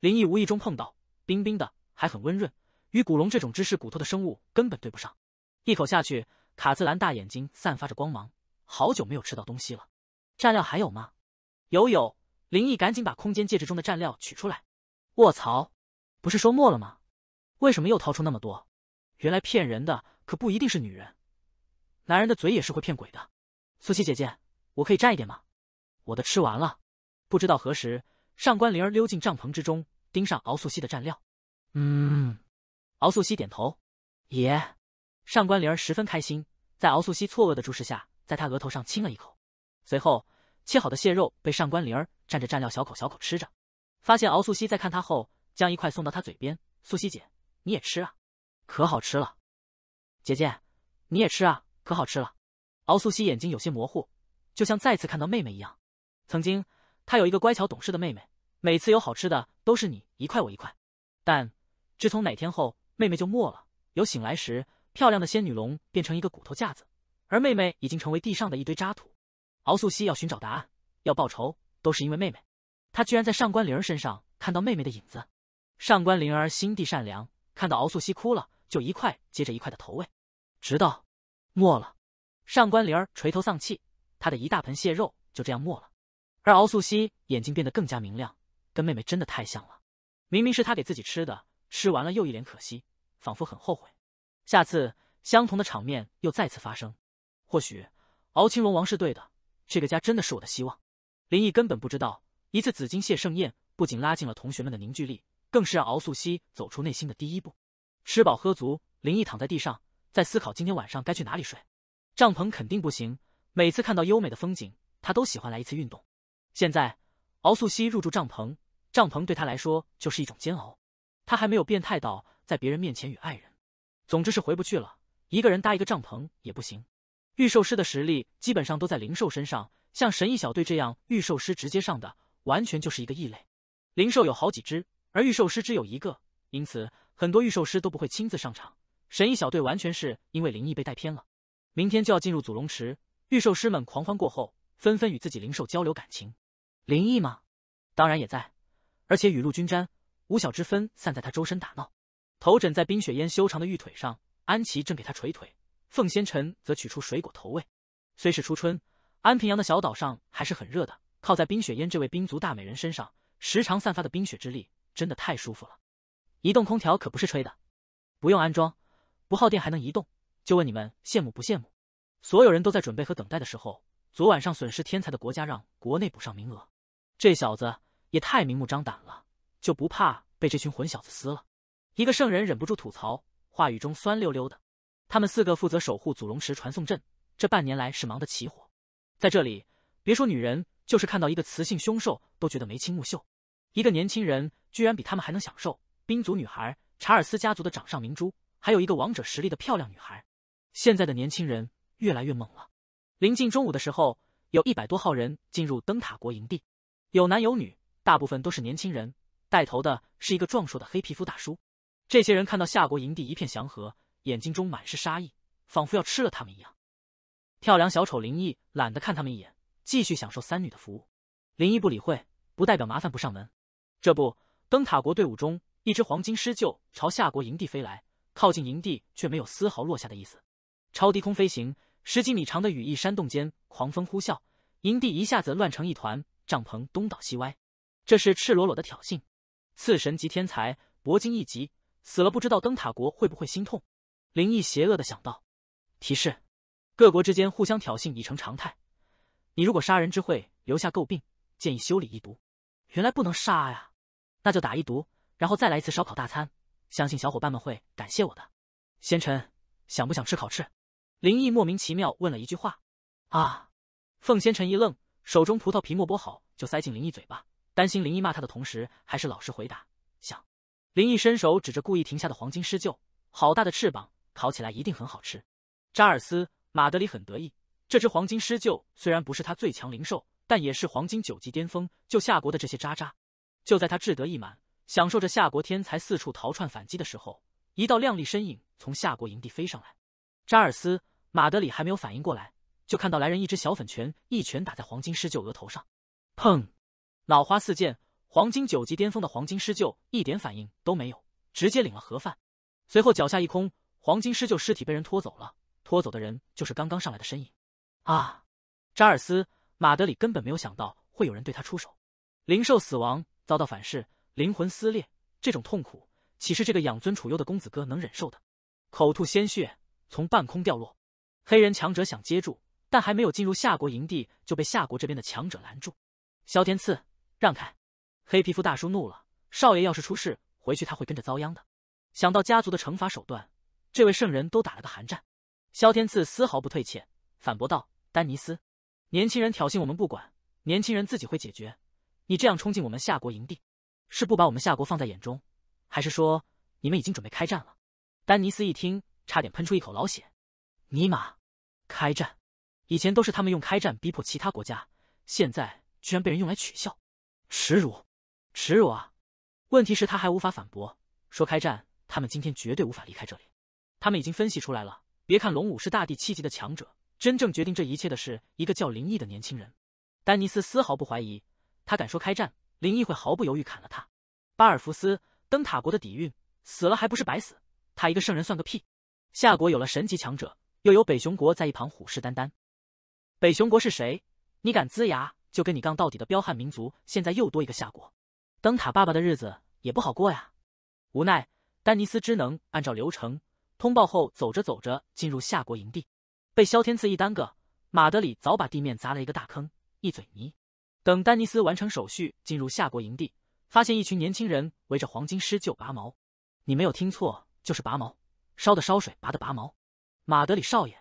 林毅无意中碰到，冰冰的，还很温润，与古龙这种芝士骨头的生物根本对不上。一口下去，卡兹兰大眼睛散发着光芒，好久没有吃到东西了。蘸料还有吗？有有。林毅赶紧把空间戒指中的蘸料取出来。卧槽，不是说没了吗？为什么又掏出那么多？原来骗人的可不一定是女人，男人的嘴也是会骗鬼的。素汐姐姐，我可以蘸一点吗？我的吃完了。不知道何时，上官灵儿溜进帐篷之中，盯上敖素汐的蘸料。嗯，敖素汐点头。爷，上官灵儿十分开心，在敖素汐错愕的注视下，在她额头上亲了一口。随后，切好的蟹肉被上官灵儿蘸着蘸料，小口小口吃着。发现敖素汐在看她后，将一块送到她嘴边。素汐姐，你也吃啊，可好吃了。姐姐，你也吃啊，可好吃了。敖素汐眼睛有些模糊，就像再次看到妹妹一样。曾经，她有一个乖巧懂事的妹妹，每次有好吃的都是你一块我一块。但自从哪天后，妹妹就没了。有醒来时，漂亮的仙女龙变成一个骨头架子，而妹妹已经成为地上的一堆渣土。敖素汐要寻找答案，要报仇，都是因为妹妹。她居然在上官灵儿身上看到妹妹的影子。上官灵儿心地善良，看到敖素汐哭了，就一块接着一块的投喂，直到没了。上官灵儿垂头丧气，她的一大盆蟹肉就这样没了。而敖素汐眼睛变得更加明亮，跟妹妹真的太像了。明明是她给自己吃的，吃完了又一脸可惜，仿佛很后悔。下次相同的场面又再次发生。或许敖青龙王是对的，这个家真的是我的希望。林毅根本不知道，一次紫金蟹盛宴不仅拉近了同学们的凝聚力，更是让敖素汐走出内心的第一步。吃饱喝足，林毅躺在地上，在思考今天晚上该去哪里睡。帐篷肯定不行，每次看到优美的风景，他都喜欢来一次运动。现在敖素汐入住帐篷，帐篷对他来说就是一种煎熬。他还没有变态到在别人面前与爱人。总之是回不去了，一个人搭一个帐篷也不行。御兽师的实力基本上都在灵兽身上，像神异小队这样御兽师直接上的，完全就是一个异类。灵兽有好几只，而御兽师只有一个，因此很多御兽师都不会亲自上场。神异小队完全是因为灵异被带偏了。明天就要进入祖龙池，御兽师们狂欢过后，纷纷与自己灵兽交流感情。灵异吗？当然也在，而且雨露均沾，五小之分散在他周身打闹。头枕在冰雪烟修长的玉腿上，安琪正给他捶腿，凤仙尘则取出水果投喂。虽是初春，安平阳的小岛上还是很热的。靠在冰雪烟这位冰族大美人身上，时常散发的冰雪之力，真的太舒服了。移动空调可不是吹的，不用安装，不耗电还能移动。就问你们羡慕不羡慕？所有人都在准备和等待的时候，昨晚上损失天才的国家让国内补上名额，这小子也太明目张胆了，就不怕被这群混小子撕了？一个圣人忍不住吐槽，话语中酸溜溜的。他们四个负责守护祖龙池传送阵，这半年来是忙得起火。在这里，别说女人，就是看到一个雌性凶兽都觉得眉清目秀。一个年轻人居然比他们还能享受，冰族女孩查尔斯家族的掌上明珠，还有一个王者实力的漂亮女孩。现在的年轻人越来越猛了。临近中午的时候，有一百多号人进入灯塔国营地，有男有女，大部分都是年轻人。带头的是一个壮硕的黑皮肤大叔。这些人看到夏国营地一片祥和，眼睛中满是杀意，仿佛要吃了他们一样。跳梁小丑林毅懒得看他们一眼，继续享受三女的服务。林毅不理会，不代表麻烦不上门。这不，灯塔国队伍中，一只黄金狮鹫朝夏国营地飞来，靠近营地却没有丝毫落下的意思。超低空飞行，十几米长的羽翼扇动间，狂风呼啸，营地一下子乱成一团，帐篷东倒西歪。这是赤裸裸的挑衅！次神级天才，铂金一级，死了不知道灯塔国会不会心痛？灵异邪恶的想到。提示：各国之间互相挑衅已成常态，你如果杀人之会留下诟病，建议修理一毒。原来不能杀呀，那就打一毒，然后再来一次烧烤大餐，相信小伙伴们会感谢我的。仙尘，想不想吃烤翅？林毅莫名其妙问了一句话：“啊！”凤仙尘一愣，手中葡萄皮没剥好就塞进林毅嘴巴，担心林毅骂他的同时，还是老实回答：“想。”林毅伸手指着故意停下的黄金狮鹫：“好大的翅膀，烤起来一定很好吃。”查尔斯马德里很得意，这只黄金狮鹫虽然不是他最强灵兽，但也是黄金九级巅峰。就夏国的这些渣渣，就在他志得意满，享受着夏国天才四处逃窜反击的时候，一道亮丽身影从夏国营地飞上来，查尔斯。马德里还没有反应过来，就看到来人一只小粉拳一拳打在黄金狮鹫额头上，砰，脑花四溅。黄金九级巅峰的黄金狮鹫一点反应都没有，直接领了盒饭。随后脚下一空，黄金狮鹫尸体被人拖走了，拖走的人就是刚刚上来的身影。啊！查尔斯，马德里根本没有想到会有人对他出手，灵兽死亡遭到反噬，灵魂撕裂，这种痛苦岂是这个养尊处优的公子哥能忍受的？口吐鲜血，从半空掉落。黑人强者想接住，但还没有进入夏国营地，就被夏国这边的强者拦住。萧天赐，让开！黑皮肤大叔怒了：“少爷要是出事，回去他会跟着遭殃的。”想到家族的惩罚手段，这位圣人都打了个寒战。萧天赐丝毫不退怯，反驳道：“丹尼斯，年轻人挑衅我们不管，年轻人自己会解决。你这样冲进我们夏国营地，是不把我们夏国放在眼中，还是说你们已经准备开战了？”丹尼斯一听，差点喷出一口老血。尼玛，开战！以前都是他们用开战逼迫其他国家，现在居然被人用来取笑，耻辱，耻辱啊！问题是他还无法反驳，说开战，他们今天绝对无法离开这里。他们已经分析出来了，别看龙武是大地七级的强者，真正决定这一切的是一个叫林毅的年轻人。丹尼斯丝毫不怀疑，他敢说开战，林毅会毫不犹豫砍了他。巴尔福斯，灯塔国的底蕴，死了还不是白死？他一个圣人算个屁！夏国有了神级强者。又有北雄国在一旁虎视眈眈，北雄国是谁？你敢龇牙，就跟你杠到底的彪悍民族，现在又多一个夏国，灯塔爸爸的日子也不好过呀。无奈，丹尼斯只能按照流程通报后，走着走着进入夏国营地，被萧天赐一耽搁，马德里早把地面砸了一个大坑，一嘴泥。等丹尼斯完成手续进入夏国营地，发现一群年轻人围着黄金狮鹫拔毛，你没有听错，就是拔毛，烧的烧水，拔的拔毛。马德里少爷，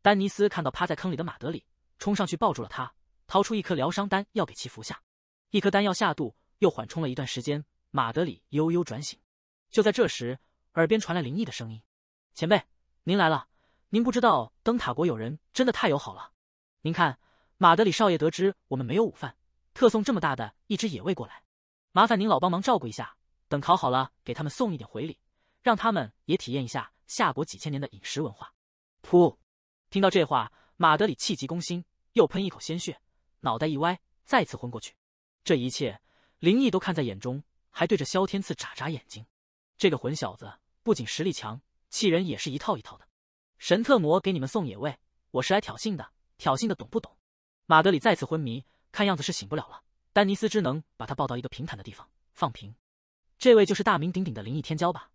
丹尼斯看到趴在坑里的马德里，冲上去抱住了他，掏出一颗疗伤丹要给其服下。一颗丹药下肚，又缓冲了一段时间，马德里悠悠转醒。就在这时，耳边传来灵异的声音：“前辈，您来了。您不知道灯塔国有人真的太友好了。您看，马德里少爷得知我们没有午饭，特送这么大的一只野味过来，麻烦您老帮忙照顾一下。等烤好了，给他们送一点回礼，让他们也体验一下夏国几千年的饮食文化。”噗！听到这话，马德里气急攻心，又喷一口鲜血，脑袋一歪，再次昏过去。这一切，林毅都看在眼中，还对着萧天赐眨眨眼睛。这个混小子不仅实力强，气人也是一套一套的。神特魔给你们送野味，我是来挑衅的，挑衅的懂不懂？马德里再次昏迷，看样子是醒不了了。丹尼斯之能把他抱到一个平坦的地方，放平。这位就是大名鼎鼎的灵异天骄吧？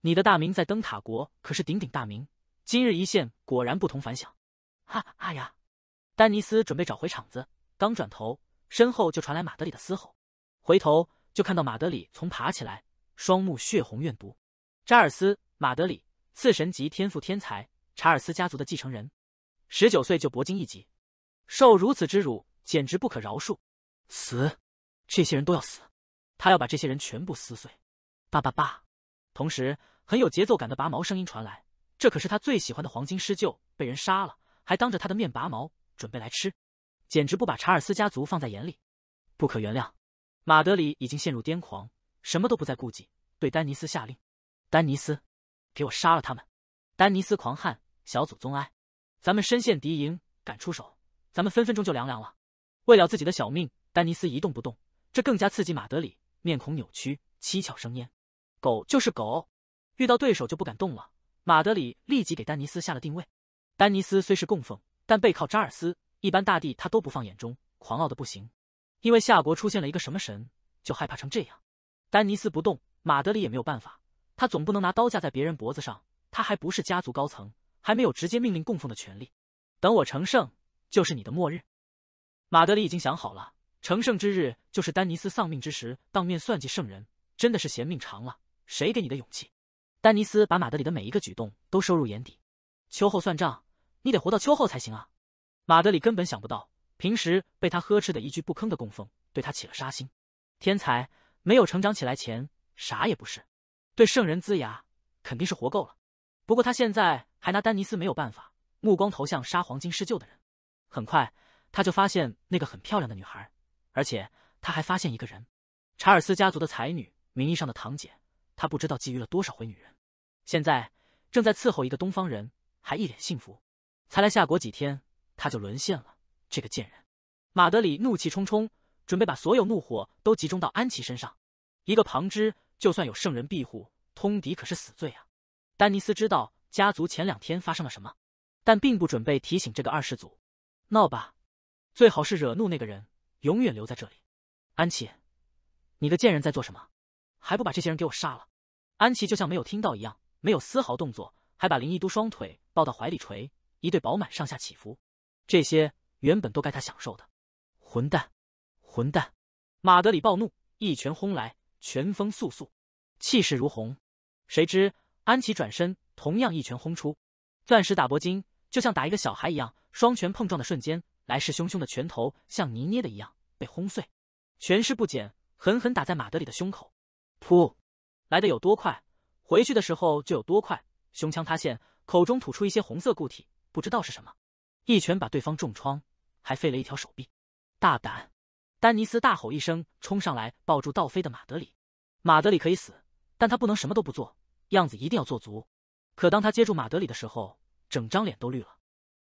你的大名在灯塔国可是鼎鼎大名。今日一现果然不同凡响，啊啊呀！丹尼斯准备找回场子，刚转头，身后就传来马德里的嘶吼。回头就看到马德里从爬起来，双目血红，怨毒。查尔斯，马德里次神级天赋天才，查尔斯家族的继承人，十九岁就铂金一级，受如此之辱，简直不可饶恕！死！这些人都要死！他要把这些人全部撕碎！叭叭叭！同时很有节奏感的拔毛声音传来。这可是他最喜欢的黄金狮鹫，被人杀了，还当着他的面拔毛，准备来吃，简直不把查尔斯家族放在眼里，不可原谅。马德里已经陷入癫狂，什么都不再顾忌，对丹尼斯下令：“丹尼斯，给我杀了他们！”丹尼斯狂汗，小祖宗哀，咱们深陷敌营，敢出手，咱们分分钟就凉凉了。为了自己的小命，丹尼斯一动不动，这更加刺激马德里，面孔扭曲，七窍生烟。狗就是狗，遇到对手就不敢动了。马德里立即给丹尼斯下了定位。丹尼斯虽是供奉，但背靠查尔斯，一般大帝他都不放眼中，狂傲的不行。因为夏国出现了一个什么神，就害怕成这样。丹尼斯不动，马德里也没有办法，他总不能拿刀架在别人脖子上，他还不是家族高层，还没有直接命令供奉的权利。等我成圣，就是你的末日。马德里已经想好了，成圣之日就是丹尼斯丧命之时，当面算计圣人，真的是嫌命长了。谁给你的勇气？丹尼斯把马德里的每一个举动都收入眼底。秋后算账，你得活到秋后才行啊！马德里根本想不到，平时被他呵斥的一句不吭的供奉，对他起了杀心。天才没有成长起来前，啥也不是。对圣人呲牙，肯定是活够了。不过他现在还拿丹尼斯没有办法，目光投向杀黄金施救的人。很快，他就发现那个很漂亮的女孩，而且他还发现一个人，查尔斯家族的才女，名义上的堂姐。他不知道觊觎了多少回女人，现在正在伺候一个东方人，还一脸幸福。才来夏国几天，他就沦陷了。这个贱人，马德里怒气冲冲，准备把所有怒火都集中到安琪身上。一个旁支就算有圣人庇护，通敌可是死罪啊！丹尼斯知道家族前两天发生了什么，但并不准备提醒这个二世祖。闹吧，最好是惹怒那个人，永远留在这里。安琪，你个贱人在做什么？还不把这些人给我杀了！安琪就像没有听到一样，没有丝毫动作，还把林一都双腿抱到怀里捶，一对饱满上下起伏。这些原本都该他享受的，混蛋！混蛋！马德里暴怒，一拳轰来，拳风簌簌，气势如虹。谁知安琪转身，同样一拳轰出，钻石打铂金，就像打一个小孩一样。双拳碰撞的瞬间，来势汹汹的拳头像泥捏的一样被轰碎，拳势不减，狠狠打在马德里的胸口。噗，来的有多快，回去的时候就有多快。胸腔塌陷，口中吐出一些红色固体，不知道是什么。一拳把对方重创，还废了一条手臂。大胆！丹尼斯大吼一声，冲上来抱住倒飞的马德里。马德里可以死，但他不能什么都不做，样子一定要做足。可当他接住马德里的时候，整张脸都绿了。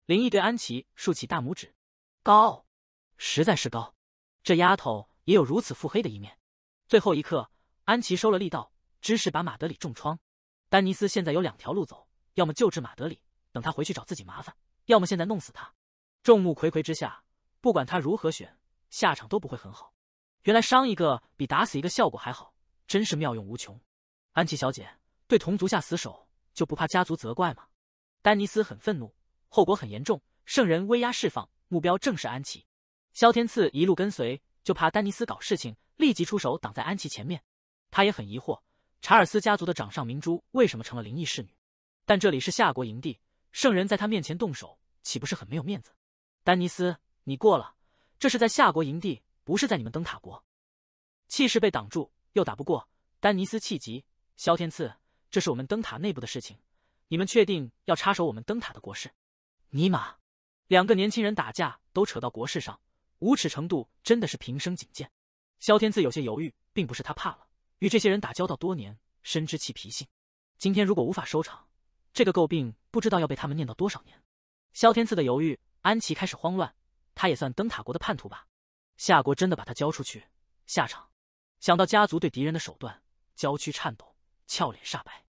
林毅对安琪竖起大拇指，高，实在是高。这丫头也有如此腹黑的一面。最后一刻。安琪收了力道，只是把马德里重创。丹尼斯现在有两条路走，要么救治马德里，等他回去找自己麻烦；要么现在弄死他。众目睽睽之下，不管他如何选，下场都不会很好。原来伤一个比打死一个效果还好，真是妙用无穷。安琪小姐对同族下死手，就不怕家族责怪吗？丹尼斯很愤怒，后果很严重。圣人威压释放，目标正是安琪。萧天赐一路跟随，就怕丹尼斯搞事情，立即出手挡在安琪前面。他也很疑惑，查尔斯家族的掌上明珠为什么成了灵异侍女？但这里是夏国营地，圣人在他面前动手，岂不是很没有面子？丹尼斯，你过了，这是在夏国营地，不是在你们灯塔国。气势被挡住，又打不过，丹尼斯气急。萧天赐，这是我们灯塔内部的事情，你们确定要插手我们灯塔的国事？尼玛，两个年轻人打架都扯到国事上，无耻程度真的是平生仅见。萧天赐有些犹豫，并不是他怕了。与这些人打交道多年，深知其脾性。今天如果无法收场，这个诟病不知道要被他们念叨多少年。萧天赐的犹豫，安琪开始慌乱。他也算灯塔国的叛徒吧？夏国真的把他交出去，下场？想到家族对敌人的手段，娇躯颤抖，俏脸煞白。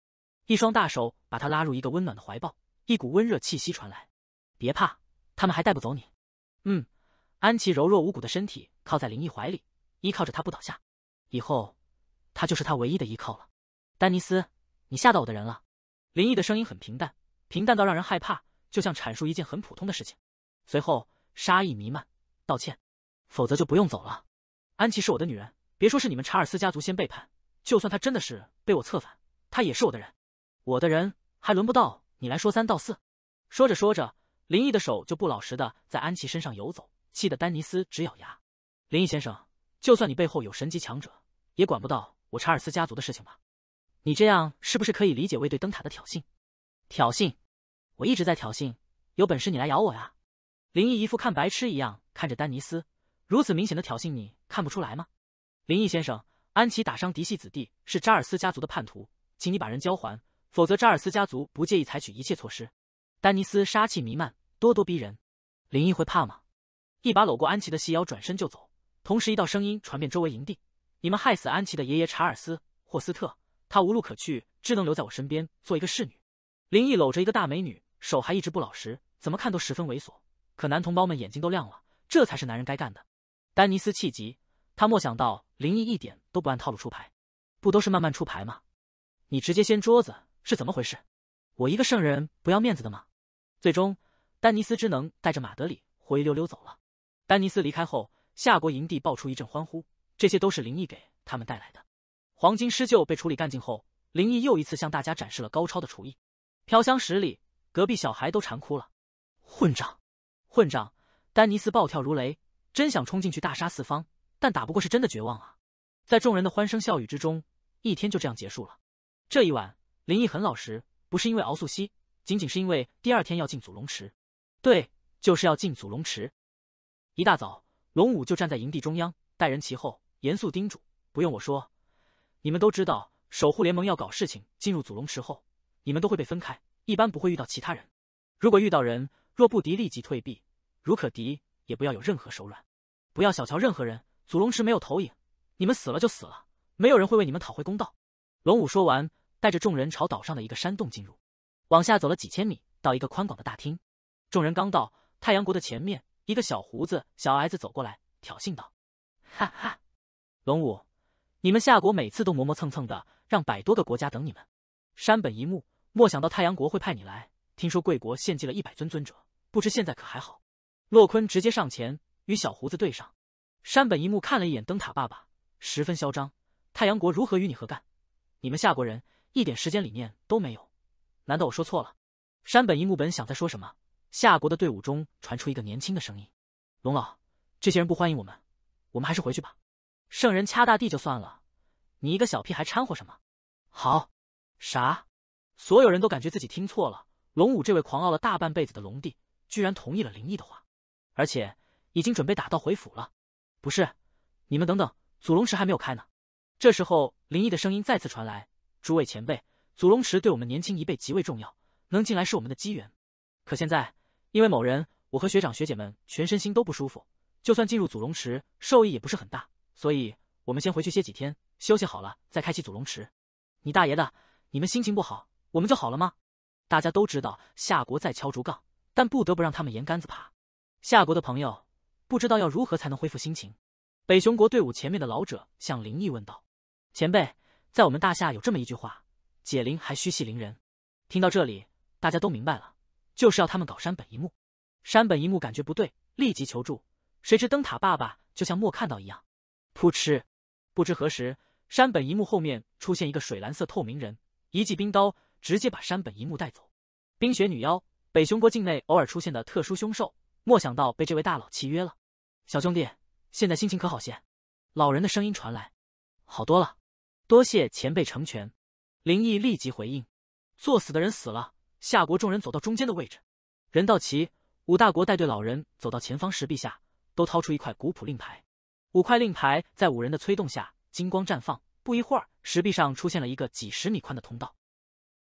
一双大手把他拉入一个温暖的怀抱，一股温热气息传来。别怕，他们还带不走你。嗯，安琪柔弱无骨的身体靠在林毅怀里，依靠着他不倒下。以后。他就是他唯一的依靠了，丹尼斯，你吓到我的人了。林毅的声音很平淡，平淡到让人害怕，就像阐述一件很普通的事情。随后杀意弥漫，道歉，否则就不用走了。安琪是我的女人，别说是你们查尔斯家族先背叛，就算她真的是被我策反，她也是我的人，我的人还轮不到你来说三道四。说着说着，林毅的手就不老实的在安琪身上游走，气得丹尼斯直咬牙。林毅先生，就算你背后有神级强者，也管不到。我查尔斯家族的事情吧，你这样是不是可以理解为对灯塔的挑衅？挑衅，我一直在挑衅，有本事你来咬我呀！林毅一副看白痴一样看着丹尼斯，如此明显的挑衅，你看不出来吗？林毅先生，安琪打伤嫡系子弟是查尔斯家族的叛徒，请你把人交还，否则查尔斯家族不介意采取一切措施。丹尼斯杀气弥漫，咄咄逼人，林毅会怕吗？一把搂过安琪的细腰，转身就走，同时一道声音传遍周围营地。你们害死安琪的爷爷查尔斯·霍斯特，他无路可去，只能留在我身边做一个侍女。林毅搂着一个大美女，手还一直不老实，怎么看都十分猥琐。可男同胞们眼睛都亮了，这才是男人该干的。丹尼斯气急，他莫想到林毅一点都不按套路出牌，不都是慢慢出牌吗？你直接掀桌子是怎么回事？我一个圣人不要面子的吗？最终，丹尼斯只能带着马德里灰溜溜走了。丹尼斯离开后，夏国营地爆出一阵欢呼。这些都是林毅给他们带来的。黄金狮鹫被处理干净后，林毅又一次向大家展示了高超的厨艺，飘香十里，隔壁小孩都馋哭了。混账！混账！丹尼斯暴跳如雷，真想冲进去大杀四方，但打不过是真的绝望啊！在众人的欢声笑语之中，一天就这样结束了。这一晚，林毅很老实，不是因为熬素汐，仅仅是因为第二天要进祖龙池。对，就是要进祖龙池。一大早，龙武就站在营地中央，待人其后。严肃叮嘱：“不用我说，你们都知道守护联盟要搞事情。进入祖龙池后，你们都会被分开，一般不会遇到其他人。如果遇到人，若不敌立即退避；如可敌，也不要有任何手软。不要小瞧任何人。祖龙池没有投影，你们死了就死了，没有人会为你们讨回公道。”龙武说完，带着众人朝岛上的一个山洞进入。往下走了几千米，到一个宽广的大厅。众人刚到太阳国的前面，一个小胡子小矮子走过来，挑衅道：“哈哈。”龙武，你们夏国每次都磨磨蹭蹭的，让百多个国家等你们。山本一木，莫想到太阳国会派你来。听说贵国献祭了一百尊尊者，不知现在可还好？洛坤直接上前与小胡子对上。山本一木看了一眼灯塔爸爸，十分嚣张。太阳国如何与你何干？你们夏国人一点时间理念都没有。难道我说错了？山本一木本想再说什么，夏国的队伍中传出一个年轻的声音：“龙老，这些人不欢迎我们，我们还是回去吧。”圣人掐大地就算了，你一个小屁还掺和什么？好，啥？所有人都感觉自己听错了。龙武这位狂傲了大半辈子的龙帝，居然同意了林毅的话，而且已经准备打道回府了。不是，你们等等，祖龙池还没有开呢。这时候，林毅的声音再次传来：“诸位前辈，祖龙池对我们年轻一辈极为重要，能进来是我们的机缘。可现在，因为某人，我和学长学姐们全身心都不舒服，就算进入祖龙池，受益也不是很大。”所以，我们先回去歇几天，休息好了再开启祖龙池。你大爷的！你们心情不好，我们就好了吗？大家都知道夏国在敲竹杠，但不得不让他们沿杆子爬。夏国的朋友不知道要如何才能恢复心情。北雄国队伍前面的老者向林毅问道：“前辈，在我们大夏有这么一句话：解铃还须系铃人。”听到这里，大家都明白了，就是要他们搞山本一木。山本一木感觉不对，立即求助。谁知灯塔爸爸就像没看到一样。扑哧！不知何时，山本一木后面出现一个水蓝色透明人，一记冰刀直接把山本一木带走。冰雪女妖，北雄国境内偶尔出现的特殊凶兽，莫想到被这位大佬契约了。小兄弟，现在心情可好些？老人的声音传来。好多了，多谢前辈成全。林毅立即回应。作死的人死了，夏国众人走到中间的位置，人到齐，五大国带队老人走到前方石壁下，都掏出一块古朴令牌。五块令牌在五人的催动下，金光绽放。不一会儿，石壁上出现了一个几十米宽的通道。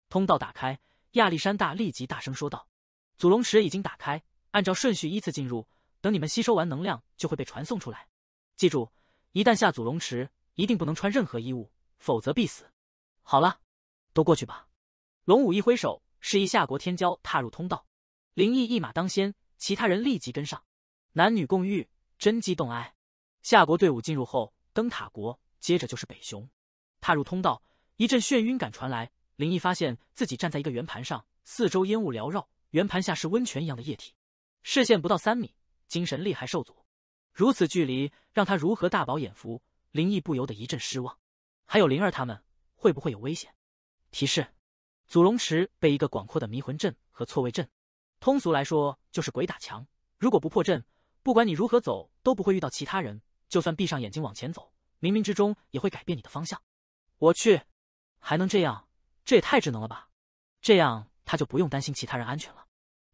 通道打开，亚历山大立即大声说道：“祖龙池已经打开，按照顺序依次进入。等你们吸收完能量，就会被传送出来。记住，一旦下祖龙池，一定不能穿任何衣物，否则必死。”好了，都过去吧。龙武一挥手，示意夏国天骄踏入通道。林毅一马当先，其他人立即跟上。男女共浴，真激动哎！夏国队伍进入后，灯塔国接着就是北雄。踏入通道，一阵眩晕感传来，林毅发现自己站在一个圆盘上，四周烟雾缭绕，圆盘下是温泉一样的液体，视线不到三米，精神力还受阻。如此距离，让他如何大饱眼福？林毅不由得一阵失望。还有灵儿他们，会不会有危险？提示：祖龙池被一个广阔的迷魂阵和错位阵，通俗来说就是鬼打墙。如果不破阵，不管你如何走，都不会遇到其他人。就算闭上眼睛往前走，冥冥之中也会改变你的方向。我去，还能这样？这也太智能了吧！这样他就不用担心其他人安全了。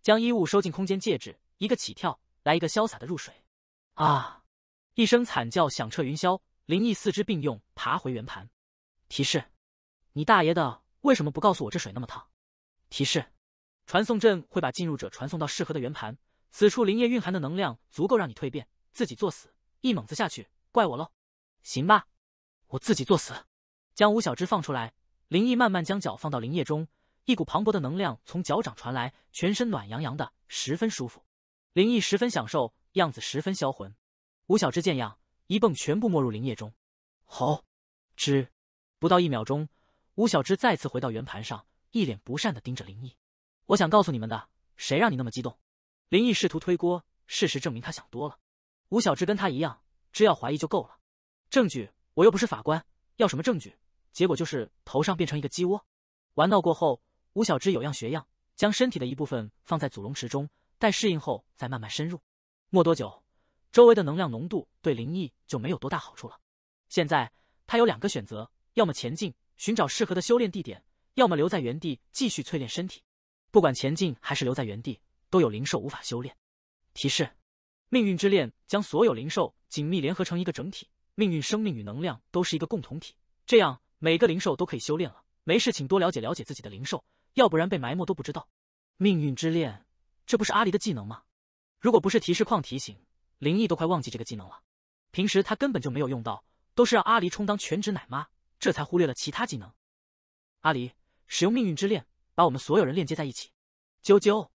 将衣物收进空间戒指，一个起跳，来一个潇洒的入水。啊！一声惨叫响彻云霄，灵异四肢并用爬回圆盘。提示：你大爷的！为什么不告诉我这水那么烫？提示：传送阵会把进入者传送到适合的圆盘，此处灵液蕴含的能量足够让你蜕变。自己作死。一猛子下去，怪我喽，行吧，我自己作死，将吴小芝放出来。林毅慢慢将脚放到林叶中，一股磅礴的能量从脚掌传来，全身暖洋洋的，十分舒服。林毅十分享受，样子十分销魂。吴小芝见样，一蹦全部没入林叶中。好，之，不到一秒钟，吴小芝再次回到圆盘上，一脸不善的盯着林毅。我想告诉你们的，谁让你那么激动？林毅试图推锅，事实证明他想多了。吴小芝跟他一样，只要怀疑就够了。证据，我又不是法官，要什么证据？结果就是头上变成一个鸡窝。玩闹过后，吴小芝有样学样，将身体的一部分放在祖龙池中，待适应后再慢慢深入。没多久，周围的能量浓度对灵异就没有多大好处了。现在他有两个选择：要么前进寻找适合的修炼地点，要么留在原地继续淬炼身体。不管前进还是留在原地，都有灵兽无法修炼。提示。命运之链将所有灵兽紧密联合成一个整体，命运、生命与能量都是一个共同体。这样每个灵兽都可以修炼了。没事，请多了解了解自己的灵兽，要不然被埋没都不知道。命运之链，这不是阿狸的技能吗？如果不是提示框提醒，林毅都快忘记这个技能了。平时他根本就没有用到，都是让阿狸充当全职奶妈，这才忽略了其他技能。阿狸，使用命运之链，把我们所有人链接在一起。啾啾，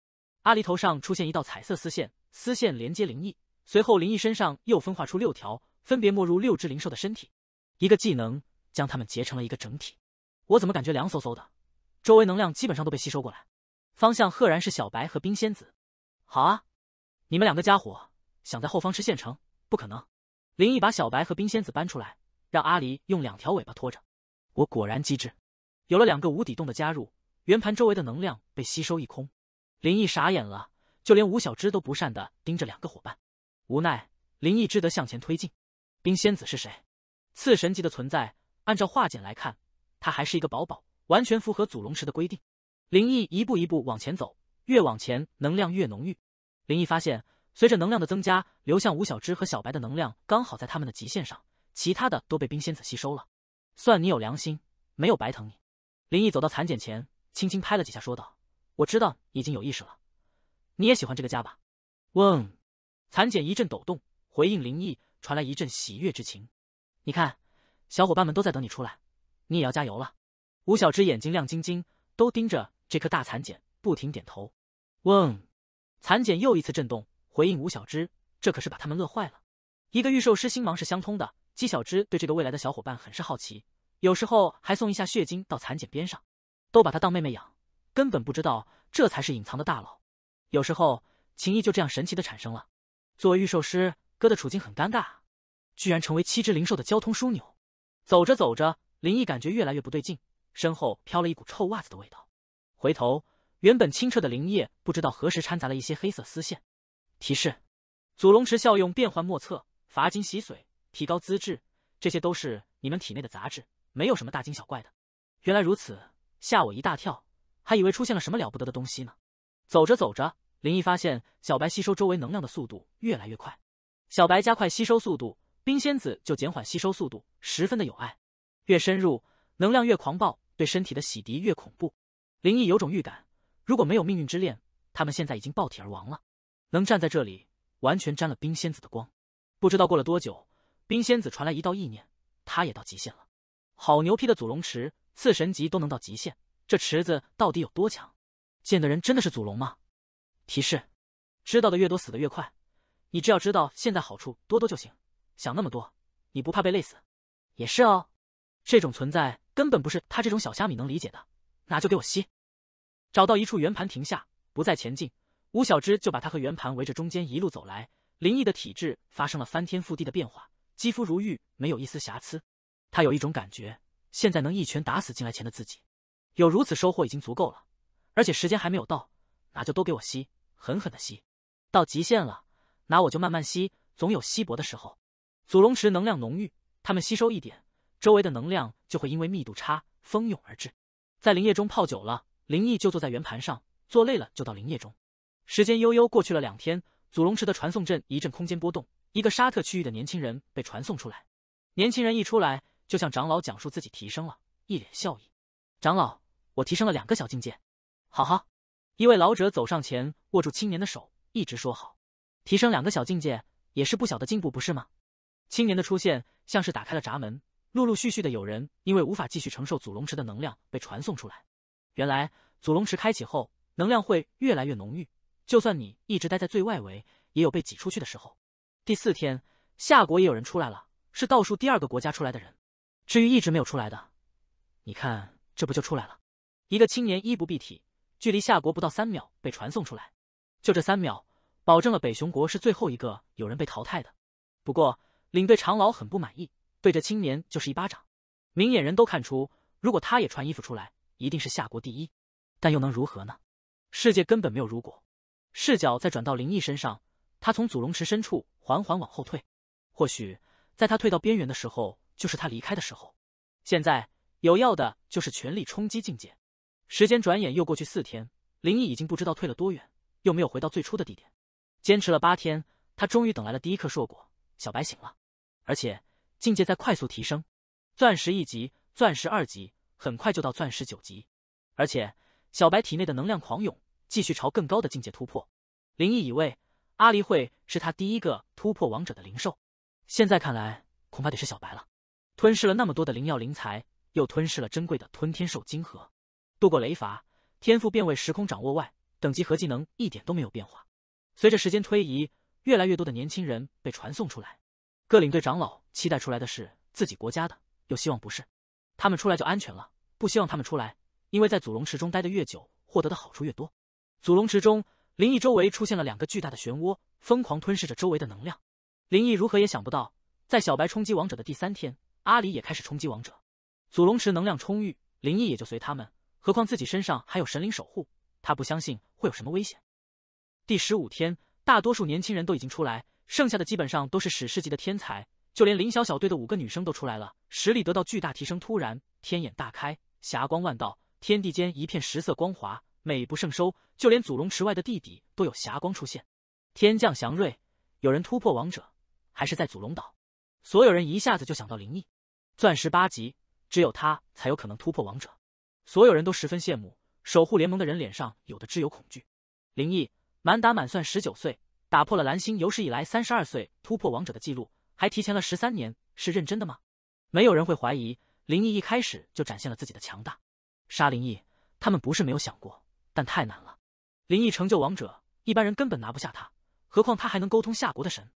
阿狸头上出现一道彩色丝线。丝线连接灵异，随后灵异身上又分化出六条，分别没入六只灵兽的身体，一个技能将它们结成了一个整体。我怎么感觉凉飕飕的？周围能量基本上都被吸收过来，方向赫然是小白和冰仙子。好啊，你们两个家伙想在后方吃现成？不可能！灵异把小白和冰仙子搬出来，让阿狸用两条尾巴拖着。我果然机智，有了两个无底洞的加入，圆盘周围的能量被吸收一空。灵异傻眼了。就连吴小芝都不善的盯着两个伙伴，无奈林毅只得向前推进。冰仙子是谁？次神级的存在，按照化简来看，他还是一个宝宝，完全符合祖龙石的规定。林毅一步一步往前走，越往前能量越浓郁。林毅发现，随着能量的增加，流向吴小芝和小白的能量刚好在他们的极限上，其他的都被冰仙子吸收了。算你有良心，没有白疼你。林毅走到蚕茧前，轻轻拍了几下，说道：“我知道已经有意识了。”你也喜欢这个家吧？嗡，蚕茧一阵抖动，回应灵异传来一阵喜悦之情。你看，小伙伴们都在等你出来，你也要加油了。吴小芝眼睛亮晶晶，都盯着这颗大蚕茧，不停点头。嗡，蚕茧又一次震动，回应吴小芝，这可是把他们乐坏了。一个御兽师心芒是相通的，姬小芝对这个未来的小伙伴很是好奇，有时候还送一下血晶到蚕茧边上，都把她当妹妹养，根本不知道这才是隐藏的大佬。有时候情谊就这样神奇的产生了。作为御兽师，哥的处境很尴尬啊，居然成为七只灵兽的交通枢纽。走着走着，林毅感觉越来越不对劲，身后飘了一股臭袜子的味道。回头，原本清澈的灵液不知道何时掺杂了一些黑色丝线。提示：祖龙池效用变幻莫测，罚金洗髓，提高资质，这些都是你们体内的杂质，没有什么大惊小怪的。原来如此，吓我一大跳，还以为出现了什么了不得的东西呢。走着走着，林毅发现小白吸收周围能量的速度越来越快，小白加快吸收速度，冰仙子就减缓吸收速度，十分的有爱。越深入，能量越狂暴，对身体的洗涤越恐怖。林毅有种预感，如果没有命运之恋，他们现在已经爆体而亡了。能站在这里，完全沾了冰仙子的光。不知道过了多久，冰仙子传来一道意念，他也到极限了。好牛批的祖龙池，次神级都能到极限，这池子到底有多强？见的人真的是祖龙吗？提示：知道的越多，死的越快。你只要知道现在好处多多就行，想那么多，你不怕被累死？也是哦，这种存在根本不是他这种小虾米能理解的。那就给我吸，找到一处圆盘停下，不再前进。吴小芝就把他和圆盘围着中间一路走来。灵异的体质发生了翻天覆地的变化，肌肤如玉，没有一丝瑕疵。他有一种感觉，现在能一拳打死进来前的自己，有如此收获已经足够了。而且时间还没有到，那就都给我吸，狠狠的吸，到极限了，那我就慢慢吸，总有稀薄的时候。祖龙池能量浓郁，他们吸收一点，周围的能量就会因为密度差蜂拥而至。在灵液中泡久了，灵毅就坐在圆盘上，坐累了就到灵液中。时间悠悠过去了两天，祖龙池的传送阵一阵空间波动，一个沙特区域的年轻人被传送出来。年轻人一出来，就向长老讲述自己提升了，一脸笑意。长老，我提升了两个小境界。好好，一位老者走上前，握住青年的手，一直说好，提升两个小境界也是不小的进步，不是吗？青年的出现像是打开了闸门，陆陆续续的有人因为无法继续承受祖龙池的能量被传送出来。原来祖龙池开启后，能量会越来越浓郁，就算你一直待在最外围，也有被挤出去的时候。第四天，夏国也有人出来了，是倒数第二个国家出来的人。至于一直没有出来的，你看这不就出来了？一个青年衣不蔽体。距离夏国不到三秒被传送出来，就这三秒，保证了北雄国是最后一个有人被淘汰的。不过领队长老很不满意，对着青年就是一巴掌。明眼人都看出，如果他也穿衣服出来，一定是夏国第一。但又能如何呢？世界根本没有如果。视角再转到林毅身上，他从祖龙池深处缓缓往后退。或许在他退到边缘的时候，就是他离开的时候。现在有要的就是全力冲击境界。时间转眼又过去四天，林毅已经不知道退了多远，又没有回到最初的地点。坚持了八天，他终于等来了第一颗硕果。小白醒了，而且境界在快速提升，钻石一级，钻石二级，很快就到钻石九级。而且小白体内的能量狂涌，继续朝更高的境界突破。林毅以为阿狸会是他第一个突破王者的灵兽，现在看来恐怕得是小白了。吞噬了那么多的灵药灵材，又吞噬了珍贵的吞天兽晶核。度过雷罚天赋变为时空掌握外，等级和技能一点都没有变化。随着时间推移，越来越多的年轻人被传送出来，各领队长老期待出来的是自己国家的，又希望不是。他们出来就安全了，不希望他们出来，因为在祖龙池中待得越久，获得的好处越多。祖龙池中，灵异周围出现了两个巨大的漩涡，疯狂吞噬着周围的能量。灵异如何也想不到，在小白冲击王者的第三天，阿里也开始冲击王者。祖龙池能量充裕，灵异也就随他们。何况自己身上还有神灵守护，他不相信会有什么危险。第十五天，大多数年轻人都已经出来，剩下的基本上都是史诗级的天才。就连林小小队的五个女生都出来了，实力得到巨大提升。突然，天眼大开，霞光万道，天地间一片十色光华，美不胜收。就连祖龙池外的地底都有霞光出现，天降祥瑞。有人突破王者，还是在祖龙岛。所有人一下子就想到灵异，钻石八级，只有他才有可能突破王者。所有人都十分羡慕守护联盟的人，脸上有的只有恐惧。林毅满打满算十九岁，打破了蓝星有史以来三十二岁突破王者的记录，还提前了十三年，是认真的吗？没有人会怀疑林毅一开始就展现了自己的强大。杀林毅，他们不是没有想过，但太难了。林毅成就王者，一般人根本拿不下他，何况他还能沟通夏国的神。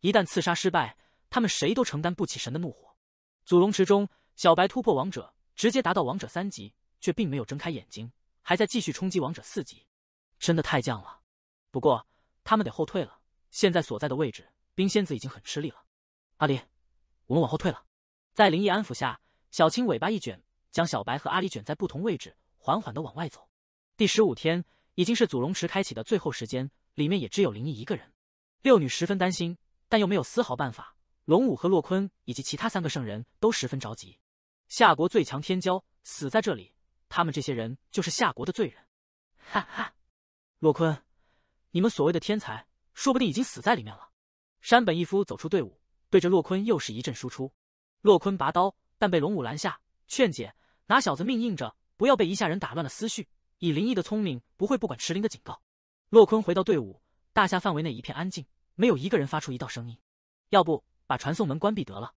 一旦刺杀失败，他们谁都承担不起神的怒火。祖龙池中，小白突破王者，直接达到王者三级。却并没有睁开眼睛，还在继续冲击王者四级，真的太犟了。不过他们得后退了，现在所在的位置，冰仙子已经很吃力了。阿离，我们往后退了。在林毅安抚下，小青尾巴一卷，将小白和阿离卷在不同位置，缓缓的往外走。第十五天，已经是祖龙池开启的最后时间，里面也只有林毅一个人。六女十分担心，但又没有丝毫办法。龙武和洛坤以及其他三个圣人都十分着急，夏国最强天骄死在这里。他们这些人就是夏国的罪人，哈哈！洛坤，你们所谓的天才，说不定已经死在里面了。山本一夫走出队伍，对着洛坤又是一阵输出。洛坤拔刀，但被龙武拦下，劝解：“拿小子命硬着，不要被一下人打乱了思绪。”以林毅的聪明，不会不管池林的警告。洛坤回到队伍，大夏范围内一片安静，没有一个人发出一道声音。要不把传送门关闭得了？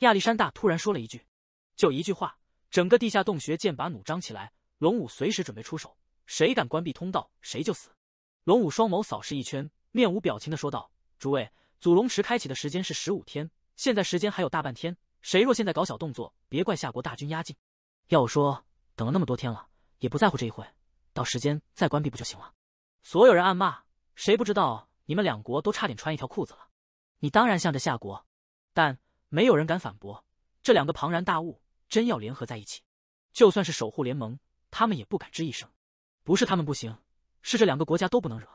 亚历山大突然说了一句，就一句话。整个地下洞穴剑拔弩张起来，龙武随时准备出手，谁敢关闭通道，谁就死。龙武双眸扫视一圈，面无表情的说道：“诸位，祖龙池开启的时间是十五天，现在时间还有大半天，谁若现在搞小动作，别怪夏国大军压境。要我说，等了那么多天了，也不在乎这一回，到时间再关闭不就行了？”所有人暗骂，谁不知道你们两国都差点穿一条裤子了？你当然向着夏国，但没有人敢反驳这两个庞然大物。真要联合在一起，就算是守护联盟，他们也不敢吱一声。不是他们不行，是这两个国家都不能惹。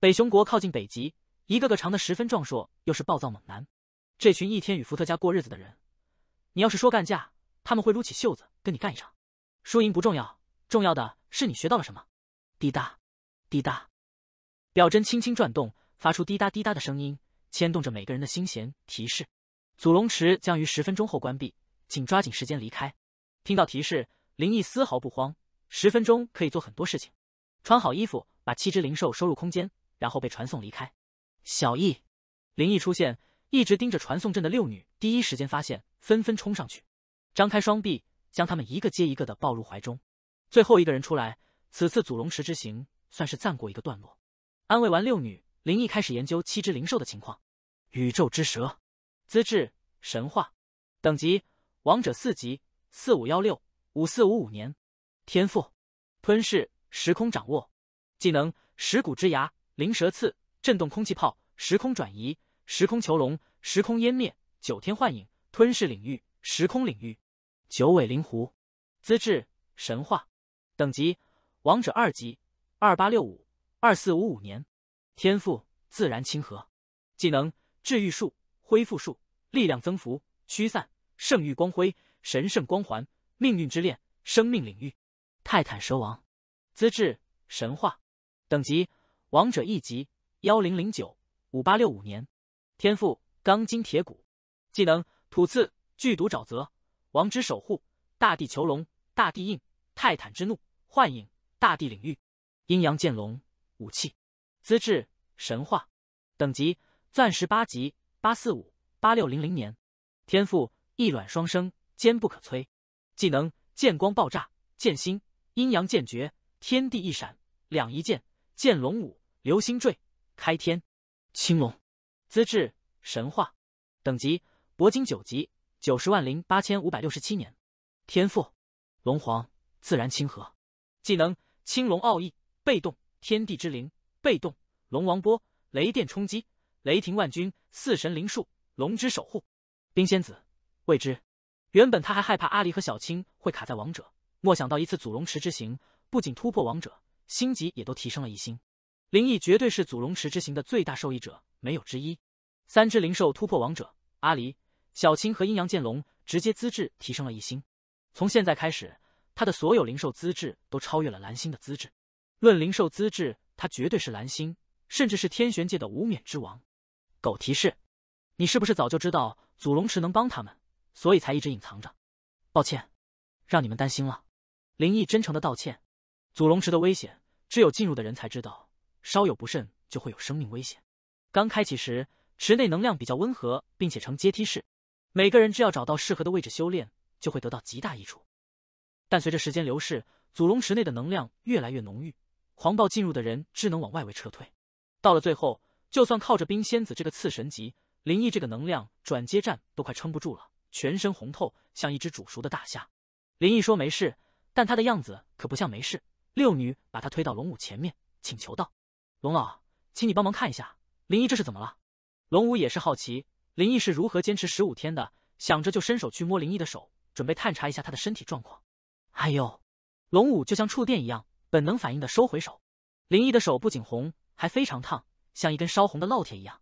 北熊国靠近北极，一个个长得十分壮硕，又是暴躁猛男。这群一天与伏特加过日子的人，你要是说干架，他们会撸起袖子跟你干一场。输赢不重要，重要的是你学到了什么。滴答，滴答，表针轻轻转动，发出滴答滴答的声音，牵动着每个人的心弦。提示：祖龙池将于十分钟后关闭。请抓紧时间离开。听到提示，林毅丝毫不慌，十分钟可以做很多事情。穿好衣服，把七只灵兽收入空间，然后被传送离开。小易，林毅出现，一直盯着传送阵的六女第一时间发现，纷纷冲上去，张开双臂，将他们一个接一个的抱入怀中。最后一个人出来，此次祖龙池之行算是暂过一个段落。安慰完六女，林毅开始研究七只灵兽的情况。宇宙之蛇，资质神话，等级。王者四级四五幺六五四五五年，天赋吞噬时空掌握，技能石骨之牙灵蛇刺震动空气炮时空转移时空囚笼时空湮灭九天幻影吞噬领域时空领域九尾灵狐资质神话等级王者二级二八六五二四五五年天赋自然亲和技能治愈术恢复术力量增幅驱散。圣域光辉，神圣光环，命运之链，生命领域，泰坦蛇王，资质神话，等级王者一级，幺零零九五八六五年，天赋钢筋铁骨，技能土刺，剧毒沼泽，王之守护，大地囚笼，大地印，泰坦之怒，幻影，大地领域，阴阳剑龙，武器资质神话，等级钻石八级，八四五八六零零年，天赋。一卵双生，坚不可摧。技能：剑光爆炸、剑心、阴阳剑诀、天地一闪、两仪剑、剑龙舞、流星坠、开天。青龙，资质神话，等级铂金九级，九十万零八千五百六十七年。天赋：龙皇，自然亲和。技能：青龙奥义，被动天地之灵，被动龙王波，雷电冲击，雷霆万钧，四神灵术，龙之守护。冰仙子。未知，原本他还害怕阿离和小青会卡在王者，莫想到一次祖龙池之行，不仅突破王者，星级也都提升了一星。灵异绝对是祖龙池之行的最大受益者，没有之一。三只灵兽突破王者，阿离、小青和阴阳剑龙直接资质提升了一星。从现在开始，他的所有灵兽资质都超越了蓝星的资质。论灵兽资质，他绝对是蓝星，甚至是天玄界的无冕之王。狗提示，你是不是早就知道祖龙池能帮他们？所以才一直隐藏着，抱歉，让你们担心了。林毅真诚的道歉。祖龙池的危险，只有进入的人才知道，稍有不慎就会有生命危险。刚开启时，池内能量比较温和，并且呈阶梯式，每个人只要找到适合的位置修炼，就会得到极大益处。但随着时间流逝，祖龙池内的能量越来越浓郁，狂暴进入的人只能往外围撤退。到了最后，就算靠着冰仙子这个次神级，林毅这个能量转接站都快撑不住了。全身红透，像一只煮熟的大虾。林毅说没事，但他的样子可不像没事。六女把他推到龙武前面，请求道：“龙老，请你帮忙看一下，林毅这是怎么了？”龙武也是好奇林毅是如何坚持十五天的，想着就伸手去摸林毅的手，准备探查一下他的身体状况。哎呦！龙武就像触电一样，本能反应的收回手。林毅的手不仅红，还非常烫，像一根烧红的烙铁一样。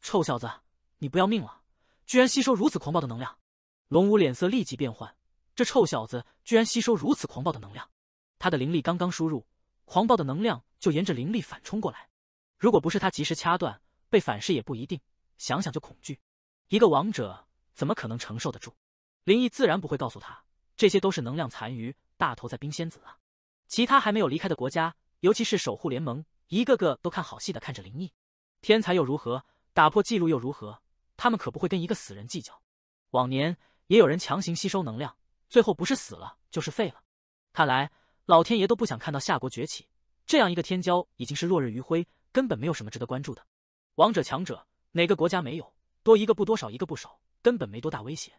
臭小子，你不要命了？居然吸收如此狂暴的能量！龙武脸色立即变幻，这臭小子居然吸收如此狂暴的能量，他的灵力刚刚输入，狂暴的能量就沿着灵力反冲过来，如果不是他及时掐断，被反噬也不一定。想想就恐惧，一个王者怎么可能承受得住？林毅自然不会告诉他，这些都是能量残余。大头在冰仙子啊，其他还没有离开的国家，尤其是守护联盟，一个个都看好戏的看着林毅。天才又如何，打破记录又如何？他们可不会跟一个死人计较。往年。也有人强行吸收能量，最后不是死了就是废了。看来老天爷都不想看到夏国崛起。这样一个天骄已经是落日余晖，根本没有什么值得关注的。王者强者，哪个国家没有？多一个不多少一个不少，根本没多大威胁。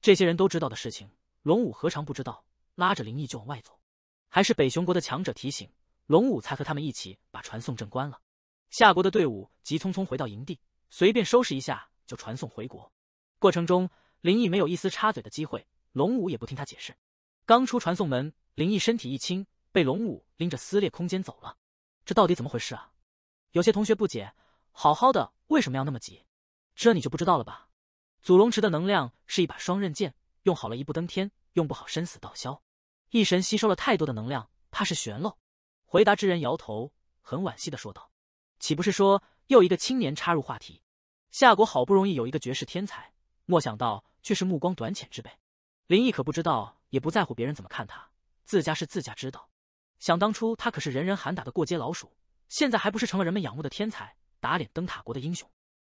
这些人都知道的事情，龙武何尝不知道？拉着灵毅就往外走。还是北雄国的强者提醒龙武，才和他们一起把传送阵关了。夏国的队伍急匆匆回到营地，随便收拾一下就传送回国。过程中。林毅没有一丝插嘴的机会，龙武也不听他解释。刚出传送门，林毅身体一轻，被龙武拎着撕裂空间走了。这到底怎么回事啊？有些同学不解，好好的为什么要那么急？这你就不知道了吧？祖龙池的能量是一把双刃剑，用好了一步登天，用不好生死道消。一神吸收了太多的能量，怕是悬喽。回答之人摇头，很惋惜的说道：“岂不是说？”又一个青年插入话题：“夏国好不容易有一个绝世天才，莫想到。”却是目光短浅之辈，林毅可不知道，也不在乎别人怎么看他，自家是自家知道。想当初他可是人人喊打的过街老鼠，现在还不是成了人们仰慕的天才，打脸灯塔国的英雄？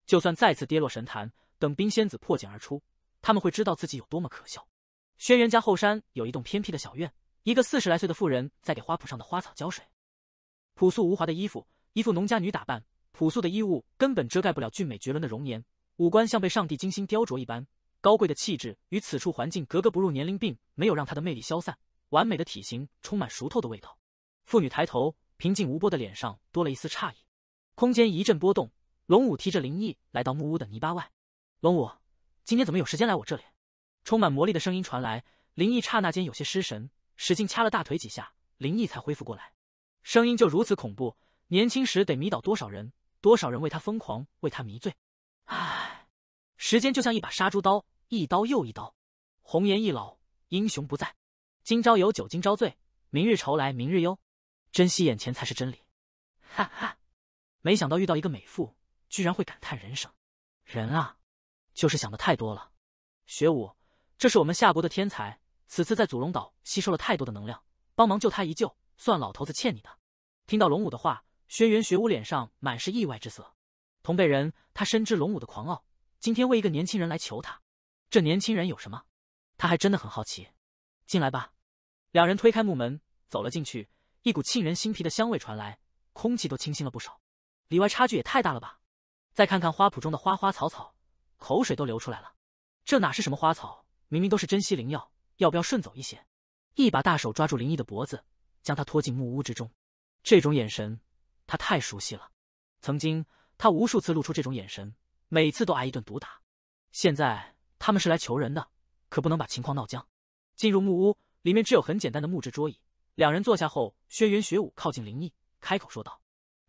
就算再次跌落神坛，等冰仙子破茧而出，他们会知道自己有多么可笑。轩辕家后山有一栋偏僻的小院，一个四十来岁的妇人，在给花圃上的花草浇水。朴素无华的衣服，一副农家女打扮，朴素的衣物根本遮盖不了俊美绝伦的容颜，五官像被上帝精心雕琢一般。高贵的气质与此处环境格格不入，年龄并没有让她的魅力消散。完美的体型充满熟透的味道。妇女抬头，平静无波的脸上多了一丝诧异。空间一阵波动，龙武提着灵毅来到木屋的泥巴外。龙武，今天怎么有时间来我这里？充满魔力的声音传来，灵毅刹那间有些失神，使劲掐了大腿几下，灵毅才恢复过来。声音就如此恐怖，年轻时得迷倒多少人，多少人为他疯狂，为他迷醉。啊！时间就像一把杀猪刀，一刀又一刀。红颜易老，英雄不在。今朝有酒今朝醉，明日愁来明日忧。珍惜眼前才是真理。哈哈，没想到遇到一个美妇，居然会感叹人生。人啊，就是想的太多了。学武，这是我们夏国的天才，此次在祖龙岛吸收了太多的能量，帮忙救他一救，算老头子欠你的。听到龙武的话，轩辕学武脸上满是意外之色。同辈人，他深知龙武的狂傲。今天为一个年轻人来求他，这年轻人有什么？他还真的很好奇。进来吧，两人推开木门，走了进去。一股沁人心脾的香味传来，空气都清新了不少。里外差距也太大了吧！再看看花圃中的花花草草，口水都流出来了。这哪是什么花草？明明都是珍稀灵药，要不要顺走一些？一把大手抓住林毅的脖子，将他拖进木屋之中。这种眼神，他太熟悉了。曾经，他无数次露出这种眼神。每次都挨一顿毒打，现在他们是来求人的，可不能把情况闹僵。进入木屋，里面只有很简单的木质桌椅。两人坐下后，轩辕学武靠近林毅，开口说道：“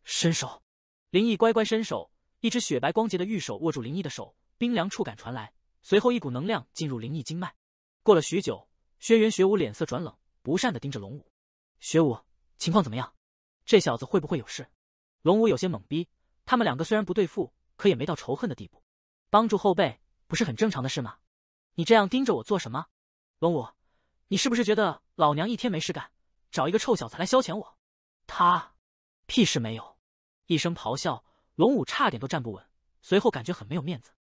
伸手。”林毅乖乖伸手，一只雪白光洁的玉手握住林毅的手，冰凉触感传来。随后一股能量进入灵异经脉。过了许久，轩辕学武脸色转冷，不善的盯着龙武：“学武，情况怎么样？这小子会不会有事？”龙武有些懵逼，他们两个虽然不对付。可也没到仇恨的地步，帮助后辈不是很正常的事吗？你这样盯着我做什么？龙武，你是不是觉得老娘一天没事干，找一个臭小子来消遣我？他屁事没有！一声咆哮，龙武差点都站不稳，随后感觉很没有面子。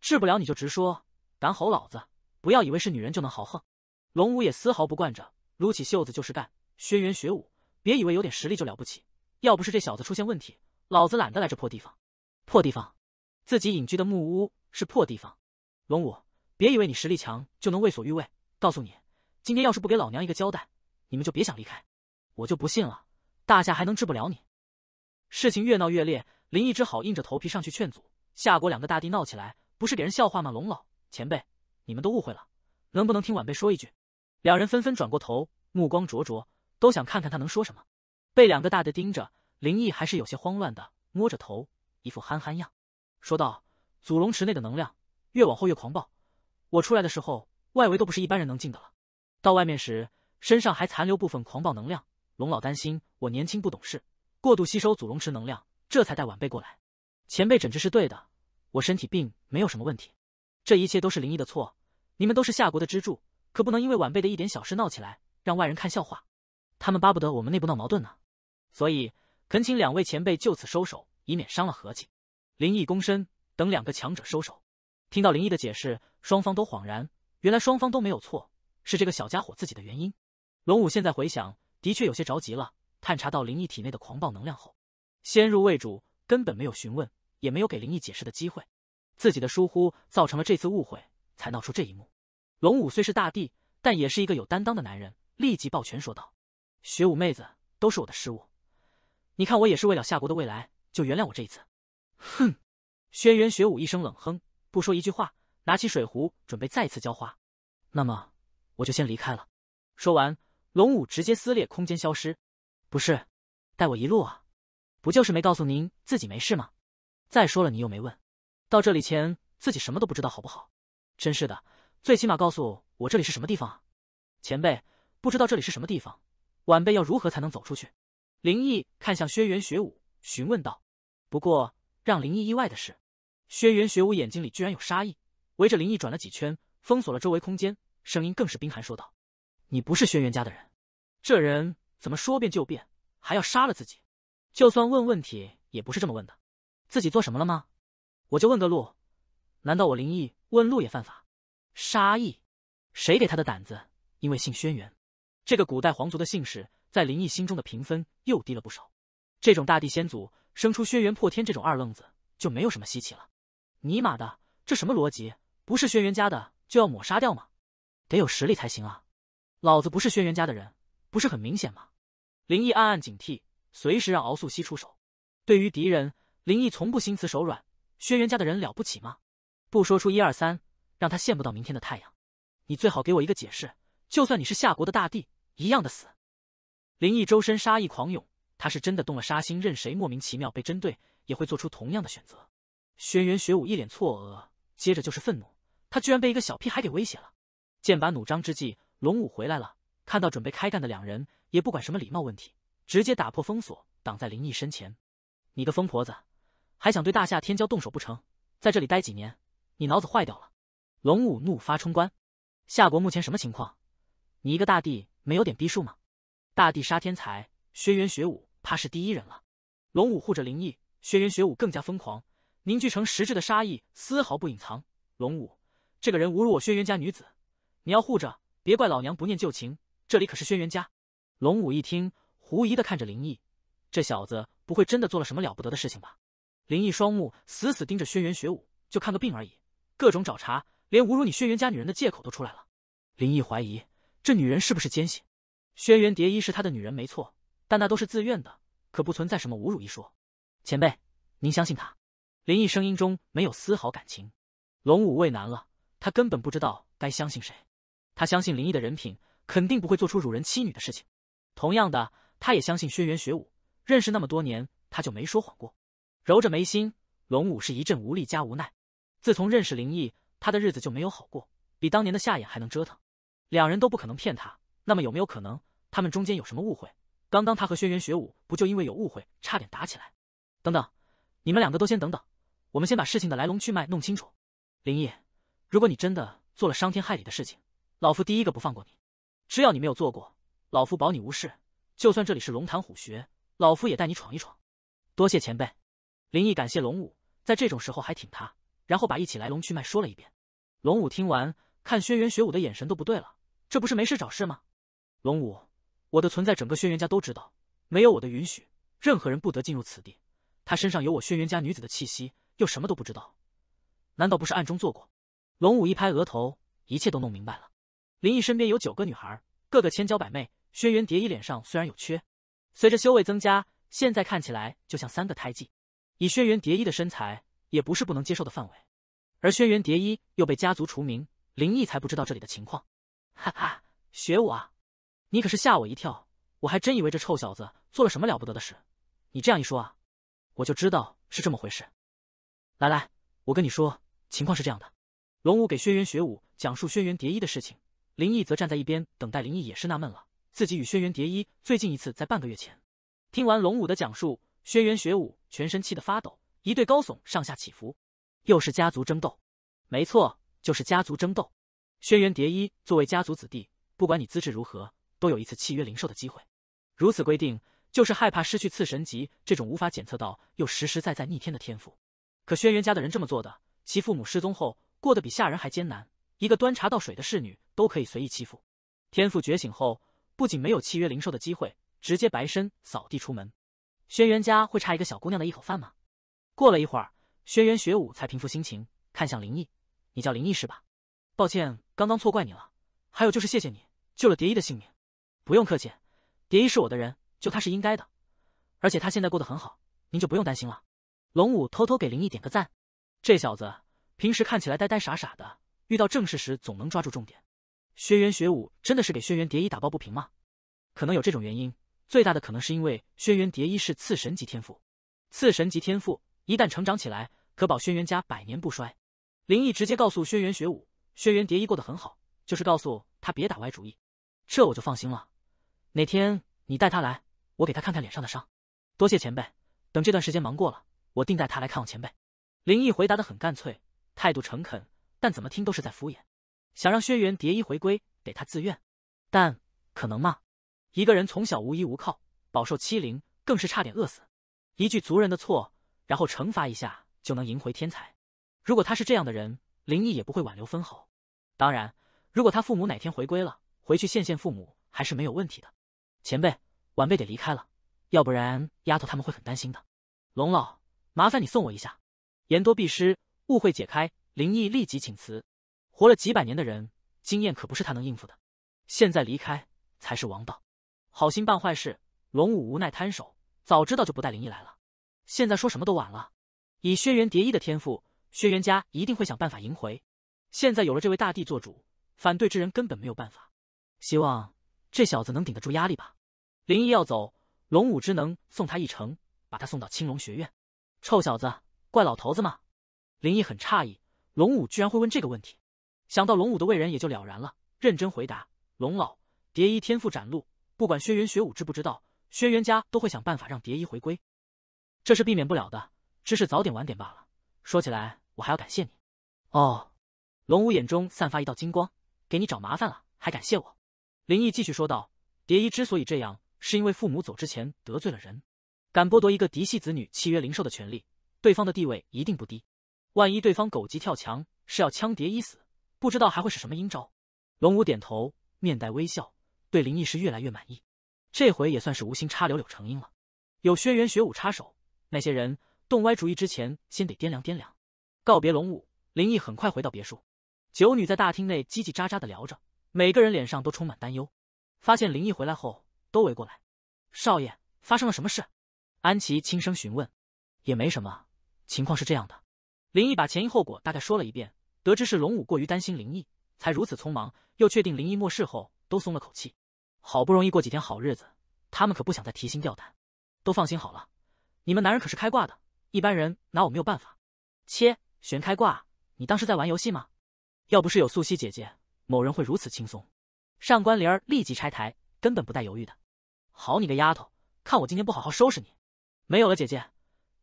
治不了你就直说，敢吼老子！不要以为是女人就能豪横。龙武也丝毫不惯着，撸起袖子就是干。轩辕学武，别以为有点实力就了不起。要不是这小子出现问题，老子懒得来这破地方。破地方！自己隐居的木屋是破地方，龙武，别以为你实力强就能为所欲为。告诉你，今天要是不给老娘一个交代，你们就别想离开。我就不信了，大夏还能治不了你。事情越闹越烈，林毅只好硬着头皮上去劝阻。夏国两个大帝闹起来，不是给人笑话吗？龙老前辈，你们都误会了，能不能听晚辈说一句？两人纷纷转过头，目光灼灼，都想看看他能说什么。被两个大的盯着，林毅还是有些慌乱的，摸着头，一副憨憨样。说道：“祖龙池内的能量越往后越狂暴，我出来的时候，外围都不是一般人能进的了。到外面时，身上还残留部分狂暴能量。龙老担心我年轻不懂事，过度吸收祖龙池能量，这才带晚辈过来。前辈诊治是对的，我身体并没有什么问题。这一切都是灵异的错。你们都是夏国的支柱，可不能因为晚辈的一点小事闹起来，让外人看笑话。他们巴不得我们内部闹矛盾呢。所以，恳请两位前辈就此收手，以免伤了和气。”灵异躬身，等两个强者收手。听到灵异的解释，双方都恍然，原来双方都没有错，是这个小家伙自己的原因。龙武现在回想，的确有些着急了。探查到灵异体内的狂暴能量后，先入为主，根本没有询问，也没有给灵异解释的机会。自己的疏忽造成了这次误会，才闹出这一幕。龙武虽是大帝，但也是一个有担当的男人，立即抱拳说道：“雪舞妹子，都是我的失误。你看我也是为了夏国的未来，就原谅我这一次。”哼，轩辕雪武一声冷哼，不说一句话，拿起水壶准备再次浇花。那么我就先离开了。说完，龙舞直接撕裂空间消失。不是带我一路啊？不就是没告诉您自己没事吗？再说了，你又没问，到这里前自己什么都不知道好不好？真是的，最起码告诉我这里是什么地方啊！前辈不知道这里是什么地方，晚辈要如何才能走出去？林毅看向轩辕雪武，询问道。不过。让林毅意外的是，轩辕学武眼睛里居然有杀意，围着林毅转了几圈，封锁了周围空间，声音更是冰寒说道：“你不是轩辕家的人，这人怎么说变就变，还要杀了自己？就算问问题，也不是这么问的，自己做什么了吗？我就问个路，难道我林毅问路也犯法？杀意，谁给他的胆子？因为姓轩辕，这个古代皇族的姓氏，在林毅心中的评分又低了不少，这种大地先祖。”生出轩辕破天这种二愣子就没有什么稀奇了，尼玛的，这什么逻辑？不是轩辕家的就要抹杀掉吗？得有实力才行啊！老子不是轩辕家的人，不是很明显吗？林毅暗暗警惕，随时让敖素汐出手。对于敌人，林毅从不心慈手软。轩辕家的人了不起吗？不说出一二三，让他见不到明天的太阳。你最好给我一个解释，就算你是夏国的大帝，一样的死。林毅周身杀意狂涌。他是真的动了杀心，任谁莫名其妙被针对，也会做出同样的选择。轩辕雪舞一脸错愕，接着就是愤怒，他居然被一个小屁孩给威胁了。剑拔弩张之际，龙武回来了，看到准备开干的两人，也不管什么礼貌问题，直接打破封锁，挡在林毅身前。你个疯婆子，还想对大夏天骄动手不成？在这里待几年，你脑子坏掉了！龙武怒发冲冠。夏国目前什么情况？你一个大帝没有点逼数吗？大帝杀天才，轩辕雪舞，怕是第一人了。龙武护着灵毅，轩辕学武更加疯狂，凝聚成实质的杀意，丝毫不隐藏。龙武，这个人侮辱我轩辕家女子，你要护着，别怪老娘不念旧情。这里可是轩辕家。龙武一听，狐疑的看着灵毅，这小子不会真的做了什么了不得的事情吧？灵毅双目死死盯着轩辕学武，就看个病而已，各种找茬，连侮辱你轩辕家女人的借口都出来了。灵毅怀疑这女人是不是奸细？轩辕蝶衣是他的女人没错。但那都是自愿的，可不存在什么侮辱一说。前辈，您相信他？林毅声音中没有丝毫感情。龙武畏难了，他根本不知道该相信谁。他相信林毅的人品，肯定不会做出辱人妻女的事情。同样的，他也相信轩辕学武，认识那么多年，他就没说谎过。揉着眉心，龙武是一阵无力加无奈。自从认识林毅，他的日子就没有好过，比当年的夏衍还能折腾。两人都不可能骗他，那么有没有可能他们中间有什么误会？刚刚他和轩辕学武不就因为有误会差点打起来？等等，你们两个都先等等，我们先把事情的来龙去脉弄清楚。林毅，如果你真的做了伤天害理的事情，老夫第一个不放过你。只要你没有做过，老夫保你无事。就算这里是龙潭虎穴，老夫也带你闯一闯。多谢前辈。林毅感谢龙武，在这种时候还挺他，然后把一起来龙去脉说了一遍。龙武听完，看轩辕学武的眼神都不对了，这不是没事找事吗？龙武。我的存在，整个轩辕家都知道。没有我的允许，任何人不得进入此地。他身上有我轩辕家女子的气息，又什么都不知道，难道不是暗中做过？龙武一拍额头，一切都弄明白了。林毅身边有九个女孩，个个千娇百媚。轩辕蝶衣脸上虽然有缺，随着修为增加，现在看起来就像三个胎记。以轩辕蝶衣的身材，也不是不能接受的范围。而轩辕蝶衣又被家族除名，林毅才不知道这里的情况。哈哈，学我。啊！你可是吓我一跳，我还真以为这臭小子做了什么了不得的事。你这样一说啊，我就知道是这么回事。来来，我跟你说，情况是这样的。龙武给轩辕学武讲述轩辕蝶衣的事情，林毅则站在一边等待。林毅也是纳闷了，自己与轩辕蝶衣最近一次在半个月前。听完龙武的讲述，轩辕学武全身气得发抖，一对高耸上下起伏。又是家族争斗，没错，就是家族争斗。轩辕蝶衣作为家族子弟，不管你资质如何。都有一次契约灵兽的机会，如此规定就是害怕失去次神级这种无法检测到又实实在在逆天的天赋。可轩辕家的人这么做的，其父母失踪后过得比下人还艰难，一个端茶倒水的侍女都可以随意欺负。天赋觉醒后，不仅没有契约灵兽的机会，直接白身扫地出门。轩辕家会差一个小姑娘的一口饭吗？过了一会儿，轩辕雪舞才平复心情，看向林毅：“你叫林毅是吧？抱歉，刚刚错怪你了。还有就是谢谢你救了蝶衣的性命。”不用客气，蝶衣是我的人，救他是应该的。而且他现在过得很好，您就不用担心了。龙武偷偷给林毅点个赞，这小子平时看起来呆呆傻傻的，遇到正事时总能抓住重点。轩辕学武真的是给轩辕蝶衣打抱不平吗？可能有这种原因，最大的可能是因为轩辕蝶衣是次神级天赋，次神级天赋一旦成长起来，可保轩辕家百年不衰。林毅直接告诉轩辕学武，轩辕蝶衣过得很好，就是告诉他别打歪主意。这我就放心了。哪天你带他来，我给他看看脸上的伤。多谢前辈，等这段时间忙过了，我定带他来看望前辈。林毅回答的很干脆，态度诚恳，但怎么听都是在敷衍。想让轩辕蝶衣回归，得他自愿，但可能吗？一个人从小无依无靠，饱受欺凌，更是差点饿死，一句族人的错，然后惩罚一下就能赢回天才？如果他是这样的人，林毅也不会挽留分毫。当然，如果他父母哪天回归了，回去见见父母还是没有问题的。前辈，晚辈得离开了，要不然丫头他们会很担心的。龙老，麻烦你送我一下。言多必失，误会解开，林毅立即请辞。活了几百年的人，经验可不是他能应付的。现在离开才是王道。好心办坏事，龙武无奈摊手，早知道就不带林毅来了。现在说什么都晚了。以轩辕蝶衣的天赋，轩辕家一定会想办法赢回。现在有了这位大帝做主，反对之人根本没有办法。希望。这小子能顶得住压力吧？林毅要走，龙武之能送他一程，把他送到青龙学院。臭小子，怪老头子吗？林毅很诧异，龙武居然会问这个问题。想到龙武的为人，也就了然了。认真回答，龙老，蝶衣天赋展露，不管轩辕学武知不知道，轩辕家都会想办法让蝶衣回归，这是避免不了的，只是早点晚点罢了。说起来，我还要感谢你。哦，龙武眼中散发一道金光，给你找麻烦了，还感谢我。林毅继续说道：“蝶衣之所以这样，是因为父母走之前得罪了人，敢剥夺一个嫡系子女契约灵兽的权利，对方的地位一定不低。万一对方狗急跳墙，是要枪蝶衣死，不知道还会是什么阴招。”龙武点头，面带微笑，对林毅是越来越满意。这回也算是无心插柳柳成荫了。有轩辕学武插手，那些人动歪主意之前，先得掂量掂量。告别龙武，林毅很快回到别墅。九女在大厅内叽叽喳喳的聊着。每个人脸上都充满担忧，发现林毅回来后都围过来。少爷，发生了什么事？安琪轻声询问。也没什么，情况是这样的。林毅把前因后果大概说了一遍，得知是龙武过于担心林毅才如此匆忙，又确定林毅没事后都松了口气。好不容易过几天好日子，他们可不想再提心吊胆。都放心好了，你们男人可是开挂的，一般人拿我没有办法。切，玄开挂，你当时在玩游戏吗？要不是有素汐姐姐。某人会如此轻松，上官灵儿立即拆台，根本不带犹豫的。好你个丫头，看我今天不好好收拾你！没有了姐姐，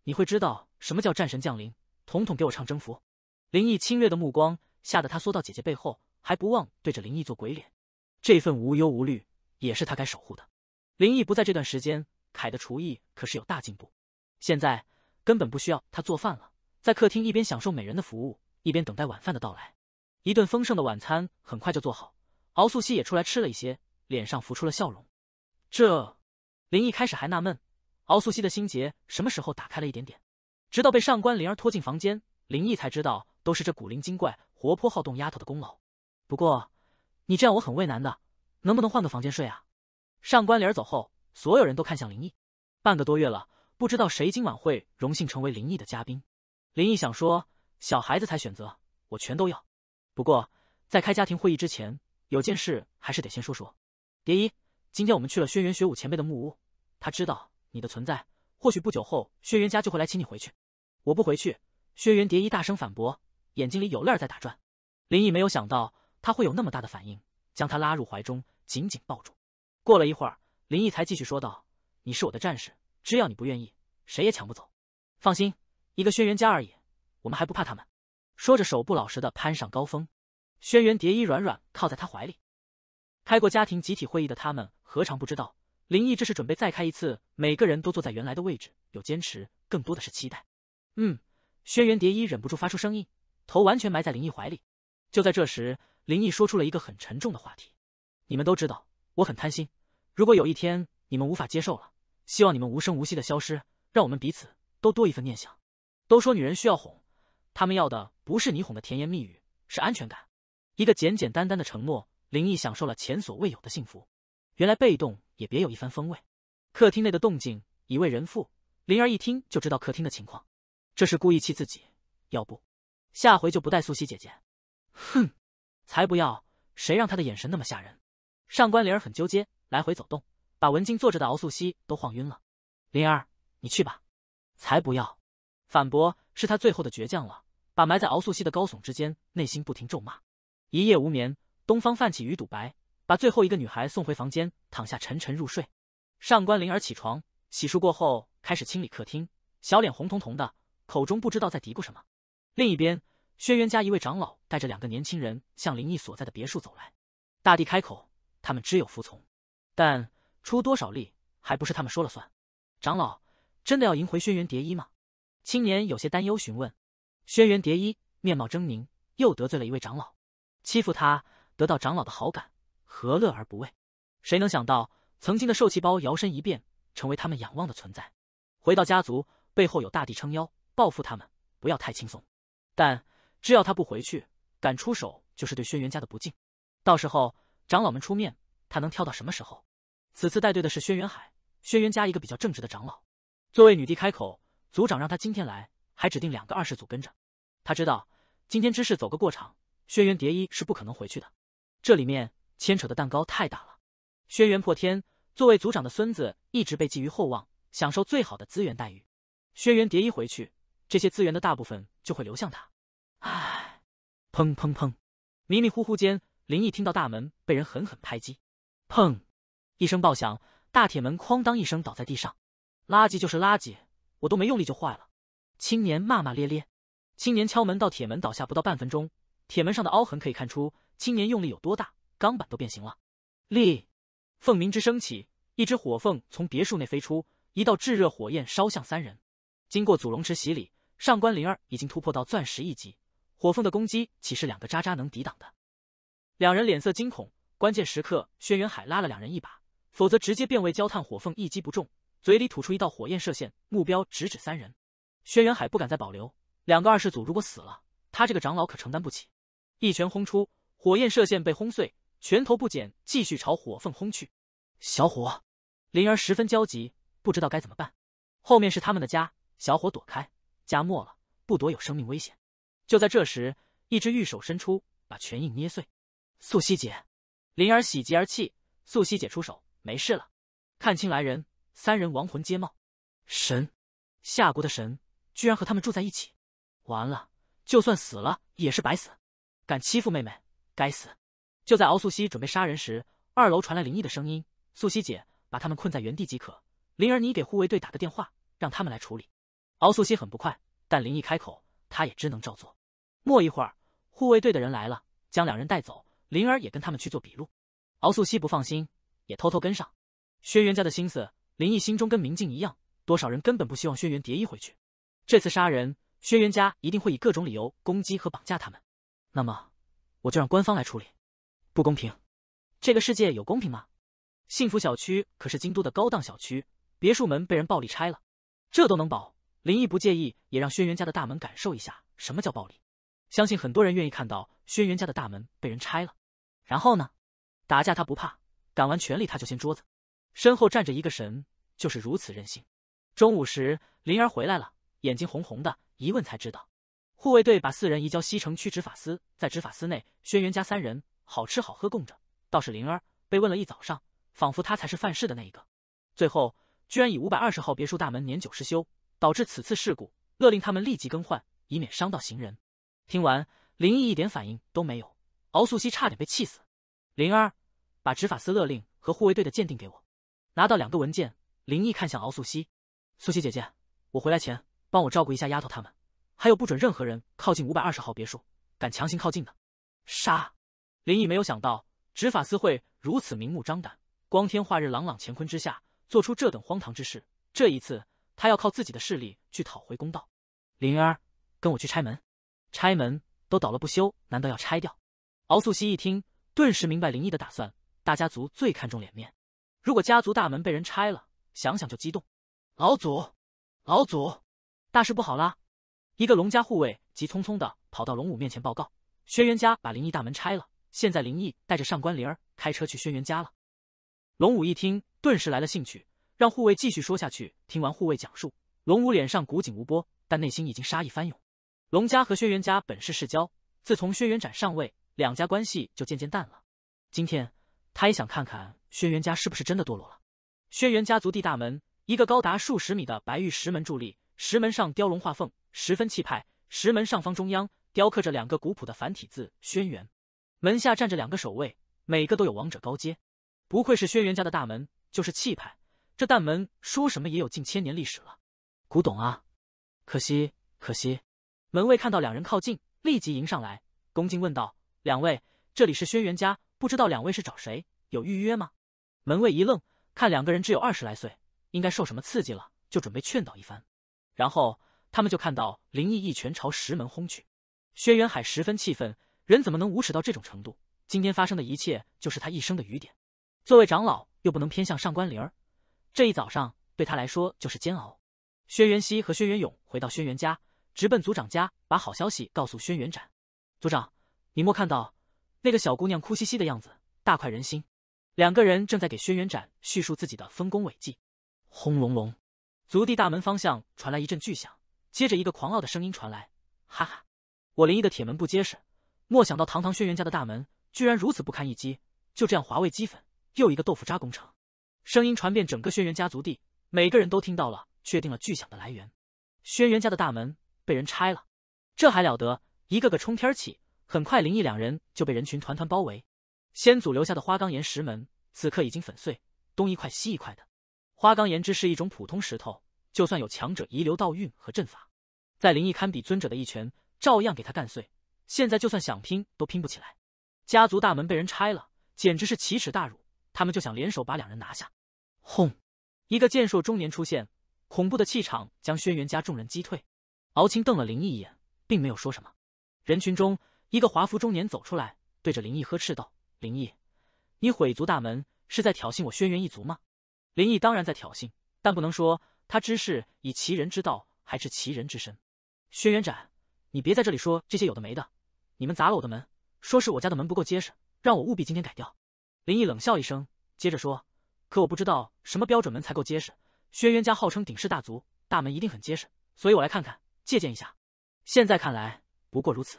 你会知道什么叫战神降临。统统给我唱征服！林毅侵略的目光吓得他缩到姐姐背后，还不忘对着林毅做鬼脸。这份无忧无虑也是他该守护的。林毅不在这段时间，凯的厨艺可是有大进步。现在根本不需要他做饭了，在客厅一边享受美人的服务，一边等待晚饭的到来。一顿丰盛的晚餐很快就做好，敖素汐也出来吃了一些，脸上浮出了笑容。这林毅开始还纳闷，敖素汐的心结什么时候打开了一点点，直到被上官灵儿拖进房间，林毅才知道都是这古灵精怪、活泼好动丫头的功劳。不过你这样我很为难的，能不能换个房间睡啊？上官灵儿走后，所有人都看向林毅。半个多月了，不知道谁今晚会荣幸成为林毅的嘉宾。林毅想说，小孩子才选择，我全都要。不过，在开家庭会议之前，有件事还是得先说说。蝶衣，今天我们去了轩辕学武前辈的木屋，他知道你的存在，或许不久后轩辕家就会来请你回去。我不回去！轩辕蝶衣大声反驳，眼睛里有泪在打转。林毅没有想到他会有那么大的反应，将他拉入怀中，紧紧抱住。过了一会儿，林毅才继续说道：“你是我的战士，只要你不愿意，谁也抢不走。放心，一个轩辕家而已，我们还不怕他们。”说着，手不老实的攀上高峰，轩辕蝶衣软软靠在他怀里。开过家庭集体会议的他们何尝不知道，林毅这是准备再开一次。每个人都坐在原来的位置，有坚持，更多的是期待。嗯，轩辕蝶衣忍不住发出声音，头完全埋在林毅怀里。就在这时，林毅说出了一个很沉重的话题：“你们都知道，我很贪心。如果有一天你们无法接受了，希望你们无声无息的消失，让我们彼此都多一份念想。都说女人需要哄。”他们要的不是你哄的甜言蜜语，是安全感，一个简简单单的承诺。林毅享受了前所未有的幸福，原来被动也别有一番风味。客厅内的动静，已为人父，灵儿一听就知道客厅的情况，这是故意气自己。要不下回就不带素汐姐姐。哼，才不要！谁让他的眼神那么吓人？上官灵儿很纠结，来回走动，把文静坐着的敖素汐都晃晕了。灵儿，你去吧，才不要！反驳是他最后的倔强了。把埋在敖素汐的高耸之间，内心不停咒骂，一夜无眠。东方泛起鱼肚白，把最后一个女孩送回房间，躺下沉沉入睡。上官灵儿起床，洗漱过后，开始清理客厅，小脸红彤彤的，口中不知道在嘀咕什么。另一边，轩辕家一位长老带着两个年轻人向林毅所在的别墅走来。大帝开口：“他们只有服从，但出多少力还不是他们说了算。”长老真的要赢回轩辕蝶衣吗？青年有些担忧询问。轩辕蝶衣面貌狰狞，又得罪了一位长老，欺负他得到长老的好感，何乐而不为？谁能想到，曾经的受气包摇身一变，成为他们仰望的存在。回到家族，背后有大地撑腰，报复他们不要太轻松。但只要他不回去，敢出手就是对轩辕家的不敬，到时候长老们出面，他能跳到什么时候？此次带队的是轩辕海，轩辕家一个比较正直的长老。作为女帝开口，族长让他今天来。还指定两个二世祖跟着，他知道今天之事走个过场，轩辕蝶衣是不可能回去的。这里面牵扯的蛋糕太大了。轩辕破天作为族长的孙子，一直被寄予厚望，享受最好的资源待遇。轩辕蝶衣回去，这些资源的大部分就会流向他。唉，砰砰砰！迷迷糊糊间，林毅听到大门被人狠狠拍击，砰！一声爆响，大铁门哐当一声倒在地上。垃圾就是垃圾，我都没用力就坏了。青年骂骂咧咧，青年敲门到铁门倒下不到半分钟，铁门上的凹痕可以看出青年用力有多大，钢板都变形了。立，凤鸣之声起，一只火凤从别墅内飞出，一道炙热火焰烧向三人。经过祖龙池洗礼，上官灵儿已经突破到钻石一级，火凤的攻击岂是两个渣渣能抵挡的？两人脸色惊恐，关键时刻，轩辕海拉了两人一把，否则直接变为焦炭。火凤一击不中，嘴里吐出一道火焰射线，目标直指三人。轩辕海不敢再保留，两个二世祖如果死了，他这个长老可承担不起。一拳轰出，火焰射线被轰碎，拳头不减，继续朝火凤轰去。小火，灵儿十分焦急，不知道该怎么办。后面是他们的家，小火躲开，家没了，不躲有生命危险。就在这时，一只玉手伸出，把拳印捏碎。素汐姐，灵儿喜极而泣。素汐姐出手，没事了。看清来人，三人亡魂皆冒。神，夏国的神。居然和他们住在一起，完了，就算死了也是白死。敢欺负妹妹，该死！就在敖素汐准备杀人时，二楼传来林毅的声音：“素汐姐，把他们困在原地即可。灵儿，你给护卫队打个电话，让他们来处理。”敖素汐很不快，但林毅开口，他也只能照做。没一会儿，护卫队的人来了，将两人带走。灵儿也跟他们去做笔录。敖素汐不放心，也偷偷跟上。轩辕家的心思，林毅心中跟明镜一样。多少人根本不希望轩辕蝶衣回去。这次杀人，轩辕家一定会以各种理由攻击和绑架他们。那么，我就让官方来处理，不公平。这个世界有公平吗？幸福小区可是京都的高档小区，别墅门被人暴力拆了，这都能保。林毅不介意，也让轩辕家的大门感受一下什么叫暴力。相信很多人愿意看到轩辕家的大门被人拆了。然后呢？打架他不怕，敢完权力他就掀桌子。身后站着一个神，就是如此任性。中午时，灵儿回来了。眼睛红红的，一问才知道，护卫队把四人移交西城区执法司，在执法司内，轩辕家三人好吃好喝供着，倒是灵儿被问了一早上，仿佛他才是犯事的那一个。最后居然以五百二十号别墅大门年久失修，导致此次事故，勒令他们立即更换，以免伤到行人。听完，林毅一点反应都没有，敖素汐差点被气死。灵儿，把执法司勒令和护卫队的鉴定给我。拿到两个文件，林毅看向敖素汐，素汐姐姐，我回来前。帮我照顾一下丫头他们，还有不准任何人靠近五百二十号别墅，敢强行靠近的，杀！林毅没有想到执法司会如此明目张胆，光天化日朗朗乾坤之下做出这等荒唐之事。这一次，他要靠自己的势力去讨回公道。灵儿，跟我去拆门。拆门都倒了不修，难道要拆掉？敖素汐一听，顿时明白林毅的打算。大家族最看重脸面，如果家族大门被人拆了，想想就激动。老祖，老祖。大事不好啦！一个龙家护卫急匆匆的跑到龙武面前报告：轩辕家把灵异大门拆了，现在灵异带着上官灵儿开车去轩辕家了。龙武一听，顿时来了兴趣，让护卫继续说下去。听完护卫讲述，龙武脸上古井无波，但内心已经杀意翻涌。龙家和轩辕家本是世交，自从轩辕斩上位，两家关系就渐渐淡了。今天，他也想看看轩辕家是不是真的堕落了。轩辕家族地大门，一个高达数十米的白玉石门伫立。石门上雕龙画凤，十分气派。石门上方中央雕刻着两个古朴的繁体字“轩辕”。门下站着两个守卫，每个都有王者高阶。不愧是轩辕家的大门，就是气派。这大门说什么也有近千年历史了，古董啊！可惜，可惜。门卫看到两人靠近，立即迎上来，恭敬问道：“两位，这里是轩辕家，不知道两位是找谁？有预约吗？”门卫一愣，看两个人只有二十来岁，应该受什么刺激了，就准备劝导一番。然后他们就看到林毅一拳朝石门轰去，轩辕海十分气愤，人怎么能无耻到这种程度？今天发生的一切就是他一生的雨点。作为长老，又不能偏向上官灵儿，这一早上对他来说就是煎熬。轩辕熙和轩辕勇回到轩辕家，直奔族长家，把好消息告诉轩辕展。族长，你莫看到那个小姑娘哭兮兮的样子，大快人心。两个人正在给轩辕展叙述自己的丰功伟绩。轰隆隆。族地大门方向传来一阵巨响，接着一个狂傲的声音传来：“哈哈，我林毅的铁门不结实，莫想到堂堂轩辕家的大门居然如此不堪一击，就这样华为鸡粉，又一个豆腐渣工程。”声音传遍整个轩辕家族地，每个人都听到了，确定了巨响的来源：轩辕家的大门被人拆了。这还了得？一个个冲天起，很快林毅两人就被人群团团包围。先祖留下的花岗岩石门，此刻已经粉碎，东一块西一块的。花岗岩只是一种普通石头，就算有强者遗留道运和阵法，在灵毅堪比尊者的一拳，照样给他干碎。现在就算想拼都拼不起来。家族大门被人拆了，简直是奇耻大辱。他们就想联手把两人拿下。轰！一个健硕中年出现，恐怖的气场将轩辕家众人击退。敖青瞪了灵毅一眼，并没有说什么。人群中，一个华服中年走出来，对着灵毅呵斥道：“灵毅，你毁族大门，是在挑衅我轩辕一族吗？”林毅当然在挑衅，但不能说他知事以其人之道还治其人之身。轩辕斩，你别在这里说这些有的没的。你们砸了我的门，说是我家的门不够结实，让我务必今天改掉。林毅冷笑一声，接着说：“可我不知道什么标准门才够结实。轩辕家号称鼎氏大族，大门一定很结实，所以我来看看，借鉴一下。现在看来不过如此，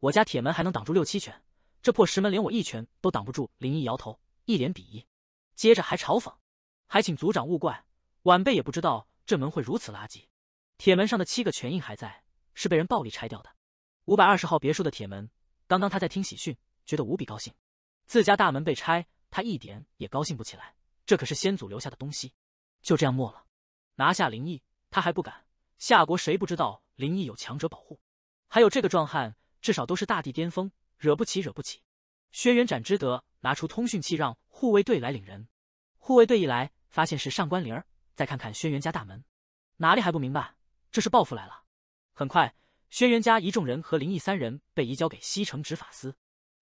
我家铁门还能挡住六七拳，这破石门连我一拳都挡不住。”林毅摇头，一脸鄙夷，接着还嘲讽。还请族长勿怪，晚辈也不知道这门会如此垃圾。铁门上的七个拳印还在，是被人暴力拆掉的。五百二十号别墅的铁门，刚刚他在听喜讯，觉得无比高兴。自家大门被拆，他一点也高兴不起来。这可是先祖留下的东西，就这样没了。拿下灵异，他还不敢。夏国谁不知道灵异有强者保护？还有这个壮汉，至少都是大地巅峰，惹不起，惹不起。轩辕展之德拿出通讯器，让护卫队来领人。护卫队一来，发现是上官灵儿，再看看轩辕家大门，哪里还不明白这是报复来了？很快，轩辕家一众人和林毅三人被移交给西城执法司。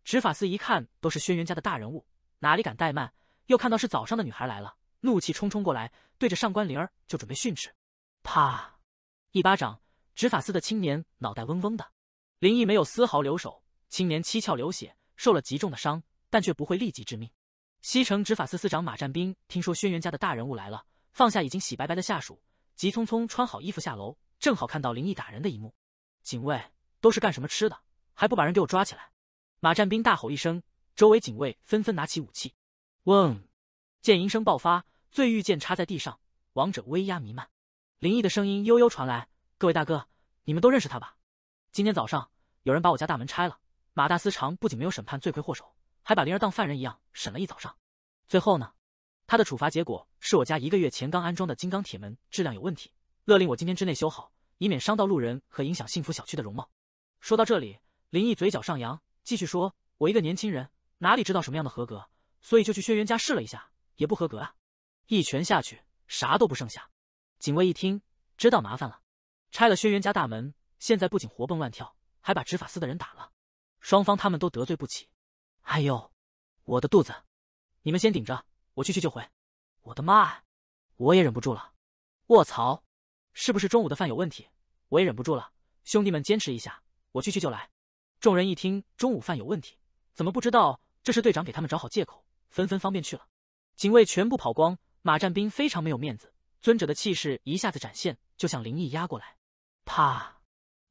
执法司一看都是轩辕家的大人物，哪里敢怠慢？又看到是早上的女孩来了，怒气冲冲过来，对着上官灵儿就准备训斥。啪！一巴掌，执法司的青年脑袋嗡嗡的。林毅没有丝毫留手，青年七窍流血，受了极重的伤，但却不会立即致命。西城执法司司长马占兵听说轩辕家的大人物来了，放下已经洗白白的下属，急匆匆穿好衣服下楼，正好看到林毅打人的一幕。警卫都是干什么吃的？还不把人给我抓起来！马占兵大吼一声，周围警卫纷纷拿起武器。嗡，见银声爆发，醉玉剑插在地上，王者威压弥漫。林毅的声音悠悠传来：“各位大哥，你们都认识他吧？今天早上有人把我家大门拆了，马大司长不仅没有审判罪魁祸首。”还把灵儿当犯人一样审了一早上，最后呢，他的处罚结果是我家一个月前刚安装的金刚铁门质量有问题，勒令我今天之内修好，以免伤到路人和影响幸福小区的容貌。说到这里，林毅嘴角上扬，继续说：“我一个年轻人哪里知道什么样的合格，所以就去轩辕家试了一下，也不合格啊！一拳下去，啥都不剩下。”警卫一听，知道麻烦了，拆了轩辕家大门，现在不仅活蹦乱跳，还把执法司的人打了，双方他们都得罪不起。哎呦，我的肚子！你们先顶着，我去去就回。我的妈！我也忍不住了。卧槽！是不是中午的饭有问题？我也忍不住了。兄弟们，坚持一下，我去去就来。众人一听中午饭有问题，怎么不知道这是队长给他们找好借口，纷纷方便去了。警卫全部跑光，马占兵非常没有面子，尊者的气势一下子展现，就向林毅压过来。啪！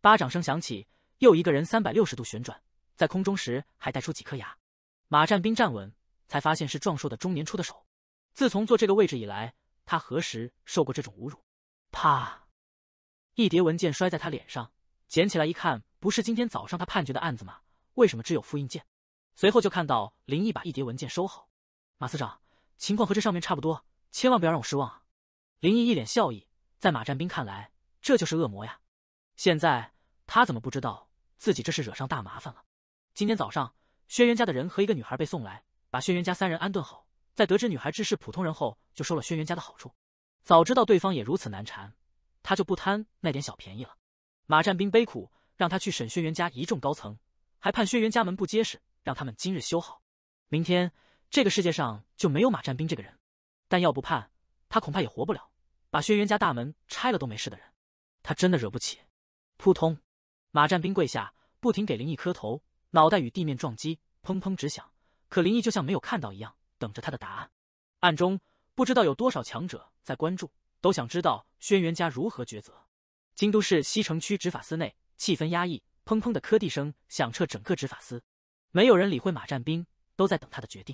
巴掌声响起，又一个人三百六十度旋转，在空中时还带出几颗牙。马占兵站稳，才发现是壮硕的中年出的手。自从坐这个位置以来，他何时受过这种侮辱？啪！一叠文件摔在他脸上，捡起来一看，不是今天早上他判决的案子吗？为什么只有复印件？随后就看到林毅把一叠文件收好。马司长，情况和这上面差不多，千万不要让我失望啊！林毅一脸笑意，在马占兵看来，这就是恶魔呀。现在他怎么不知道自己这是惹上大麻烦了？今天早上。轩辕家的人和一个女孩被送来，把轩辕家三人安顿好。在得知女孩只是普通人后，就收了轩辕家的好处。早知道对方也如此难缠，他就不贪那点小便宜了。马占兵悲苦，让他去审轩辕家一众高层，还判轩辕家门不结实，让他们今日修好。明天这个世界上就没有马占兵这个人。但要不判，他恐怕也活不了。把轩辕家大门拆了都没事的人，他真的惹不起。扑通，马占兵跪下，不停给林毅磕头。脑袋与地面撞击，砰砰直响。可林毅就像没有看到一样，等着他的答案。暗中不知道有多少强者在关注，都想知道轩辕家如何抉择。京都市西城区执法司内气氛压抑，砰砰的磕地声响彻整个执法司，没有人理会马占兵，都在等他的决定。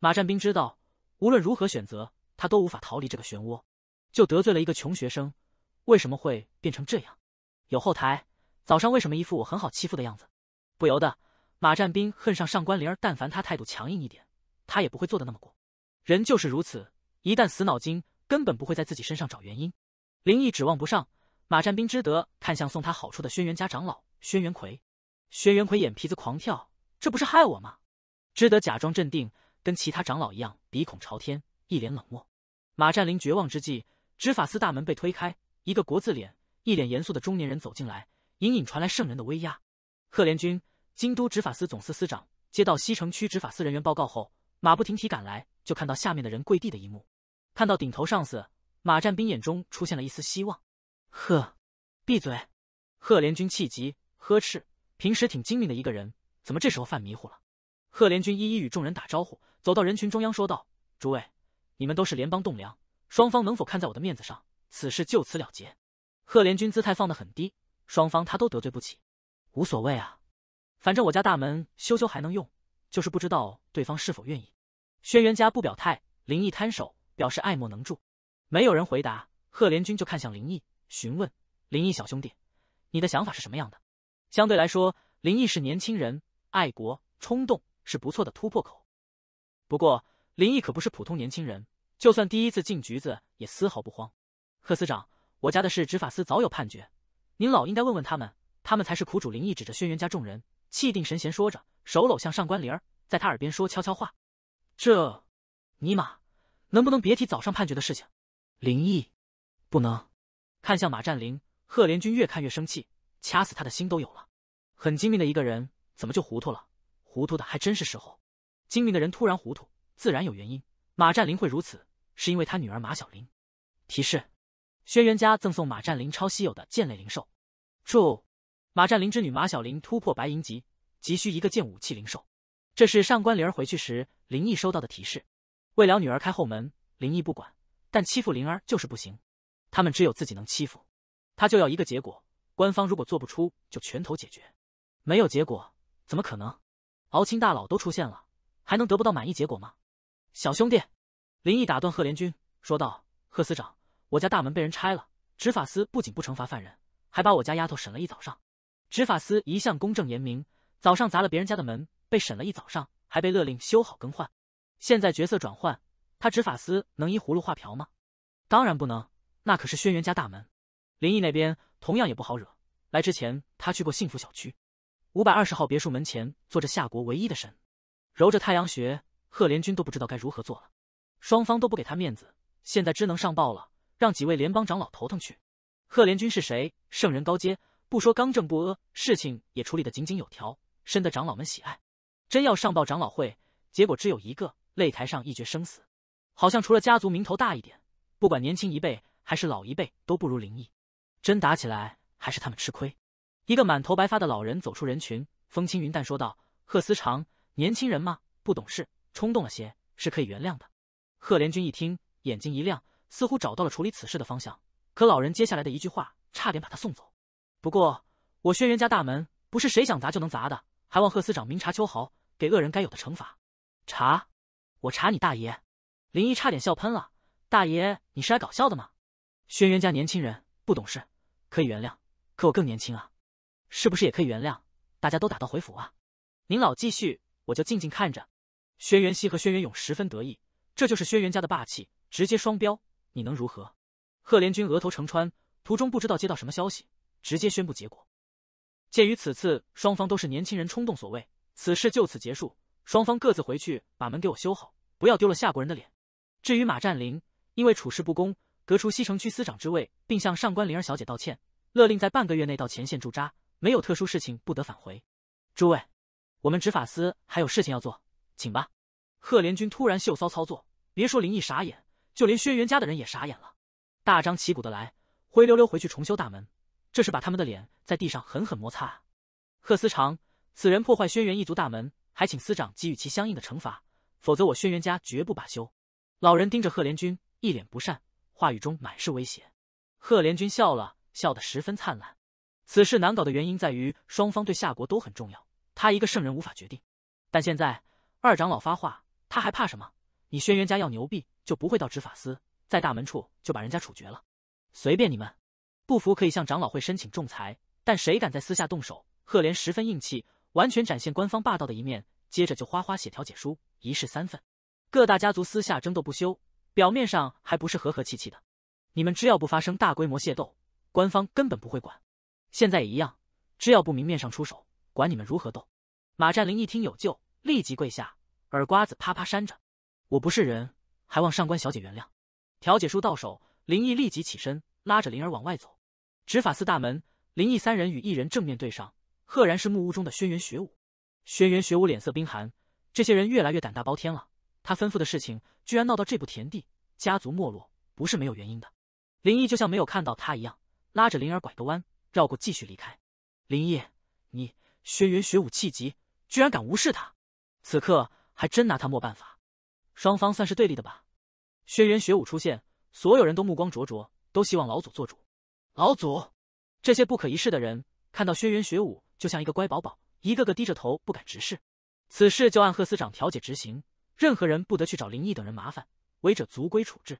马占兵知道，无论如何选择，他都无法逃离这个漩涡。就得罪了一个穷学生，为什么会变成这样？有后台，早上为什么一副我很好欺负的样子？不由得。马占兵恨上上官灵儿，但凡他态度强硬一点，他也不会做得那么过。人就是如此，一旦死脑筋，根本不会在自己身上找原因。林毅指望不上马占兵，只得看向送他好处的轩辕家长老轩辕魁。轩辕魁眼皮子狂跳，这不是害我吗？只得假装镇定，跟其他长老一样，鼻孔朝天，一脸冷漠。马占林绝望之际，执法司大门被推开，一个国字脸、一脸严肃的中年人走进来，隐隐传来圣人的威压。赫连军。京都执法司总司司长接到西城区执法司人员报告后，马不停蹄赶来，就看到下面的人跪地的一幕。看到顶头上司马占兵眼中出现了一丝希望，呵，闭嘴！贺连军气急呵斥。平时挺精明的一个人，怎么这时候犯迷糊了？贺连军一一与众人打招呼，走到人群中央说道：“诸位，你们都是联邦栋梁，双方能否看在我的面子上，此事就此了结？”贺连军姿态放得很低，双方他都得罪不起，无所谓啊。反正我家大门修修还能用，就是不知道对方是否愿意。轩辕家不表态，林毅摊手表示爱莫能助。没有人回答，贺连军就看向林毅询问：“林毅小兄弟，你的想法是什么样的？”相对来说，林毅是年轻人，爱国冲动是不错的突破口。不过林毅可不是普通年轻人，就算第一次进局子也丝毫不慌。贺司长，我家的事执法司早有判决，您老应该问问他们，他们才是苦主。林毅指着轩辕家众人。气定神闲说着，手搂向上官灵儿，在他耳边说悄悄话。这，尼玛，能不能别提早上判决的事情？林毅，不能。看向马占林，贺连军越看越生气，掐死他的心都有了。很精明的一个人，怎么就糊涂了？糊涂的还真是时候。精明的人突然糊涂，自然有原因。马占林会如此，是因为他女儿马小玲。提示：轩辕家赠送马占林超稀有的剑类灵兽。注。马占林之女马小玲突破白银级，急需一个剑武器灵兽。这是上官灵儿回去时，林毅收到的提示。为了女儿开后门，林毅不管，但欺负灵儿就是不行。他们只有自己能欺负，他就要一个结果。官方如果做不出，就拳头解决。没有结果怎么可能？敖青大佬都出现了，还能得不到满意结果吗？小兄弟，林毅打断贺连军说道：“贺司长，我家大门被人拆了，执法司不仅不惩罚犯人，还把我家丫头审了一早上。”执法司一向公正严明，早上砸了别人家的门，被审了一早上，还被勒令修好更换。现在角色转换，他执法司能依葫芦画瓢吗？当然不能，那可是轩辕家大门。林毅那边同样也不好惹。来之前，他去过幸福小区五百二十号别墅门前，坐着夏国唯一的神。揉着太阳穴，贺连军都不知道该如何做了。双方都不给他面子，现在只能上报了，让几位联邦长老头疼去。贺连军是谁？圣人高阶。不说刚正不阿，事情也处理得井井有条，深得长老们喜爱。真要上报长老会，结果只有一个：擂台上一决生死。好像除了家族名头大一点，不管年轻一辈还是老一辈，都不如林毅。真打起来，还是他们吃亏。一个满头白发的老人走出人群，风轻云淡说道：“贺思长，年轻人嘛，不懂事，冲动了些，是可以原谅的。”贺连军一听，眼睛一亮，似乎找到了处理此事的方向。可老人接下来的一句话，差点把他送走。不过，我轩辕家大门不是谁想砸就能砸的，还望贺司长明察秋毫，给恶人该有的惩罚。查，我查你大爷！林毅差点笑喷了，大爷，你是来搞笑的吗？轩辕家年轻人不懂事，可以原谅，可我更年轻啊，是不是也可以原谅？大家都打道回府啊！您老继续，我就静静看着。轩辕熙和轩辕勇十分得意，这就是轩辕家的霸气，直接双标，你能如何？贺连军额头成川，途中不知道接到什么消息。直接宣布结果。鉴于此次双方都是年轻人冲动所为，此事就此结束。双方各自回去把门给我修好，不要丢了夏国人的脸。至于马占林，因为处事不公，革除西城区司长之位，并向上官灵儿小姐道歉，勒令在半个月内到前线驻扎，没有特殊事情不得返回。诸位，我们执法司还有事情要做，请吧。贺连军突然秀骚操作，别说林毅傻眼，就连轩辕家的人也傻眼了。大张旗鼓的来，灰溜溜回去重修大门。这是把他们的脸在地上狠狠摩擦贺司长，此人破坏轩辕一族大门，还请司长给予其相应的惩罚，否则我轩辕家绝不罢休。老人盯着贺连军，一脸不善，话语中满是威胁。贺连军笑了笑，得十分灿烂。此事难搞的原因在于双方对夏国都很重要，他一个圣人无法决定。但现在二长老发话，他还怕什么？你轩辕家要牛逼，就不会到执法司，在大门处就把人家处决了，随便你们。不服可以向长老会申请仲裁，但谁敢在私下动手？赫连十分硬气，完全展现官方霸道的一面。接着就哗哗写调解书，一式三份。各大家族私下争斗不休，表面上还不是和和气气的？你们只要不发生大规模械斗，官方根本不会管。现在也一样，只要不明面上出手，管你们如何斗。马占林一听有救，立即跪下，耳刮子啪啪扇着。我不是人，还望上官小姐原谅。调解书到手，林毅立即起身。拉着灵儿往外走，执法司大门，林毅三人与一人正面对上，赫然是木屋中的轩辕学武。轩辕学武脸色冰寒，这些人越来越胆大包天了。他吩咐的事情居然闹到这步田地，家族没落不是没有原因的。林毅就像没有看到他一样，拉着灵儿拐个弯，绕过继续离开。林毅，你轩辕学武气急，居然敢无视他，此刻还真拿他没办法。双方算是对立的吧？轩辕学武出现，所有人都目光灼灼。都希望老祖做主。老祖，这些不可一世的人看到轩辕学武就像一个乖宝宝，一个个低着头不敢直视。此事就按贺司长调解执行，任何人不得去找林毅等人麻烦，违者族规处置。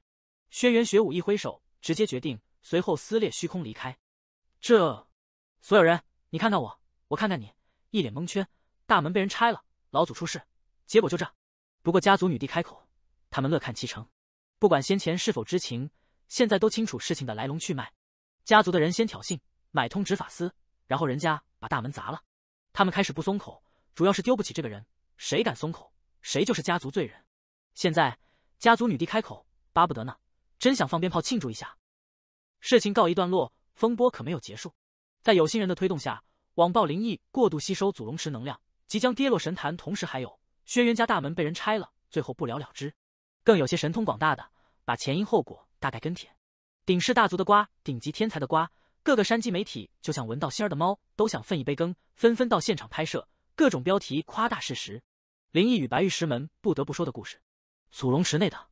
轩辕学武一挥手，直接决定，随后撕裂虚空离开。这，所有人，你看看我，我看看你，一脸蒙圈。大门被人拆了，老祖出事，结果就这。不过家族女帝开口，他们乐看其成，不管先前是否知情。现在都清楚事情的来龙去脉，家族的人先挑衅，买通执法司，然后人家把大门砸了。他们开始不松口，主要是丢不起这个人，谁敢松口，谁就是家族罪人。现在家族女帝开口，巴不得呢，真想放鞭炮庆祝一下。事情告一段落，风波可没有结束。在有心人的推动下，网暴灵异过度吸收祖龙池能量，即将跌落神坛。同时还有轩辕家大门被人拆了，最后不了了之。更有些神通广大的，把前因后果。大概跟帖，顶氏大族的瓜，顶级天才的瓜，各个山鸡媒体就像闻到仙儿的猫，都想分一杯羹，纷纷到现场拍摄，各种标题夸大事实。灵异与白玉石门不得不说的故事，祖龙池内的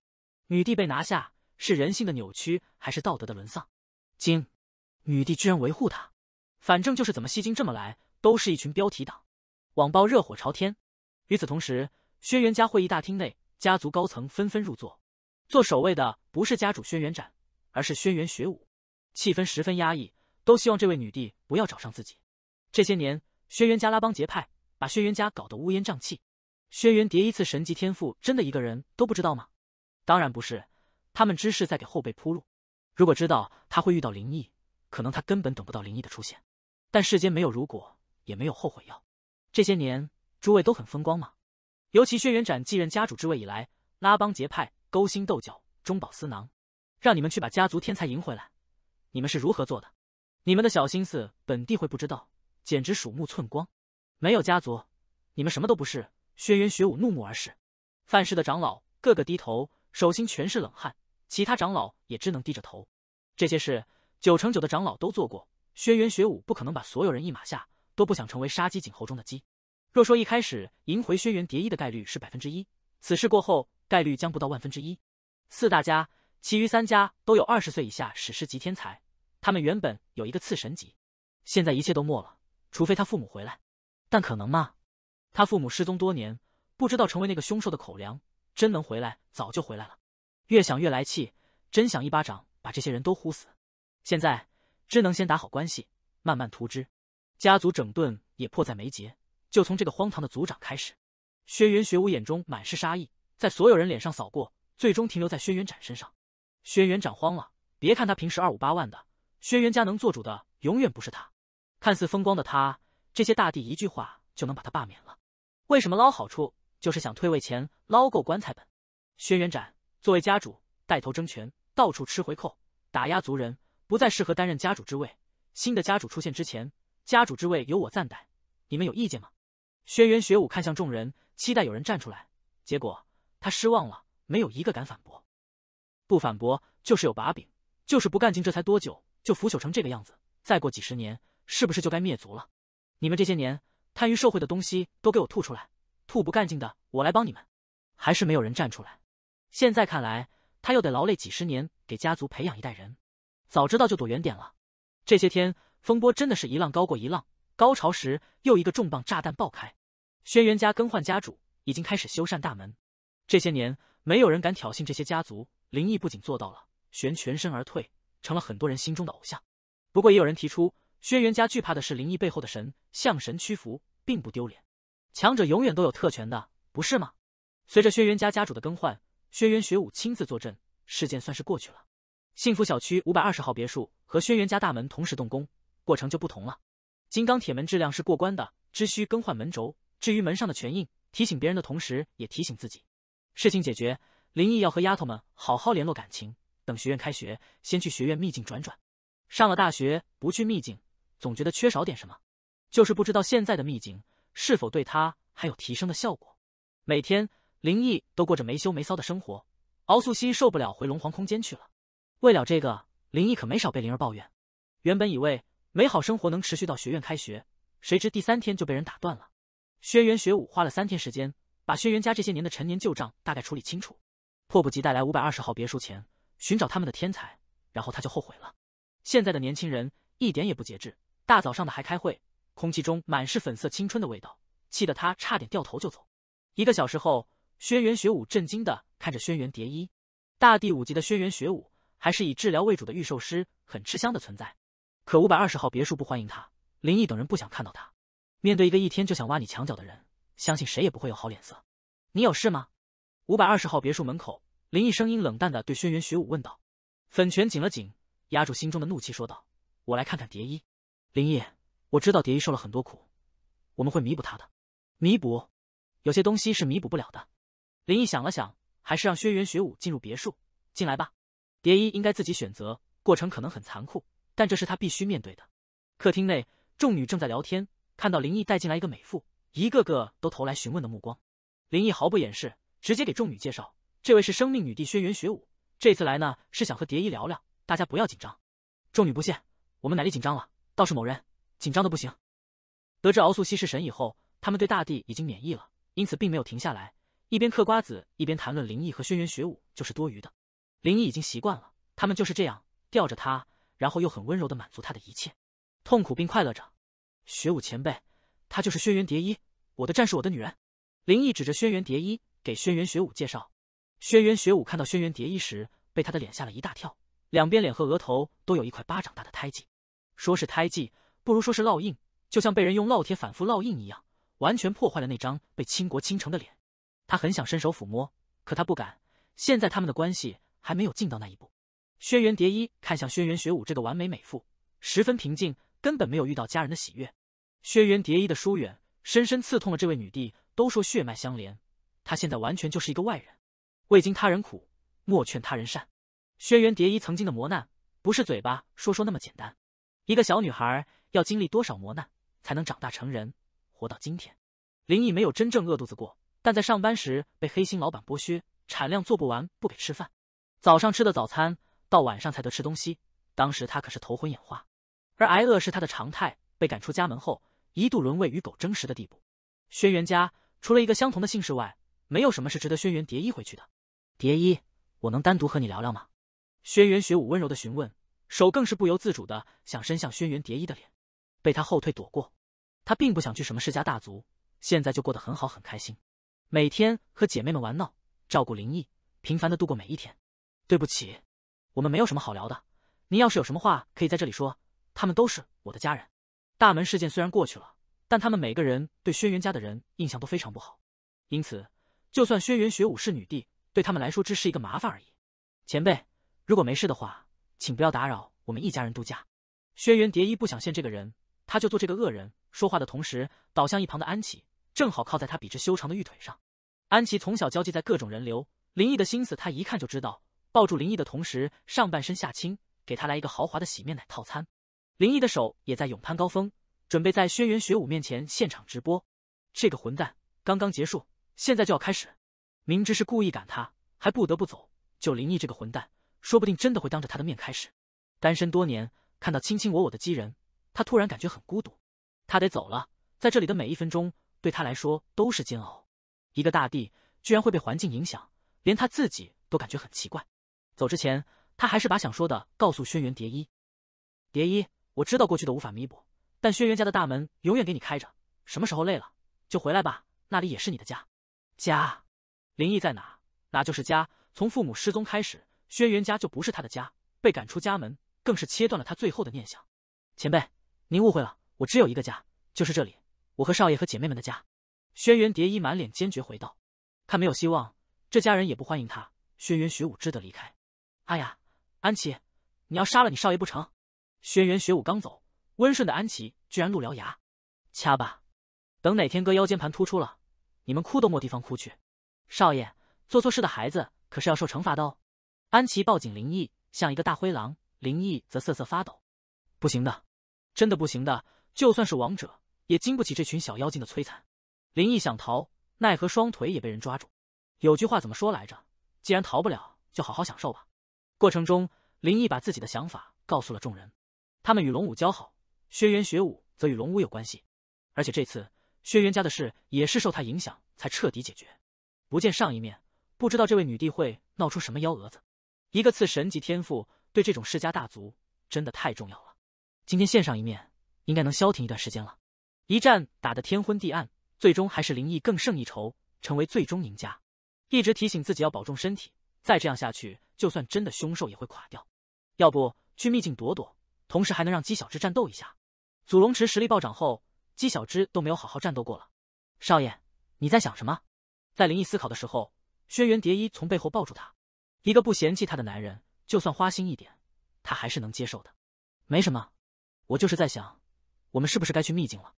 女帝被拿下，是人性的扭曲还是道德的沦丧？惊，女帝居然维护他，反正就是怎么吸睛这么来，都是一群标题党，网暴热火朝天。与此同时，轩辕家会议大厅内，家族高层纷纷入座。做守卫的不是家主轩辕斩，而是轩辕雪舞，气氛十分压抑，都希望这位女帝不要找上自己。这些年，轩辕家拉帮结派，把轩辕家搞得乌烟瘴气。轩辕蝶一次神级天赋，真的一个人都不知道吗？当然不是，他们只是在给后辈铺路。如果知道他会遇到灵异，可能他根本等不到灵异的出现。但世间没有如果，也没有后悔药。这些年，诸位都很风光吗？尤其轩辕斩继任家主之位以来，拉帮结派。勾心斗角，中饱私囊，让你们去把家族天才赢回来，你们是如何做的？你们的小心思，本帝会不知道，简直鼠目寸光。没有家族，你们什么都不是。轩辕学武怒目而视，范氏的长老个个低头，手心全是冷汗。其他长老也只能低着头。这些事九成九的长老都做过，轩辕学武不可能把所有人一马下，都不想成为杀鸡儆猴中的鸡。若说一开始赢回轩辕蝶衣的概率是百分之一，此事过后。概率将不到万分之一。四大家，其余三家都有二十岁以下史诗级天才，他们原本有一个次神级，现在一切都没了。除非他父母回来，但可能吗？他父母失踪多年，不知道成为那个凶兽的口粮，真能回来早就回来了。越想越来气，真想一巴掌把这些人都呼死。现在只能先打好关系，慢慢图之。家族整顿也迫在眉睫，就从这个荒唐的族长开始。轩辕学武眼中满是杀意。在所有人脸上扫过，最终停留在轩辕展身上。轩辕展慌了。别看他平时二五八万的，轩辕家能做主的永远不是他。看似风光的他，这些大帝一句话就能把他罢免了。为什么捞好处？就是想退位前捞够棺材本。轩辕展作为家主带头争权，到处吃回扣，打压族人，不再适合担任家主之位。新的家主出现之前，家主之位由我暂代。你们有意见吗？轩辕学武看向众人，期待有人站出来。结果。他失望了，没有一个敢反驳，不反驳就是有把柄，就是不干净。这才多久，就腐朽成这个样子，再过几十年，是不是就该灭族了？你们这些年贪于受贿的东西都给我吐出来，吐不干净的我来帮你们。还是没有人站出来。现在看来，他又得劳累几十年，给家族培养一代人。早知道就躲远点了。这些天风波真的是一浪高过一浪，高潮时又一个重磅炸弹爆开，轩辕家更换家主，已经开始修缮大门。这些年，没有人敢挑衅这些家族。林毅不仅做到了，玄全身而退，成了很多人心中的偶像。不过，也有人提出，轩辕家惧怕的是林毅背后的神，向神屈服并不丢脸。强者永远都有特权的，不是吗？随着轩辕家家主的更换，轩辕学武亲自坐镇，事件算是过去了。幸福小区五百二十号别墅和轩辕家大门同时动工，过程就不同了。金刚铁门质量是过关的，只需更换门轴。至于门上的拳印，提醒别人的同时，也提醒自己。事情解决，林毅要和丫头们好好联络感情。等学院开学，先去学院秘境转转。上了大学不去秘境，总觉得缺少点什么。就是不知道现在的秘境是否对他还有提升的效果。每天林毅都过着没羞没臊的生活，敖素心受不了，回龙皇空间去了。为了这个，林毅可没少被灵儿抱怨。原本以为美好生活能持续到学院开学，谁知第三天就被人打断了。轩辕学武花了三天时间。把轩辕家这些年的陈年旧账大概处理清楚，迫不及待来五百二十号别墅前寻找他们的天才，然后他就后悔了。现在的年轻人一点也不节制，大早上的还开会，空气中满是粉色青春的味道，气得他差点掉头就走。一个小时后，轩辕学武震惊的看着轩辕蝶衣，大帝五级的轩辕学武还是以治疗为主的御兽师，很吃香的存在。可五百二十号别墅不欢迎他，林毅等人不想看到他。面对一个一天就想挖你墙角的人。相信谁也不会有好脸色。你有事吗？五百二十号别墅门口，林毅声音冷淡的对轩辕学武问道。粉拳紧了紧，压住心中的怒气说道：“我来看看蝶衣。”林毅，我知道蝶衣受了很多苦，我们会弥补她的。弥补？有些东西是弥补不了的。林毅想了想，还是让轩辕学武进入别墅。进来吧，蝶衣应该自己选择，过程可能很残酷，但这是他必须面对的。客厅内，众女正在聊天，看到林毅带进来一个美妇。一个个都投来询问的目光，林毅毫不掩饰，直接给众女介绍，这位是生命女帝轩辕雪舞，这次来呢是想和蝶衣聊聊，大家不要紧张。众女不屑，我们哪里紧张了，倒是某人紧张的不行。得知敖素汐是神以后，他们对大地已经免疫了，因此并没有停下来，一边嗑瓜子一边谈论林毅和轩辕雪舞，就是多余的。林毅已经习惯了，他们就是这样吊着他，然后又很温柔的满足他的一切，痛苦并快乐着。雪舞前辈。她就是轩辕蝶衣，我的战士，我的女人。林毅指着轩辕蝶衣，给轩辕雪舞介绍。轩辕雪舞看到轩辕蝶衣时，被他的脸吓了一大跳，两边脸和额头都有一块巴掌大的胎记，说是胎记，不如说是烙印，就像被人用烙铁反复烙印一样，完全破坏了那张被倾国倾城的脸。他很想伸手抚摸，可他不敢，现在他们的关系还没有进到那一步。轩辕蝶衣看向轩辕雪舞这个完美美妇，十分平静，根本没有遇到家人的喜悦。轩辕蝶衣的疏远，深深刺痛了这位女帝。都说血脉相连，她现在完全就是一个外人。未经他人苦，莫劝他人善。轩辕蝶衣曾经的磨难，不是嘴巴说说那么简单。一个小女孩要经历多少磨难，才能长大成人，活到今天？林毅没有真正饿肚子过，但在上班时被黑心老板剥削，产量做不完不给吃饭。早上吃的早餐，到晚上才得吃东西。当时他可是头昏眼花。而挨饿是他的常态。被赶出家门后。一度沦为与狗争食的地步，轩辕家除了一个相同的姓氏外，没有什么是值得轩辕蝶衣回去的。蝶衣，我能单独和你聊聊吗？轩辕雪舞温柔的询问，手更是不由自主的想伸向轩辕蝶衣的脸，被他后退躲过。他并不想去什么世家大族，现在就过得很好，很开心，每天和姐妹们玩闹，照顾灵异，平凡的度过每一天。对不起，我们没有什么好聊的，您要是有什么话可以在这里说，他们都是我的家人。大门事件虽然过去了，但他们每个人对轩辕家的人印象都非常不好，因此，就算轩辕学武是女帝，对他们来说只是一个麻烦而已。前辈，如果没事的话，请不要打扰我们一家人度假。轩辕蝶衣不想见这个人，他就做这个恶人。说话的同时，倒向一旁的安琪正好靠在他笔直修长的玉腿上。安琪从小交际在各种人流，林毅的心思他一看就知道，抱住林毅的同时，上半身下倾，给他来一个豪华的洗面奶套餐。林毅的手也在勇攀高峰，准备在轩辕学武面前现场直播。这个混蛋刚刚结束，现在就要开始。明知是故意赶他，还不得不走。就林毅这个混蛋，说不定真的会当着他的面开始。单身多年，看到卿卿我我的基人，他突然感觉很孤独。他得走了，在这里的每一分钟对他来说都是煎熬。一个大帝居然会被环境影响，连他自己都感觉很奇怪。走之前，他还是把想说的告诉轩辕蝶衣。蝶衣。我知道过去的无法弥补，但轩辕家的大门永远给你开着。什么时候累了就回来吧，那里也是你的家。家，灵异在哪，哪就是家。从父母失踪开始，轩辕家就不是他的家，被赶出家门，更是切断了他最后的念想。前辈，您误会了，我只有一个家，就是这里，我和少爷和姐妹们的家。轩辕蝶衣满脸坚决回道：“看没有希望，这家人也不欢迎他，轩辕学武只得离开。”阿雅，安琪，你要杀了你少爷不成？轩辕学武刚走，温顺的安琪居然露獠牙，掐吧！等哪天哥腰间盘突出了，你们哭都没地方哭去。少爷做错事的孩子可是要受惩罚的哦。安琪抱紧林毅，像一个大灰狼，林毅则瑟瑟发抖。不行的，真的不行的，就算是王者也经不起这群小妖精的摧残。林毅想逃，奈何双腿也被人抓住。有句话怎么说来着？既然逃不了，就好好享受吧。过程中，林毅把自己的想法告诉了众人。他们与龙武交好，轩辕学武则与龙武有关系，而且这次轩辕家的事也是受他影响才彻底解决。不见上一面，不知道这位女帝会闹出什么幺蛾子。一个次神级天赋对这种世家大族真的太重要了。今天献上一面，应该能消停一段时间了。一战打得天昏地暗，最终还是灵异更胜一筹，成为最终赢家。一直提醒自己要保重身体，再这样下去，就算真的凶兽也会垮掉。要不去秘境躲躲？同时还能让姬小芝战斗一下，祖龙池实力暴涨后，姬小芝都没有好好战斗过了。少爷，你在想什么？在灵毅思考的时候，轩辕蝶衣从背后抱住他，一个不嫌弃他的男人，就算花心一点，他还是能接受的。没什么，我就是在想，我们是不是该去秘境了？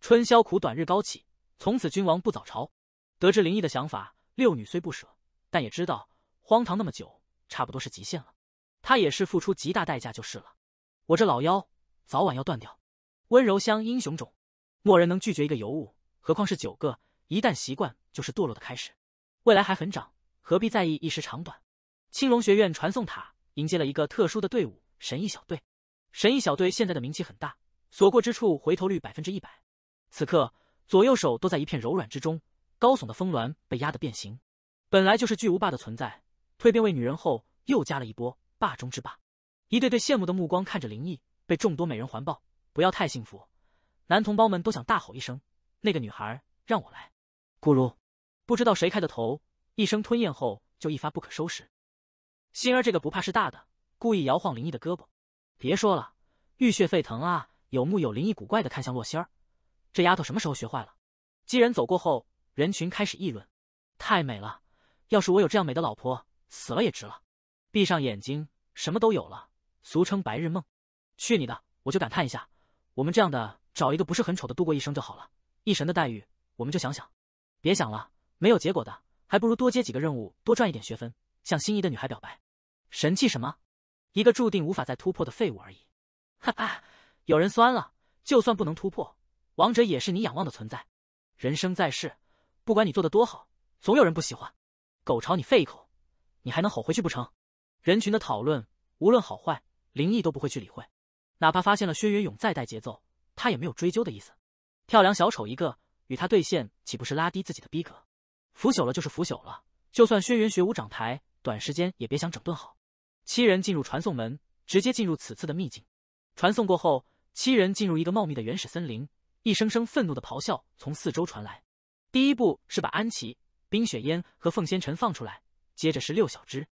春宵苦短日高起，从此君王不早朝。得知灵毅的想法，六女虽不舍，但也知道荒唐那么久，差不多是极限了。她也是付出极大代价就是了。我这老妖早晚要断掉，温柔乡英雄冢，莫人能拒绝一个尤物，何况是九个？一旦习惯，就是堕落的开始。未来还很长，何必在意一时长短？青龙学院传送塔迎接了一个特殊的队伍——神异小队。神异小队现在的名气很大，所过之处回头率百分之一百。此刻，左右手都在一片柔软之中，高耸的峰峦被压得变形。本来就是巨无霸的存在，蜕变为女人后，又加了一波霸中之霸。一对对羡慕的目光看着灵异，被众多美人环抱，不要太幸福。男同胞们都想大吼一声：“那个女孩让我来。”“咕噜！”不知道谁开的头，一声吞咽后就一发不可收拾。心儿这个不怕是大的，故意摇晃灵异的胳膊。别说了，浴血沸腾啊！有木有？灵异古怪的看向洛仙儿，这丫头什么时候学坏了？几人走过后，人群开始议论：“太美了！要是我有这样美的老婆，死了也值了。”闭上眼睛，什么都有了。俗称白日梦，去你的！我就感叹一下，我们这样的找一个不是很丑的度过一生就好了。一神的待遇，我们就想想，别想了，没有结果的，还不如多接几个任务，多赚一点学分，向心仪的女孩表白。神气什么？一个注定无法再突破的废物而已。哈哈，有人酸了。就算不能突破王者，也是你仰望的存在。人生在世，不管你做的多好，总有人不喜欢。狗朝你吠一口，你还能吼回去不成？人群的讨论，无论好坏。林毅都不会去理会，哪怕发现了轩辕勇再带节奏，他也没有追究的意思。跳梁小丑一个，与他对线岂不是拉低自己的逼格？腐朽了就是腐朽了，就算轩辕学武掌台，短时间也别想整顿好。七人进入传送门，直接进入此次的秘境。传送过后，七人进入一个茂密的原始森林，一声声愤怒的咆哮从四周传来。第一步是把安琪、冰雪烟和凤仙尘放出来，接着是六小只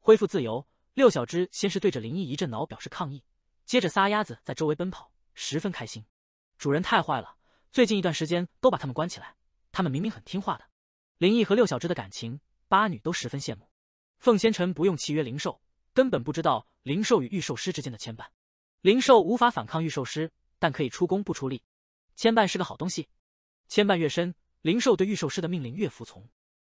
恢复自由。六小只先是对着灵异一阵挠，表示抗议，接着撒丫子在周围奔跑，十分开心。主人太坏了，最近一段时间都把他们关起来，他们明明很听话的。灵异和六小只的感情，八女都十分羡慕。凤仙尘不用契约灵兽，根本不知道灵兽与御兽师之间的牵绊。灵兽无法反抗御兽师，但可以出工不出力。牵绊是个好东西，牵绊越深，灵兽对御兽师的命令越服从。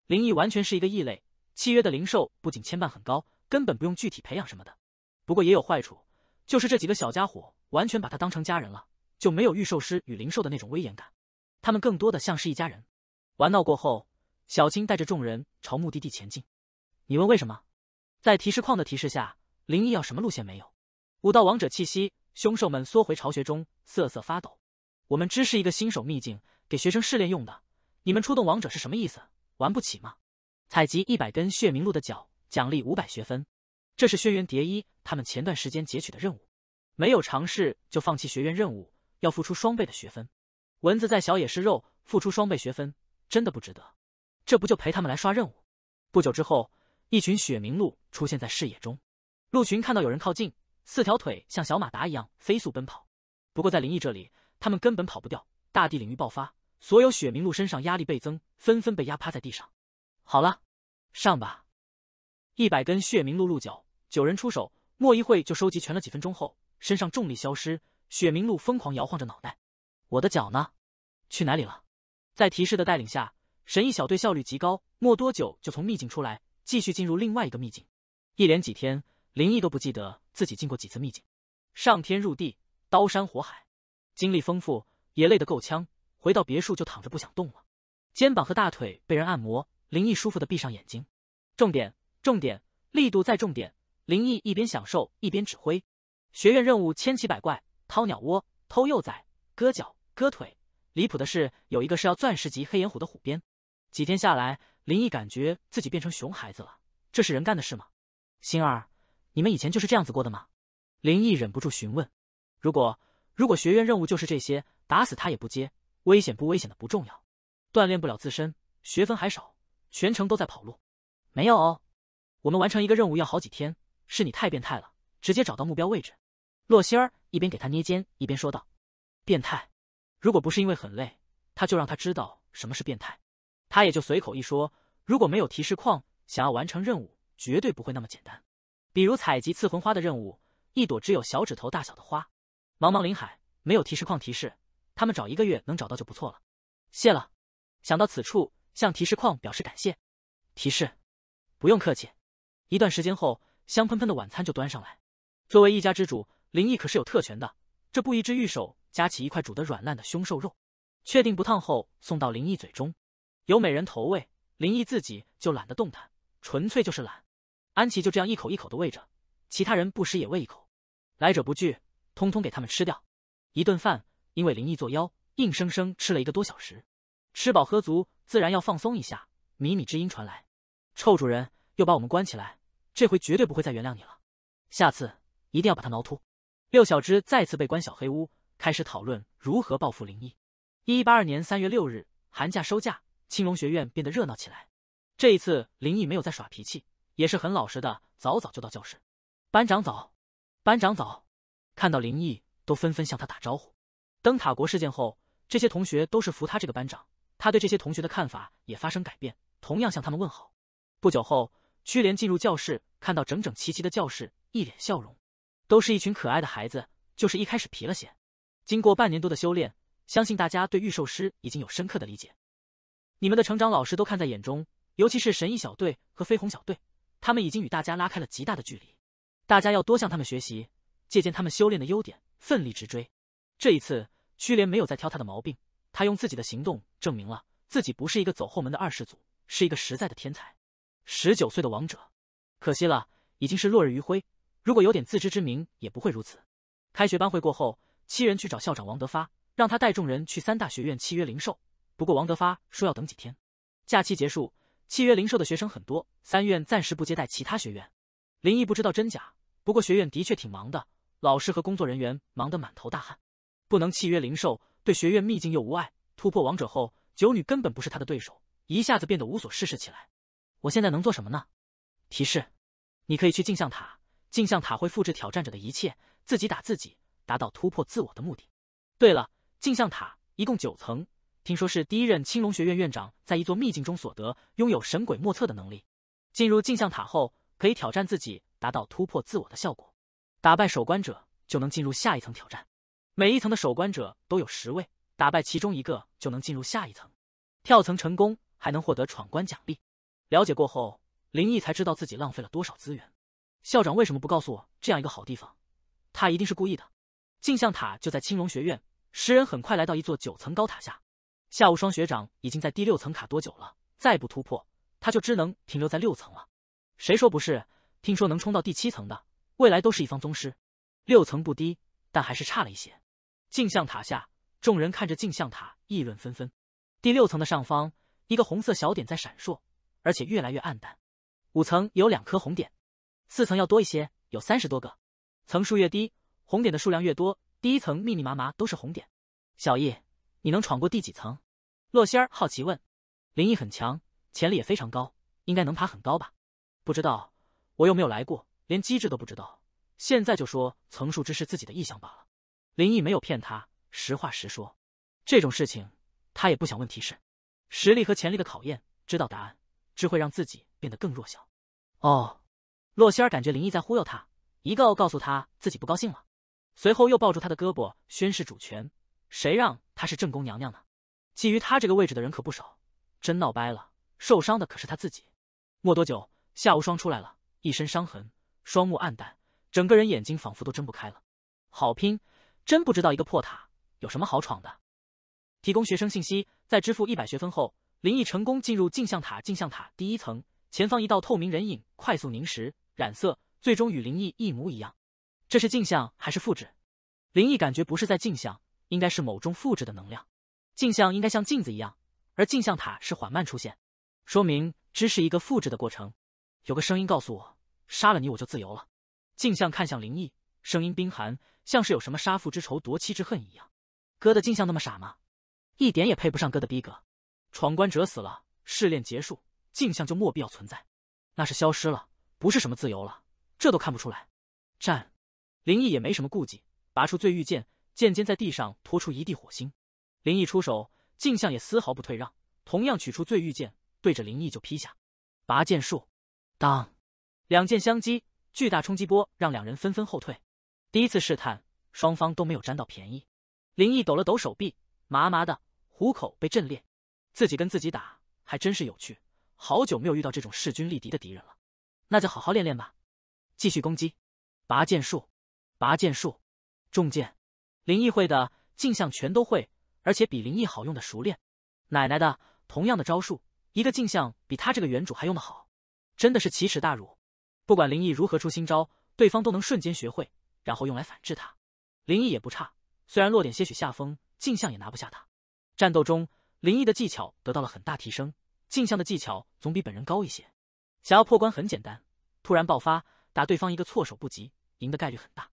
灵异完全是一个异类，契约的灵兽不仅牵绊很高。根本不用具体培养什么的，不过也有坏处，就是这几个小家伙完全把他当成家人了，就没有御兽师与灵兽的那种威严感，他们更多的像是一家人。玩闹过后，小青带着众人朝目的地前进。你问为什么？在提示框的提示下，灵异要什么路线没有？武道王者气息，凶兽们缩回巢穴中，瑟瑟发抖。我们只是一个新手秘境，给学生试炼用的，你们出动王者是什么意思？玩不起吗？采集一百根血明鹿的脚奖励五百学分，这是轩辕蝶衣他们前段时间截取的任务。没有尝试就放弃学院任务，要付出双倍的学分。蚊子再小也是肉，付出双倍学分真的不值得。这不就陪他们来刷任务？不久之后，一群雪明鹿出现在视野中。鹿群看到有人靠近，四条腿像小马达一样飞速奔跑。不过在林毅这里，他们根本跑不掉。大地领域爆发，所有雪明鹿身上压力倍增，纷纷被压趴在地上。好了，上吧。一百根血明露鹿角，九人出手，没一会就收集全了。几分钟后，身上重力消失，血明露疯狂摇晃着脑袋：“我的脚呢？去哪里了？”在提示的带领下，神医小队效率极高，没多久就从秘境出来，继续进入另外一个秘境。一连几天，林毅都不记得自己进过几次秘境，上天入地，刀山火海，经历丰富也累得够呛。回到别墅就躺着不想动了，肩膀和大腿被人按摩，林毅舒服的闭上眼睛。重点。重点力度再重点，林毅一边享受一边指挥。学院任务千奇百怪，掏鸟窝、偷幼崽、割脚、割腿，离谱的是有一个是要钻石级黑岩虎的虎鞭。几天下来，林毅感觉自己变成熊孩子了。这是人干的事吗？星儿，你们以前就是这样子过的吗？林毅忍不住询问。如果如果学院任务就是这些，打死他也不接。危险不危险的不重要，锻炼不了自身，学分还少，全程都在跑路。没有哦。我们完成一个任务要好几天，是你太变态了，直接找到目标位置。洛心儿一边给他捏肩，一边说道：“变态！如果不是因为很累，他就让他知道什么是变态。”他也就随口一说。如果没有提示框，想要完成任务绝对不会那么简单。比如采集刺魂花的任务，一朵只有小指头大小的花，茫茫林海没有提示框提示，他们找一个月能找到就不错了。谢了。想到此处，向提示框表示感谢。提示：不用客气。一段时间后，香喷喷的晚餐就端上来。作为一家之主，林毅可是有特权的。这布一之玉手夹起一块煮得软烂的凶兽肉，确定不烫后送到林毅嘴中。有美人投喂，林毅自己就懒得动弹，纯粹就是懒。安琪就这样一口一口的喂着，其他人不时也喂一口，来者不拒，通通给他们吃掉。一顿饭，因为林毅作妖，硬生生吃了一个多小时。吃饱喝足，自然要放松一下。靡靡之音传来，臭主人又把我们关起来。这回绝对不会再原谅你了，下次一定要把他挠秃。六小只再次被关小黑屋，开始讨论如何报复林毅。一一八二年三月六日，寒假收假，青龙学院变得热闹起来。这一次，林毅没有再耍脾气，也是很老实的，早早就到教室。班长早，班长早，看到林毅都纷纷向他打招呼。灯塔国事件后，这些同学都是服他这个班长，他对这些同学的看法也发生改变，同样向他们问好。不久后。屈莲进入教室，看到整整齐齐的教室，一脸笑容。都是一群可爱的孩子，就是一开始皮了些。经过半年多的修炼，相信大家对御兽师已经有深刻的理解。你们的成长老师都看在眼中，尤其是神医小队和飞鸿小队，他们已经与大家拉开了极大的距离。大家要多向他们学习，借鉴他们修炼的优点，奋力直追。这一次，屈莲没有再挑他的毛病，他用自己的行动证明了自己不是一个走后门的二世祖，是一个实在的天才。十九岁的王者，可惜了，已经是落日余晖。如果有点自知之明，也不会如此。开学班会过后，七人去找校长王德发，让他带众人去三大学院契约灵兽。不过王德发说要等几天。假期结束，契约灵兽的学生很多，三院暂时不接待其他学院。林毅不知道真假，不过学院的确挺忙的，老师和工作人员忙得满头大汗。不能契约灵兽，对学院秘境又无碍。突破王者后，九女根本不是他的对手，一下子变得无所事事起来。我现在能做什么呢？提示，你可以去镜像塔，镜像塔会复制挑战者的一切，自己打自己，达到突破自我的目的。对了，镜像塔一共九层，听说是第一任青龙学院院长在一座秘境中所得，拥有神鬼莫测的能力。进入镜像塔后，可以挑战自己，达到突破自我的效果。打败守关者就能进入下一层挑战，每一层的守关者都有十位，打败其中一个就能进入下一层。跳层成功还能获得闯关奖励。了解过后，林毅才知道自己浪费了多少资源。校长为什么不告诉我这样一个好地方？他一定是故意的。镜像塔就在青龙学院。十人很快来到一座九层高塔下。夏无双学长已经在第六层卡多久了？再不突破，他就只能停留在六层了。谁说不是？听说能冲到第七层的，未来都是一方宗师。六层不低，但还是差了一些。镜像塔下，众人看着镜像塔议论纷纷。第六层的上方，一个红色小点在闪烁。而且越来越暗淡，五层有两颗红点，四层要多一些，有三十多个。层数越低，红点的数量越多。第一层密密麻麻都是红点。小易，你能闯过第几层？洛仙儿好奇问。林毅很强，潜力也非常高，应该能爬很高吧？不知道，我又没有来过，连机制都不知道。现在就说层数只是自己的意向罢了。林毅没有骗他，实话实说。这种事情他也不想问提示，实力和潜力的考验，知道答案。只会让自己变得更弱小。哦，洛仙儿感觉林毅在忽悠他，一个告诉他自己不高兴了，随后又抱住他的胳膊宣誓主权。谁让她是正宫娘娘呢？觊觎她这个位置的人可不少，真闹掰了，受伤的可是她自己。没多久，夏无双出来了，一身伤痕，双目暗淡，整个人眼睛仿佛都睁不开了。好拼，真不知道一个破塔有什么好闯的。提供学生信息，在支付一百学分后。林毅成功进入镜像塔，镜像塔第一层前方一道透明人影快速凝实、染色，最终与林毅一模一样。这是镜像还是复制？林毅感觉不是在镜像，应该是某种复制的能量。镜像应该像镜子一样，而镜像塔是缓慢出现，说明知是一个复制的过程。有个声音告诉我，杀了你我就自由了。镜像看向林毅，声音冰寒，像是有什么杀父之仇、夺妻之恨一样。哥的镜像那么傻吗？一点也配不上哥的逼格。闯关者死了，试炼结束，镜像就莫必要存在，那是消失了，不是什么自由了，这都看不出来。战，林毅也没什么顾忌，拔出醉玉剑，剑尖在地上拖出一地火星。林毅出手，镜像也丝毫不退让，同样取出醉玉剑，对着林毅就劈下。拔剑术，当，两剑相击，巨大冲击波让两人纷纷后退。第一次试探，双方都没有沾到便宜。林毅抖了抖手臂，麻麻的，虎口被震裂。自己跟自己打还真是有趣，好久没有遇到这种势均力敌的敌人了。那就好好练练吧，继续攻击，拔剑术，拔剑术，重剑。林毅会的镜像全都会，而且比林毅好用的熟练。奶奶的，同样的招数，一个镜像比他这个原主还用的好，真的是奇耻大辱。不管林毅如何出新招，对方都能瞬间学会，然后用来反制他。林毅也不差，虽然落点些许下风，镜像也拿不下他。战斗中。灵异的技巧得到了很大提升，镜像的技巧总比本人高一些。想要破关很简单，突然爆发，打对方一个措手不及，赢的概率很大。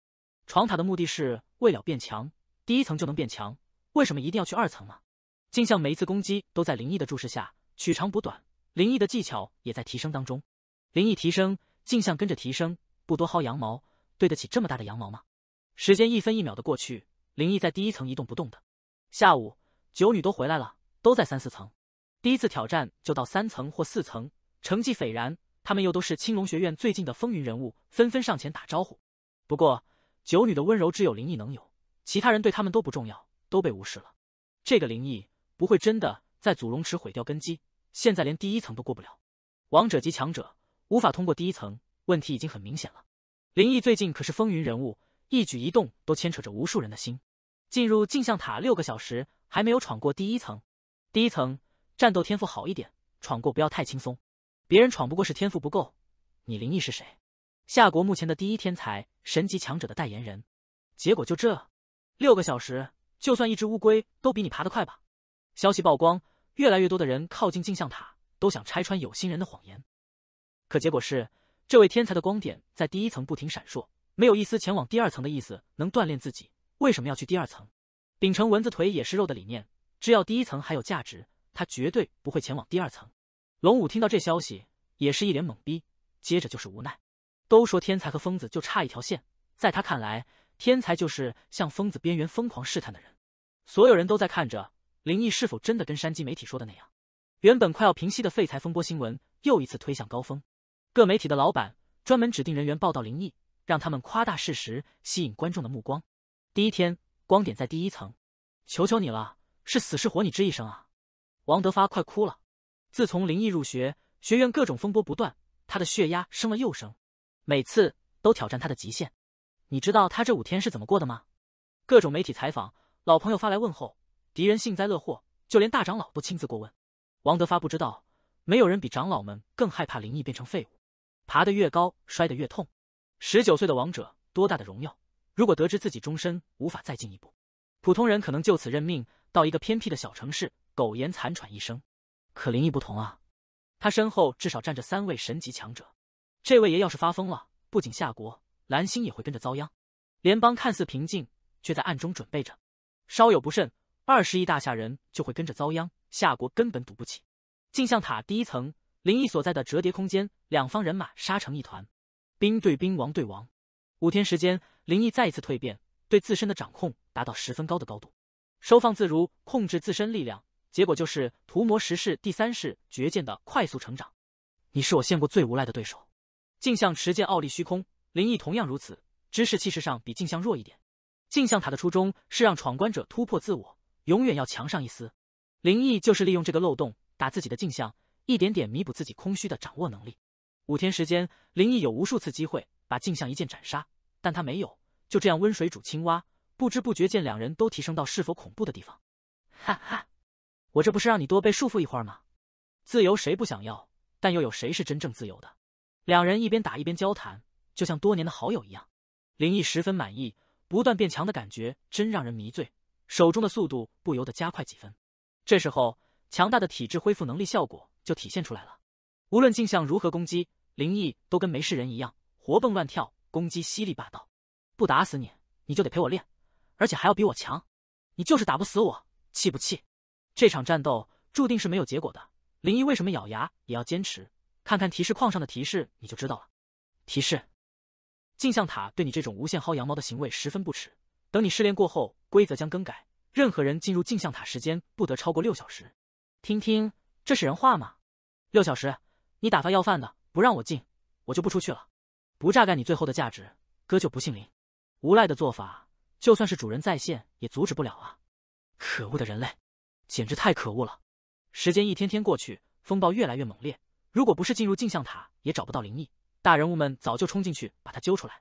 闯塔的目的是为了变强，第一层就能变强，为什么一定要去二层呢？镜像每一次攻击都在灵异的注视下取长补短，灵异的技巧也在提升当中。灵异提升，镜像跟着提升，不多薅羊毛，对得起这么大的羊毛吗？时间一分一秒的过去，灵异在第一层一动不动的。下午，九女都回来了。都在三四层，第一次挑战就到三层或四层，成绩斐然。他们又都是青龙学院最近的风云人物，纷纷上前打招呼。不过，九女的温柔只有林毅能有，其他人对他们都不重要，都被无视了。这个林毅不会真的在祖龙池毁掉根基，现在连第一层都过不了。王者级强者无法通过第一层，问题已经很明显了。林毅最近可是风云人物，一举一动都牵扯着无数人的心。进入镜像塔六个小时，还没有闯过第一层。第一层战斗天赋好一点，闯过不要太轻松。别人闯不过是天赋不够，你林毅是谁？夏国目前的第一天才，神级强者的代言人。结果就这，六个小时，就算一只乌龟都比你爬得快吧。消息曝光，越来越多的人靠近镜像塔，都想拆穿有心人的谎言。可结果是，这位天才的光点在第一层不停闪烁，没有一丝前往第二层的意思。能锻炼自己，为什么要去第二层？秉承“蚊子腿也是肉”的理念。只要第一层还有价值，他绝对不会前往第二层。龙武听到这消息，也是一脸懵逼，接着就是无奈。都说天才和疯子就差一条线，在他看来，天才就是向疯子边缘疯狂试探的人。所有人都在看着林毅是否真的跟山鸡媒体说的那样。原本快要平息的废材风波新闻，又一次推向高峰。各媒体的老板专门指定人员报道林毅，让他们夸大事实，吸引观众的目光。第一天，光点在第一层，求求你了。是死是活，你吱一声啊！王德发快哭了。自从林毅入学，学院各种风波不断，他的血压升了又升，每次都挑战他的极限。你知道他这五天是怎么过的吗？各种媒体采访，老朋友发来问候，敌人幸灾乐祸，就连大长老都亲自过问。王德发不知道，没有人比长老们更害怕林毅变成废物。爬得越高，摔得越痛。十九岁的王者，多大的荣耀！如果得知自己终身无法再进一步，普通人可能就此认命。到一个偏僻的小城市苟延残喘一生，可林毅不同啊，他身后至少站着三位神级强者。这位爷要是发疯了，不仅夏国，蓝星也会跟着遭殃。联邦看似平静，却在暗中准备着，稍有不慎，二十亿大夏人就会跟着遭殃，夏国根本赌不起。镜像塔第一层，林毅所在的折叠空间，两方人马杀成一团，兵对兵，王对王。五天时间，林毅再一次蜕变，对自身的掌控达到十分高的高度。收放自如，控制自身力量，结果就是屠魔十世第三世绝剑的快速成长。你是我见过最无赖的对手。镜像持剑傲立虚空，灵异同样如此。知识气势上比镜像弱一点。镜像塔的初衷是让闯关者突破自我，永远要强上一丝。灵异就是利用这个漏洞打自己的镜像，一点点弥补自己空虚的掌握能力。五天时间，灵异有无数次机会把镜像一剑斩杀，但他没有。就这样温水煮青蛙。不知不觉见两人都提升到是否恐怖的地方，哈哈，我这不是让你多被束缚一会儿吗？自由谁不想要？但又有谁是真正自由的？两人一边打一边交谈，就像多年的好友一样。林毅十分满意，不断变强的感觉真让人迷醉，手中的速度不由得加快几分。这时候，强大的体质恢复能力效果就体现出来了。无论镜像如何攻击，林毅都跟没事人一样，活蹦乱跳，攻击犀利霸道，不打死你，你就得陪我练。而且还要比我强，你就是打不死我，气不气？这场战斗注定是没有结果的。林一为什么咬牙也要坚持？看看提示框上的提示，你就知道了。提示：镜像塔对你这种无限薅羊毛的行为十分不耻。等你试炼过后，规则将更改，任何人进入镜像塔时间不得超过六小时。听听，这是人话吗？六小时，你打发要饭的，不让我进，我就不出去了。不榨干你最后的价值，哥就不姓林。无赖的做法。就算是主人在线也阻止不了啊！可恶的人类，简直太可恶了！时间一天天过去，风暴越来越猛烈。如果不是进入镜像塔，也找不到灵异大人物们，早就冲进去把他揪出来，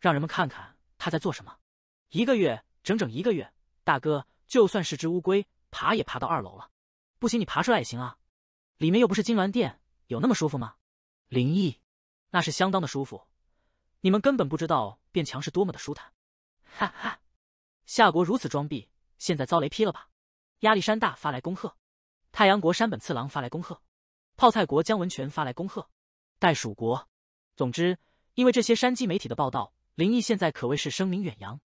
让人们看看他在做什么。一个月，整整一个月，大哥，就算是只乌龟，爬也爬到二楼了。不行，你爬出来也行啊！里面又不是金銮殿，有那么舒服吗？灵异，那是相当的舒服，你们根本不知道变强是多么的舒坦。哈哈，夏国如此装逼，现在遭雷劈了吧？亚历山大发来恭贺，太阳国山本次郎发来恭贺，泡菜国姜文泉发来恭贺，袋鼠国。总之，因为这些山鸡媒体的报道，林毅现在可谓是声名远扬。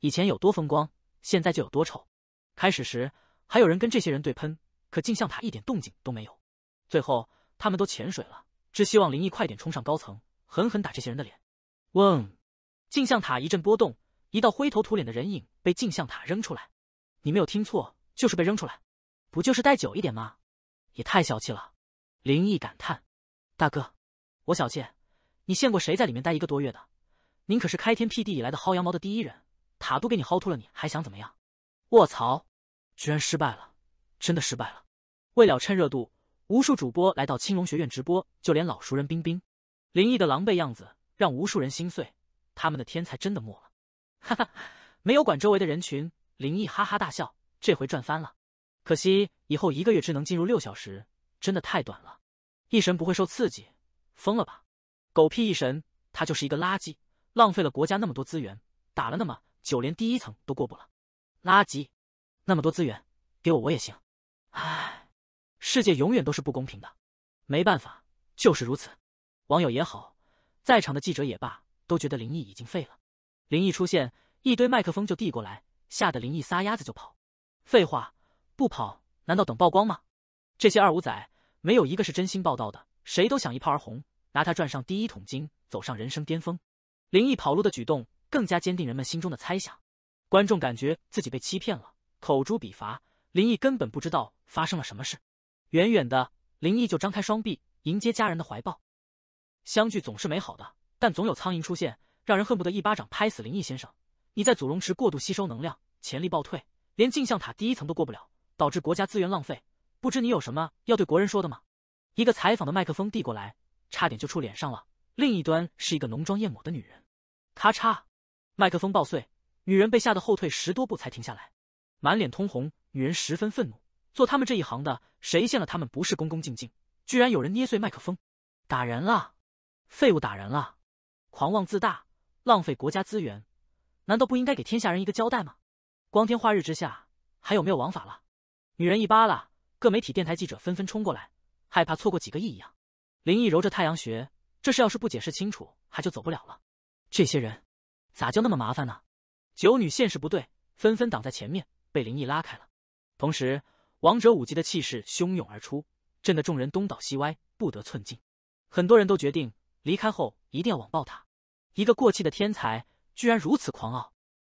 以前有多风光，现在就有多丑。开始时还有人跟这些人对喷，可镜像塔一点动静都没有。最后他们都潜水了，只希望林毅快点冲上高层，狠狠打这些人的脸。嗡，镜像塔一阵波动。一道灰头土脸的人影被镜像塔扔出来，你没有听错，就是被扔出来，不就是待久一点吗？也太小气了！林毅感叹：“大哥，我小倩，你见过谁在里面待一个多月的？您可是开天辟地以来的薅羊毛的第一人，塔都给你薅秃了，你还想怎么样？”卧槽，居然失败了，真的失败了！为了趁热度，无数主播来到青龙学院直播，就连老熟人冰冰，林毅的狼狈样子让无数人心碎，他们的天才真的没了。哈哈，没有管周围的人群，林毅哈哈大笑。这回赚翻了，可惜以后一个月只能进入六小时，真的太短了。一神不会受刺激，疯了吧？狗屁一神，他就是一个垃圾，浪费了国家那么多资源，打了那么久连第一层都过不了，垃圾。那么多资源给我我也行，唉，世界永远都是不公平的，没办法，就是如此。网友也好，在场的记者也罢，都觉得林毅已经废了。林毅出现，一堆麦克风就递过来，吓得林毅撒丫子就跑。废话，不跑难道等曝光吗？这些二五仔没有一个是真心报道的，谁都想一炮而红，拿他赚上第一桶金，走上人生巅峰。林毅跑路的举动更加坚定人们心中的猜想，观众感觉自己被欺骗了，口诛笔伐。林毅根本不知道发生了什么事，远远的林毅就张开双臂迎接家人的怀抱，相聚总是美好的，但总有苍蝇出现。让人恨不得一巴掌拍死林毅先生！你在祖龙池过度吸收能量，潜力爆退，连镜像塔第一层都过不了，导致国家资源浪费。不知你有什么要对国人说的吗？一个采访的麦克风递过来，差点就触脸上了。另一端是一个浓妆艳抹的女人。咔嚓，麦克风爆碎，女人被吓得后退十多步才停下来，满脸通红。女人十分愤怒。做他们这一行的，谁见了他们不是恭恭敬敬？居然有人捏碎麦克风，打人了！废物打人了！狂妄自大！浪费国家资源，难道不应该给天下人一个交代吗？光天化日之下还有没有王法了？女人一扒拉，各媒体、电台记者纷纷冲过来，害怕错过几个亿一样。林毅揉着太阳穴，这事要是不解释清楚，还就走不了了。这些人咋就那么麻烦呢？九女见势不对，纷纷挡在前面，被林毅拉开了。同时，王者五级的气势汹涌而出，震得众人东倒西歪，不得寸进。很多人都决定离开后一定要网暴他。一个过气的天才居然如此狂傲，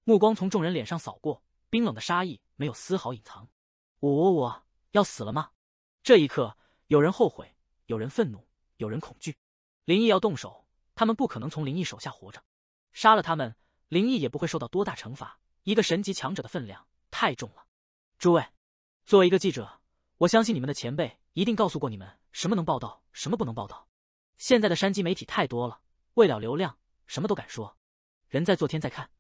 目光从众人脸上扫过，冰冷的杀意没有丝毫隐藏。我我我要死了吗？这一刻，有人后悔，有人愤怒，有人恐惧。林毅要动手，他们不可能从林毅手下活着。杀了他们，林毅也不会受到多大惩罚。一个神级强者的分量太重了。诸位，作为一个记者，我相信你们的前辈一定告诉过你们什么能报道，什么不能报道。现在的山鸡媒体太多了，为了流量。什么都敢说，人在做天在看，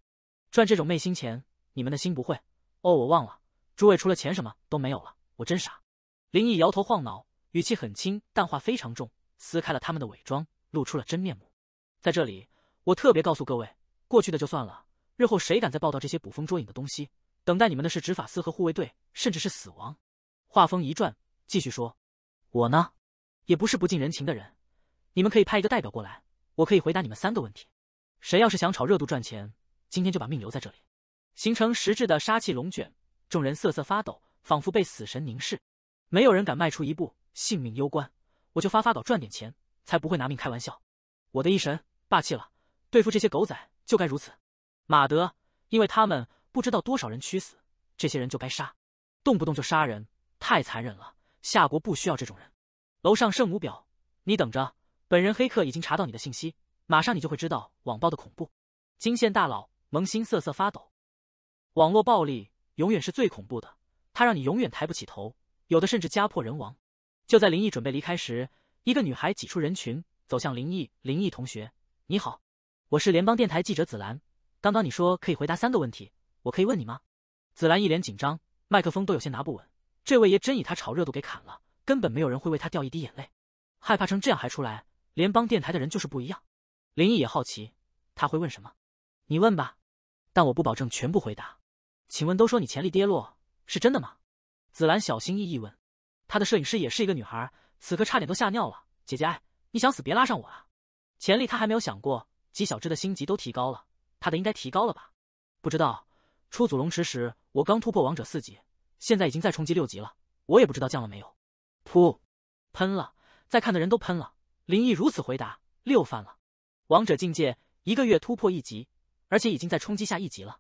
赚这种昧心钱，你们的心不会。哦，我忘了，诸位除了钱什么都没有了，我真傻。林毅摇头晃脑，语气很轻，但话非常重，撕开了他们的伪装，露出了真面目。在这里，我特别告诉各位，过去的就算了，日后谁敢再报道这些捕风捉影的东西，等待你们的是执法司和护卫队，甚至是死亡。话锋一转，继续说，我呢，也不是不近人情的人，你们可以派一个代表过来，我可以回答你们三个问题。谁要是想炒热度赚钱，今天就把命留在这里。形成实质的杀气龙卷，众人瑟瑟发抖，仿佛被死神凝视，没有人敢迈出一步，性命攸关。我就发发稿赚点钱，才不会拿命开玩笑。我的一神霸气了，对付这些狗仔就该如此。马德，因为他们不知道多少人屈死，这些人就该杀，动不动就杀人，太残忍了。夏国不需要这种人。楼上圣母婊，你等着，本人黑客已经查到你的信息。马上你就会知道网暴的恐怖，金线大佬萌新瑟瑟发抖，网络暴力永远是最恐怖的，它让你永远抬不起头，有的甚至家破人亡。就在林毅准备离开时，一个女孩挤出人群，走向林毅。林毅同学，你好，我是联邦电台记者子兰。刚刚你说可以回答三个问题，我可以问你吗？子兰一脸紧张，麦克风都有些拿不稳。这位爷真以他炒热度给砍了，根本没有人会为他掉一滴眼泪。害怕成这样还出来，联邦电台的人就是不一样。林毅也好奇，他会问什么？你问吧，但我不保证全部回答。请问，都说你潜力跌落，是真的吗？紫兰小心翼翼问。他的摄影师也是一个女孩，此刻差点都吓尿了。姐姐，你想死别拉上我啊！潜力他还没有想过。姬小芝的星级都提高了，他的应该提高了吧？不知道。出祖龙池时，我刚突破王者四级，现在已经在冲击六级了。我也不知道降了没有。噗，喷了，在看的人都喷了。林毅如此回答。六翻了。王者境界一个月突破一级，而且已经在冲击下一级了，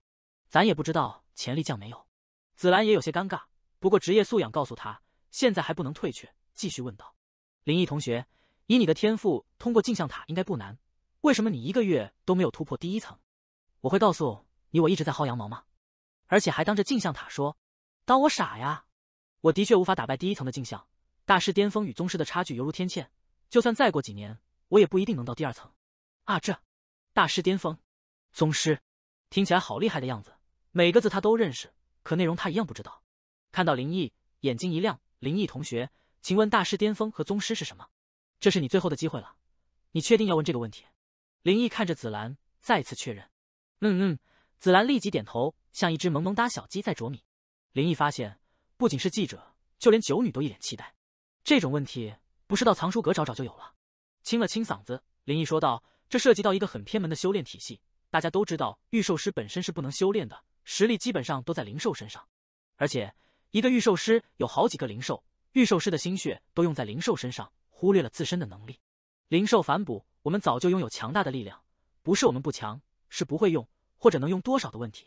咱也不知道潜力降没有。紫兰也有些尴尬，不过职业素养告诉他，现在还不能退却，继续问道：“林毅同学，以你的天赋，通过镜像塔应该不难，为什么你一个月都没有突破第一层？我会告诉你，我一直在薅羊毛吗？而且还当着镜像塔说，当我傻呀？我的确无法打败第一层的镜像大师巅峰与宗师的差距犹如天堑，就算再过几年，我也不一定能到第二层。”啊，这大师巅峰、宗师，听起来好厉害的样子。每个字他都认识，可内容他一样不知道。看到林毅，眼睛一亮。林毅同学，请问大师巅峰和宗师是什么？这是你最后的机会了，你确定要问这个问题？林毅看着紫兰，再次确认。嗯嗯。紫兰立即点头，像一只萌萌哒小鸡在啄米。林毅发现，不仅是记者，就连九女都一脸期待。这种问题不是到藏书阁找找就有了。清了清嗓子，林毅说道。这涉及到一个很偏门的修炼体系。大家都知道，御兽师本身是不能修炼的，实力基本上都在灵兽身上。而且，一个御兽师有好几个灵兽，御兽师的心血都用在灵兽身上，忽略了自身的能力。灵兽反哺，我们早就拥有强大的力量，不是我们不强，是不会用或者能用多少的问题。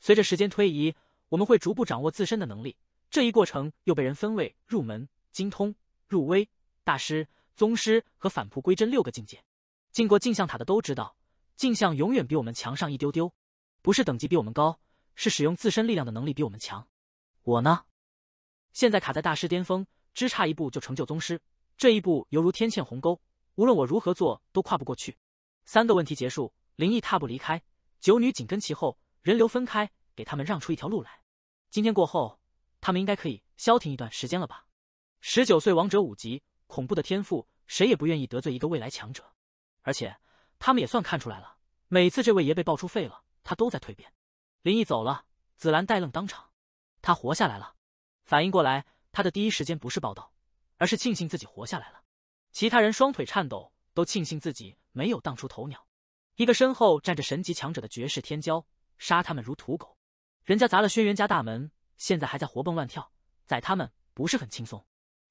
随着时间推移，我们会逐步掌握自身的能力。这一过程又被人分为入门、精通、入微、大师、宗师和返璞归真六个境界。进过镜像塔的都知道，镜像永远比我们强上一丢丢，不是等级比我们高，是使用自身力量的能力比我们强。我呢，现在卡在大师巅峰，只差一步就成就宗师，这一步犹如天堑鸿沟，无论我如何做都跨不过去。三个问题结束，林毅踏步离开，九女紧跟其后，人流分开，给他们让出一条路来。今天过后，他们应该可以消停一段时间了吧？十九岁王者五级，恐怖的天赋，谁也不愿意得罪一个未来强者。而且他们也算看出来了，每次这位爷被爆出废了，他都在蜕变。林毅走了，紫兰呆愣当场，他活下来了。反应过来，他的第一时间不是报道，而是庆幸自己活下来了。其他人双腿颤抖，都庆幸自己没有荡出头鸟。一个身后站着神级强者的绝世天骄，杀他们如土狗。人家砸了轩辕家大门，现在还在活蹦乱跳，宰他们不是很轻松？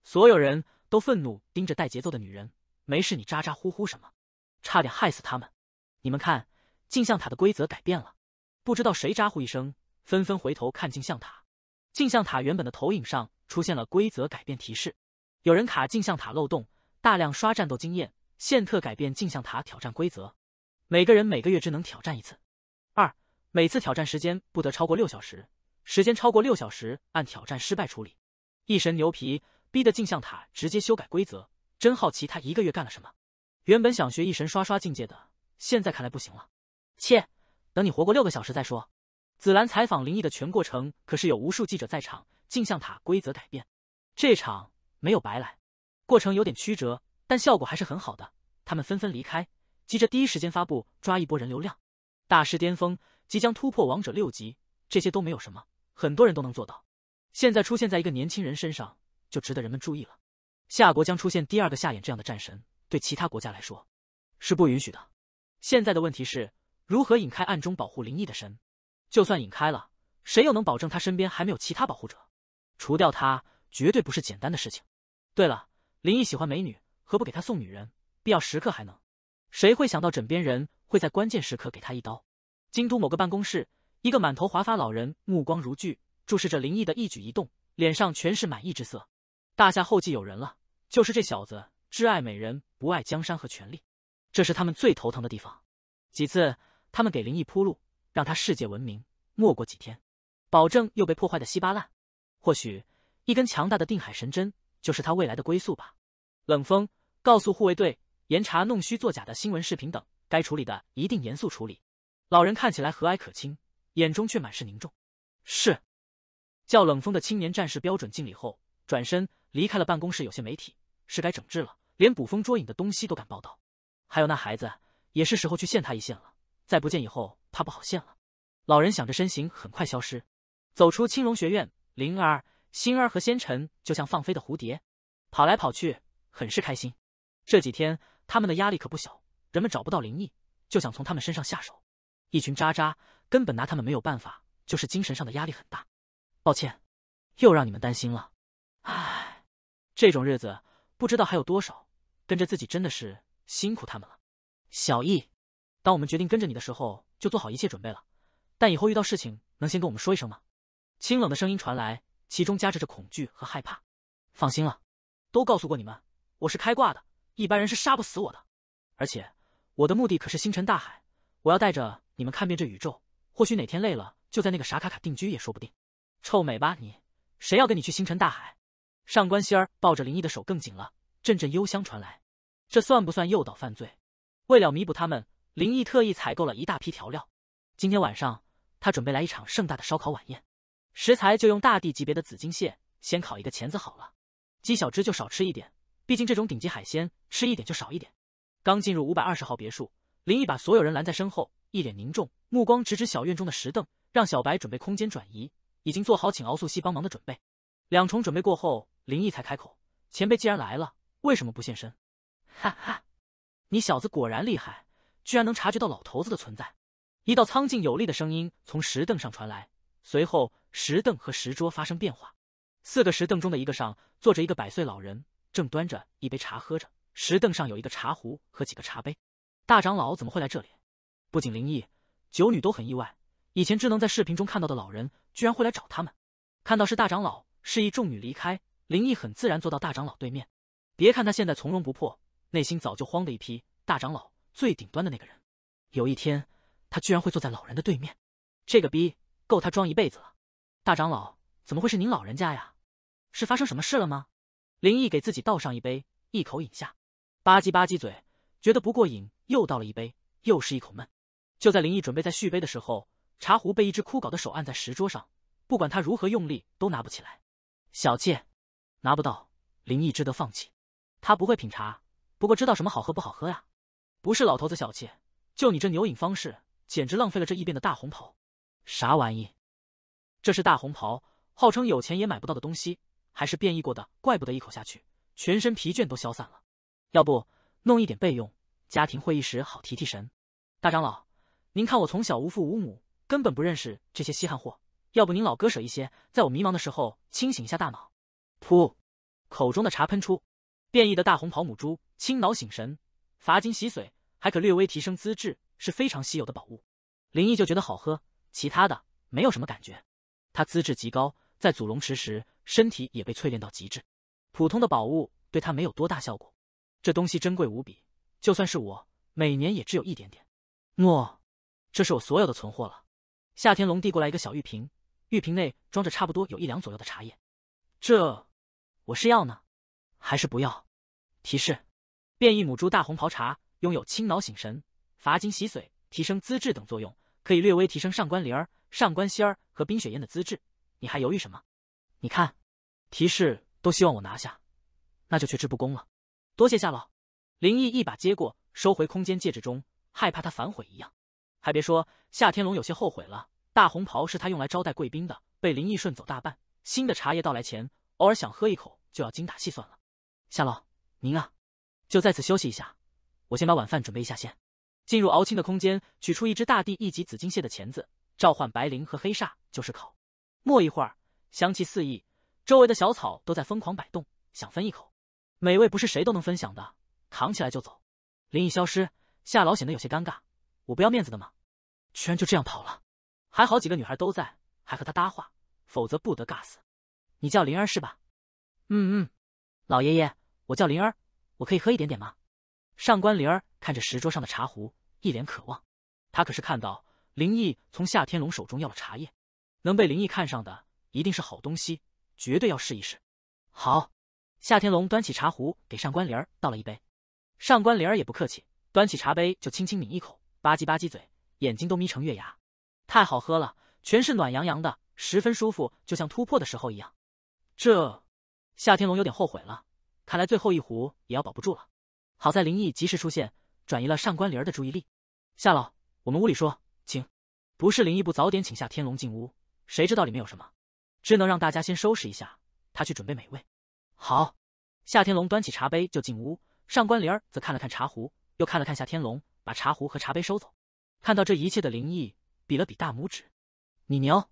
所有人都愤怒盯着带节奏的女人，没事你咋咋呼呼什么？差点害死他们！你们看，镜像塔的规则改变了。不知道谁咋呼一声，纷纷回头看镜像塔。镜像塔原本的投影上出现了规则改变提示。有人卡镜像塔漏洞，大量刷战斗经验。现特改变镜像塔挑战规则：每个人每个月只能挑战一次；二，每次挑战时间不得超过六小时，时间超过六小时按挑战失败处理。一神牛皮逼得镜像塔直接修改规则，真好奇他一个月干了什么。原本想学一神刷刷境界的，现在看来不行了。切，等你活过六个小时再说。紫兰采访灵异的全过程，可是有无数记者在场。镜像塔规则改变，这场没有白来。过程有点曲折，但效果还是很好的。他们纷纷离开，急着第一时间发布，抓一波人流量。大师巅峰即将突破王者六级，这些都没有什么，很多人都能做到。现在出现在一个年轻人身上，就值得人们注意了。夏国将出现第二个夏衍这样的战神。对其他国家来说，是不允许的。现在的问题是如何引开暗中保护林毅的神。就算引开了，谁又能保证他身边还没有其他保护者？除掉他绝对不是简单的事情。对了，林毅喜欢美女，何不给他送女人？必要时刻还能。谁会想到枕边人会在关键时刻给他一刀？京都某个办公室，一个满头华发老人目光如炬，注视着林毅的一举一动，脸上全是满意之色。大夏后继有人了，就是这小子，挚爱美人。不爱江山和权力，这是他们最头疼的地方。几次他们给林毅铺路，让他世界闻名，没过几天，保证又被破坏的稀巴烂。或许一根强大的定海神针就是他未来的归宿吧。冷风告诉护卫队，严查弄虚作假的新闻、视频等，该处理的一定严肃处理。老人看起来和蔼可亲，眼中却满是凝重。是，叫冷风的青年战士标准敬礼后，转身离开了办公室。有些媒体是该整治了。连捕风捉影的东西都敢报道，还有那孩子，也是时候去献他一献了。再不见以后，怕不好献了。老人想着，身形很快消失，走出青龙学院。灵儿、星儿和仙尘就像放飞的蝴蝶，跑来跑去，很是开心。这几天他们的压力可不小，人们找不到灵异，就想从他们身上下手。一群渣渣根本拿他们没有办法，就是精神上的压力很大。抱歉，又让你们担心了。唉，这种日子不知道还有多少。跟着自己真的是辛苦他们了，小易。当我们决定跟着你的时候，就做好一切准备了。但以后遇到事情，能先跟我们说一声吗？清冷的声音传来，其中夹着着恐惧和害怕。放心了，都告诉过你们，我是开挂的，一般人是杀不死我的。而且我的目的可是星辰大海，我要带着你们看遍这宇宙。或许哪天累了，就在那个傻卡卡定居也说不定。臭美吧你，谁要跟你去星辰大海？上官心儿抱着林毅的手更紧了。阵阵幽香传来，这算不算诱导犯罪？为了弥补他们，林毅特意采购了一大批调料。今天晚上，他准备来一场盛大的烧烤晚宴，食材就用大地级别的紫金蟹，先烤一个钳子好了。姬小芝就少吃一点，毕竟这种顶级海鲜吃一点就少一点。刚进入五百二十号别墅，林毅把所有人拦在身后，一脸凝重，目光直指小院中的石凳，让小白准备空间转移，已经做好请敖素汐帮忙的准备。两重准备过后，林毅才开口：“前辈既然来了。”为什么不现身？哈哈，你小子果然厉害，居然能察觉到老头子的存在。一道苍劲有力的声音从石凳上传来，随后石凳和石桌发生变化。四个石凳中的一个上坐着一个百岁老人，正端着一杯茶喝着。石凳上有一个茶壶和几个茶杯。大长老怎么会来这里？不仅灵异九女都很意外，以前只能在视频中看到的老人，居然会来找他们。看到是大长老，示意众女离开。灵异很自然坐到大长老对面。别看他现在从容不迫，内心早就慌的一批。大长老最顶端的那个人，有一天他居然会坐在老人的对面，这个逼够他装一辈子了。大长老怎么会是您老人家呀？是发生什么事了吗？林毅给自己倒上一杯，一口饮下，吧唧吧唧嘴，觉得不过瘾，又倒了一杯，又是一口闷。就在林毅准备再续杯的时候，茶壶被一只枯槁的手按在石桌上，不管他如何用力，都拿不起来。小妾拿不到，林毅只得放弃。他不会品茶，不过知道什么好喝不好喝呀。不是老头子小气，就你这牛饮方式，简直浪费了这一边的大红袍。啥玩意？这是大红袍，号称有钱也买不到的东西，还是变异过的。怪不得一口下去，全身疲倦都消散了。要不弄一点备用，家庭会议时好提提神。大长老，您看我从小无父无母，根本不认识这些稀罕货。要不您老割舍一些，在我迷茫的时候清醒一下大脑。噗，口中的茶喷出。变异的大红袍母猪，清脑醒神，伐金洗髓，还可略微提升资质，是非常稀有的宝物。林毅就觉得好喝，其他的没有什么感觉。他资质极高，在祖龙池时身体也被淬炼到极致，普通的宝物对他没有多大效果。这东西珍贵无比，就算是我，每年也只有一点点。诺，这是我所有的存货了。夏天龙递过来一个小玉瓶，玉瓶内装着差不多有一两左右的茶叶。这我是要呢。还是不要。提示：变异母猪大红袍茶拥有清脑醒神、伐精洗髓、提升资质等作用，可以略微提升上官灵儿、上官仙儿和冰雪嫣的资质。你还犹豫什么？你看，提示都希望我拿下，那就却之不恭了。多谢夏老。林毅一把接过，收回空间戒指中，害怕他反悔一样。还别说，夏天龙有些后悔了。大红袍是他用来招待贵宾的，被林毅顺走大半。新的茶叶到来前，偶尔想喝一口就要精打细算了。夏老，您啊，就在此休息一下，我先把晚饭准备一下先。进入敖青的空间，取出一只大地一级紫金蟹的钳子，召唤白灵和黑煞，就是烤。没一会儿，香气四溢，周围的小草都在疯狂摆动，想分一口。美味不是谁都能分享的，扛起来就走。灵已消失，夏老显得有些尴尬。我不要面子的吗？居然就这样跑了。还好几个女孩都在，还和他搭话，否则不得尬死。你叫灵儿是吧？嗯嗯，老爷爷。我叫灵儿，我可以喝一点点吗？上官灵儿看着石桌上的茶壶，一脸渴望。她可是看到林毅从夏天龙手中要了茶叶，能被林毅看上的一定是好东西，绝对要试一试。好，夏天龙端起茶壶给上官灵儿倒了一杯。上官灵儿也不客气，端起茶杯就轻轻抿一口，吧唧吧唧嘴，眼睛都眯成月牙。太好喝了，全是暖洋洋的，十分舒服，就像突破的时候一样。这，夏天龙有点后悔了。看来最后一壶也要保不住了，好在林毅及时出现，转移了上官玲儿的注意力。夏老，我们屋里说，请。不是林毅不早点请夏天龙进屋，谁知道里面有什么？只能让大家先收拾一下，他去准备美味。好，夏天龙端起茶杯就进屋，上官玲儿则看了看茶壶，又看了看夏天龙，把茶壶和茶杯收走。看到这一切的林毅比了比大拇指，你牛，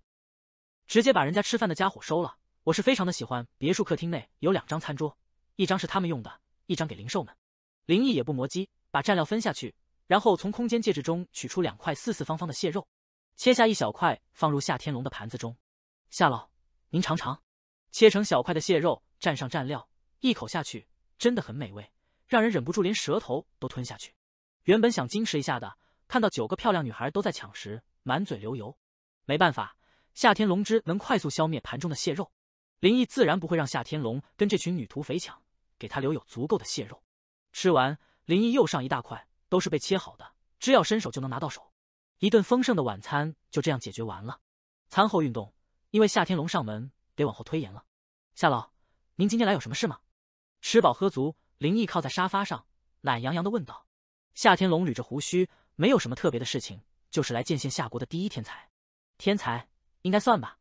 直接把人家吃饭的家伙收了。我是非常的喜欢别墅客厅内有两张餐桌。一张是他们用的，一张给灵兽们。林毅也不磨叽，把蘸料分下去，然后从空间戒指中取出两块四四方方的蟹肉，切下一小块放入夏天龙的盘子中。夏老，您尝尝。切成小块的蟹肉蘸上蘸料，一口下去，真的很美味，让人忍不住连舌头都吞下去。原本想矜持一下的，看到九个漂亮女孩都在抢食，满嘴流油。没办法，夏天龙之能快速消灭盘中的蟹肉。林毅自然不会让夏天龙跟这群女土匪抢。给他留有足够的蟹肉，吃完，林毅又上一大块，都是被切好的，只要伸手就能拿到手。一顿丰盛的晚餐就这样解决完了。餐后运动，因为夏天龙上门得往后推延了。夏老，您今天来有什么事吗？吃饱喝足，林毅靠在沙发上，懒洋洋的问道。夏天龙捋着胡须，没有什么特别的事情，就是来见见夏国的第一天才，天才应该算吧。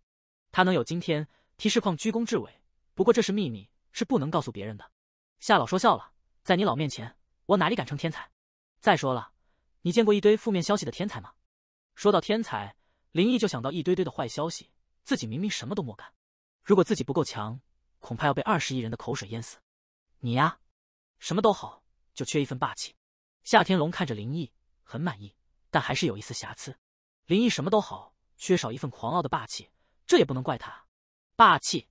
他能有今天，提示矿居功至伟，不过这是秘密，是不能告诉别人的。夏老说笑了，在你老面前，我哪里敢称天才？再说了，你见过一堆负面消息的天才吗？说到天才，林毅就想到一堆堆的坏消息，自己明明什么都莫干。如果自己不够强，恐怕要被二十亿人的口水淹死。你呀，什么都好，就缺一份霸气。夏天龙看着林毅，很满意，但还是有一丝瑕疵。林毅什么都好，缺少一份狂傲的霸气，这也不能怪他。霸气，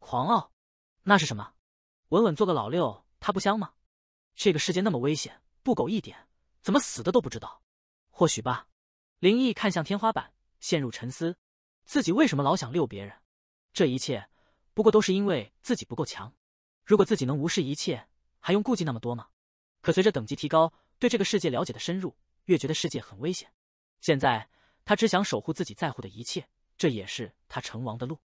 狂傲，那是什么？稳稳做个老六，他不香吗？这个世界那么危险，不苟一点，怎么死的都不知道。或许吧。林毅看向天花板，陷入沉思：自己为什么老想溜别人？这一切不过都是因为自己不够强。如果自己能无视一切，还用顾忌那么多吗？可随着等级提高，对这个世界了解的深入，越觉得世界很危险。现在他只想守护自己在乎的一切，这也是他成王的路。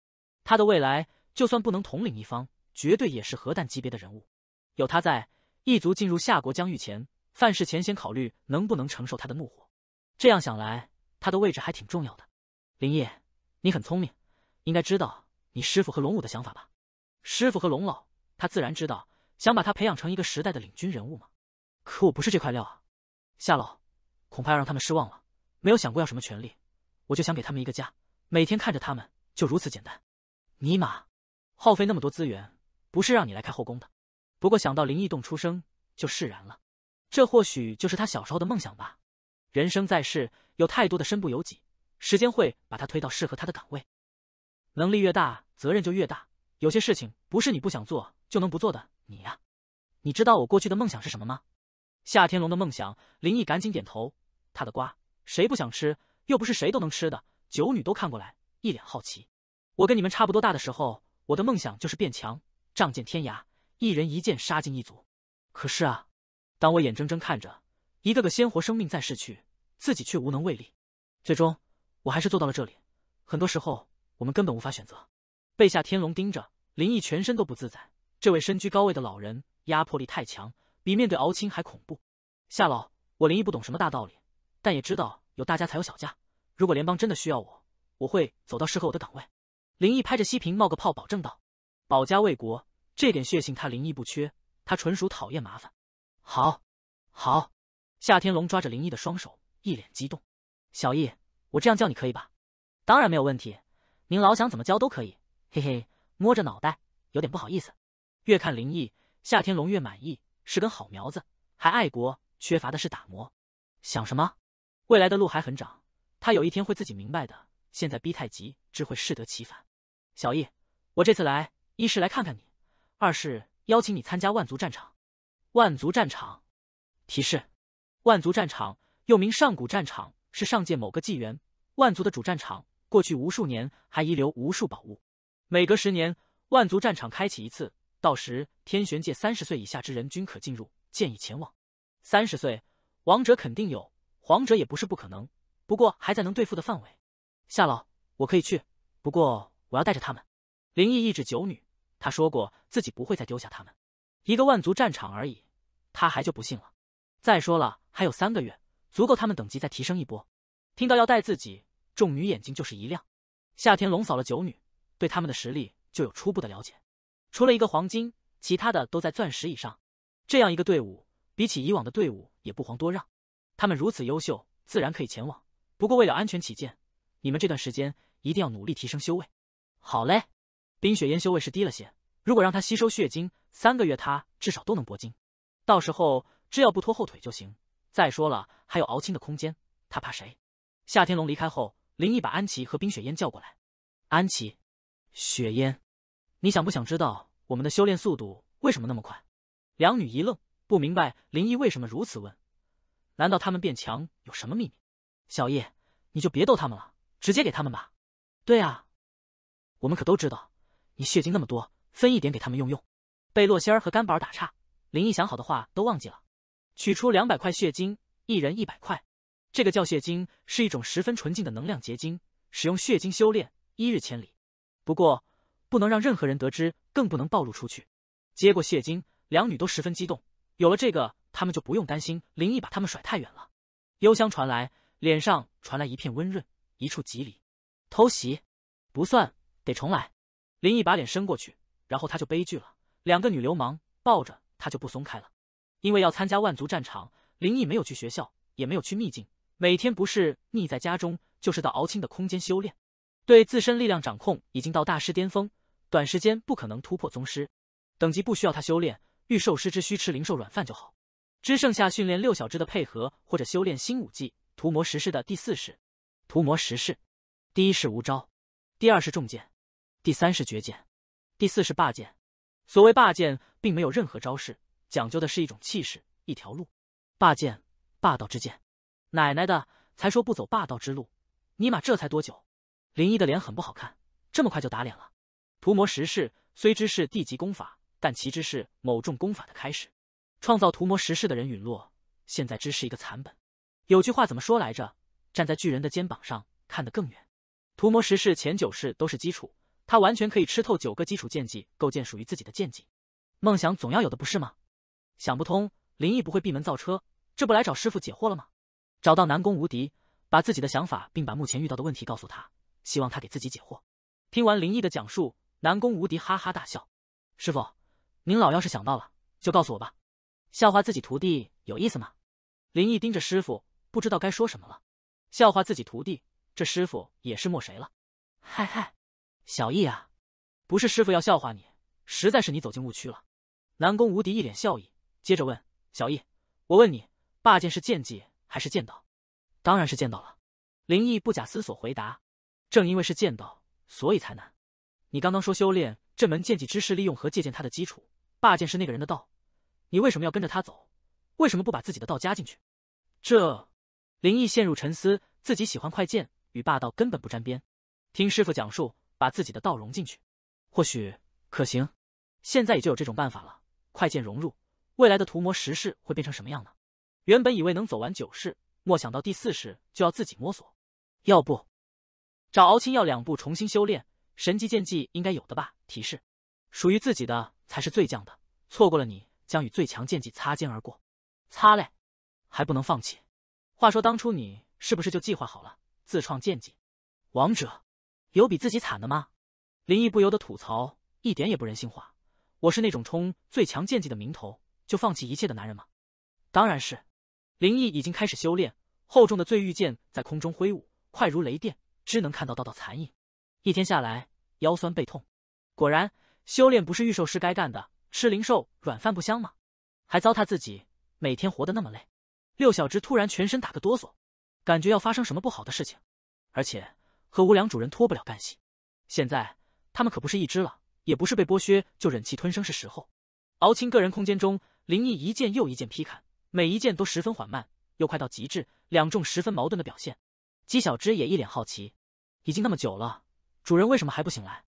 他的未来，就算不能统领一方。绝对也是核弹级别的人物，有他在，异族进入夏国疆域前，范事前先考虑能不能承受他的怒火。这样想来，他的位置还挺重要的。林毅，你很聪明，应该知道你师傅和龙武的想法吧？师傅和龙老，他自然知道，想把他培养成一个时代的领军人物嘛。可我不是这块料啊。夏老，恐怕要让他们失望了。没有想过要什么权利，我就想给他们一个家，每天看着他们就如此简单。尼玛，耗费那么多资源。不是让你来开后宫的，不过想到林异洞出生就释然了，这或许就是他小时候的梦想吧。人生在世，有太多的身不由己，时间会把他推到适合他的岗位。能力越大，责任就越大。有些事情不是你不想做就能不做的。你呀，你知道我过去的梦想是什么吗？夏天龙的梦想，林逸赶紧点头。他的瓜谁不想吃？又不是谁都能吃的。九女都看过来，一脸好奇。我跟你们差不多大的时候，我的梦想就是变强。仗剑天涯，一人一剑杀尽一族。可是啊，当我眼睁睁看着一个个鲜活生命在逝去，自己却无能为力，最终我还是做到了这里。很多时候，我们根本无法选择。被夏天龙盯着，林毅全身都不自在。这位身居高位的老人，压迫力太强，比面对敖青还恐怖。夏老，我林毅不懂什么大道理，但也知道有大家才有小家。如果联邦真的需要我，我会走到适合我的岗位。林毅拍着西屏冒个泡，保证道。保家卫国，这点血性他林毅不缺，他纯属讨厌麻烦。好，好，夏天龙抓着林毅的双手，一脸激动。小毅，我这样叫你可以吧？当然没有问题，您老想怎么教都可以。嘿嘿，摸着脑袋，有点不好意思。越看林毅，夏天龙越满意，是根好苗子，还爱国，缺乏的是打磨。想什么？未来的路还很长，他有一天会自己明白的。现在逼太急，只会适得其反。小易，我这次来。一是来看看你，二是邀请你参加万族战场。万族战场，提示：万族战场又名上古战场，是上界某个纪元万族的主战场。过去无数年还遗留无数宝物。每隔十年，万族战场开启一次，到时天玄界三十岁以下之人均可进入，建议前往。三十岁，王者肯定有，皇者也不是不可能，不过还在能对付的范围。夏老，我可以去，不过我要带着他们。林毅抑制九女，他说过自己不会再丢下他们，一个万族战场而已，他还就不信了。再说了，还有三个月，足够他们等级再提升一波。听到要带自己，众女眼睛就是一亮。夏天龙扫了九女，对他们的实力就有初步的了解，除了一个黄金，其他的都在钻石以上。这样一个队伍，比起以往的队伍也不遑多让。他们如此优秀，自然可以前往。不过为了安全起见，你们这段时间一定要努力提升修为。好嘞。冰雪烟修为是低了些，如果让他吸收血精三个月，他至少都能铂金。到时候只要不拖后腿就行。再说了，还有熬青的空间，他怕谁？夏天龙离开后，林毅把安琪和冰雪烟叫过来。安琪，雪烟，你想不想知道我们的修炼速度为什么那么快？两女一愣，不明白林毅为什么如此问。难道他们变强有什么秘密？小叶，你就别逗他们了，直接给他们吧。对啊，我们可都知道。你血晶那么多，分一点给他们用用。被洛仙儿和甘宝儿打岔，林毅想好的话都忘记了。取出两百块血晶，一人一百块。这个叫血晶，是一种十分纯净的能量结晶。使用血晶修炼，一日千里。不过，不能让任何人得知，更不能暴露出去。接过血晶，两女都十分激动。有了这个，她们就不用担心林毅把他们甩太远了。幽香传来，脸上传来一片温润，一触即离。偷袭，不算，得重来。林毅把脸伸过去，然后他就悲剧了。两个女流氓抱着他就不松开了。因为要参加万族战场，林毅没有去学校，也没有去秘境，每天不是腻在家中，就是到敖青的空间修炼。对自身力量掌控已经到大师巅峰，短时间不可能突破宗师等级，不需要他修炼。御兽师只需吃灵兽软饭就好，只剩下训练六小只的配合，或者修炼新武技屠魔十式。的第四式，屠魔十式，第一式无招，第二式重剑。第三是绝剑，第四是霸剑。所谓霸剑，并没有任何招式，讲究的是一种气势。一条路，霸剑，霸道之剑。奶奶的，才说不走霸道之路，尼玛这才多久？林一的脸很不好看，这么快就打脸了。屠魔十式虽知是地级功法，但其知是某种功法的开始。创造屠魔十式的人陨落，现在只是一个残本。有句话怎么说来着？站在巨人的肩膀上，看得更远。屠魔十式前九式都是基础。他完全可以吃透九个基础剑技，构建属于自己的剑技。梦想总要有的，不是吗？想不通，林毅不会闭门造车，这不来找师傅解惑了吗？找到南宫无敌，把自己的想法，并把目前遇到的问题告诉他，希望他给自己解惑。听完林毅的讲述，南宫无敌哈哈大笑：“师傅，您老要是想到了，就告诉我吧。笑话自己徒弟有意思吗？”林毅盯着师傅，不知道该说什么了。笑话自己徒弟，这师傅也是没谁了。嗨嗨。小易啊，不是师傅要笑话你，实在是你走进误区了。南宫无敌一脸笑意，接着问小易：“我问你，霸剑是剑技还是剑道？当然是剑道了。”林毅不假思索回答：“正因为是剑道，所以才难。你刚刚说修炼这门剑技知识，利用和借鉴他的基础，霸剑是那个人的道，你为什么要跟着他走？为什么不把自己的道加进去？”这，林毅陷入沉思，自己喜欢快剑，与霸道根本不沾边。听师傅讲述。把自己的道融进去，或许可行。现在也就有这种办法了。快剑融入，未来的屠魔十世会变成什么样呢？原本以为能走完九世，莫想到第四世就要自己摸索。要不找敖青要两步重新修炼神级剑技，应该有的吧？提示：属于自己的才是最强的，错过了你将与最强剑技擦肩而过。擦嘞，还不能放弃。话说当初你是不是就计划好了自创剑技？王者。有比自己惨的吗？林毅不由得吐槽，一点也不人性化。我是那种冲最强剑技的名头就放弃一切的男人吗？当然是。林毅已经开始修炼，厚重的醉玉剑在空中挥舞，快如雷电，只能看到道道残影。一天下来，腰酸背痛。果然，修炼不是御兽师该干的，吃灵兽软饭不香吗？还糟蹋自己，每天活得那么累。六小只突然全身打个哆嗦，感觉要发生什么不好的事情，而且。和无良主人脱不了干系，现在他们可不是一只了，也不是被剥削就忍气吞声。是时候。敖青个人空间中，林毅一剑又一剑劈砍，每一件都十分缓慢，又快到极致，两重十分矛盾的表现。姬小芝也一脸好奇，已经那么久了，主人为什么还不醒来？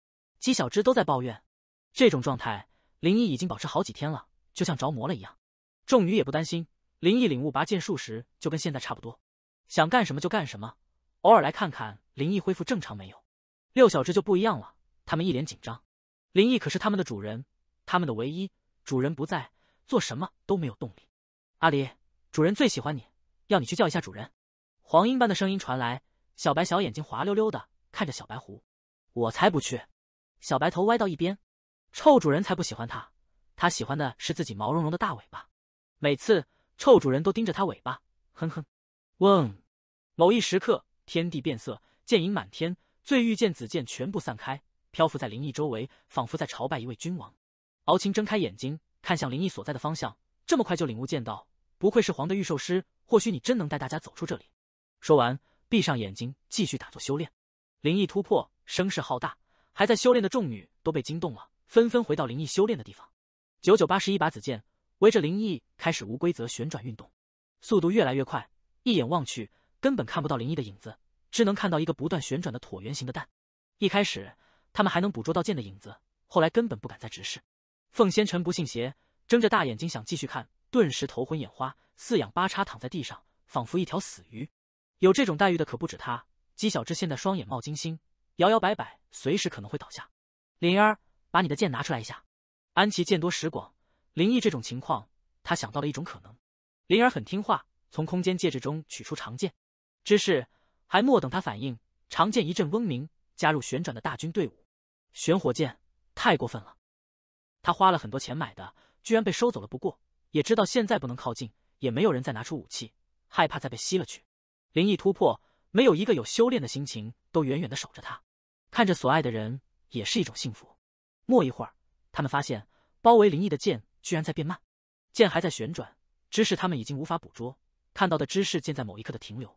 姬小芝都在抱怨，这种状态林毅已经保持好几天了，就像着魔了一样。众女也不担心，林毅领悟拔剑术时就跟现在差不多，想干什么就干什么，偶尔来看看。林毅恢复正常没有？六小只就不一样了，他们一脸紧张。林毅可是他们的主人，他们的唯一主人不在，做什么都没有动力。阿狸，主人最喜欢你，要你去叫一下主人。黄莺般的声音传来，小白小眼睛滑溜溜的看着小白狐，我才不去。小白头歪到一边，臭主人才不喜欢他，他喜欢的是自己毛茸茸的大尾巴。每次臭主人都盯着他尾巴，哼哼。嗡，某一时刻，天地变色。剑影满天，醉玉剑子剑全部散开，漂浮在灵异周围，仿佛在朝拜一位君王。敖青睁开眼睛，看向灵异所在的方向，这么快就领悟剑道，不愧是黄的御兽师，或许你真能带大家走出这里。说完，闭上眼睛继续打坐修炼。灵异突破，声势浩大，还在修炼的众女都被惊动了，纷纷回到灵异修炼的地方。九九八十一把子剑围着灵异开始无规则旋转运动，速度越来越快，一眼望去根本看不到灵异的影子。只能看到一个不断旋转的椭圆形的蛋，一开始他们还能捕捉到剑的影子，后来根本不敢再直视。凤仙尘不信邪，睁着大眼睛想继续看，顿时头昏眼花，四仰八叉躺在地上，仿佛一条死鱼。有这种待遇的可不止他。姬小知现在双眼冒金星，摇摇摆摆，随时可能会倒下。灵儿，把你的剑拿出来一下。安琪见多识广，灵异这种情况，他想到了一种可能。灵儿很听话，从空间戒指中取出长剑。只是。还莫等他反应，长剑一阵嗡鸣，加入旋转的大军队伍。玄火剑太过分了，他花了很多钱买的，居然被收走了。不过也知道现在不能靠近，也没有人再拿出武器，害怕再被吸了去。灵异突破，没有一个有修炼的心情，都远远的守着他，看着所爱的人，也是一种幸福。莫一会儿，他们发现包围灵异的剑居然在变慢，剑还在旋转，只是他们已经无法捕捉看到的知识剑在某一刻的停留。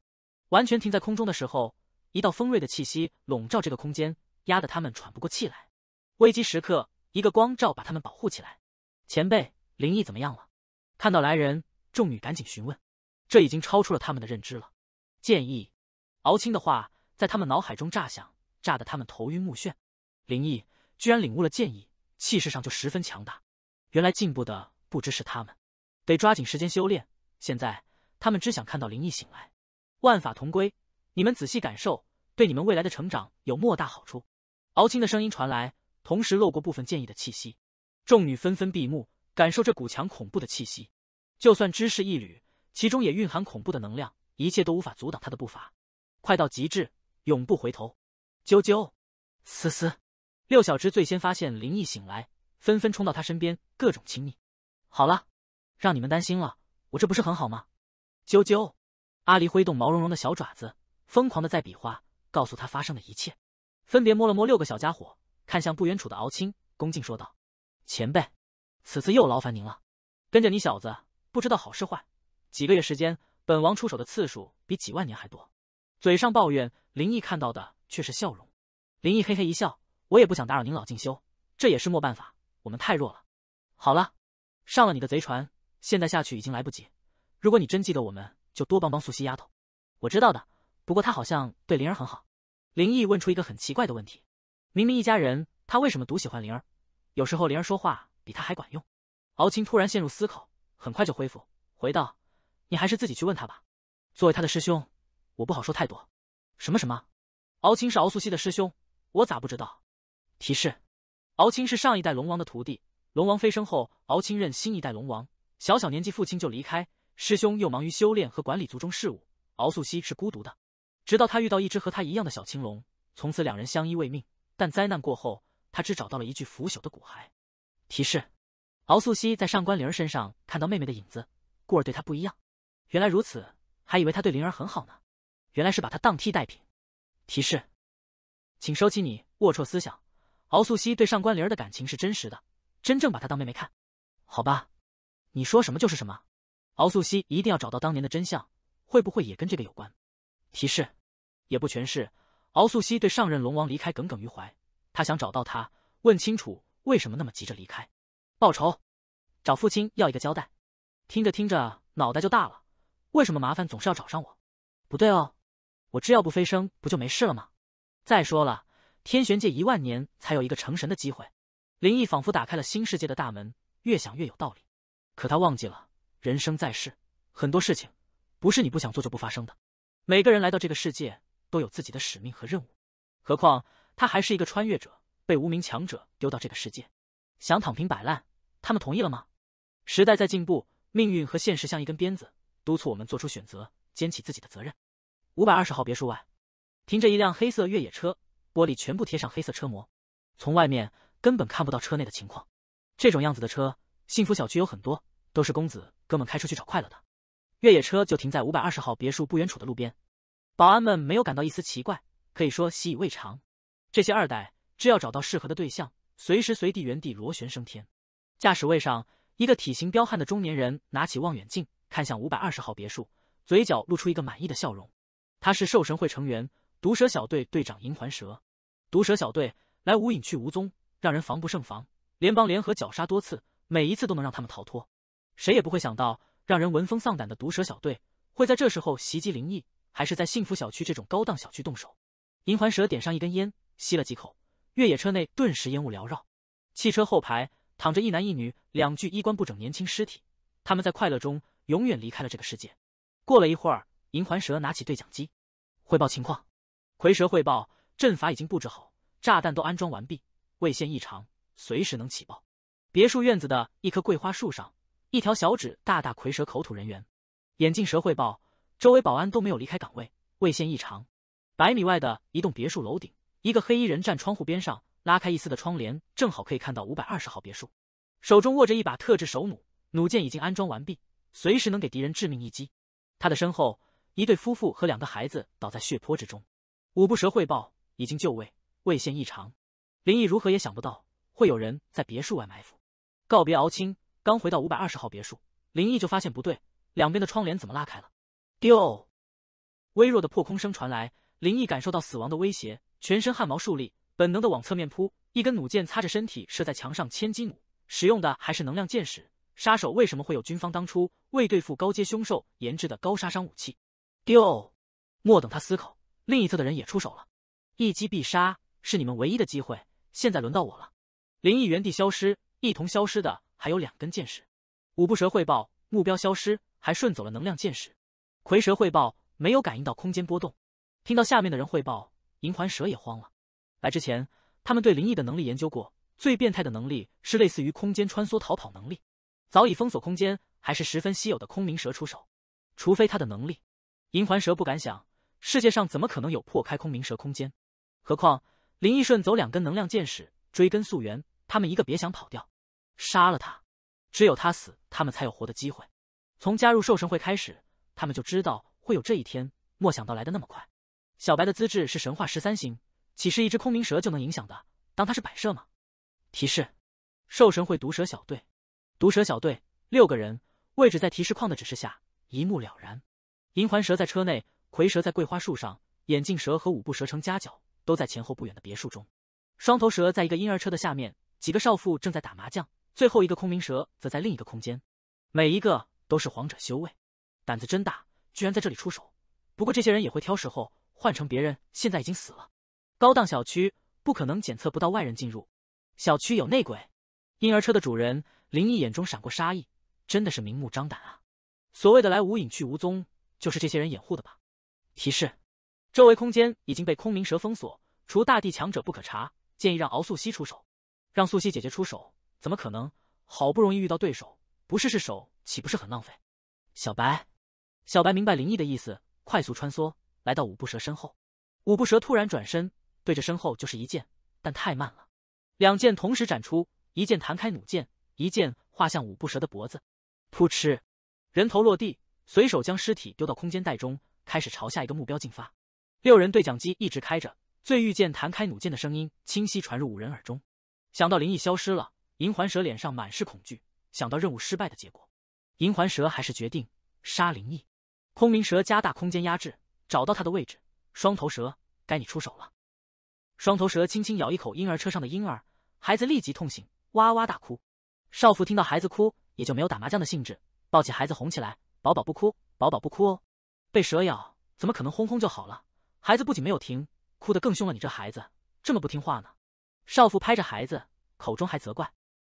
完全停在空中的时候，一道锋锐的气息笼罩这个空间，压得他们喘不过气来。危机时刻，一个光照把他们保护起来。前辈，林毅怎么样了？看到来人，众女赶紧询问。这已经超出了他们的认知了。剑意，敖青的话在他们脑海中炸响，炸得他们头晕目眩。林毅居然领悟了剑意，气势上就十分强大。原来进步的不只是他们，得抓紧时间修炼。现在他们只想看到林毅醒来。万法同归，你们仔细感受，对你们未来的成长有莫大好处。敖青的声音传来，同时漏过部分剑意的气息。众女纷纷闭目，感受这股强恐怖的气息。就算知识一缕，其中也蕴含恐怖的能量，一切都无法阻挡他的步伐，快到极致，永不回头。啾啾，思思，六小只最先发现林毅醒来，纷纷冲到他身边，各种亲密。好了，让你们担心了，我这不是很好吗？啾啾。阿离挥动毛茸茸的小爪子，疯狂的在比划，告诉他发生的一切。分别摸了摸六个小家伙，看向不远处的敖青，恭敬说道：“前辈，此次又劳烦您了。跟着你小子，不知道好是坏。几个月时间，本王出手的次数比几万年还多。”嘴上抱怨，林毅看到的却是笑容。林毅嘿嘿一笑：“我也不想打扰您老进修，这也是莫办法，我们太弱了。好了，上了你的贼船，现在下去已经来不及。如果你真记得我们。”就多帮帮素汐丫头，我知道的。不过他好像对灵儿很好。林毅问出一个很奇怪的问题：明明一家人，他为什么独喜欢灵儿？有时候灵儿说话比他还管用。敖青突然陷入思考，很快就恢复，回道：“你还是自己去问他吧。作为他的师兄，我不好说太多。”什么什么？敖青是敖素汐的师兄，我咋不知道？提示：敖青是上一代龙王的徒弟，龙王飞升后，敖青任新一代龙王。小小年纪，父亲就离开。师兄又忙于修炼和管理族中事务，敖素汐是孤独的。直到他遇到一只和他一样的小青龙，从此两人相依为命。但灾难过后，他只找到了一具腐朽的骨骸。提示：敖素汐在上官灵儿身上看到妹妹的影子，故而对她不一样。原来如此，还以为他对灵儿很好呢。原来是把她当替代品。提示，请收起你龌龊思想。敖素汐对上官灵儿的感情是真实的，真正把她当妹妹看。好吧，你说什么就是什么。敖素汐一定要找到当年的真相，会不会也跟这个有关？提示，也不全是。敖素汐对上任龙王离开耿耿于怀，他想找到他，问清楚为什么那么急着离开，报仇，找父亲要一个交代。听着听着，脑袋就大了。为什么麻烦总是要找上我？不对哦，我只要不飞升，不就没事了吗？再说了，天玄界一万年才有一个成神的机会。林毅仿佛打开了新世界的大门，越想越有道理。可他忘记了。人生在世，很多事情不是你不想做就不发生的。每个人来到这个世界都有自己的使命和任务，何况他还是一个穿越者，被无名强者丢到这个世界，想躺平摆烂，他们同意了吗？时代在进步，命运和现实像一根鞭子，督促我们做出选择，肩起自己的责任。五百二十号别墅外，停着一辆黑色越野车，玻璃全部贴上黑色车膜，从外面根本看不到车内的情况。这种样子的车，幸福小区有很多，都是公子。哥们开出去找快乐的越野车就停在五百二十号别墅不远处的路边，保安们没有感到一丝奇怪，可以说习以为常。这些二代只要找到适合的对象，随时随地原地螺旋升天。驾驶位上，一个体型彪悍的中年人拿起望远镜看向五百二十号别墅，嘴角露出一个满意的笑容。他是兽神会成员，毒蛇小队队长银环蛇。毒蛇小队来无影去无踪，让人防不胜防。联邦联合绞杀多次，每一次都能让他们逃脱。谁也不会想到，让人闻风丧胆的毒蛇小队会在这时候袭击灵异，还是在幸福小区这种高档小区动手。银环蛇点上一根烟，吸了几口，越野车内顿时烟雾缭绕。汽车后排躺着一男一女两具衣冠不整年轻尸体，他们在快乐中永远离开了这个世界。过了一会儿，银环蛇拿起对讲机，汇报情况。蝰蛇汇报：阵法已经布置好，炸弹都安装完毕，未现异常，随时能起爆。别墅院子的一棵桂花树上。一条小指，大大蝰蛇口吐人员。眼镜蛇汇报，周围保安都没有离开岗位，未现异常。百米外的一栋别墅楼顶，一个黑衣人站窗户边上，拉开一丝的窗帘，正好可以看到五百二十号别墅。手中握着一把特制手弩，弩箭已经安装完毕，随时能给敌人致命一击。他的身后，一对夫妇和两个孩子倒在血泊之中。五步蛇汇报，已经就位，未现异常。林毅如何也想不到，会有人在别墅外埋伏。告别敖青。刚回到五百二十号别墅，林毅就发现不对，两边的窗帘怎么拉开了？丢，微弱的破空声传来，林毅感受到死亡的威胁，全身汗毛竖立，本能的往侧面扑。一根弩箭擦着身体射在墙上，千斤弩使用的还是能量箭矢。杀手为什么会有军方当初为对付高阶凶兽研制的高杀伤武器？丢，莫等他思考，另一侧的人也出手了，一击必杀是你们唯一的机会。现在轮到我了，林毅原地消失，一同消失的。还有两根剑矢，五步蛇汇报目标消失，还顺走了能量剑矢。蝰蛇汇报没有感应到空间波动。听到下面的人汇报，银环蛇也慌了。来之前，他们对林毅的能力研究过，最变态的能力是类似于空间穿梭逃跑能力。早已封锁空间，还是十分稀有的空明蛇出手，除非他的能力。银环蛇不敢想，世界上怎么可能有破开空明蛇空间？何况林毅顺走两根能量剑矢，追根溯源，他们一个别想跑掉。杀了他，只有他死，他们才有活的机会。从加入兽神会开始，他们就知道会有这一天，莫想到来的那么快。小白的资质是神话十三星，岂是一只空明蛇就能影响的？当他是摆设吗？提示：兽神会毒蛇小队，毒蛇小队六个人，位置在提示框的指示下，一目了然。银环蛇在车内，蝰蛇在桂花树上，眼镜蛇和五步蛇成夹角，都在前后不远的别墅中。双头蛇在一个婴儿车的下面，几个少妇正在打麻将。最后一个空明蛇则在另一个空间，每一个都是皇者修为，胆子真大，居然在这里出手。不过这些人也会挑时候，换成别人现在已经死了。高档小区不可能检测不到外人进入，小区有内鬼。婴儿车的主人林毅眼中闪过杀意，真的是明目张胆啊！所谓的来无影去无踪，就是这些人掩护的吧？提示：周围空间已经被空明蛇封锁，除大地强者不可查，建议让敖素汐出手，让素汐姐姐出手。怎么可能？好不容易遇到对手，不试试手岂不是很浪费？小白，小白明白林毅的意思，快速穿梭来到五步蛇身后。五步蛇突然转身，对着身后就是一剑，但太慢了，两剑同时斩出，一剑弹开弩箭，一剑划向五步蛇的脖子。扑哧，人头落地，随手将尸体丢到空间袋中，开始朝下一个目标进发。六人对讲机一直开着，醉玉剑弹开弩箭的声音清晰传入五人耳中。想到林毅消失了。银环蛇脸上满是恐惧，想到任务失败的结果，银环蛇还是决定杀灵异。空明蛇加大空间压制，找到他的位置。双头蛇，该你出手了。双头蛇轻轻咬一口婴儿车上的婴儿，孩子立即痛醒，哇哇大哭。少妇听到孩子哭，也就没有打麻将的兴致，抱起孩子哄起来：“宝宝不哭，宝宝不哭哦。”被蛇咬怎么可能哄哄就好了？孩子不仅没有停，哭得更凶了。你这孩子这么不听话呢？少妇拍着孩子，口中还责怪。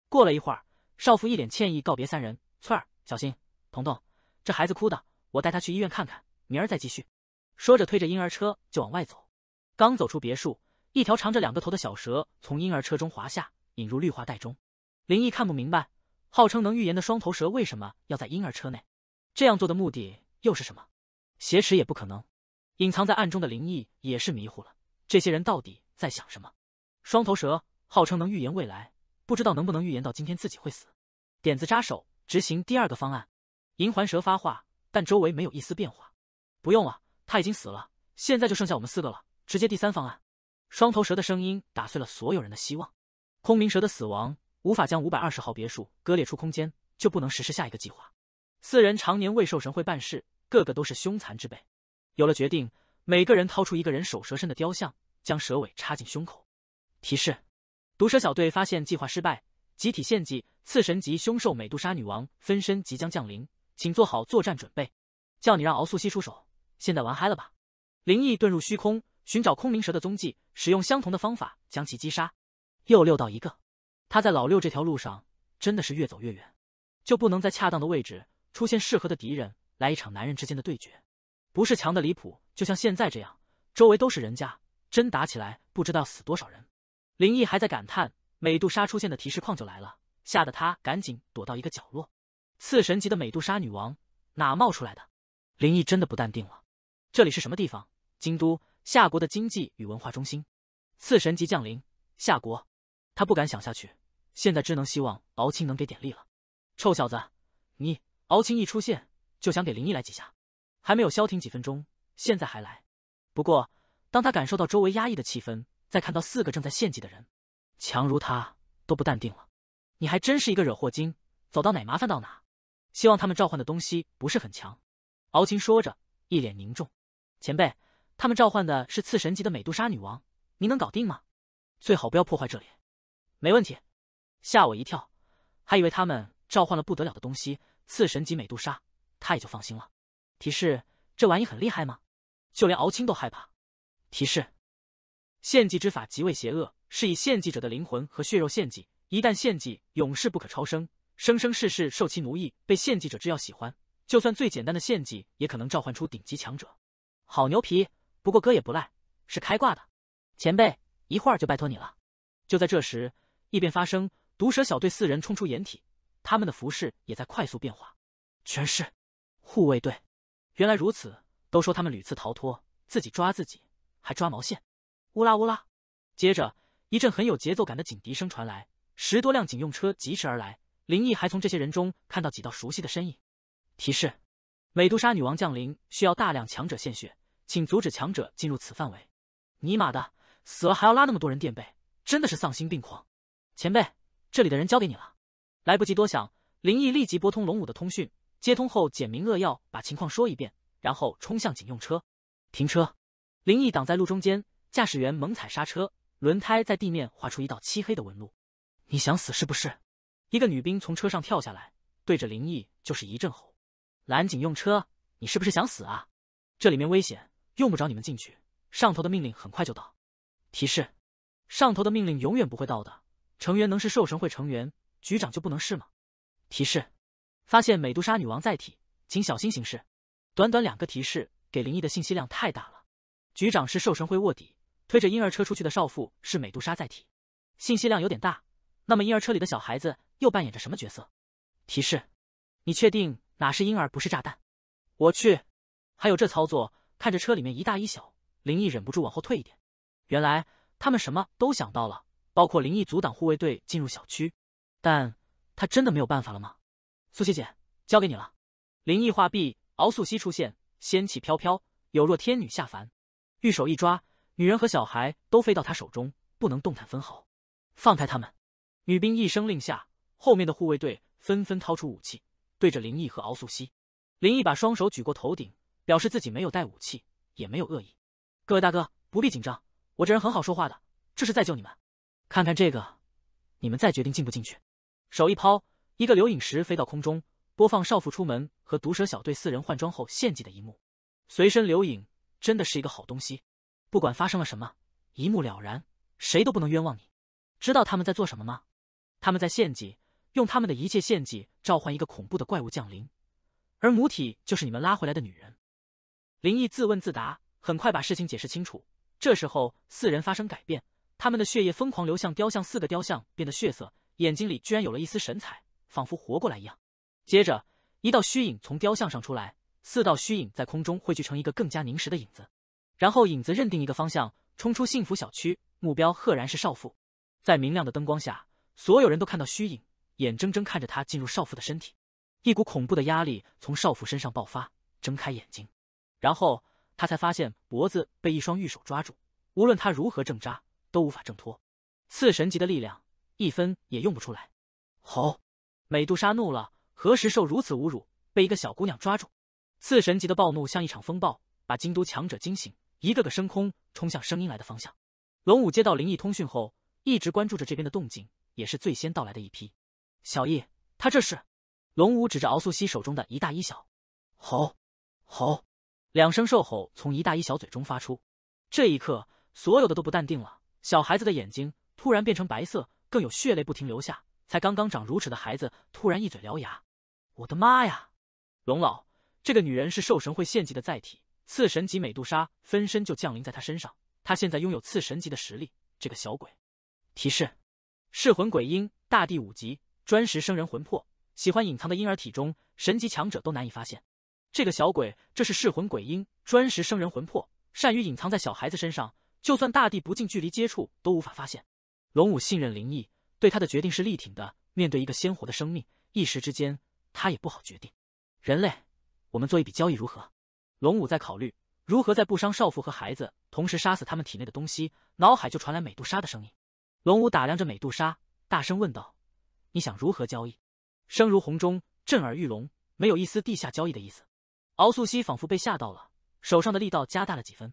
过了一会儿，少妇一脸歉意告别三人。翠儿，小心！彤彤，这孩子哭的，我带他去医院看看，明儿再继续。说着，推着婴儿车就往外走。刚走出别墅，一条长着两个头的小蛇从婴儿车中滑下，引入绿化带中。林毅看不明白，号称能预言的双头蛇为什么要在婴儿车内？这样做的目的又是什么？挟持也不可能。隐藏在暗中的林毅也是迷糊了，这些人到底在想什么？双头蛇，号称能预言未来。不知道能不能预言到今天自己会死，点子扎手，执行第二个方案。银环蛇发话，但周围没有一丝变化。不用了，他已经死了，现在就剩下我们四个了，直接第三方案。双头蛇的声音打碎了所有人的希望。空明蛇的死亡无法将五百二十号别墅割裂出空间，就不能实施下一个计划。四人常年为兽神会办事，个个都是凶残之辈。有了决定，每个人掏出一个人手蛇身的雕像，将蛇尾插进胸口。提示。毒蛇小队发现计划失败，集体献祭。次神级凶兽美杜莎女王分身即将降临，请做好作战准备。叫你让敖素汐出手，现在玩嗨了吧？灵异遁入虚空，寻找空明蛇的踪迹，使用相同的方法将其击杀。又六到一个，他在老六这条路上真的是越走越远。就不能在恰当的位置出现适合的敌人，来一场男人之间的对决？不是强的离谱，就像现在这样，周围都是人家，真打起来不知道死多少人。林毅还在感叹，美杜莎出现的提示框就来了，吓得他赶紧躲到一个角落。次神级的美杜莎女王哪冒出来的？林毅真的不淡定了。这里是什么地方？京都夏国的经济与文化中心。次神级降临夏国，他不敢想下去，现在只能希望敖青能给点力了。臭小子，你敖青一出现就想给林毅来几下，还没有消停几分钟，现在还来。不过当他感受到周围压抑的气氛。再看到四个正在献祭的人，强如他都不淡定了。你还真是一个惹祸精，走到哪麻烦到哪。希望他们召唤的东西不是很强。敖青说着，一脸凝重。前辈，他们召唤的是次神级的美杜莎女王，您能搞定吗？最好不要破坏这里。没问题。吓我一跳，还以为他们召唤了不得了的东西，次神级美杜莎，他也就放心了。提示：这玩意很厉害吗？就连敖青都害怕。提示。献祭之法极为邪恶，是以献祭者的灵魂和血肉献祭。一旦献祭，永世不可超生，生生世世受其奴役。被献祭者只要喜欢，就算最简单的献祭也可能召唤出顶级强者。好牛皮！不过哥也不赖，是开挂的。前辈，一会儿就拜托你了。就在这时，异变发生，毒蛇小队四人冲出掩体，他们的服饰也在快速变化。全是护卫队。原来如此，都说他们屡次逃脱，自己抓自己，还抓毛线。乌拉乌拉，接着一阵很有节奏感的警笛声传来，十多辆警用车疾驰而来。林毅还从这些人中看到几道熟悉的身影。提示：美杜莎女王降临，需要大量强者献血，请阻止强者进入此范围。尼玛的，死了还要拉那么多人垫背，真的是丧心病狂！前辈，这里的人交给你了。来不及多想，林毅立即拨通龙武的通讯，接通后简明扼要把情况说一遍，然后冲向警用车。停车！林毅挡在路中间。驾驶员猛踩刹车，轮胎在地面画出一道漆黑的纹路。你想死是不是？一个女兵从车上跳下来，对着林毅就是一阵吼：“蓝警用车，你是不是想死啊？这里面危险，用不着你们进去。上头的命令很快就到。”提示：上头的命令永远不会到的。成员能是兽神会成员，局长就不能是吗？提示：发现美杜莎女王载体，请小心行事。短短两个提示给林毅的信息量太大了。局长是兽神会卧底。推着婴儿车出去的少妇是美杜莎载体，信息量有点大。那么婴儿车里的小孩子又扮演着什么角色？提示：你确定哪是婴儿不是炸弹？我去！还有这操作，看着车里面一大一小，林毅忍不住往后退一点。原来他们什么都想到了，包括林毅阻挡护卫队进入小区。但他真的没有办法了吗？苏西姐，交给你了。林毅画壁，敖素汐出现，仙气飘飘，有若天女下凡，玉手一抓。女人和小孩都飞到他手中，不能动弹分毫。放开他们！女兵一声令下，后面的护卫队纷纷掏出武器，对着林毅和敖素汐。林毅把双手举过头顶，表示自己没有带武器，也没有恶意。各位大哥，不必紧张，我这人很好说话的，这是在救你们。看看这个，你们再决定进不进去。手一抛，一个留影石飞到空中，播放少妇出门和毒蛇小队四人换装后献祭的一幕。随身留影真的是一个好东西。不管发生了什么，一目了然，谁都不能冤枉你。知道他们在做什么吗？他们在献祭，用他们的一切献祭召唤一个恐怖的怪物降临，而母体就是你们拉回来的女人。林毅自问自答，很快把事情解释清楚。这时候，四人发生改变，他们的血液疯狂流向雕像，四个雕像变得血色，眼睛里居然有了一丝神采，仿佛活过来一样。接着，一道虚影从雕像上出来，四道虚影在空中汇聚成一个更加凝实的影子。然后影子认定一个方向，冲出幸福小区，目标赫然是少妇。在明亮的灯光下，所有人都看到虚影，眼睁睁看着他进入少妇的身体。一股恐怖的压力从少妇身上爆发，睁开眼睛，然后他才发现脖子被一双玉手抓住，无论他如何挣扎都无法挣脱。次神级的力量一分也用不出来。好，美杜莎怒了，何时受如此侮辱？被一个小姑娘抓住，次神级的暴怒像一场风暴，把京都强者惊醒。一个个升空，冲向声音来的方向。龙武接到灵异通讯后，一直关注着这边的动静，也是最先到来的一批。小易，他这是？龙武指着敖素汐手中的一大一小，吼，吼！两声兽吼从一大一小嘴中发出。这一刻，所有的都不淡定了。小孩子的眼睛突然变成白色，更有血泪不停流下。才刚刚长如齿的孩子，突然一嘴獠牙。我的妈呀！龙老，这个女人是兽神会献祭的载体。次神级美杜莎分身就降临在他身上，他现在拥有次神级的实力。这个小鬼，提示：噬魂鬼婴，大地五级，专食生人魂魄，喜欢隐藏的婴儿体中，神级强者都难以发现。这个小鬼，这是噬魂鬼婴，专食生人魂魄，善于隐藏在小孩子身上，就算大地不近距离接触都无法发现。龙武信任林毅，对他的决定是力挺的。面对一个鲜活的生命，一时之间他也不好决定。人类，我们做一笔交易如何？龙武在考虑如何在不伤少妇和孩子同时杀死他们体内的东西，脑海就传来美杜莎的声音。龙武打量着美杜莎，大声问道：“你想如何交易？”声如洪钟，震耳欲聋，没有一丝地下交易的意思。敖素汐仿佛被吓到了，手上的力道加大了几分。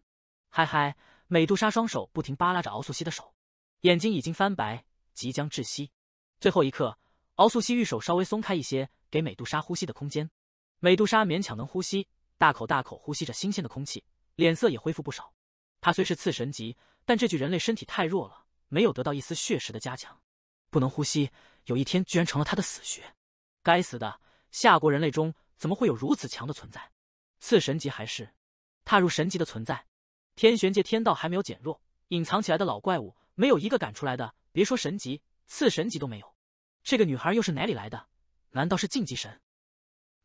嗨嗨！美杜莎双手不停扒拉着敖素汐的手，眼睛已经翻白，即将窒息。最后一刻，敖素汐玉手稍微松开一些，给美杜莎呼吸的空间。美杜莎勉强能呼吸。大口大口呼吸着新鲜的空气，脸色也恢复不少。他虽是次神级，但这具人类身体太弱了，没有得到一丝血石的加强，不能呼吸。有一天居然成了他的死穴。该死的，夏国人类中怎么会有如此强的存在？次神级还是踏入神级的存在？天玄界天道还没有减弱，隐藏起来的老怪物没有一个敢出来的，别说神级，次神级都没有。这个女孩又是哪里来的？难道是禁忌神？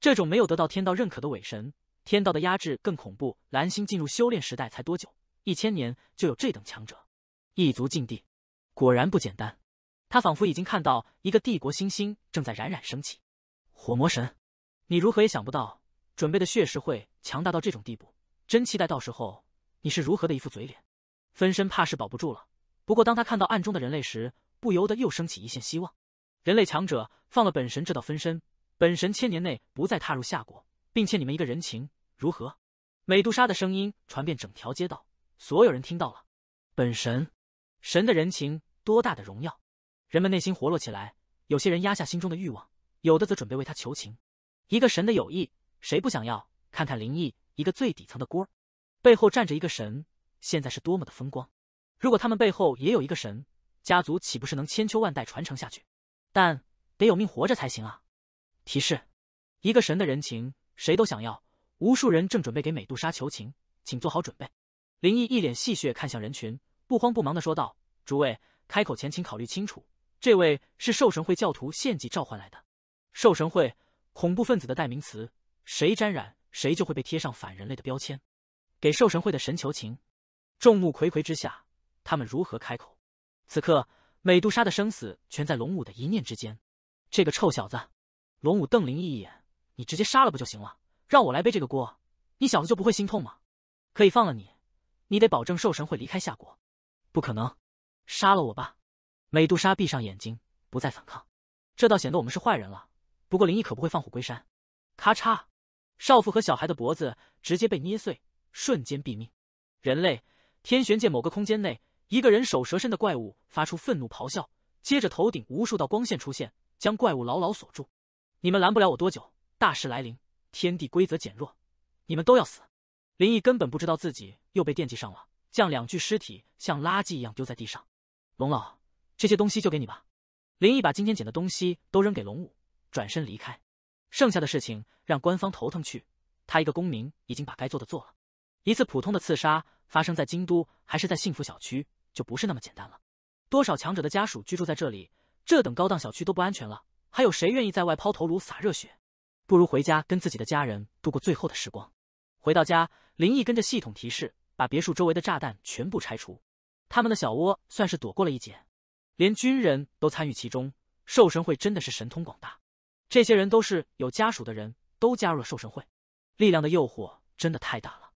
这种没有得到天道认可的伪神？天道的压制更恐怖。蓝星进入修炼时代才多久？一千年就有这等强者，异族禁地果然不简单。他仿佛已经看到一个帝国星星正在冉冉升起。火魔神，你如何也想不到，准备的血石会强大到这种地步。真期待到时候你是如何的一副嘴脸。分身怕是保不住了。不过当他看到暗中的人类时，不由得又升起一线希望。人类强者，放了本神这道分身，本神千年内不再踏入夏国，并欠你们一个人情。如何？美杜莎的声音传遍整条街道，所有人听到了。本神，神的人情，多大的荣耀！人们内心活络起来，有些人压下心中的欲望，有的则准备为他求情。一个神的友谊，谁不想要？看看灵异，一个最底层的官，背后站着一个神，现在是多么的风光。如果他们背后也有一个神，家族岂不是能千秋万代传承下去？但得有命活着才行啊！提示：一个神的人情，谁都想要。无数人正准备给美杜莎求情，请做好准备。林毅一脸戏谑看向人群，不慌不忙的说道：“诸位开口前，请考虑清楚，这位是兽神会教徒献祭召唤来的。兽神会，恐怖分子的代名词，谁沾染谁就会被贴上反人类的标签。给兽神会的神求情，众目睽睽之下，他们如何开口？此刻，美杜莎的生死全在龙武的一念之间。这个臭小子，龙武瞪林毅一眼，你直接杀了不就行了？”让我来背这个锅，你小子就不会心痛吗？可以放了你，你得保证兽神会离开夏国。不可能，杀了我吧！美杜莎闭上眼睛，不再反抗。这倒显得我们是坏人了。不过林毅可不会放虎归山。咔嚓，少妇和小孩的脖子直接被捏碎，瞬间毙命。人类，天玄界某个空间内，一个人手蛇身的怪物发出愤怒咆哮，接着头顶无数道光线出现，将怪物牢牢锁住。你们拦不了我多久？大事来临。天地规则减弱，你们都要死。林毅根本不知道自己又被惦记上了，将两具尸体像垃圾一样丢在地上。龙老，这些东西就给你吧。林毅把今天捡的东西都扔给龙武，转身离开。剩下的事情让官方头疼去，他一个公民已经把该做的做了。一次普通的刺杀发生在京都，还是在幸福小区，就不是那么简单了。多少强者的家属居住在这里，这等高档小区都不安全了，还有谁愿意在外抛头颅洒热血？不如回家跟自己的家人度过最后的时光。回到家，林毅跟着系统提示，把别墅周围的炸弹全部拆除。他们的小窝算是躲过了一劫。连军人都参与其中，兽神会真的是神通广大。这些人都是有家属的人，都加入了兽神会。力量的诱惑真的太大了。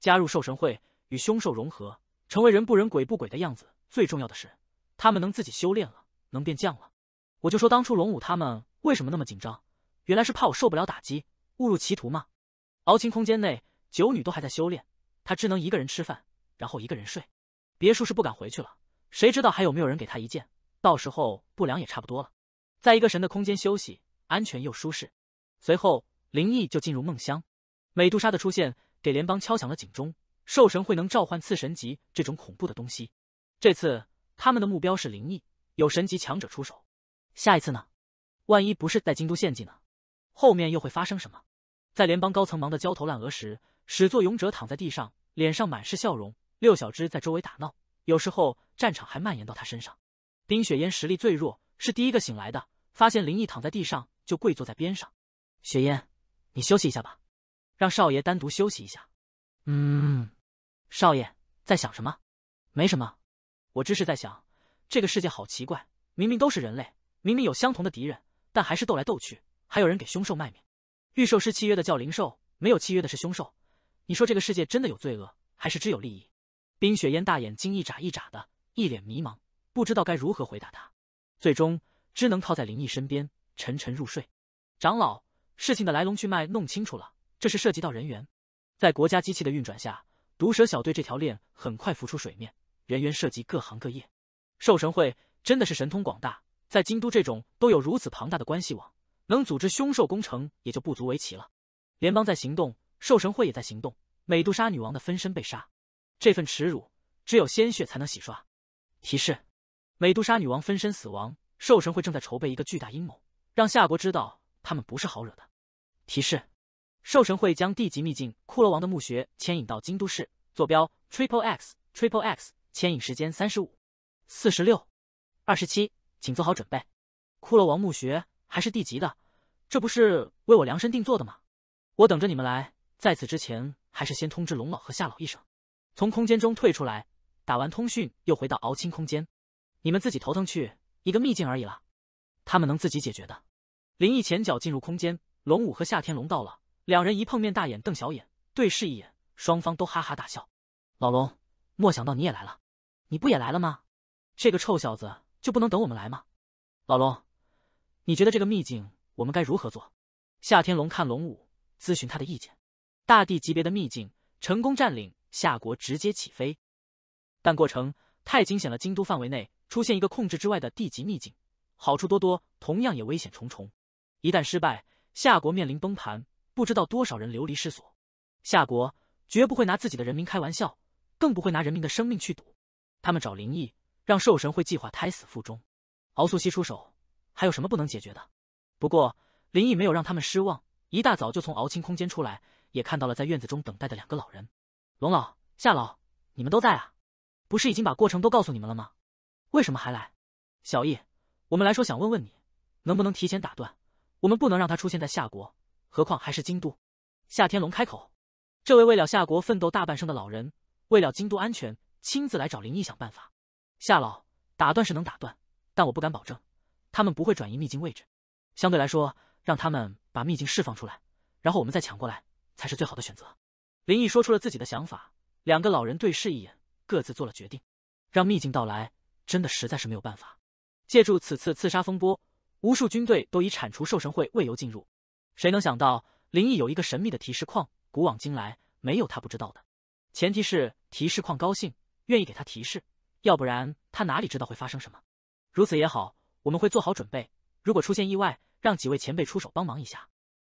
加入兽神会，与凶兽融合，成为人不人鬼不鬼的样子。最重要的是，他们能自己修炼了，能变强了。我就说当初龙武他们为什么那么紧张。原来是怕我受不了打击，误入歧途吗？敖青空间内，九女都还在修炼，她只能一个人吃饭，然后一个人睡。别说是不敢回去了，谁知道还有没有人给她一剑？到时候不良也差不多了。在一个神的空间休息，安全又舒适。随后，灵异就进入梦乡。美杜莎的出现，给联邦敲响了警钟。兽神会能召唤次神级这种恐怖的东西，这次他们的目标是灵异，有神级强者出手。下一次呢？万一不是在京都献祭呢？后面又会发生什么？在联邦高层忙得焦头烂额时，始作俑者躺在地上，脸上满是笑容。六小只在周围打闹，有时候战场还蔓延到他身上。冰雪烟实力最弱，是第一个醒来的，发现林毅躺在地上，就跪坐在边上。雪烟，你休息一下吧，让少爷单独休息一下。嗯，少爷在想什么？没什么，我只是在想这个世界好奇怪，明明都是人类，明明有相同的敌人，但还是斗来斗去。还有人给凶兽卖命，御兽师契约的叫灵兽，没有契约的是凶兽。你说这个世界真的有罪恶，还是只有利益？冰雪烟大眼睛一眨一眨的，一脸迷茫，不知道该如何回答他。最终只能靠在灵异身边沉沉入睡。长老，事情的来龙去脉弄清楚了，这是涉及到人员，在国家机器的运转下，毒蛇小队这条链很快浮出水面，人员涉及各行各业。兽神会真的是神通广大，在京都这种都有如此庞大的关系网。能组织凶兽攻城也就不足为奇了。联邦在行动，兽神会也在行动。美杜莎女王的分身被杀，这份耻辱只有鲜血才能洗刷。提示：美杜莎女王分身死亡，兽神会正在筹备一个巨大阴谋，让夏国知道他们不是好惹的。提示：兽神会将地级秘境骷髅王的墓穴牵引到京都市，坐标 triple x triple x，牵引时间三十五、四十六、二十七，请做好准备。骷髅王墓穴。还是地级的，这不是为我量身定做的吗？我等着你们来，在此之前，还是先通知龙老和夏老一声。从空间中退出来，打完通讯，又回到敖青空间。你们自己头疼去，一个秘境而已了，他们能自己解决的。林毅前脚进入空间，龙武和夏天龙到了，两人一碰面，大眼瞪小眼，对视一眼，双方都哈哈大笑。老龙，莫想到你也来了，你不也来了吗？这个臭小子就不能等我们来吗？老龙。你觉得这个秘境我们该如何做？夏天龙看龙武咨询他的意见。大地级别的秘境成功占领，夏国直接起飞。但过程太惊险了，京都范围内出现一个控制之外的地级秘境，好处多多，同样也危险重重。一旦失败，夏国面临崩盘，不知道多少人流离失所。夏国绝不会拿自己的人民开玩笑，更不会拿人民的生命去赌。他们找灵异，让兽神会计划胎死腹中。敖素汐出手。还有什么不能解决的？不过林毅没有让他们失望，一大早就从敖青空间出来，也看到了在院子中等待的两个老人，龙老、夏老，你们都在啊？不是已经把过程都告诉你们了吗？为什么还来？小易，我们来说，想问问你，能不能提前打断？我们不能让他出现在夏国，何况还是京都。夏天龙开口，这位为了夏国奋斗大半生的老人，为了京都安全，亲自来找林毅想办法。夏老，打断是能打断，但我不敢保证。他们不会转移秘境位置，相对来说，让他们把秘境释放出来，然后我们再抢过来，才是最好的选择。林毅说出了自己的想法，两个老人对视一眼，各自做了决定。让秘境到来，真的实在是没有办法。借助此次刺杀风波，无数军队都以铲除兽神会为由进入。谁能想到，林毅有一个神秘的提示框，古往今来没有他不知道的。前提是提示框高兴，愿意给他提示，要不然他哪里知道会发生什么。如此也好。我们会做好准备，如果出现意外，让几位前辈出手帮忙一下。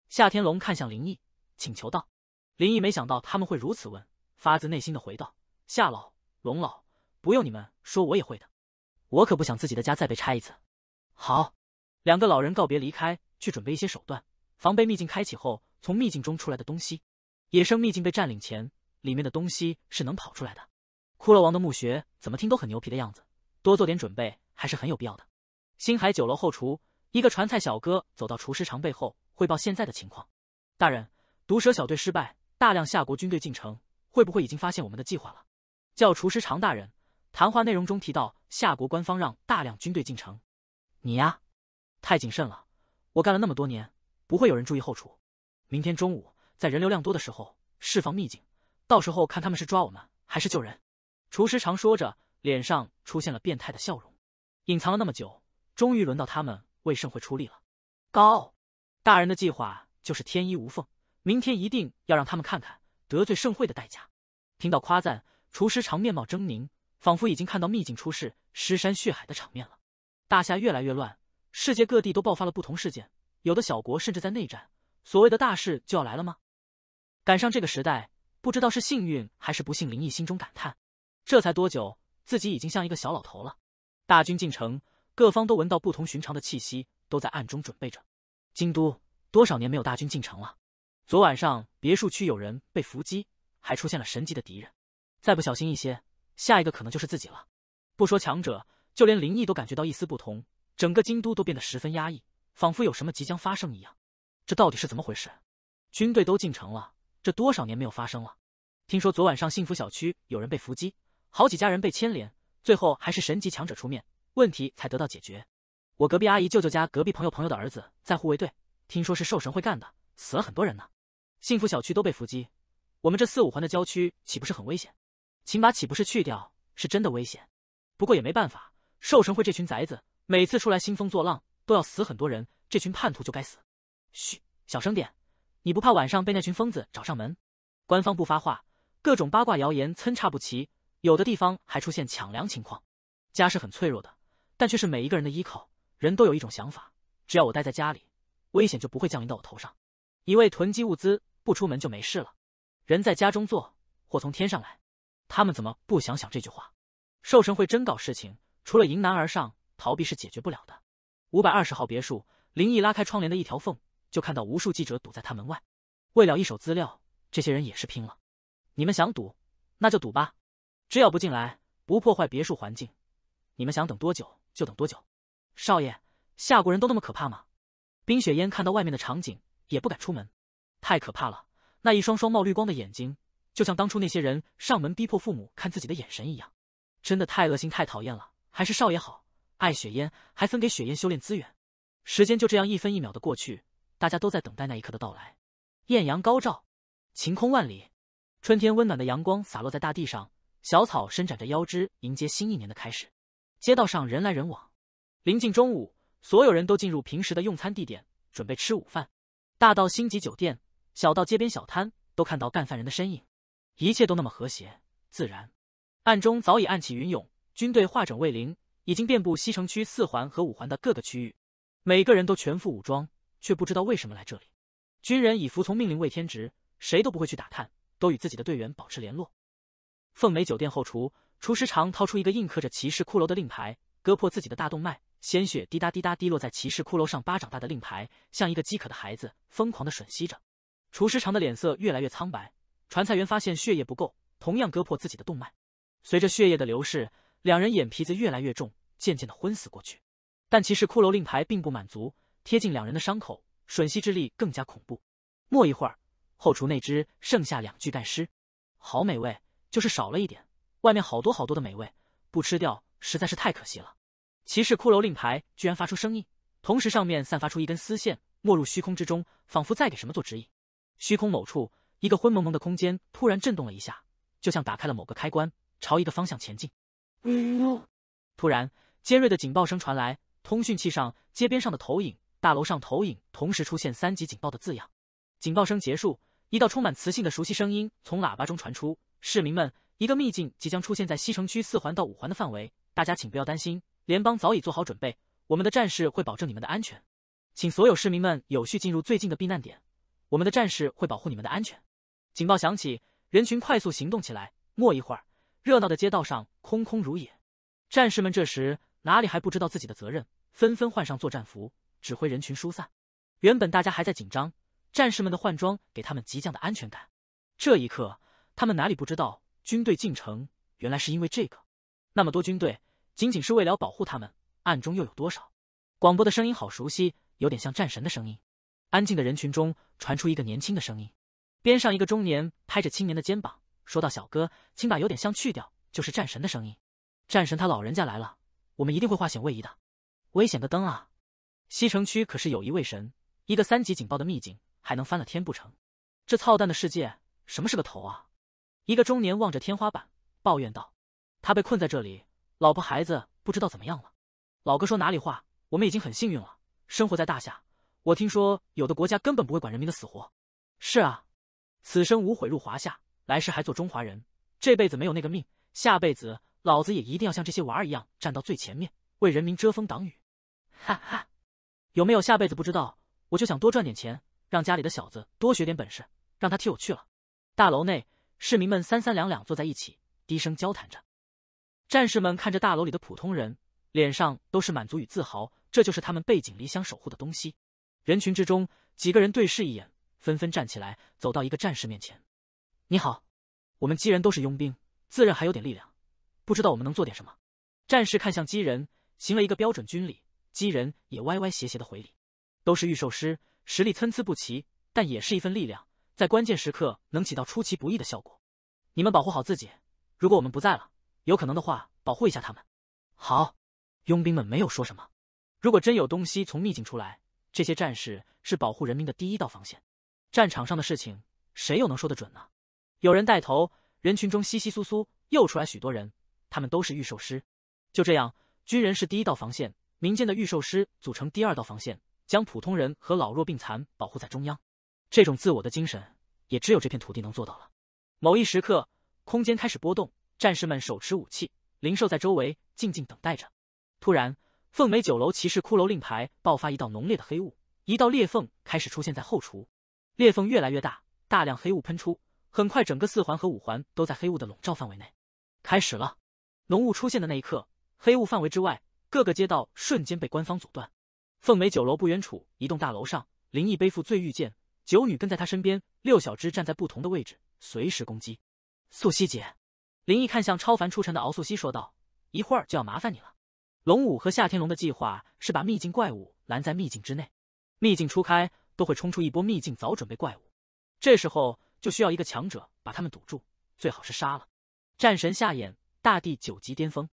夏天龙看向林毅，请求道。林毅没想到他们会如此问，发自内心的回道：“夏老、龙老，不用你们说，我也会的。我可不想自己的家再被拆一次。”好，两个老人告别离开，去准备一些手段，防备秘境开启后从秘境中出来的东西。野生秘境被占领前，里面的东西是能跑出来的。骷髅王的墓穴，怎么听都很牛皮的样子，多做点准备还是很有必要的。星海酒楼后厨，一个传菜小哥走到厨师长背后汇报现在的情况。大人，毒蛇小队失败，大量夏国军队进城，会不会已经发现我们的计划了？叫厨师长大人。谈话内容中提到夏国官方让大量军队进城，你呀，太谨慎了。我干了那么多年，不会有人注意后厨。明天中午在人流量多的时候释放秘境，到时候看他们是抓我们还是救人。厨师长说着，脸上出现了变态的笑容，隐藏了那么久。终于轮到他们为盛会出力了。高傲大人的计划就是天衣无缝，明天一定要让他们看看得罪盛会的代价。听到夸赞，厨师长面貌狰狞，仿佛已经看到秘境出事、尸山血海的场面了。大夏越来越乱，世界各地都爆发了不同事件，有的小国甚至在内战。所谓的大事就要来了吗？赶上这个时代，不知道是幸运还是不幸。林毅心中感叹：这才多久，自己已经像一个小老头了。大军进城。各方都闻到不同寻常的气息，都在暗中准备着。京都多少年没有大军进城了？昨晚上别墅区有人被伏击，还出现了神级的敌人。再不小心一些，下一个可能就是自己了。不说强者，就连林毅都感觉到一丝不同。整个京都都变得十分压抑，仿佛有什么即将发生一样。这到底是怎么回事？军队都进城了，这多少年没有发生了？听说昨晚上幸福小区有人被伏击，好几家人被牵连，最后还是神级强者出面。问题才得到解决。我隔壁阿姨、舅舅家隔壁朋友朋友的儿子在护卫队，听说是兽神会干的，死了很多人呢。幸福小区都被伏击，我们这四五环的郊区岂不是很危险？请把“岂不是”去掉，是真的危险。不过也没办法，兽神会这群崽子每次出来兴风作浪都要死很多人，这群叛徒就该死。嘘，小声点，你不怕晚上被那群疯子找上门？官方不发话，各种八卦谣言参差不齐，有的地方还出现抢粮情况，家是很脆弱的。但却是每一个人的依靠。人都有一种想法：只要我待在家里，危险就不会降临到我头上。一为囤积物资不出门就没事了。人在家中坐，祸从天上来。他们怎么不想想这句话？兽神会真搞事情，除了迎难而上，逃避是解决不了的。五百二十号别墅，林毅拉开窗帘的一条缝，就看到无数记者堵在他门外。为了一手资料，这些人也是拼了。你们想堵，那就堵吧。只要不进来，不破坏别墅环境，你们想等多久？就等多久，少爷？夏国人都那么可怕吗？冰雪烟看到外面的场景也不敢出门，太可怕了！那一双双冒绿光的眼睛，就像当初那些人上门逼迫父母看自己的眼神一样，真的太恶心、太讨厌了。还是少爷好，爱雪烟还分给雪烟修炼资源。时间就这样一分一秒的过去，大家都在等待那一刻的到来。艳阳高照，晴空万里，春天温暖的阳光洒落在大地上，小草伸展着腰肢迎接新一年的开始。街道上人来人往，临近中午，所有人都进入平时的用餐地点，准备吃午饭。大到星级酒店，小到街边小摊，都看到干饭人的身影。一切都那么和谐自然。暗中早已暗起云涌，军队化整为零，已经遍布西城区四环和五环的各个区域。每个人都全副武装，却不知道为什么来这里。军人以服从命令为天职，谁都不会去打探，都与自己的队员保持联络。凤美酒店后厨。厨师长掏出一个印刻着骑士骷髅的令牌，割破自己的大动脉，鲜血滴答滴答滴落在骑士骷髅上，巴掌大的令牌像一个饥渴的孩子，疯狂的吮吸着。厨师长的脸色越来越苍白。传菜员发现血液不够，同样割破自己的动脉。随着血液的流逝，两人眼皮子越来越重，渐渐的昏死过去。但骑士骷髅令牌并不满足，贴近两人的伤口，吮吸之力更加恐怖。没一会儿，后厨那只剩下两具干尸，好美味，就是少了一点。外面好多好多的美味，不吃掉实在是太可惜了。骑士骷髅令牌居然发出声音，同时上面散发出一根丝线，没入虚空之中，仿佛在给什么做指引。虚空某处，一个昏蒙蒙的空间突然震动了一下，就像打开了某个开关，朝一个方向前进。呜！突然，尖锐的警报声传来，通讯器上、街边上的投影、大楼上投影同时出现三级警报的字样。警报声结束，一道充满磁性的熟悉声音从喇叭中传出：“市民们。”一个秘境即将出现在西城区四环到五环的范围，大家请不要担心，联邦早已做好准备，我们的战士会保证你们的安全。请所有市民们有序进入最近的避难点，我们的战士会保护你们的安全。警报响起，人群快速行动起来。没一会儿，热闹的街道上空空如也。战士们这时哪里还不知道自己的责任，纷纷换上作战服，指挥人群疏散。原本大家还在紧张，战士们的换装给他们极强的安全感。这一刻，他们哪里不知道？军队进城，原来是因为这个。那么多军队，仅仅是为了保护他们？暗中又有多少？广播的声音好熟悉，有点像战神的声音。安静的人群中传出一个年轻的声音，边上一个中年拍着青年的肩膀，说道：“小哥，请把有点像去掉。”就是战神的声音。战神他老人家来了，我们一定会化险为夷的。危险的灯啊！西城区可是有一位神，一个三级警报的秘境，还能翻了天不成？这操蛋的世界，什么是个头啊？一个中年望着天花板抱怨道：“他被困在这里，老婆孩子不知道怎么样了。”“老哥说哪里话？我们已经很幸运了，生活在大夏。我听说有的国家根本不会管人民的死活。”“是啊，此生无悔入华夏，来世还做中华人。这辈子没有那个命，下辈子老子也一定要像这些娃儿一样站到最前面，为人民遮风挡雨。”“哈哈，有没有下辈子不知道，我就想多赚点钱，让家里的小子多学点本事，让他替我去了。”大楼内。市民们三三两两坐在一起，低声交谈着。战士们看着大楼里的普通人，脸上都是满足与自豪，这就是他们背井离乡守护的东西。人群之中，几个人对视一眼，纷纷站起来，走到一个战士面前。你好，我们机人都是佣兵，自认还有点力量，不知道我们能做点什么。战士看向机人，行了一个标准军礼，机人也歪歪斜斜的回礼。都是御兽师，实力参差不齐，但也是一份力量。在关键时刻能起到出其不意的效果。你们保护好自己，如果我们不在了，有可能的话保护一下他们。好，佣兵们没有说什么。如果真有东西从秘境出来，这些战士是保护人民的第一道防线。战场上的事情谁又能说得准呢？有人带头，人群中稀稀疏疏又出来许多人，他们都是御兽师。就这样，军人是第一道防线，民间的御兽师组成第二道防线，将普通人和老弱病残保护在中央。这种自我的精神，也只有这片土地能做到了。某一时刻，空间开始波动，战士们手持武器，灵兽在周围静静等待着。突然，凤梅酒楼骑士骷髅令牌爆发一道浓烈的黑雾，一道裂缝开始出现在后厨，裂缝越来越大，大量黑雾喷出。很快，整个四环和五环都在黑雾的笼罩范围内。开始了，浓雾出现的那一刻，黑雾范围之外，各个街道瞬间被官方阻断。凤梅酒楼不远处，一栋大楼上，林毅背负醉玉剑。九女跟在他身边，六小只站在不同的位置，随时攻击。素汐姐，林毅看向超凡出尘的敖素汐说道：“一会儿就要麻烦你了。龙武和夏天龙的计划是把秘境怪物拦在秘境之内。秘境初开都会冲出一波秘境早准备怪物，这时候就需要一个强者把他们堵住，最好是杀了。战神夏衍，大地九级巅峰，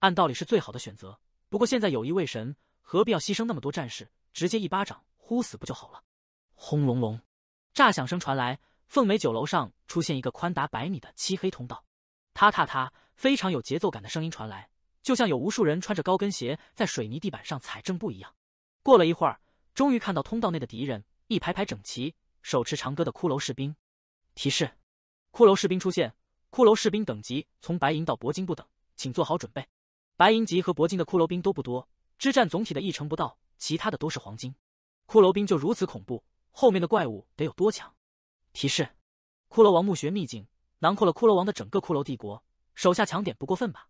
按道理是最好的选择。不过现在有一位神，何必要牺牲那么多战士，直接一巴掌呼死不就好了？”轰隆隆，炸响声传来，凤梅酒楼上出现一个宽达百米的漆黑通道。踏踏踏，非常有节奏感的声音传来，就像有无数人穿着高跟鞋在水泥地板上踩正步一样。过了一会儿，终于看到通道内的敌人，一排排整齐手持长戈的骷髅士兵。提示：骷髅士兵出现，骷髅士兵等级从白银到铂金不等，请做好准备。白银级和铂金的骷髅兵都不多，之战总体的一成不到，其他的都是黄金。骷髅兵就如此恐怖。后面的怪物得有多强？提示：骷髅王墓穴秘境囊括了骷髅王的整个骷髅帝国，手下强点不过分吧？